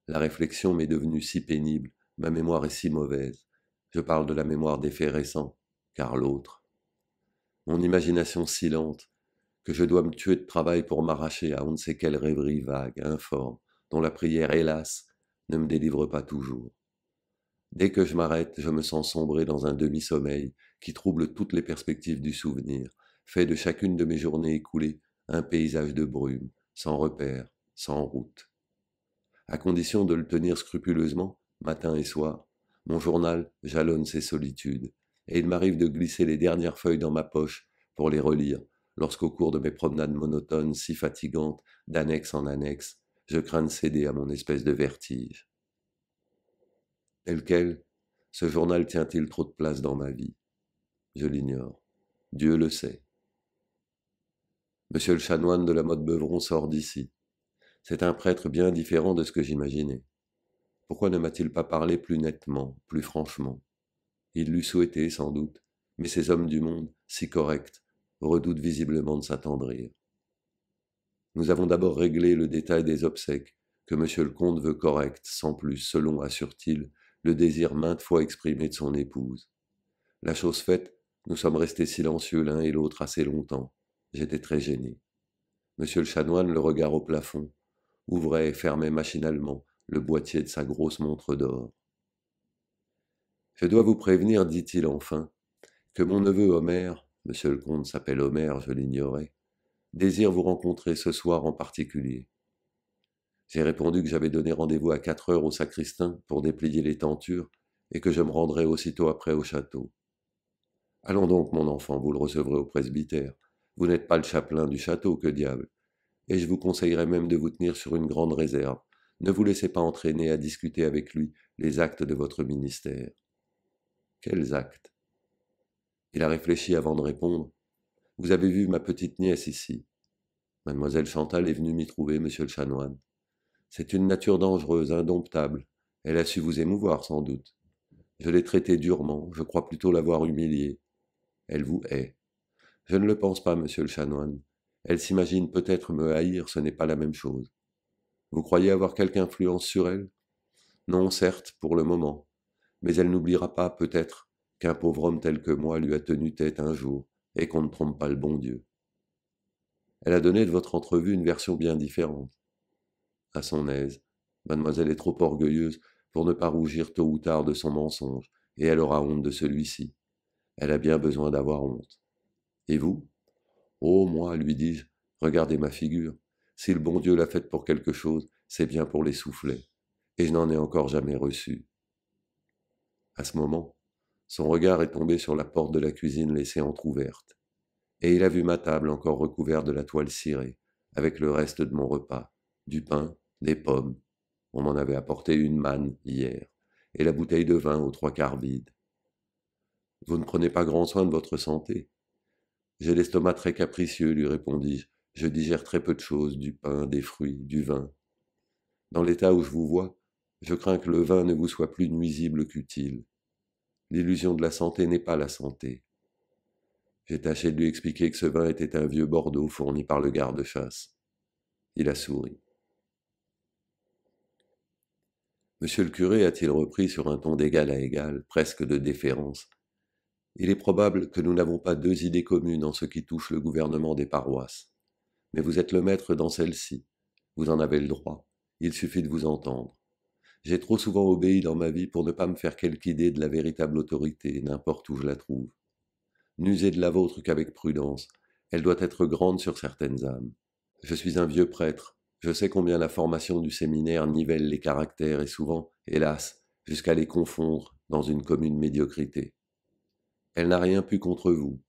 La réflexion m'est devenue si pénible, ma mémoire est si mauvaise. Je parle de la mémoire des faits récents, car l'autre. Mon imagination si lente, que je dois me tuer de travail pour m'arracher à on ne sait quelle rêverie vague, informe, dont la prière, hélas, ne me délivre pas toujours. Dès que je m'arrête, je me sens sombrer dans un demi-sommeil qui trouble toutes les perspectives du souvenir, fait de chacune de mes journées écoulées un paysage de brume, sans repère, sans route. À condition de le tenir scrupuleusement, matin et soir, mon journal jalonne ces solitudes, et il m'arrive de glisser les dernières feuilles dans ma poche pour les relire, lorsqu'au cours de mes promenades monotones si fatigantes, d'annexe en annexe, je crains de céder à mon espèce de vertige. Tel quel, ce journal tient-il trop de place dans ma vie Je l'ignore. Dieu le sait. Monsieur le chanoine de la mode Beuvron sort d'ici. C'est un prêtre bien différent de ce que j'imaginais. Pourquoi ne m'a-t-il pas parlé plus nettement, plus franchement Il l'eût souhaité, sans doute, mais ces hommes du monde, si corrects, redoutent visiblement de s'attendrir. Nous avons d'abord réglé le détail des obsèques, que monsieur le comte veut correct, sans plus, selon, assure-t-il, le désir maintes fois exprimé de son épouse. La chose faite, nous sommes restés silencieux l'un et l'autre assez longtemps. J'étais très gêné. Monsieur le chanoine, le regard au plafond, ouvrait et fermait machinalement le boîtier de sa grosse montre d'or. Je dois vous prévenir, dit-il enfin, que mon neveu Homer, monsieur le comte s'appelle Homer, je l'ignorais, désire vous rencontrer ce soir en particulier. J'ai répondu que j'avais donné rendez-vous à quatre heures au sacristain pour déplier les tentures et que je me rendrais aussitôt après au château. Allons donc, mon enfant, vous le recevrez au presbytère. Vous n'êtes pas le chapelain du château, que diable. Et je vous conseillerais même de vous tenir sur une grande réserve. Ne vous laissez pas entraîner à discuter avec lui les actes de votre ministère. Quels actes Il a réfléchi avant de répondre. Vous avez vu ma petite nièce ici. Mademoiselle Chantal est venue m'y trouver, monsieur le chanoine. C'est une nature dangereuse, indomptable. Elle a su vous émouvoir, sans doute. Je l'ai traitée durement, je crois plutôt l'avoir humiliée. Elle vous hait. Je ne le pense pas, monsieur le chanoine. Elle s'imagine peut-être me haïr, ce n'est pas la même chose. Vous croyez avoir quelque influence sur elle Non, certes, pour le moment. Mais elle n'oubliera pas, peut-être, qu'un pauvre homme tel que moi lui a tenu tête un jour, et qu'on ne trompe pas le bon Dieu. Elle a donné de votre entrevue une version bien différente à son aise. Mademoiselle est trop orgueilleuse pour ne pas rougir tôt ou tard de son mensonge, et elle aura honte de celui-ci. Elle a bien besoin d'avoir honte. Et vous Oh, moi, lui dis-je, regardez ma figure. Si le bon Dieu l'a faite pour quelque chose, c'est bien pour les soufflets. Et je n'en ai encore jamais reçu. À ce moment, son regard est tombé sur la porte de la cuisine laissée entr'ouverte. Et il a vu ma table encore recouverte de la toile cirée, avec le reste de mon repas, du pain, des pommes. On m'en avait apporté une manne hier, et la bouteille de vin aux trois quarts vide. Vous ne prenez pas grand soin de votre santé. J'ai l'estomac très capricieux, lui répondis-je. Je digère très peu de choses, du pain, des fruits, du vin. Dans l'état où je vous vois, je crains que le vin ne vous soit plus nuisible qu'utile. L'illusion de la santé n'est pas la santé. J'ai tâché de lui expliquer que ce vin était un vieux Bordeaux fourni par le garde-chasse. Il a souri. Monsieur le curé a-t-il repris sur un ton d'égal à égal, presque de déférence. Il est probable que nous n'avons pas deux idées communes en ce qui touche le gouvernement des paroisses. Mais vous êtes le maître dans celle-ci. Vous en avez le droit. Il suffit de vous entendre. J'ai trop souvent obéi dans ma vie pour ne pas me faire quelque idée de la véritable autorité, n'importe où je la trouve. N'usez de la vôtre qu'avec prudence. Elle doit être grande sur certaines âmes. Je suis un vieux prêtre, je sais combien la formation du séminaire nivelle les caractères et souvent, hélas, jusqu'à les confondre dans une commune médiocrité. Elle n'a rien pu contre vous,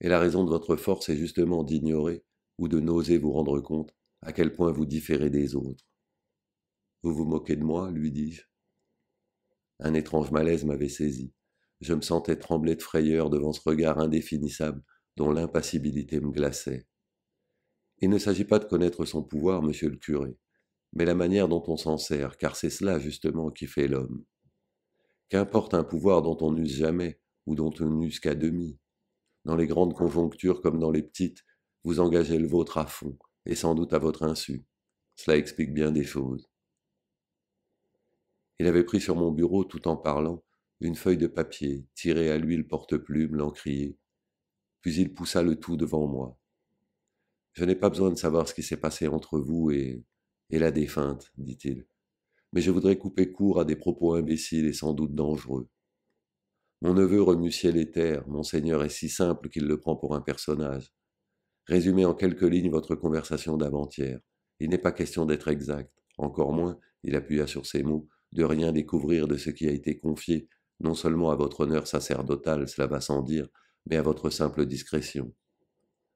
et la raison de votre force est justement d'ignorer ou de n'oser vous rendre compte à quel point vous différez des autres. Vous vous moquez de moi, lui dis-je. Un étrange malaise m'avait saisi. Je me sentais trembler de frayeur devant ce regard indéfinissable dont l'impassibilité me glaçait. Il ne s'agit pas de connaître son pouvoir, monsieur le curé, mais la manière dont on s'en sert, car c'est cela justement qui fait l'homme. Qu'importe un pouvoir dont on n'use jamais ou dont on n'use qu'à demi. Dans les grandes conjonctures comme dans les petites, vous engagez le vôtre à fond, et sans doute à votre insu. Cela explique bien des choses. Il avait pris sur mon bureau, tout en parlant, une feuille de papier, tirée à lui le porte-plume, l'encrier. Puis il poussa le tout devant moi. Je n'ai pas besoin de savoir ce qui s'est passé entre vous et, et la défunte, dit-il, mais je voudrais couper court à des propos imbéciles et sans doute dangereux. Mon neveu remue ciel et terre, monseigneur est si simple qu'il le prend pour un personnage. Résumez en quelques lignes votre conversation d'avant-hier. Il n'est pas question d'être exact, encore moins, il appuya sur ses mots, de rien découvrir de ce qui a été confié, non seulement à votre honneur sacerdotal, cela va sans dire, mais à votre simple discrétion.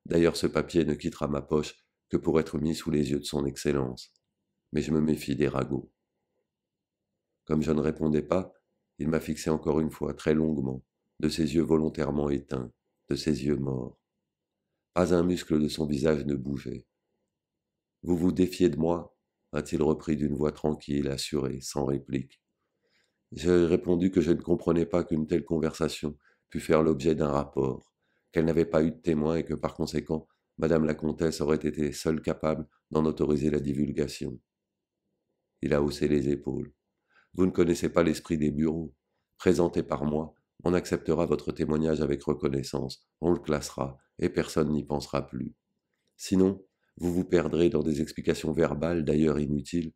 D'ailleurs, ce papier ne quittera ma poche que pour être mis sous les yeux de son Excellence. Mais je me méfie des ragots. Comme je ne répondais pas, il m'a fixé encore une fois très longuement, de ses yeux volontairement éteints, de ses yeux morts. Pas un muscle de son visage ne bougeait. Vous vous défiez de moi a-t-il repris d'une voix tranquille, assurée, sans réplique. J'ai répondu que je ne comprenais pas qu'une telle conversation pût faire l'objet d'un rapport qu'elle n'avait pas eu de témoin et que par conséquent, Madame la comtesse aurait été seule capable d'en autoriser la divulgation. Il a haussé les épaules. Vous ne connaissez pas l'esprit des bureaux. Présenté par moi, on acceptera votre témoignage avec reconnaissance, on le classera, et personne n'y pensera plus. Sinon, vous vous perdrez dans des explications verbales d'ailleurs inutiles,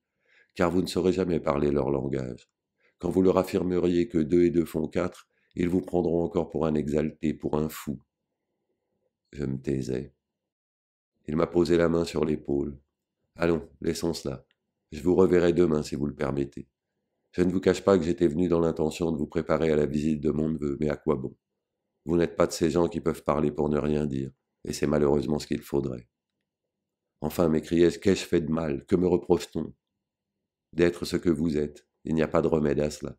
car vous ne saurez jamais parler leur langage. Quand vous leur affirmeriez que deux et deux font quatre, ils vous prendront encore pour un exalté, pour un fou. Je me taisais. Il m'a posé la main sur l'épaule. Allons, laissons cela. Je vous reverrai demain si vous le permettez. Je ne vous cache pas que j'étais venu dans l'intention de vous préparer à la visite de mon neveu, mais à quoi bon Vous n'êtes pas de ces gens qui peuvent parler pour ne rien dire, et c'est malheureusement ce qu'il faudrait. Enfin, m'écriai-je, qu'ai-je fait de mal Que me reproche-t-on D'être ce que vous êtes, il n'y a pas de remède à cela.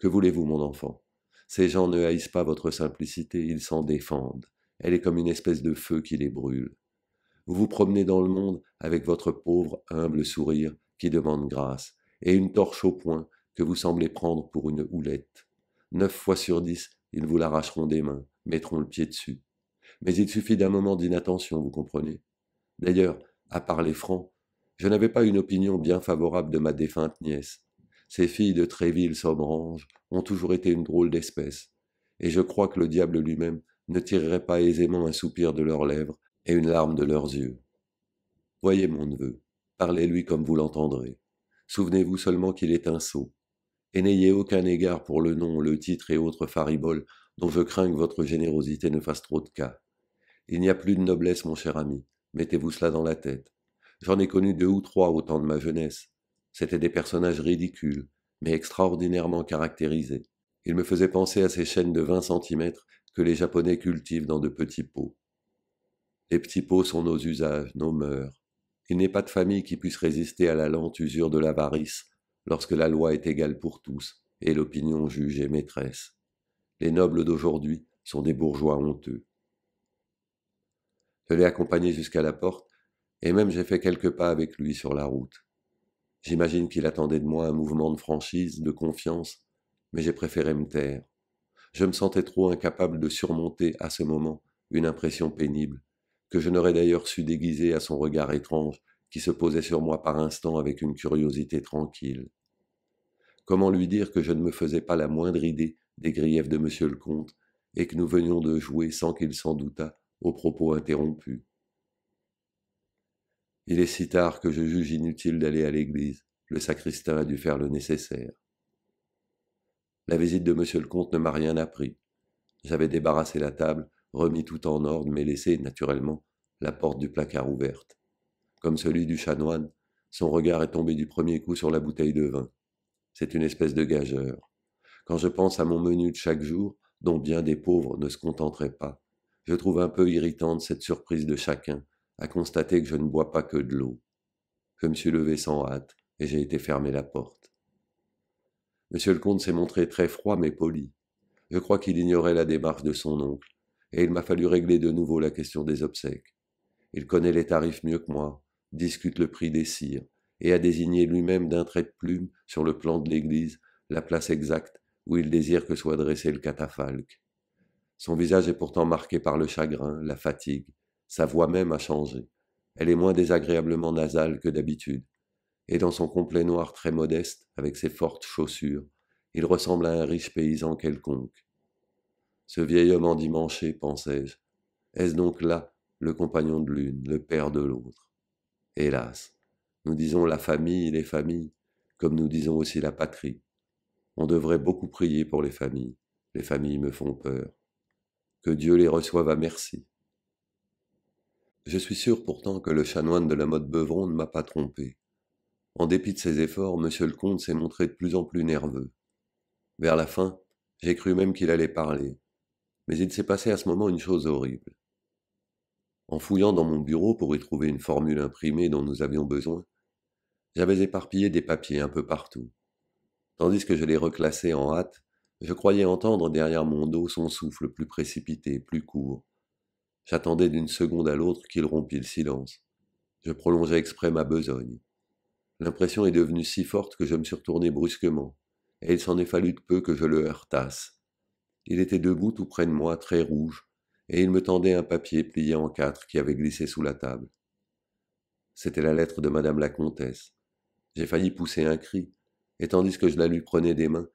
Que voulez-vous, mon enfant Ces gens ne haïssent pas votre simplicité, ils s'en défendent. Elle est comme une espèce de feu qui les brûle. Vous vous promenez dans le monde avec votre pauvre, humble sourire qui demande grâce, et une torche au poing que vous semblez prendre pour une houlette. Neuf fois sur dix, ils vous l'arracheront des mains, mettront le pied dessus. Mais il suffit d'un moment d'inattention, vous comprenez. D'ailleurs, à part les francs, je n'avais pas une opinion bien favorable de ma défunte nièce. Ces filles de tréville sombrange ont toujours été une drôle d'espèce, et je crois que le diable lui-même ne tireraient pas aisément un soupir de leurs lèvres et une larme de leurs yeux. Voyez mon neveu, parlez-lui comme vous l'entendrez. Souvenez-vous seulement qu'il est un sot, et n'ayez aucun égard pour le nom, le titre et autres fariboles dont je crains que votre générosité ne fasse trop de cas. Il n'y a plus de noblesse, mon cher ami, mettez-vous cela dans la tête. J'en ai connu deux ou trois au temps de ma jeunesse. C'étaient des personnages ridicules, mais extraordinairement caractérisés. Ils me faisaient penser à ces chaînes de vingt centimètres que les Japonais cultivent dans de petits pots. Les petits pots sont nos usages, nos mœurs. Il n'est pas de famille qui puisse résister à la lente usure de l'avarice, lorsque la loi est égale pour tous et l'opinion juge et maîtresse. Les nobles d'aujourd'hui sont des bourgeois honteux. Je l'ai accompagné jusqu'à la porte, et même j'ai fait quelques pas avec lui sur la route. J'imagine qu'il attendait de moi un mouvement de franchise, de confiance, mais j'ai préféré me taire. Je me sentais trop incapable de surmonter à ce moment une impression pénible, que je n'aurais d'ailleurs su déguiser à son regard étrange qui se posait sur moi par instant avec une curiosité tranquille. Comment lui dire que je ne me faisais pas la moindre idée des griefs de monsieur le comte et que nous venions de jouer sans qu'il s'en doutât aux propos interrompus Il est si tard que je juge inutile d'aller à l'église. Le sacristain a dû faire le nécessaire. La visite de monsieur le comte ne m'a rien appris. J'avais débarrassé la table, remis tout en ordre, mais laissé, naturellement, la porte du placard ouverte. Comme celui du chanoine, son regard est tombé du premier coup sur la bouteille de vin. C'est une espèce de gageur. Quand je pense à mon menu de chaque jour, dont bien des pauvres ne se contenteraient pas, je trouve un peu irritante cette surprise de chacun, à constater que je ne bois pas que de l'eau. Je me suis levé sans hâte, et j'ai été fermer la porte. Monsieur le comte s'est montré très froid mais poli. Je crois qu'il ignorait la démarche de son oncle, et il m'a fallu régler de nouveau la question des obsèques. Il connaît les tarifs mieux que moi, discute le prix des cires, et a désigné lui-même d'un trait de plume sur le plan de l'église la place exacte où il désire que soit dressé le catafalque. Son visage est pourtant marqué par le chagrin, la fatigue. Sa voix même a changé. Elle est moins désagréablement nasale que d'habitude, et dans son complet noir très modeste, avec ses fortes chaussures, il ressemble à un riche paysan quelconque. Ce vieil homme endimanché, pensais-je, est-ce donc là le compagnon de l'une, le père de l'autre Hélas, nous disons la famille, les familles, comme nous disons aussi la patrie. On devrait beaucoup prier pour les familles. Les familles me font peur. Que Dieu les reçoive à merci. Je suis sûr pourtant que le chanoine de la mode Beuvron ne m'a pas trompé. En dépit de ses efforts, monsieur le comte s'est montré de plus en plus nerveux. Vers la fin, j'ai cru même qu'il allait parler. Mais il s'est passé à ce moment une chose horrible. En fouillant dans mon bureau pour y trouver une formule imprimée dont nous avions besoin, j'avais éparpillé des papiers un peu partout. Tandis que je les reclassais en hâte, je croyais entendre derrière mon dos son souffle plus précipité, plus court. J'attendais d'une seconde à l'autre qu'il rompît le silence. Je prolongeais exprès ma besogne. L'impression est devenue si forte que je me suis retourné brusquement, et il s'en est fallu de peu que je le heurtasse. Il était debout tout près de moi, très rouge, et il me tendait un papier plié en quatre qui avait glissé sous la table. C'était la lettre de madame la comtesse. J'ai failli pousser un cri, et tandis que je la lui prenais des mains,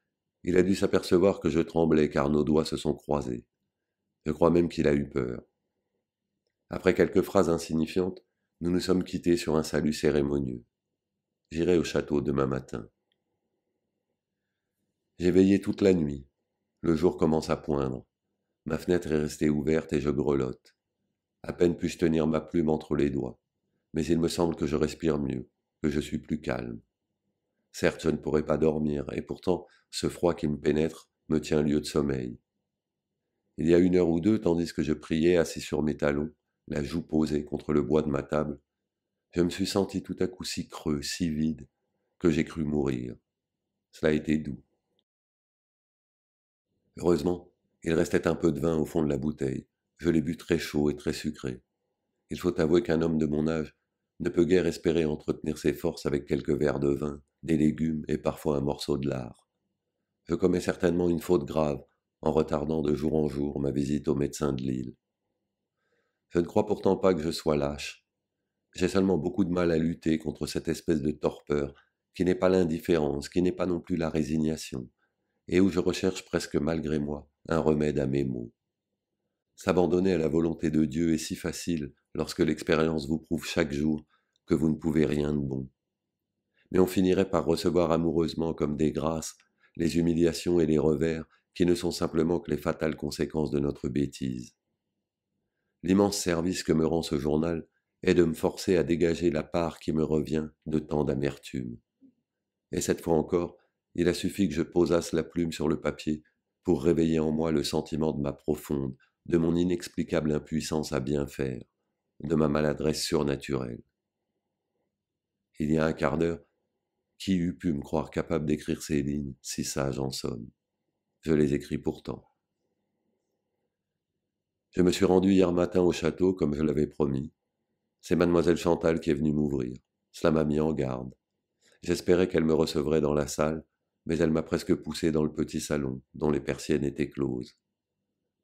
il a dû s'apercevoir que je tremblais car nos doigts se sont croisés. Je crois même qu'il a eu peur. Après quelques phrases insignifiantes, nous nous sommes quittés sur un salut cérémonieux. J'irai au château demain matin. J'ai veillé toute la nuit. Le jour commence à poindre. Ma fenêtre est restée ouverte et je grelotte. À peine puis-je tenir ma plume entre les doigts, mais il me semble que je respire mieux, que je suis plus calme. Certes, je ne pourrai pas dormir, et pourtant ce froid qui me pénètre me tient lieu de sommeil. Il y a une heure ou deux, tandis que je priais assis sur mes talons, la joue posée contre le bois de ma table, je me suis senti tout à coup si creux, si vide, que j'ai cru mourir. Cela a été doux. Heureusement, il restait un peu de vin au fond de la bouteille. Je l'ai bu très chaud et très sucré. Il faut avouer qu'un homme de mon âge ne peut guère espérer entretenir ses forces avec quelques verres de vin, des légumes et parfois un morceau de lard. Je commets certainement une faute grave en retardant de jour en jour ma visite au médecin de l'île. Je ne crois pourtant pas que je sois lâche, j'ai seulement beaucoup de mal à lutter contre cette espèce de torpeur qui n'est pas l'indifférence, qui n'est pas non plus la résignation, et où je recherche presque malgré moi un remède à mes maux. S'abandonner à la volonté de Dieu est si facile lorsque l'expérience vous prouve chaque jour que vous ne pouvez rien de bon. Mais on finirait par recevoir amoureusement comme des grâces les humiliations et les revers qui ne sont simplement que les fatales conséquences de notre bêtise. L'immense service que me rend ce journal et de me forcer à dégager la part qui me revient de tant d'amertume. Et cette fois encore, il a suffi que je posasse la plume sur le papier pour réveiller en moi le sentiment de ma profonde, de mon inexplicable impuissance à bien faire, de ma maladresse surnaturelle. Il y a un quart d'heure, qui eût pu me croire capable d'écrire ces lignes si sages en somme Je les écris pourtant. Je me suis rendu hier matin au château comme je l'avais promis, c'est mademoiselle Chantal qui est venue m'ouvrir. Cela m'a mis en garde. J'espérais qu'elle me recevrait dans la salle, mais elle m'a presque poussé dans le petit salon, dont les persiennes étaient closes.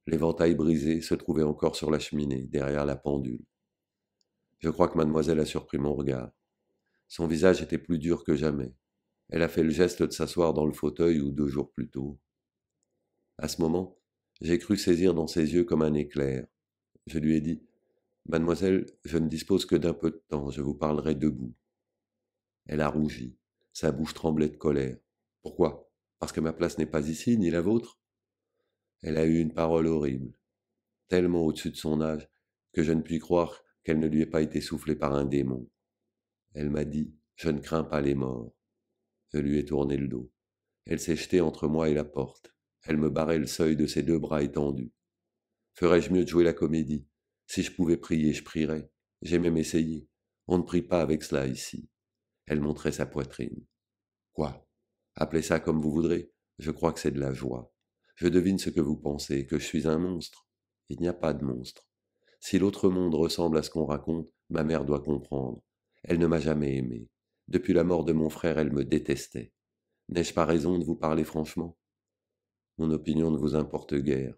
L'éventail brisé se trouvait encore sur la cheminée, derrière la pendule. Je crois que mademoiselle a surpris mon regard. Son visage était plus dur que jamais. Elle a fait le geste de s'asseoir dans le fauteuil ou deux jours plus tôt. À ce moment, j'ai cru saisir dans ses yeux comme un éclair. Je lui ai dit Mademoiselle, je ne dispose que d'un peu de temps, je vous parlerai debout. Elle a rougi, sa bouche tremblait de colère. Pourquoi Parce que ma place n'est pas ici, ni la vôtre Elle a eu une parole horrible, tellement au-dessus de son âge, que je ne puis croire qu'elle ne lui ait pas été soufflée par un démon. Elle m'a dit Je ne crains pas les morts. Je lui ai tourné le dos. Elle s'est jetée entre moi et la porte. Elle me barrait le seuil de ses deux bras étendus. Ferais-je mieux de jouer la comédie si je pouvais prier, je prierais. J'ai même essayé. On ne prie pas avec cela ici. Elle montrait sa poitrine. Quoi Appelez ça comme vous voudrez. Je crois que c'est de la joie. Je devine ce que vous pensez, que je suis un monstre. Il n'y a pas de monstre. Si l'autre monde ressemble à ce qu'on raconte, ma mère doit comprendre. Elle ne m'a jamais aimé. Depuis la mort de mon frère, elle me détestait. N'ai-je pas raison de vous parler franchement Mon opinion ne vous importe guère.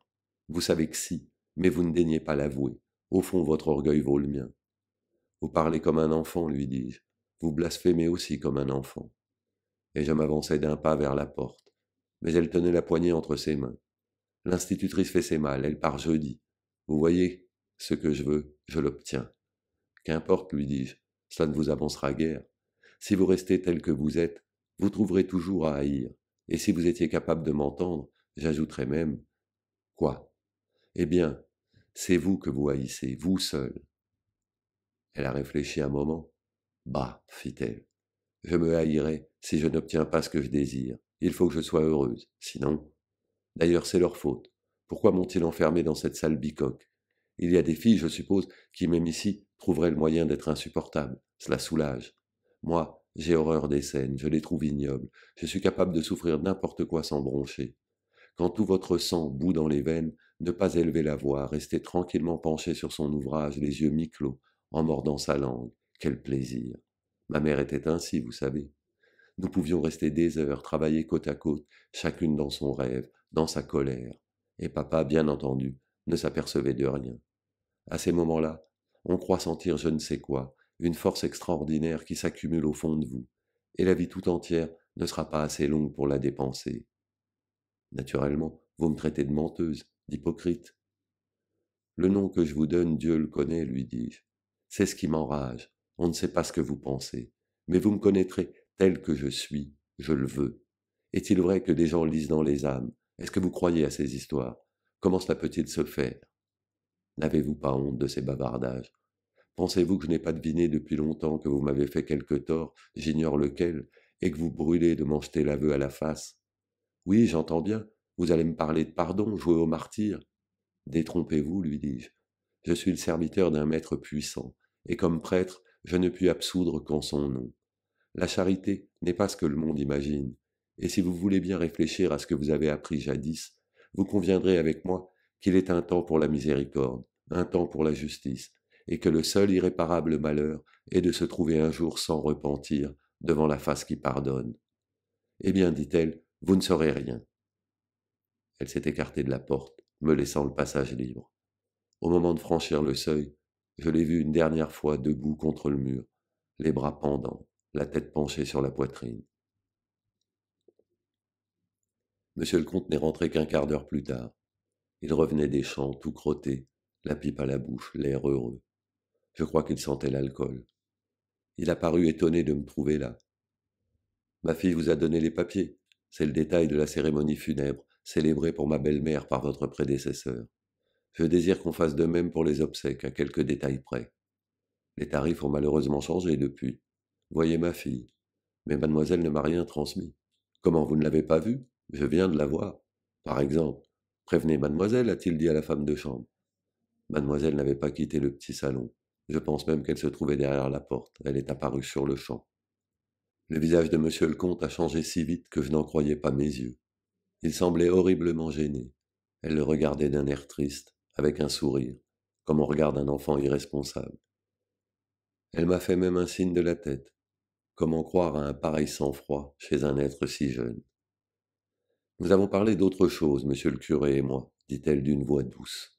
Vous savez que si, mais vous ne daignez pas l'avouer. Au fond, votre orgueil vaut le mien. Vous parlez comme un enfant, lui dis-je. Vous blasphémez aussi comme un enfant. Et je m'avançai d'un pas vers la porte. Mais elle tenait la poignée entre ses mains. L'institutrice fait ses mal, elle part jeudi. Vous voyez, ce que je veux, je l'obtiens. Qu'importe, lui dis-je, cela ne vous avancera guère. Si vous restez tel que vous êtes, vous trouverez toujours à haïr. Et si vous étiez capable de m'entendre, j'ajouterais même. Quoi Eh bien, c'est vous que vous haïssez, vous seul. Elle a réfléchi un moment. Bah, fit-elle, je me haïrai si je n'obtiens pas ce que je désire. Il faut que je sois heureuse, sinon. D'ailleurs, c'est leur faute. Pourquoi m'ont-ils enfermée dans cette salle bicoque Il y a des filles, je suppose, qui, même ici, trouveraient le moyen d'être insupportables. Cela soulage. Moi, j'ai horreur des scènes, je les trouve ignobles. Je suis capable de souffrir n'importe quoi sans broncher. Quand tout votre sang bout dans les veines, ne pas élever la voix, rester tranquillement penché sur son ouvrage, les yeux mi-clos, en mordant sa langue. Quel plaisir. Ma mère était ainsi, vous savez. Nous pouvions rester des heures, travailler côte à côte, chacune dans son rêve, dans sa colère. Et papa, bien entendu, ne s'apercevait de rien. À ces moments-là, on croit sentir je ne sais quoi, une force extraordinaire qui s'accumule au fond de vous, et la vie tout entière ne sera pas assez longue pour la dépenser. Naturellement, vous me traitez de menteuse, d'hypocrite. Le nom que je vous donne, Dieu le connaît, lui dis-je. C'est ce qui m'enrage. On ne sait pas ce que vous pensez, mais vous me connaîtrez tel que je suis, je le veux. Est-il vrai que des gens lisent dans les âmes Est-ce que vous croyez à ces histoires Comment cela peut-il se faire N'avez-vous pas honte de ces bavardages Pensez-vous que je n'ai pas deviné depuis longtemps que vous m'avez fait quelque tort, j'ignore lequel, et que vous brûlez de m'en jeter l'aveu à la face Oui, j'entends bien, vous allez me parler de pardon, jouer au martyr. Détrompez-vous, lui dis-je. Je suis le serviteur d'un maître puissant, et comme prêtre, je ne puis absoudre qu'en son nom. La charité n'est pas ce que le monde imagine, et si vous voulez bien réfléchir à ce que vous avez appris jadis, vous conviendrez avec moi qu'il est un temps pour la miséricorde, un temps pour la justice, et que le seul irréparable malheur est de se trouver un jour sans repentir devant la face qui pardonne. Eh bien, dit-elle, vous ne saurez rien elle s'est écartée de la porte, me laissant le passage libre. Au moment de franchir le seuil, je l'ai vue une dernière fois debout contre le mur, les bras pendants, la tête penchée sur la poitrine. Monsieur le comte n'est rentré qu'un quart d'heure plus tard. Il revenait des champs, tout crotté, la pipe à la bouche, l'air heureux. Je crois qu'il sentait l'alcool. Il a paru étonné de me trouver là. Ma fille vous a donné les papiers. C'est le détail de la cérémonie funèbre célébré pour ma belle-mère par votre prédécesseur. Je désire qu'on fasse de même pour les obsèques, à quelques détails près. Les tarifs ont malheureusement changé depuis. Voyez ma fille. Mais mademoiselle ne m'a rien transmis. Comment vous ne l'avez pas vue Je viens de la voir. Par exemple, prévenez mademoiselle, a-t-il dit à la femme de chambre. Mademoiselle n'avait pas quitté le petit salon. Je pense même qu'elle se trouvait derrière la porte. Elle est apparue sur le champ. Le visage de monsieur le comte a changé si vite que je n'en croyais pas mes yeux. Il semblait horriblement gêné. Elle le regardait d'un air triste, avec un sourire, comme on regarde un enfant irresponsable. Elle m'a fait même un signe de la tête. Comment croire à un pareil sang-froid chez un être si jeune Nous avons parlé d'autre chose, monsieur le curé et moi, dit-elle d'une voix douce.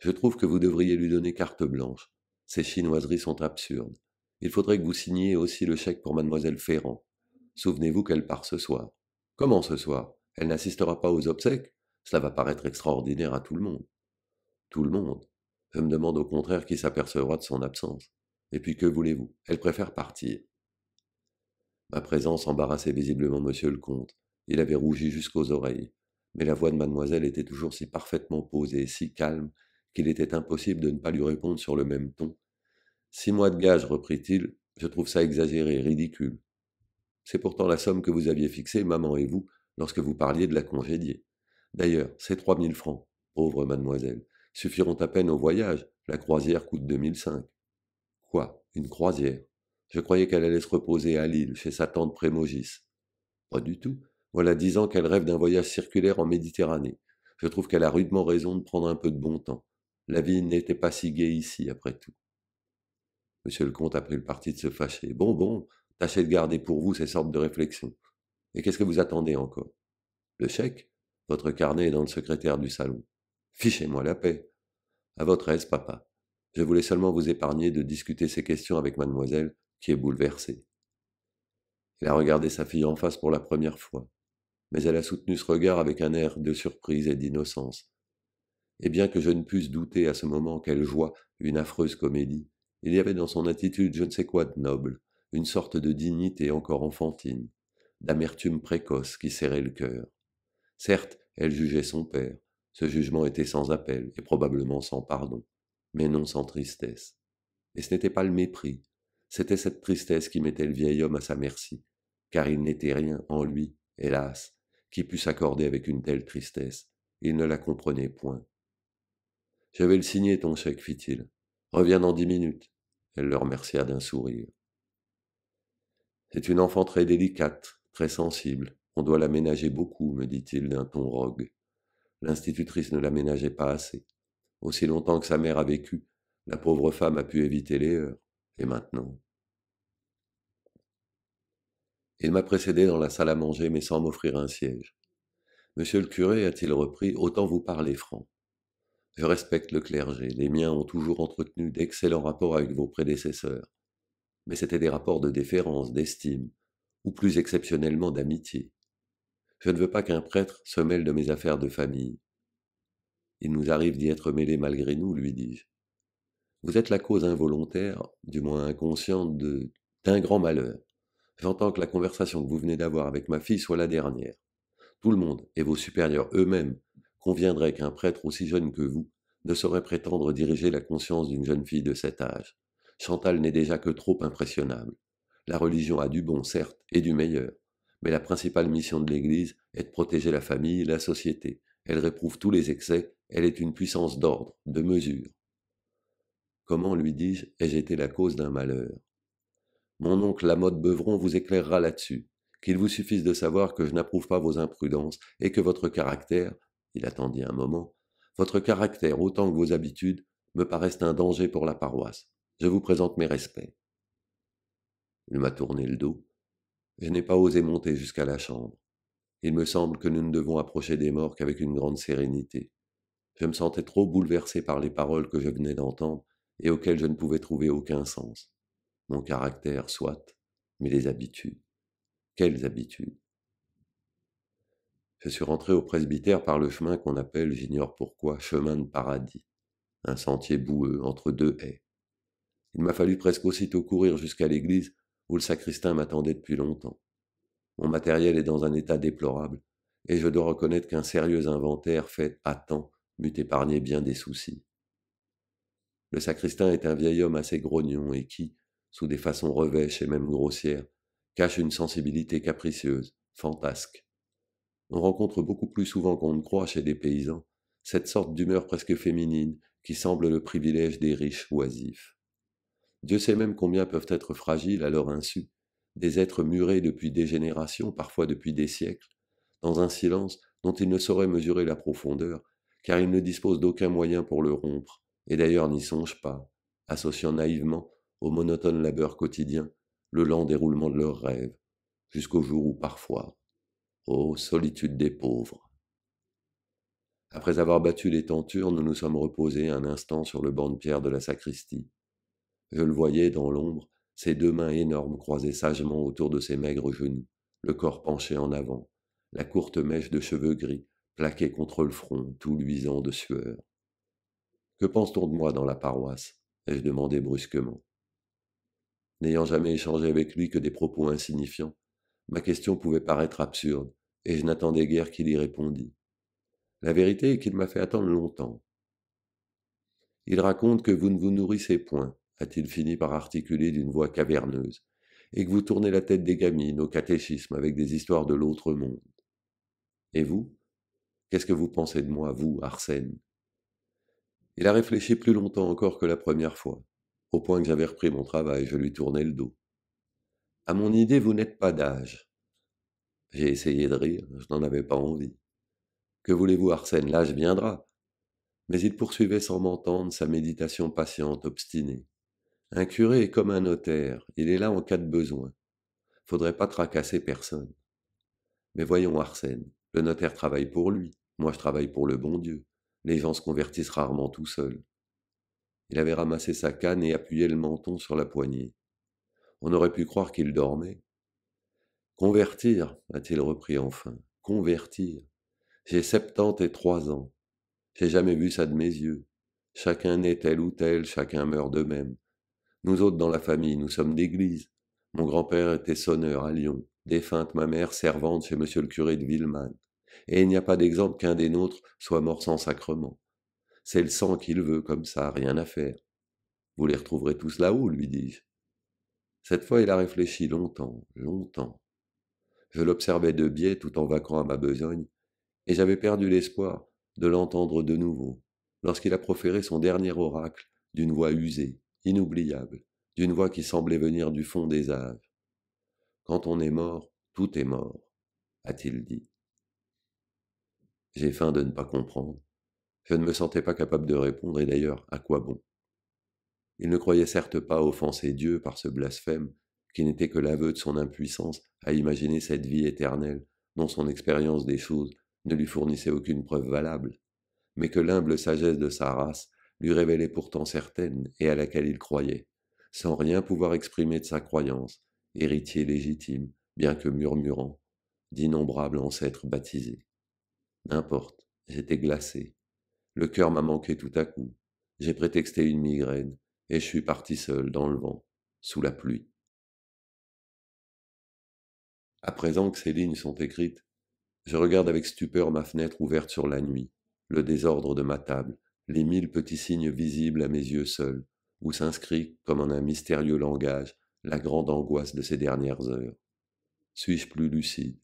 Je trouve que vous devriez lui donner carte blanche. Ces chinoiseries sont absurdes. Il faudrait que vous signiez aussi le chèque pour mademoiselle Ferrand. Souvenez-vous qu'elle part ce soir. Comment ce soir elle n'assistera pas aux obsèques. Cela va paraître extraordinaire à tout le monde. Tout le monde. Je me demande au contraire qui s'apercevra de son absence. Et puis que voulez-vous Elle préfère partir. Ma présence embarrassait visiblement monsieur le comte. Il avait rougi jusqu'aux oreilles. Mais la voix de mademoiselle était toujours si parfaitement posée, et si calme, qu'il était impossible de ne pas lui répondre sur le même ton. Six mois de gage, reprit-il, je trouve ça exagéré, ridicule. C'est pourtant la somme que vous aviez fixée, maman et vous, lorsque vous parliez de la congédier. D'ailleurs, ces mille francs, pauvre mademoiselle, suffiront à peine au voyage. La croisière coûte cinq. Quoi Une croisière Je croyais qu'elle allait se reposer à Lille, chez sa tante Prémogis. Pas du tout. Voilà dix ans qu'elle rêve d'un voyage circulaire en Méditerranée. Je trouve qu'elle a rudement raison de prendre un peu de bon temps. La vie n'était pas si gaie ici, après tout. Monsieur le comte a pris le parti de se fâcher. Bon, bon, tâchez de garder pour vous ces sortes de réflexions. Et qu'est-ce que vous attendez encore Le chèque Votre carnet est dans le secrétaire du salon. Fichez-moi la paix. À votre aise, papa. Je voulais seulement vous épargner de discuter ces questions avec mademoiselle, qui est bouleversée. Elle a regardé sa fille en face pour la première fois, mais elle a soutenu ce regard avec un air de surprise et d'innocence. Et bien que je ne puisse douter à ce moment qu'elle joie une affreuse comédie, il y avait dans son attitude je ne sais quoi de noble, une sorte de dignité encore enfantine d'amertume précoce qui serrait le cœur. Certes, elle jugeait son père. Ce jugement était sans appel et probablement sans pardon, mais non sans tristesse. Et ce n'était pas le mépris, c'était cette tristesse qui mettait le vieil homme à sa merci, car il n'était rien en lui, hélas, qui pût s'accorder avec une telle tristesse. Il ne la comprenait point. Je vais le signer, ton chèque, fit-il. Reviens dans dix minutes. Elle le remercia d'un sourire. C'est une enfant très délicate, Très sensible, on doit l'aménager beaucoup, me dit-il d'un ton rogue. L'institutrice ne l'aménageait pas assez. Aussi longtemps que sa mère a vécu, la pauvre femme a pu éviter les heures, Et maintenant Il m'a précédé dans la salle à manger, mais sans m'offrir un siège. Monsieur le curé, a-t-il repris, autant vous parler franc. Je respecte le clergé. Les miens ont toujours entretenu d'excellents rapports avec vos prédécesseurs. Mais c'étaient des rapports de déférence, d'estime, ou plus exceptionnellement d'amitié. Je ne veux pas qu'un prêtre se mêle de mes affaires de famille. Il nous arrive d'y être mêlés malgré nous, lui dis-je. Vous êtes la cause involontaire, du moins inconsciente, d'un grand malheur. J'entends que la conversation que vous venez d'avoir avec ma fille soit la dernière. Tout le monde, et vos supérieurs eux-mêmes, conviendraient qu'un prêtre aussi jeune que vous ne saurait prétendre diriger la conscience d'une jeune fille de cet âge. Chantal n'est déjà que trop impressionnable. La religion a du bon, certes, et du meilleur, mais la principale mission de l'Église est de protéger la famille et la société. Elle réprouve tous les excès, elle est une puissance d'ordre, de mesure. Comment, lui dis-je, ai-je été la cause d'un malheur Mon oncle Lamotte Beuvron vous éclairera là-dessus, qu'il vous suffise de savoir que je n'approuve pas vos imprudences et que votre caractère, il attendit un moment, votre caractère autant que vos habitudes me paraissent un danger pour la paroisse. Je vous présente mes respects. Il m'a tourné le dos. Je n'ai pas osé monter jusqu'à la chambre. Il me semble que nous ne devons approcher des morts qu'avec une grande sérénité. Je me sentais trop bouleversé par les paroles que je venais d'entendre et auxquelles je ne pouvais trouver aucun sens. Mon caractère, soit, mais les habitudes. Quelles habitudes Je suis rentré au presbytère par le chemin qu'on appelle, j'ignore pourquoi, chemin de paradis, un sentier boueux entre deux haies. Il m'a fallu presque aussitôt courir jusqu'à l'église où le sacristain m'attendait depuis longtemps. Mon matériel est dans un état déplorable, et je dois reconnaître qu'un sérieux inventaire fait à temps m'eût épargné bien des soucis. Le sacristain est un vieil homme assez grognon et qui, sous des façons revêches et même grossières, cache une sensibilité capricieuse, fantasque. On rencontre beaucoup plus souvent qu'on ne croit chez des paysans cette sorte d'humeur presque féminine qui semble le privilège des riches oisifs. Dieu sait même combien peuvent être fragiles à leur insu, des êtres murés depuis des générations, parfois depuis des siècles, dans un silence dont ils ne sauraient mesurer la profondeur, car ils ne disposent d'aucun moyen pour le rompre, et d'ailleurs n'y songent pas, associant naïvement au monotone labeur quotidien le lent déroulement de leurs rêves, jusqu'au jour où parfois, ô solitude des pauvres. Après avoir battu les tentures, nous nous sommes reposés un instant sur le banc de pierre de la sacristie, je le voyais dans l'ombre, ses deux mains énormes croisées sagement autour de ses maigres genoux, le corps penché en avant, la courte mèche de cheveux gris plaquée contre le front, tout luisant de sueur. Que pense-t-on de moi dans la paroisse ai-je demandé brusquement. N'ayant jamais échangé avec lui que des propos insignifiants, ma question pouvait paraître absurde, et je n'attendais guère qu'il y répondît. La vérité est qu'il m'a fait attendre longtemps. Il raconte que vous ne vous nourrissez point, a-t-il fini par articuler d'une voix caverneuse, et que vous tournez la tête des gamines au catéchisme avec des histoires de l'autre monde. Et vous Qu'est-ce que vous pensez de moi, vous, Arsène Il a réfléchi plus longtemps encore que la première fois, au point que j'avais repris mon travail, je lui tournais le dos. À mon idée, vous n'êtes pas d'âge. J'ai essayé de rire, je n'en avais pas envie. Que voulez-vous, Arsène L'âge viendra. Mais il poursuivait sans m'entendre sa méditation patiente, obstinée. Un curé est comme un notaire, il est là en cas de besoin. Faudrait pas tracasser personne. Mais voyons Arsène, le notaire travaille pour lui, moi je travaille pour le bon Dieu. Les gens se convertissent rarement tout seuls. Il avait ramassé sa canne et appuyé le menton sur la poignée. On aurait pu croire qu'il dormait. Convertir, a-t-il repris enfin. Convertir. J'ai septante et trois ans. J'ai jamais vu ça de mes yeux. Chacun est tel ou tel, chacun meurt d'eux-mêmes. Nous autres dans la famille, nous sommes d'église. Mon grand-père était sonneur à Lyon, défunte ma mère servante chez monsieur le curé de Villeman. Et il n'y a pas d'exemple qu'un des nôtres soit mort sans sacrement. C'est le sang qu'il veut, comme ça, rien à faire. Vous les retrouverez tous là-haut, lui dis-je. Cette fois, il a réfléchi longtemps, longtemps. Je l'observais de biais tout en vaquant à ma besogne, et j'avais perdu l'espoir de l'entendre de nouveau, lorsqu'il a proféré son dernier oracle d'une voix usée, inoubliable, d'une voix qui semblait venir du fond des âges. Quand on est mort, tout est mort, a-t-il dit. J'ai faim de ne pas comprendre. Je ne me sentais pas capable de répondre, et d'ailleurs, à quoi bon Il ne croyait certes pas offenser Dieu par ce blasphème, qui n'était que l'aveu de son impuissance à imaginer cette vie éternelle, dont son expérience des choses ne lui fournissait aucune preuve valable, mais que l'humble sagesse de sa race lui révélait pourtant certaine et à laquelle il croyait, sans rien pouvoir exprimer de sa croyance, héritier légitime, bien que murmurant, d'innombrables ancêtres baptisés. N'importe, j'étais glacé. Le cœur m'a manqué tout à coup. J'ai prétexté une migraine et je suis parti seul dans le vent, sous la pluie. À présent que ces lignes sont écrites, je regarde avec stupeur ma fenêtre ouverte sur la nuit, le désordre de ma table, les mille petits signes visibles à mes yeux seuls, où s'inscrit, comme en un mystérieux langage, la grande angoisse de ces dernières heures. Suis-je plus lucide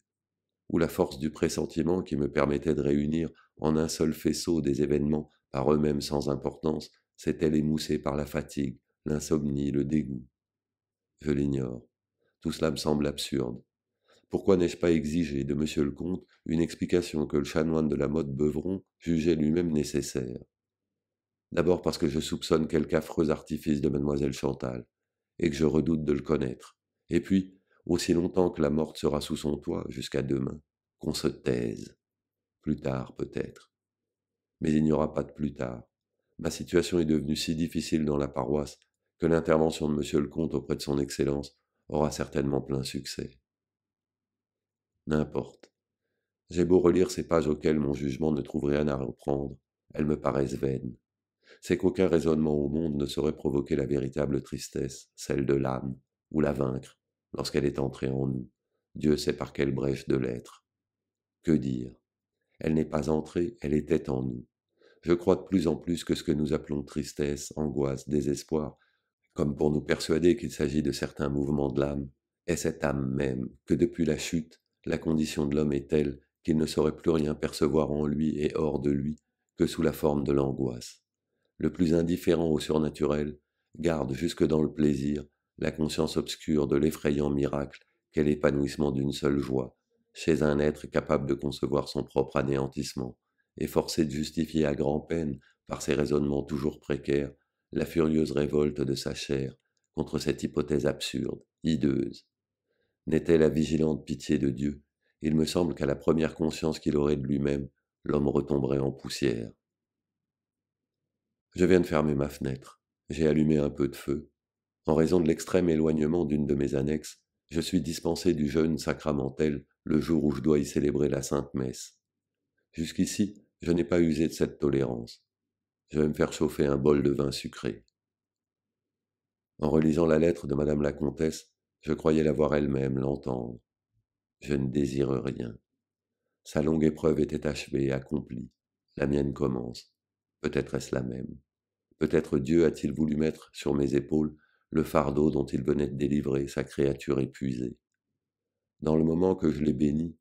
Ou la force du pressentiment qui me permettait de réunir en un seul faisceau des événements par eux-mêmes sans importance s'est-elle émoussée par la fatigue, l'insomnie, le dégoût Je l'ignore. Tout cela me semble absurde. Pourquoi n'ai-je pas exigé de M. le comte une explication que le chanoine de la mode Beuvron jugeait lui-même nécessaire D'abord parce que je soupçonne quelque affreux artifice de mademoiselle Chantal, et que je redoute de le connaître. Et puis, aussi longtemps que la morte sera sous son toit, jusqu'à demain, qu'on se taise. Plus tard, peut-être. Mais il n'y aura pas de plus tard. Ma situation est devenue si difficile dans la paroisse que l'intervention de Monsieur le Comte auprès de son Excellence aura certainement plein succès. N'importe. J'ai beau relire ces pages auxquelles mon jugement ne trouve rien à reprendre, elles me paraissent vaines c'est qu'aucun raisonnement au monde ne saurait provoquer la véritable tristesse, celle de l'âme, ou la vaincre, lorsqu'elle est entrée en nous. Dieu sait par quelle brèche de l'être. Que dire Elle n'est pas entrée, elle était en nous. Je crois de plus en plus que ce que nous appelons tristesse, angoisse, désespoir, comme pour nous persuader qu'il s'agit de certains mouvements de l'âme, est cette âme même que depuis la chute, la condition de l'homme est telle qu'il ne saurait plus rien percevoir en lui et hors de lui que sous la forme de l'angoisse le plus indifférent au surnaturel, garde jusque dans le plaisir la conscience obscure de l'effrayant miracle qu'est l'épanouissement d'une seule joie, chez un être capable de concevoir son propre anéantissement, et forcé de justifier à grand-peine, par ses raisonnements toujours précaires, la furieuse révolte de sa chair contre cette hypothèse absurde, hideuse. N'était la vigilante pitié de Dieu, il me semble qu'à la première conscience qu'il aurait de lui-même, l'homme retomberait en poussière. Je viens de fermer ma fenêtre. J'ai allumé un peu de feu. En raison de l'extrême éloignement d'une de mes annexes, je suis dispensé du jeûne sacramentel le jour où je dois y célébrer la Sainte Messe. Jusqu'ici, je n'ai pas usé de cette tolérance. Je vais me faire chauffer un bol de vin sucré. En relisant la lettre de Madame la Comtesse, je croyais la voir elle-même, l'entendre. Je ne désire rien. Sa longue épreuve était achevée, accomplie. La mienne commence. Peut-être est-ce la même. Peut-être Dieu a-t-il voulu mettre sur mes épaules le fardeau dont il venait de délivrer sa créature épuisée. Dans le moment que je l'ai béni,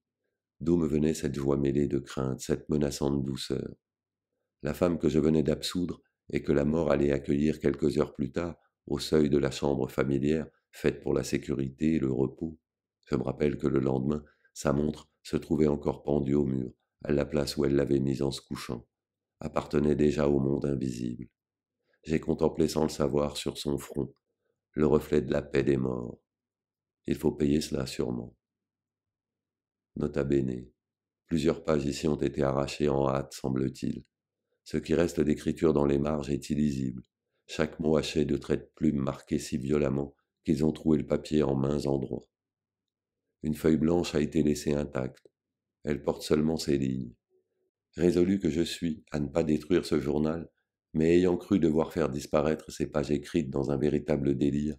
d'où me venait cette joie mêlée de crainte, cette menaçante douceur La femme que je venais d'absoudre et que la mort allait accueillir quelques heures plus tard au seuil de la chambre familière faite pour la sécurité et le repos. Je me rappelle que le lendemain, sa montre se trouvait encore pendue au mur, à la place où elle l'avait mise en se couchant, appartenait déjà au monde invisible j'ai contemplé sans le savoir sur son front le reflet de la paix des morts. Il faut payer cela sûrement. Nota Béné. plusieurs pages ici ont été arrachées en hâte, semble-t-il. Ce qui reste d'écriture dans les marges est illisible, chaque mot haché de traits de plume marqués si violemment qu'ils ont troué le papier en mains endroits. Une feuille blanche a été laissée intacte. Elle porte seulement ces lignes. Résolu que je suis à ne pas détruire ce journal, mais ayant cru devoir faire disparaître ces pages écrites dans un véritable délire,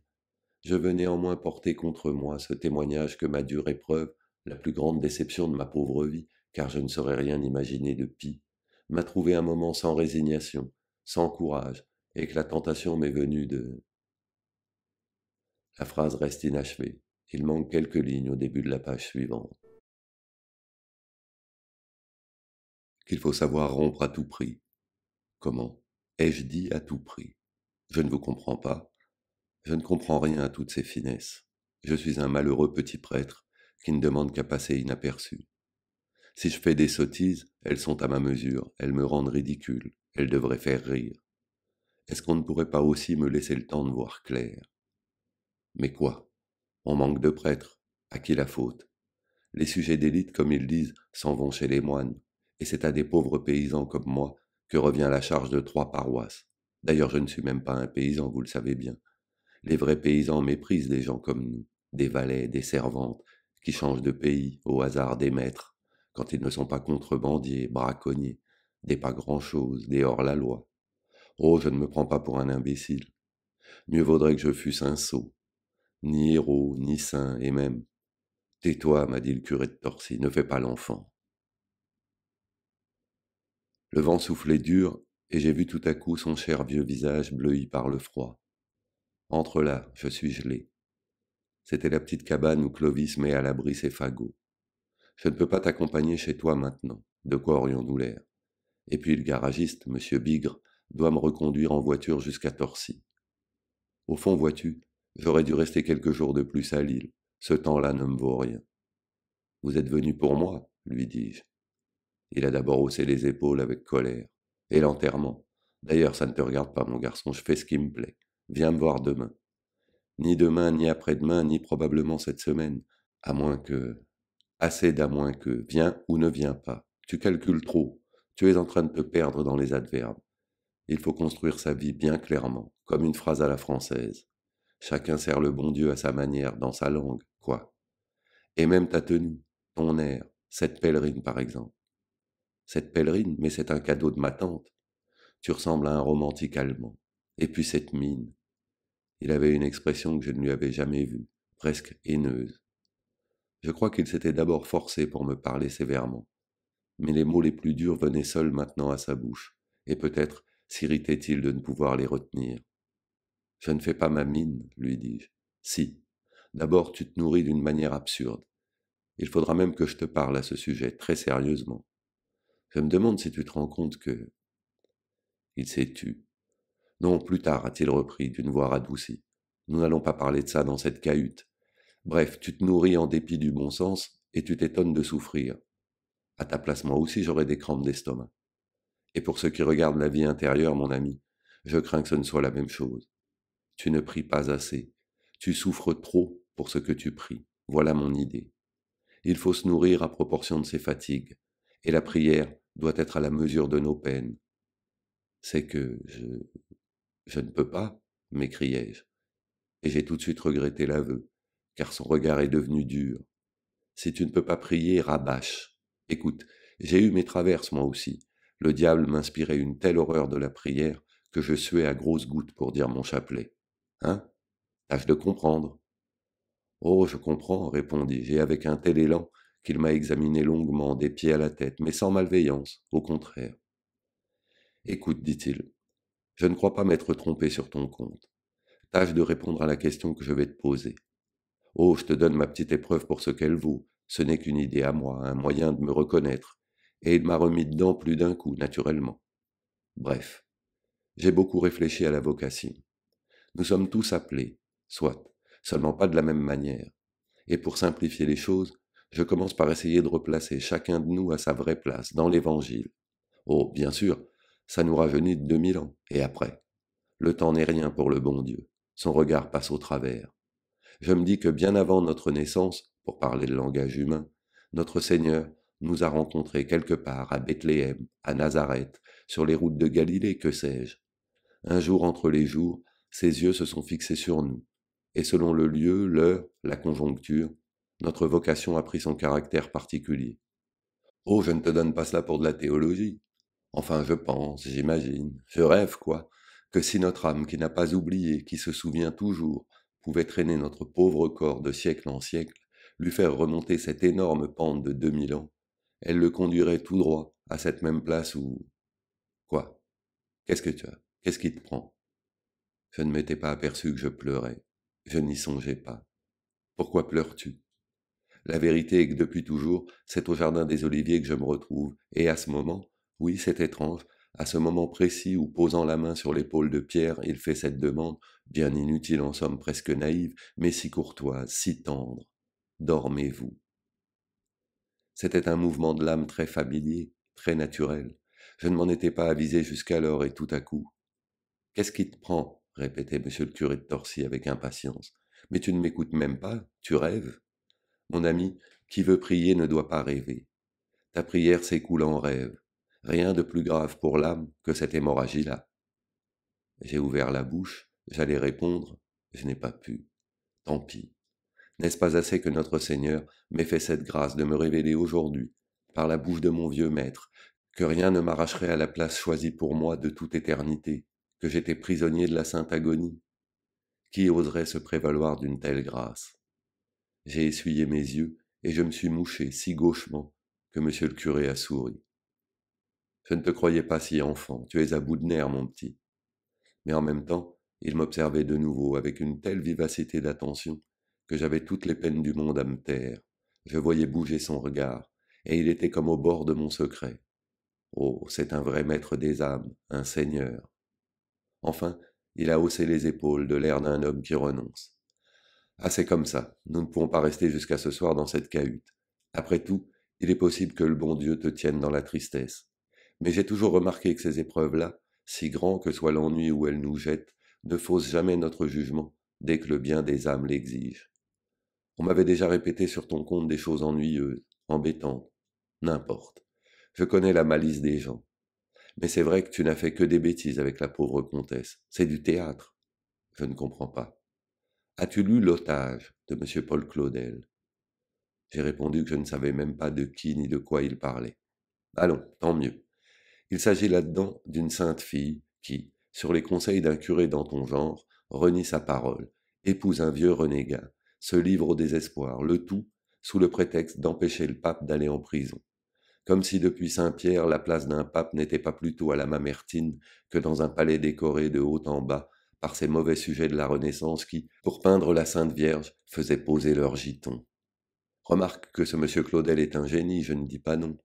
je veux néanmoins porter contre moi ce témoignage que ma dure épreuve, la plus grande déception de ma pauvre vie, car je ne saurais rien imaginer de pis, m'a trouvé un moment sans résignation, sans courage, et que la tentation m'est venue de... La phrase reste inachevée. Il manque quelques lignes au début de la page suivante. Qu'il faut savoir rompre à tout prix. Comment ai-je dit à tout prix. Je ne vous comprends pas. Je ne comprends rien à toutes ces finesses. Je suis un malheureux petit prêtre qui ne demande qu'à passer inaperçu. Si je fais des sottises, elles sont à ma mesure, elles me rendent ridicule, elles devraient faire rire. Est-ce qu'on ne pourrait pas aussi me laisser le temps de voir clair Mais quoi On manque de prêtres. À qui la faute Les sujets d'élite, comme ils disent, s'en vont chez les moines, et c'est à des pauvres paysans comme moi que revient la charge de trois paroisses. D'ailleurs, je ne suis même pas un paysan, vous le savez bien. Les vrais paysans méprisent des gens comme nous, des valets, des servantes, qui changent de pays au hasard des maîtres, quand ils ne sont pas contrebandiers, braconniers, des pas grand-chose, des hors-la-loi. Oh, je ne me prends pas pour un imbécile. Mieux vaudrait que je fusse un sot, ni héros, ni saint, et même. Tais-toi, m'a dit le curé de Torcy, ne fais pas l'enfant. Le vent soufflait dur, et j'ai vu tout à coup son cher vieux visage bleui par le froid. Entre là, je suis gelé. C'était la petite cabane où Clovis met à l'abri ses fagots. Je ne peux pas t'accompagner chez toi maintenant. De quoi aurions-nous l'air Et puis le garagiste, monsieur Bigre, doit me reconduire en voiture jusqu'à Torcy. Au fond, vois-tu, j'aurais dû rester quelques jours de plus à Lille. Ce temps-là ne me vaut rien. Vous êtes venu pour moi, lui dis-je. Il a d'abord haussé les épaules avec colère. Et l'enterrement. D'ailleurs, ça ne te regarde pas, mon garçon, je fais ce qui me plaît. Viens me voir demain. Ni demain, ni après-demain, ni probablement cette semaine. À moins que. Assez d'à moins que. Viens ou ne viens pas. Tu calcules trop. Tu es en train de te perdre dans les adverbes. Il faut construire sa vie bien clairement, comme une phrase à la française. Chacun sert le bon Dieu à sa manière, dans sa langue, quoi. Et même ta tenue, ton air, cette pèlerine par exemple cette pèlerine, mais c'est un cadeau de ma tante. Tu ressembles à un romantique allemand. Et puis cette mine. Il avait une expression que je ne lui avais jamais vue, presque haineuse. Je crois qu'il s'était d'abord forcé pour me parler sévèrement. Mais les mots les plus durs venaient seuls maintenant à sa bouche, et peut-être s'irritait-il de ne pouvoir les retenir. Je ne fais pas ma mine, lui dis-je. Si. D'abord, tu te nourris d'une manière absurde. Il faudra même que je te parle à ce sujet très sérieusement. Je me demande si tu te rends compte que. Il s'est tu. Non, plus tard, a-t-il repris, d'une voix radoucie. Nous n'allons pas parler de ça dans cette cahute. Bref, tu te nourris en dépit du bon sens et tu t'étonnes de souffrir. À ta place, moi aussi, j'aurais des crampes d'estomac. Et pour ceux qui regardent la vie intérieure, mon ami, je crains que ce ne soit la même chose. Tu ne pries pas assez. Tu souffres trop pour ce que tu pries. Voilà mon idée. Il faut se nourrir à proportion de ses fatigues. Et la prière, doit être à la mesure de nos peines. C'est que je, je ne peux pas, m'écriai-je, et j'ai tout de suite regretté l'aveu, car son regard est devenu dur. Si tu ne peux pas prier, rabâche. Écoute, j'ai eu mes traverses moi aussi. Le diable m'inspirait une telle horreur de la prière que je suais à grosses gouttes pour dire mon chapelet. Hein Tâche de comprendre. Oh, je comprends, répondis-je, et avec un tel élan qu'il m'a examiné longuement des pieds à la tête, mais sans malveillance, au contraire. Écoute, dit-il, je ne crois pas m'être trompé sur ton compte. Tâche de répondre à la question que je vais te poser. Oh, je te donne ma petite épreuve pour ce qu'elle vaut. Ce n'est qu'une idée à moi, un moyen de me reconnaître. Et il m'a remis dedans plus d'un coup, naturellement. Bref, j'ai beaucoup réfléchi à la vocation. Nous sommes tous appelés, soit, seulement pas de la même manière. Et pour simplifier les choses, je commence par essayer de replacer chacun de nous à sa vraie place, dans l'Évangile. Oh, bien sûr, ça nous rajeunit de 2000 ans, et après. Le temps n'est rien pour le bon Dieu, son regard passe au travers. Je me dis que bien avant notre naissance, pour parler le langage humain, notre Seigneur nous a rencontrés quelque part à Bethléem, à Nazareth, sur les routes de Galilée, que sais-je. Un jour entre les jours, ses yeux se sont fixés sur nous, et selon le lieu, l'heure, la conjoncture, notre vocation a pris son caractère particulier. Oh, je ne te donne pas cela pour de la théologie. Enfin, je pense, j'imagine, je rêve, quoi, que si notre âme qui n'a pas oublié, qui se souvient toujours, pouvait traîner notre pauvre corps de siècle en siècle, lui faire remonter cette énorme pente de 2000 ans, elle le conduirait tout droit à cette même place où... Quoi Qu'est-ce que tu as Qu'est-ce qui te prend Je ne m'étais pas aperçu que je pleurais. Je n'y songeais pas. Pourquoi pleures-tu la vérité est que depuis toujours, c'est au Jardin des Oliviers que je me retrouve, et à ce moment, oui, c'est étrange, à ce moment précis où, posant la main sur l'épaule de Pierre, il fait cette demande, bien inutile en somme presque naïve, mais si courtoise, si tendre. Dormez-vous. C'était un mouvement de l'âme très familier, très naturel. Je ne m'en étais pas avisé jusqu'alors et tout à coup. Qu'est-ce qui te prend répétait M. le curé de Torcy avec impatience. Mais tu ne m'écoutes même pas, tu rêves. Mon ami, qui veut prier ne doit pas rêver. Ta prière s'écoule en rêve. Rien de plus grave pour l'âme que cette hémorragie-là. J'ai ouvert la bouche, j'allais répondre, je n'ai pas pu. Tant pis. N'est-ce pas assez que notre Seigneur m'ait fait cette grâce de me révéler aujourd'hui, par la bouche de mon vieux maître, que rien ne m'arracherait à la place choisie pour moi de toute éternité, que j'étais prisonnier de la sainte agonie Qui oserait se prévaloir d'une telle grâce j'ai essuyé mes yeux et je me suis mouché si gauchement que monsieur le curé a souri. Je ne te croyais pas si enfant, tu es à bout de nerfs, mon petit. Mais en même temps, il m'observait de nouveau avec une telle vivacité d'attention que j'avais toutes les peines du monde à me taire. Je voyais bouger son regard, et il était comme au bord de mon secret. Oh, c'est un vrai maître des âmes, un seigneur. Enfin, il a haussé les épaules de l'air d'un homme qui renonce. Ah, c'est comme ça, nous ne pouvons pas rester jusqu'à ce soir dans cette cahute. Après tout, il est possible que le bon Dieu te tienne dans la tristesse. Mais j'ai toujours remarqué que ces épreuves-là, si grand que soit l'ennui où elles nous jettent, ne faussent jamais notre jugement, dès que le bien des âmes l'exige. On m'avait déjà répété sur ton compte des choses ennuyeuses, embêtantes, n'importe. Je connais la malice des gens. Mais c'est vrai que tu n'as fait que des bêtises avec la pauvre comtesse. C'est du théâtre. Je ne comprends pas. As-tu lu L'otage de M. Paul Claudel J'ai répondu que je ne savais même pas de qui ni de quoi il parlait. Allons, tant mieux. Il s'agit là-dedans d'une sainte fille qui, sur les conseils d'un curé dans ton genre, renie sa parole, épouse un vieux renégat, se livre au désespoir, le tout sous le prétexte d'empêcher le pape d'aller en prison. Comme si depuis Saint-Pierre la place d'un pape n'était pas plutôt à la Mamertine que dans un palais décoré de haut en bas par ces mauvais sujets de la Renaissance qui, pour peindre la Sainte Vierge, faisaient poser leur giton. Remarque que ce monsieur Claudel est un génie, je ne dis pas non.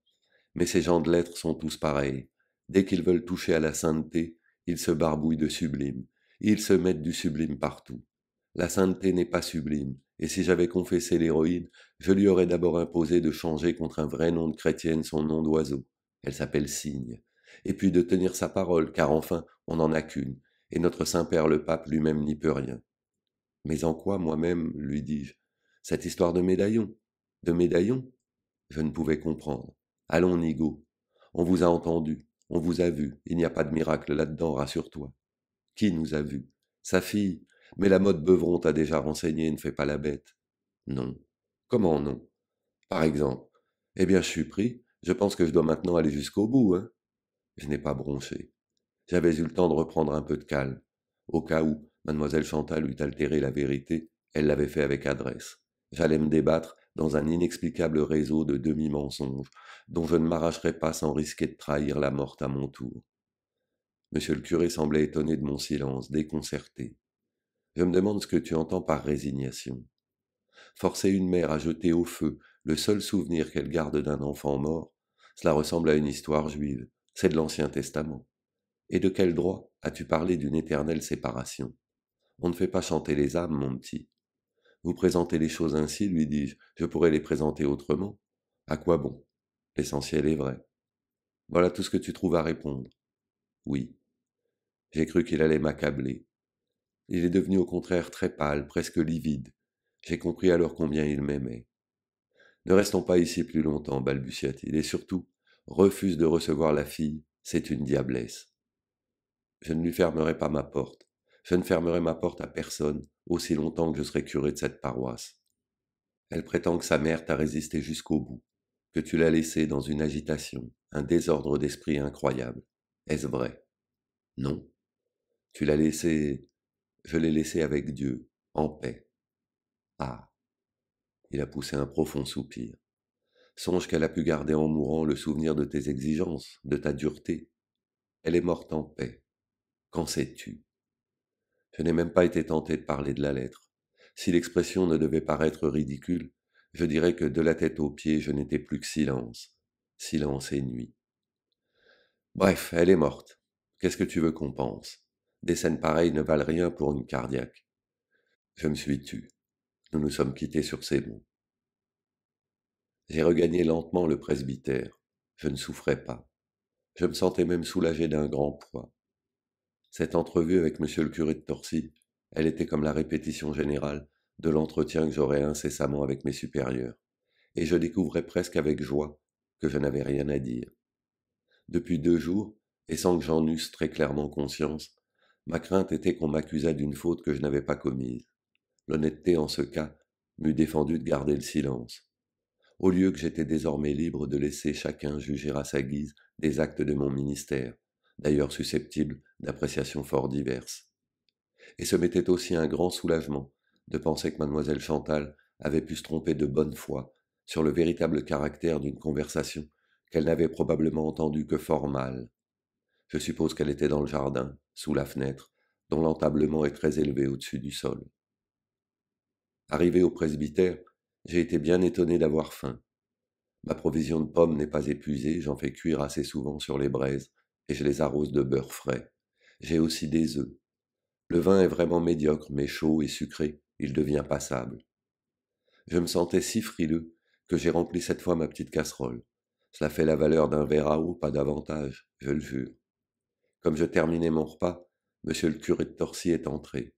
Mais ces gens de lettres sont tous pareils. Dès qu'ils veulent toucher à la sainteté, ils se barbouillent de sublime. Ils se mettent du sublime partout. La sainteté n'est pas sublime, et si j'avais confessé l'héroïne, je lui aurais d'abord imposé de changer contre un vrai nom de chrétienne son nom d'oiseau. Elle s'appelle Cygne. Et puis de tenir sa parole, car enfin, on n'en a qu'une, et notre Saint-Père le Pape lui-même n'y peut rien. Mais en quoi moi-même, lui dis-je, cette histoire de médaillon De médaillon Je ne pouvais comprendre. Allons, Nigo, on vous a entendu, on vous a vu, il n'y a pas de miracle là-dedans, rassure-toi. Qui nous a vus Sa fille Mais la mode Beuvron t'a déjà renseigné, ne fais pas la bête. Non. Comment non Par exemple. Eh bien, je suis pris, je pense que je dois maintenant aller jusqu'au bout, hein Je n'ai pas bronché. J'avais eu le temps de reprendre un peu de calme. Au cas où mademoiselle Chantal eût altéré la vérité, elle l'avait fait avec adresse. J'allais me débattre dans un inexplicable réseau de demi-mensonges, dont je ne m'arracherais pas sans risquer de trahir la morte à mon tour. Monsieur le curé semblait étonné de mon silence, déconcerté. Je me demande ce que tu entends par résignation. Forcer une mère à jeter au feu le seul souvenir qu'elle garde d'un enfant mort, cela ressemble à une histoire juive, c'est de l'Ancien Testament. Et de quel droit as-tu parlé d'une éternelle séparation On ne fait pas chanter les âmes, mon petit. Vous présentez les choses ainsi, lui dis-je, je pourrais les présenter autrement. À quoi bon L'essentiel est vrai. Voilà tout ce que tu trouves à répondre. Oui. J'ai cru qu'il allait m'accabler. Il est devenu au contraire très pâle, presque livide. J'ai compris alors combien il m'aimait. Ne restons pas ici plus longtemps, balbutia-t-il, et surtout, refuse de recevoir la fille, c'est une diablesse je ne lui fermerai pas ma porte. Je ne fermerai ma porte à personne aussi longtemps que je serai curé de cette paroisse. Elle prétend que sa mère t'a résisté jusqu'au bout, que tu l'as laissée dans une agitation, un désordre d'esprit incroyable. Est-ce vrai Non. Tu l'as laissée, je l'ai laissée avec Dieu, en paix. Ah Il a poussé un profond soupir. Songe qu'elle a pu garder en mourant le souvenir de tes exigences, de ta dureté. Elle est morte en paix Qu'en sais-tu Je n'ai même pas été tenté de parler de la lettre. Si l'expression ne devait paraître ridicule, je dirais que de la tête aux pieds, je n'étais plus que silence. Silence et nuit. Bref, elle est morte. Qu'est-ce que tu veux qu'on pense Des scènes pareilles ne valent rien pour une cardiaque. Je me suis tu. Nous nous sommes quittés sur ces mots. J'ai regagné lentement le presbytère. Je ne souffrais pas. Je me sentais même soulagé d'un grand poids. Cette entrevue avec monsieur le curé de Torcy, elle était comme la répétition générale de l'entretien que j'aurais incessamment avec mes supérieurs, et je découvrais presque avec joie que je n'avais rien à dire. Depuis deux jours, et sans que j'en eusse très clairement conscience, ma crainte était qu'on m'accusât d'une faute que je n'avais pas commise. L'honnêteté, en ce cas, m'eût défendu de garder le silence. Au lieu que j'étais désormais libre de laisser chacun juger à sa guise des actes de mon ministère, d'ailleurs susceptibles d'appréciations fort diverses. Et ce m'était aussi un grand soulagement de penser que mademoiselle Chantal avait pu se tromper de bonne foi sur le véritable caractère d'une conversation qu'elle n'avait probablement entendue que fort mal. Je suppose qu'elle était dans le jardin, sous la fenêtre, dont l'entablement est très élevé au-dessus du sol. Arrivé au presbytère, j'ai été bien étonné d'avoir faim. Ma provision de pommes n'est pas épuisée, j'en fais cuire assez souvent sur les braises, et je les arrose de beurre frais. J'ai aussi des œufs. Le vin est vraiment médiocre, mais chaud et sucré, il devient passable. Je me sentais si frileux que j'ai rempli cette fois ma petite casserole. Cela fait la valeur d'un verre à eau, pas davantage, je le jure. Comme je terminais mon repas, monsieur le curé de Torcy est entré.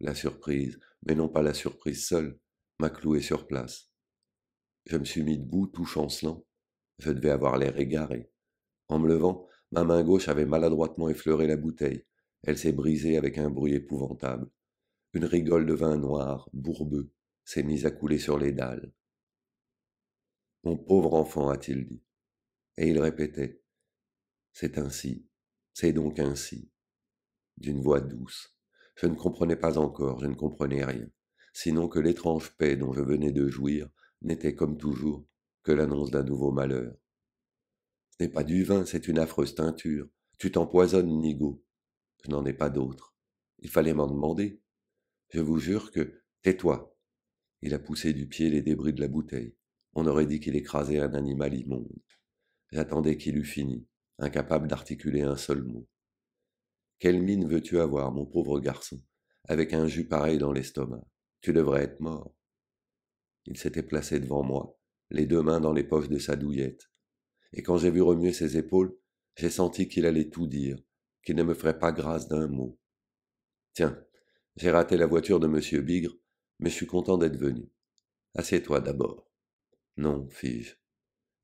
La surprise, mais non pas la surprise seule, m'a cloué sur place. Je me suis mis debout, tout chancelant. Je devais avoir l'air égaré. En me levant, Ma main gauche avait maladroitement effleuré la bouteille. Elle s'est brisée avec un bruit épouvantable. Une rigole de vin noir, bourbeux, s'est mise à couler sur les dalles. Mon pauvre enfant, a-t-il dit. Et il répétait. C'est ainsi, c'est donc ainsi. D'une voix douce. Je ne comprenais pas encore, je ne comprenais rien, sinon que l'étrange paix dont je venais de jouir n'était comme toujours que l'annonce d'un nouveau malheur. Ce n'est pas du vin, c'est une affreuse teinture. Tu t'empoisonnes, Nigo. Je n'en ai pas d'autre. Il fallait m'en demander. Je vous jure que. Tais-toi. Il a poussé du pied les débris de la bouteille. On aurait dit qu'il écrasait un animal immonde. J'attendais qu'il eût fini, incapable d'articuler un seul mot. Quelle mine veux-tu avoir, mon pauvre garçon, avec un jus pareil dans l'estomac Tu devrais être mort. Il s'était placé devant moi, les deux mains dans les poches de sa douillette, et quand j'ai vu remuer ses épaules, j'ai senti qu'il allait tout dire, qu'il ne me ferait pas grâce d'un mot. Tiens, j'ai raté la voiture de monsieur Bigre, mais je suis content d'être venu. Assieds-toi d'abord. Non, fis-je.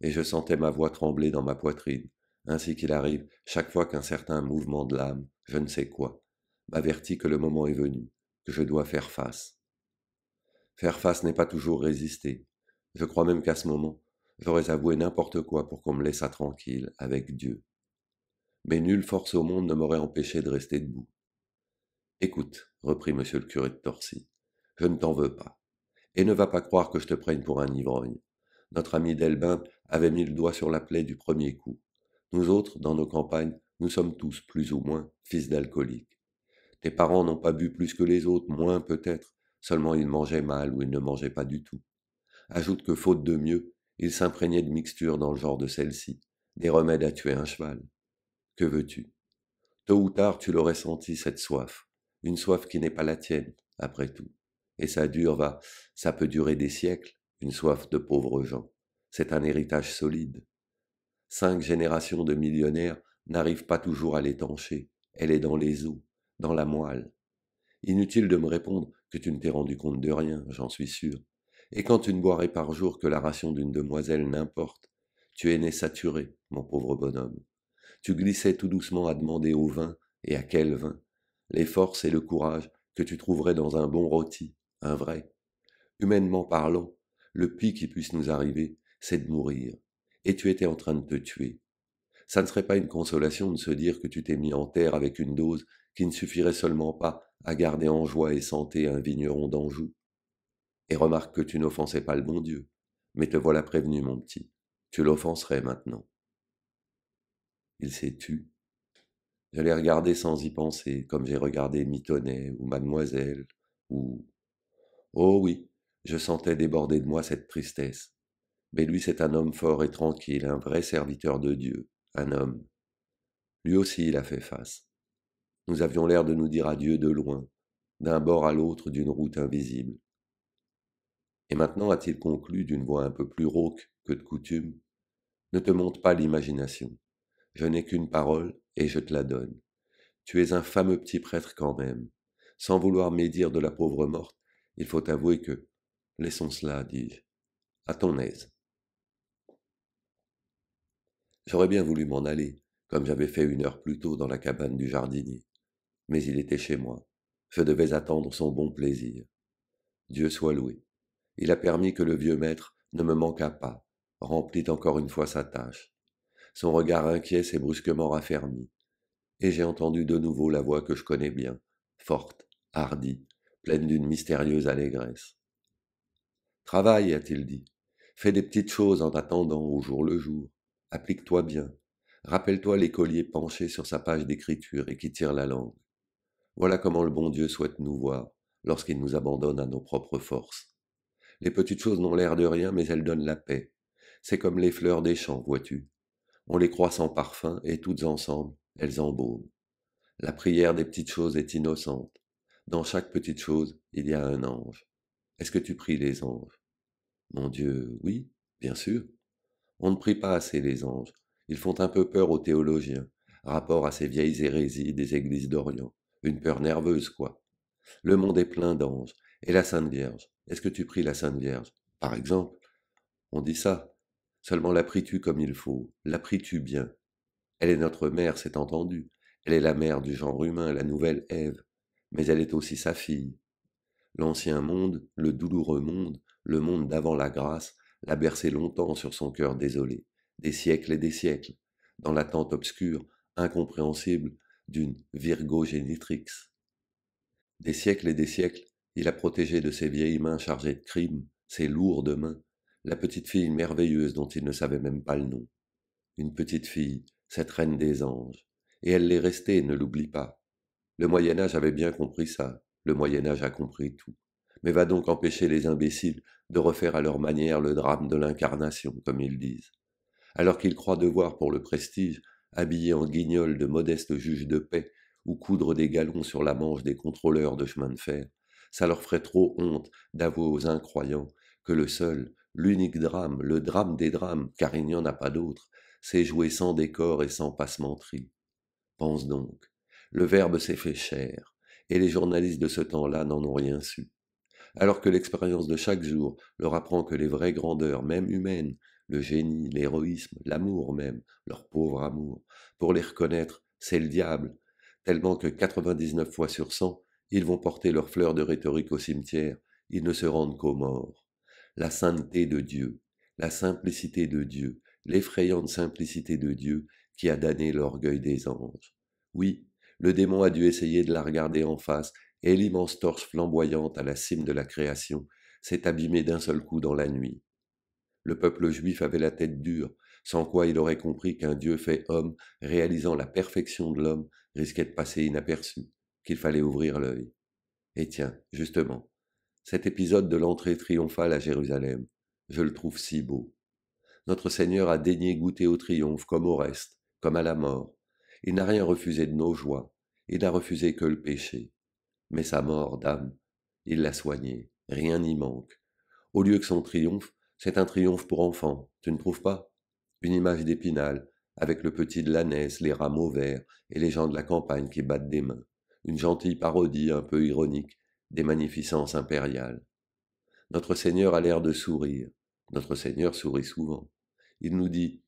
Et je sentais ma voix trembler dans ma poitrine, ainsi qu'il arrive chaque fois qu'un certain mouvement de l'âme, je ne sais quoi, m'avertit que le moment est venu, que je dois faire face. Faire face n'est pas toujours résister. Je crois même qu'à ce moment, J'aurais avoué n'importe quoi pour qu'on me laissât tranquille avec Dieu. Mais nulle force au monde ne m'aurait empêché de rester debout. Écoute, reprit monsieur le curé de Torcy, je ne t'en veux pas. Et ne va pas croire que je te prenne pour un ivrogne. Notre ami Delbin avait mis le doigt sur la plaie du premier coup. Nous autres, dans nos campagnes, nous sommes tous, plus ou moins, fils d'alcooliques. Tes parents n'ont pas bu plus que les autres, moins peut-être, seulement ils mangeaient mal ou ils ne mangeaient pas du tout. Ajoute que, faute de mieux, il s'imprégnait de mixtures dans le genre de celle-ci, des remèdes à tuer un cheval. Que veux-tu Tôt ou tard, tu l'aurais senti, cette soif, une soif qui n'est pas la tienne, après tout. Et ça dure, va, ça peut durer des siècles, une soif de pauvres gens. C'est un héritage solide. Cinq générations de millionnaires n'arrivent pas toujours à l'étancher. Elle est dans les os, dans la moelle. Inutile de me répondre que tu ne t'es rendu compte de rien, j'en suis sûr. Et quand tu ne boirais par jour que la ration d'une demoiselle n'importe, tu es né saturé, mon pauvre bonhomme. Tu glissais tout doucement à demander au vin, et à quel vin, les forces et le courage que tu trouverais dans un bon rôti, un vrai. Humainement parlant, le pire qui puisse nous arriver, c'est de mourir. Et tu étais en train de te tuer. Ça ne serait pas une consolation de se dire que tu t'es mis en terre avec une dose qui ne suffirait seulement pas à garder en joie et santé un vigneron d'Anjou et remarque que tu n'offensais pas le bon Dieu. Mais te voilà prévenu, mon petit. Tu l'offenserais maintenant. Il s'est tu. Je l'ai regardé sans y penser, comme j'ai regardé Mitonnet ou Mademoiselle ou. Oh oui, je sentais déborder de moi cette tristesse. Mais lui, c'est un homme fort et tranquille, un vrai serviteur de Dieu, un homme. Lui aussi, il a fait face. Nous avions l'air de nous dire adieu de loin, d'un bord à l'autre d'une route invisible. Et maintenant, a-t-il conclu d'une voix un peu plus rauque que de coutume, ne te monte pas l'imagination. Je n'ai qu'une parole et je te la donne. Tu es un fameux petit prêtre quand même. Sans vouloir médire de la pauvre morte, il faut avouer que. Laissons cela, dis-je. À ton aise. J'aurais bien voulu m'en aller, comme j'avais fait une heure plus tôt dans la cabane du jardinier. Mais il était chez moi. Je devais attendre son bon plaisir. Dieu soit loué. Il a permis que le vieux maître ne me manquât pas, remplit encore une fois sa tâche. Son regard inquiet s'est brusquement raffermi, et j'ai entendu de nouveau la voix que je connais bien, forte, hardie, pleine d'une mystérieuse allégresse. Travaille, a-t-il dit. Fais des petites choses en t'attendant au jour le jour. Applique-toi bien. Rappelle-toi l'écolier penché sur sa page d'écriture et qui tire la langue. Voilà comment le bon Dieu souhaite nous voir lorsqu'il nous abandonne à nos propres forces. Les petites choses n'ont l'air de rien, mais elles donnent la paix. C'est comme les fleurs des champs, vois-tu. On les croit sans parfum, et toutes ensemble, elles embaument. La prière des petites choses est innocente. Dans chaque petite chose, il y a un ange. Est-ce que tu pries les anges Mon Dieu, oui, bien sûr. On ne prie pas assez les anges. Ils font un peu peur aux théologiens, rapport à ces vieilles hérésies des églises d'Orient. Une peur nerveuse, quoi. Le monde est plein d'anges, et la Sainte Vierge. Est-ce que tu pries la Sainte Vierge Par exemple, on dit ça. Seulement la tu comme il faut, la tu bien. Elle est notre mère, c'est entendu. Elle est la mère du genre humain, la nouvelle Ève, mais elle est aussi sa fille. L'ancien monde, le douloureux monde, le monde d'avant la grâce, l'a bercé longtemps sur son cœur désolé, des siècles et des siècles, dans l'attente obscure, incompréhensible, d'une Virgo génitrix. Des siècles et des siècles il a protégé de ses vieilles mains chargées de crimes, ses lourdes mains, la petite fille merveilleuse dont il ne savait même pas le nom. Une petite fille, cette reine des anges. Et elle l'est restée, ne l'oublie pas. Le Moyen Âge avait bien compris ça. Le Moyen Âge a compris tout. Mais va donc empêcher les imbéciles de refaire à leur manière le drame de l'incarnation, comme ils disent. Alors qu'ils croient devoir, pour le prestige, habiller en guignol de modestes juges de paix ou coudre des galons sur la manche des contrôleurs de chemin de fer, ça leur ferait trop honte d'avouer aux incroyants que le seul, l'unique drame, le drame des drames, car il n'y en a pas d'autre, c'est jouer sans décor et sans passementerie. Pense donc, le verbe s'est fait cher, et les journalistes de ce temps-là n'en ont rien su. Alors que l'expérience de chaque jour leur apprend que les vraies grandeurs, même humaines, le génie, l'héroïsme, l'amour même, leur pauvre amour, pour les reconnaître, c'est le diable, tellement que 99 fois sur 100, ils vont porter leurs fleurs de rhétorique au cimetière, ils ne se rendent qu'aux morts. La sainteté de Dieu, la simplicité de Dieu, l'effrayante simplicité de Dieu qui a damné l'orgueil des anges. Oui, le démon a dû essayer de la regarder en face, et l'immense torche flamboyante à la cime de la création s'est abîmée d'un seul coup dans la nuit. Le peuple juif avait la tête dure, sans quoi il aurait compris qu'un Dieu fait homme, réalisant la perfection de l'homme, risquait de passer inaperçu qu'il fallait ouvrir l'œil. Et tiens, justement, cet épisode de l'entrée triomphale à Jérusalem, je le trouve si beau. Notre Seigneur a daigné goûter au triomphe comme au reste, comme à la mort. Il n'a rien refusé de nos joies, il n'a refusé que le péché. Mais sa mort dame, il l'a soignée, rien n'y manque. Au lieu que son triomphe, c'est un triomphe pour enfants, tu ne trouves pas Une image d'épinal, avec le petit de l'ânesse, les rameaux verts et les gens de la campagne qui battent des mains une gentille parodie un peu ironique des magnificences impériales. Notre Seigneur a l'air de sourire. Notre Seigneur sourit souvent. Il nous dit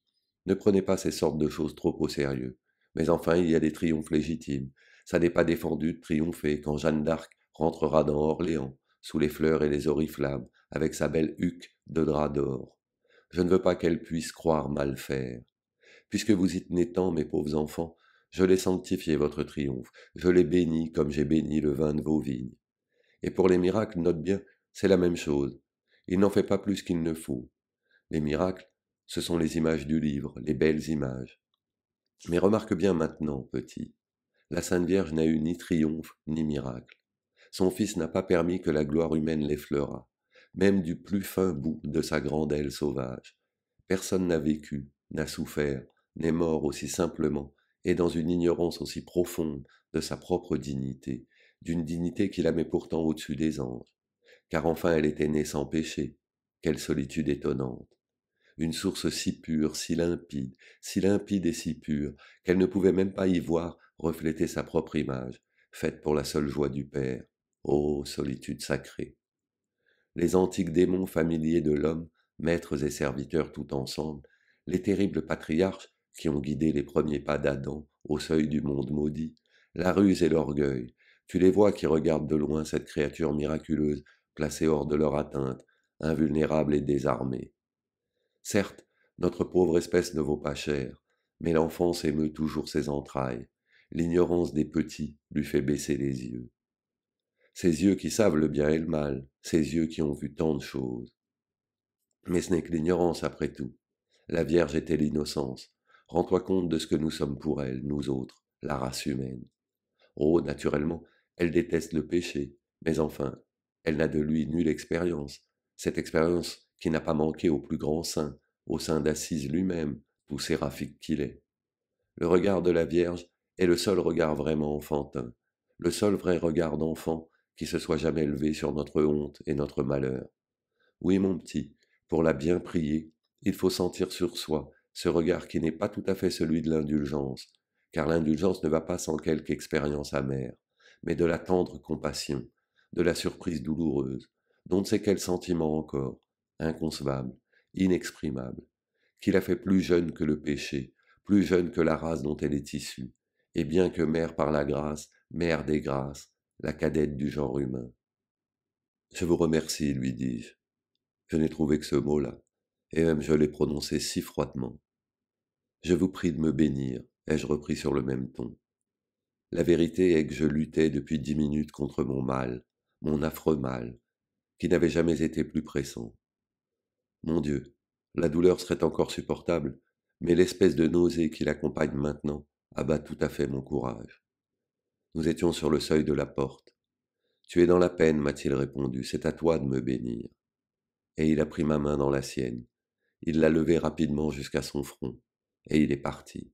Ne prenez pas ces sortes de choses trop au sérieux. Mais enfin, il y a des triomphes légitimes. Ça n'est pas défendu de triompher quand Jeanne d'Arc rentrera dans Orléans, sous les fleurs et les oriflammes, avec sa belle huque de drap d'or. Je ne veux pas qu'elle puisse croire mal faire. Puisque vous y tenez tant, mes pauvres enfants, je l'ai sanctifié votre triomphe, je l'ai béni comme j'ai béni le vin de vos vignes. Et pour les miracles, note bien, c'est la même chose. Il n'en fait pas plus qu'il ne faut. Les miracles, ce sont les images du livre, les belles images. Mais remarque bien maintenant, petit, la Sainte Vierge n'a eu ni triomphe ni miracle. Son Fils n'a pas permis que la gloire humaine l'effleurât, même du plus fin bout de sa grande aile sauvage. Personne n'a vécu, n'a souffert, n'est mort aussi simplement et dans une ignorance aussi profonde de sa propre dignité, d'une dignité qui la met pourtant au-dessus des anges, car enfin elle était née sans péché. Quelle solitude étonnante Une source si pure, si limpide, si limpide et si pure, qu'elle ne pouvait même pas y voir refléter sa propre image, faite pour la seule joie du Père. Ô oh, solitude sacrée Les antiques démons familiers de l'homme, maîtres et serviteurs tout ensemble, les terribles patriarches qui ont guidé les premiers pas d'Adam au seuil du monde maudit, la ruse et l'orgueil. Tu les vois qui regardent de loin cette créature miraculeuse, placée hors de leur atteinte, invulnérable et désarmée. Certes, notre pauvre espèce ne vaut pas cher, mais l'enfance émeut toujours ses entrailles. L'ignorance des petits lui fait baisser les yeux. Ces yeux qui savent le bien et le mal, ces yeux qui ont vu tant de choses. Mais ce n'est que l'ignorance après tout. La Vierge était l'innocence, Rends-toi compte de ce que nous sommes pour elle, nous autres, la race humaine. Oh, naturellement, elle déteste le péché, mais enfin, elle n'a de lui nulle expérience, cette expérience qui n'a pas manqué au plus grand saint, au saint d'Assise lui-même, tout séraphique qu'il est. Le regard de la Vierge est le seul regard vraiment enfantin, le seul vrai regard d'enfant qui se soit jamais levé sur notre honte et notre malheur. Oui, mon petit, pour la bien prier, il faut sentir sur soi ce regard qui n'est pas tout à fait celui de l'indulgence, car l'indulgence ne va pas sans quelque expérience amère, mais de la tendre compassion, de la surprise douloureuse, dont ne sait quel sentiment encore, inconcevable, inexprimable, qui la fait plus jeune que le péché, plus jeune que la race dont elle est issue, et bien que mère par la grâce, mère des grâces, la cadette du genre humain. Je vous remercie, lui dis Je, je n'ai trouvé que ce mot-là, et même je l'ai prononcé si froidement. Je vous prie de me bénir, ai-je repris sur le même ton. La vérité est que je luttais depuis dix minutes contre mon mal, mon affreux mal, qui n'avait jamais été plus pressant. Mon Dieu, la douleur serait encore supportable, mais l'espèce de nausée qui l'accompagne maintenant abat tout à fait mon courage. Nous étions sur le seuil de la porte. Tu es dans la peine, m'a-t-il répondu, c'est à toi de me bénir. Et il a pris ma main dans la sienne. Il l'a levée rapidement jusqu'à son front et il est parti.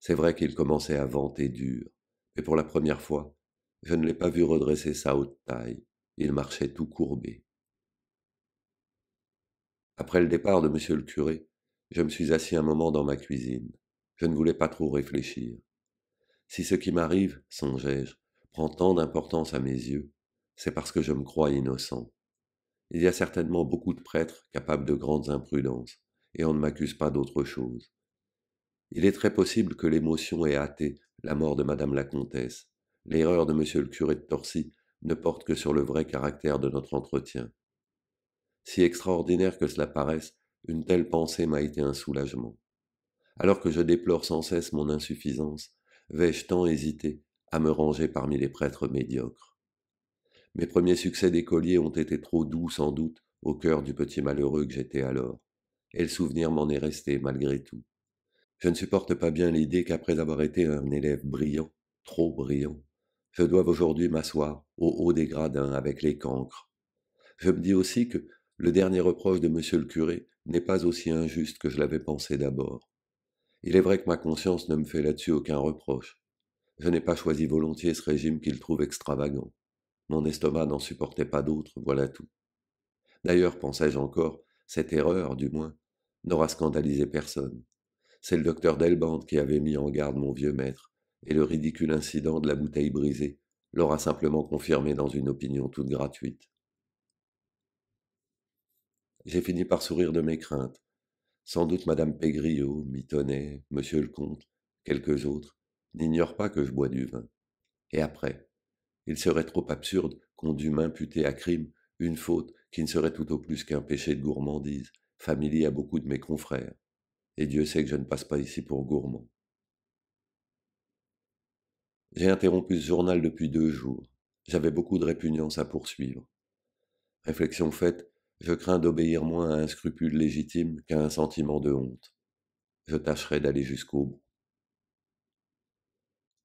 C'est vrai qu'il commençait à vanter dur, mais pour la première fois, je ne l'ai pas vu redresser sa haute taille, il marchait tout courbé. Après le départ de M. le curé, je me suis assis un moment dans ma cuisine. Je ne voulais pas trop réfléchir. Si ce qui m'arrive, songeais je prend tant d'importance à mes yeux, c'est parce que je me crois innocent. Il y a certainement beaucoup de prêtres capables de grandes imprudences, et on ne m'accuse pas d'autre chose. Il est très possible que l'émotion ait hâté la mort de madame la comtesse. L'erreur de monsieur le curé de Torcy ne porte que sur le vrai caractère de notre entretien. Si extraordinaire que cela paraisse, une telle pensée m'a été un soulagement. Alors que je déplore sans cesse mon insuffisance, vais-je tant hésiter à me ranger parmi les prêtres médiocres Mes premiers succès d'écolier ont été trop doux sans doute au cœur du petit malheureux que j'étais alors et le souvenir m'en est resté malgré tout. Je ne supporte pas bien l'idée qu'après avoir été un élève brillant, trop brillant, je doive aujourd'hui m'asseoir au haut des gradins avec les cancres. Je me dis aussi que le dernier reproche de monsieur le curé n'est pas aussi injuste que je l'avais pensé d'abord. Il est vrai que ma conscience ne me fait là-dessus aucun reproche. Je n'ai pas choisi volontiers ce régime qu'il trouve extravagant. Mon estomac n'en supportait pas d'autre, voilà tout. D'ailleurs, pensais-je encore, cette erreur, du moins, n'aura scandalisé personne. C'est le docteur Delband qui avait mis en garde mon vieux maître, et le ridicule incident de la bouteille brisée l'aura simplement confirmé dans une opinion toute gratuite. J'ai fini par sourire de mes craintes. Sans doute Madame Pégriot, Mitonnet, Monsieur le Comte, quelques autres, n'ignorent pas que je bois du vin. Et après, il serait trop absurde qu'on dût m'imputer à crime une faute qui ne serait tout au plus qu'un péché de gourmandise, familier à beaucoup de mes confrères, et Dieu sait que je ne passe pas ici pour gourmand. J'ai interrompu ce journal depuis deux jours. J'avais beaucoup de répugnance à poursuivre. Réflexion faite, je crains d'obéir moins à un scrupule légitime qu'à un sentiment de honte. Je tâcherai d'aller jusqu'au bout.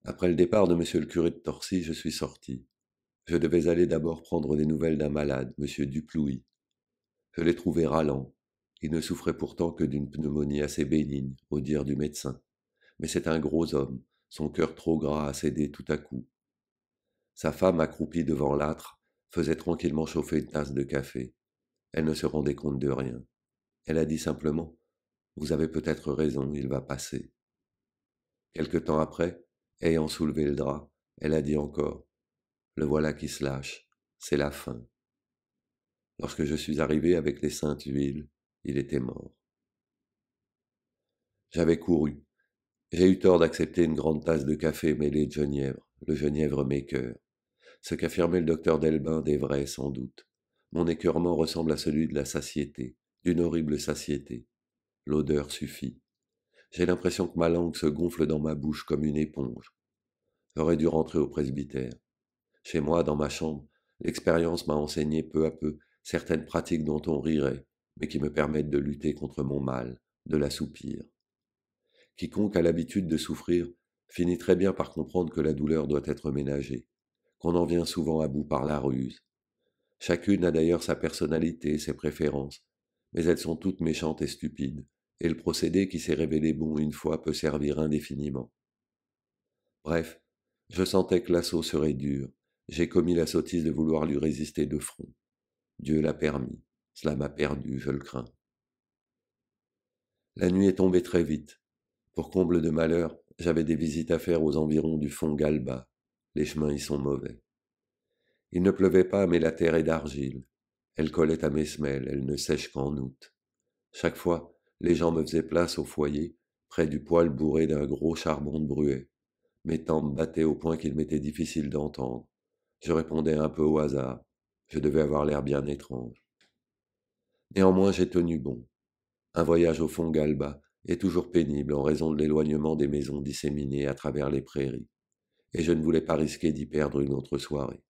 Après le départ de M. le curé de Torcy, je suis sorti. Je devais aller d'abord prendre des nouvelles d'un malade, M. Duplouy. Je l'ai trouvé râlant, il ne souffrait pourtant que d'une pneumonie assez bénigne, au dire du médecin. Mais c'est un gros homme, son cœur trop gras a cédé tout à coup. Sa femme, accroupie devant l'âtre, faisait tranquillement chauffer une tasse de café. Elle ne se rendait compte de rien. Elle a dit simplement Vous avez peut-être raison, il va passer. Quelque temps après, ayant soulevé le drap, elle a dit encore Le voilà qui se lâche, c'est la fin. Lorsque je suis arrivé avec les saintes huiles, il était mort. J'avais couru. J'ai eu tort d'accepter une grande tasse de café mêlée de genièvre, le genièvre maker. Ce qu'affirmait le docteur Delbin des vrais sans doute. Mon écœurement ressemble à celui de la satiété, d'une horrible satiété. L'odeur suffit. J'ai l'impression que ma langue se gonfle dans ma bouche comme une éponge. J'aurais dû rentrer au presbytère. Chez moi, dans ma chambre, l'expérience m'a enseigné peu à peu certaines pratiques dont on rirait, mais qui me permettent de lutter contre mon mal, de l'assoupir. Quiconque a l'habitude de souffrir finit très bien par comprendre que la douleur doit être ménagée, qu'on en vient souvent à bout par la ruse. Chacune a d'ailleurs sa personnalité, ses préférences, mais elles sont toutes méchantes et stupides, et le procédé qui s'est révélé bon une fois peut servir indéfiniment. Bref, je sentais que l'assaut serait dur, j'ai commis la sottise de vouloir lui résister de front. Dieu l'a permis. Cela m'a perdu, je le crains. La nuit est tombée très vite. Pour comble de malheur, j'avais des visites à faire aux environs du fond Galba. Les chemins y sont mauvais. Il ne pleuvait pas, mais la terre est d'argile. Elle collait à mes semelles, elle ne sèche qu'en août. Chaque fois, les gens me faisaient place au foyer, près du poêle bourré d'un gros charbon de bruet. Mes tempes battaient au point qu'il m'était difficile d'entendre. Je répondais un peu au hasard. Je devais avoir l'air bien étrange. Néanmoins, j'ai tenu bon. Un voyage au fond Galba est toujours pénible en raison de l'éloignement des maisons disséminées à travers les prairies, et je ne voulais pas risquer d'y perdre une autre soirée.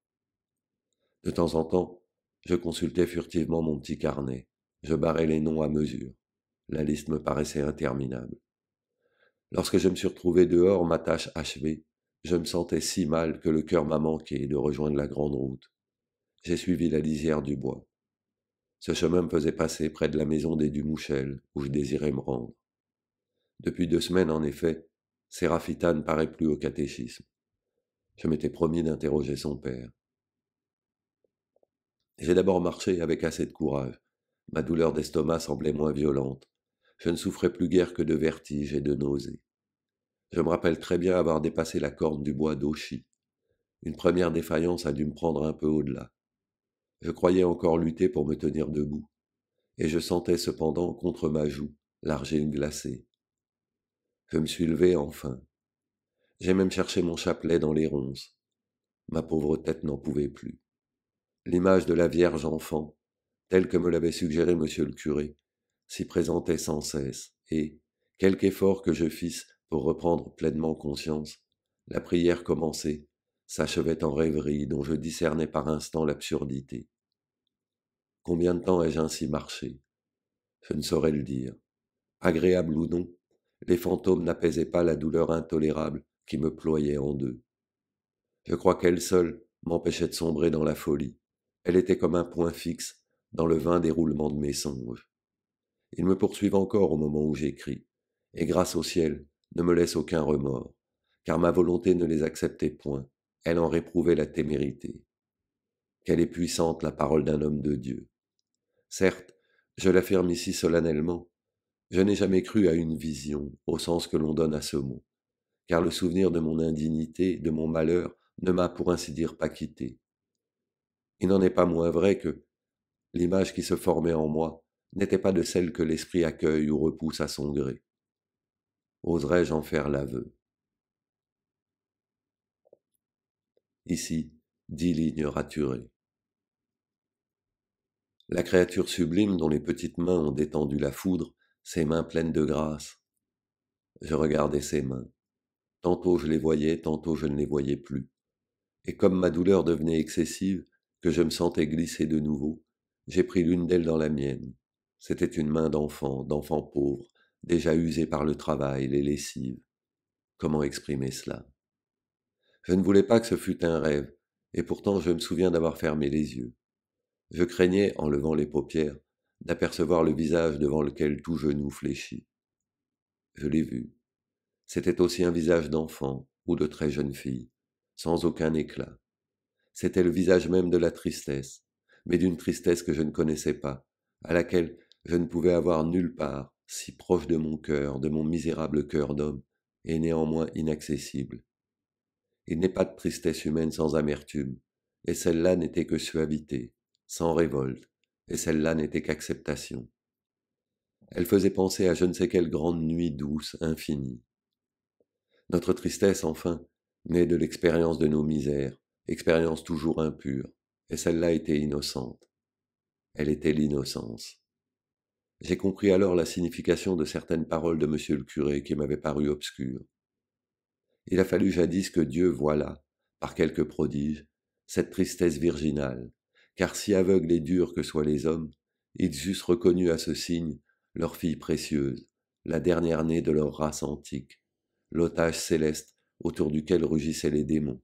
De temps en temps, je consultais furtivement mon petit carnet, je barrais les noms à mesure. La liste me paraissait interminable. Lorsque je me suis retrouvé dehors, ma tâche achevée, je me sentais si mal que le cœur m'a manqué de rejoindre la grande route. J'ai suivi la lisière du bois. Ce chemin me faisait passer près de la maison des Dumouchel, où je désirais me rendre. Depuis deux semaines, en effet, Sérafita ne paraît plus au catéchisme. Je m'étais promis d'interroger son père. J'ai d'abord marché avec assez de courage. Ma douleur d'estomac semblait moins violente. Je ne souffrais plus guère que de vertiges et de nausées. Je me rappelle très bien avoir dépassé la corne du bois d'Oshi. Une première défaillance a dû me prendre un peu au-delà. Je croyais encore lutter pour me tenir debout, et je sentais cependant contre ma joue l'argile glacée. Je me suis levé enfin. J'ai même cherché mon chapelet dans les ronces. Ma pauvre tête n'en pouvait plus. L'image de la Vierge enfant, telle que me l'avait suggéré monsieur le curé, s'y présentait sans cesse, et, quelque effort que je fisse pour reprendre pleinement conscience, la prière commençait s'achevait en rêverie dont je discernais par instant l'absurdité. Combien de temps ai-je ainsi marché Je ne saurais le dire. Agréable ou non, les fantômes n'apaisaient pas la douleur intolérable qui me ployait en deux. Je crois qu'elle seule m'empêchait de sombrer dans la folie. Elle était comme un point fixe dans le vain déroulement de mes songes. Ils me poursuivent encore au moment où j'écris, et grâce au ciel, ne me laisse aucun remords, car ma volonté ne les acceptait point, elle en réprouvait la témérité. Quelle est puissante la parole d'un homme de Dieu. Certes, je l'affirme ici solennellement, je n'ai jamais cru à une vision, au sens que l'on donne à ce mot, car le souvenir de mon indignité, de mon malheur, ne m'a pour ainsi dire pas quitté. Il n'en est pas moins vrai que l'image qui se formait en moi n'était pas de celle que l'esprit accueille ou repousse à son gré. Oserais-je en faire l'aveu ici dix lignes raturées. La créature sublime dont les petites mains ont détendu la foudre, ses mains pleines de grâce. Je regardais ses mains. Tantôt je les voyais, tantôt je ne les voyais plus. Et comme ma douleur devenait excessive, que je me sentais glisser de nouveau, j'ai pris l'une d'elles dans la mienne. C'était une main d'enfant, d'enfant pauvre, déjà usée par le travail, les lessives. Comment exprimer cela je ne voulais pas que ce fût un rêve, et pourtant je me souviens d'avoir fermé les yeux. Je craignais, en levant les paupières, d'apercevoir le visage devant lequel tout genou fléchit. Je l'ai vu. C'était aussi un visage d'enfant ou de très jeune fille, sans aucun éclat. C'était le visage même de la tristesse, mais d'une tristesse que je ne connaissais pas, à laquelle je ne pouvais avoir nulle part, si proche de mon cœur, de mon misérable cœur d'homme, et néanmoins inaccessible. Il n'est pas de tristesse humaine sans amertume, et celle-là n'était que suavité, sans révolte, et celle-là n'était qu'acceptation. Elle faisait penser à je ne sais quelle grande nuit douce, infinie. Notre tristesse, enfin, naît de l'expérience de nos misères, expérience toujours impure, et celle-là était innocente. Elle était l'innocence. J'ai compris alors la signification de certaines paroles de M. le curé qui m'avaient paru obscures. Il a fallu jadis que Dieu voilà par quelque prodige, cette tristesse virginale, car si aveugles et durs que soient les hommes, ils eussent reconnu à ce signe leur fille précieuse, la dernière née de leur race antique, l'otage céleste autour duquel rugissaient les démons.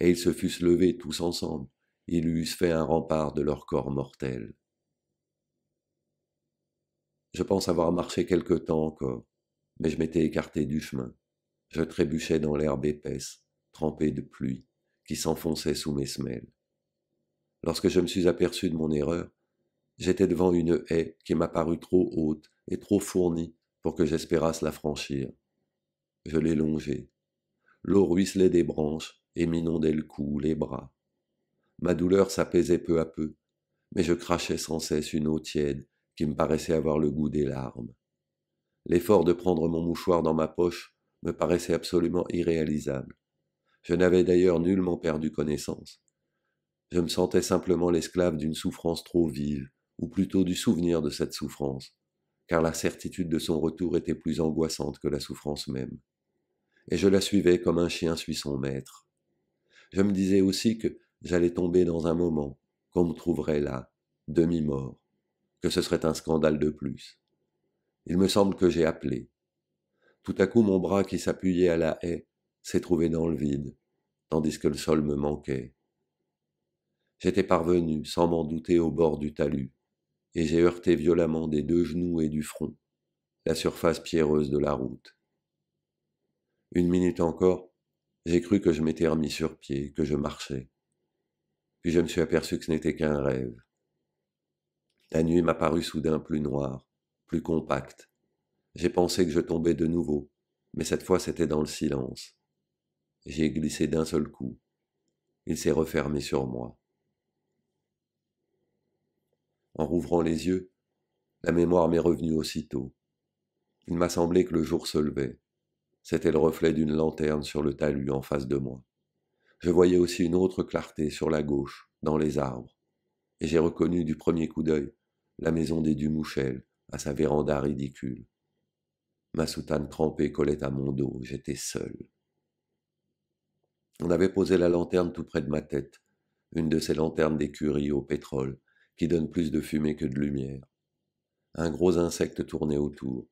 Et ils se fussent levés tous ensemble, ils eussent fait un rempart de leur corps mortel. Je pense avoir marché quelque temps encore, mais je m'étais écarté du chemin. Je trébuchais dans l'herbe épaisse, trempée de pluie, qui s'enfonçait sous mes semelles. Lorsque je me suis aperçu de mon erreur, j'étais devant une haie qui m'apparut trop haute et trop fournie pour que j'espérasse la franchir. Je l'ai longée. L'eau ruisselait des branches et m'inondait le cou, les bras. Ma douleur s'apaisait peu à peu, mais je crachais sans cesse une eau tiède qui me paraissait avoir le goût des larmes. L'effort de prendre mon mouchoir dans ma poche me paraissait absolument irréalisable. Je n'avais d'ailleurs nullement perdu connaissance. Je me sentais simplement l'esclave d'une souffrance trop vive, ou plutôt du souvenir de cette souffrance, car la certitude de son retour était plus angoissante que la souffrance même. Et je la suivais comme un chien suit son maître. Je me disais aussi que j'allais tomber dans un moment, qu'on me trouverait là, demi-mort, que ce serait un scandale de plus. Il me semble que j'ai appelé, tout à coup, mon bras qui s'appuyait à la haie s'est trouvé dans le vide, tandis que le sol me manquait. J'étais parvenu, sans m'en douter, au bord du talus, et j'ai heurté violemment des deux genoux et du front la surface pierreuse de la route. Une minute encore, j'ai cru que je m'étais remis sur pied, que je marchais. Puis je me suis aperçu que ce n'était qu'un rêve. La nuit m'apparut soudain plus noire, plus compacte, j'ai pensé que je tombais de nouveau, mais cette fois c'était dans le silence. J'ai glissé d'un seul coup. Il s'est refermé sur moi. En rouvrant les yeux, la mémoire m'est revenue aussitôt. Il m'a semblé que le jour se levait. C'était le reflet d'une lanterne sur le talus en face de moi. Je voyais aussi une autre clarté sur la gauche, dans les arbres, et j'ai reconnu du premier coup d'œil la maison des Dumouchel à sa véranda ridicule. Ma soutane trempée collait à mon dos, j'étais seul. On avait posé la lanterne tout près de ma tête, une de ces lanternes d'écurie au pétrole, qui donne plus de fumée que de lumière. Un gros insecte tournait autour.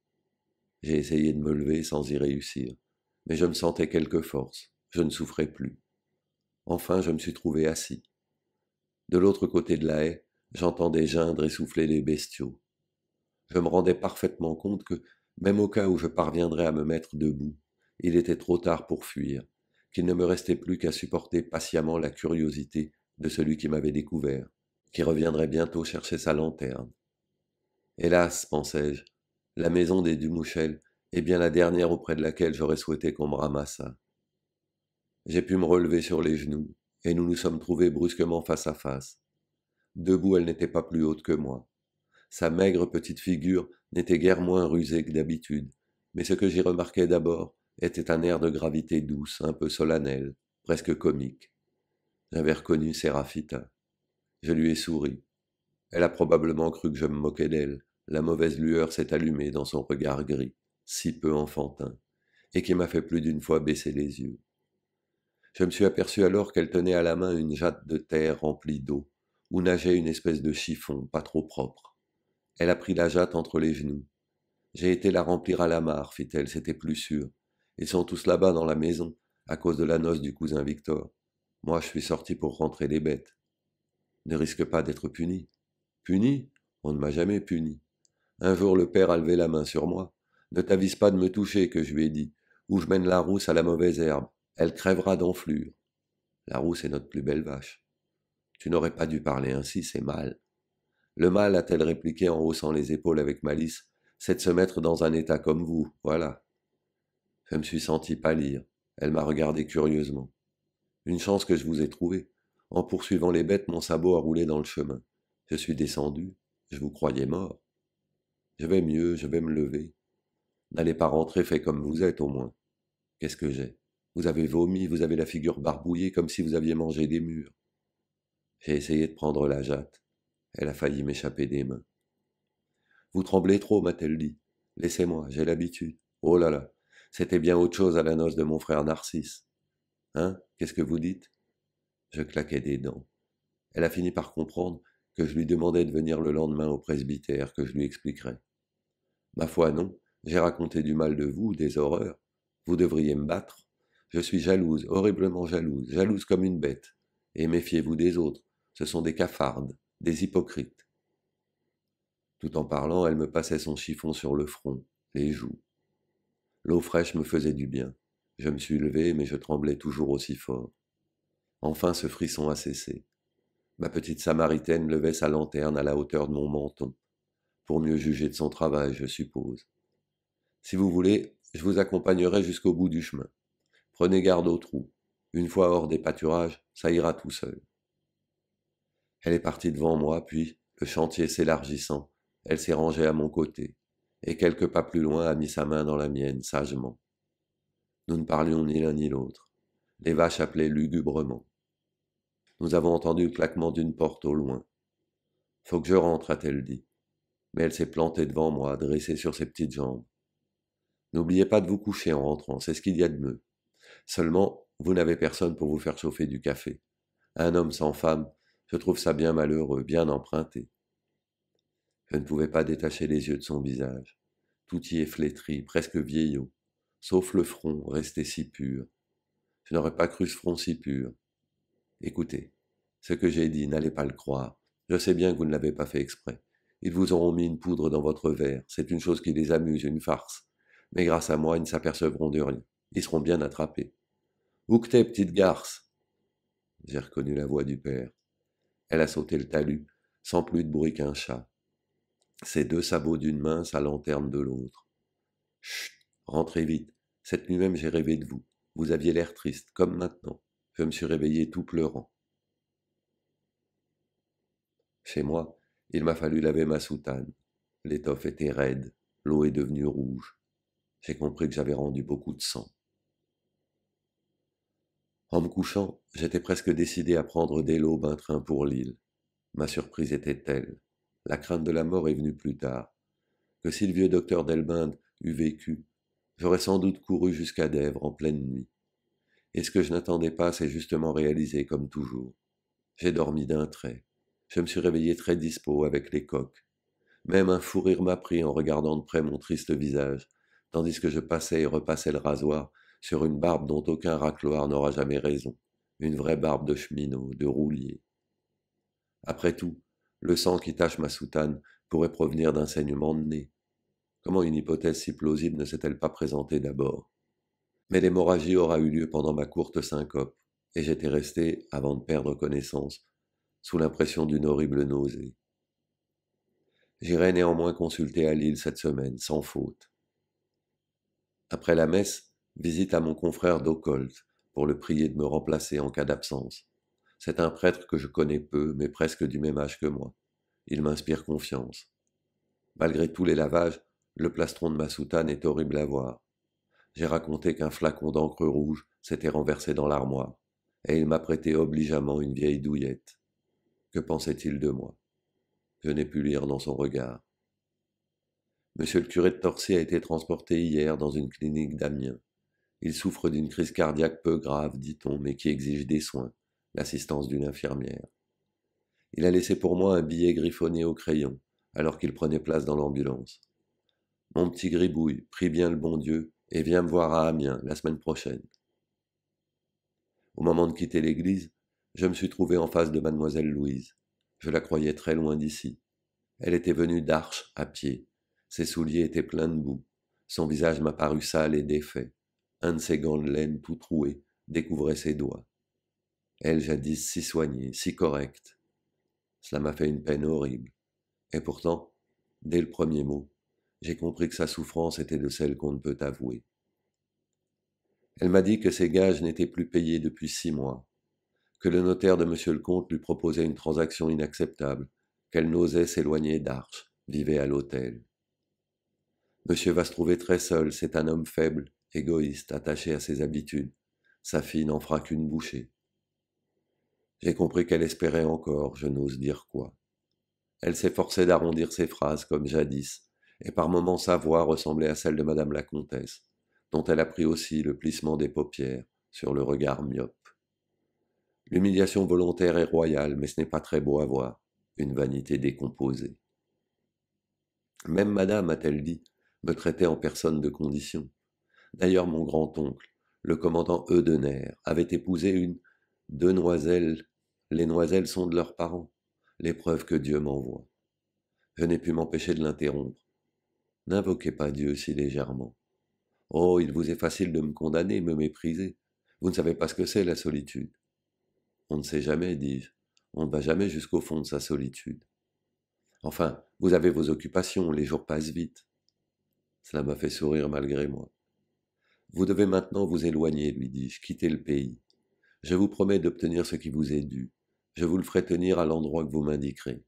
J'ai essayé de me lever sans y réussir, mais je me sentais quelque force, je ne souffrais plus. Enfin, je me suis trouvé assis. De l'autre côté de la haie, j'entendais geindre et souffler les bestiaux. Je me rendais parfaitement compte que même au cas où je parviendrais à me mettre debout, il était trop tard pour fuir, qu'il ne me restait plus qu'à supporter patiemment la curiosité de celui qui m'avait découvert, qui reviendrait bientôt chercher sa lanterne. Hélas, pensais-je, la maison des Dumouchel est bien la dernière auprès de laquelle j'aurais souhaité qu'on me ramassât. J'ai pu me relever sur les genoux, et nous nous sommes trouvés brusquement face à face. Debout, elle n'était pas plus haute que moi. Sa maigre petite figure n'était guère moins rusée que d'habitude, mais ce que j'y remarquais d'abord était un air de gravité douce, un peu solennel, presque comique. J'avais reconnu Séraphita. Je lui ai souri. Elle a probablement cru que je me moquais d'elle. La mauvaise lueur s'est allumée dans son regard gris, si peu enfantin, et qui m'a fait plus d'une fois baisser les yeux. Je me suis aperçu alors qu'elle tenait à la main une jatte de terre remplie d'eau, où nageait une espèce de chiffon pas trop propre. Elle a pris la jatte entre les genoux. J'ai été la remplir à la mare, fit-elle, c'était plus sûr. Ils sont tous là-bas dans la maison, à cause de la noce du cousin Victor. Moi, je suis sorti pour rentrer les bêtes. Ne risque pas d'être puni. Puni On ne m'a jamais puni. Un jour, le père a levé la main sur moi. Ne t'avise pas de me toucher, que je lui ai dit, ou je mène la rousse à la mauvaise herbe. Elle crèvera d'enflure. La rousse est notre plus belle vache. Tu n'aurais pas dû parler ainsi, c'est mal. Le mal, a-t-elle répliqué en haussant les épaules avec malice, c'est de se mettre dans un état comme vous, voilà. Je me suis senti pâlir. Elle m'a regardé curieusement. Une chance que je vous ai trouvé. En poursuivant les bêtes, mon sabot a roulé dans le chemin. Je suis descendu. Je vous croyais mort. Je vais mieux, je vais me lever. N'allez pas rentrer fait comme vous êtes, au moins. Qu'est-ce que j'ai Vous avez vomi, vous avez la figure barbouillée comme si vous aviez mangé des murs. J'ai essayé de prendre la jatte. Elle a failli m'échapper des mains. Vous tremblez trop, m'a-t-elle dit. Laissez-moi, j'ai l'habitude. Oh là là, c'était bien autre chose à la noce de mon frère Narcisse. Hein Qu'est-ce que vous dites Je claquais des dents. Elle a fini par comprendre que je lui demandais de venir le lendemain au presbytère, que je lui expliquerais. Ma foi, non, j'ai raconté du mal de vous, des horreurs. Vous devriez me battre. Je suis jalouse, horriblement jalouse, jalouse comme une bête. Et méfiez-vous des autres, ce sont des cafardes des hypocrites. Tout en parlant, elle me passait son chiffon sur le front, les joues. L'eau fraîche me faisait du bien. Je me suis levé, mais je tremblais toujours aussi fort. Enfin, ce frisson a cessé. Ma petite Samaritaine levait sa lanterne à la hauteur de mon menton, pour mieux juger de son travail, je suppose. Si vous voulez, je vous accompagnerai jusqu'au bout du chemin. Prenez garde au trou. Une fois hors des pâturages, ça ira tout seul. Elle est partie devant moi, puis, le chantier s'élargissant, elle s'est rangée à mon côté, et quelques pas plus loin a mis sa main dans la mienne, sagement. Nous ne parlions ni l'un ni l'autre. Les vaches appelaient lugubrement. Nous avons entendu le claquement d'une porte au loin. Faut que je rentre, a-t-elle dit. Mais elle s'est plantée devant moi, dressée sur ses petites jambes. N'oubliez pas de vous coucher en rentrant, c'est ce qu'il y a de mieux. Seulement, vous n'avez personne pour vous faire chauffer du café. Un homme sans femme, je trouve ça bien malheureux, bien emprunté. Je ne pouvais pas détacher les yeux de son visage. Tout y est flétri, presque vieillot, sauf le front, resté si pur. Je n'aurais pas cru ce front si pur. Écoutez, ce que j'ai dit, n'allez pas le croire. Je sais bien que vous ne l'avez pas fait exprès. Ils vous auront mis une poudre dans votre verre. C'est une chose qui les amuse, une farce. Mais grâce à moi, ils ne s'apercevront de rien. Ils seront bien attrapés. t'es, petite garce J'ai reconnu la voix du père. Elle a sauté le talus, sans plus de bruit qu'un chat. Ses deux sabots d'une main, sa lanterne de l'autre. Chut, rentrez vite. Cette nuit même, j'ai rêvé de vous. Vous aviez l'air triste, comme maintenant. Je me suis réveillé tout pleurant. Chez moi, il m'a fallu laver ma soutane. L'étoffe était raide, l'eau est devenue rouge. J'ai compris que j'avais rendu beaucoup de sang. En me couchant, j'étais presque décidé à prendre dès l'aube un train pour l'île. Ma surprise était telle, la crainte de la mort est venue plus tard, que si le vieux docteur d'Elbinde eût vécu, j'aurais sans doute couru jusqu'à Dèvres en pleine nuit. Et ce que je n'attendais pas s'est justement réalisé comme toujours. J'ai dormi d'un trait. Je me suis réveillé très dispos avec les coques. Même un fou rire m'a pris en regardant de près mon triste visage, tandis que je passais et repassais le rasoir sur une barbe dont aucun racloir n'aura jamais raison, une vraie barbe de cheminot, de roulier. Après tout, le sang qui tache ma soutane pourrait provenir d'un saignement de nez. Comment une hypothèse si plausible ne s'est-elle pas présentée d'abord Mais l'hémorragie aura eu lieu pendant ma courte syncope, et j'étais resté, avant de perdre connaissance, sous l'impression d'une horrible nausée. J'irai néanmoins consulter à Lille cette semaine, sans faute. Après la messe, Visite à mon confrère d'Ocolt pour le prier de me remplacer en cas d'absence. C'est un prêtre que je connais peu, mais presque du même âge que moi. Il m'inspire confiance. Malgré tous les lavages, le plastron de ma soutane est horrible à voir. J'ai raconté qu'un flacon d'encre rouge s'était renversé dans l'armoire, et il m'a prêté obligeamment une vieille douillette. Que pensait-il de moi Je n'ai pu lire dans son regard. Monsieur le curé de Torcy a été transporté hier dans une clinique d'Amiens. Il souffre d'une crise cardiaque peu grave, dit-on, mais qui exige des soins, l'assistance d'une infirmière. Il a laissé pour moi un billet griffonné au crayon, alors qu'il prenait place dans l'ambulance. Mon petit gribouille, prie bien le bon Dieu, et viens me voir à Amiens la semaine prochaine. Au moment de quitter l'église, je me suis trouvé en face de mademoiselle Louise. Je la croyais très loin d'ici. Elle était venue d'arche à pied. Ses souliers étaient pleins de boue. Son visage m'a paru sale et défait un de ses gants de laine tout troué, découvrait ses doigts. Elle, jadis si soignée, si correcte. Cela m'a fait une peine horrible. Et pourtant, dès le premier mot, j'ai compris que sa souffrance était de celle qu'on ne peut avouer. Elle m'a dit que ses gages n'étaient plus payés depuis six mois, que le notaire de M. le comte lui proposait une transaction inacceptable, qu'elle n'osait s'éloigner d'Arches, vivait à l'hôtel. Monsieur va se trouver très seul, c'est un homme faible, égoïste, attaché à ses habitudes. Sa fille n'en fera qu'une bouchée. J'ai compris qu'elle espérait encore, je n'ose dire quoi. Elle s'efforçait d'arrondir ses phrases comme jadis, et par moments sa voix ressemblait à celle de madame la comtesse, dont elle apprit aussi le plissement des paupières sur le regard myope. L'humiliation volontaire est royale, mais ce n'est pas très beau à voir, une vanité décomposée. Même madame, a-t-elle dit, me traitait en personne de condition. D'ailleurs, mon grand-oncle, le commandant Eudener, avait épousé une deux noiselles. Les noiselles sont de leurs parents. L'épreuve que Dieu m'envoie. Je n'ai pu m'empêcher de l'interrompre. N'invoquez pas Dieu si légèrement. Oh, il vous est facile de me condamner, me mépriser. Vous ne savez pas ce que c'est la solitude. On ne sait jamais, dis-je. On ne va jamais jusqu'au fond de sa solitude. Enfin, vous avez vos occupations, les jours passent vite. Cela m'a fait sourire malgré moi. Vous devez maintenant vous éloigner, lui dis-je, quitter le pays. Je vous promets d'obtenir ce qui vous est dû. Je vous le ferai tenir à l'endroit que vous m'indiquerez.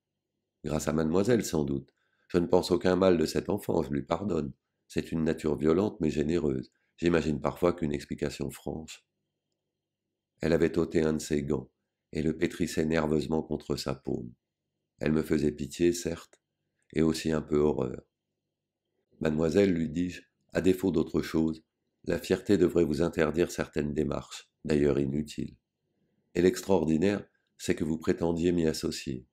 Grâce à mademoiselle, sans doute. Je ne pense aucun mal de cet enfant, je lui pardonne. C'est une nature violente mais généreuse. J'imagine parfois qu'une explication franche. Elle avait ôté un de ses gants et le pétrissait nerveusement contre sa paume. Elle me faisait pitié, certes, et aussi un peu horreur. Mademoiselle, lui dis-je, à défaut d'autre chose, la fierté devrait vous interdire certaines démarches, d'ailleurs inutiles. Et l'extraordinaire, c'est que vous prétendiez m'y associer.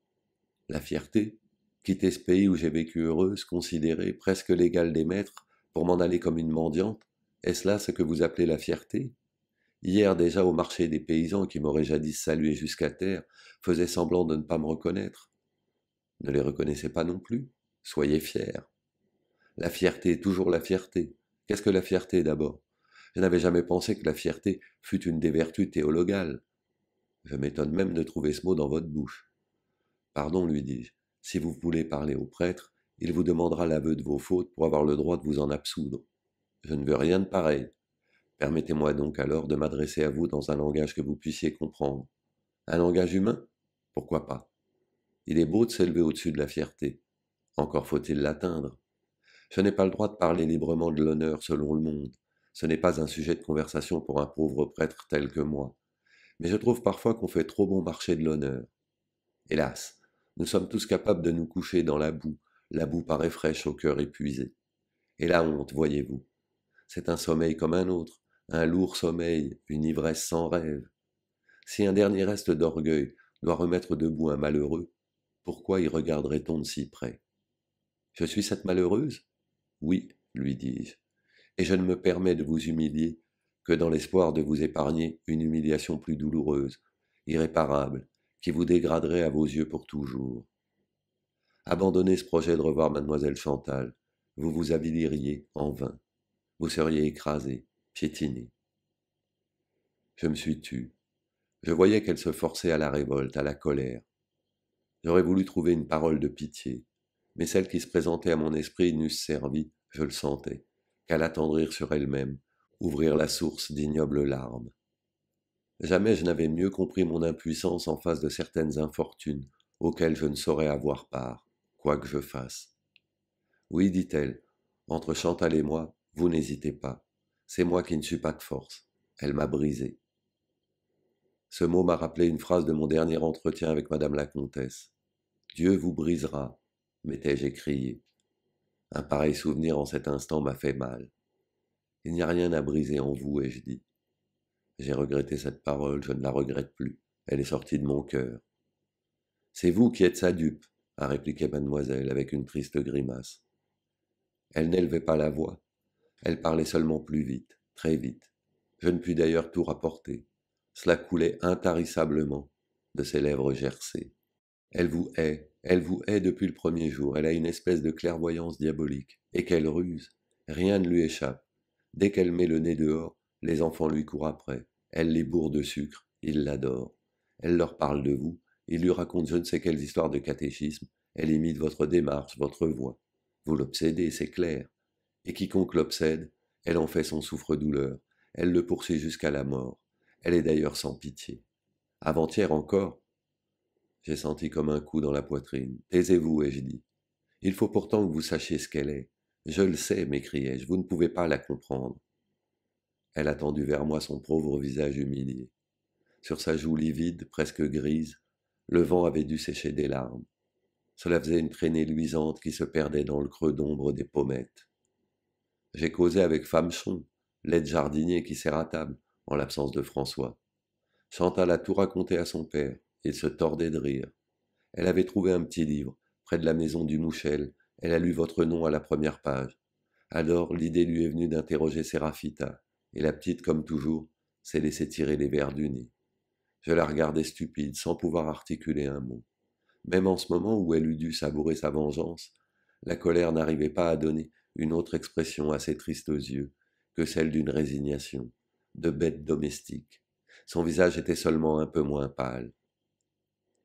La fierté, quitter ce pays où j'ai vécu heureuse, considérée presque l'égale des maîtres, pour m'en aller comme une mendiante, est-ce là ce que vous appelez la fierté Hier déjà au marché des paysans qui m'auraient jadis salué jusqu'à terre, faisaient semblant de ne pas me reconnaître. Ne les reconnaissez pas non plus, soyez fiers. La fierté est toujours la fierté, Qu'est-ce que la fierté d'abord Je n'avais jamais pensé que la fierté fût une des vertus théologales. Je m'étonne même de trouver ce mot dans votre bouche. Pardon, lui dis-je, si vous voulez parler au prêtre, il vous demandera l'aveu de vos fautes pour avoir le droit de vous en absoudre. Je ne veux rien de pareil. Permettez-moi donc alors de m'adresser à vous dans un langage que vous puissiez comprendre. Un langage humain Pourquoi pas Il est beau de s'élever au-dessus de la fierté. Encore faut-il l'atteindre. Je n'ai pas le droit de parler librement de l'honneur selon le monde. Ce n'est pas un sujet de conversation pour un pauvre prêtre tel que moi. Mais je trouve parfois qu'on fait trop bon marché de l'honneur. Hélas, nous sommes tous capables de nous coucher dans la boue. La boue paraît fraîche au cœur épuisé. Et la honte, voyez-vous. C'est un sommeil comme un autre, un lourd sommeil, une ivresse sans rêve. Si un dernier reste d'orgueil doit remettre debout un malheureux, pourquoi y regarderait-on de si près Je suis cette malheureuse oui, lui dis-je, et je ne me permets de vous humilier que dans l'espoir de vous épargner une humiliation plus douloureuse, irréparable, qui vous dégraderait à vos yeux pour toujours. Abandonnez ce projet de revoir mademoiselle Chantal. Vous vous aviliriez en vain. Vous seriez écrasé, piétiné. Je me suis tu. Je voyais qu'elle se forçait à la révolte, à la colère. J'aurais voulu trouver une parole de pitié, mais celle qui se présentait à mon esprit n'eussent servi, je le sentais, qu'à l'attendrir sur elle-même, ouvrir la source d'ignobles larmes. Jamais je n'avais mieux compris mon impuissance en face de certaines infortunes auxquelles je ne saurais avoir part, quoi que je fasse. Oui, dit-elle, entre Chantal et moi, vous n'hésitez pas. C'est moi qui ne suis pas de force. Elle m'a brisé. Ce mot m'a rappelé une phrase de mon dernier entretien avec Madame la Comtesse. Dieu vous brisera, m'étais-je écrié. Un pareil souvenir en cet instant m'a fait mal. Il n'y a rien à briser en vous, ai-je dit. J'ai regretté cette parole, je ne la regrette plus. Elle est sortie de mon cœur. C'est vous qui êtes sa dupe, a répliqué mademoiselle avec une triste grimace. Elle n'élevait pas la voix. Elle parlait seulement plus vite, très vite. Je ne puis d'ailleurs tout rapporter. Cela coulait intarissablement de ses lèvres gercées. Elle vous hait, elle vous hait depuis le premier jour, elle a une espèce de clairvoyance diabolique. Et quelle ruse Rien ne lui échappe. Dès qu'elle met le nez dehors, les enfants lui courent après. Elle les bourre de sucre, ils l'adorent. Elle leur parle de vous, ils lui racontent je ne sais quelles histoires de catéchisme, elle imite votre démarche, votre voix. Vous l'obsédez, c'est clair. Et quiconque l'obsède, elle en fait son souffre-douleur, elle le poursuit jusqu'à la mort. Elle est d'ailleurs sans pitié. Avant-hier encore, j'ai senti comme un coup dans la poitrine. Taisez-vous, ai-je dit. Il faut pourtant que vous sachiez ce qu'elle est. Je le sais, m'écriai-je, vous ne pouvez pas la comprendre. Elle a tendu vers moi son pauvre visage humilié. Sur sa joue livide, presque grise, le vent avait dû sécher des larmes. Cela faisait une traînée luisante qui se perdait dans le creux d'ombre des pommettes. J'ai causé avec Famchon, l'aide-jardinier qui sert à table, en l'absence de François. Chantal a tout raconté à son père. Il se tordait de rire. Elle avait trouvé un petit livre, près de la maison du Mouchel. Elle a lu votre nom à la première page. Alors l'idée lui est venue d'interroger Séraphita, et la petite, comme toujours, s'est laissée tirer les verres du nez. Je la regardais stupide, sans pouvoir articuler un mot. Même en ce moment où elle eût dû savourer sa vengeance, la colère n'arrivait pas à donner une autre expression à ses tristes yeux que celle d'une résignation, de bête domestique. Son visage était seulement un peu moins pâle.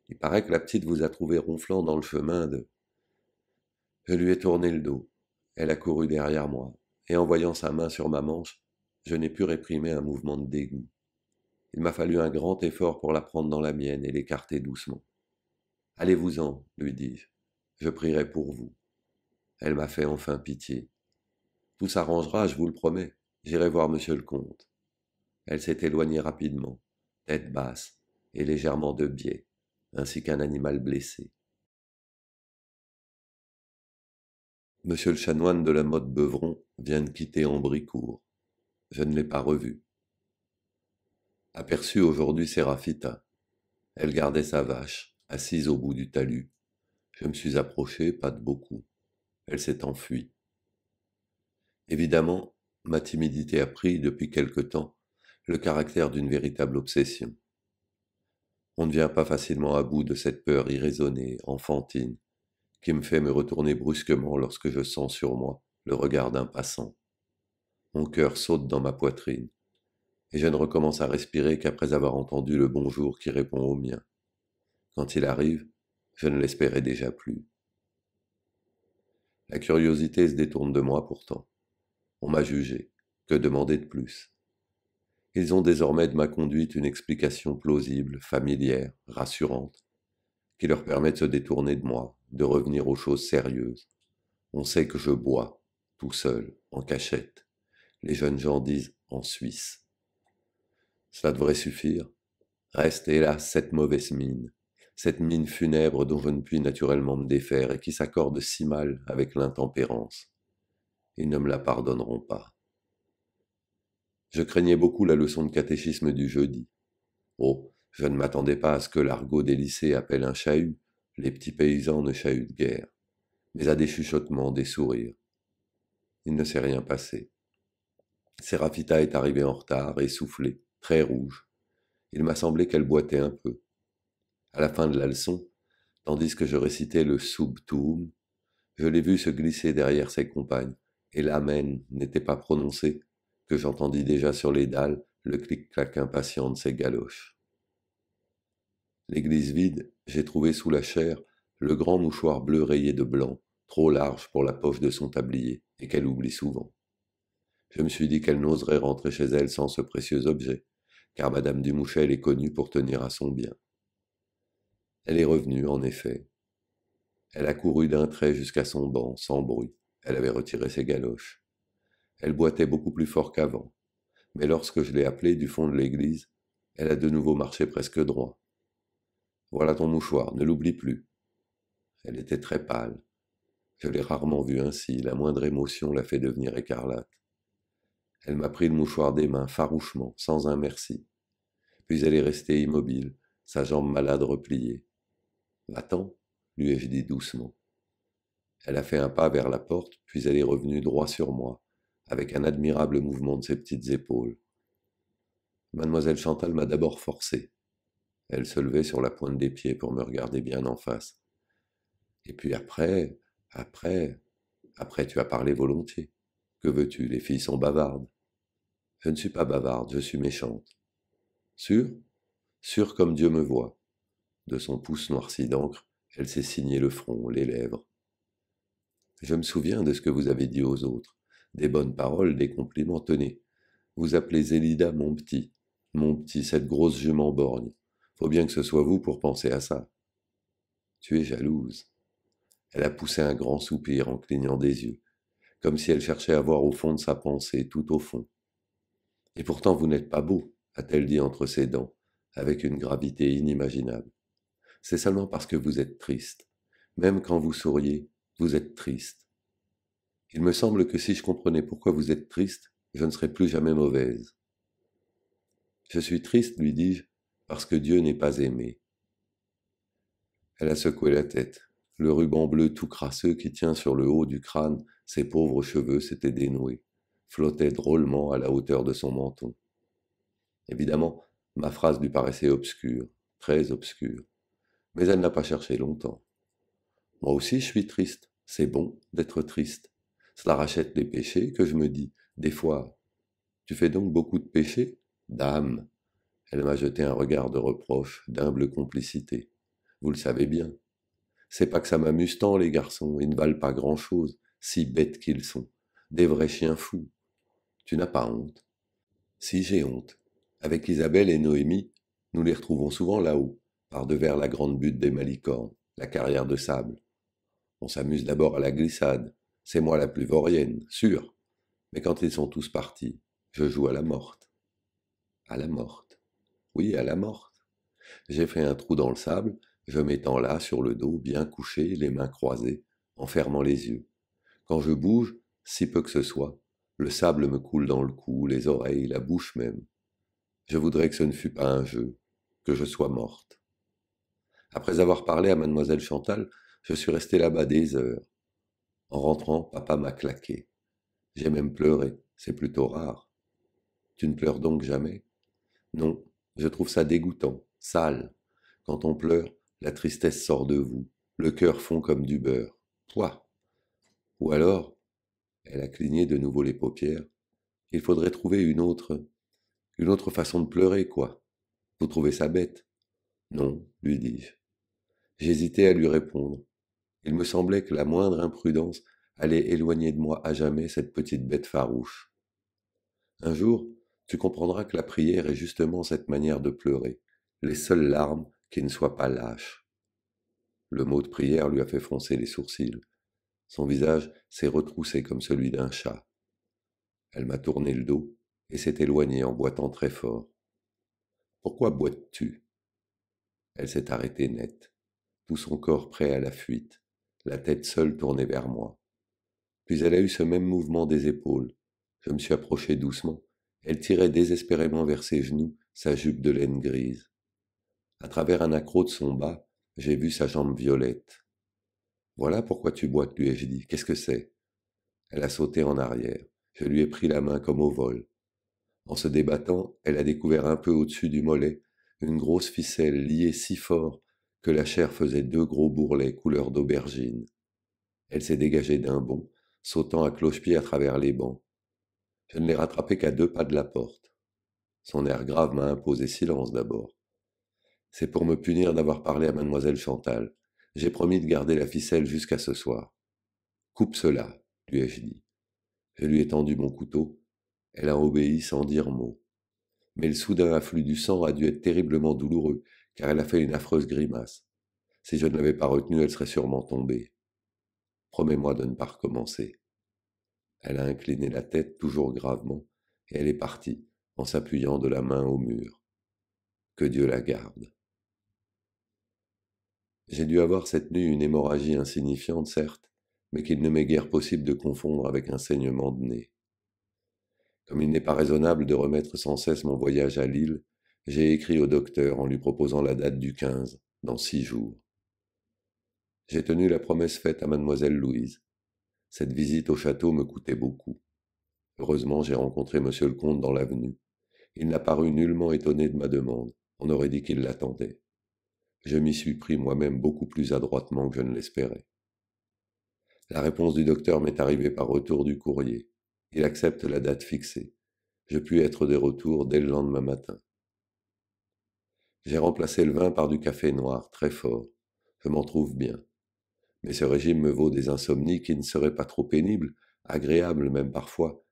Il paraît que la petite vous a trouvé ronflant dans le chemin de. Je lui ai tourné le dos. Elle a couru derrière moi, et en voyant sa main sur ma manche, je n'ai pu réprimer un mouvement de dégoût. Il m'a fallu un grand effort pour la prendre dans la mienne et l'écarter doucement. Allez-vous-en, lui dis-je. Je prierai pour vous. Elle m'a fait enfin pitié. Tout s'arrangera, je vous le promets. J'irai voir monsieur le comte. Elle s'est éloignée rapidement, tête basse et légèrement de biais, ainsi qu'un animal blessé. Monsieur le chanoine de la mode Beuvron vient de quitter Ambricourt. Je ne l'ai pas revu. Aperçu aujourd'hui Séraphita. Elle gardait sa vache, assise au bout du talus. Je me suis approché, pas de beaucoup. Elle s'est enfuie. Évidemment, ma timidité a pris, depuis quelque temps, le caractère d'une véritable obsession. On ne vient pas facilement à bout de cette peur irraisonnée, enfantine, qui me fait me retourner brusquement lorsque je sens sur moi le regard d'un passant. Mon cœur saute dans ma poitrine, et je ne recommence à respirer qu'après avoir entendu le bonjour qui répond au mien. Quand il arrive, je ne l'espérais déjà plus. La curiosité se détourne de moi pourtant. On m'a jugé. Que demander de plus ils ont désormais de ma conduite une explication plausible, familière, rassurante, qui leur permet de se détourner de moi, de revenir aux choses sérieuses. On sait que je bois, tout seul, en cachette. Les jeunes gens disent en Suisse. Cela devrait suffire. Reste, hélas, cette mauvaise mine, cette mine funèbre dont je ne puis naturellement me défaire et qui s'accorde si mal avec l'intempérance. Ils ne me la pardonneront pas. Je craignais beaucoup la leçon de catéchisme du jeudi. Oh, je ne m'attendais pas à ce que l'argot des lycées appelle un chahut, les petits paysans ne chahutent guère, mais à des chuchotements, des sourires. Il ne s'est rien passé. Serafita est arrivée en retard, essoufflée, très rouge. Il m'a semblé qu'elle boitait un peu. À la fin de la leçon, tandis que je récitais le subtum, je l'ai vue se glisser derrière ses compagnes, et l'amen n'était pas prononcé, que j'entendis déjà sur les dalles le clic-clac impatient de ses galoches. L'église vide, j'ai trouvé sous la chaire le grand mouchoir bleu rayé de blanc, trop large pour la poche de son tablier, et qu'elle oublie souvent. Je me suis dit qu'elle n'oserait rentrer chez elle sans ce précieux objet, car madame Dumouchel est connue pour tenir à son bien. Elle est revenue, en effet. Elle a couru d'un trait jusqu'à son banc, sans bruit. Elle avait retiré ses galoches. Elle boitait beaucoup plus fort qu'avant. Mais lorsque je l'ai appelée du fond de l'église, elle a de nouveau marché presque droit. Voilà ton mouchoir, ne l'oublie plus. Elle était très pâle. Je l'ai rarement vue ainsi, la moindre émotion l'a fait devenir écarlate. Elle m'a pris le mouchoir des mains farouchement, sans un merci. Puis elle est restée immobile, sa jambe malade repliée. Va-t'en, lui ai-je dit doucement. Elle a fait un pas vers la porte, puis elle est revenue droit sur moi avec un admirable mouvement de ses petites épaules. Mademoiselle Chantal m'a d'abord forcé. Elle se levait sur la pointe des pieds pour me regarder bien en face. Et puis après, après, après tu as parlé volontiers. Que veux-tu, les filles sont bavardes. Je ne suis pas bavarde, je suis méchante. Sûr, sûr comme Dieu me voit. De son pouce noirci d'encre, elle s'est signé le front, les lèvres. Je me souviens de ce que vous avez dit aux autres des bonnes paroles, des compliments, tenez. Vous appelez Zélida mon petit, mon petit, cette grosse jument borgne. Faut bien que ce soit vous pour penser à ça. Tu es jalouse. Elle a poussé un grand soupir en clignant des yeux, comme si elle cherchait à voir au fond de sa pensée, tout au fond. Et pourtant vous n'êtes pas beau, a-t-elle dit entre ses dents, avec une gravité inimaginable. C'est seulement parce que vous êtes triste. Même quand vous souriez, vous êtes triste. Il me semble que si je comprenais pourquoi vous êtes triste, je ne serais plus jamais mauvaise. Je suis triste, lui dis-je, parce que Dieu n'est pas aimé. Elle a secoué la tête. Le ruban bleu tout crasseux qui tient sur le haut du crâne ses pauvres cheveux s'étaient dénoués, flottait drôlement à la hauteur de son menton. Évidemment, ma phrase lui paraissait obscure, très obscure, mais elle n'a pas cherché longtemps. Moi aussi je suis triste, c'est bon d'être triste. Cela rachète les péchés que je me dis, des fois, tu fais donc beaucoup de péchés Dame Elle m'a jeté un regard de reproche, d'humble complicité. Vous le savez bien. C'est pas que ça m'amuse tant, les garçons, ils ne valent pas grand-chose, si bêtes qu'ils sont. Des vrais chiens fous. Tu n'as pas honte Si j'ai honte. Avec Isabelle et Noémie, nous les retrouvons souvent là-haut, par-devers la grande butte des Malicornes, la carrière de sable. On s'amuse d'abord à la glissade, c'est moi la plus vaurienne, sûr. Mais quand ils sont tous partis, je joue à la morte. À la morte. Oui, à la morte. J'ai fait un trou dans le sable, je m'étends là sur le dos, bien couché, les mains croisées, en fermant les yeux. Quand je bouge, si peu que ce soit, le sable me coule dans le cou, les oreilles, la bouche même. Je voudrais que ce ne fût pas un jeu, que je sois morte. Après avoir parlé à mademoiselle Chantal, je suis resté là-bas des heures. En rentrant, papa m'a claqué. J'ai même pleuré, c'est plutôt rare. Tu ne pleures donc jamais Non, je trouve ça dégoûtant, sale. Quand on pleure, la tristesse sort de vous, le cœur fond comme du beurre. Toi Ou alors, elle a cligné de nouveau les paupières, il faudrait trouver une autre. une autre façon de pleurer, quoi. Vous trouvez ça bête Non, lui dis-je. J'hésitais à lui répondre. Il me semblait que la moindre imprudence allait éloigner de moi à jamais cette petite bête farouche. Un jour, tu comprendras que la prière est justement cette manière de pleurer, les seules larmes qui ne soient pas lâches. Le mot de prière lui a fait froncer les sourcils. Son visage s'est retroussé comme celui d'un chat. Elle m'a tourné le dos et s'est éloignée en boitant très fort. Pourquoi boites-tu Elle s'est arrêtée nette, tout son corps prêt à la fuite la tête seule tournée vers moi. Puis elle a eu ce même mouvement des épaules. Je me suis approché doucement. Elle tirait désespérément vers ses genoux sa jupe de laine grise. À travers un accroc de son bas, j'ai vu sa jambe violette. Voilà pourquoi tu boites, lui ai-je dit. Qu'est-ce que c'est Elle a sauté en arrière. Je lui ai pris la main comme au vol. En se débattant, elle a découvert un peu au-dessus du mollet une grosse ficelle liée si fort que la chair faisait deux gros bourrelets couleur d'aubergine. Elle s'est dégagée d'un bond, sautant à cloche-pied à travers les bancs. Je ne l'ai rattrapée qu'à deux pas de la porte. Son air grave m'a imposé silence d'abord. C'est pour me punir d'avoir parlé à mademoiselle Chantal. J'ai promis de garder la ficelle jusqu'à ce soir. Coupe cela, lui ai-je dit. Je lui ai tendu mon couteau. Elle a obéi sans dire mot. Mais le soudain afflux du sang a dû être terriblement douloureux, car elle a fait une affreuse grimace. Si je ne l'avais pas retenue, elle serait sûrement tombée. Promets-moi de ne pas recommencer. Elle a incliné la tête toujours gravement, et elle est partie, en s'appuyant de la main au mur. Que Dieu la garde. J'ai dû avoir cette nuit une hémorragie insignifiante, certes, mais qu'il ne m'est guère possible de confondre avec un saignement de nez. Comme il n'est pas raisonnable de remettre sans cesse mon voyage à Lille, j'ai écrit au docteur en lui proposant la date du 15, dans six jours. J'ai tenu la promesse faite à mademoiselle Louise. Cette visite au château me coûtait beaucoup. Heureusement, j'ai rencontré monsieur le comte dans l'avenue. Il n'a paru nullement étonné de ma demande. On aurait dit qu'il l'attendait. Je m'y suis pris moi-même beaucoup plus adroitement que je ne l'espérais. La réponse du docteur m'est arrivée par retour du courrier. Il accepte la date fixée. Je puis être de retour dès le lendemain matin. J'ai remplacé le vin par du café noir, très fort. Je m'en trouve bien. Mais ce régime me vaut des insomnies qui ne seraient pas trop pénibles, agréables même parfois.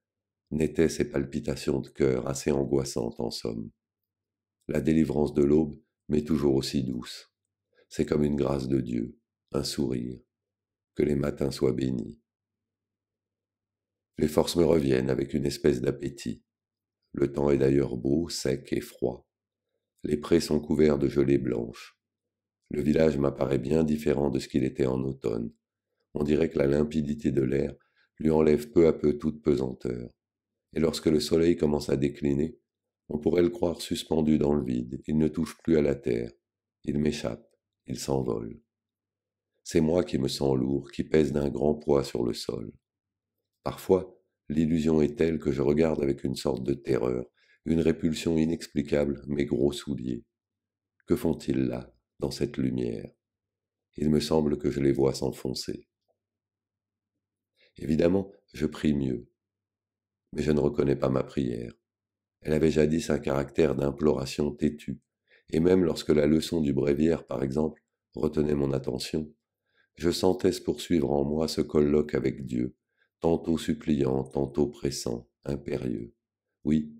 N'étaient ces palpitations de cœur assez angoissantes en somme. La délivrance de l'aube m'est toujours aussi douce. C'est comme une grâce de Dieu, un sourire. Que les matins soient bénis. Les forces me reviennent avec une espèce d'appétit. Le temps est d'ailleurs beau, sec et froid. Les prés sont couverts de gelée blanche. Le village m'apparaît bien différent de ce qu'il était en automne. On dirait que la limpidité de l'air lui enlève peu à peu toute pesanteur. Et lorsque le soleil commence à décliner, on pourrait le croire suspendu dans le vide. Il ne touche plus à la terre. Il m'échappe. Il s'envole. C'est moi qui me sens lourd, qui pèse d'un grand poids sur le sol. Parfois, l'illusion est telle que je regarde avec une sorte de terreur, une répulsion inexplicable, mes gros souliers. Que font-ils là, dans cette lumière Il me semble que je les vois s'enfoncer. Évidemment, je prie mieux, mais je ne reconnais pas ma prière. Elle avait jadis un caractère d'imploration têtue, et même lorsque la leçon du bréviaire, par exemple, retenait mon attention, je sentais se poursuivre en moi ce colloque avec Dieu, tantôt suppliant, tantôt pressant, impérieux. Oui,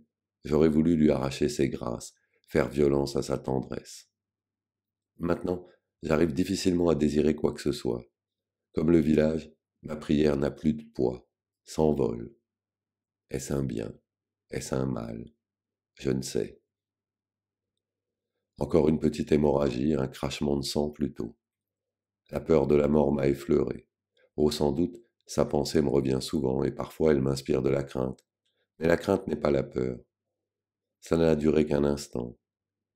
J'aurais voulu lui arracher ses grâces, faire violence à sa tendresse. Maintenant, j'arrive difficilement à désirer quoi que ce soit. Comme le village, ma prière n'a plus de poids, s'envole. Est-ce un bien Est-ce un mal Je ne sais. Encore une petite hémorragie, un crachement de sang plutôt. La peur de la mort m'a effleuré. Oh, sans doute, sa pensée me revient souvent et parfois elle m'inspire de la crainte. Mais la crainte n'est pas la peur. Ça n'a duré qu'un instant.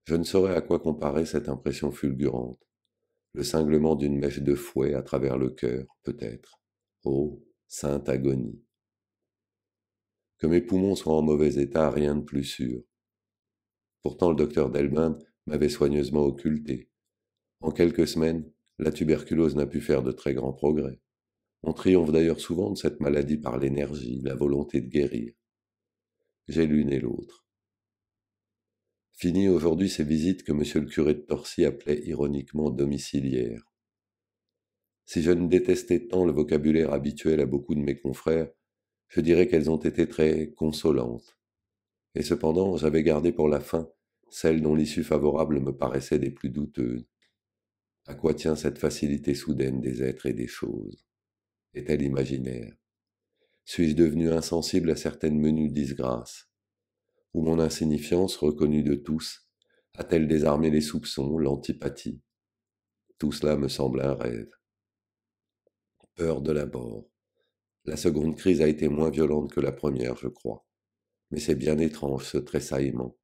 Je ne saurais à quoi comparer cette impression fulgurante. Le cinglement d'une mèche de fouet à travers le cœur, peut-être. Oh, sainte agonie. Que mes poumons soient en mauvais état, rien de plus sûr. Pourtant, le docteur Delbin m'avait soigneusement occulté. En quelques semaines, la tuberculose n'a pu faire de très grands progrès. On triomphe d'ailleurs souvent de cette maladie par l'énergie, la volonté de guérir. J'ai l'une et l'autre. Fini aujourd'hui ces visites que monsieur le curé de Torcy appelait ironiquement domiciliaires. Si je ne détestais tant le vocabulaire habituel à beaucoup de mes confrères, je dirais qu'elles ont été très consolantes. Et cependant, j'avais gardé pour la fin celles dont l'issue favorable me paraissait des plus douteuses. À quoi tient cette facilité soudaine des êtres et des choses Est-elle imaginaire Suis-je devenu insensible à certaines menues disgrâces où mon insignifiance reconnue de tous a-t-elle désarmé les soupçons, l'antipathie Tout cela me semble un rêve. Peur de l'abord. La seconde crise a été moins violente que la première, je crois. Mais c'est bien étrange ce tressaillement,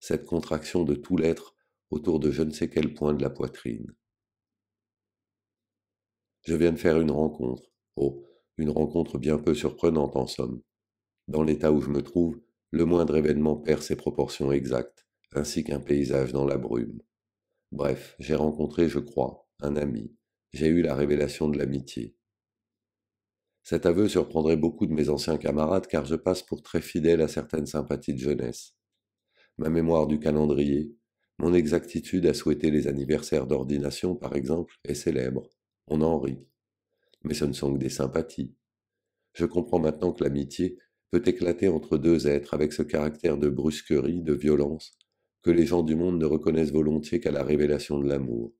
cette contraction de tout l'être autour de je ne sais quel point de la poitrine. Je viens de faire une rencontre. Oh, une rencontre bien peu surprenante en somme. Dans l'état où je me trouve, le moindre événement perd ses proportions exactes, ainsi qu'un paysage dans la brume. Bref, j'ai rencontré, je crois, un ami. J'ai eu la révélation de l'amitié. Cet aveu surprendrait beaucoup de mes anciens camarades car je passe pour très fidèle à certaines sympathies de jeunesse. Ma mémoire du calendrier, mon exactitude à souhaiter les anniversaires d'ordination, par exemple, est célèbre. On en rit. Mais ce ne sont que des sympathies. Je comprends maintenant que l'amitié peut éclater entre deux êtres avec ce caractère de brusquerie, de violence, que les gens du monde ne reconnaissent volontiers qu'à la révélation de l'amour.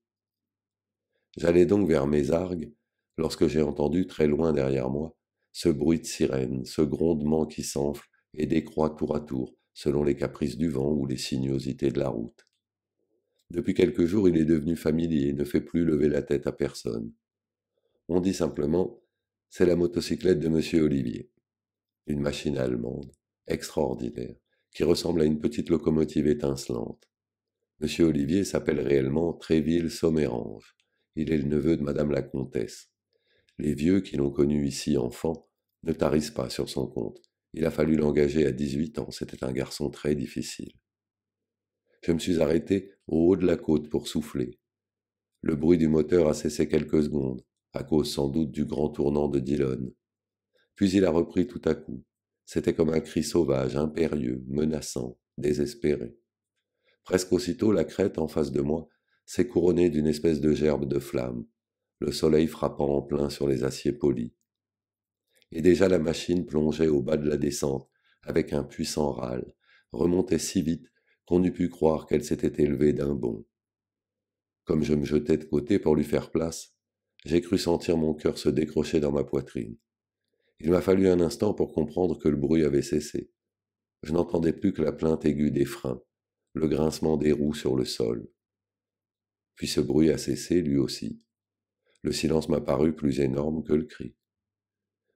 J'allais donc vers mes argues, lorsque j'ai entendu très loin derrière moi ce bruit de sirène, ce grondement qui s'enfle et décroît tour à tour, selon les caprices du vent ou les sinuosités de la route. Depuis quelques jours, il est devenu familier et ne fait plus lever la tête à personne. On dit simplement, c'est la motocyclette de M. Olivier une machine allemande, extraordinaire, qui ressemble à une petite locomotive étincelante. Monsieur Olivier s'appelle réellement Tréville Sommerange. Il est le neveu de Madame la Comtesse. Les vieux qui l'ont connu ici enfant ne tarissent pas sur son compte. Il a fallu l'engager à 18 ans, c'était un garçon très difficile. Je me suis arrêté au haut de la côte pour souffler. Le bruit du moteur a cessé quelques secondes, à cause sans doute du grand tournant de Dillon, puis il a repris tout à coup. C'était comme un cri sauvage, impérieux, menaçant, désespéré. Presque aussitôt, la crête en face de moi s'est couronnée d'une espèce de gerbe de flammes, le soleil frappant en plein sur les aciers polis. Et déjà la machine plongeait au bas de la descente avec un puissant râle, remontait si vite qu'on eût pu croire qu'elle s'était élevée d'un bond. Comme je me jetais de côté pour lui faire place, j'ai cru sentir mon cœur se décrocher dans ma poitrine. Il m'a fallu un instant pour comprendre que le bruit avait cessé. Je n'entendais plus que la plainte aiguë des freins, le grincement des roues sur le sol. Puis ce bruit a cessé, lui aussi. Le silence m'a paru plus énorme que le cri.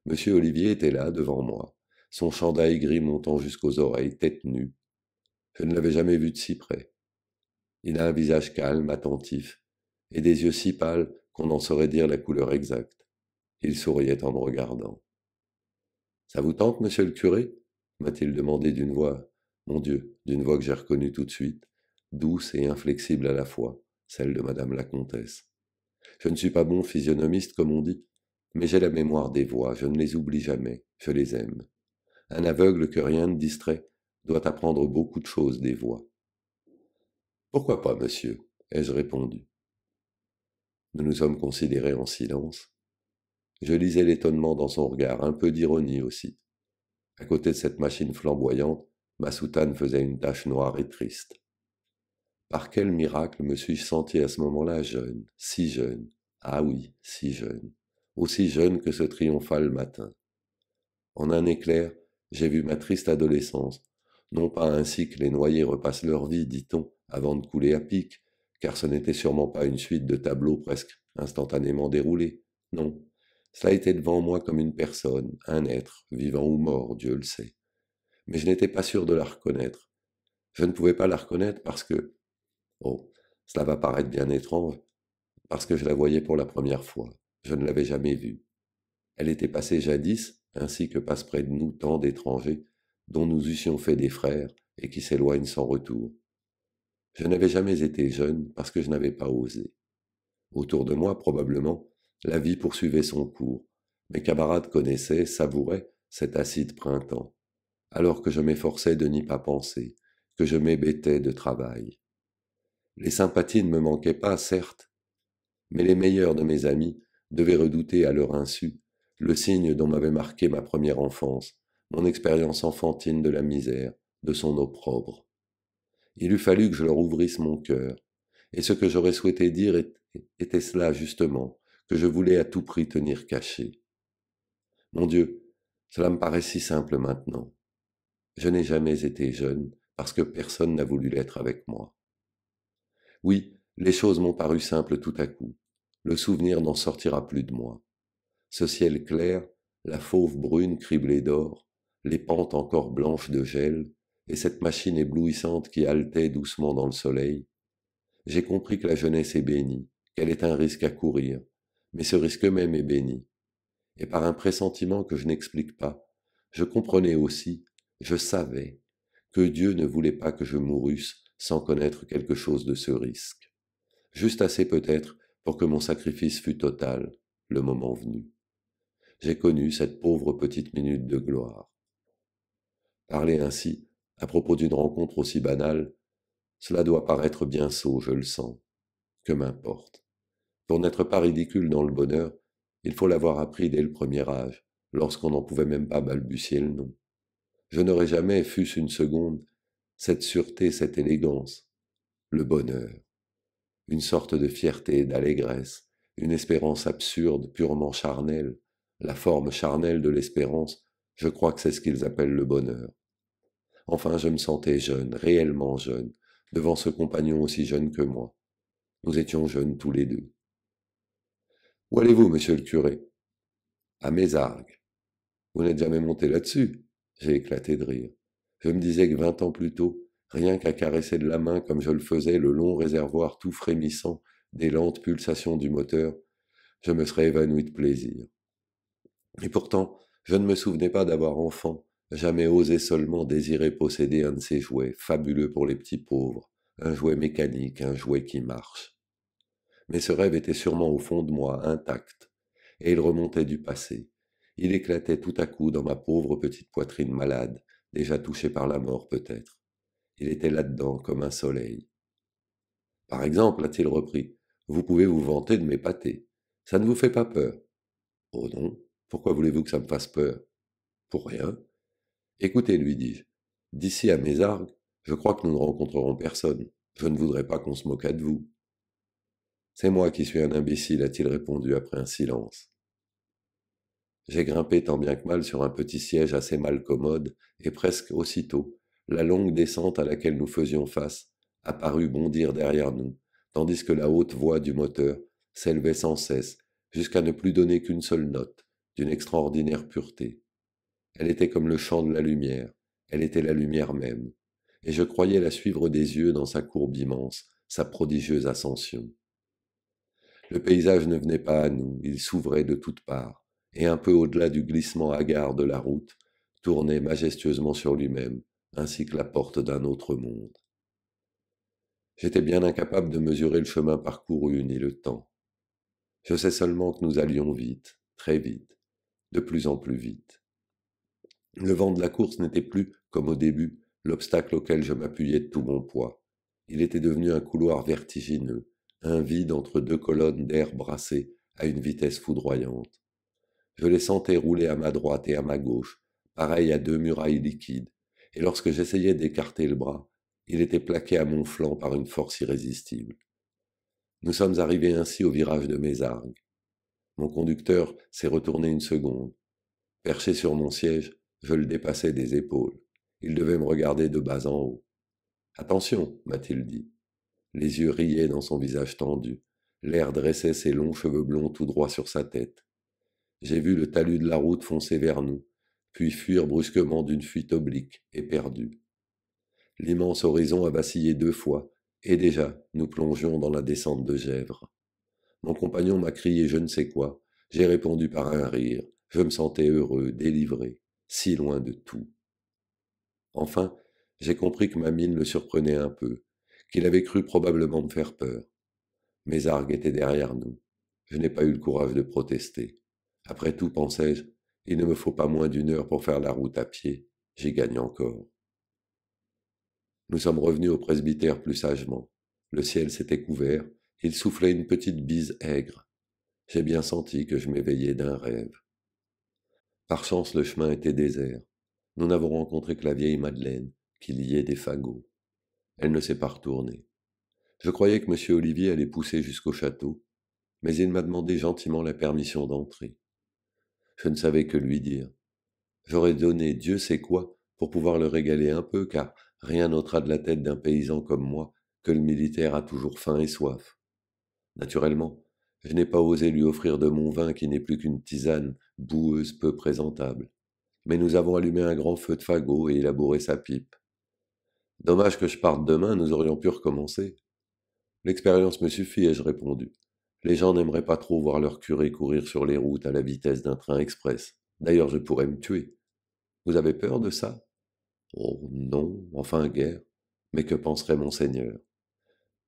Monsieur Olivier était là, devant moi, son chandail gris montant jusqu'aux oreilles, tête nue. Je ne l'avais jamais vu de si près. Il a un visage calme, attentif, et des yeux si pâles qu'on en saurait dire la couleur exacte. Il souriait en me regardant. Ça vous tente, monsieur le curé m'a-t-il demandé d'une voix, mon Dieu, d'une voix que j'ai reconnue tout de suite, douce et inflexible à la fois, celle de madame la comtesse. Je ne suis pas bon physionomiste, comme on dit, mais j'ai la mémoire des voix, je ne les oublie jamais, je les aime. Un aveugle que rien ne distrait doit apprendre beaucoup de choses des voix. Pourquoi pas, monsieur ai-je répondu. Nous nous sommes considérés en silence, je lisais l'étonnement dans son regard, un peu d'ironie aussi. À côté de cette machine flamboyante, ma soutane faisait une tache noire et triste. Par quel miracle me suis-je senti à ce moment-là jeune, si jeune, ah oui, si jeune, aussi jeune que ce triomphal matin. En un éclair, j'ai vu ma triste adolescence, non pas ainsi que les noyés repassent leur vie, dit-on, avant de couler à pic, car ce n'était sûrement pas une suite de tableaux presque instantanément déroulés, non, cela était devant moi comme une personne, un être, vivant ou mort, Dieu le sait. Mais je n'étais pas sûr de la reconnaître. Je ne pouvais pas la reconnaître parce que, oh, cela va paraître bien étrange, parce que je la voyais pour la première fois. Je ne l'avais jamais vue. Elle était passée jadis, ainsi que passent près de nous tant d'étrangers, dont nous eussions fait des frères, et qui s'éloignent sans retour. Je n'avais jamais été jeune parce que je n'avais pas osé. Autour de moi, probablement, la vie poursuivait son cours. Mes camarades connaissaient, savouraient cet acide printemps, alors que je m'efforçais de n'y pas penser, que je m'hébétais de travail. Les sympathies ne me manquaient pas, certes, mais les meilleurs de mes amis devaient redouter à leur insu le signe dont m'avait marqué ma première enfance, mon expérience enfantine de la misère, de son opprobre. Il eût fallu que je leur ouvrisse mon cœur, et ce que j'aurais souhaité dire était cela justement, que je voulais à tout prix tenir caché. Mon Dieu, cela me paraît si simple maintenant. Je n'ai jamais été jeune parce que personne n'a voulu l'être avec moi. Oui, les choses m'ont paru simples tout à coup. Le souvenir n'en sortira plus de moi. Ce ciel clair, la fauve brune criblée d'or, les pentes encore blanches de gel, et cette machine éblouissante qui haletait doucement dans le soleil, j'ai compris que la jeunesse est bénie, qu'elle est un risque à courir, mais ce risque même est béni. Et par un pressentiment que je n'explique pas, je comprenais aussi, je savais, que Dieu ne voulait pas que je mourusse sans connaître quelque chose de ce risque. Juste assez peut-être pour que mon sacrifice fût total, le moment venu. J'ai connu cette pauvre petite minute de gloire. Parler ainsi, à propos d'une rencontre aussi banale, cela doit paraître bien sot, je le sens. Que m'importe. Pour n'être pas ridicule dans le bonheur, il faut l'avoir appris dès le premier âge, lorsqu'on n'en pouvait même pas balbutier le nom. Je n'aurais jamais, fût-ce une seconde, cette sûreté, cette élégance, le bonheur, une sorte de fierté d'allégresse, une espérance absurde, purement charnelle, la forme charnelle de l'espérance, je crois que c'est ce qu'ils appellent le bonheur. Enfin, je me sentais jeune, réellement jeune, devant ce compagnon aussi jeune que moi. Nous étions jeunes tous les deux. Où allez-vous, monsieur le curé À argues. »« Vous n'êtes jamais monté là-dessus J'ai éclaté de rire. Je me disais que vingt ans plus tôt, rien qu'à caresser de la main comme je le faisais le long réservoir tout frémissant des lentes pulsations du moteur, je me serais évanoui de plaisir. Et pourtant, je ne me souvenais pas d'avoir enfant, jamais osé seulement désirer posséder un de ces jouets, fabuleux pour les petits pauvres, un jouet mécanique, un jouet qui marche. Mais ce rêve était sûrement au fond de moi, intact, et il remontait du passé. Il éclatait tout à coup dans ma pauvre petite poitrine malade, déjà touchée par la mort peut-être. Il était là-dedans comme un soleil. Par exemple, a-t-il repris, vous pouvez vous vanter de mes pâtés. Ça ne vous fait pas peur Oh non, pourquoi voulez-vous que ça me fasse peur Pour rien. Écoutez, lui dis-je, d'ici à mes argues, je crois que nous ne rencontrerons personne. Je ne voudrais pas qu'on se moquât de vous. C'est moi qui suis un imbécile, a-t-il répondu après un silence. J'ai grimpé tant bien que mal sur un petit siège assez mal commode, et presque aussitôt, la longue descente à laquelle nous faisions face apparut bondir derrière nous, tandis que la haute voix du moteur s'élevait sans cesse, jusqu'à ne plus donner qu'une seule note, d'une extraordinaire pureté. Elle était comme le chant de la lumière, elle était la lumière même, et je croyais la suivre des yeux dans sa courbe immense, sa prodigieuse ascension. Le paysage ne venait pas à nous, il s'ouvrait de toutes parts, et un peu au-delà du glissement hagard de la route, tournait majestueusement sur lui-même, ainsi que la porte d'un autre monde. J'étais bien incapable de mesurer le chemin parcouru ni le temps. Je sais seulement que nous allions vite, très vite, de plus en plus vite. Le vent de la course n'était plus, comme au début, l'obstacle auquel je m'appuyais de tout mon poids. Il était devenu un couloir vertigineux, un vide entre deux colonnes d'air brassé à une vitesse foudroyante. Je les sentais rouler à ma droite et à ma gauche, pareil à deux murailles liquides, et lorsque j'essayais d'écarter le bras, il était plaqué à mon flanc par une force irrésistible. Nous sommes arrivés ainsi au virage de argues. Mon conducteur s'est retourné une seconde. Perché sur mon siège, je le dépassais des épaules. Il devait me regarder de bas en haut. Attention, m'a-t-il dit. Les yeux riaient dans son visage tendu. L'air dressait ses longs cheveux blonds tout droit sur sa tête. J'ai vu le talus de la route foncer vers nous, puis fuir brusquement d'une fuite oblique, et perdue. L'immense horizon a vacillé deux fois, et déjà nous plongeons dans la descente de Gèvres. Mon compagnon m'a crié je ne sais quoi. J'ai répondu par un rire. Je me sentais heureux, délivré, si loin de tout. Enfin, j'ai compris que ma mine le surprenait un peu qu'il avait cru probablement me faire peur. Mes argues étaient derrière nous. Je n'ai pas eu le courage de protester. Après tout, pensais-je, il ne me faut pas moins d'une heure pour faire la route à pied. J'y gagne encore. Nous sommes revenus au presbytère plus sagement. Le ciel s'était couvert, il soufflait une petite bise aigre. J'ai bien senti que je m'éveillais d'un rêve. Par chance, le chemin était désert. Nous n'avons rencontré que la vieille Madeleine, qui liait des fagots. Elle ne s'est pas retournée. Je croyais que M. Olivier allait pousser jusqu'au château, mais il m'a demandé gentiment la permission d'entrer. Je ne savais que lui dire. J'aurais donné Dieu sait quoi pour pouvoir le régaler un peu, car rien n'ôtera de la tête d'un paysan comme moi que le militaire a toujours faim et soif. Naturellement, je n'ai pas osé lui offrir de mon vin qui n'est plus qu'une tisane boueuse peu présentable. Mais nous avons allumé un grand feu de fagot et élaboré sa pipe. Dommage que je parte demain, nous aurions pu recommencer. L'expérience me suffit, ai-je répondu. Les gens n'aimeraient pas trop voir leur curé courir sur les routes à la vitesse d'un train express. D'ailleurs, je pourrais me tuer. Vous avez peur de ça Oh non, enfin guère. Mais que penserait monseigneur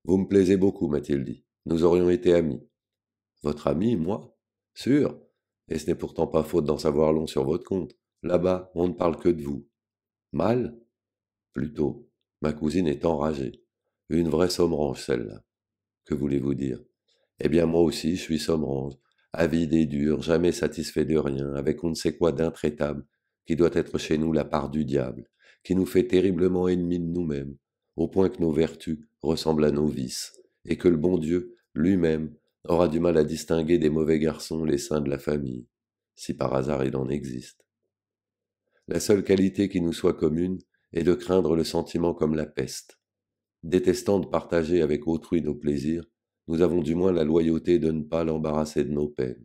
Vous me plaisez beaucoup, m'a-t-il dit. Nous aurions été amis. Votre ami, moi Sûr Et ce n'est pourtant pas faute d'en savoir long sur votre compte. Là-bas, on ne parle que de vous. Mal Plutôt. Ma cousine est enragée. Une vraie sommerange, celle-là. Que voulez-vous dire Eh bien, moi aussi, je suis sommerange, avide et dur, jamais satisfait de rien, avec on ne sait quoi d'intraitable, qui doit être chez nous la part du diable, qui nous fait terriblement ennemis de nous-mêmes, au point que nos vertus ressemblent à nos vices, et que le bon Dieu, lui-même, aura du mal à distinguer des mauvais garçons les saints de la famille, si par hasard il en existe. La seule qualité qui nous soit commune, et de craindre le sentiment comme la peste. Détestant de partager avec autrui nos plaisirs, nous avons du moins la loyauté de ne pas l'embarrasser de nos peines.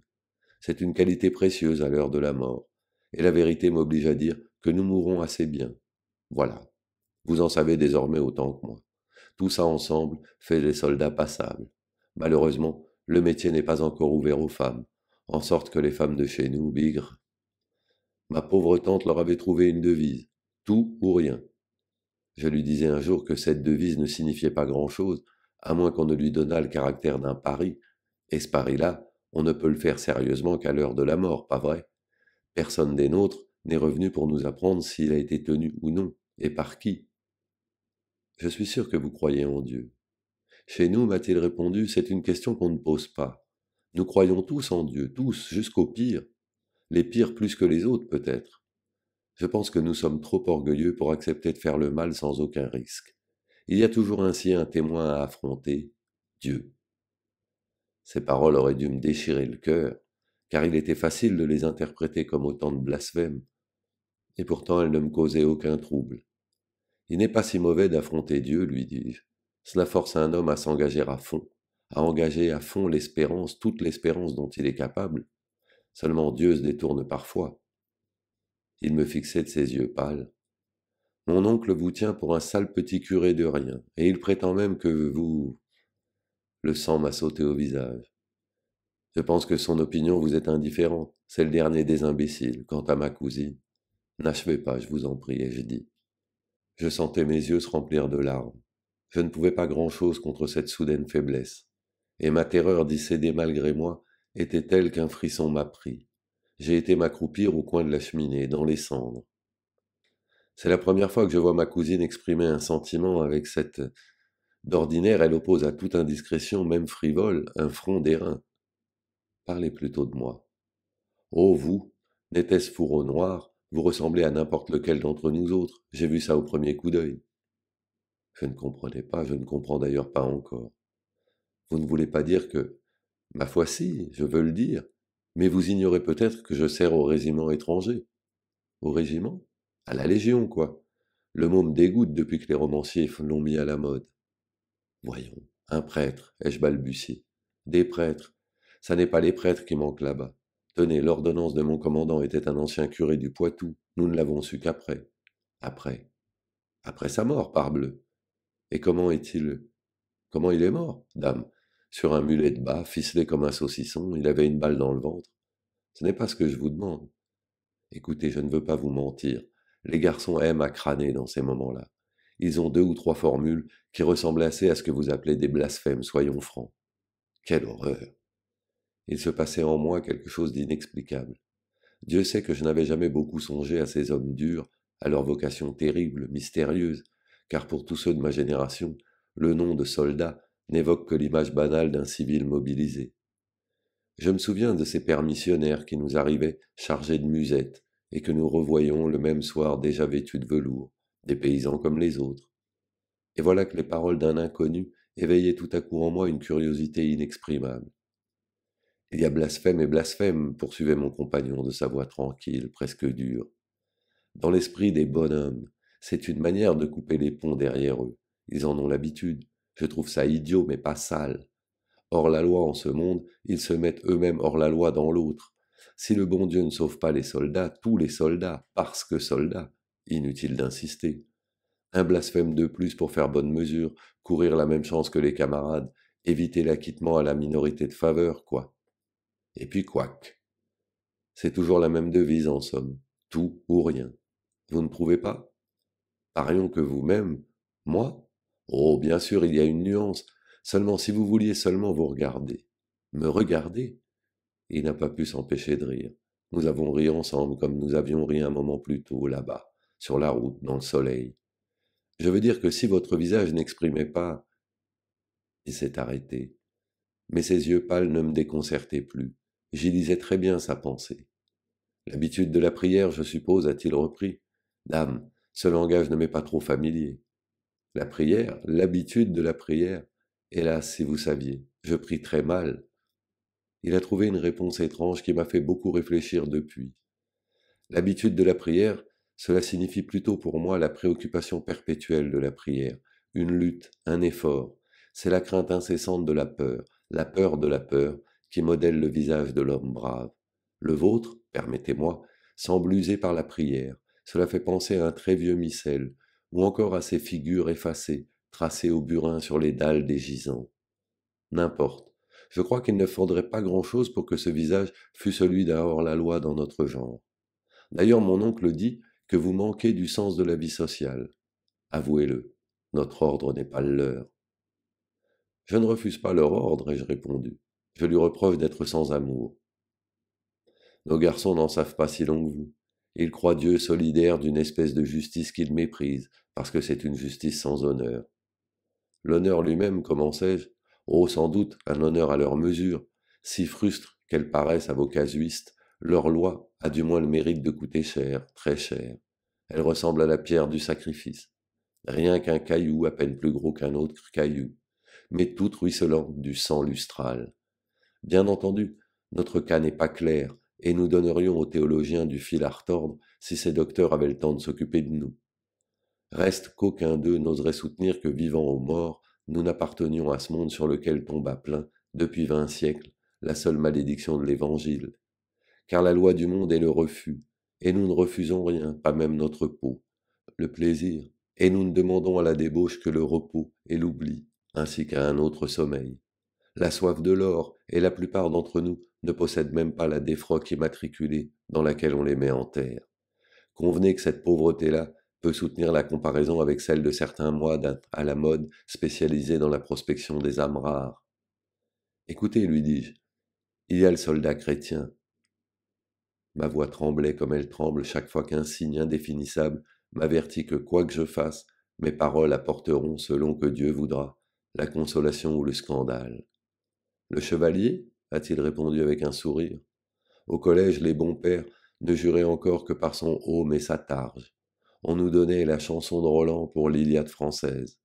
C'est une qualité précieuse à l'heure de la mort, et la vérité m'oblige à dire que nous mourrons assez bien. Voilà. Vous en savez désormais autant que moi. Tout ça ensemble fait les soldats passables. Malheureusement, le métier n'est pas encore ouvert aux femmes, en sorte que les femmes de chez nous, bigrent. Ma pauvre tante leur avait trouvé une devise tout ou rien. Je lui disais un jour que cette devise ne signifiait pas grand-chose, à moins qu'on ne lui donnât le caractère d'un pari, et ce pari-là, on ne peut le faire sérieusement qu'à l'heure de la mort, pas vrai Personne des nôtres n'est revenu pour nous apprendre s'il a été tenu ou non, et par qui. Je suis sûr que vous croyez en Dieu. Chez nous, m'a-t-il répondu, c'est une question qu'on ne pose pas. Nous croyons tous en Dieu, tous, jusqu'au pire. Les pires plus que les autres, peut-être. Je pense que nous sommes trop orgueilleux pour accepter de faire le mal sans aucun risque. Il y a toujours ainsi un témoin à affronter, Dieu. Ces paroles auraient dû me déchirer le cœur, car il était facile de les interpréter comme autant de blasphèmes, et pourtant elles ne me causaient aucun trouble. Il n'est pas si mauvais d'affronter Dieu, lui dis-je. Cela force un homme à s'engager à fond, à engager à fond l'espérance, toute l'espérance dont il est capable. Seulement Dieu se détourne parfois. Il me fixait de ses yeux pâles. Mon oncle vous tient pour un sale petit curé de rien, et il prétend même que vous. Le sang m'a sauté au visage. Je pense que son opinion vous est indifférente. C'est le dernier des imbéciles. Quant à ma cousine, n'achevez pas, je vous en prie, ai-je dit. Je sentais mes yeux se remplir de larmes. Je ne pouvais pas grand-chose contre cette soudaine faiblesse, et ma terreur d'y céder malgré moi était telle qu'un frisson m'a pris j'ai été m'accroupir au coin de la cheminée, dans les cendres. C'est la première fois que je vois ma cousine exprimer un sentiment avec cette... Euh, d'ordinaire, elle oppose à toute indiscrétion, même frivole, un front d'airain. Parlez plutôt de moi. Oh, vous, n'était-ce fourreau noir, vous ressemblez à n'importe lequel d'entre nous autres, j'ai vu ça au premier coup d'œil. Je ne comprenais pas, je ne comprends d'ailleurs pas encore. Vous ne voulez pas dire que. Ma foi, si, je veux le dire, mais vous ignorez peut-être que je sers au régiment étranger. Au régiment À la Légion, quoi. Le mot me dégoûte depuis que les romanciers l'ont mis à la mode. Voyons, un prêtre, ai-je balbutié. Des prêtres. Ça n'est pas les prêtres qui manquent là-bas. Tenez, l'ordonnance de mon commandant était un ancien curé du Poitou. Nous ne l'avons su qu'après. Après. Après sa mort, parbleu. Et comment est-il Comment il est mort, dame sur un mulet de bas, ficelé comme un saucisson, il avait une balle dans le ventre. Ce n'est pas ce que je vous demande. Écoutez, je ne veux pas vous mentir. Les garçons aiment à crâner dans ces moments-là. Ils ont deux ou trois formules qui ressemblent assez à ce que vous appelez des blasphèmes, soyons francs. Quelle horreur. Il se passait en moi quelque chose d'inexplicable. Dieu sait que je n'avais jamais beaucoup songé à ces hommes durs, à leur vocation terrible, mystérieuse, car pour tous ceux de ma génération, le nom de soldat n'évoque que l'image banale d'un civil mobilisé. Je me souviens de ces pères missionnaires qui nous arrivaient chargés de musettes et que nous revoyons le même soir déjà vêtus de velours, des paysans comme les autres. Et voilà que les paroles d'un inconnu éveillaient tout à coup en moi une curiosité inexprimable. Il y a blasphème et blasphème, poursuivait mon compagnon de sa voix tranquille, presque dure. Dans l'esprit des bonhommes, c'est une manière de couper les ponts derrière eux. Ils en ont l'habitude. Je trouve ça idiot, mais pas sale. Hors la loi en ce monde, ils se mettent eux-mêmes hors la loi dans l'autre. Si le bon Dieu ne sauve pas les soldats, tous les soldats, parce que soldats, inutile d'insister. Un blasphème de plus pour faire bonne mesure, courir la même chance que les camarades, éviter l'acquittement à la minorité de faveur, quoi. Et puis quoique C'est toujours la même devise en somme, tout ou rien. Vous ne prouvez pas Parions que vous-même, moi, Oh, bien sûr, il y a une nuance. Seulement, si vous vouliez seulement vous regarder, me regarder, il n'a pas pu s'empêcher de rire. Nous avons ri ensemble comme nous avions ri un moment plus tôt là-bas, sur la route, dans le soleil. Je veux dire que si votre visage n'exprimait pas... Il s'est arrêté. Mais ses yeux pâles ne me déconcertaient plus. J'y lisais très bien sa pensée. L'habitude de la prière, je suppose, a-t-il repris. Dame, ce langage ne m'est pas trop familier. La prière, l'habitude de la prière. Hélas, si vous saviez, je prie très mal. Il a trouvé une réponse étrange qui m'a fait beaucoup réfléchir depuis. L'habitude de la prière, cela signifie plutôt pour moi la préoccupation perpétuelle de la prière, une lutte, un effort. C'est la crainte incessante de la peur, la peur de la peur, qui modèle le visage de l'homme brave. Le vôtre, permettez-moi, semble usé par la prière. Cela fait penser à un très vieux missel, ou encore à ces figures effacées, tracées au burin sur les dalles des gisants. N'importe, je crois qu'il ne faudrait pas grand-chose pour que ce visage fût celui d'avoir la loi dans notre genre. D'ailleurs, mon oncle dit que vous manquez du sens de la vie sociale. Avouez-le, notre ordre n'est pas le leur. Je ne refuse pas leur ordre, ai-je répondu. Je lui reproche d'être sans amour. Nos garçons n'en savent pas si long que vous. Il croit Dieu solidaire d'une espèce de justice qu'il méprise, parce que c'est une justice sans honneur. L'honneur lui-même, comment sais-je Oh, sans doute, un honneur à leur mesure, si frustre qu'elle paraisse à vos casuistes, leur loi a du moins le mérite de coûter cher, très cher. Elle ressemble à la pierre du sacrifice. Rien qu'un caillou à peine plus gros qu'un autre caillou, mais toute ruisselante du sang lustral. Bien entendu, notre cas n'est pas clair, et nous donnerions aux théologiens du fil à retordre si ces docteurs avaient le temps de s'occuper de nous. Reste qu'aucun d'eux n'oserait soutenir que vivant ou mort, nous n'appartenions à ce monde sur lequel tombe à plein, depuis vingt siècles, la seule malédiction de l'Évangile. Car la loi du monde est le refus, et nous ne refusons rien, pas même notre peau, le plaisir, et nous ne demandons à la débauche que le repos et l'oubli, ainsi qu'à un autre sommeil la soif de l'or, et la plupart d'entre nous ne possèdent même pas la défroque immatriculée dans laquelle on les met en terre. Convenez que cette pauvreté-là peut soutenir la comparaison avec celle de certains moines à la mode spécialisés dans la prospection des âmes rares. Écoutez, lui dis-je, il y a le soldat chrétien. Ma voix tremblait comme elle tremble chaque fois qu'un signe indéfinissable m'avertit que quoi que je fasse, mes paroles apporteront, selon que Dieu voudra, la consolation ou le scandale. Le chevalier a-t-il répondu avec un sourire. Au collège, les bons pères ne juraient encore que par son haume et sa targe. On nous donnait la chanson de Roland pour l'Iliade française.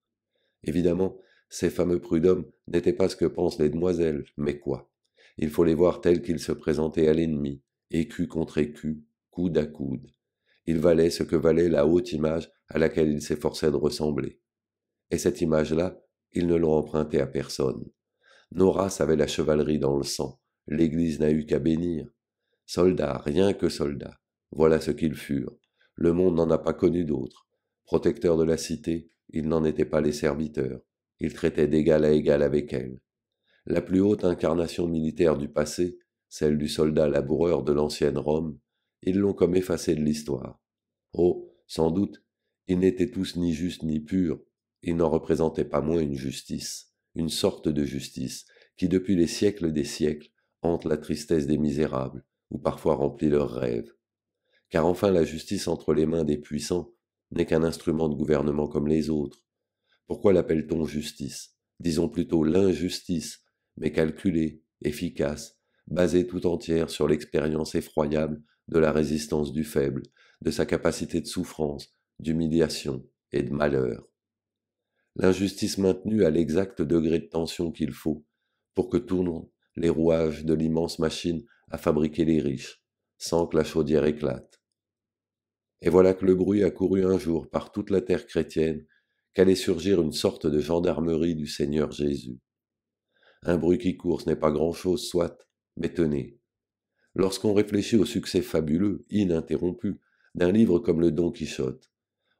Évidemment, ces fameux prud'hommes n'étaient pas ce que pensent les demoiselles, mais quoi Il faut les voir tels qu'ils se présentaient à l'ennemi, écu contre écu, coude à coude. Ils valaient ce que valait la haute image à laquelle ils s'efforçaient de ressembler. Et cette image-là, ils ne l'ont empruntée à personne. Nos races avaient la chevalerie dans le sang, l'Église n'a eu qu'à bénir. Soldats, rien que soldats, voilà ce qu'ils furent. Le monde n'en a pas connu d'autres. Protecteurs de la cité, ils n'en étaient pas les serviteurs. Ils traitaient d'égal à égal avec elle. La plus haute incarnation militaire du passé, celle du soldat laboureur de l'ancienne Rome, ils l'ont comme effacée de l'histoire. Oh, sans doute, ils n'étaient tous ni justes ni purs, ils n'en représentaient pas moins une justice une sorte de justice qui depuis les siècles des siècles hante la tristesse des misérables, ou parfois remplit leurs rêves. Car enfin la justice entre les mains des puissants n'est qu'un instrument de gouvernement comme les autres. Pourquoi l'appelle-t-on justice Disons plutôt l'injustice, mais calculée, efficace, basée tout entière sur l'expérience effroyable de la résistance du faible, de sa capacité de souffrance, d'humiliation et de malheur l'injustice maintenue à l'exact degré de tension qu'il faut pour que tournent les rouages de l'immense machine à fabriquer les riches, sans que la chaudière éclate. Et voilà que le bruit a couru un jour par toute la terre chrétienne qu'allait surgir une sorte de gendarmerie du Seigneur Jésus. Un bruit qui court, ce n'est pas grand-chose, soit, mais tenez. Lorsqu'on réfléchit au succès fabuleux, ininterrompu, d'un livre comme le Don Quichotte,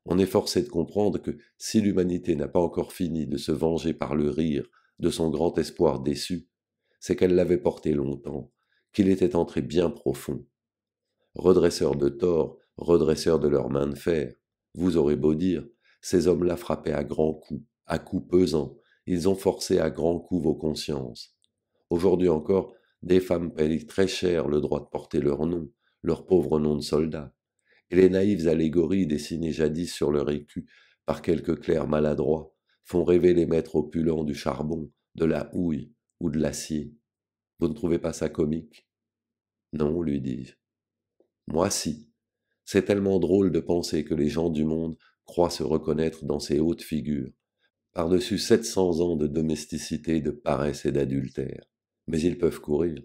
on est forcé de comprendre que si l'humanité n'a pas encore fini de se venger par le rire de son grand espoir déçu, c'est qu'elle l'avait porté longtemps, qu'il était entré bien profond. Redresseur de tort, redresseur de leurs mains de fer, vous aurez beau dire, ces hommes-là frappaient à grands coups, à coups pesants, ils ont forcé à grands coups vos consciences. Aujourd'hui encore, des femmes payent très cher le droit de porter leur nom, leur pauvre nom de soldat et les naïves allégories dessinées jadis sur leur écu par quelques clercs maladroits font rêver les maîtres opulents du charbon, de la houille ou de l'acier. Vous ne trouvez pas ça comique Non, lui dis-je. Moi si. C'est tellement drôle de penser que les gens du monde croient se reconnaître dans ces hautes figures, par-dessus 700 ans de domesticité, de paresse et d'adultère. Mais ils peuvent courir.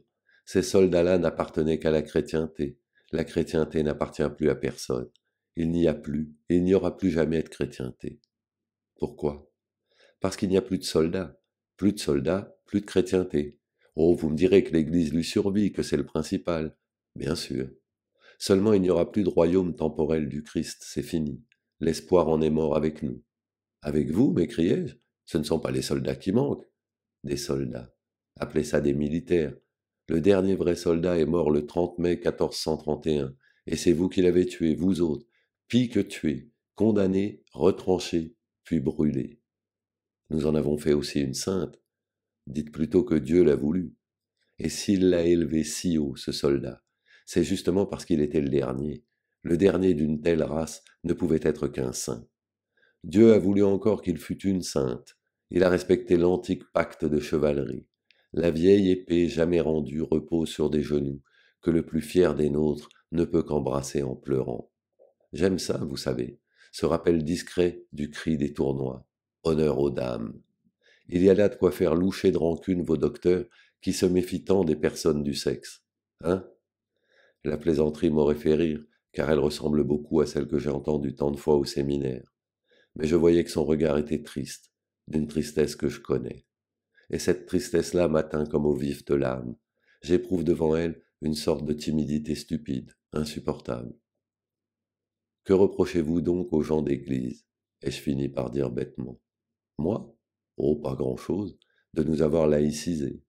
Ces soldats-là n'appartenaient qu'à la chrétienté, la chrétienté n'appartient plus à personne. Il n'y a plus et il n'y aura plus jamais de chrétienté. Pourquoi Parce qu'il n'y a plus de soldats. Plus de soldats, plus de chrétienté. Oh, vous me direz que l'Église lui survit, que c'est le principal. Bien sûr. Seulement il n'y aura plus de royaume temporel du Christ, c'est fini. L'espoir en est mort avec nous. Avec vous, m'écriai-je, ce ne sont pas les soldats qui manquent. Des soldats. Appelez ça des militaires. Le dernier vrai soldat est mort le 30 mai 1431, et c'est vous qui l'avez tué, vous autres, pis que tué, condamné, retranché, puis brûlé. Nous en avons fait aussi une sainte. Dites plutôt que Dieu l'a voulu. Et s'il l'a élevé si haut, ce soldat, c'est justement parce qu'il était le dernier. Le dernier d'une telle race ne pouvait être qu'un saint. Dieu a voulu encore qu'il fût une sainte. Il a respecté l'antique pacte de chevalerie. La vieille épée jamais rendue repose sur des genoux, que le plus fier des nôtres ne peut qu'embrasser en pleurant. J'aime ça, vous savez, ce rappel discret du cri des tournois. Honneur aux dames. Il y a là de quoi faire loucher de rancune vos docteurs qui se méfient tant des personnes du sexe. Hein La plaisanterie m'aurait fait rire, car elle ressemble beaucoup à celle que j'ai entendue tant de fois au séminaire. Mais je voyais que son regard était triste, d'une tristesse que je connais et cette tristesse-là m'atteint comme au vif de l'âme. J'éprouve devant elle une sorte de timidité stupide, insupportable. Que reprochez-vous donc aux gens d'église ai-je fini par dire bêtement. Moi Oh, pas grand-chose, de nous avoir laïcisés.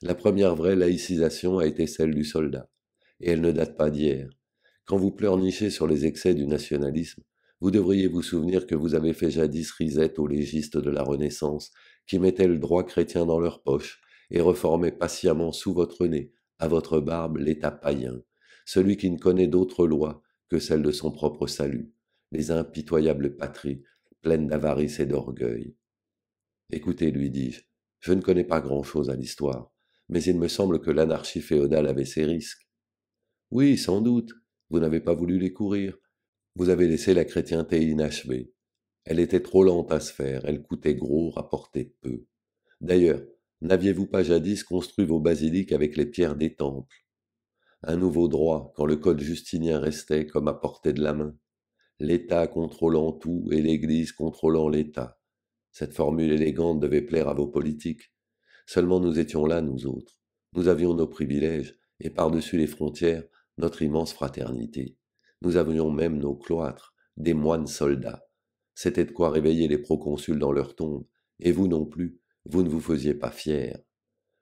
La première vraie laïcisation a été celle du soldat, et elle ne date pas d'hier. Quand vous pleurnichez sur les excès du nationalisme, vous devriez vous souvenir que vous avez fait jadis risette aux légistes de la Renaissance qui mettaient le droit chrétien dans leur poche et reformaient patiemment sous votre nez, à votre barbe, l'État païen, celui qui ne connaît d'autre loi que celle de son propre salut, les impitoyables patries, pleines d'avarice et d'orgueil. Écoutez, lui dis-je, je ne connais pas grand-chose à l'histoire, mais il me semble que l'anarchie féodale avait ses risques. Oui, sans doute, vous n'avez pas voulu les courir, vous avez laissé la chrétienté inachevée, elle était trop lente à se faire, elle coûtait gros, rapportait peu. D'ailleurs, n'aviez-vous pas jadis construit vos basiliques avec les pierres des temples Un nouveau droit, quand le code justinien restait comme à portée de la main. L'État contrôlant tout et l'Église contrôlant l'État. Cette formule élégante devait plaire à vos politiques. Seulement nous étions là, nous autres. Nous avions nos privilèges, et par-dessus les frontières, notre immense fraternité. Nous avions même nos cloîtres, des moines soldats c'était de quoi réveiller les proconsuls dans leur tombe, et vous non plus, vous ne vous faisiez pas fier.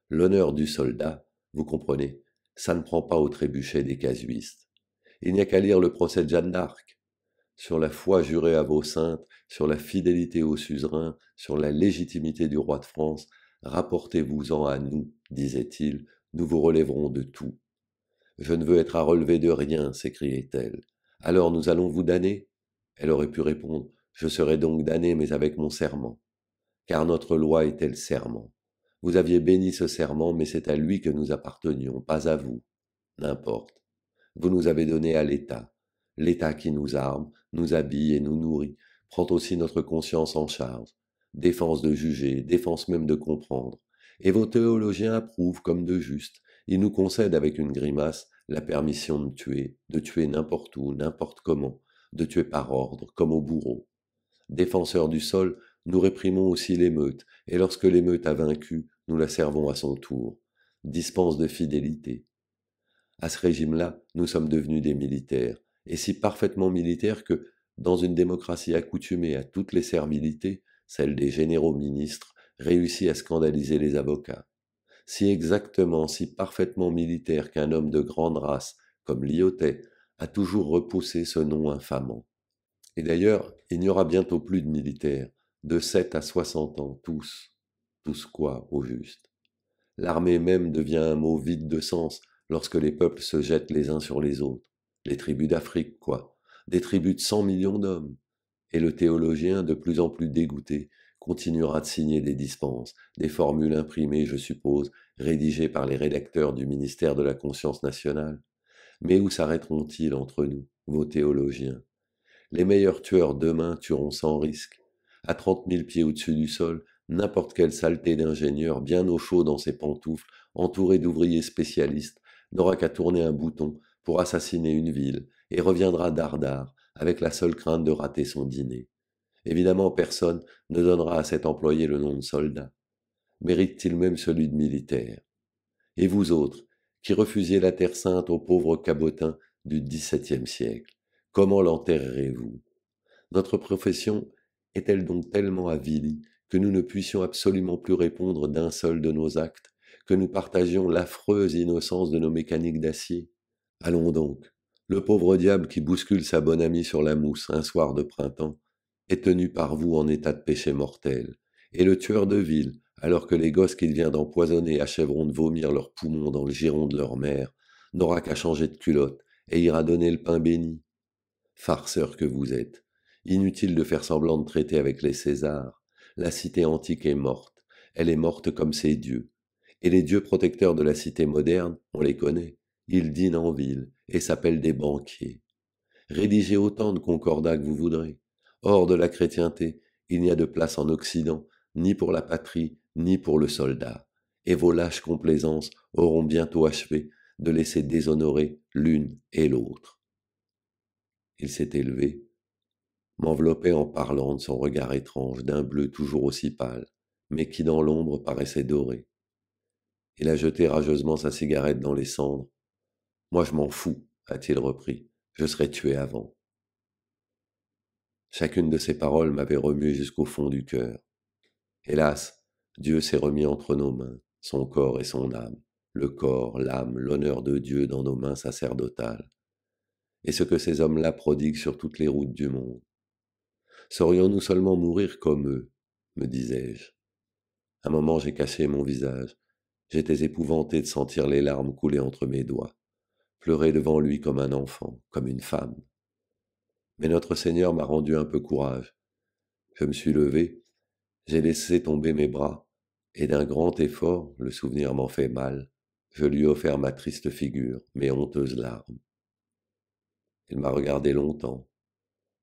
L'honneur du soldat, vous comprenez, ça ne prend pas au trébuchet des casuistes. Il n'y a qu'à lire le procès de Jeanne d'Arc. Sur la foi jurée à vos saintes, sur la fidélité au suzerain, sur la légitimité du roi de France, rapportez-vous-en à nous, disait-il, nous vous relèverons de tout. Je ne veux être à relever de rien, s'écriait-elle. Alors nous allons vous damner Elle aurait pu répondre je serai donc damné, mais avec mon serment. Car notre loi était le serment. Vous aviez béni ce serment, mais c'est à lui que nous appartenions, pas à vous. N'importe. Vous nous avez donné à l'État. L'État qui nous arme, nous habille et nous nourrit, prend aussi notre conscience en charge. Défense de juger, défense même de comprendre. Et vos théologiens approuvent comme de juste. Ils nous concèdent avec une grimace la permission de tuer, de tuer n'importe où, n'importe comment, de tuer par ordre, comme au bourreau défenseurs du sol, nous réprimons aussi l'émeute, et lorsque l'émeute a vaincu, nous la servons à son tour. Dispense de fidélité. À ce régime-là, nous sommes devenus des militaires, et si parfaitement militaires que, dans une démocratie accoutumée à toutes les servilités, celle des généraux ministres réussit à scandaliser les avocats. Si exactement, si parfaitement militaire qu'un homme de grande race, comme Lyotet, a toujours repoussé ce nom infamant. Et d'ailleurs, il n'y aura bientôt plus de militaires, de 7 à 60 ans, tous. Tous quoi, au juste L'armée même devient un mot vide de sens lorsque les peuples se jettent les uns sur les autres. Les tribus d'Afrique, quoi. Des tribus de 100 millions d'hommes. Et le théologien, de plus en plus dégoûté, continuera de signer des dispenses, des formules imprimées, je suppose, rédigées par les rédacteurs du ministère de la Conscience nationale. Mais où s'arrêteront-ils entre nous, vos théologiens les meilleurs tueurs demain tueront sans risque. À trente mille pieds au-dessus du sol, n'importe quelle saleté d'ingénieur, bien au chaud dans ses pantoufles, entouré d'ouvriers spécialistes, n'aura qu'à tourner un bouton pour assassiner une ville et reviendra dardard, avec la seule crainte de rater son dîner. Évidemment, personne ne donnera à cet employé le nom de soldat. Mérite-t-il même celui de militaire Et vous autres, qui refusiez la Terre Sainte aux pauvres cabotins du XVIIe siècle Comment l'enterrerez-vous Notre profession est-elle donc tellement avilie que nous ne puissions absolument plus répondre d'un seul de nos actes, que nous partagions l'affreuse innocence de nos mécaniques d'acier Allons donc, le pauvre diable qui bouscule sa bonne amie sur la mousse un soir de printemps est tenu par vous en état de péché mortel, et le tueur de ville, alors que les gosses qu'il vient d'empoisonner achèveront de vomir leurs poumons dans le giron de leur mère, n'aura qu'à changer de culotte et ira donner le pain béni farceur que vous êtes. Inutile de faire semblant de traiter avec les Césars. La cité antique est morte. Elle est morte comme ses dieux. Et les dieux protecteurs de la cité moderne, on les connaît. Ils dînent en ville et s'appellent des banquiers. Rédigez autant de concordats que vous voudrez. Hors de la chrétienté, il n'y a de place en Occident, ni pour la patrie, ni pour le soldat. Et vos lâches complaisances auront bientôt achevé de laisser déshonorer l'une et l'autre. Il s'est élevé, m'enveloppait en parlant de son regard étrange, d'un bleu toujours aussi pâle, mais qui dans l'ombre paraissait doré. Il a jeté rageusement sa cigarette dans les cendres. Moi je m'en fous, a-t-il repris, je serai tué avant. Chacune de ces paroles m'avait remué jusqu'au fond du cœur. Hélas, Dieu s'est remis entre nos mains, son corps et son âme, le corps, l'âme, l'honneur de Dieu dans nos mains sacerdotales et ce que ces hommes-là prodiguent sur toutes les routes du monde. Saurions-nous seulement mourir comme eux me disais-je. Un moment j'ai caché mon visage. J'étais épouvanté de sentir les larmes couler entre mes doigts, pleurer devant lui comme un enfant, comme une femme. Mais notre Seigneur m'a rendu un peu courage. Je me suis levé, j'ai laissé tomber mes bras, et d'un grand effort, le souvenir m'en fait mal, je lui ai offert ma triste figure, mes honteuses larmes. Il m'a regardé longtemps.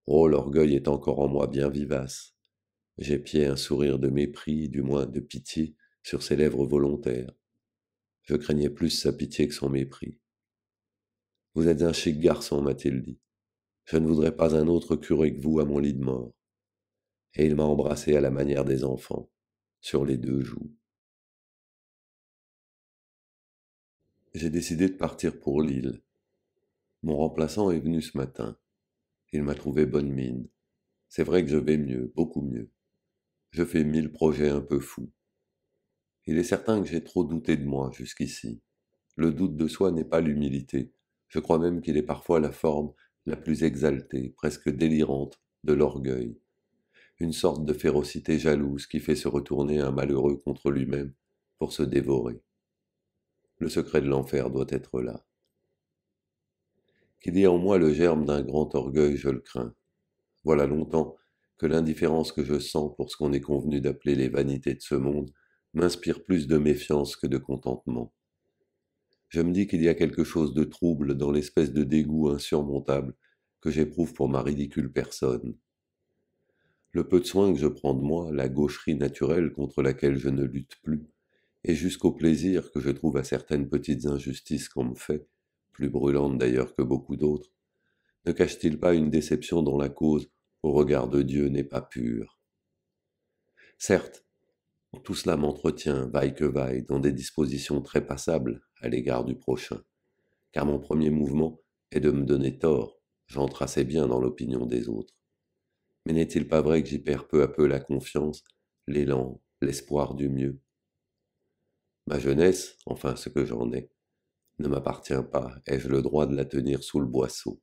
Oh, l'orgueil est encore en moi bien vivace. J'épiais un sourire de mépris, du moins de pitié, sur ses lèvres volontaires. Je craignais plus sa pitié que son mépris. Vous êtes un chic garçon, m'a-t-il dit. Je ne voudrais pas un autre curé que vous à mon lit de mort. Et il m'a embrassé à la manière des enfants, sur les deux joues. J'ai décidé de partir pour l'île. Mon remplaçant est venu ce matin. Il m'a trouvé bonne mine. C'est vrai que je vais mieux, beaucoup mieux. Je fais mille projets un peu fous. Il est certain que j'ai trop douté de moi jusqu'ici. Le doute de soi n'est pas l'humilité. Je crois même qu'il est parfois la forme la plus exaltée, presque délirante, de l'orgueil. Une sorte de férocité jalouse qui fait se retourner un malheureux contre lui-même pour se dévorer. Le secret de l'enfer doit être là qu'il y ait en moi le germe d'un grand orgueil, je le crains. Voilà longtemps que l'indifférence que je sens pour ce qu'on est convenu d'appeler les vanités de ce monde m'inspire plus de méfiance que de contentement. Je me dis qu'il y a quelque chose de trouble dans l'espèce de dégoût insurmontable que j'éprouve pour ma ridicule personne. Le peu de soin que je prends de moi, la gaucherie naturelle contre laquelle je ne lutte plus, et jusqu'au plaisir que je trouve à certaines petites injustices qu'on me fait, plus brûlante d'ailleurs que beaucoup d'autres, ne cache-t-il pas une déception dont la cause, au regard de Dieu, n'est pas pure Certes, tout cela m'entretient, vaille que vaille, dans des dispositions très passables à l'égard du prochain, car mon premier mouvement est de me donner tort, j'entre assez bien dans l'opinion des autres. Mais n'est-il pas vrai que j'y perds peu à peu la confiance, l'élan, l'espoir du mieux Ma jeunesse, enfin ce que j'en ai, ne m'appartient pas. Ai-je le droit de la tenir sous le boisseau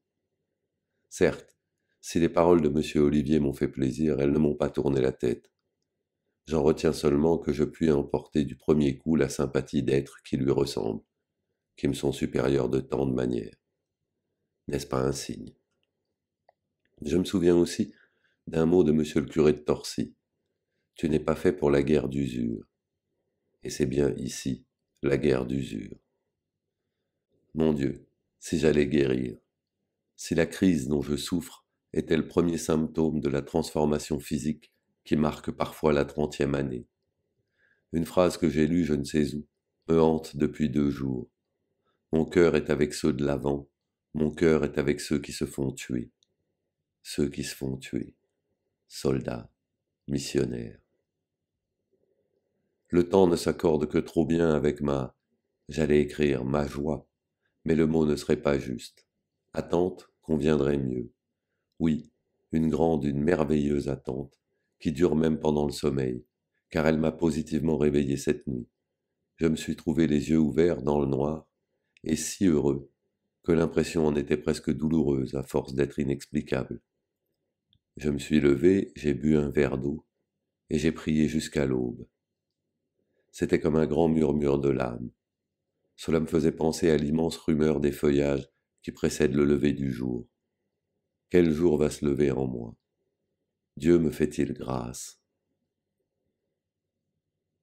Certes, si les paroles de M. Olivier m'ont fait plaisir, elles ne m'ont pas tourné la tête. J'en retiens seulement que je puis emporter du premier coup la sympathie d'êtres qui lui ressemblent, qui me sont supérieurs de tant de manières. N'est-ce pas un signe Je me souviens aussi d'un mot de M. le curé de Torcy. Tu n'es pas fait pour la guerre d'usure. Et c'est bien ici la guerre d'usure. Mon Dieu, si j'allais guérir. Si la crise dont je souffre était le premier symptôme de la transformation physique qui marque parfois la trentième année. Une phrase que j'ai lue je ne sais où me hante depuis deux jours. Mon cœur est avec ceux de l'avant, mon cœur est avec ceux qui se font tuer. Ceux qui se font tuer. Soldats, missionnaires. Le temps ne s'accorde que trop bien avec ma, j'allais écrire ma joie, mais le mot ne serait pas juste. Attente conviendrait mieux. Oui, une grande, une merveilleuse attente, qui dure même pendant le sommeil, car elle m'a positivement réveillé cette nuit. Je me suis trouvé les yeux ouverts dans le noir, et si heureux, que l'impression en était presque douloureuse à force d'être inexplicable. Je me suis levé, j'ai bu un verre d'eau, et j'ai prié jusqu'à l'aube. C'était comme un grand murmure de l'âme, cela me faisait penser à l'immense rumeur des feuillages qui précède le lever du jour. Quel jour va se lever en moi Dieu me fait-il grâce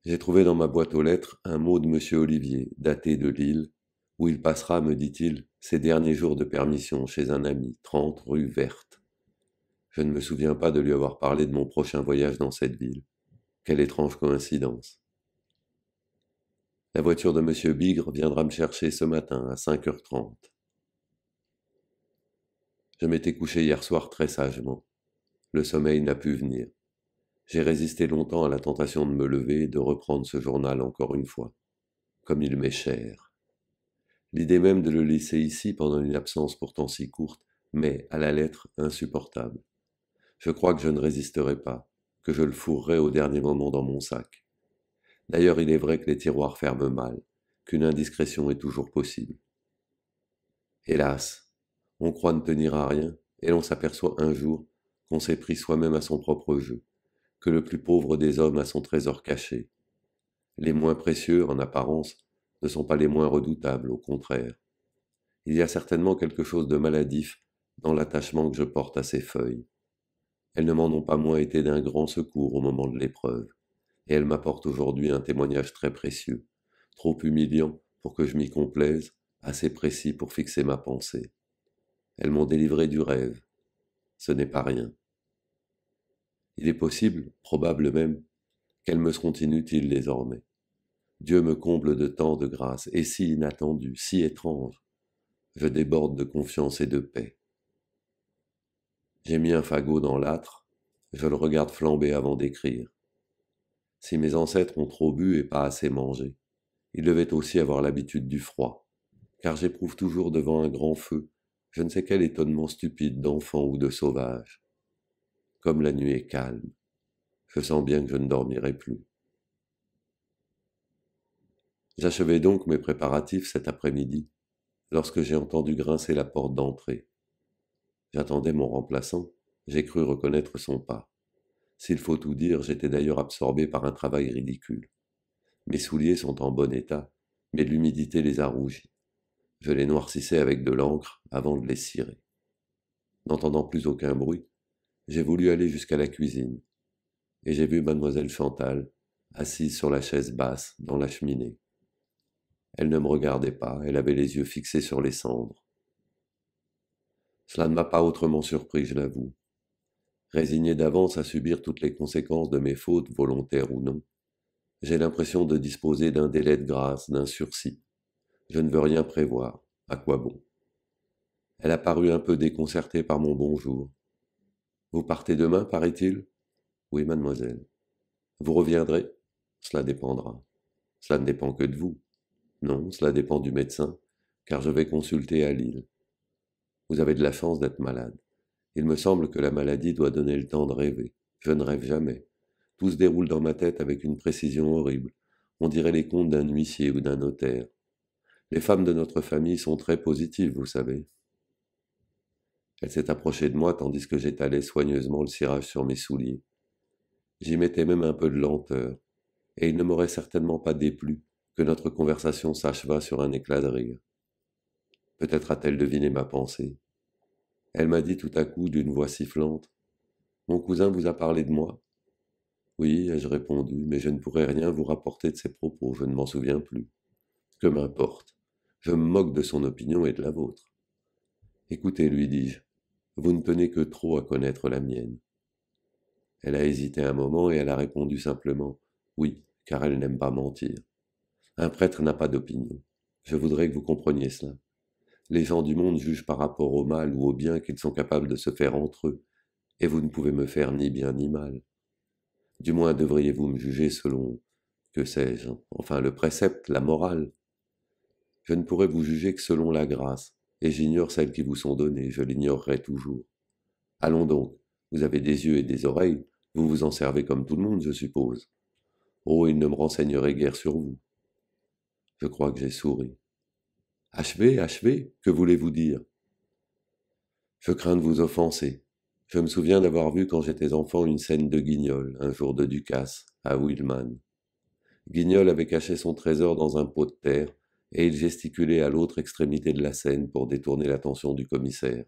J'ai trouvé dans ma boîte aux lettres un mot de M. Olivier, daté de Lille, où il passera, me dit-il, ses derniers jours de permission chez un ami, 30 rue Verte. Je ne me souviens pas de lui avoir parlé de mon prochain voyage dans cette ville. Quelle étrange coïncidence. La voiture de M. Bigre viendra me chercher ce matin à 5h30. Je m'étais couché hier soir très sagement. Le sommeil n'a pu venir. J'ai résisté longtemps à la tentation de me lever et de reprendre ce journal encore une fois, comme il m'est cher. L'idée même de le laisser ici pendant une absence pourtant si courte mais à la lettre insupportable. Je crois que je ne résisterai pas, que je le fourrerai au dernier moment dans mon sac. D'ailleurs, il est vrai que les tiroirs ferment mal, qu'une indiscrétion est toujours possible. Hélas, on croit ne tenir à rien, et l'on s'aperçoit un jour qu'on s'est pris soi-même à son propre jeu, que le plus pauvre des hommes a son trésor caché. Les moins précieux, en apparence, ne sont pas les moins redoutables, au contraire. Il y a certainement quelque chose de maladif dans l'attachement que je porte à ces feuilles. Elles ne m'en ont pas moins été d'un grand secours au moment de l'épreuve et elle m'apporte aujourd'hui un témoignage très précieux, trop humiliant pour que je m'y complaise, assez précis pour fixer ma pensée. Elles m'ont délivré du rêve. Ce n'est pas rien. Il est possible, probable même, qu'elles me seront inutiles désormais. Dieu me comble de tant de grâce, et si inattendu, si étrange, je déborde de confiance et de paix. J'ai mis un fagot dans l'âtre, je le regarde flamber avant d'écrire si mes ancêtres ont trop bu et pas assez mangé. Ils devaient aussi avoir l'habitude du froid, car j'éprouve toujours devant un grand feu je ne sais quel étonnement stupide d'enfant ou de sauvage. Comme la nuit est calme, je sens bien que je ne dormirai plus. J'achevais donc mes préparatifs cet après-midi, lorsque j'ai entendu grincer la porte d'entrée. J'attendais mon remplaçant, j'ai cru reconnaître son pas. S'il faut tout dire, j'étais d'ailleurs absorbé par un travail ridicule. Mes souliers sont en bon état, mais l'humidité les a rougis. Je les noircissais avec de l'encre avant de les cirer. N'entendant plus aucun bruit, j'ai voulu aller jusqu'à la cuisine, et j'ai vu mademoiselle Chantal, assise sur la chaise basse, dans la cheminée. Elle ne me regardait pas, elle avait les yeux fixés sur les cendres. Cela ne m'a pas autrement surpris, je l'avoue résigné d'avance à subir toutes les conséquences de mes fautes, volontaires ou non. J'ai l'impression de disposer d'un délai de grâce, d'un sursis. Je ne veux rien prévoir. À quoi bon Elle a paru un peu déconcertée par mon bonjour. Vous partez demain, paraît-il Oui, mademoiselle. Vous reviendrez Cela dépendra. Cela ne dépend que de vous. Non, cela dépend du médecin, car je vais consulter à Lille. Vous avez de la chance d'être malade. Il me semble que la maladie doit donner le temps de rêver. Je ne rêve jamais. Tout se déroule dans ma tête avec une précision horrible. On dirait les contes d'un huissier ou d'un notaire. Les femmes de notre famille sont très positives, vous savez. Elle s'est approchée de moi tandis que j'étalais soigneusement le cirage sur mes souliers. J'y mettais même un peu de lenteur, et il ne m'aurait certainement pas déplu que notre conversation s'acheva sur un éclat de rire. Peut-être a-t-elle deviné ma pensée. Elle m'a dit tout à coup d'une voix sifflante Mon cousin vous a parlé de moi Oui, ai-je répondu, mais je ne pourrais rien vous rapporter de ses propos, je ne m'en souviens plus. Que m'importe Je me moque de son opinion et de la vôtre. Écoutez, lui dis-je, vous ne tenez que trop à connaître la mienne. Elle a hésité un moment et elle a répondu simplement Oui, car elle n'aime pas mentir. Un prêtre n'a pas d'opinion. Je voudrais que vous compreniez cela. Les gens du monde jugent par rapport au mal ou au bien qu'ils sont capables de se faire entre eux, et vous ne pouvez me faire ni bien ni mal. Du moins devriez-vous me juger selon, que sais-je, enfin le précepte, la morale. Je ne pourrais vous juger que selon la grâce, et j'ignore celles qui vous sont données, je l'ignorerai toujours. Allons donc, vous avez des yeux et des oreilles, vous vous en servez comme tout le monde, je suppose. Oh, il ne me renseignerait guère sur vous. Je crois que j'ai souri. Achevez, achevez, que voulez-vous dire Je crains de vous offenser. Je me souviens d'avoir vu quand j'étais enfant une scène de Guignol, un jour de Ducasse, à Wilman. Guignol avait caché son trésor dans un pot de terre, et il gesticulait à l'autre extrémité de la scène pour détourner l'attention du commissaire.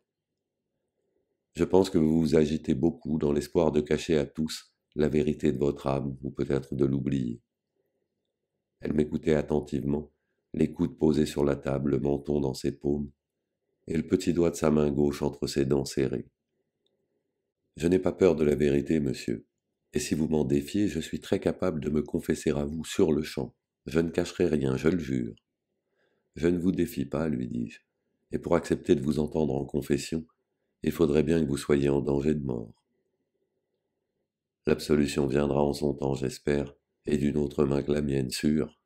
Je pense que vous vous agitez beaucoup dans l'espoir de cacher à tous la vérité de votre âme, ou peut-être de l'oublier. Elle m'écoutait attentivement, les coudes posés sur la table, le menton dans ses paumes, et le petit doigt de sa main gauche entre ses dents serrées. Je n'ai pas peur de la vérité, monsieur, et si vous m'en défiez, je suis très capable de me confesser à vous sur le champ. Je ne cacherai rien, je le jure. Je ne vous défie pas, lui dis-je, et pour accepter de vous entendre en confession, il faudrait bien que vous soyez en danger de mort. L'absolution viendra en son temps, j'espère, et d'une autre main que la mienne, sûre.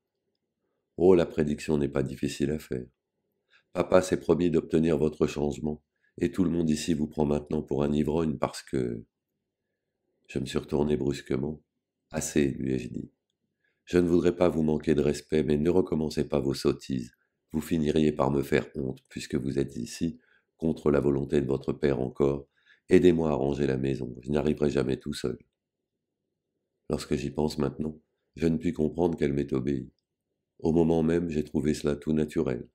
Oh, la prédiction n'est pas difficile à faire. Papa s'est promis d'obtenir votre changement, et tout le monde ici vous prend maintenant pour un ivrogne parce que... Je me suis retourné brusquement. Assez, lui ai-je dit. Je ne voudrais pas vous manquer de respect, mais ne recommencez pas vos sottises. Vous finiriez par me faire honte, puisque vous êtes ici, contre la volonté de votre père encore. Aidez-moi à ranger la maison, je n'y arriverai jamais tout seul. Lorsque j'y pense maintenant, je ne puis comprendre qu'elle m'ait obéi. Au moment même, j'ai trouvé cela tout naturel.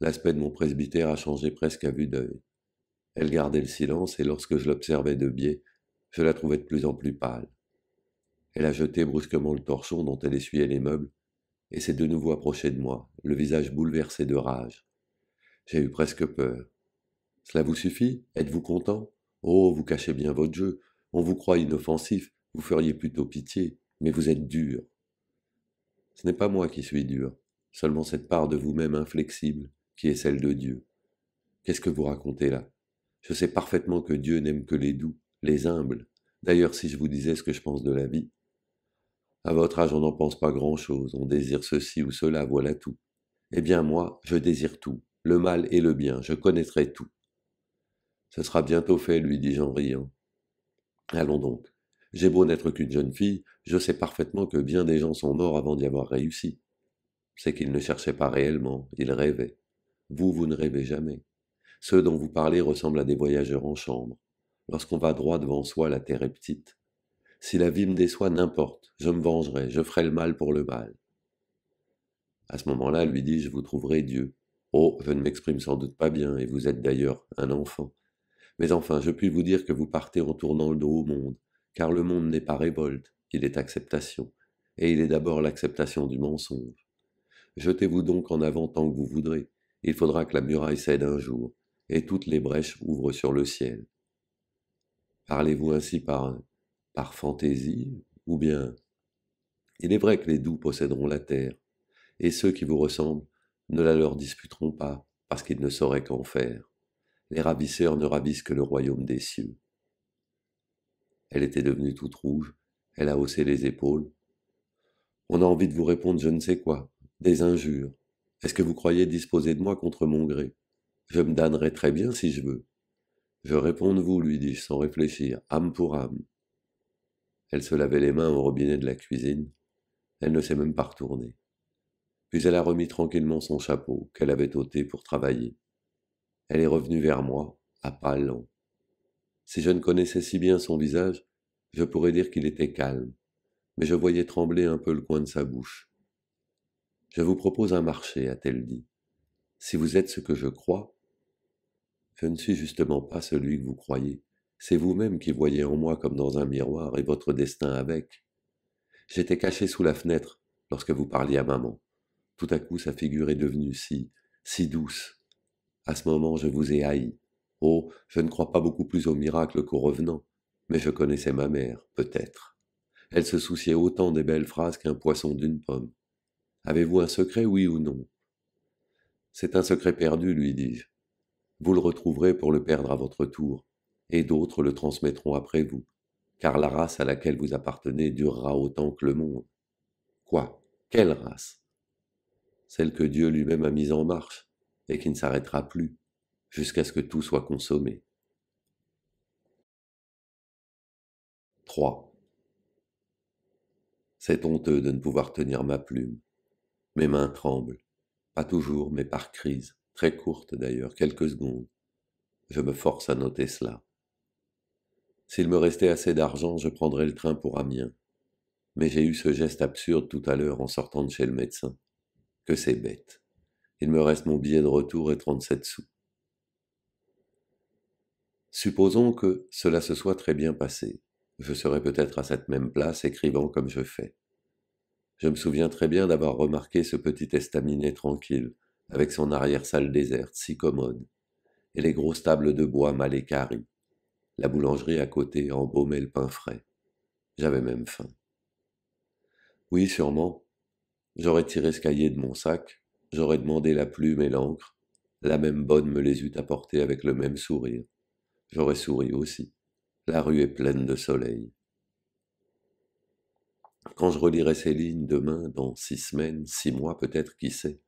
L'aspect de mon presbytère a changé presque à vue d'œil. Elle gardait le silence et lorsque je l'observais de biais, je la trouvais de plus en plus pâle. Elle a jeté brusquement le torchon dont elle essuyait les meubles et s'est de nouveau approchée de moi, le visage bouleversé de rage. J'ai eu presque peur. Cela vous suffit Êtes-vous content Oh, vous cachez bien votre jeu. On vous croit inoffensif, vous feriez plutôt pitié, mais vous êtes dur, ce n'est pas moi qui suis dur, seulement cette part de vous-même inflexible qui est celle de Dieu. Qu'est-ce que vous racontez là Je sais parfaitement que Dieu n'aime que les doux, les humbles. D'ailleurs, si je vous disais ce que je pense de la vie, à votre âge, on n'en pense pas grand-chose, on désire ceci ou cela, voilà tout. Eh bien moi, je désire tout, le mal et le bien, je connaîtrai tout. Ce sera bientôt fait, lui dis-je en riant. Allons donc, j'ai beau n'être qu'une jeune fille, je sais parfaitement que bien des gens sont morts avant d'y avoir réussi. C'est qu'ils ne cherchaient pas réellement, ils rêvaient. Vous, vous ne rêvez jamais. Ceux dont vous parlez ressemblent à des voyageurs en chambre. Lorsqu'on va droit devant soi, la terre est petite. Si la vie me déçoit, n'importe, je me vengerai, je ferai le mal pour le mal. À ce moment-là, lui dis-je, vous trouverez Dieu. Oh, je ne m'exprime sans doute pas bien, et vous êtes d'ailleurs un enfant. Mais enfin, je puis vous dire que vous partez en tournant le dos au monde, car le monde n'est pas révolte, il est acceptation, et il est d'abord l'acceptation du mensonge. Jetez-vous donc en avant tant que vous voudrez, il faudra que la muraille cède un jour, et toutes les brèches ouvrent sur le ciel. Parlez-vous ainsi par, par fantaisie, ou bien Il est vrai que les doux posséderont la terre, et ceux qui vous ressemblent ne la leur disputeront pas, parce qu'ils ne sauraient qu'en faire. Les ravisseurs ne ravissent que le royaume des cieux. Elle était devenue toute rouge, elle a haussé les épaules. On a envie de vous répondre je ne sais quoi, des injures. Est-ce que vous croyez disposer de moi contre mon gré Je me damnerai très bien si je veux. Je réponds de vous, lui dis-je sans réfléchir, âme pour âme. Elle se lavait les mains au robinet de la cuisine. Elle ne s'est même pas retournée. Puis elle a remis tranquillement son chapeau qu'elle avait ôté pour travailler. Elle est revenue vers moi, à pas lents. Si je ne connaissais si bien son visage, je pourrais dire qu'il était calme, mais je voyais trembler un peu le coin de sa bouche. Je vous propose un marché, a-t-elle dit. Si vous êtes ce que je crois, je ne suis justement pas celui que vous croyez. C'est vous-même qui voyez en moi comme dans un miroir et votre destin avec. J'étais caché sous la fenêtre lorsque vous parliez à maman. Tout à coup, sa figure est devenue si, si douce. À ce moment, je vous ai haï. Oh, je ne crois pas beaucoup plus aux miracles qu'aux revenants, mais je connaissais ma mère, peut-être. Elle se souciait autant des belles phrases qu'un poisson d'une pomme. Avez-vous un secret, oui ou non C'est un secret perdu, lui dis-je. Vous le retrouverez pour le perdre à votre tour, et d'autres le transmettront après vous, car la race à laquelle vous appartenez durera autant que le monde. Quoi Quelle race Celle que Dieu lui-même a mise en marche, et qui ne s'arrêtera plus, jusqu'à ce que tout soit consommé. 3. C'est honteux de ne pouvoir tenir ma plume. Mes mains tremblent, pas toujours, mais par crise, très courte d'ailleurs, quelques secondes. Je me force à noter cela. S'il me restait assez d'argent, je prendrais le train pour Amiens. Mais j'ai eu ce geste absurde tout à l'heure en sortant de chez le médecin. Que c'est bête. Il me reste mon billet de retour et 37 sous. Supposons que cela se soit très bien passé. Je serais peut-être à cette même place écrivant comme je fais. Je me souviens très bien d'avoir remarqué ce petit estaminet tranquille, avec son arrière-salle déserte, si commode, et les grosses tables de bois mal équarries. La boulangerie à côté embaumait le pain frais. J'avais même faim. Oui, sûrement. J'aurais tiré ce cahier de mon sac, j'aurais demandé la plume et l'encre. La même bonne me les eût apportées avec le même sourire j'aurais souri aussi. La rue est pleine de soleil. Quand je relirai ces lignes demain, dans six semaines, six mois peut-être, qui sait,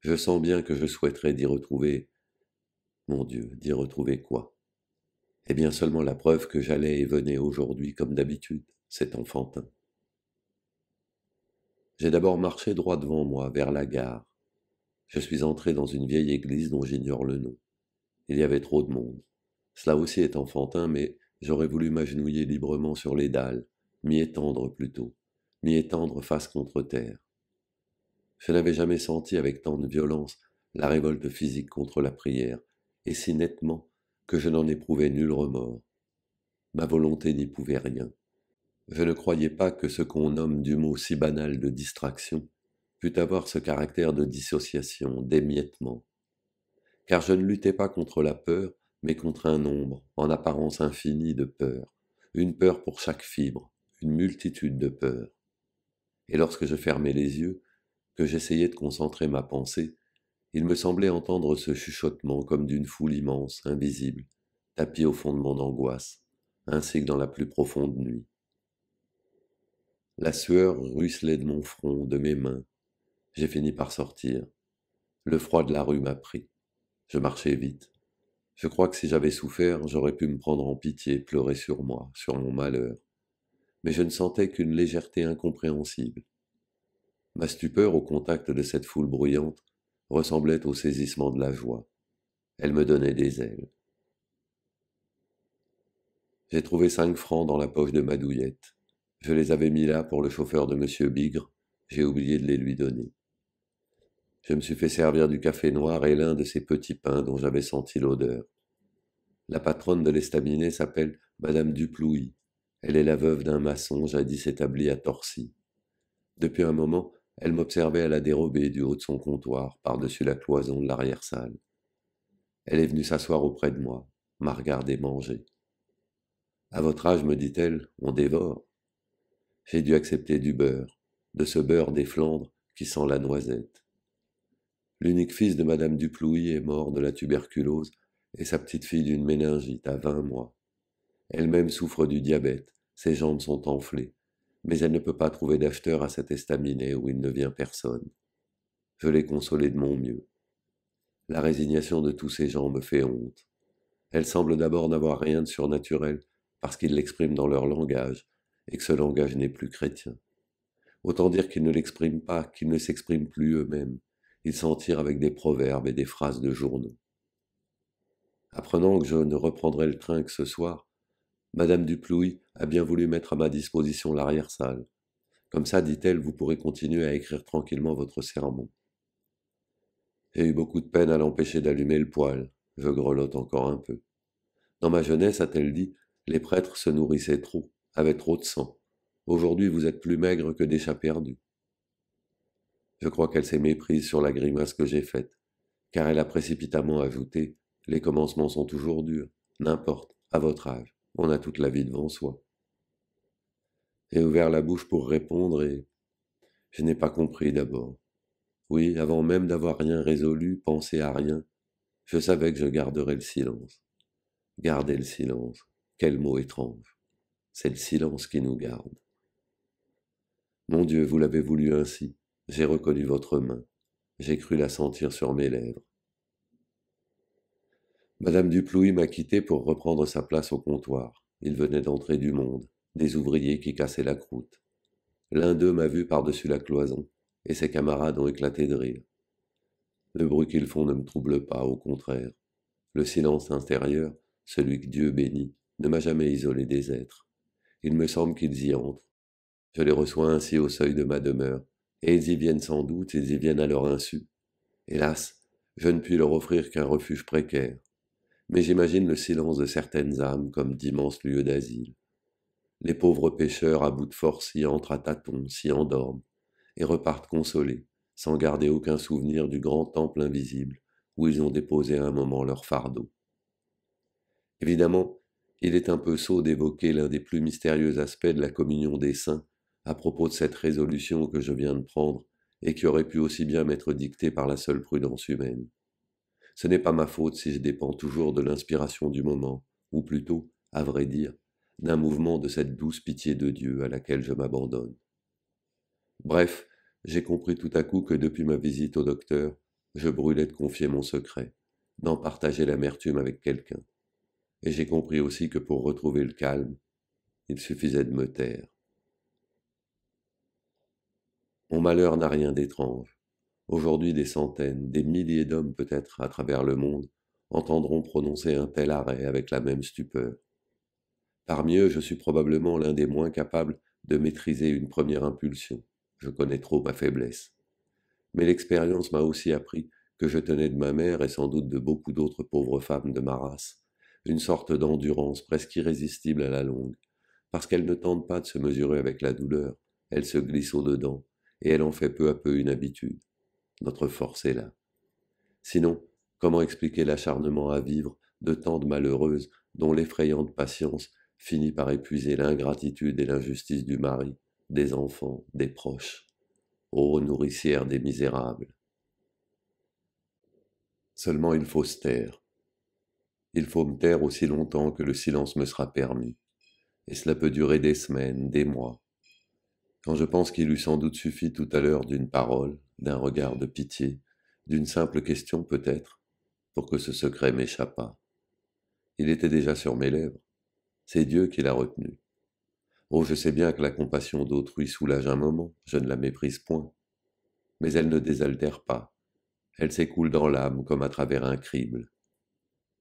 je sens bien que je souhaiterais d'y retrouver, mon Dieu, d'y retrouver quoi Eh bien seulement la preuve que j'allais et venais aujourd'hui comme d'habitude, cet enfantin. J'ai d'abord marché droit devant moi, vers la gare. Je suis entré dans une vieille église dont j'ignore le nom. Il y avait trop de monde. Cela aussi est enfantin, mais j'aurais voulu m'agenouiller librement sur les dalles, m'y étendre plutôt, m'y étendre face contre terre. Je n'avais jamais senti avec tant de violence la révolte physique contre la prière, et si nettement que je n'en éprouvais nul remords. Ma volonté n'y pouvait rien. Je ne croyais pas que ce qu'on nomme du mot si banal de distraction pût avoir ce caractère de dissociation, d'émiettement. Car je ne luttais pas contre la peur, mais contre un nombre, en apparence infini, de peurs, une peur pour chaque fibre, une multitude de peurs. Et lorsque je fermais les yeux, que j'essayais de concentrer ma pensée, il me semblait entendre ce chuchotement comme d'une foule immense, invisible, tapis au fond de mon angoisse, ainsi que dans la plus profonde nuit. La sueur ruisselait de mon front, de mes mains. J'ai fini par sortir. Le froid de la rue m'a pris. Je marchais vite. Je crois que si j'avais souffert, j'aurais pu me prendre en pitié, pleurer sur moi, sur mon malheur. Mais je ne sentais qu'une légèreté incompréhensible. Ma stupeur au contact de cette foule bruyante ressemblait au saisissement de la joie. Elle me donnait des ailes. J'ai trouvé cinq francs dans la poche de ma douillette. Je les avais mis là pour le chauffeur de Monsieur Bigre. J'ai oublié de les lui donner. Je me suis fait servir du café noir et l'un de ces petits pains dont j'avais senti l'odeur. La patronne de l'estaminet s'appelle Madame Duplouy. Elle est la veuve d'un maçon jadis établi à Torcy. Depuis un moment, elle m'observait à la dérobée du haut de son comptoir, par-dessus la cloison de l'arrière-salle. Elle est venue s'asseoir auprès de moi, m'a regardé manger. À votre âge, me dit-elle, on dévore. J'ai dû accepter du beurre, de ce beurre des Flandres qui sent la noisette. L'unique fils de Madame Duplouy est mort de la tuberculose et sa petite-fille d'une méningite à 20 mois. Elle-même souffre du diabète, ses jambes sont enflées, mais elle ne peut pas trouver d'acheteur à cet estaminet où il ne vient personne. Je l'ai consolée de mon mieux. La résignation de tous ces gens me fait honte. Elle semble d'abord n'avoir rien de surnaturel, parce qu'ils l'expriment dans leur langage, et que ce langage n'est plus chrétien. Autant dire qu'ils ne l'expriment pas, qu'ils ne s'expriment plus eux-mêmes il s'en tire avec des proverbes et des phrases de journaux. Apprenant que je ne reprendrai le train que ce soir, Madame Duplouy a bien voulu mettre à ma disposition l'arrière-salle. Comme ça, dit-elle, vous pourrez continuer à écrire tranquillement votre sermon. J'ai eu beaucoup de peine à l'empêcher d'allumer le poêle. Je grelotte encore un peu. Dans ma jeunesse, a-t-elle dit, les prêtres se nourrissaient trop, avaient trop de sang. Aujourd'hui, vous êtes plus maigre que des chats perdus. Je crois qu'elle s'est méprise sur la grimace que j'ai faite, car elle a précipitamment ajouté Les commencements sont toujours durs, n'importe, à votre âge, on a toute la vie devant soi. J'ai ouvert la bouche pour répondre et je n'ai pas compris d'abord. Oui, avant même d'avoir rien résolu, pensé à rien, je savais que je garderais le silence. Garder le silence, quel mot étrange. C'est le silence qui nous garde. Mon Dieu, vous l'avez voulu ainsi. J'ai reconnu votre main, j'ai cru la sentir sur mes lèvres. Madame Duplouy m'a quitté pour reprendre sa place au comptoir. Il venait d'entrer du monde, des ouvriers qui cassaient la croûte. L'un d'eux m'a vu par-dessus la cloison, et ses camarades ont éclaté de rire. Le bruit qu'ils font ne me trouble pas, au contraire. Le silence intérieur, celui que Dieu bénit, ne m'a jamais isolé des êtres. Il me semble qu'ils y entrent. Je les reçois ainsi au seuil de ma demeure, et ils y viennent sans doute, ils y viennent à leur insu. Hélas, je ne puis leur offrir qu'un refuge précaire, mais j'imagine le silence de certaines âmes comme d'immenses lieux d'asile. Les pauvres pêcheurs à bout de force y entrent à tâtons, s'y endorment, et repartent consolés, sans garder aucun souvenir du grand temple invisible où ils ont déposé à un moment leur fardeau. Évidemment, il est un peu sot d'évoquer l'un des plus mystérieux aspects de la communion des saints à propos de cette résolution que je viens de prendre et qui aurait pu aussi bien m'être dictée par la seule prudence humaine. Ce n'est pas ma faute si je dépends toujours de l'inspiration du moment, ou plutôt, à vrai dire, d'un mouvement de cette douce pitié de Dieu à laquelle je m'abandonne. Bref, j'ai compris tout à coup que depuis ma visite au docteur, je brûlais de confier mon secret, d'en partager l'amertume avec quelqu'un. Et j'ai compris aussi que pour retrouver le calme, il suffisait de me taire. Mon malheur n'a rien d'étrange. Aujourd'hui, des centaines, des milliers d'hommes peut-être à travers le monde entendront prononcer un tel arrêt avec la même stupeur. Parmi eux, je suis probablement l'un des moins capables de maîtriser une première impulsion. Je connais trop ma faiblesse. Mais l'expérience m'a aussi appris que je tenais de ma mère et sans doute de beaucoup d'autres pauvres femmes de ma race, une sorte d'endurance presque irrésistible à la longue, parce qu'elles ne tentent pas de se mesurer avec la douleur, elles se glissent au-dedans, et elle en fait peu à peu une habitude. Notre force est là. Sinon, comment expliquer l'acharnement à vivre de tant de malheureuses dont l'effrayante patience finit par épuiser l'ingratitude et l'injustice du mari, des enfants, des proches Ô nourricière des misérables Seulement il faut se taire. Il faut me taire aussi longtemps que le silence me sera permis. Et cela peut durer des semaines, des mois, quand je pense qu'il eût sans doute suffi tout à l'heure d'une parole, d'un regard de pitié, d'une simple question peut-être, pour que ce secret m'échappât. Il était déjà sur mes lèvres. C'est Dieu qui l'a retenu. Oh, je sais bien que la compassion d'autrui soulage un moment, je ne la méprise point. Mais elle ne désaltère pas. Elle s'écoule dans l'âme comme à travers un crible.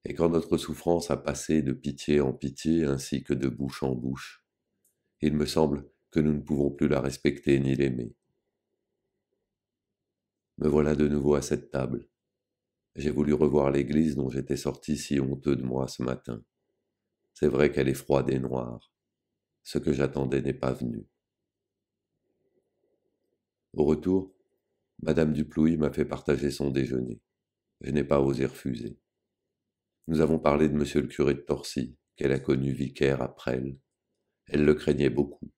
Et quand notre souffrance a passé de pitié en pitié ainsi que de bouche en bouche, il me semble que nous ne pouvons plus la respecter ni l'aimer. Me voilà de nouveau à cette table. J'ai voulu revoir l'église dont j'étais sorti si honteux de moi ce matin. C'est vrai qu'elle est froide et noire. Ce que j'attendais n'est pas venu. Au retour, Madame Duplouy m'a fait partager son déjeuner. Je n'ai pas osé refuser. Nous avons parlé de Monsieur le curé de Torcy, qu'elle a connu vicaire à elle. Elle le craignait beaucoup.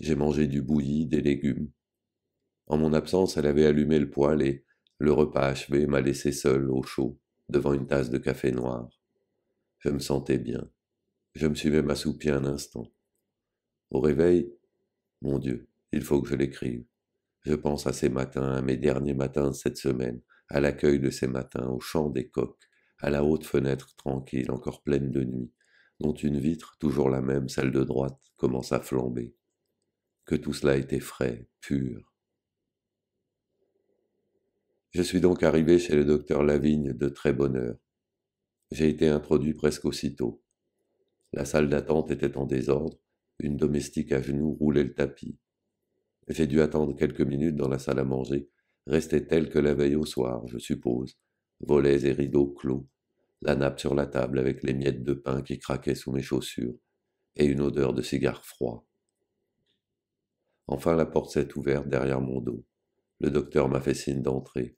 J'ai mangé du bouilli, des légumes. En mon absence, elle avait allumé le poêle et, le repas achevé, m'a laissé seul, au chaud, devant une tasse de café noir. Je me sentais bien. Je me suis même assoupi un instant. Au réveil, mon Dieu, il faut que je l'écrive. Je pense à ces matins, à mes derniers matins de cette semaine, à l'accueil de ces matins, au chant des coqs, à la haute fenêtre tranquille, encore pleine de nuit, dont une vitre, toujours la même, celle de droite, commence à flamber que tout cela était frais, pur. Je suis donc arrivé chez le docteur Lavigne de très bonne heure. J'ai été introduit presque aussitôt. La salle d'attente était en désordre, une domestique à genoux roulait le tapis. J'ai dû attendre quelques minutes dans la salle à manger, restait telle que la veille au soir, je suppose, volets et rideaux clos, la nappe sur la table avec les miettes de pain qui craquaient sous mes chaussures, et une odeur de cigare froid. Enfin la porte s'est ouverte derrière mon dos. Le docteur m'a fait signe d'entrer.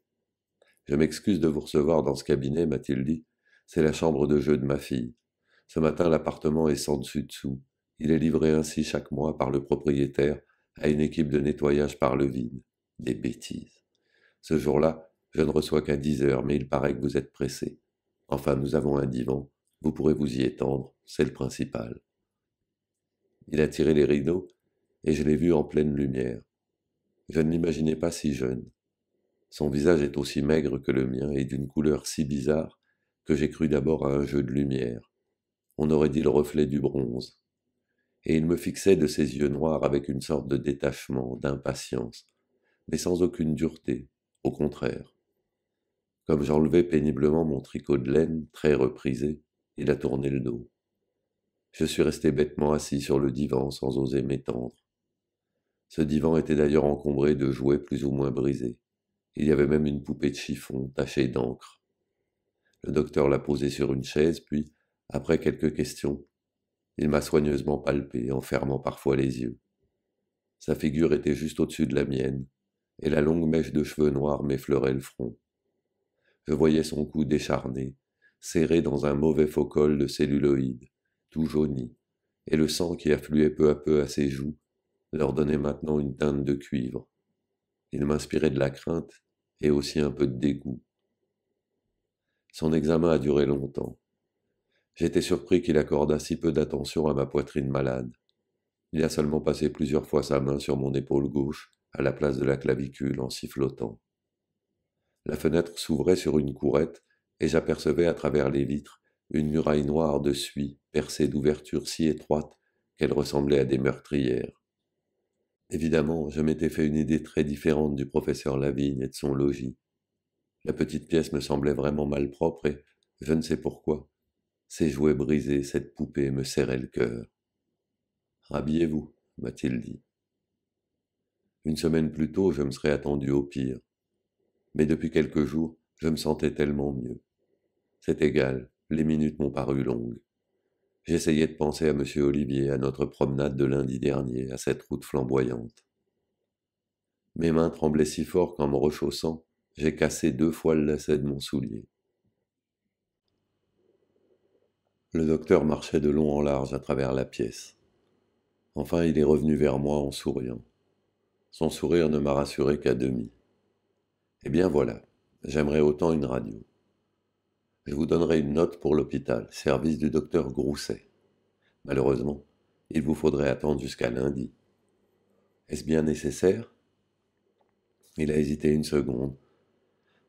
Je m'excuse de vous recevoir dans ce cabinet, m'a-t-il dit. C'est la chambre de jeu de ma fille. Ce matin, l'appartement est sans dessus dessous. Il est livré ainsi chaque mois par le propriétaire à une équipe de nettoyage par le vide. Des bêtises. Ce jour-là, je ne reçois qu'à 10 heures, mais il paraît que vous êtes pressé. Enfin, nous avons un divan. Vous pourrez vous y étendre. C'est le principal. Il a tiré les rideaux et je l'ai vu en pleine lumière. Je ne l'imaginais pas si jeune. Son visage est aussi maigre que le mien et d'une couleur si bizarre que j'ai cru d'abord à un jeu de lumière. On aurait dit le reflet du bronze. Et il me fixait de ses yeux noirs avec une sorte de détachement, d'impatience, mais sans aucune dureté, au contraire. Comme j'enlevais péniblement mon tricot de laine, très reprisé, il a tourné le dos. Je suis resté bêtement assis sur le divan sans oser m'étendre. Ce divan était d'ailleurs encombré de jouets plus ou moins brisés. Il y avait même une poupée de chiffon tachée d'encre. Le docteur l'a posé sur une chaise, puis, après quelques questions, il m'a soigneusement palpé, en fermant parfois les yeux. Sa figure était juste au-dessus de la mienne, et la longue mèche de cheveux noirs m'effleurait le front. Je voyais son cou décharné, serré dans un mauvais faux col de celluloïdes, tout jauni, et le sang qui affluait peu à peu à ses joues leur donnait maintenant une teinte de cuivre. Il m'inspirait de la crainte et aussi un peu de dégoût. Son examen a duré longtemps. J'étais surpris qu'il accordât si peu d'attention à ma poitrine malade. Il a seulement passé plusieurs fois sa main sur mon épaule gauche, à la place de la clavicule, en sifflotant. La fenêtre s'ouvrait sur une courette, et j'apercevais à travers les vitres une muraille noire de suie percée d'ouvertures si étroites qu'elle ressemblait à des meurtrières. Évidemment, je m'étais fait une idée très différente du professeur Lavigne et de son logis. La petite pièce me semblait vraiment malpropre et, je ne sais pourquoi, ces jouets brisés, cette poupée me serrait le cœur. Rhabillez-vous, m'a-t-il dit. Une semaine plus tôt, je me serais attendu au pire. Mais depuis quelques jours, je me sentais tellement mieux. C'est égal, les minutes m'ont paru longues. J'essayais de penser à M. Olivier, à notre promenade de lundi dernier, à cette route flamboyante. Mes mains tremblaient si fort qu'en me rechaussant, j'ai cassé deux fois le lacet de mon soulier. Le docteur marchait de long en large à travers la pièce. Enfin, il est revenu vers moi en souriant. Son sourire ne m'a rassuré qu'à demi. Eh bien voilà, j'aimerais autant une radio. Je vous donnerai une note pour l'hôpital, service du docteur Grousset. Malheureusement, il vous faudrait attendre jusqu'à lundi. Est-ce bien nécessaire Il a hésité une seconde.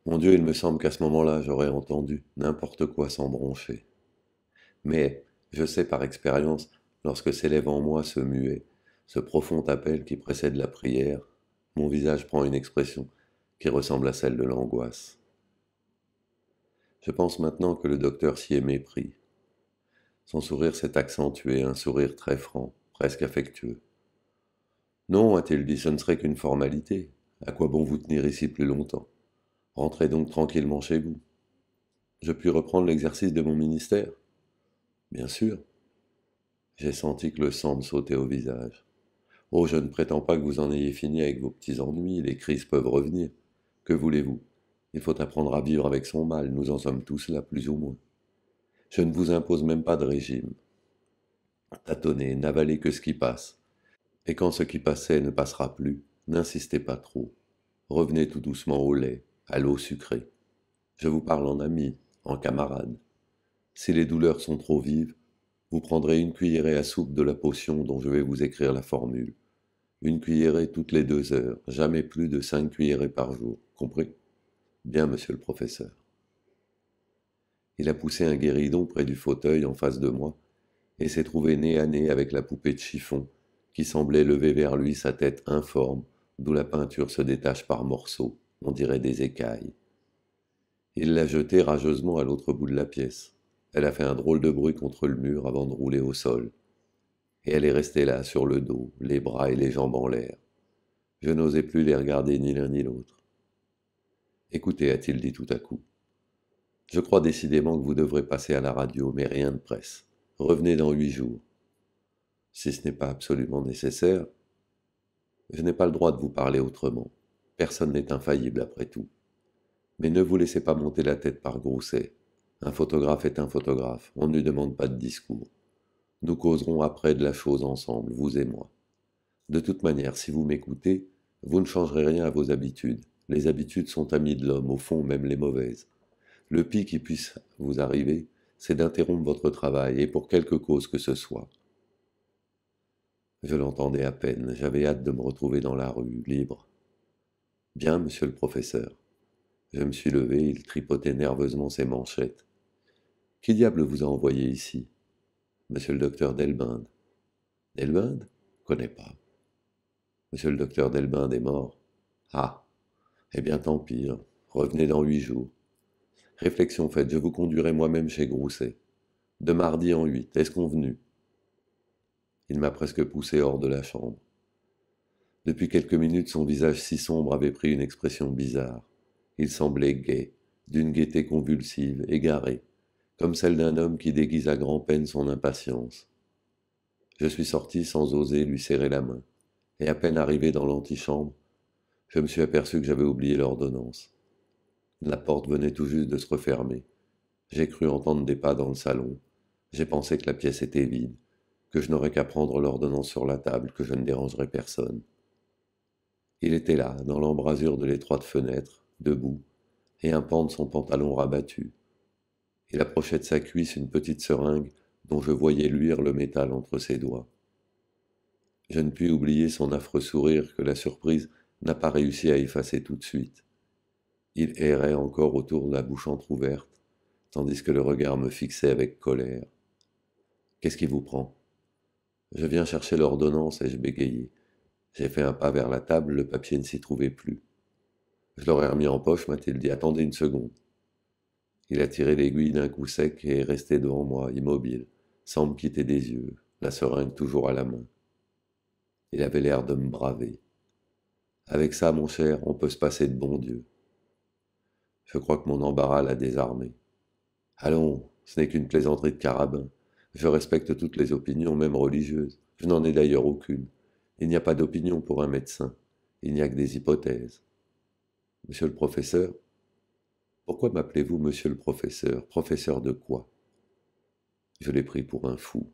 Mon Dieu, il me semble qu'à ce moment-là, j'aurais entendu n'importe quoi sans broncher. Mais je sais par expérience, lorsque s'élève en moi ce muet, ce profond appel qui précède la prière, mon visage prend une expression qui ressemble à celle de l'angoisse. Je pense maintenant que le docteur s'y est mépris. Son sourire s'est accentué, un sourire très franc, presque affectueux. Non, a-t-il dit, ce ne serait qu'une formalité. À quoi bon vous tenir ici plus longtemps Rentrez donc tranquillement chez vous. Je puis reprendre l'exercice de mon ministère Bien sûr. J'ai senti que le sang me sautait au visage. Oh, je ne prétends pas que vous en ayez fini avec vos petits ennuis, les crises peuvent revenir. Que voulez-vous il faut apprendre à vivre avec son mal, nous en sommes tous là, plus ou moins. Je ne vous impose même pas de régime. Tâtonnez, n'avalez que ce qui passe. Et quand ce qui passait ne passera plus, n'insistez pas trop. Revenez tout doucement au lait, à l'eau sucrée. Je vous parle en ami, en camarade. Si les douleurs sont trop vives, vous prendrez une cuillerée à soupe de la potion dont je vais vous écrire la formule. Une cuillerée toutes les deux heures, jamais plus de cinq cuillerées par jour, compris Bien, monsieur le professeur. Il a poussé un guéridon près du fauteuil en face de moi, et s'est trouvé nez à nez avec la poupée de chiffon, qui semblait lever vers lui sa tête informe, d'où la peinture se détache par morceaux, on dirait des écailles. Il l'a jetée rageusement à l'autre bout de la pièce. Elle a fait un drôle de bruit contre le mur avant de rouler au sol. Et elle est restée là, sur le dos, les bras et les jambes en l'air. Je n'osais plus les regarder ni l'un ni l'autre. Écoutez, a-t-il dit tout à coup. Je crois décidément que vous devrez passer à la radio, mais rien de presse. Revenez dans huit jours. Si ce n'est pas absolument nécessaire, je n'ai pas le droit de vous parler autrement. Personne n'est infaillible après tout. Mais ne vous laissez pas monter la tête par Grousset. Un photographe est un photographe, on ne lui demande pas de discours. Nous causerons après de la chose ensemble, vous et moi. De toute manière, si vous m'écoutez, vous ne changerez rien à vos habitudes. Les habitudes sont amies de l'homme, au fond même les mauvaises. Le pire qui puisse vous arriver, c'est d'interrompre votre travail, et pour quelque cause que ce soit. Je l'entendais à peine, j'avais hâte de me retrouver dans la rue, libre. Bien, monsieur le professeur. Je me suis levé, il tripotait nerveusement ses manchettes. Qui diable vous a envoyé ici Monsieur le docteur Delbinde. Delbinde Connais pas. Monsieur le docteur Delbinde est mort. Ah eh bien, tant pire. Hein. revenez dans huit jours. Réflexion faite, je vous conduirai moi-même chez Grousset. De mardi en huit, est-ce convenu Il m'a presque poussé hors de la chambre. Depuis quelques minutes, son visage si sombre avait pris une expression bizarre. Il semblait gai, d'une gaieté convulsive, égarée, comme celle d'un homme qui déguise à grand-peine son impatience. Je suis sorti sans oser lui serrer la main, et à peine arrivé dans l'antichambre, je me suis aperçu que j'avais oublié l'ordonnance. La porte venait tout juste de se refermer. J'ai cru entendre des pas dans le salon. J'ai pensé que la pièce était vide, que je n'aurais qu'à prendre l'ordonnance sur la table, que je ne dérangerais personne. Il était là, dans l'embrasure de l'étroite fenêtre, debout, et un pan de son pantalon rabattu. Il approchait de sa cuisse une petite seringue dont je voyais luire le métal entre ses doigts. Je ne puis oublier son affreux sourire que la surprise n'a pas réussi à effacer tout de suite. Il errait encore autour de la bouche entr'ouverte, tandis que le regard me fixait avec colère. Qu'est-ce qui vous prend Je viens chercher l'ordonnance, ai-je bégayé. J'ai fait un pas vers la table, le papier ne s'y trouvait plus. Je l'aurais remis en poche, m'a-t-il dit. Attendez une seconde. Il a tiré l'aiguille d'un coup sec et est resté devant moi, immobile, sans me quitter des yeux, la seringue toujours à la main. Il avait l'air de me braver. Avec ça, mon cher, on peut se passer de bon Dieu. Je crois que mon embarras l'a désarmé. Allons, ce n'est qu'une plaisanterie de carabin. Je respecte toutes les opinions, même religieuses. Je n'en ai d'ailleurs aucune. Il n'y a pas d'opinion pour un médecin. Il n'y a que des hypothèses. Monsieur le professeur Pourquoi m'appelez-vous monsieur le professeur Professeur de quoi Je l'ai pris pour un fou.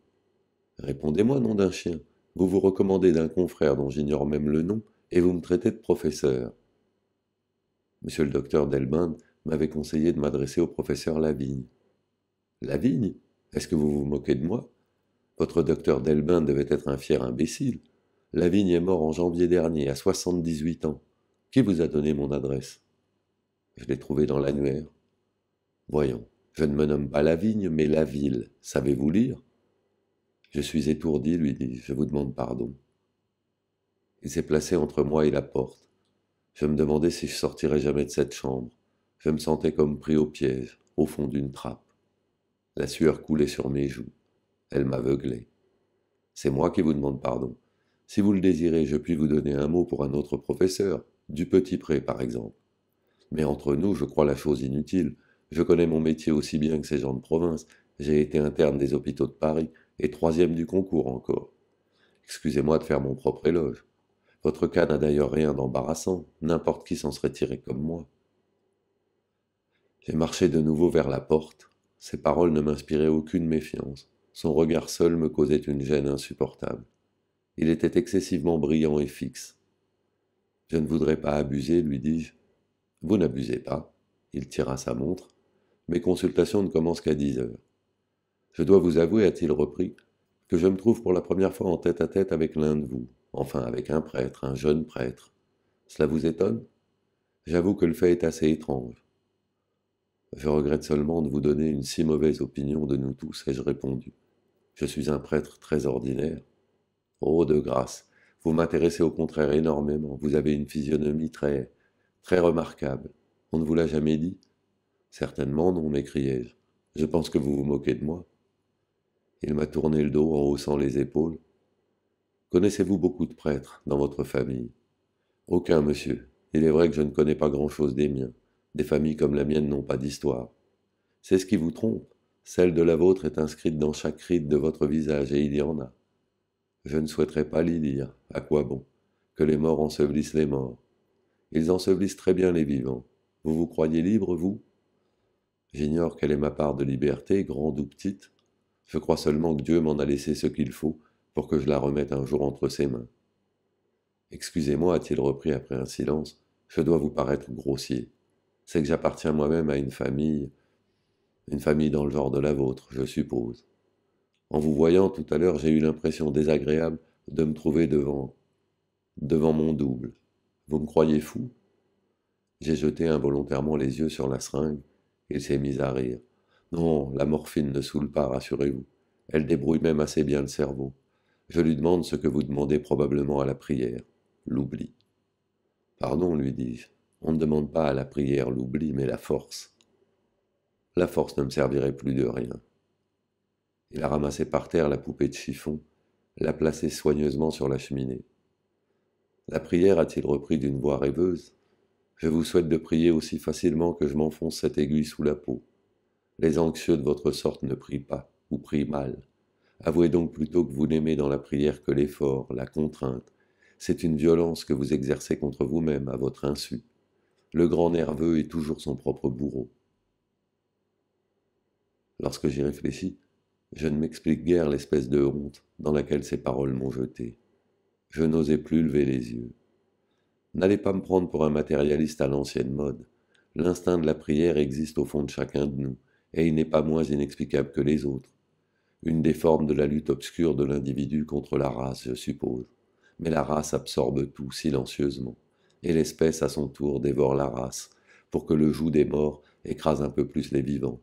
Répondez-moi, nom d'un chien. Vous vous recommandez d'un confrère dont j'ignore même le nom, et vous me traitez de professeur. Monsieur le docteur Delbin m'avait conseillé de m'adresser au professeur Lavigne. Lavigne Est-ce que vous vous moquez de moi Votre docteur Delbin devait être un fier imbécile. Lavigne est mort en janvier dernier, à 78 ans. Qui vous a donné mon adresse Je l'ai trouvé dans l'annuaire. Voyons, je ne me nomme pas Lavigne, mais Laville. Savez-vous lire Je suis étourdi, lui dit. je vous demande pardon. Il s'est placé entre moi et la porte. Je me demandais si je sortirais jamais de cette chambre. Je me sentais comme pris au piège, au fond d'une trappe. La sueur coulait sur mes joues. Elle m'aveuglait. C'est moi qui vous demande pardon. Si vous le désirez, je puis vous donner un mot pour un autre professeur, du petit pré par exemple. Mais entre nous, je crois la chose inutile. Je connais mon métier aussi bien que ces gens de province. J'ai été interne des hôpitaux de Paris et troisième du concours encore. Excusez-moi de faire mon propre éloge. Votre cas n'a d'ailleurs rien d'embarrassant, n'importe qui s'en serait tiré comme moi. J'ai marché de nouveau vers la porte, ses paroles ne m'inspiraient aucune méfiance, son regard seul me causait une gêne insupportable. Il était excessivement brillant et fixe. Je ne voudrais pas abuser, lui dis-je. Vous n'abusez pas, il tira sa montre. Mes consultations ne commencent qu'à dix heures. Je dois vous avouer, a-t-il repris, que je me trouve pour la première fois en tête à tête avec l'un de vous enfin avec un prêtre, un jeune prêtre. Cela vous étonne J'avoue que le fait est assez étrange. Je regrette seulement de vous donner une si mauvaise opinion de nous tous, ai-je répondu. Je suis un prêtre très ordinaire. Oh, de grâce, vous m'intéressez au contraire énormément, vous avez une physionomie très, très remarquable. On ne vous l'a jamais dit Certainement non, m'écriai-je. Je pense que vous vous moquez de moi. Il m'a tourné le dos en haussant les épaules. Connaissez-vous beaucoup de prêtres dans votre famille Aucun, monsieur. Il est vrai que je ne connais pas grand-chose des miens. Des familles comme la mienne n'ont pas d'histoire. C'est ce qui vous trompe. Celle de la vôtre est inscrite dans chaque ride de votre visage, et il y en a. Je ne souhaiterais pas l'y lire. À quoi bon Que les morts ensevelissent les morts. Ils ensevelissent très bien les vivants. Vous vous croyez libre, vous J'ignore quelle est ma part de liberté, grande ou petite. Je crois seulement que Dieu m'en a laissé ce qu'il faut, pour que je la remette un jour entre ses mains. Excusez-moi, a-t-il repris après un silence, je dois vous paraître grossier. C'est que j'appartiens moi-même à une famille, une famille dans le genre de la vôtre, je suppose. En vous voyant tout à l'heure, j'ai eu l'impression désagréable de me trouver devant devant mon double. Vous me croyez fou J'ai jeté involontairement les yeux sur la seringue. Il s'est mis à rire. Non, la morphine ne saoule pas, rassurez-vous. Elle débrouille même assez bien le cerveau. Je lui demande ce que vous demandez probablement à la prière, l'oubli. Pardon, lui dis-je, on ne demande pas à la prière l'oubli, mais la force. La force ne me servirait plus de rien. Il a ramassé par terre la poupée de chiffon, l'a placée soigneusement sur la cheminée. La prière a-t-il repris d'une voix rêveuse Je vous souhaite de prier aussi facilement que je m'enfonce cette aiguille sous la peau. Les anxieux de votre sorte ne prient pas, ou prient mal. Avouez donc plutôt que vous n'aimez dans la prière que l'effort, la contrainte. C'est une violence que vous exercez contre vous-même, à votre insu. Le grand nerveux est toujours son propre bourreau. Lorsque j'y réfléchis, je ne m'explique guère l'espèce de honte dans laquelle ces paroles m'ont jeté. Je n'osais plus lever les yeux. N'allez pas me prendre pour un matérialiste à l'ancienne mode. L'instinct de la prière existe au fond de chacun de nous, et il n'est pas moins inexplicable que les autres une des formes de la lutte obscure de l'individu contre la race, je suppose. Mais la race absorbe tout silencieusement, et l'espèce à son tour dévore la race, pour que le joug des morts écrase un peu plus les vivants.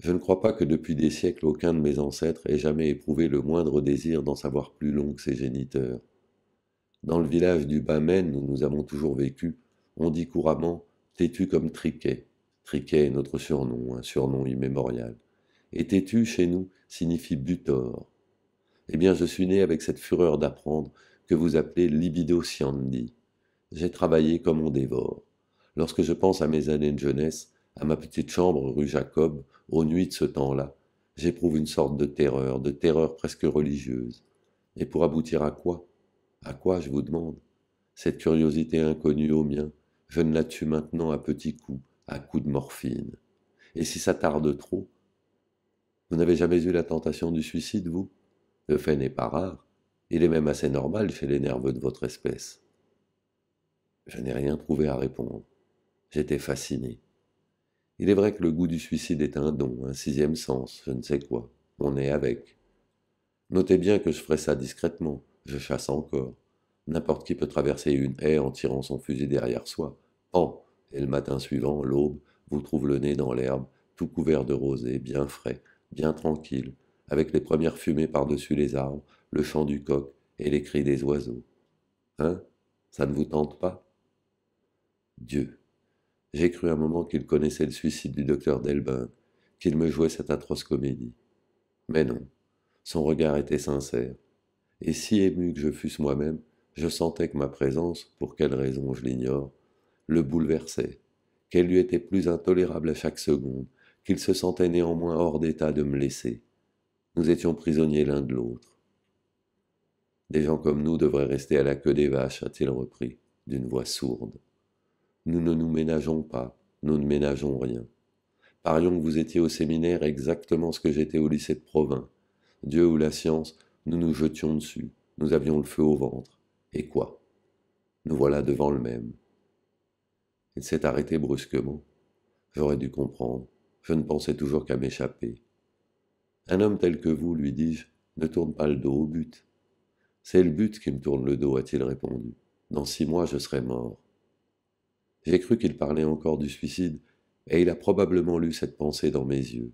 Je ne crois pas que depuis des siècles aucun de mes ancêtres ait jamais éprouvé le moindre désir d'en savoir plus long que ses géniteurs. Dans le village du bas où nous avons toujours vécu, on dit couramment têtu comme Triquet. Triquet est notre surnom, un surnom immémorial et têtu chez nous signifie butor. Eh bien, je suis né avec cette fureur d'apprendre que vous appelez libido sciandi. J'ai travaillé comme on dévore. Lorsque je pense à mes années de jeunesse, à ma petite chambre rue Jacob, aux nuits de ce temps-là, j'éprouve une sorte de terreur, de terreur presque religieuse. Et pour aboutir à quoi À quoi, je vous demande Cette curiosité inconnue au mien, je ne la tue maintenant à petits coups, à coups de morphine. Et si ça tarde trop, vous n'avez jamais eu la tentation du suicide, vous Le fait n'est pas rare. Il est même assez normal chez les nerveux de votre espèce. Je n'ai rien trouvé à répondre. J'étais fasciné. Il est vrai que le goût du suicide est un don, un sixième sens, je ne sais quoi. On est avec. Notez bien que je ferai ça discrètement. Je chasse encore. N'importe qui peut traverser une haie en tirant son fusil derrière soi. En Et le matin suivant, l'aube, vous trouve le nez dans l'herbe, tout couvert de rosée, bien frais, bien tranquille, avec les premières fumées par-dessus les arbres, le chant du coq et les cris des oiseaux. Hein Ça ne vous tente pas Dieu J'ai cru un moment qu'il connaissait le suicide du docteur Delbin, qu'il me jouait cette atroce comédie. Mais non, son regard était sincère. Et si ému que je fusse moi-même, je sentais que ma présence, pour quelle raison je l'ignore, le bouleversait, qu'elle lui était plus intolérable à chaque seconde, qu'il se sentait néanmoins hors d'état de me laisser. Nous étions prisonniers l'un de l'autre. Des gens comme nous devraient rester à la queue des vaches, a-t-il repris, d'une voix sourde. Nous ne nous ménageons pas, nous ne ménageons rien. Parions que vous étiez au séminaire exactement ce que j'étais au lycée de Provins. Dieu ou la science, nous nous jetions dessus, nous avions le feu au ventre. Et quoi Nous voilà devant le même. Il s'est arrêté brusquement. J'aurais dû comprendre. Je ne pensais toujours qu'à m'échapper. Un homme tel que vous, lui dis-je, ne tourne pas le dos au but. C'est le but qui me tourne le dos, a-t-il répondu. Dans six mois, je serai mort. J'ai cru qu'il parlait encore du suicide, et il a probablement lu cette pensée dans mes yeux.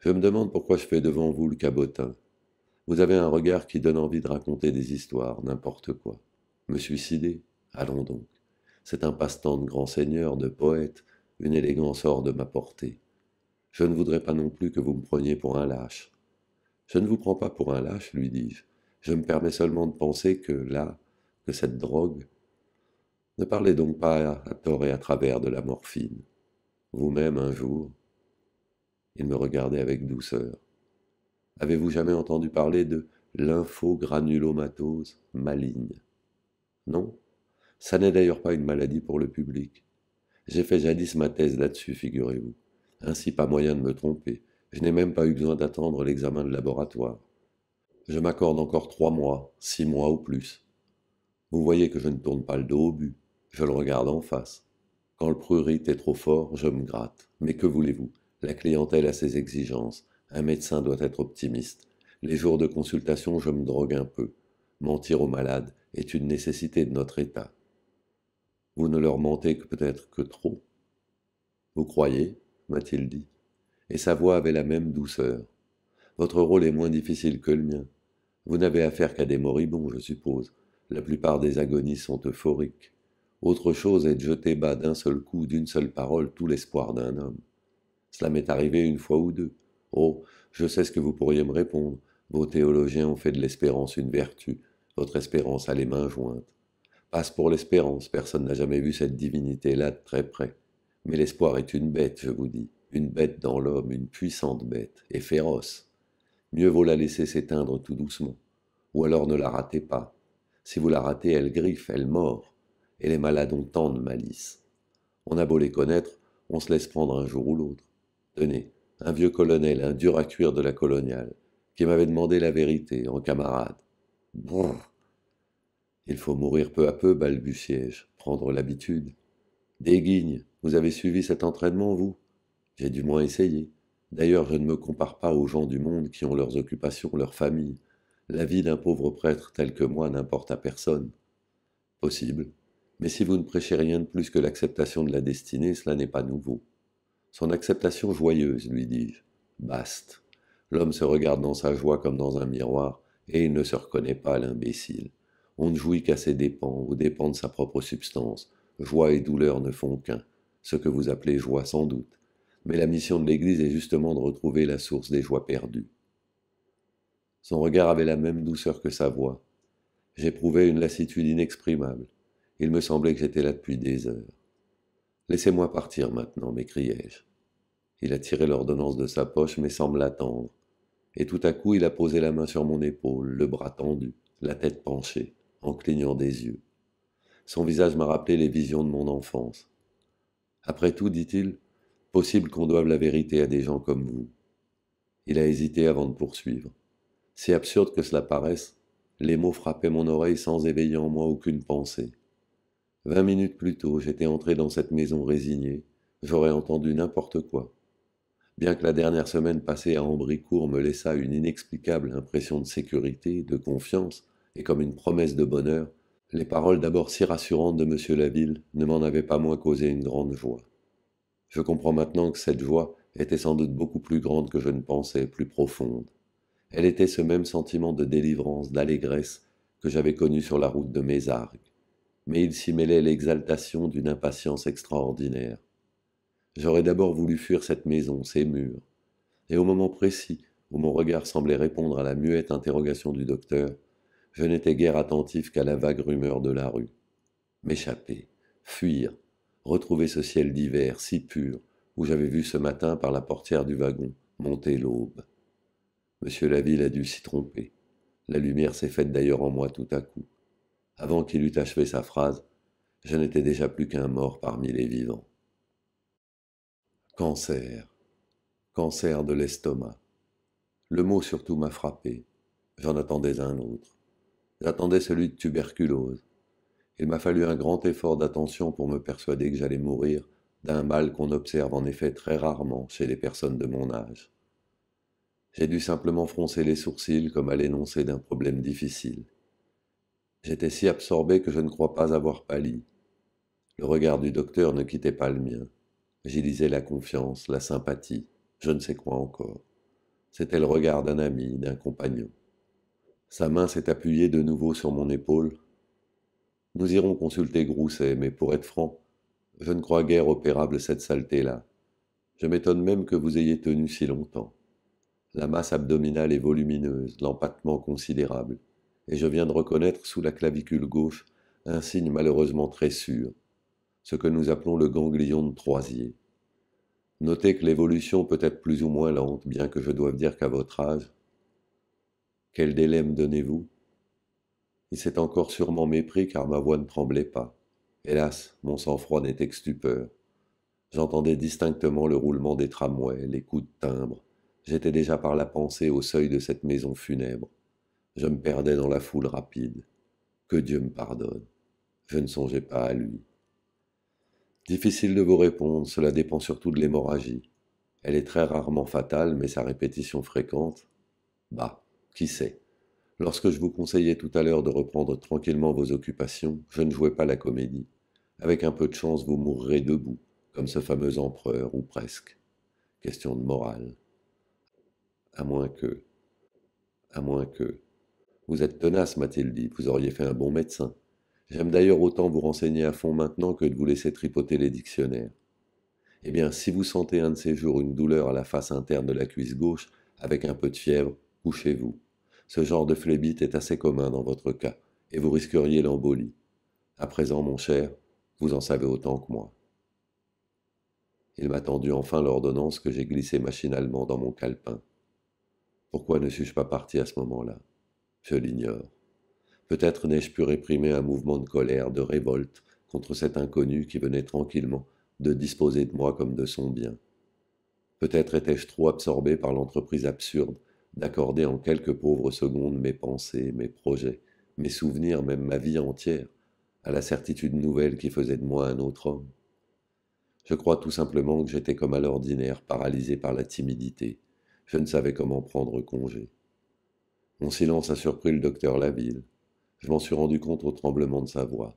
Je me demande pourquoi je fais devant vous le cabotin. Vous avez un regard qui donne envie de raconter des histoires, n'importe quoi. Me suicider Allons donc. C'est un passe-temps de grand seigneur, de poète, une élégance hors de ma portée. Je ne voudrais pas non plus que vous me preniez pour un lâche. Je ne vous prends pas pour un lâche, lui dis-je. Je me permets seulement de penser que là, que cette drogue. Ne parlez donc pas à, à tort et à travers de la morphine. Vous-même, un jour. Il me regardait avec douceur. Avez-vous jamais entendu parler de l'infogranulomatose maligne Non Ça n'est d'ailleurs pas une maladie pour le public. J'ai fait jadis ma thèse là-dessus, figurez-vous. Ainsi, pas moyen de me tromper. Je n'ai même pas eu besoin d'attendre l'examen de laboratoire. Je m'accorde encore trois mois, six mois ou plus. Vous voyez que je ne tourne pas le dos au but, je le regarde en face. Quand le prurite est trop fort, je me gratte. Mais que voulez-vous La clientèle a ses exigences. Un médecin doit être optimiste. Les jours de consultation, je me drogue un peu. Mentir aux malades est une nécessité de notre état. Vous ne leur mentez peut-être que trop. Vous croyez, m'a-t-il dit, et sa voix avait la même douceur. Votre rôle est moins difficile que le mien. Vous n'avez affaire qu'à des moribonds, je suppose. La plupart des agonies sont euphoriques. Autre chose est de jeter bas d'un seul coup, d'une seule parole, tout l'espoir d'un homme. Cela m'est arrivé une fois ou deux. Oh, je sais ce que vous pourriez me répondre. Vos théologiens ont fait de l'espérance une vertu. Votre espérance a les mains jointes passe pour l'espérance, personne n'a jamais vu cette divinité-là de très près. Mais l'espoir est une bête, je vous dis, une bête dans l'homme, une puissante bête, et féroce. Mieux vaut la laisser s'éteindre tout doucement, ou alors ne la ratez pas. Si vous la ratez, elle griffe, elle mord, et les malades ont tant de malice. On a beau les connaître, on se laisse prendre un jour ou l'autre. Tenez, un vieux colonel, un dur à cuire de la coloniale, qui m'avait demandé la vérité en camarade. Il faut mourir peu à peu, balbutiai-je, prendre l'habitude. Des vous avez suivi cet entraînement, vous J'ai du moins essayé. D'ailleurs, je ne me compare pas aux gens du monde qui ont leurs occupations, leurs familles. La vie d'un pauvre prêtre tel que moi n'importe à personne. Possible. Mais si vous ne prêchez rien de plus que l'acceptation de la destinée, cela n'est pas nouveau. Son acceptation joyeuse, lui dis-je. Baste. L'homme se regarde dans sa joie comme dans un miroir, et il ne se reconnaît pas, l'imbécile. On ne jouit qu'à ses dépens, ou dépens de sa propre substance. Joie et douleur ne font qu'un, ce que vous appelez joie sans doute. Mais la mission de l'Église est justement de retrouver la source des joies perdues. Son regard avait la même douceur que sa voix. J'éprouvais une lassitude inexprimable. Il me semblait que j'étais là depuis des heures. Laissez-moi partir maintenant, m'écriai-je. Il a tiré l'ordonnance de sa poche, mais semble l'attendre. Et tout à coup, il a posé la main sur mon épaule, le bras tendu, la tête penchée en clignant des yeux. Son visage m'a rappelé les visions de mon enfance. Après tout, dit-il, possible qu'on doive la vérité à des gens comme vous. Il a hésité avant de poursuivre. Si absurde que cela paraisse, les mots frappaient mon oreille sans éveiller en moi aucune pensée. Vingt minutes plus tôt, j'étais entré dans cette maison résignée, j'aurais entendu n'importe quoi. Bien que la dernière semaine passée à Ambricourt me laissa une inexplicable impression de sécurité, de confiance, et comme une promesse de bonheur, les paroles d'abord si rassurantes de M. Laville ne m'en avaient pas moins causé une grande joie. Je comprends maintenant que cette joie était sans doute beaucoup plus grande que je ne pensais, plus profonde. Elle était ce même sentiment de délivrance, d'allégresse que j'avais connu sur la route de Mésargues, Mais il s'y mêlait l'exaltation d'une impatience extraordinaire. J'aurais d'abord voulu fuir cette maison, ces murs. Et au moment précis où mon regard semblait répondre à la muette interrogation du docteur, je n'étais guère attentif qu'à la vague rumeur de la rue. M'échapper, fuir, retrouver ce ciel d'hiver si pur, où j'avais vu ce matin par la portière du wagon monter l'aube. Monsieur Laville a dû s'y tromper. La lumière s'est faite d'ailleurs en moi tout à coup. Avant qu'il eût achevé sa phrase, je n'étais déjà plus qu'un mort parmi les vivants. Cancer. Cancer de l'estomac. Le mot surtout m'a frappé. J'en attendais un autre. J'attendais celui de tuberculose. Il m'a fallu un grand effort d'attention pour me persuader que j'allais mourir d'un mal qu'on observe en effet très rarement chez les personnes de mon âge. J'ai dû simplement froncer les sourcils comme à l'énoncé d'un problème difficile. J'étais si absorbé que je ne crois pas avoir pâli. Le regard du docteur ne quittait pas le mien. J'y lisais la confiance, la sympathie, je ne sais quoi encore. C'était le regard d'un ami, d'un compagnon. Sa main s'est appuyée de nouveau sur mon épaule. Nous irons consulter Grousset, mais pour être franc, je ne crois guère opérable cette saleté-là. Je m'étonne même que vous ayez tenu si longtemps. La masse abdominale est volumineuse, l'empattement considérable, et je viens de reconnaître sous la clavicule gauche un signe malheureusement très sûr, ce que nous appelons le ganglion de Troisier. Notez que l'évolution peut être plus ou moins lente, bien que je doive dire qu'à votre âge, quel délai me donnez-vous Il s'est encore sûrement mépris car ma voix ne tremblait pas. Hélas, mon sang-froid n'était que stupeur. J'entendais distinctement le roulement des tramways, les coups de timbre. J'étais déjà par la pensée au seuil de cette maison funèbre. Je me perdais dans la foule rapide. Que Dieu me pardonne. Je ne songeais pas à lui. Difficile de vous répondre, cela dépend surtout de l'hémorragie. Elle est très rarement fatale, mais sa répétition fréquente, bah, qui sait Lorsque je vous conseillais tout à l'heure de reprendre tranquillement vos occupations, je ne jouais pas la comédie. Avec un peu de chance, vous mourrez debout, comme ce fameux empereur, ou presque. Question de morale. À moins que. À moins que. Vous êtes tenace, m'a-t-il dit, vous auriez fait un bon médecin. J'aime d'ailleurs autant vous renseigner à fond maintenant que de vous laisser tripoter les dictionnaires. Eh bien, si vous sentez un de ces jours une douleur à la face interne de la cuisse gauche, avec un peu de fièvre, couchez- vous. Ce genre de phlébite est assez commun dans votre cas, et vous risqueriez l'embolie. À présent, mon cher, vous en savez autant que moi. Il m'a tendu enfin l'ordonnance que j'ai glissée machinalement dans mon calepin. Pourquoi ne suis-je pas parti à ce moment-là Je l'ignore. Peut-être n'ai-je pu réprimer un mouvement de colère, de révolte, contre cet inconnu qui venait tranquillement de disposer de moi comme de son bien. Peut-être étais-je trop absorbé par l'entreprise absurde d'accorder en quelques pauvres secondes mes pensées, mes projets, mes souvenirs, même ma vie entière, à la certitude nouvelle qui faisait de moi un autre homme. Je crois tout simplement que j'étais comme à l'ordinaire, paralysé par la timidité. Je ne savais comment prendre congé. Mon silence a surpris le docteur Laville. Je m'en suis rendu compte au tremblement de sa voix.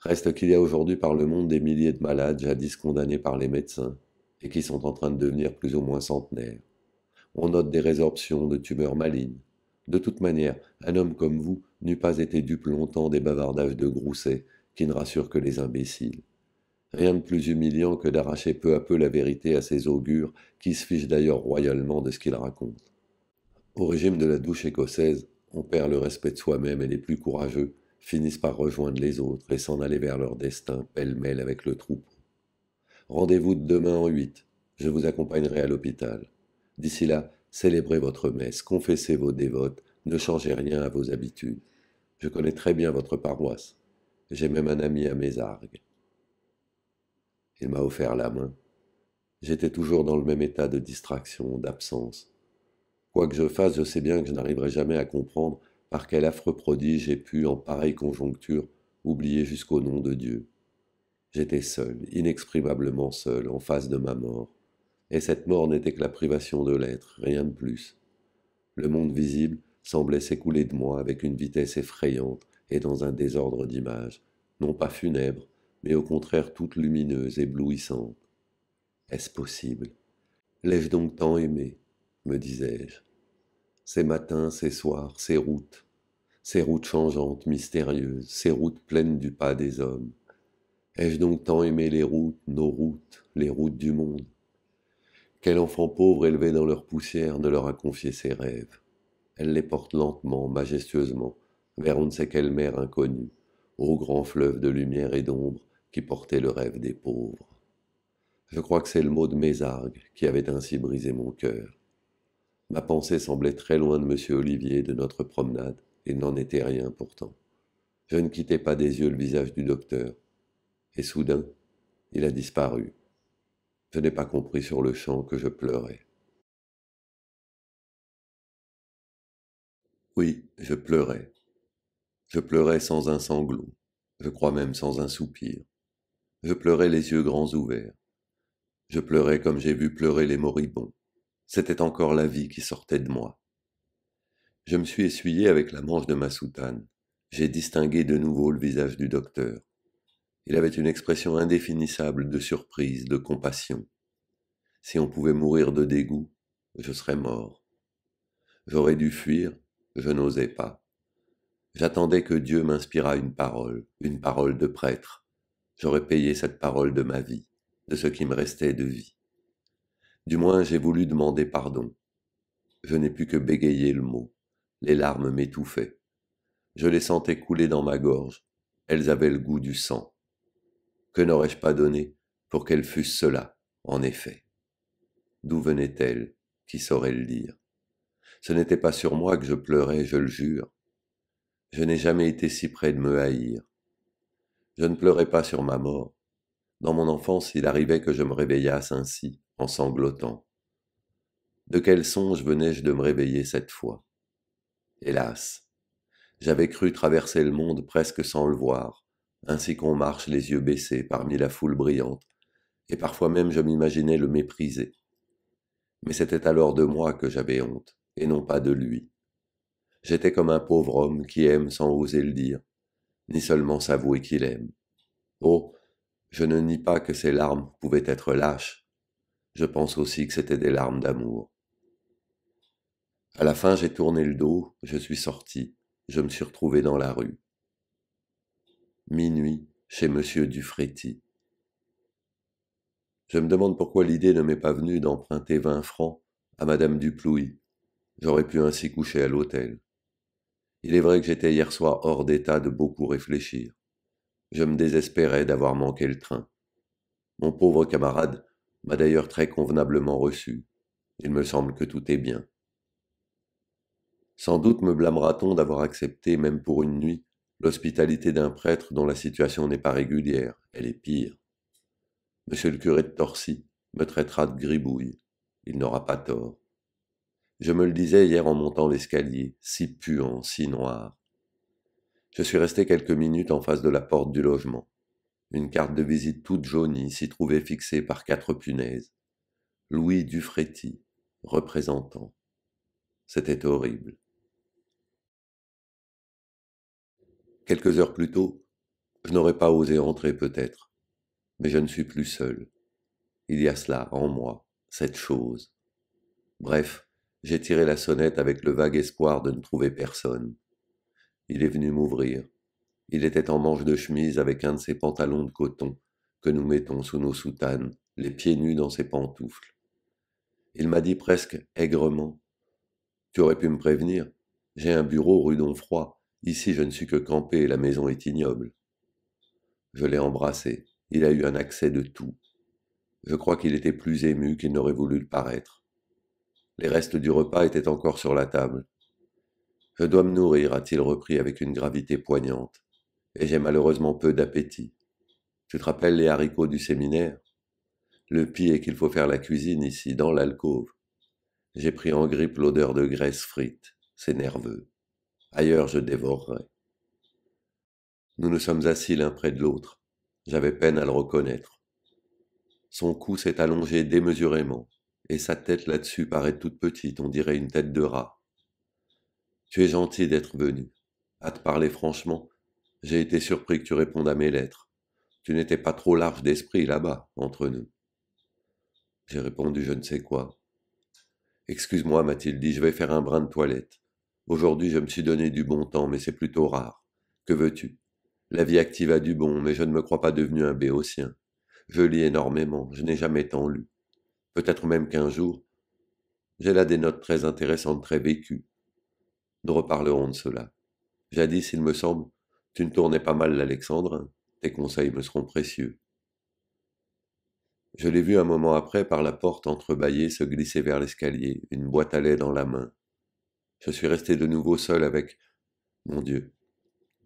Reste qu'il y a aujourd'hui par le monde des milliers de malades jadis condamnés par les médecins et qui sont en train de devenir plus ou moins centenaires on note des résorptions de tumeurs malignes. De toute manière, un homme comme vous n'eût pas été dupe longtemps des bavardages de Grousset, qui ne rassurent que les imbéciles. Rien de plus humiliant que d'arracher peu à peu la vérité à ces augures, qui se fichent d'ailleurs royalement de ce qu'ils racontent. Au régime de la douche écossaise, on perd le respect de soi-même et les plus courageux finissent par rejoindre les autres et s'en aller vers leur destin pêle-mêle avec le troupeau. Rendez-vous demain en 8. Je vous accompagnerai à l'hôpital. D'ici là, célébrez votre messe, confessez vos dévotes, ne changez rien à vos habitudes. Je connais très bien votre paroisse. J'ai même un ami à mes argues. Il m'a offert la main. J'étais toujours dans le même état de distraction, d'absence. Quoi que je fasse, je sais bien que je n'arriverai jamais à comprendre par quel affreux prodige j'ai pu, en pareille conjoncture, oublier jusqu'au nom de Dieu. J'étais seul, inexprimablement seul, en face de ma mort et cette mort n'était que la privation de l'être, rien de plus. Le monde visible semblait s'écouler de moi avec une vitesse effrayante et dans un désordre d'images, non pas funèbre, mais au contraire toute lumineuse, éblouissante. Est-ce possible L'ai-je donc tant aimé me disais-je. Ces matins, ces soirs, ces routes, ces routes changeantes, mystérieuses, ces routes pleines du pas des hommes. Ai-je donc tant aimé les routes, nos routes, les routes du monde quel enfant pauvre élevé dans leur poussière ne leur a confié ses rêves Elle les porte lentement, majestueusement, vers on ne sait quelle mer inconnue, au grand fleuve de lumière et d'ombre qui portait le rêve des pauvres. Je crois que c'est le mot de Mésargues qui avait ainsi brisé mon cœur. Ma pensée semblait très loin de M. Olivier, de notre promenade, et n'en était rien pourtant. Je ne quittais pas des yeux le visage du docteur, et soudain, il a disparu. Je n'ai pas compris sur le champ que je pleurais. Oui, je pleurais. Je pleurais sans un sanglot, je crois même sans un soupir. Je pleurais les yeux grands ouverts. Je pleurais comme j'ai vu pleurer les moribonds. C'était encore la vie qui sortait de moi. Je me suis essuyé avec la manche de ma soutane. J'ai distingué de nouveau le visage du docteur. Il avait une expression indéfinissable de surprise, de compassion. Si on pouvait mourir de dégoût, je serais mort. J'aurais dû fuir, je n'osais pas. J'attendais que Dieu m'inspirât une parole, une parole de prêtre. J'aurais payé cette parole de ma vie, de ce qui me restait de vie. Du moins j'ai voulu demander pardon. Je n'ai pu que bégayer le mot. Les larmes m'étouffaient. Je les sentais couler dans ma gorge. Elles avaient le goût du sang. Que n'aurais-je pas donné pour qu'elle fût cela, en effet D'où venait-elle Qui saurait le dire Ce n'était pas sur moi que je pleurais, je le jure. Je n'ai jamais été si près de me haïr. Je ne pleurais pas sur ma mort. Dans mon enfance, il arrivait que je me réveillasse ainsi, en sanglotant. De quel songe venais-je de me réveiller cette fois Hélas, j'avais cru traverser le monde presque sans le voir ainsi qu'on marche les yeux baissés parmi la foule brillante, et parfois même je m'imaginais le mépriser. Mais c'était alors de moi que j'avais honte, et non pas de lui. J'étais comme un pauvre homme qui aime sans oser le dire, ni seulement s'avouer qu'il aime. Oh, je ne nie pas que ces larmes pouvaient être lâches. Je pense aussi que c'était des larmes d'amour. À la fin, j'ai tourné le dos, je suis sorti, je me suis retrouvé dans la rue minuit, chez M. Dufréty. Je me demande pourquoi l'idée ne m'est pas venue d'emprunter vingt francs à Madame Duplouy. J'aurais pu ainsi coucher à l'hôtel. Il est vrai que j'étais hier soir hors d'état de beaucoup réfléchir. Je me désespérais d'avoir manqué le train. Mon pauvre camarade m'a d'ailleurs très convenablement reçu. Il me semble que tout est bien. Sans doute me blâmera-t-on d'avoir accepté, même pour une nuit, l'hospitalité d'un prêtre dont la situation n'est pas régulière, elle est pire. Monsieur le curé de Torcy me traitera de gribouille, il n'aura pas tort. Je me le disais hier en montant l'escalier, si puant, si noir. Je suis resté quelques minutes en face de la porte du logement. Une carte de visite toute jaunie s'y trouvait fixée par quatre punaises. Louis Dufretti, représentant. C'était horrible. quelques heures plus tôt, je n'aurais pas osé entrer peut-être. Mais je ne suis plus seul. Il y a cela en moi, cette chose. Bref, j'ai tiré la sonnette avec le vague espoir de ne trouver personne. Il est venu m'ouvrir. Il était en manche de chemise avec un de ses pantalons de coton que nous mettons sous nos soutanes, les pieds nus dans ses pantoufles. Il m'a dit presque aigrement Tu aurais pu me prévenir. J'ai un bureau rue Donfroy Ici, je ne suis que campé et la maison est ignoble. Je l'ai embrassé. Il a eu un accès de tout. Je crois qu'il était plus ému qu'il n'aurait voulu le paraître. Les restes du repas étaient encore sur la table. Je dois me nourrir, a-t-il repris avec une gravité poignante, et j'ai malheureusement peu d'appétit. Tu te rappelles les haricots du séminaire Le pire est qu'il faut faire la cuisine ici, dans l'alcôve. J'ai pris en grippe l'odeur de graisse frite. C'est nerveux ailleurs je dévorerais. Nous nous sommes assis l'un près de l'autre, j'avais peine à le reconnaître. Son cou s'est allongé démesurément, et sa tête là-dessus paraît toute petite, on dirait une tête de rat. Tu es gentil d'être venu. À te parler franchement, j'ai été surpris que tu répondes à mes lettres. Tu n'étais pas trop large d'esprit là-bas, entre nous. J'ai répondu je ne sais quoi. Excuse-moi, m'a-t-il dit, je vais faire un brin de toilette. Aujourd'hui, je me suis donné du bon temps, mais c'est plutôt rare. Que veux-tu La vie active a du bon, mais je ne me crois pas devenu un béotien. Je lis énormément, je n'ai jamais tant lu. Peut-être même qu'un jour, j'ai là des notes très intéressantes, très vécues. Nous reparlerons de cela. Jadis, il me semble, tu ne tournais pas mal l'Alexandrin. Tes conseils me seront précieux. Je l'ai vu un moment après par la porte entrebâillée se glisser vers l'escalier, une boîte à lait dans la main. Je suis resté de nouveau seul avec mon Dieu.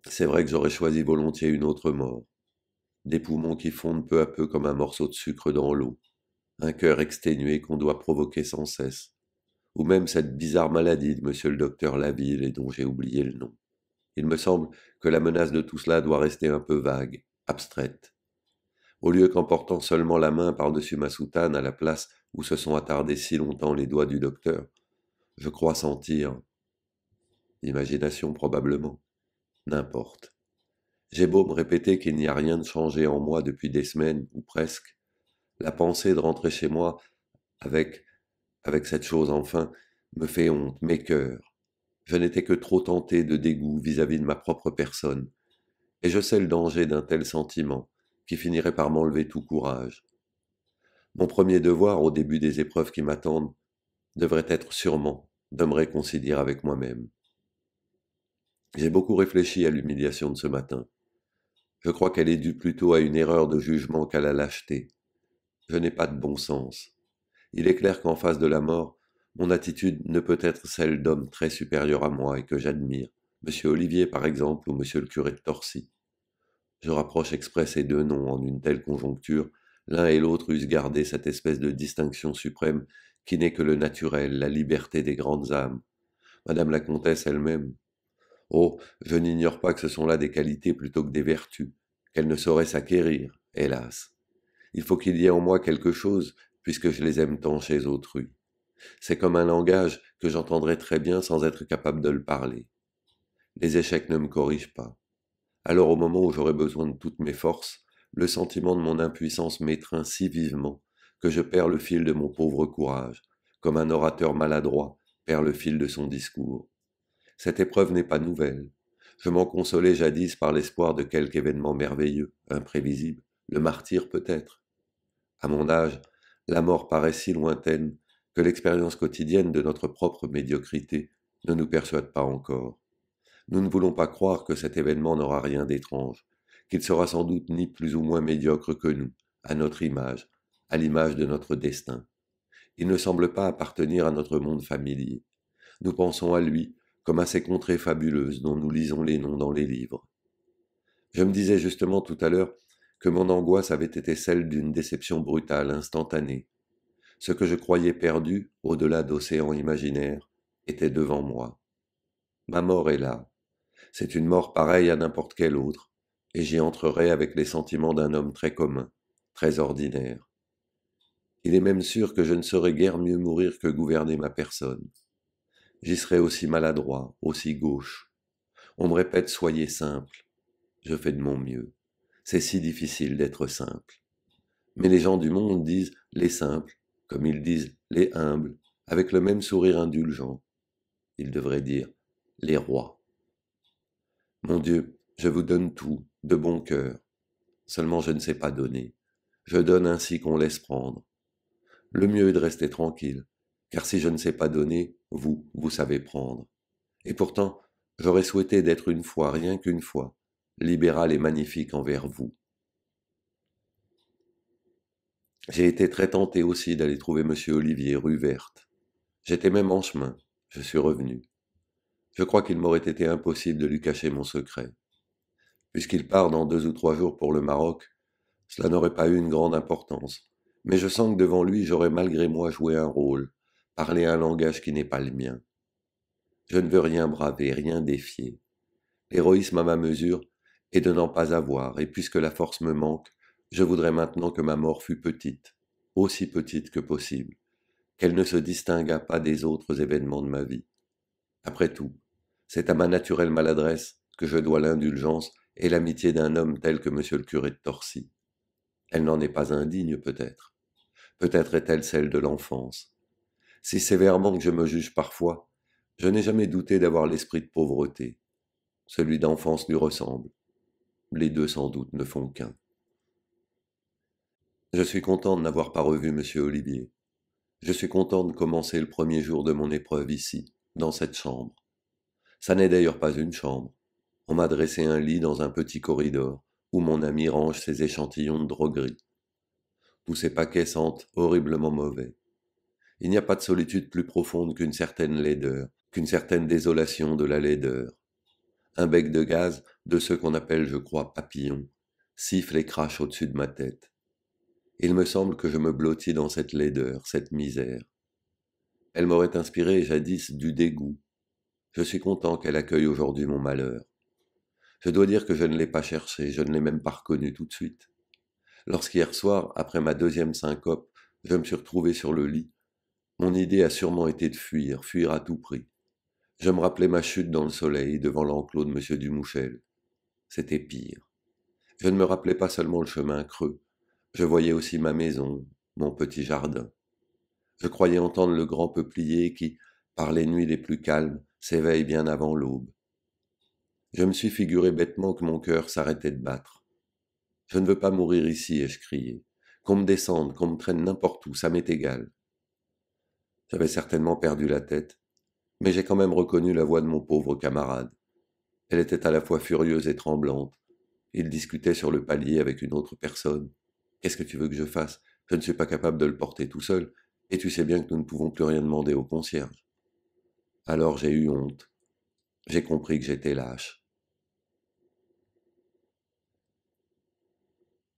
C'est vrai que j'aurais choisi volontiers une autre mort. Des poumons qui fondent peu à peu comme un morceau de sucre dans l'eau. Un cœur exténué qu'on doit provoquer sans cesse. Ou même cette bizarre maladie de monsieur le docteur Laville et dont j'ai oublié le nom. Il me semble que la menace de tout cela doit rester un peu vague, abstraite. Au lieu qu'en portant seulement la main par-dessus ma soutane à la place où se sont attardés si longtemps les doigts du docteur, je crois sentir, imagination probablement. N'importe. J'ai beau me répéter qu'il n'y a rien de changé en moi depuis des semaines, ou presque. La pensée de rentrer chez moi avec, avec cette chose enfin, me fait honte, cœurs. Je n'étais que trop tenté de dégoût vis à -vis de ma propre personne. Et je sais le danger d'un tel sentiment, qui finirait par m'enlever tout courage. Mon premier devoir au début des épreuves qui m'attendent devrait être sûrement de me réconcilier avec moi-même. J'ai beaucoup réfléchi à l'humiliation de ce matin. Je crois qu'elle est due plutôt à une erreur de jugement qu'à la lâcheté. Je n'ai pas de bon sens. Il est clair qu'en face de la mort, mon attitude ne peut être celle d'homme très supérieur à moi et que j'admire, monsieur Olivier par exemple ou monsieur le curé de Torcy. Je rapproche exprès ces deux noms en une telle conjoncture, l'un et l'autre eussent gardé cette espèce de distinction suprême qui n'est que le naturel, la liberté des grandes âmes. Madame la comtesse elle-même, Oh, je n'ignore pas que ce sont là des qualités plutôt que des vertus, qu'elles ne sauraient s'acquérir, hélas. Il faut qu'il y ait en moi quelque chose, puisque je les aime tant chez autrui. C'est comme un langage que j'entendrai très bien sans être capable de le parler. Les échecs ne me corrigent pas. Alors au moment où j'aurai besoin de toutes mes forces, le sentiment de mon impuissance m'étreint si vivement que je perds le fil de mon pauvre courage, comme un orateur maladroit perd le fil de son discours. Cette épreuve n'est pas nouvelle. Je m'en consolais jadis par l'espoir de quelque événement merveilleux, imprévisible, le martyr peut-être. À mon âge, la mort paraît si lointaine que l'expérience quotidienne de notre propre médiocrité ne nous persuade pas encore. Nous ne voulons pas croire que cet événement n'aura rien d'étrange, qu'il sera sans doute ni plus ou moins médiocre que nous, à notre image, à l'image de notre destin. Il ne semble pas appartenir à notre monde familier. Nous pensons à lui comme à ces contrées fabuleuses dont nous lisons les noms dans les livres. Je me disais justement tout à l'heure que mon angoisse avait été celle d'une déception brutale, instantanée. Ce que je croyais perdu, au-delà d'océans imaginaires, était devant moi. Ma mort est là. C'est une mort pareille à n'importe quelle autre, et j'y entrerai avec les sentiments d'un homme très commun, très ordinaire. Il est même sûr que je ne saurais guère mieux mourir que gouverner ma personne. J'y serai aussi maladroit, aussi gauche. On me répète soyez simple. Je fais de mon mieux. C'est si difficile d'être simple. Mais les gens du monde disent les simples, comme ils disent les humbles, avec le même sourire indulgent. Ils devraient dire les rois. Mon Dieu, je vous donne tout, de bon cœur. Seulement je ne sais pas donner. Je donne ainsi qu'on laisse prendre. Le mieux est de rester tranquille, car si je ne sais pas donner, vous, vous savez prendre. Et pourtant, j'aurais souhaité d'être une fois, rien qu'une fois, libéral et magnifique envers vous. J'ai été très tenté aussi d'aller trouver M. Olivier, rue Verte. J'étais même en chemin, je suis revenu. Je crois qu'il m'aurait été impossible de lui cacher mon secret. Puisqu'il part dans deux ou trois jours pour le Maroc, cela n'aurait pas eu une grande importance, mais je sens que devant lui j'aurais malgré moi joué un rôle, parler un langage qui n'est pas le mien. Je ne veux rien braver, rien défier. L'héroïsme à ma mesure est de n'en pas avoir, et puisque la force me manque, je voudrais maintenant que ma mort fût petite, aussi petite que possible, qu'elle ne se distinguât pas des autres événements de ma vie. Après tout, c'est à ma naturelle maladresse que je dois l'indulgence et l'amitié d'un homme tel que M. le curé de Torcy. Elle n'en est pas indigne peut-être. Peut-être est-elle celle de l'enfance, si sévèrement que je me juge parfois, je n'ai jamais douté d'avoir l'esprit de pauvreté. Celui d'enfance lui ressemble. Les deux sans doute ne font qu'un. Je suis content de n'avoir pas revu M. Olivier. Je suis content de commencer le premier jour de mon épreuve ici, dans cette chambre. Ça n'est d'ailleurs pas une chambre. On m'a dressé un lit dans un petit corridor où mon ami range ses échantillons de droguerie. Tous ces paquets sentent horriblement mauvais. Il n'y a pas de solitude plus profonde qu'une certaine laideur, qu'une certaine désolation de la laideur. Un bec de gaz, de ce qu'on appelle, je crois, papillon, siffle et crache au-dessus de ma tête. Il me semble que je me blottis dans cette laideur, cette misère. Elle m'aurait inspiré jadis du dégoût. Je suis content qu'elle accueille aujourd'hui mon malheur. Je dois dire que je ne l'ai pas cherché, je ne l'ai même pas reconnu tout de suite. Lorsqu'hier soir, après ma deuxième syncope, je me suis retrouvé sur le lit, mon idée a sûrement été de fuir, fuir à tout prix. Je me rappelais ma chute dans le soleil devant l'enclos de M. Dumouchel. C'était pire. Je ne me rappelais pas seulement le chemin creux, je voyais aussi ma maison, mon petit jardin. Je croyais entendre le grand peuplier qui, par les nuits les plus calmes, s'éveille bien avant l'aube. Je me suis figuré bêtement que mon cœur s'arrêtait de battre. Je ne veux pas mourir ici, ai-je crié. Qu'on me descende, qu'on me traîne n'importe où, ça m'est égal. J'avais certainement perdu la tête, mais j'ai quand même reconnu la voix de mon pauvre camarade. Elle était à la fois furieuse et tremblante. Il discutait sur le palier avec une autre personne. Qu'est-ce que tu veux que je fasse Je ne suis pas capable de le porter tout seul, et tu sais bien que nous ne pouvons plus rien demander au concierge. Alors j'ai eu honte. J'ai compris que j'étais lâche.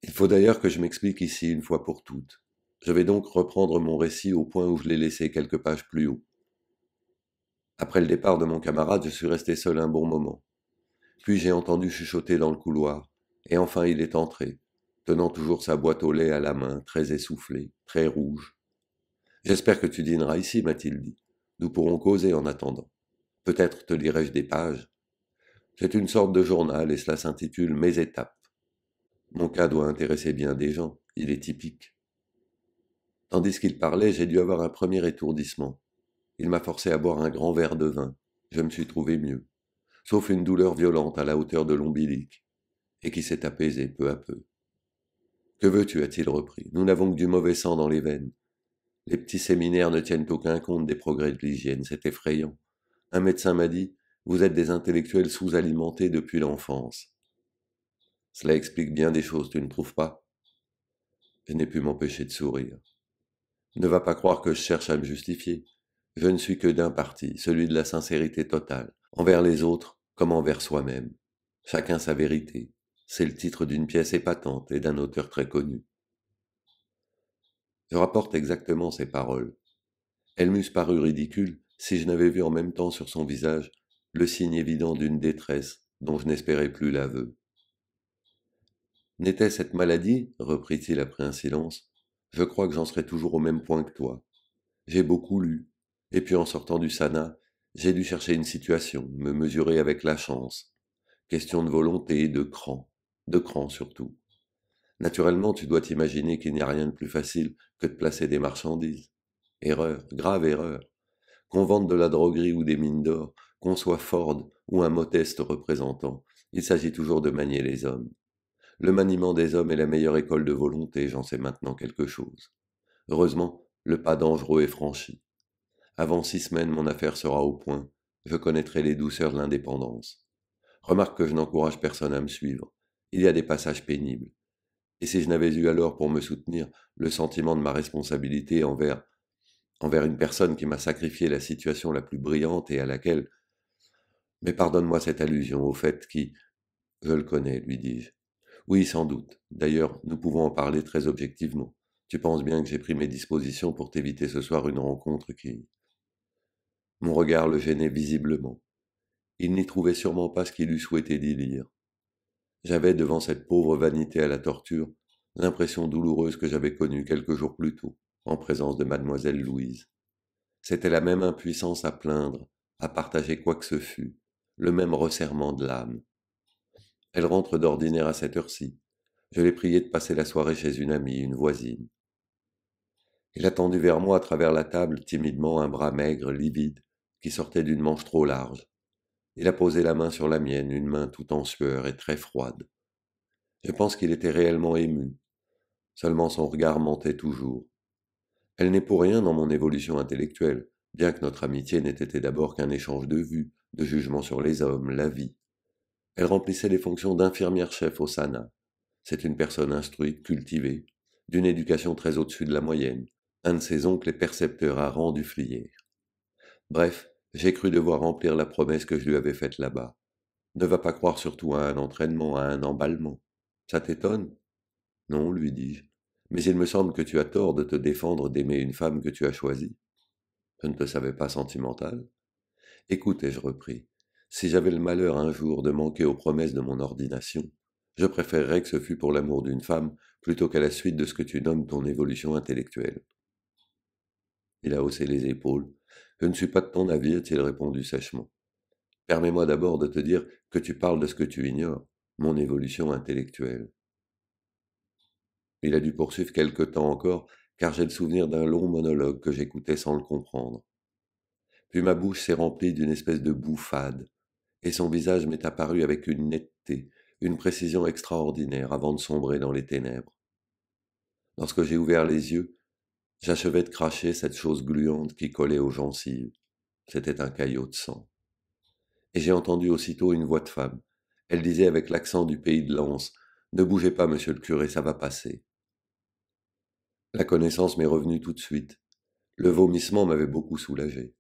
Il faut d'ailleurs que je m'explique ici une fois pour toutes. Je vais donc reprendre mon récit au point où je l'ai laissé quelques pages plus haut. Après le départ de mon camarade, je suis resté seul un bon moment. Puis j'ai entendu chuchoter dans le couloir, et enfin il est entré, tenant toujours sa boîte au lait à la main, très essoufflé, très rouge. J'espère que tu dîneras ici, m'a-t-il dit. Nous pourrons causer en attendant. Peut-être te lirai-je des pages. C'est une sorte de journal et cela s'intitule Mes étapes. Mon cas doit intéresser bien des gens, il est typique. Tandis qu'il parlait, j'ai dû avoir un premier étourdissement. Il m'a forcé à boire un grand verre de vin. Je me suis trouvé mieux, sauf une douleur violente à la hauteur de l'ombilic, et qui s'est apaisée peu à peu. Que veux-tu a-t-il repris Nous n'avons que du mauvais sang dans les veines. Les petits séminaires ne tiennent aucun compte des progrès de l'hygiène, c'est effrayant. Un médecin m'a dit Vous êtes des intellectuels sous-alimentés depuis l'enfance. Cela explique bien des choses, tu ne trouves pas Je n'ai pu m'empêcher de sourire. Ne va pas croire que je cherche à me justifier. Je ne suis que d'un parti, celui de la sincérité totale, envers les autres comme envers soi-même. Chacun sa vérité. C'est le titre d'une pièce épatante et d'un auteur très connu. Je rapporte exactement ces paroles. Elles m'eussent paru ridicules si je n'avais vu en même temps sur son visage le signe évident d'une détresse dont je n'espérais plus l'aveu. N'était cette maladie, reprit-il après un silence, je crois que j'en serai toujours au même point que toi. J'ai beaucoup lu, et puis en sortant du Sana, j'ai dû chercher une situation, me mesurer avec la chance. Question de volonté, et de cran, de cran surtout. Naturellement, tu dois t'imaginer qu'il n'y a rien de plus facile que de placer des marchandises. Erreur, grave erreur. Qu'on vende de la droguerie ou des mines d'or, qu'on soit Ford ou un modeste représentant, il s'agit toujours de manier les hommes. Le maniement des hommes est la meilleure école de volonté, j'en sais maintenant quelque chose. Heureusement, le pas dangereux est franchi. Avant six semaines, mon affaire sera au point. Je connaîtrai les douceurs de l'indépendance. Remarque que je n'encourage personne à me suivre. Il y a des passages pénibles. Et si je n'avais eu alors pour me soutenir le sentiment de ma responsabilité envers envers une personne qui m'a sacrifié la situation la plus brillante et à laquelle mais pardonne-moi cette allusion au fait qui je le connais, lui dis-je. Oui, sans doute. D'ailleurs, nous pouvons en parler très objectivement. Tu penses bien que j'ai pris mes dispositions pour t'éviter ce soir une rencontre qui... Mon regard le gênait visiblement. Il n'y trouvait sûrement pas ce qu'il eût souhaité d'y lire. J'avais, devant cette pauvre vanité à la torture, l'impression douloureuse que j'avais connue quelques jours plus tôt, en présence de mademoiselle Louise. C'était la même impuissance à plaindre, à partager quoi que ce fût, le même resserrement de l'âme. Elle rentre d'ordinaire à cette heure-ci. Je l'ai priée de passer la soirée chez une amie, une voisine. Il a tendu vers moi à travers la table timidement un bras maigre, livide, qui sortait d'une manche trop large. Il a posé la main sur la mienne, une main tout en sueur et très froide. Je pense qu'il était réellement ému. Seulement son regard mentait toujours. Elle n'est pour rien dans mon évolution intellectuelle, bien que notre amitié n'ait été d'abord qu'un échange de vues, de jugements sur les hommes, la vie. Elle remplissait les fonctions d'infirmière-chef au SANA. C'est une personne instruite, cultivée, d'une éducation très au-dessus de la moyenne. Un de ses oncles est percepteur à rang du flier. Bref, j'ai cru devoir remplir la promesse que je lui avais faite là-bas. Ne va pas croire surtout à un entraînement, à un emballement. Ça t'étonne Non, lui dis-je. Mais il me semble que tu as tort de te défendre d'aimer une femme que tu as choisie. Je ne te savais pas sentimental. Écoute, je repris. Si j'avais le malheur un jour de manquer aux promesses de mon ordination, je préférerais que ce fût pour l'amour d'une femme plutôt qu'à la suite de ce que tu nommes ton évolution intellectuelle. Il a haussé les épaules. Je ne suis pas de ton avis, a-t-il répondu sèchement. Permets-moi d'abord de te dire que tu parles de ce que tu ignores, mon évolution intellectuelle. Il a dû poursuivre quelque temps encore, car j'ai le souvenir d'un long monologue que j'écoutais sans le comprendre. Puis ma bouche s'est remplie d'une espèce de bouffade, et son visage m'est apparu avec une netteté, une précision extraordinaire avant de sombrer dans les ténèbres. Lorsque j'ai ouvert les yeux, j'achevais de cracher cette chose gluante qui collait aux gencives. C'était un caillot de sang. Et j'ai entendu aussitôt une voix de femme. Elle disait avec l'accent du pays de Lens Ne bougez pas, monsieur le curé, ça va passer. La connaissance m'est revenue tout de suite. Le vomissement m'avait beaucoup soulagé.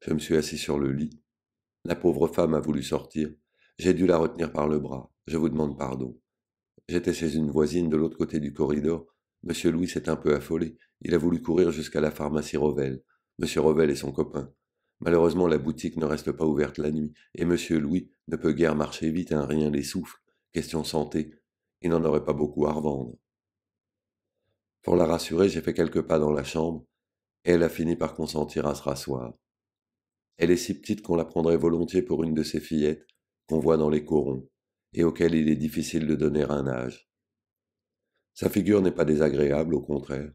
Je me suis assis sur le lit, la pauvre femme a voulu sortir. J'ai dû la retenir par le bras. Je vous demande pardon. J'étais chez une voisine de l'autre côté du corridor. Monsieur Louis s'est un peu affolé. Il a voulu courir jusqu'à la pharmacie Revel. Monsieur Revel est son copain. Malheureusement, la boutique ne reste pas ouverte la nuit, et Monsieur Louis ne peut guère marcher vite, un hein, rien les souffle. Question santé. Il n'en aurait pas beaucoup à revendre. Pour la rassurer, j'ai fait quelques pas dans la chambre, et elle a fini par consentir à se rasseoir. Elle est si petite qu'on la prendrait volontiers pour une de ces fillettes qu'on voit dans les corons, et auxquelles il est difficile de donner un âge. Sa figure n'est pas désagréable, au contraire.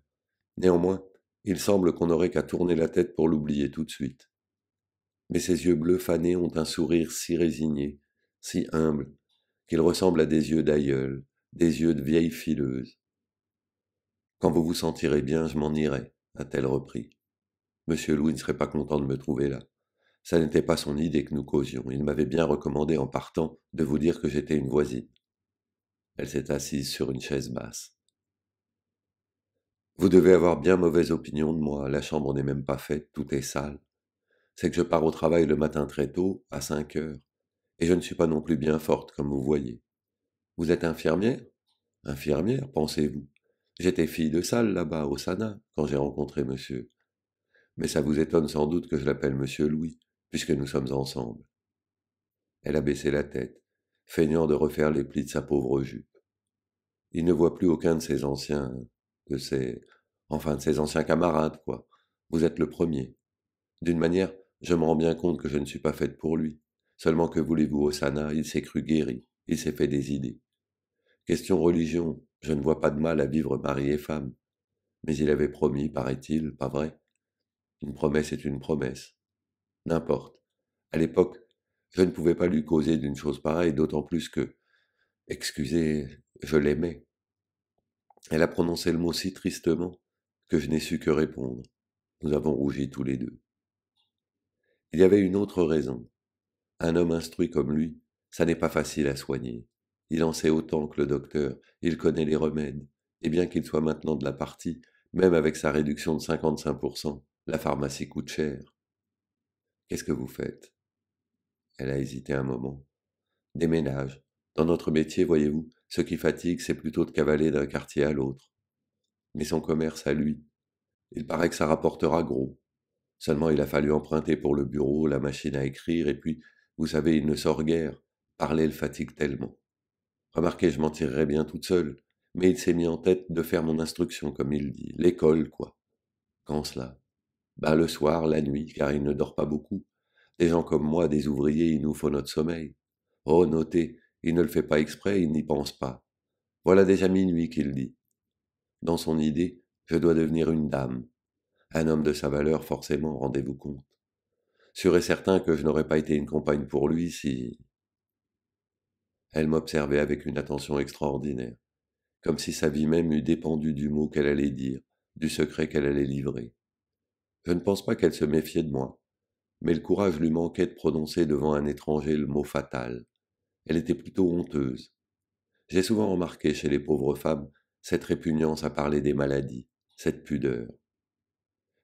Néanmoins, il semble qu'on n'aurait qu'à tourner la tête pour l'oublier tout de suite. Mais ses yeux bleus fanés ont un sourire si résigné, si humble, qu'ils ressemblent à des yeux d'aïeul, des yeux de vieille fileuse. Quand vous vous sentirez bien, je m'en irai, a-t-elle repris. Monsieur Louis ne serait pas content de me trouver là. Ça n'était pas son idée que nous causions. Il m'avait bien recommandé en partant de vous dire que j'étais une voisine. Elle s'est assise sur une chaise basse. Vous devez avoir bien mauvaise opinion de moi. La chambre n'est même pas faite, tout est sale. C'est que je pars au travail le matin très tôt, à cinq heures. Et je ne suis pas non plus bien forte, comme vous voyez. Vous êtes infirmière Infirmière, pensez-vous. J'étais fille de salle là-bas, au Sana, quand j'ai rencontré monsieur. Mais ça vous étonne sans doute que je l'appelle monsieur Louis puisque nous sommes ensemble. Elle a baissé la tête, feignant de refaire les plis de sa pauvre jupe. Il ne voit plus aucun de ses anciens, de ses, enfin de ses anciens camarades, quoi. Vous êtes le premier. D'une manière, je me rends bien compte que je ne suis pas faite pour lui. Seulement que voulez-vous, Osana, il s'est cru guéri, il s'est fait des idées. Question religion, je ne vois pas de mal à vivre mari et femme. Mais il avait promis, paraît-il, pas vrai Une promesse est une promesse. N'importe. À l'époque, je ne pouvais pas lui causer d'une chose pareille, d'autant plus que, excusez, je l'aimais. Elle a prononcé le mot si tristement que je n'ai su que répondre. Nous avons rougi tous les deux. Il y avait une autre raison. Un homme instruit comme lui, ça n'est pas facile à soigner. Il en sait autant que le docteur, il connaît les remèdes, et bien qu'il soit maintenant de la partie, même avec sa réduction de 55%, la pharmacie coûte cher. Qu'est-ce que vous faites Elle a hésité un moment. Des ménages. Dans notre métier, voyez-vous, ce qui fatigue, c'est plutôt de cavaler d'un quartier à l'autre. Mais son commerce à lui. Il paraît que ça rapportera gros. Seulement il a fallu emprunter pour le bureau, la machine à écrire, et puis, vous savez, il ne sort guère. Parler le fatigue tellement. Remarquez, je m'en tirerais bien toute seule, mais il s'est mis en tête de faire mon instruction, comme il dit, l'école, quoi. Quand cela ben, le soir, la nuit, car il ne dort pas beaucoup. Des gens comme moi, des ouvriers, il nous faut notre sommeil. Oh, notez, il ne le fait pas exprès, il n'y pense pas. Voilà déjà minuit qu'il dit. Dans son idée, je dois devenir une dame. Un homme de sa valeur, forcément, rendez-vous compte. Sûr et certain que je n'aurais pas été une compagne pour lui si. Elle m'observait avec une attention extraordinaire, comme si sa vie même eût dépendu du mot qu'elle allait dire, du secret qu'elle allait livrer. Je ne pense pas qu'elle se méfiait de moi, mais le courage lui manquait de prononcer devant un étranger le mot fatal. Elle était plutôt honteuse. J'ai souvent remarqué chez les pauvres femmes cette répugnance à parler des maladies, cette pudeur.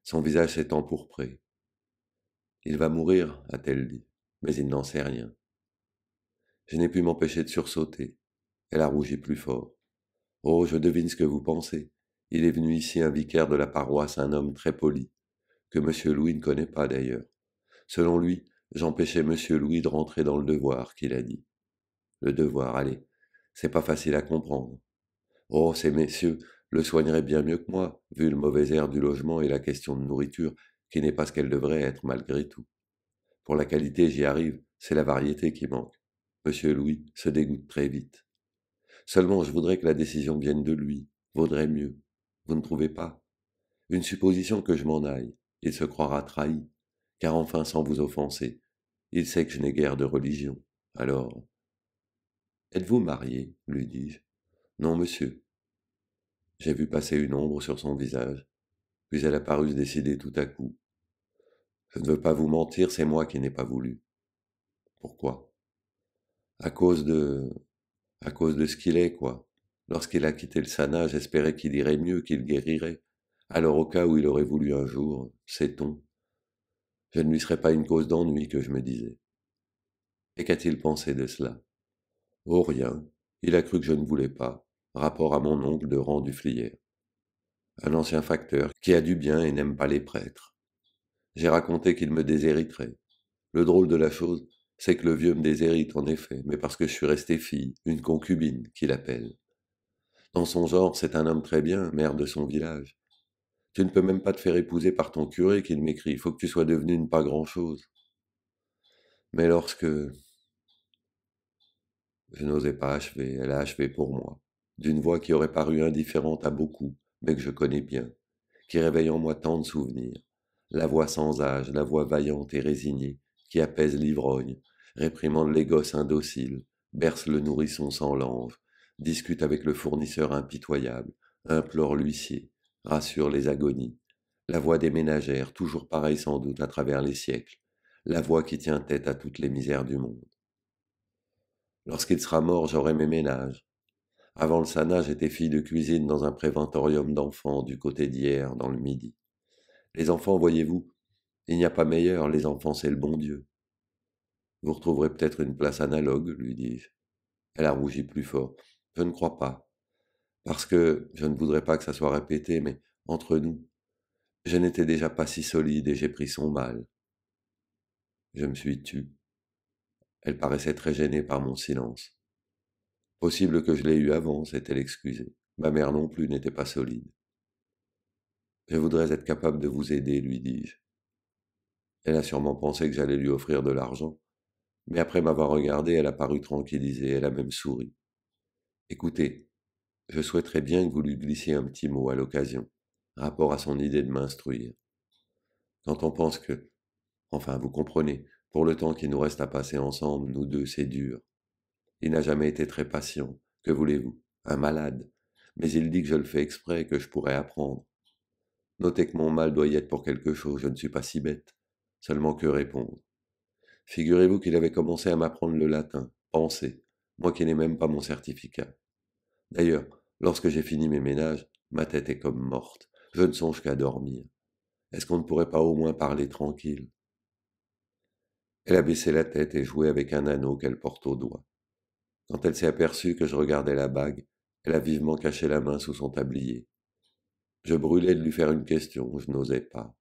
Son visage s'est empourpré. Il va mourir, a-t-elle dit, mais il n'en sait rien. Je n'ai pu m'empêcher de sursauter. Elle a rougi plus fort. Oh, je devine ce que vous pensez. Il est venu ici un vicaire de la paroisse, un homme très poli, que M. Louis ne connaît pas d'ailleurs. Selon lui, j'empêchais M. Louis de rentrer dans le devoir, qu'il a dit. Le devoir, allez, c'est pas facile à comprendre. Oh, ces messieurs le soigneraient bien mieux que moi, vu le mauvais air du logement et la question de nourriture, qui n'est pas ce qu'elle devrait être malgré tout. Pour la qualité, j'y arrive, c'est la variété qui manque. M. Louis se dégoûte très vite. Seulement, je voudrais que la décision vienne de lui, vaudrait mieux. Vous ne trouvez pas Une supposition que je m'en aille, il se croira trahi, car enfin sans vous offenser, il sait que je n'ai guère de religion. Alors. Êtes-vous marié lui dis-je. Non, monsieur. J'ai vu passer une ombre sur son visage, puis elle a paru se décider tout à coup. Je ne veux pas vous mentir, c'est moi qui n'ai pas voulu. Pourquoi À cause de. à cause de ce qu'il est, quoi. Lorsqu'il a quitté le sana, j'espérais qu'il irait mieux, qu'il guérirait. Alors au cas où il aurait voulu un jour, sait-on, je ne lui serais pas une cause d'ennui que je me disais. Et qu'a-t-il pensé de cela Oh rien, il a cru que je ne voulais pas, rapport à mon oncle de rang du Flière. Un ancien facteur qui a du bien et n'aime pas les prêtres. J'ai raconté qu'il me déshériterait. Le drôle de la chose, c'est que le vieux me déshérite en effet, mais parce que je suis restée fille, une concubine qu'il appelle. Dans son genre, c'est un homme très bien, maire de son village. Tu ne peux même pas te faire épouser par ton curé qu'il m'écrit. Il faut que tu sois devenu une pas grand-chose. Mais lorsque je n'osais pas achever, elle a achevé pour moi, d'une voix qui aurait paru indifférente à beaucoup, mais que je connais bien, qui réveille en moi tant de souvenirs, la voix sans âge, la voix vaillante et résignée, qui apaise l'ivrogne, réprimande les gosses indociles, berce le nourrisson sans lange, discute avec le fournisseur impitoyable, implore l'huissier, rassure les agonies, la voix des ménagères, toujours pareille sans doute à travers les siècles, la voix qui tient tête à toutes les misères du monde. Lorsqu'il sera mort, j'aurai mes ménages. Avant le Sana, j'étais fille de cuisine dans un préventorium d'enfants du côté d'hier, dans le midi. Les enfants, voyez-vous, il n'y a pas meilleur, les enfants, c'est le bon Dieu. Vous retrouverez peut-être une place analogue, lui dis-je. Elle a rougi plus fort. Je ne crois pas parce que je ne voudrais pas que ça soit répété, mais entre nous, je n'étais déjà pas si solide et j'ai pris son mal. Je me suis tu. Elle paraissait très gênée par mon silence. Possible que je l'ai eu avant, s'est-elle excusée. Ma mère non plus n'était pas solide. Je voudrais être capable de vous aider, lui dis-je. Elle a sûrement pensé que j'allais lui offrir de l'argent, mais après m'avoir regardé, elle a paru tranquillisée, elle a même souri. Écoutez, je souhaiterais bien que vous lui glissiez un petit mot à l'occasion, rapport à son idée de m'instruire. Quand on pense que, enfin, vous comprenez, pour le temps qu'il nous reste à passer ensemble, nous deux, c'est dur. Il n'a jamais été très patient, que voulez-vous, un malade, mais il dit que je le fais exprès, que je pourrais apprendre. Notez que mon mal doit y être pour quelque chose, je ne suis pas si bête. Seulement que répondre Figurez-vous qu'il avait commencé à m'apprendre le latin, Pensez. moi qui n'ai même pas mon certificat. D'ailleurs, Lorsque j'ai fini mes ménages, ma tête est comme morte. Je ne songe qu'à dormir. Est-ce qu'on ne pourrait pas au moins parler tranquille Elle a baissé la tête et joué avec un anneau qu'elle porte au doigt. Quand elle s'est aperçue que je regardais la bague, elle a vivement caché la main sous son tablier. Je brûlais de lui faire une question, je n'osais pas.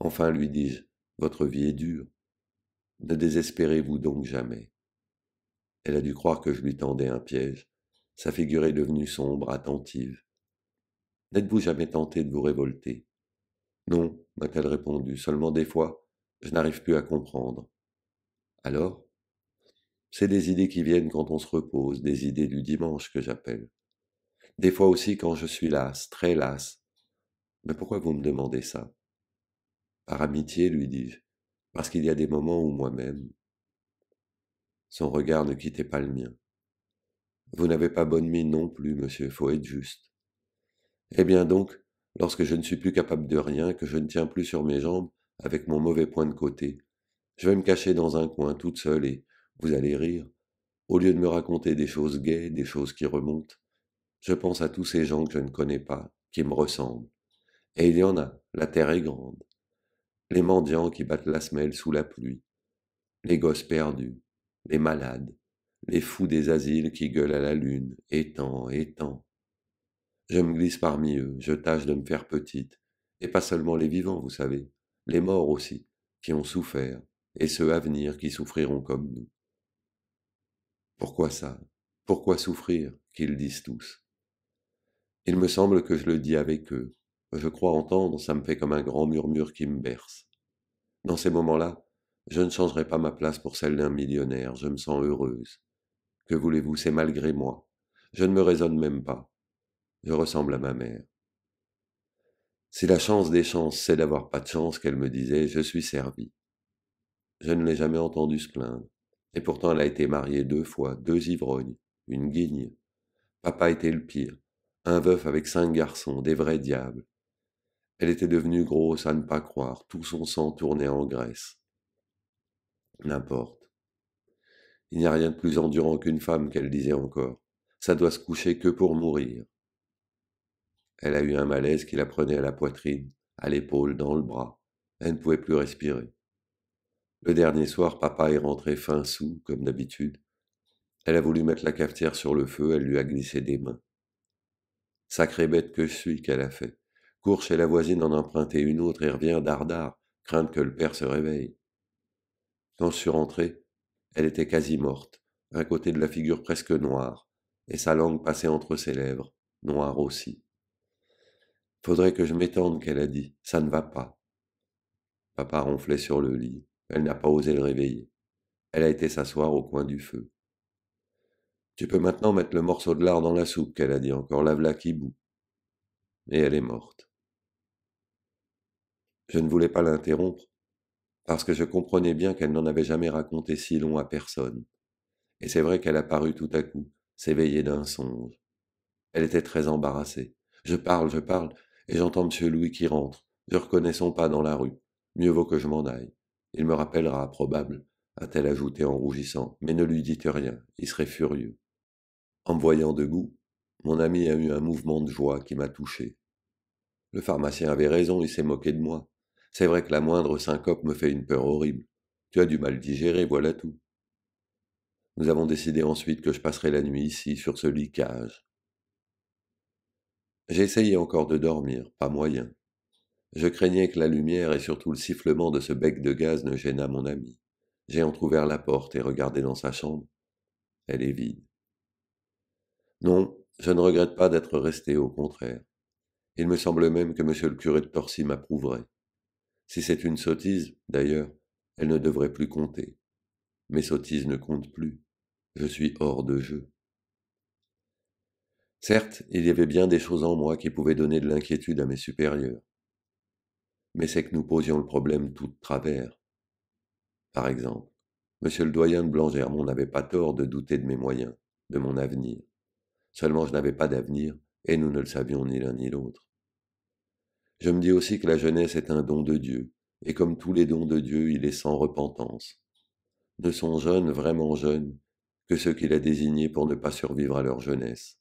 Enfin, lui dis-je, votre vie est dure. Ne désespérez-vous donc jamais. Elle a dû croire que je lui tendais un piège. Sa figure est devenue sombre, attentive. N'êtes-vous jamais tenté de vous révolter Non, m'a-t-elle répondu, seulement des fois, je n'arrive plus à comprendre. Alors C'est des idées qui viennent quand on se repose, des idées du dimanche que j'appelle. Des fois aussi quand je suis lasse, très lasse. Mais pourquoi vous me demandez ça Par amitié, lui dis-je, parce qu'il y a des moments où moi-même. Son regard ne quittait pas le mien. Vous n'avez pas bonne mine non plus, monsieur, faut être juste. Eh bien donc, lorsque je ne suis plus capable de rien, que je ne tiens plus sur mes jambes, avec mon mauvais point de côté, je vais me cacher dans un coin toute seule et vous allez rire. Au lieu de me raconter des choses gaies, des choses qui remontent, je pense à tous ces gens que je ne connais pas, qui me ressemblent. Et il y en a, la terre est grande. Les mendiants qui battent la semelle sous la pluie, les gosses perdus, les malades, les fous des asiles qui gueulent à la lune, et tant. Je me glisse parmi eux, je tâche de me faire petite, et pas seulement les vivants, vous savez, les morts aussi, qui ont souffert, et ceux à venir qui souffriront comme nous. Pourquoi ça Pourquoi souffrir qu'ils disent tous Il me semble que je le dis avec eux. Je crois entendre, ça me fait comme un grand murmure qui me berce. Dans ces moments-là, je ne changerai pas ma place pour celle d'un millionnaire, je me sens heureuse. Que voulez-vous, c'est malgré moi. Je ne me raisonne même pas. Je ressemble à ma mère. C'est la chance des chances, c'est d'avoir pas de chance qu'elle me disait, je suis servie. Je ne l'ai jamais entendue se plaindre. Et pourtant elle a été mariée deux fois, deux ivrognes, une guigne. Papa était le pire, un veuf avec cinq garçons, des vrais diables. Elle était devenue grosse à ne pas croire, tout son sang tournait en graisse. N'importe. Il n'y a rien de plus endurant qu'une femme, qu'elle disait encore. Ça doit se coucher que pour mourir. Elle a eu un malaise qui la prenait à la poitrine, à l'épaule, dans le bras. Elle ne pouvait plus respirer. Le dernier soir, papa est rentré fin sous, comme d'habitude. Elle a voulu mettre la cafetière sur le feu, elle lui a glissé des mains. Sacrée bête que je suis qu'elle a fait. Cours chez la voisine en emprunter une autre et revient dardard, crainte que le père se réveille. Quand je suis rentré, elle était quasi morte, un côté de la figure presque noire, et sa langue passait entre ses lèvres, noire aussi. Faudrait que je m'étende, qu'elle a dit. Ça ne va pas. Papa ronflait sur le lit. Elle n'a pas osé le réveiller. Elle a été s'asseoir au coin du feu. Tu peux maintenant mettre le morceau de lard dans la soupe, qu'elle a dit encore. Lave-la qui boue. Et elle est morte. Je ne voulais pas l'interrompre, parce que je comprenais bien qu'elle n'en avait jamais raconté si long à personne. Et c'est vrai qu'elle apparut tout à coup, s'éveillée d'un songe. Elle était très embarrassée. Je parle, je parle, et j'entends M. Louis qui rentre. Je reconnais son pas dans la rue. Mieux vaut que je m'en aille. Il me rappellera, probable, a-t-elle ajouté en rougissant, mais ne lui dites rien, il serait furieux. En me voyant debout, mon ami a eu un mouvement de joie qui m'a touché. Le pharmacien avait raison, il s'est moqué de moi. C'est vrai que la moindre syncope me fait une peur horrible. Tu as du mal digéré, voilà tout. Nous avons décidé ensuite que je passerai la nuit ici, sur ce lit cage. J'ai essayé encore de dormir, pas moyen. Je craignais que la lumière et surtout le sifflement de ce bec de gaz ne gênât mon ami. J'ai entr'ouvert la porte et regardé dans sa chambre. Elle est vide. Non, je ne regrette pas d'être resté, au contraire. Il me semble même que monsieur le curé de Torcy m'approuverait. Si c'est une sottise, d'ailleurs, elle ne devrait plus compter. Mes sottises ne comptent plus. Je suis hors de jeu. Certes, il y avait bien des choses en moi qui pouvaient donner de l'inquiétude à mes supérieurs. Mais c'est que nous posions le problème tout de travers. Par exemple, Monsieur le doyen de Blangermont n'avait pas tort de douter de mes moyens, de mon avenir. Seulement je n'avais pas d'avenir, et nous ne le savions ni l'un ni l'autre. Je me dis aussi que la jeunesse est un don de Dieu, et comme tous les dons de Dieu, il est sans repentance. Ne sont jeunes, vraiment jeunes, que ceux qu'il a désignés pour ne pas survivre à leur jeunesse.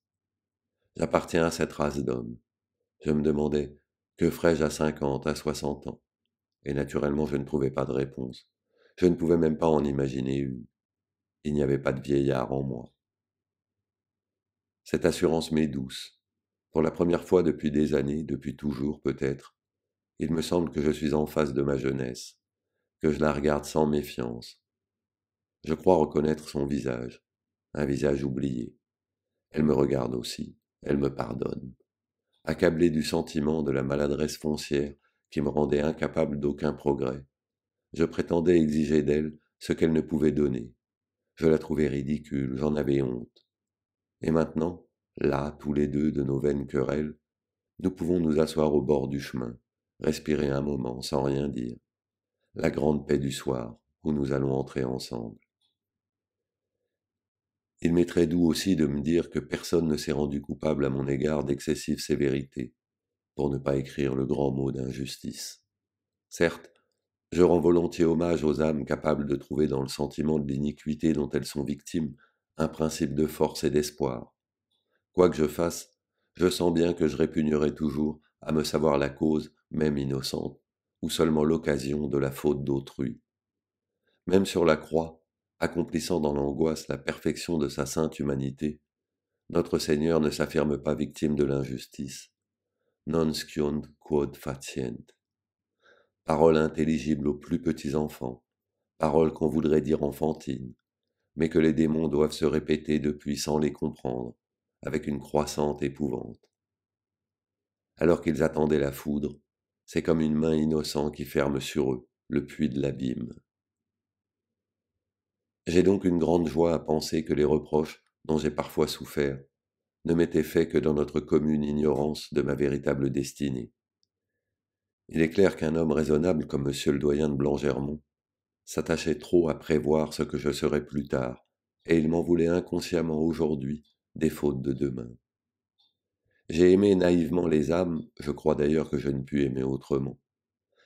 J'appartiens à cette race d'hommes. Je me demandais, que ferais-je à cinquante, à soixante ans Et naturellement, je ne trouvais pas de réponse. Je ne pouvais même pas en imaginer une. Il n'y avait pas de vieillard en moi. Cette assurance m'est douce, pour la première fois depuis des années, depuis toujours peut-être, il me semble que je suis en face de ma jeunesse, que je la regarde sans méfiance. Je crois reconnaître son visage, un visage oublié. Elle me regarde aussi, elle me pardonne. Accablé du sentiment de la maladresse foncière qui me rendait incapable d'aucun progrès, je prétendais exiger d'elle ce qu'elle ne pouvait donner. Je la trouvais ridicule, j'en avais honte. Et maintenant, là, tous les deux, de nos vaines querelles, nous pouvons nous asseoir au bord du chemin, respirer un moment sans rien dire, la grande paix du soir où nous allons entrer ensemble. Il m'est très doux aussi de me dire que personne ne s'est rendu coupable à mon égard d'excessive sévérité, pour ne pas écrire le grand mot d'injustice. Certes, je rends volontiers hommage aux âmes capables de trouver dans le sentiment de l'iniquité dont elles sont victimes un principe de force et d'espoir, Quoi que je fasse, je sens bien que je répugnerai toujours à me savoir la cause, même innocente, ou seulement l'occasion de la faute d'autrui. Même sur la croix, accomplissant dans l'angoisse la perfection de sa sainte humanité, notre Seigneur ne s'affirme pas victime de l'injustice. Non sciunt quod facient. Parole intelligible aux plus petits enfants, parole qu'on voudrait dire enfantine, mais que les démons doivent se répéter depuis sans les comprendre, avec une croissante épouvante. Alors qu'ils attendaient la foudre, c'est comme une main innocente qui ferme sur eux le puits de l'abîme. J'ai donc une grande joie à penser que les reproches dont j'ai parfois souffert ne m'étaient faits que dans notre commune ignorance de ma véritable destinée. Il est clair qu'un homme raisonnable comme M. le doyen de Blangermont s'attachait trop à prévoir ce que je serais plus tard, et il m'en voulait inconsciemment aujourd'hui des fautes de demain. J'ai aimé naïvement les âmes, je crois d'ailleurs que je ne pus aimer autrement.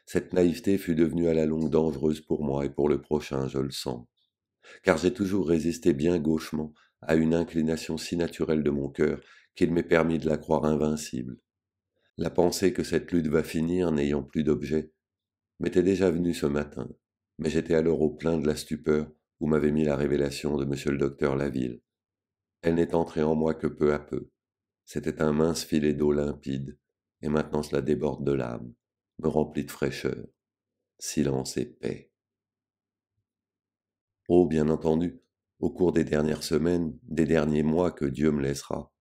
Cette naïveté fut devenue à la longue dangereuse pour moi et pour le prochain, je le sens. Car j'ai toujours résisté bien gauchement à une inclination si naturelle de mon cœur qu'il m'est permis de la croire invincible. La pensée que cette lutte va finir n'ayant plus d'objet m'était déjà venue ce matin, mais j'étais alors au plein de la stupeur où m'avait mis la révélation de M. le docteur Laville. Elle n'est entrée en moi que peu à peu. C'était un mince filet d'eau limpide, et maintenant cela déborde de l'âme, me remplit de fraîcheur, silence et paix. Oh, bien entendu, au cours des dernières semaines, des derniers mois que Dieu me laissera,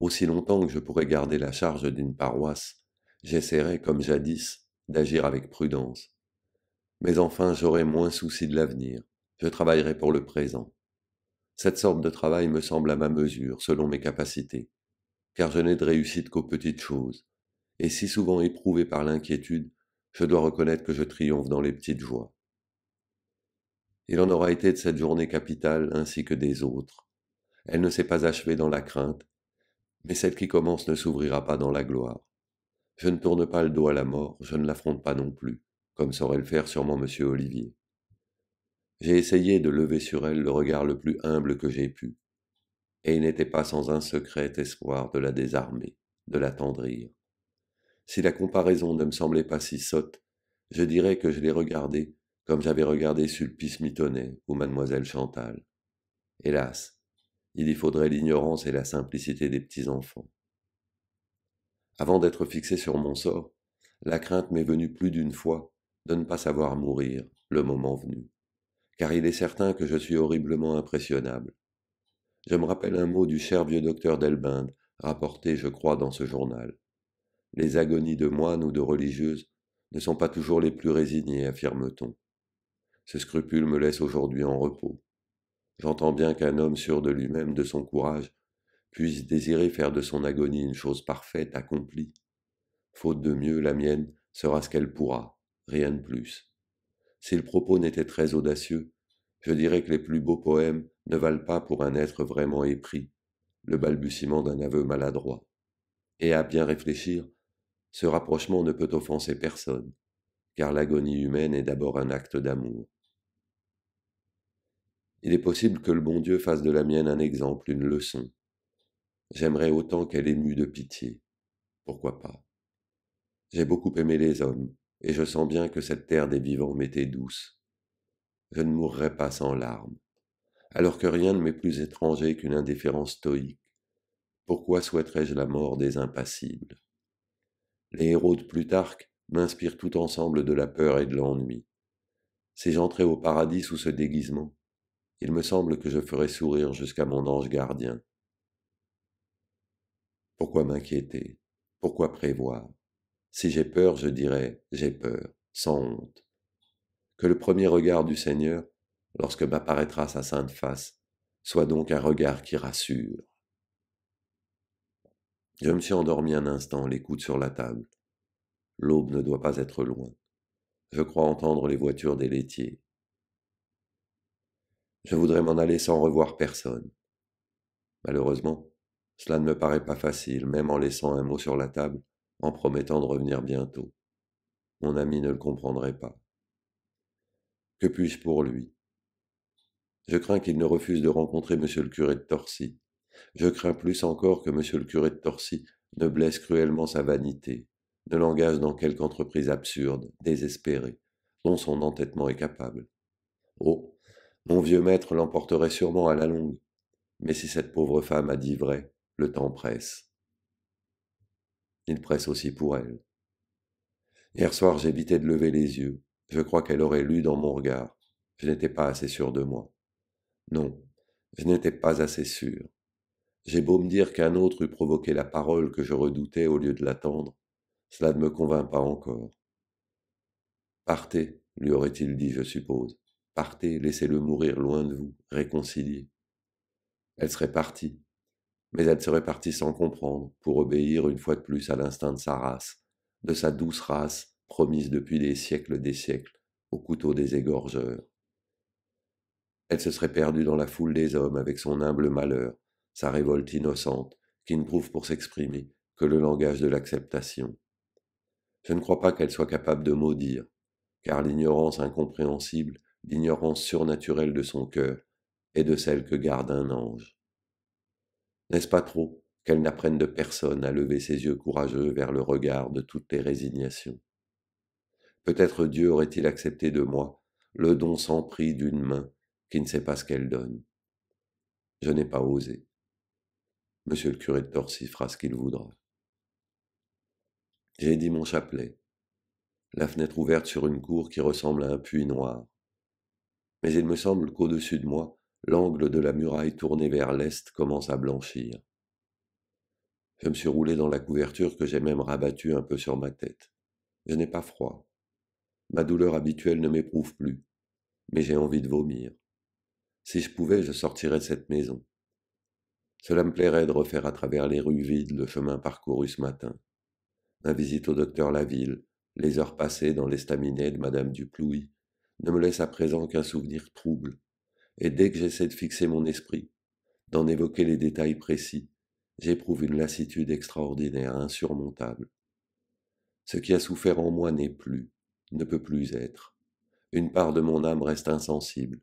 aussi longtemps que je pourrai garder la charge d'une paroisse, j'essaierai, comme jadis, d'agir avec prudence. Mais enfin, j'aurai moins souci de l'avenir, je travaillerai pour le présent. Cette sorte de travail me semble à ma mesure, selon mes capacités, car je n'ai de réussite qu'aux petites choses, et si souvent éprouvé par l'inquiétude, je dois reconnaître que je triomphe dans les petites joies. Il en aura été de cette journée capitale ainsi que des autres. Elle ne s'est pas achevée dans la crainte, mais celle qui commence ne s'ouvrira pas dans la gloire. Je ne tourne pas le dos à la mort, je ne l'affronte pas non plus, comme saurait le faire sûrement M. Olivier. J'ai essayé de lever sur elle le regard le plus humble que j'ai pu, et il n'était pas sans un secret espoir de la désarmer, de la tendrir. Si la comparaison ne me semblait pas si sotte, je dirais que je l'ai regardée comme j'avais regardé Sulpice Mitonnet ou Mademoiselle Chantal. Hélas, il y faudrait l'ignorance et la simplicité des petits-enfants. Avant d'être fixé sur mon sort, la crainte m'est venue plus d'une fois de ne pas savoir mourir le moment venu car il est certain que je suis horriblement impressionnable. Je me rappelle un mot du cher vieux docteur Delbinde, rapporté, je crois, dans ce journal. Les agonies de moines ou de religieuses ne sont pas toujours les plus résignées, affirme-t-on. Ce scrupule me laisse aujourd'hui en repos. J'entends bien qu'un homme sûr de lui-même, de son courage, puisse désirer faire de son agonie une chose parfaite, accomplie. Faute de mieux, la mienne sera ce qu'elle pourra, rien de plus si le propos n'était très audacieux, je dirais que les plus beaux poèmes ne valent pas pour un être vraiment épris le balbutiement d'un aveu maladroit. Et à bien réfléchir, ce rapprochement ne peut offenser personne, car l'agonie humaine est d'abord un acte d'amour. Il est possible que le bon Dieu fasse de la mienne un exemple, une leçon. J'aimerais autant qu'elle émue de pitié. Pourquoi pas J'ai beaucoup aimé les hommes, et je sens bien que cette terre des vivants m'était douce. Je ne mourrais pas sans larmes, alors que rien ne m'est plus étranger qu'une indifférence stoïque. Pourquoi souhaiterais-je la mort des impassibles Les héros de Plutarque m'inspirent tout ensemble de la peur et de l'ennui. Si j'entrais au paradis sous ce déguisement, il me semble que je ferais sourire jusqu'à mon ange gardien. Pourquoi m'inquiéter Pourquoi prévoir si j'ai peur, je dirai, j'ai peur, sans honte. Que le premier regard du Seigneur, lorsque m'apparaîtra sa sainte face, soit donc un regard qui rassure. Je me suis endormi un instant, les coudes sur la table. L'aube ne doit pas être loin. Je crois entendre les voitures des laitiers. Je voudrais m'en aller sans revoir personne. Malheureusement, cela ne me paraît pas facile, même en laissant un mot sur la table, en promettant de revenir bientôt. Mon ami ne le comprendrait pas. Que puis-je pour lui Je crains qu'il ne refuse de rencontrer M. le curé de Torcy. Je crains plus encore que M. le curé de Torcy ne blesse cruellement sa vanité, ne l'engage dans quelque entreprise absurde, désespérée, dont son entêtement est capable. Oh Mon vieux maître l'emporterait sûrement à la longue. Mais si cette pauvre femme a dit vrai, le temps presse. Il presse aussi pour elle. Hier soir, j'évitais de lever les yeux. Je crois qu'elle aurait lu dans mon regard. Je n'étais pas assez sûr de moi. Non, je n'étais pas assez sûr. J'ai beau me dire qu'un autre eût provoqué la parole que je redoutais au lieu de l'attendre, cela ne me convainc pas encore. Partez, lui aurait-il dit, je suppose. Partez, laissez-le mourir loin de vous, réconcilié. Elle serait partie, mais elle serait partie sans comprendre, pour obéir une fois de plus à l'instinct de sa race, de sa douce race, promise depuis des siècles des siècles, au couteau des égorgeurs. Elle se serait perdue dans la foule des hommes avec son humble malheur, sa révolte innocente, qui ne prouve pour s'exprimer que le langage de l'acceptation. Je ne crois pas qu'elle soit capable de maudire, car l'ignorance incompréhensible, l'ignorance surnaturelle de son cœur, est de celle que garde un ange. N'est-ce pas trop qu'elle n'apprenne de personne à lever ses yeux courageux vers le regard de toutes les résignations Peut-être Dieu aurait-il accepté de moi le don sans prix d'une main qui ne sait pas ce qu'elle donne. Je n'ai pas osé. Monsieur le curé de Torcy fera ce qu'il voudra. J'ai dit mon chapelet, la fenêtre ouverte sur une cour qui ressemble à un puits noir. Mais il me semble qu'au-dessus de moi, l'angle de la muraille tournée vers l'est commence à blanchir. Je me suis roulé dans la couverture que j'ai même rabattue un peu sur ma tête. Je n'ai pas froid. Ma douleur habituelle ne m'éprouve plus, mais j'ai envie de vomir. Si je pouvais, je sortirais de cette maison. Cela me plairait de refaire à travers les rues vides le chemin parcouru ce matin. Ma visite au docteur Laville, les heures passées dans l'estaminet de Madame Duplouy, ne me laissent à présent qu'un souvenir trouble, et dès que j'essaie de fixer mon esprit, d'en évoquer les détails précis, j'éprouve une lassitude extraordinaire, insurmontable. Ce qui a souffert en moi n'est plus, ne peut plus être. Une part de mon âme reste insensible,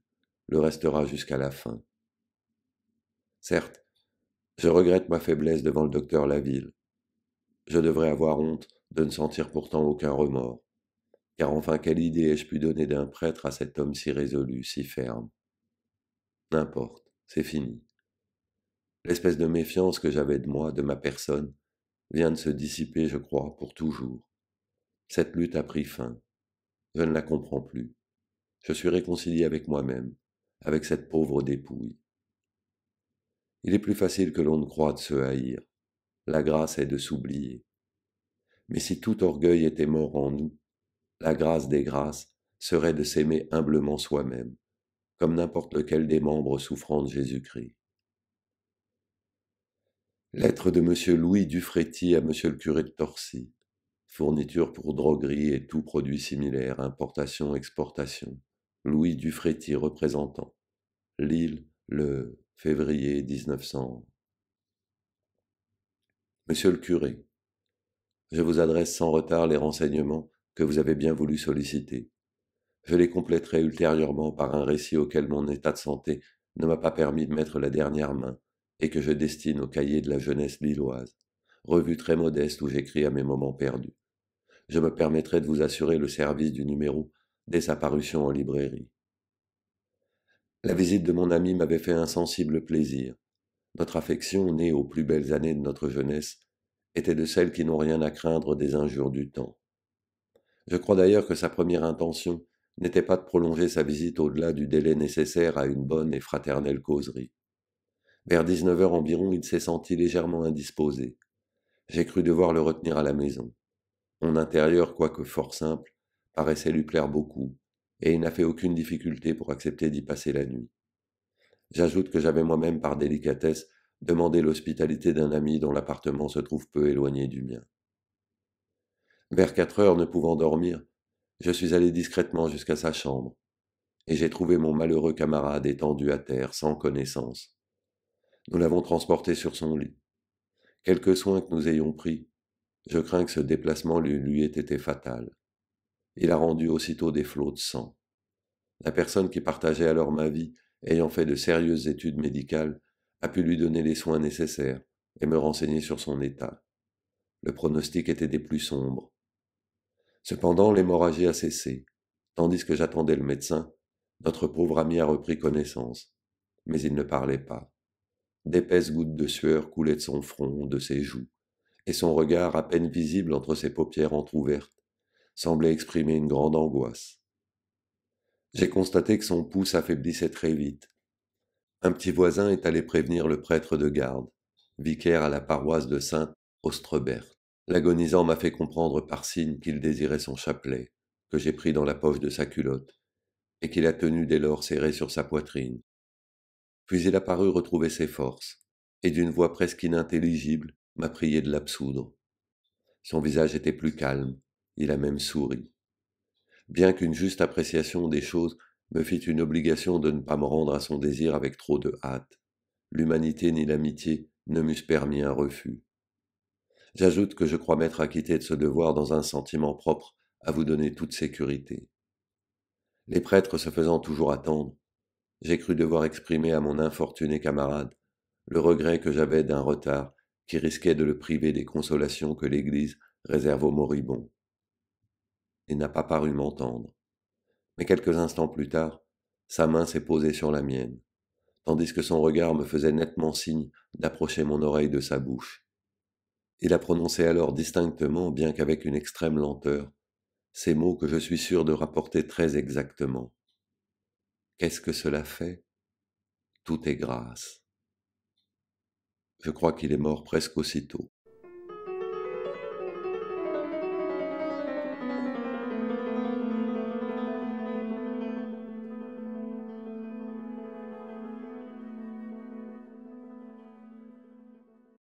le restera jusqu'à la fin. Certes, je regrette ma faiblesse devant le docteur Laville. Je devrais avoir honte de ne sentir pourtant aucun remords. Car enfin, quelle idée ai-je pu donner d'un prêtre à cet homme si résolu, si ferme N'importe, c'est fini. L'espèce de méfiance que j'avais de moi, de ma personne, vient de se dissiper, je crois, pour toujours. Cette lutte a pris fin. Je ne la comprends plus. Je suis réconcilié avec moi-même, avec cette pauvre dépouille. Il est plus facile que l'on ne croit de se haïr. La grâce est de s'oublier. Mais si tout orgueil était mort en nous, la grâce des grâces serait de s'aimer humblement soi-même comme n'importe lequel des membres souffrant de Jésus-Christ. Lettre de M. Louis Dufréty à M. le curé de Torcy. Fourniture pour droguerie et tout produit similaire, importation, exportation. Louis Dufréty, représentant. Lille, le février 1900. Monsieur le curé, je vous adresse sans retard les renseignements que vous avez bien voulu solliciter. Je les compléterai ultérieurement par un récit auquel mon état de santé ne m'a pas permis de mettre la dernière main et que je destine au cahier de la jeunesse lilloise, revue très modeste où j'écris à mes moments perdus. Je me permettrai de vous assurer le service du numéro dès sa parution en librairie. La visite de mon ami m'avait fait un sensible plaisir. Notre affection, née aux plus belles années de notre jeunesse, était de celles qui n'ont rien à craindre des injures du temps. Je crois d'ailleurs que sa première intention n'était pas de prolonger sa visite au-delà du délai nécessaire à une bonne et fraternelle causerie. Vers 19 heures environ, il s'est senti légèrement indisposé. J'ai cru devoir le retenir à la maison. Mon intérieur, quoique fort simple, paraissait lui plaire beaucoup, et il n'a fait aucune difficulté pour accepter d'y passer la nuit. J'ajoute que j'avais moi-même, par délicatesse, demandé l'hospitalité d'un ami dont l'appartement se trouve peu éloigné du mien. Vers quatre heures, ne pouvant dormir, je suis allé discrètement jusqu'à sa chambre, et j'ai trouvé mon malheureux camarade étendu à terre, sans connaissance. Nous l'avons transporté sur son lit. Quelques soins que nous ayons pris, je crains que ce déplacement lui ait été fatal. Il a rendu aussitôt des flots de sang. La personne qui partageait alors ma vie, ayant fait de sérieuses études médicales, a pu lui donner les soins nécessaires et me renseigner sur son état. Le pronostic était des plus sombres. Cependant, l'hémorragie a cessé. Tandis que j'attendais le médecin, notre pauvre ami a repris connaissance. Mais il ne parlait pas. D'épaisses gouttes de sueur coulaient de son front, de ses joues, et son regard, à peine visible entre ses paupières entr'ouvertes, semblait exprimer une grande angoisse. J'ai constaté que son pouls s'affaiblissait très vite. Un petit voisin est allé prévenir le prêtre de garde, vicaire à la paroisse de sainte ostrebert L'agonisant m'a fait comprendre par signe qu'il désirait son chapelet, que j'ai pris dans la poche de sa culotte, et qu'il a tenu dès lors serré sur sa poitrine. Puis il a paru retrouver ses forces, et d'une voix presque inintelligible m'a prié de l'absoudre. Son visage était plus calme, il a même souri. Bien qu'une juste appréciation des choses me fît une obligation de ne pas me rendre à son désir avec trop de hâte, l'humanité ni l'amitié ne m'eussent permis un refus. J'ajoute que je crois m'être acquitté de ce devoir dans un sentiment propre à vous donner toute sécurité. Les prêtres se faisant toujours attendre, j'ai cru devoir exprimer à mon infortuné camarade le regret que j'avais d'un retard qui risquait de le priver des consolations que l'Église réserve aux moribonds. Il n'a pas paru m'entendre. Mais quelques instants plus tard, sa main s'est posée sur la mienne, tandis que son regard me faisait nettement signe d'approcher mon oreille de sa bouche. Il a prononcé alors distinctement, bien qu'avec une extrême lenteur, ces mots que je suis sûr de rapporter très exactement. Qu'est-ce que cela fait Tout est grâce. Je crois qu'il est mort presque aussitôt.